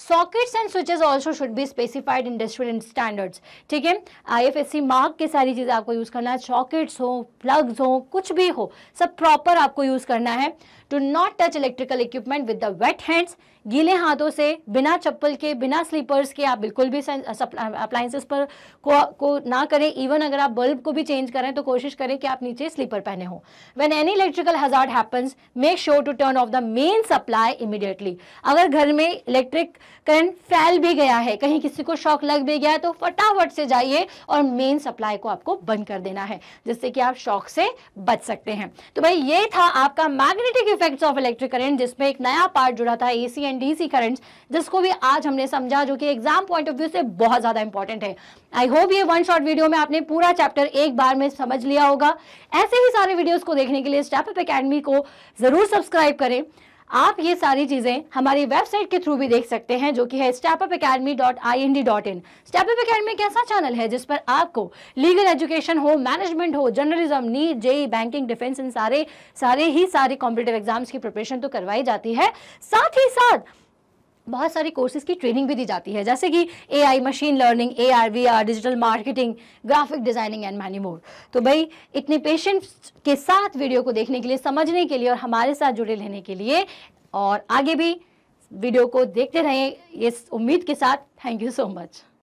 sockets and switches also should be specified industrial standards ठीक है I F S C mark की सारी चीज़ें आपको यूज़ करना है सॉकेट्स हो प्लग्स हो कुछ भी हो सब प्रॉपर आपको यूज़ करना है to not touch electrical equipment with the wet hands गीले हाथों से बिना चप्पल के बिना स्लीपर्स के आप बिल्कुल भी अप्लाइंसेस पर को को ना करें इवन अगर आप बल्ब को भी चेंज करें तो कोशिश करें कि आप नीचे स्लीपर पहने हो when any electrical hazard happens make sure to turn off the main supply immediately अगर घर में इलेक्ट्रिक करंट फैल भी गया है कहीं किसी को शॉक लग भी गया है तो फटाफट से जाइए और मेन सप्लाई को आपको बंद कर देना है जिससे कि आप शॉक से बच सकते हैं तो भाई ये था आपका magnetic effects of electric current जिसमें एक नया पार्ट जुड़ा था सी एंड डीसी करंट्स जिसको भी आज हमने समझा जो कि एग्जाम पॉइंट ऑफ व्यू से बहुत ज़्यादा इंपॉर्टेंट है आई होप ये वन शॉर्ट वीडियो में आपने पूरा चैप्टर एक बार में समझ लिया होगा ऐसे ही सारे वीडियोज़ को देखने के लिए स्टेप अप अकेडमी को ज़रूर सब्सक्राइब करें आप ये सारी चीज़ें हमारी वेबसाइट के थ्रू भी देख सकते हैं जो कि है StepUp Academy dot I N D dot in StepUp Academy एक ऐसा चैनल है जिस पर आपको लीगल एजुकेशन हो मैनेजमेंट हो journalism NEET JEE banking defence इन सारे सारे ही सारे कॉम्पिटेटिव एग्जाम्स की प्रिपरेशन तो करवाई जाती है साथ ही साथ बहुत सारी कोर्सेज की ट्रेनिंग भी दी जाती है जैसे कि AI machine learning V R digital marketing graphic designing and many more तो भाई इतने पेशेंट्स के साथ वीडियो को देखने के लिए समझने के लिए और हमारे साथ जुड़े रहने के लिए और आगे भी वीडियो को देखते रहें इस उम्मीद के साथ थैंक यू सो मच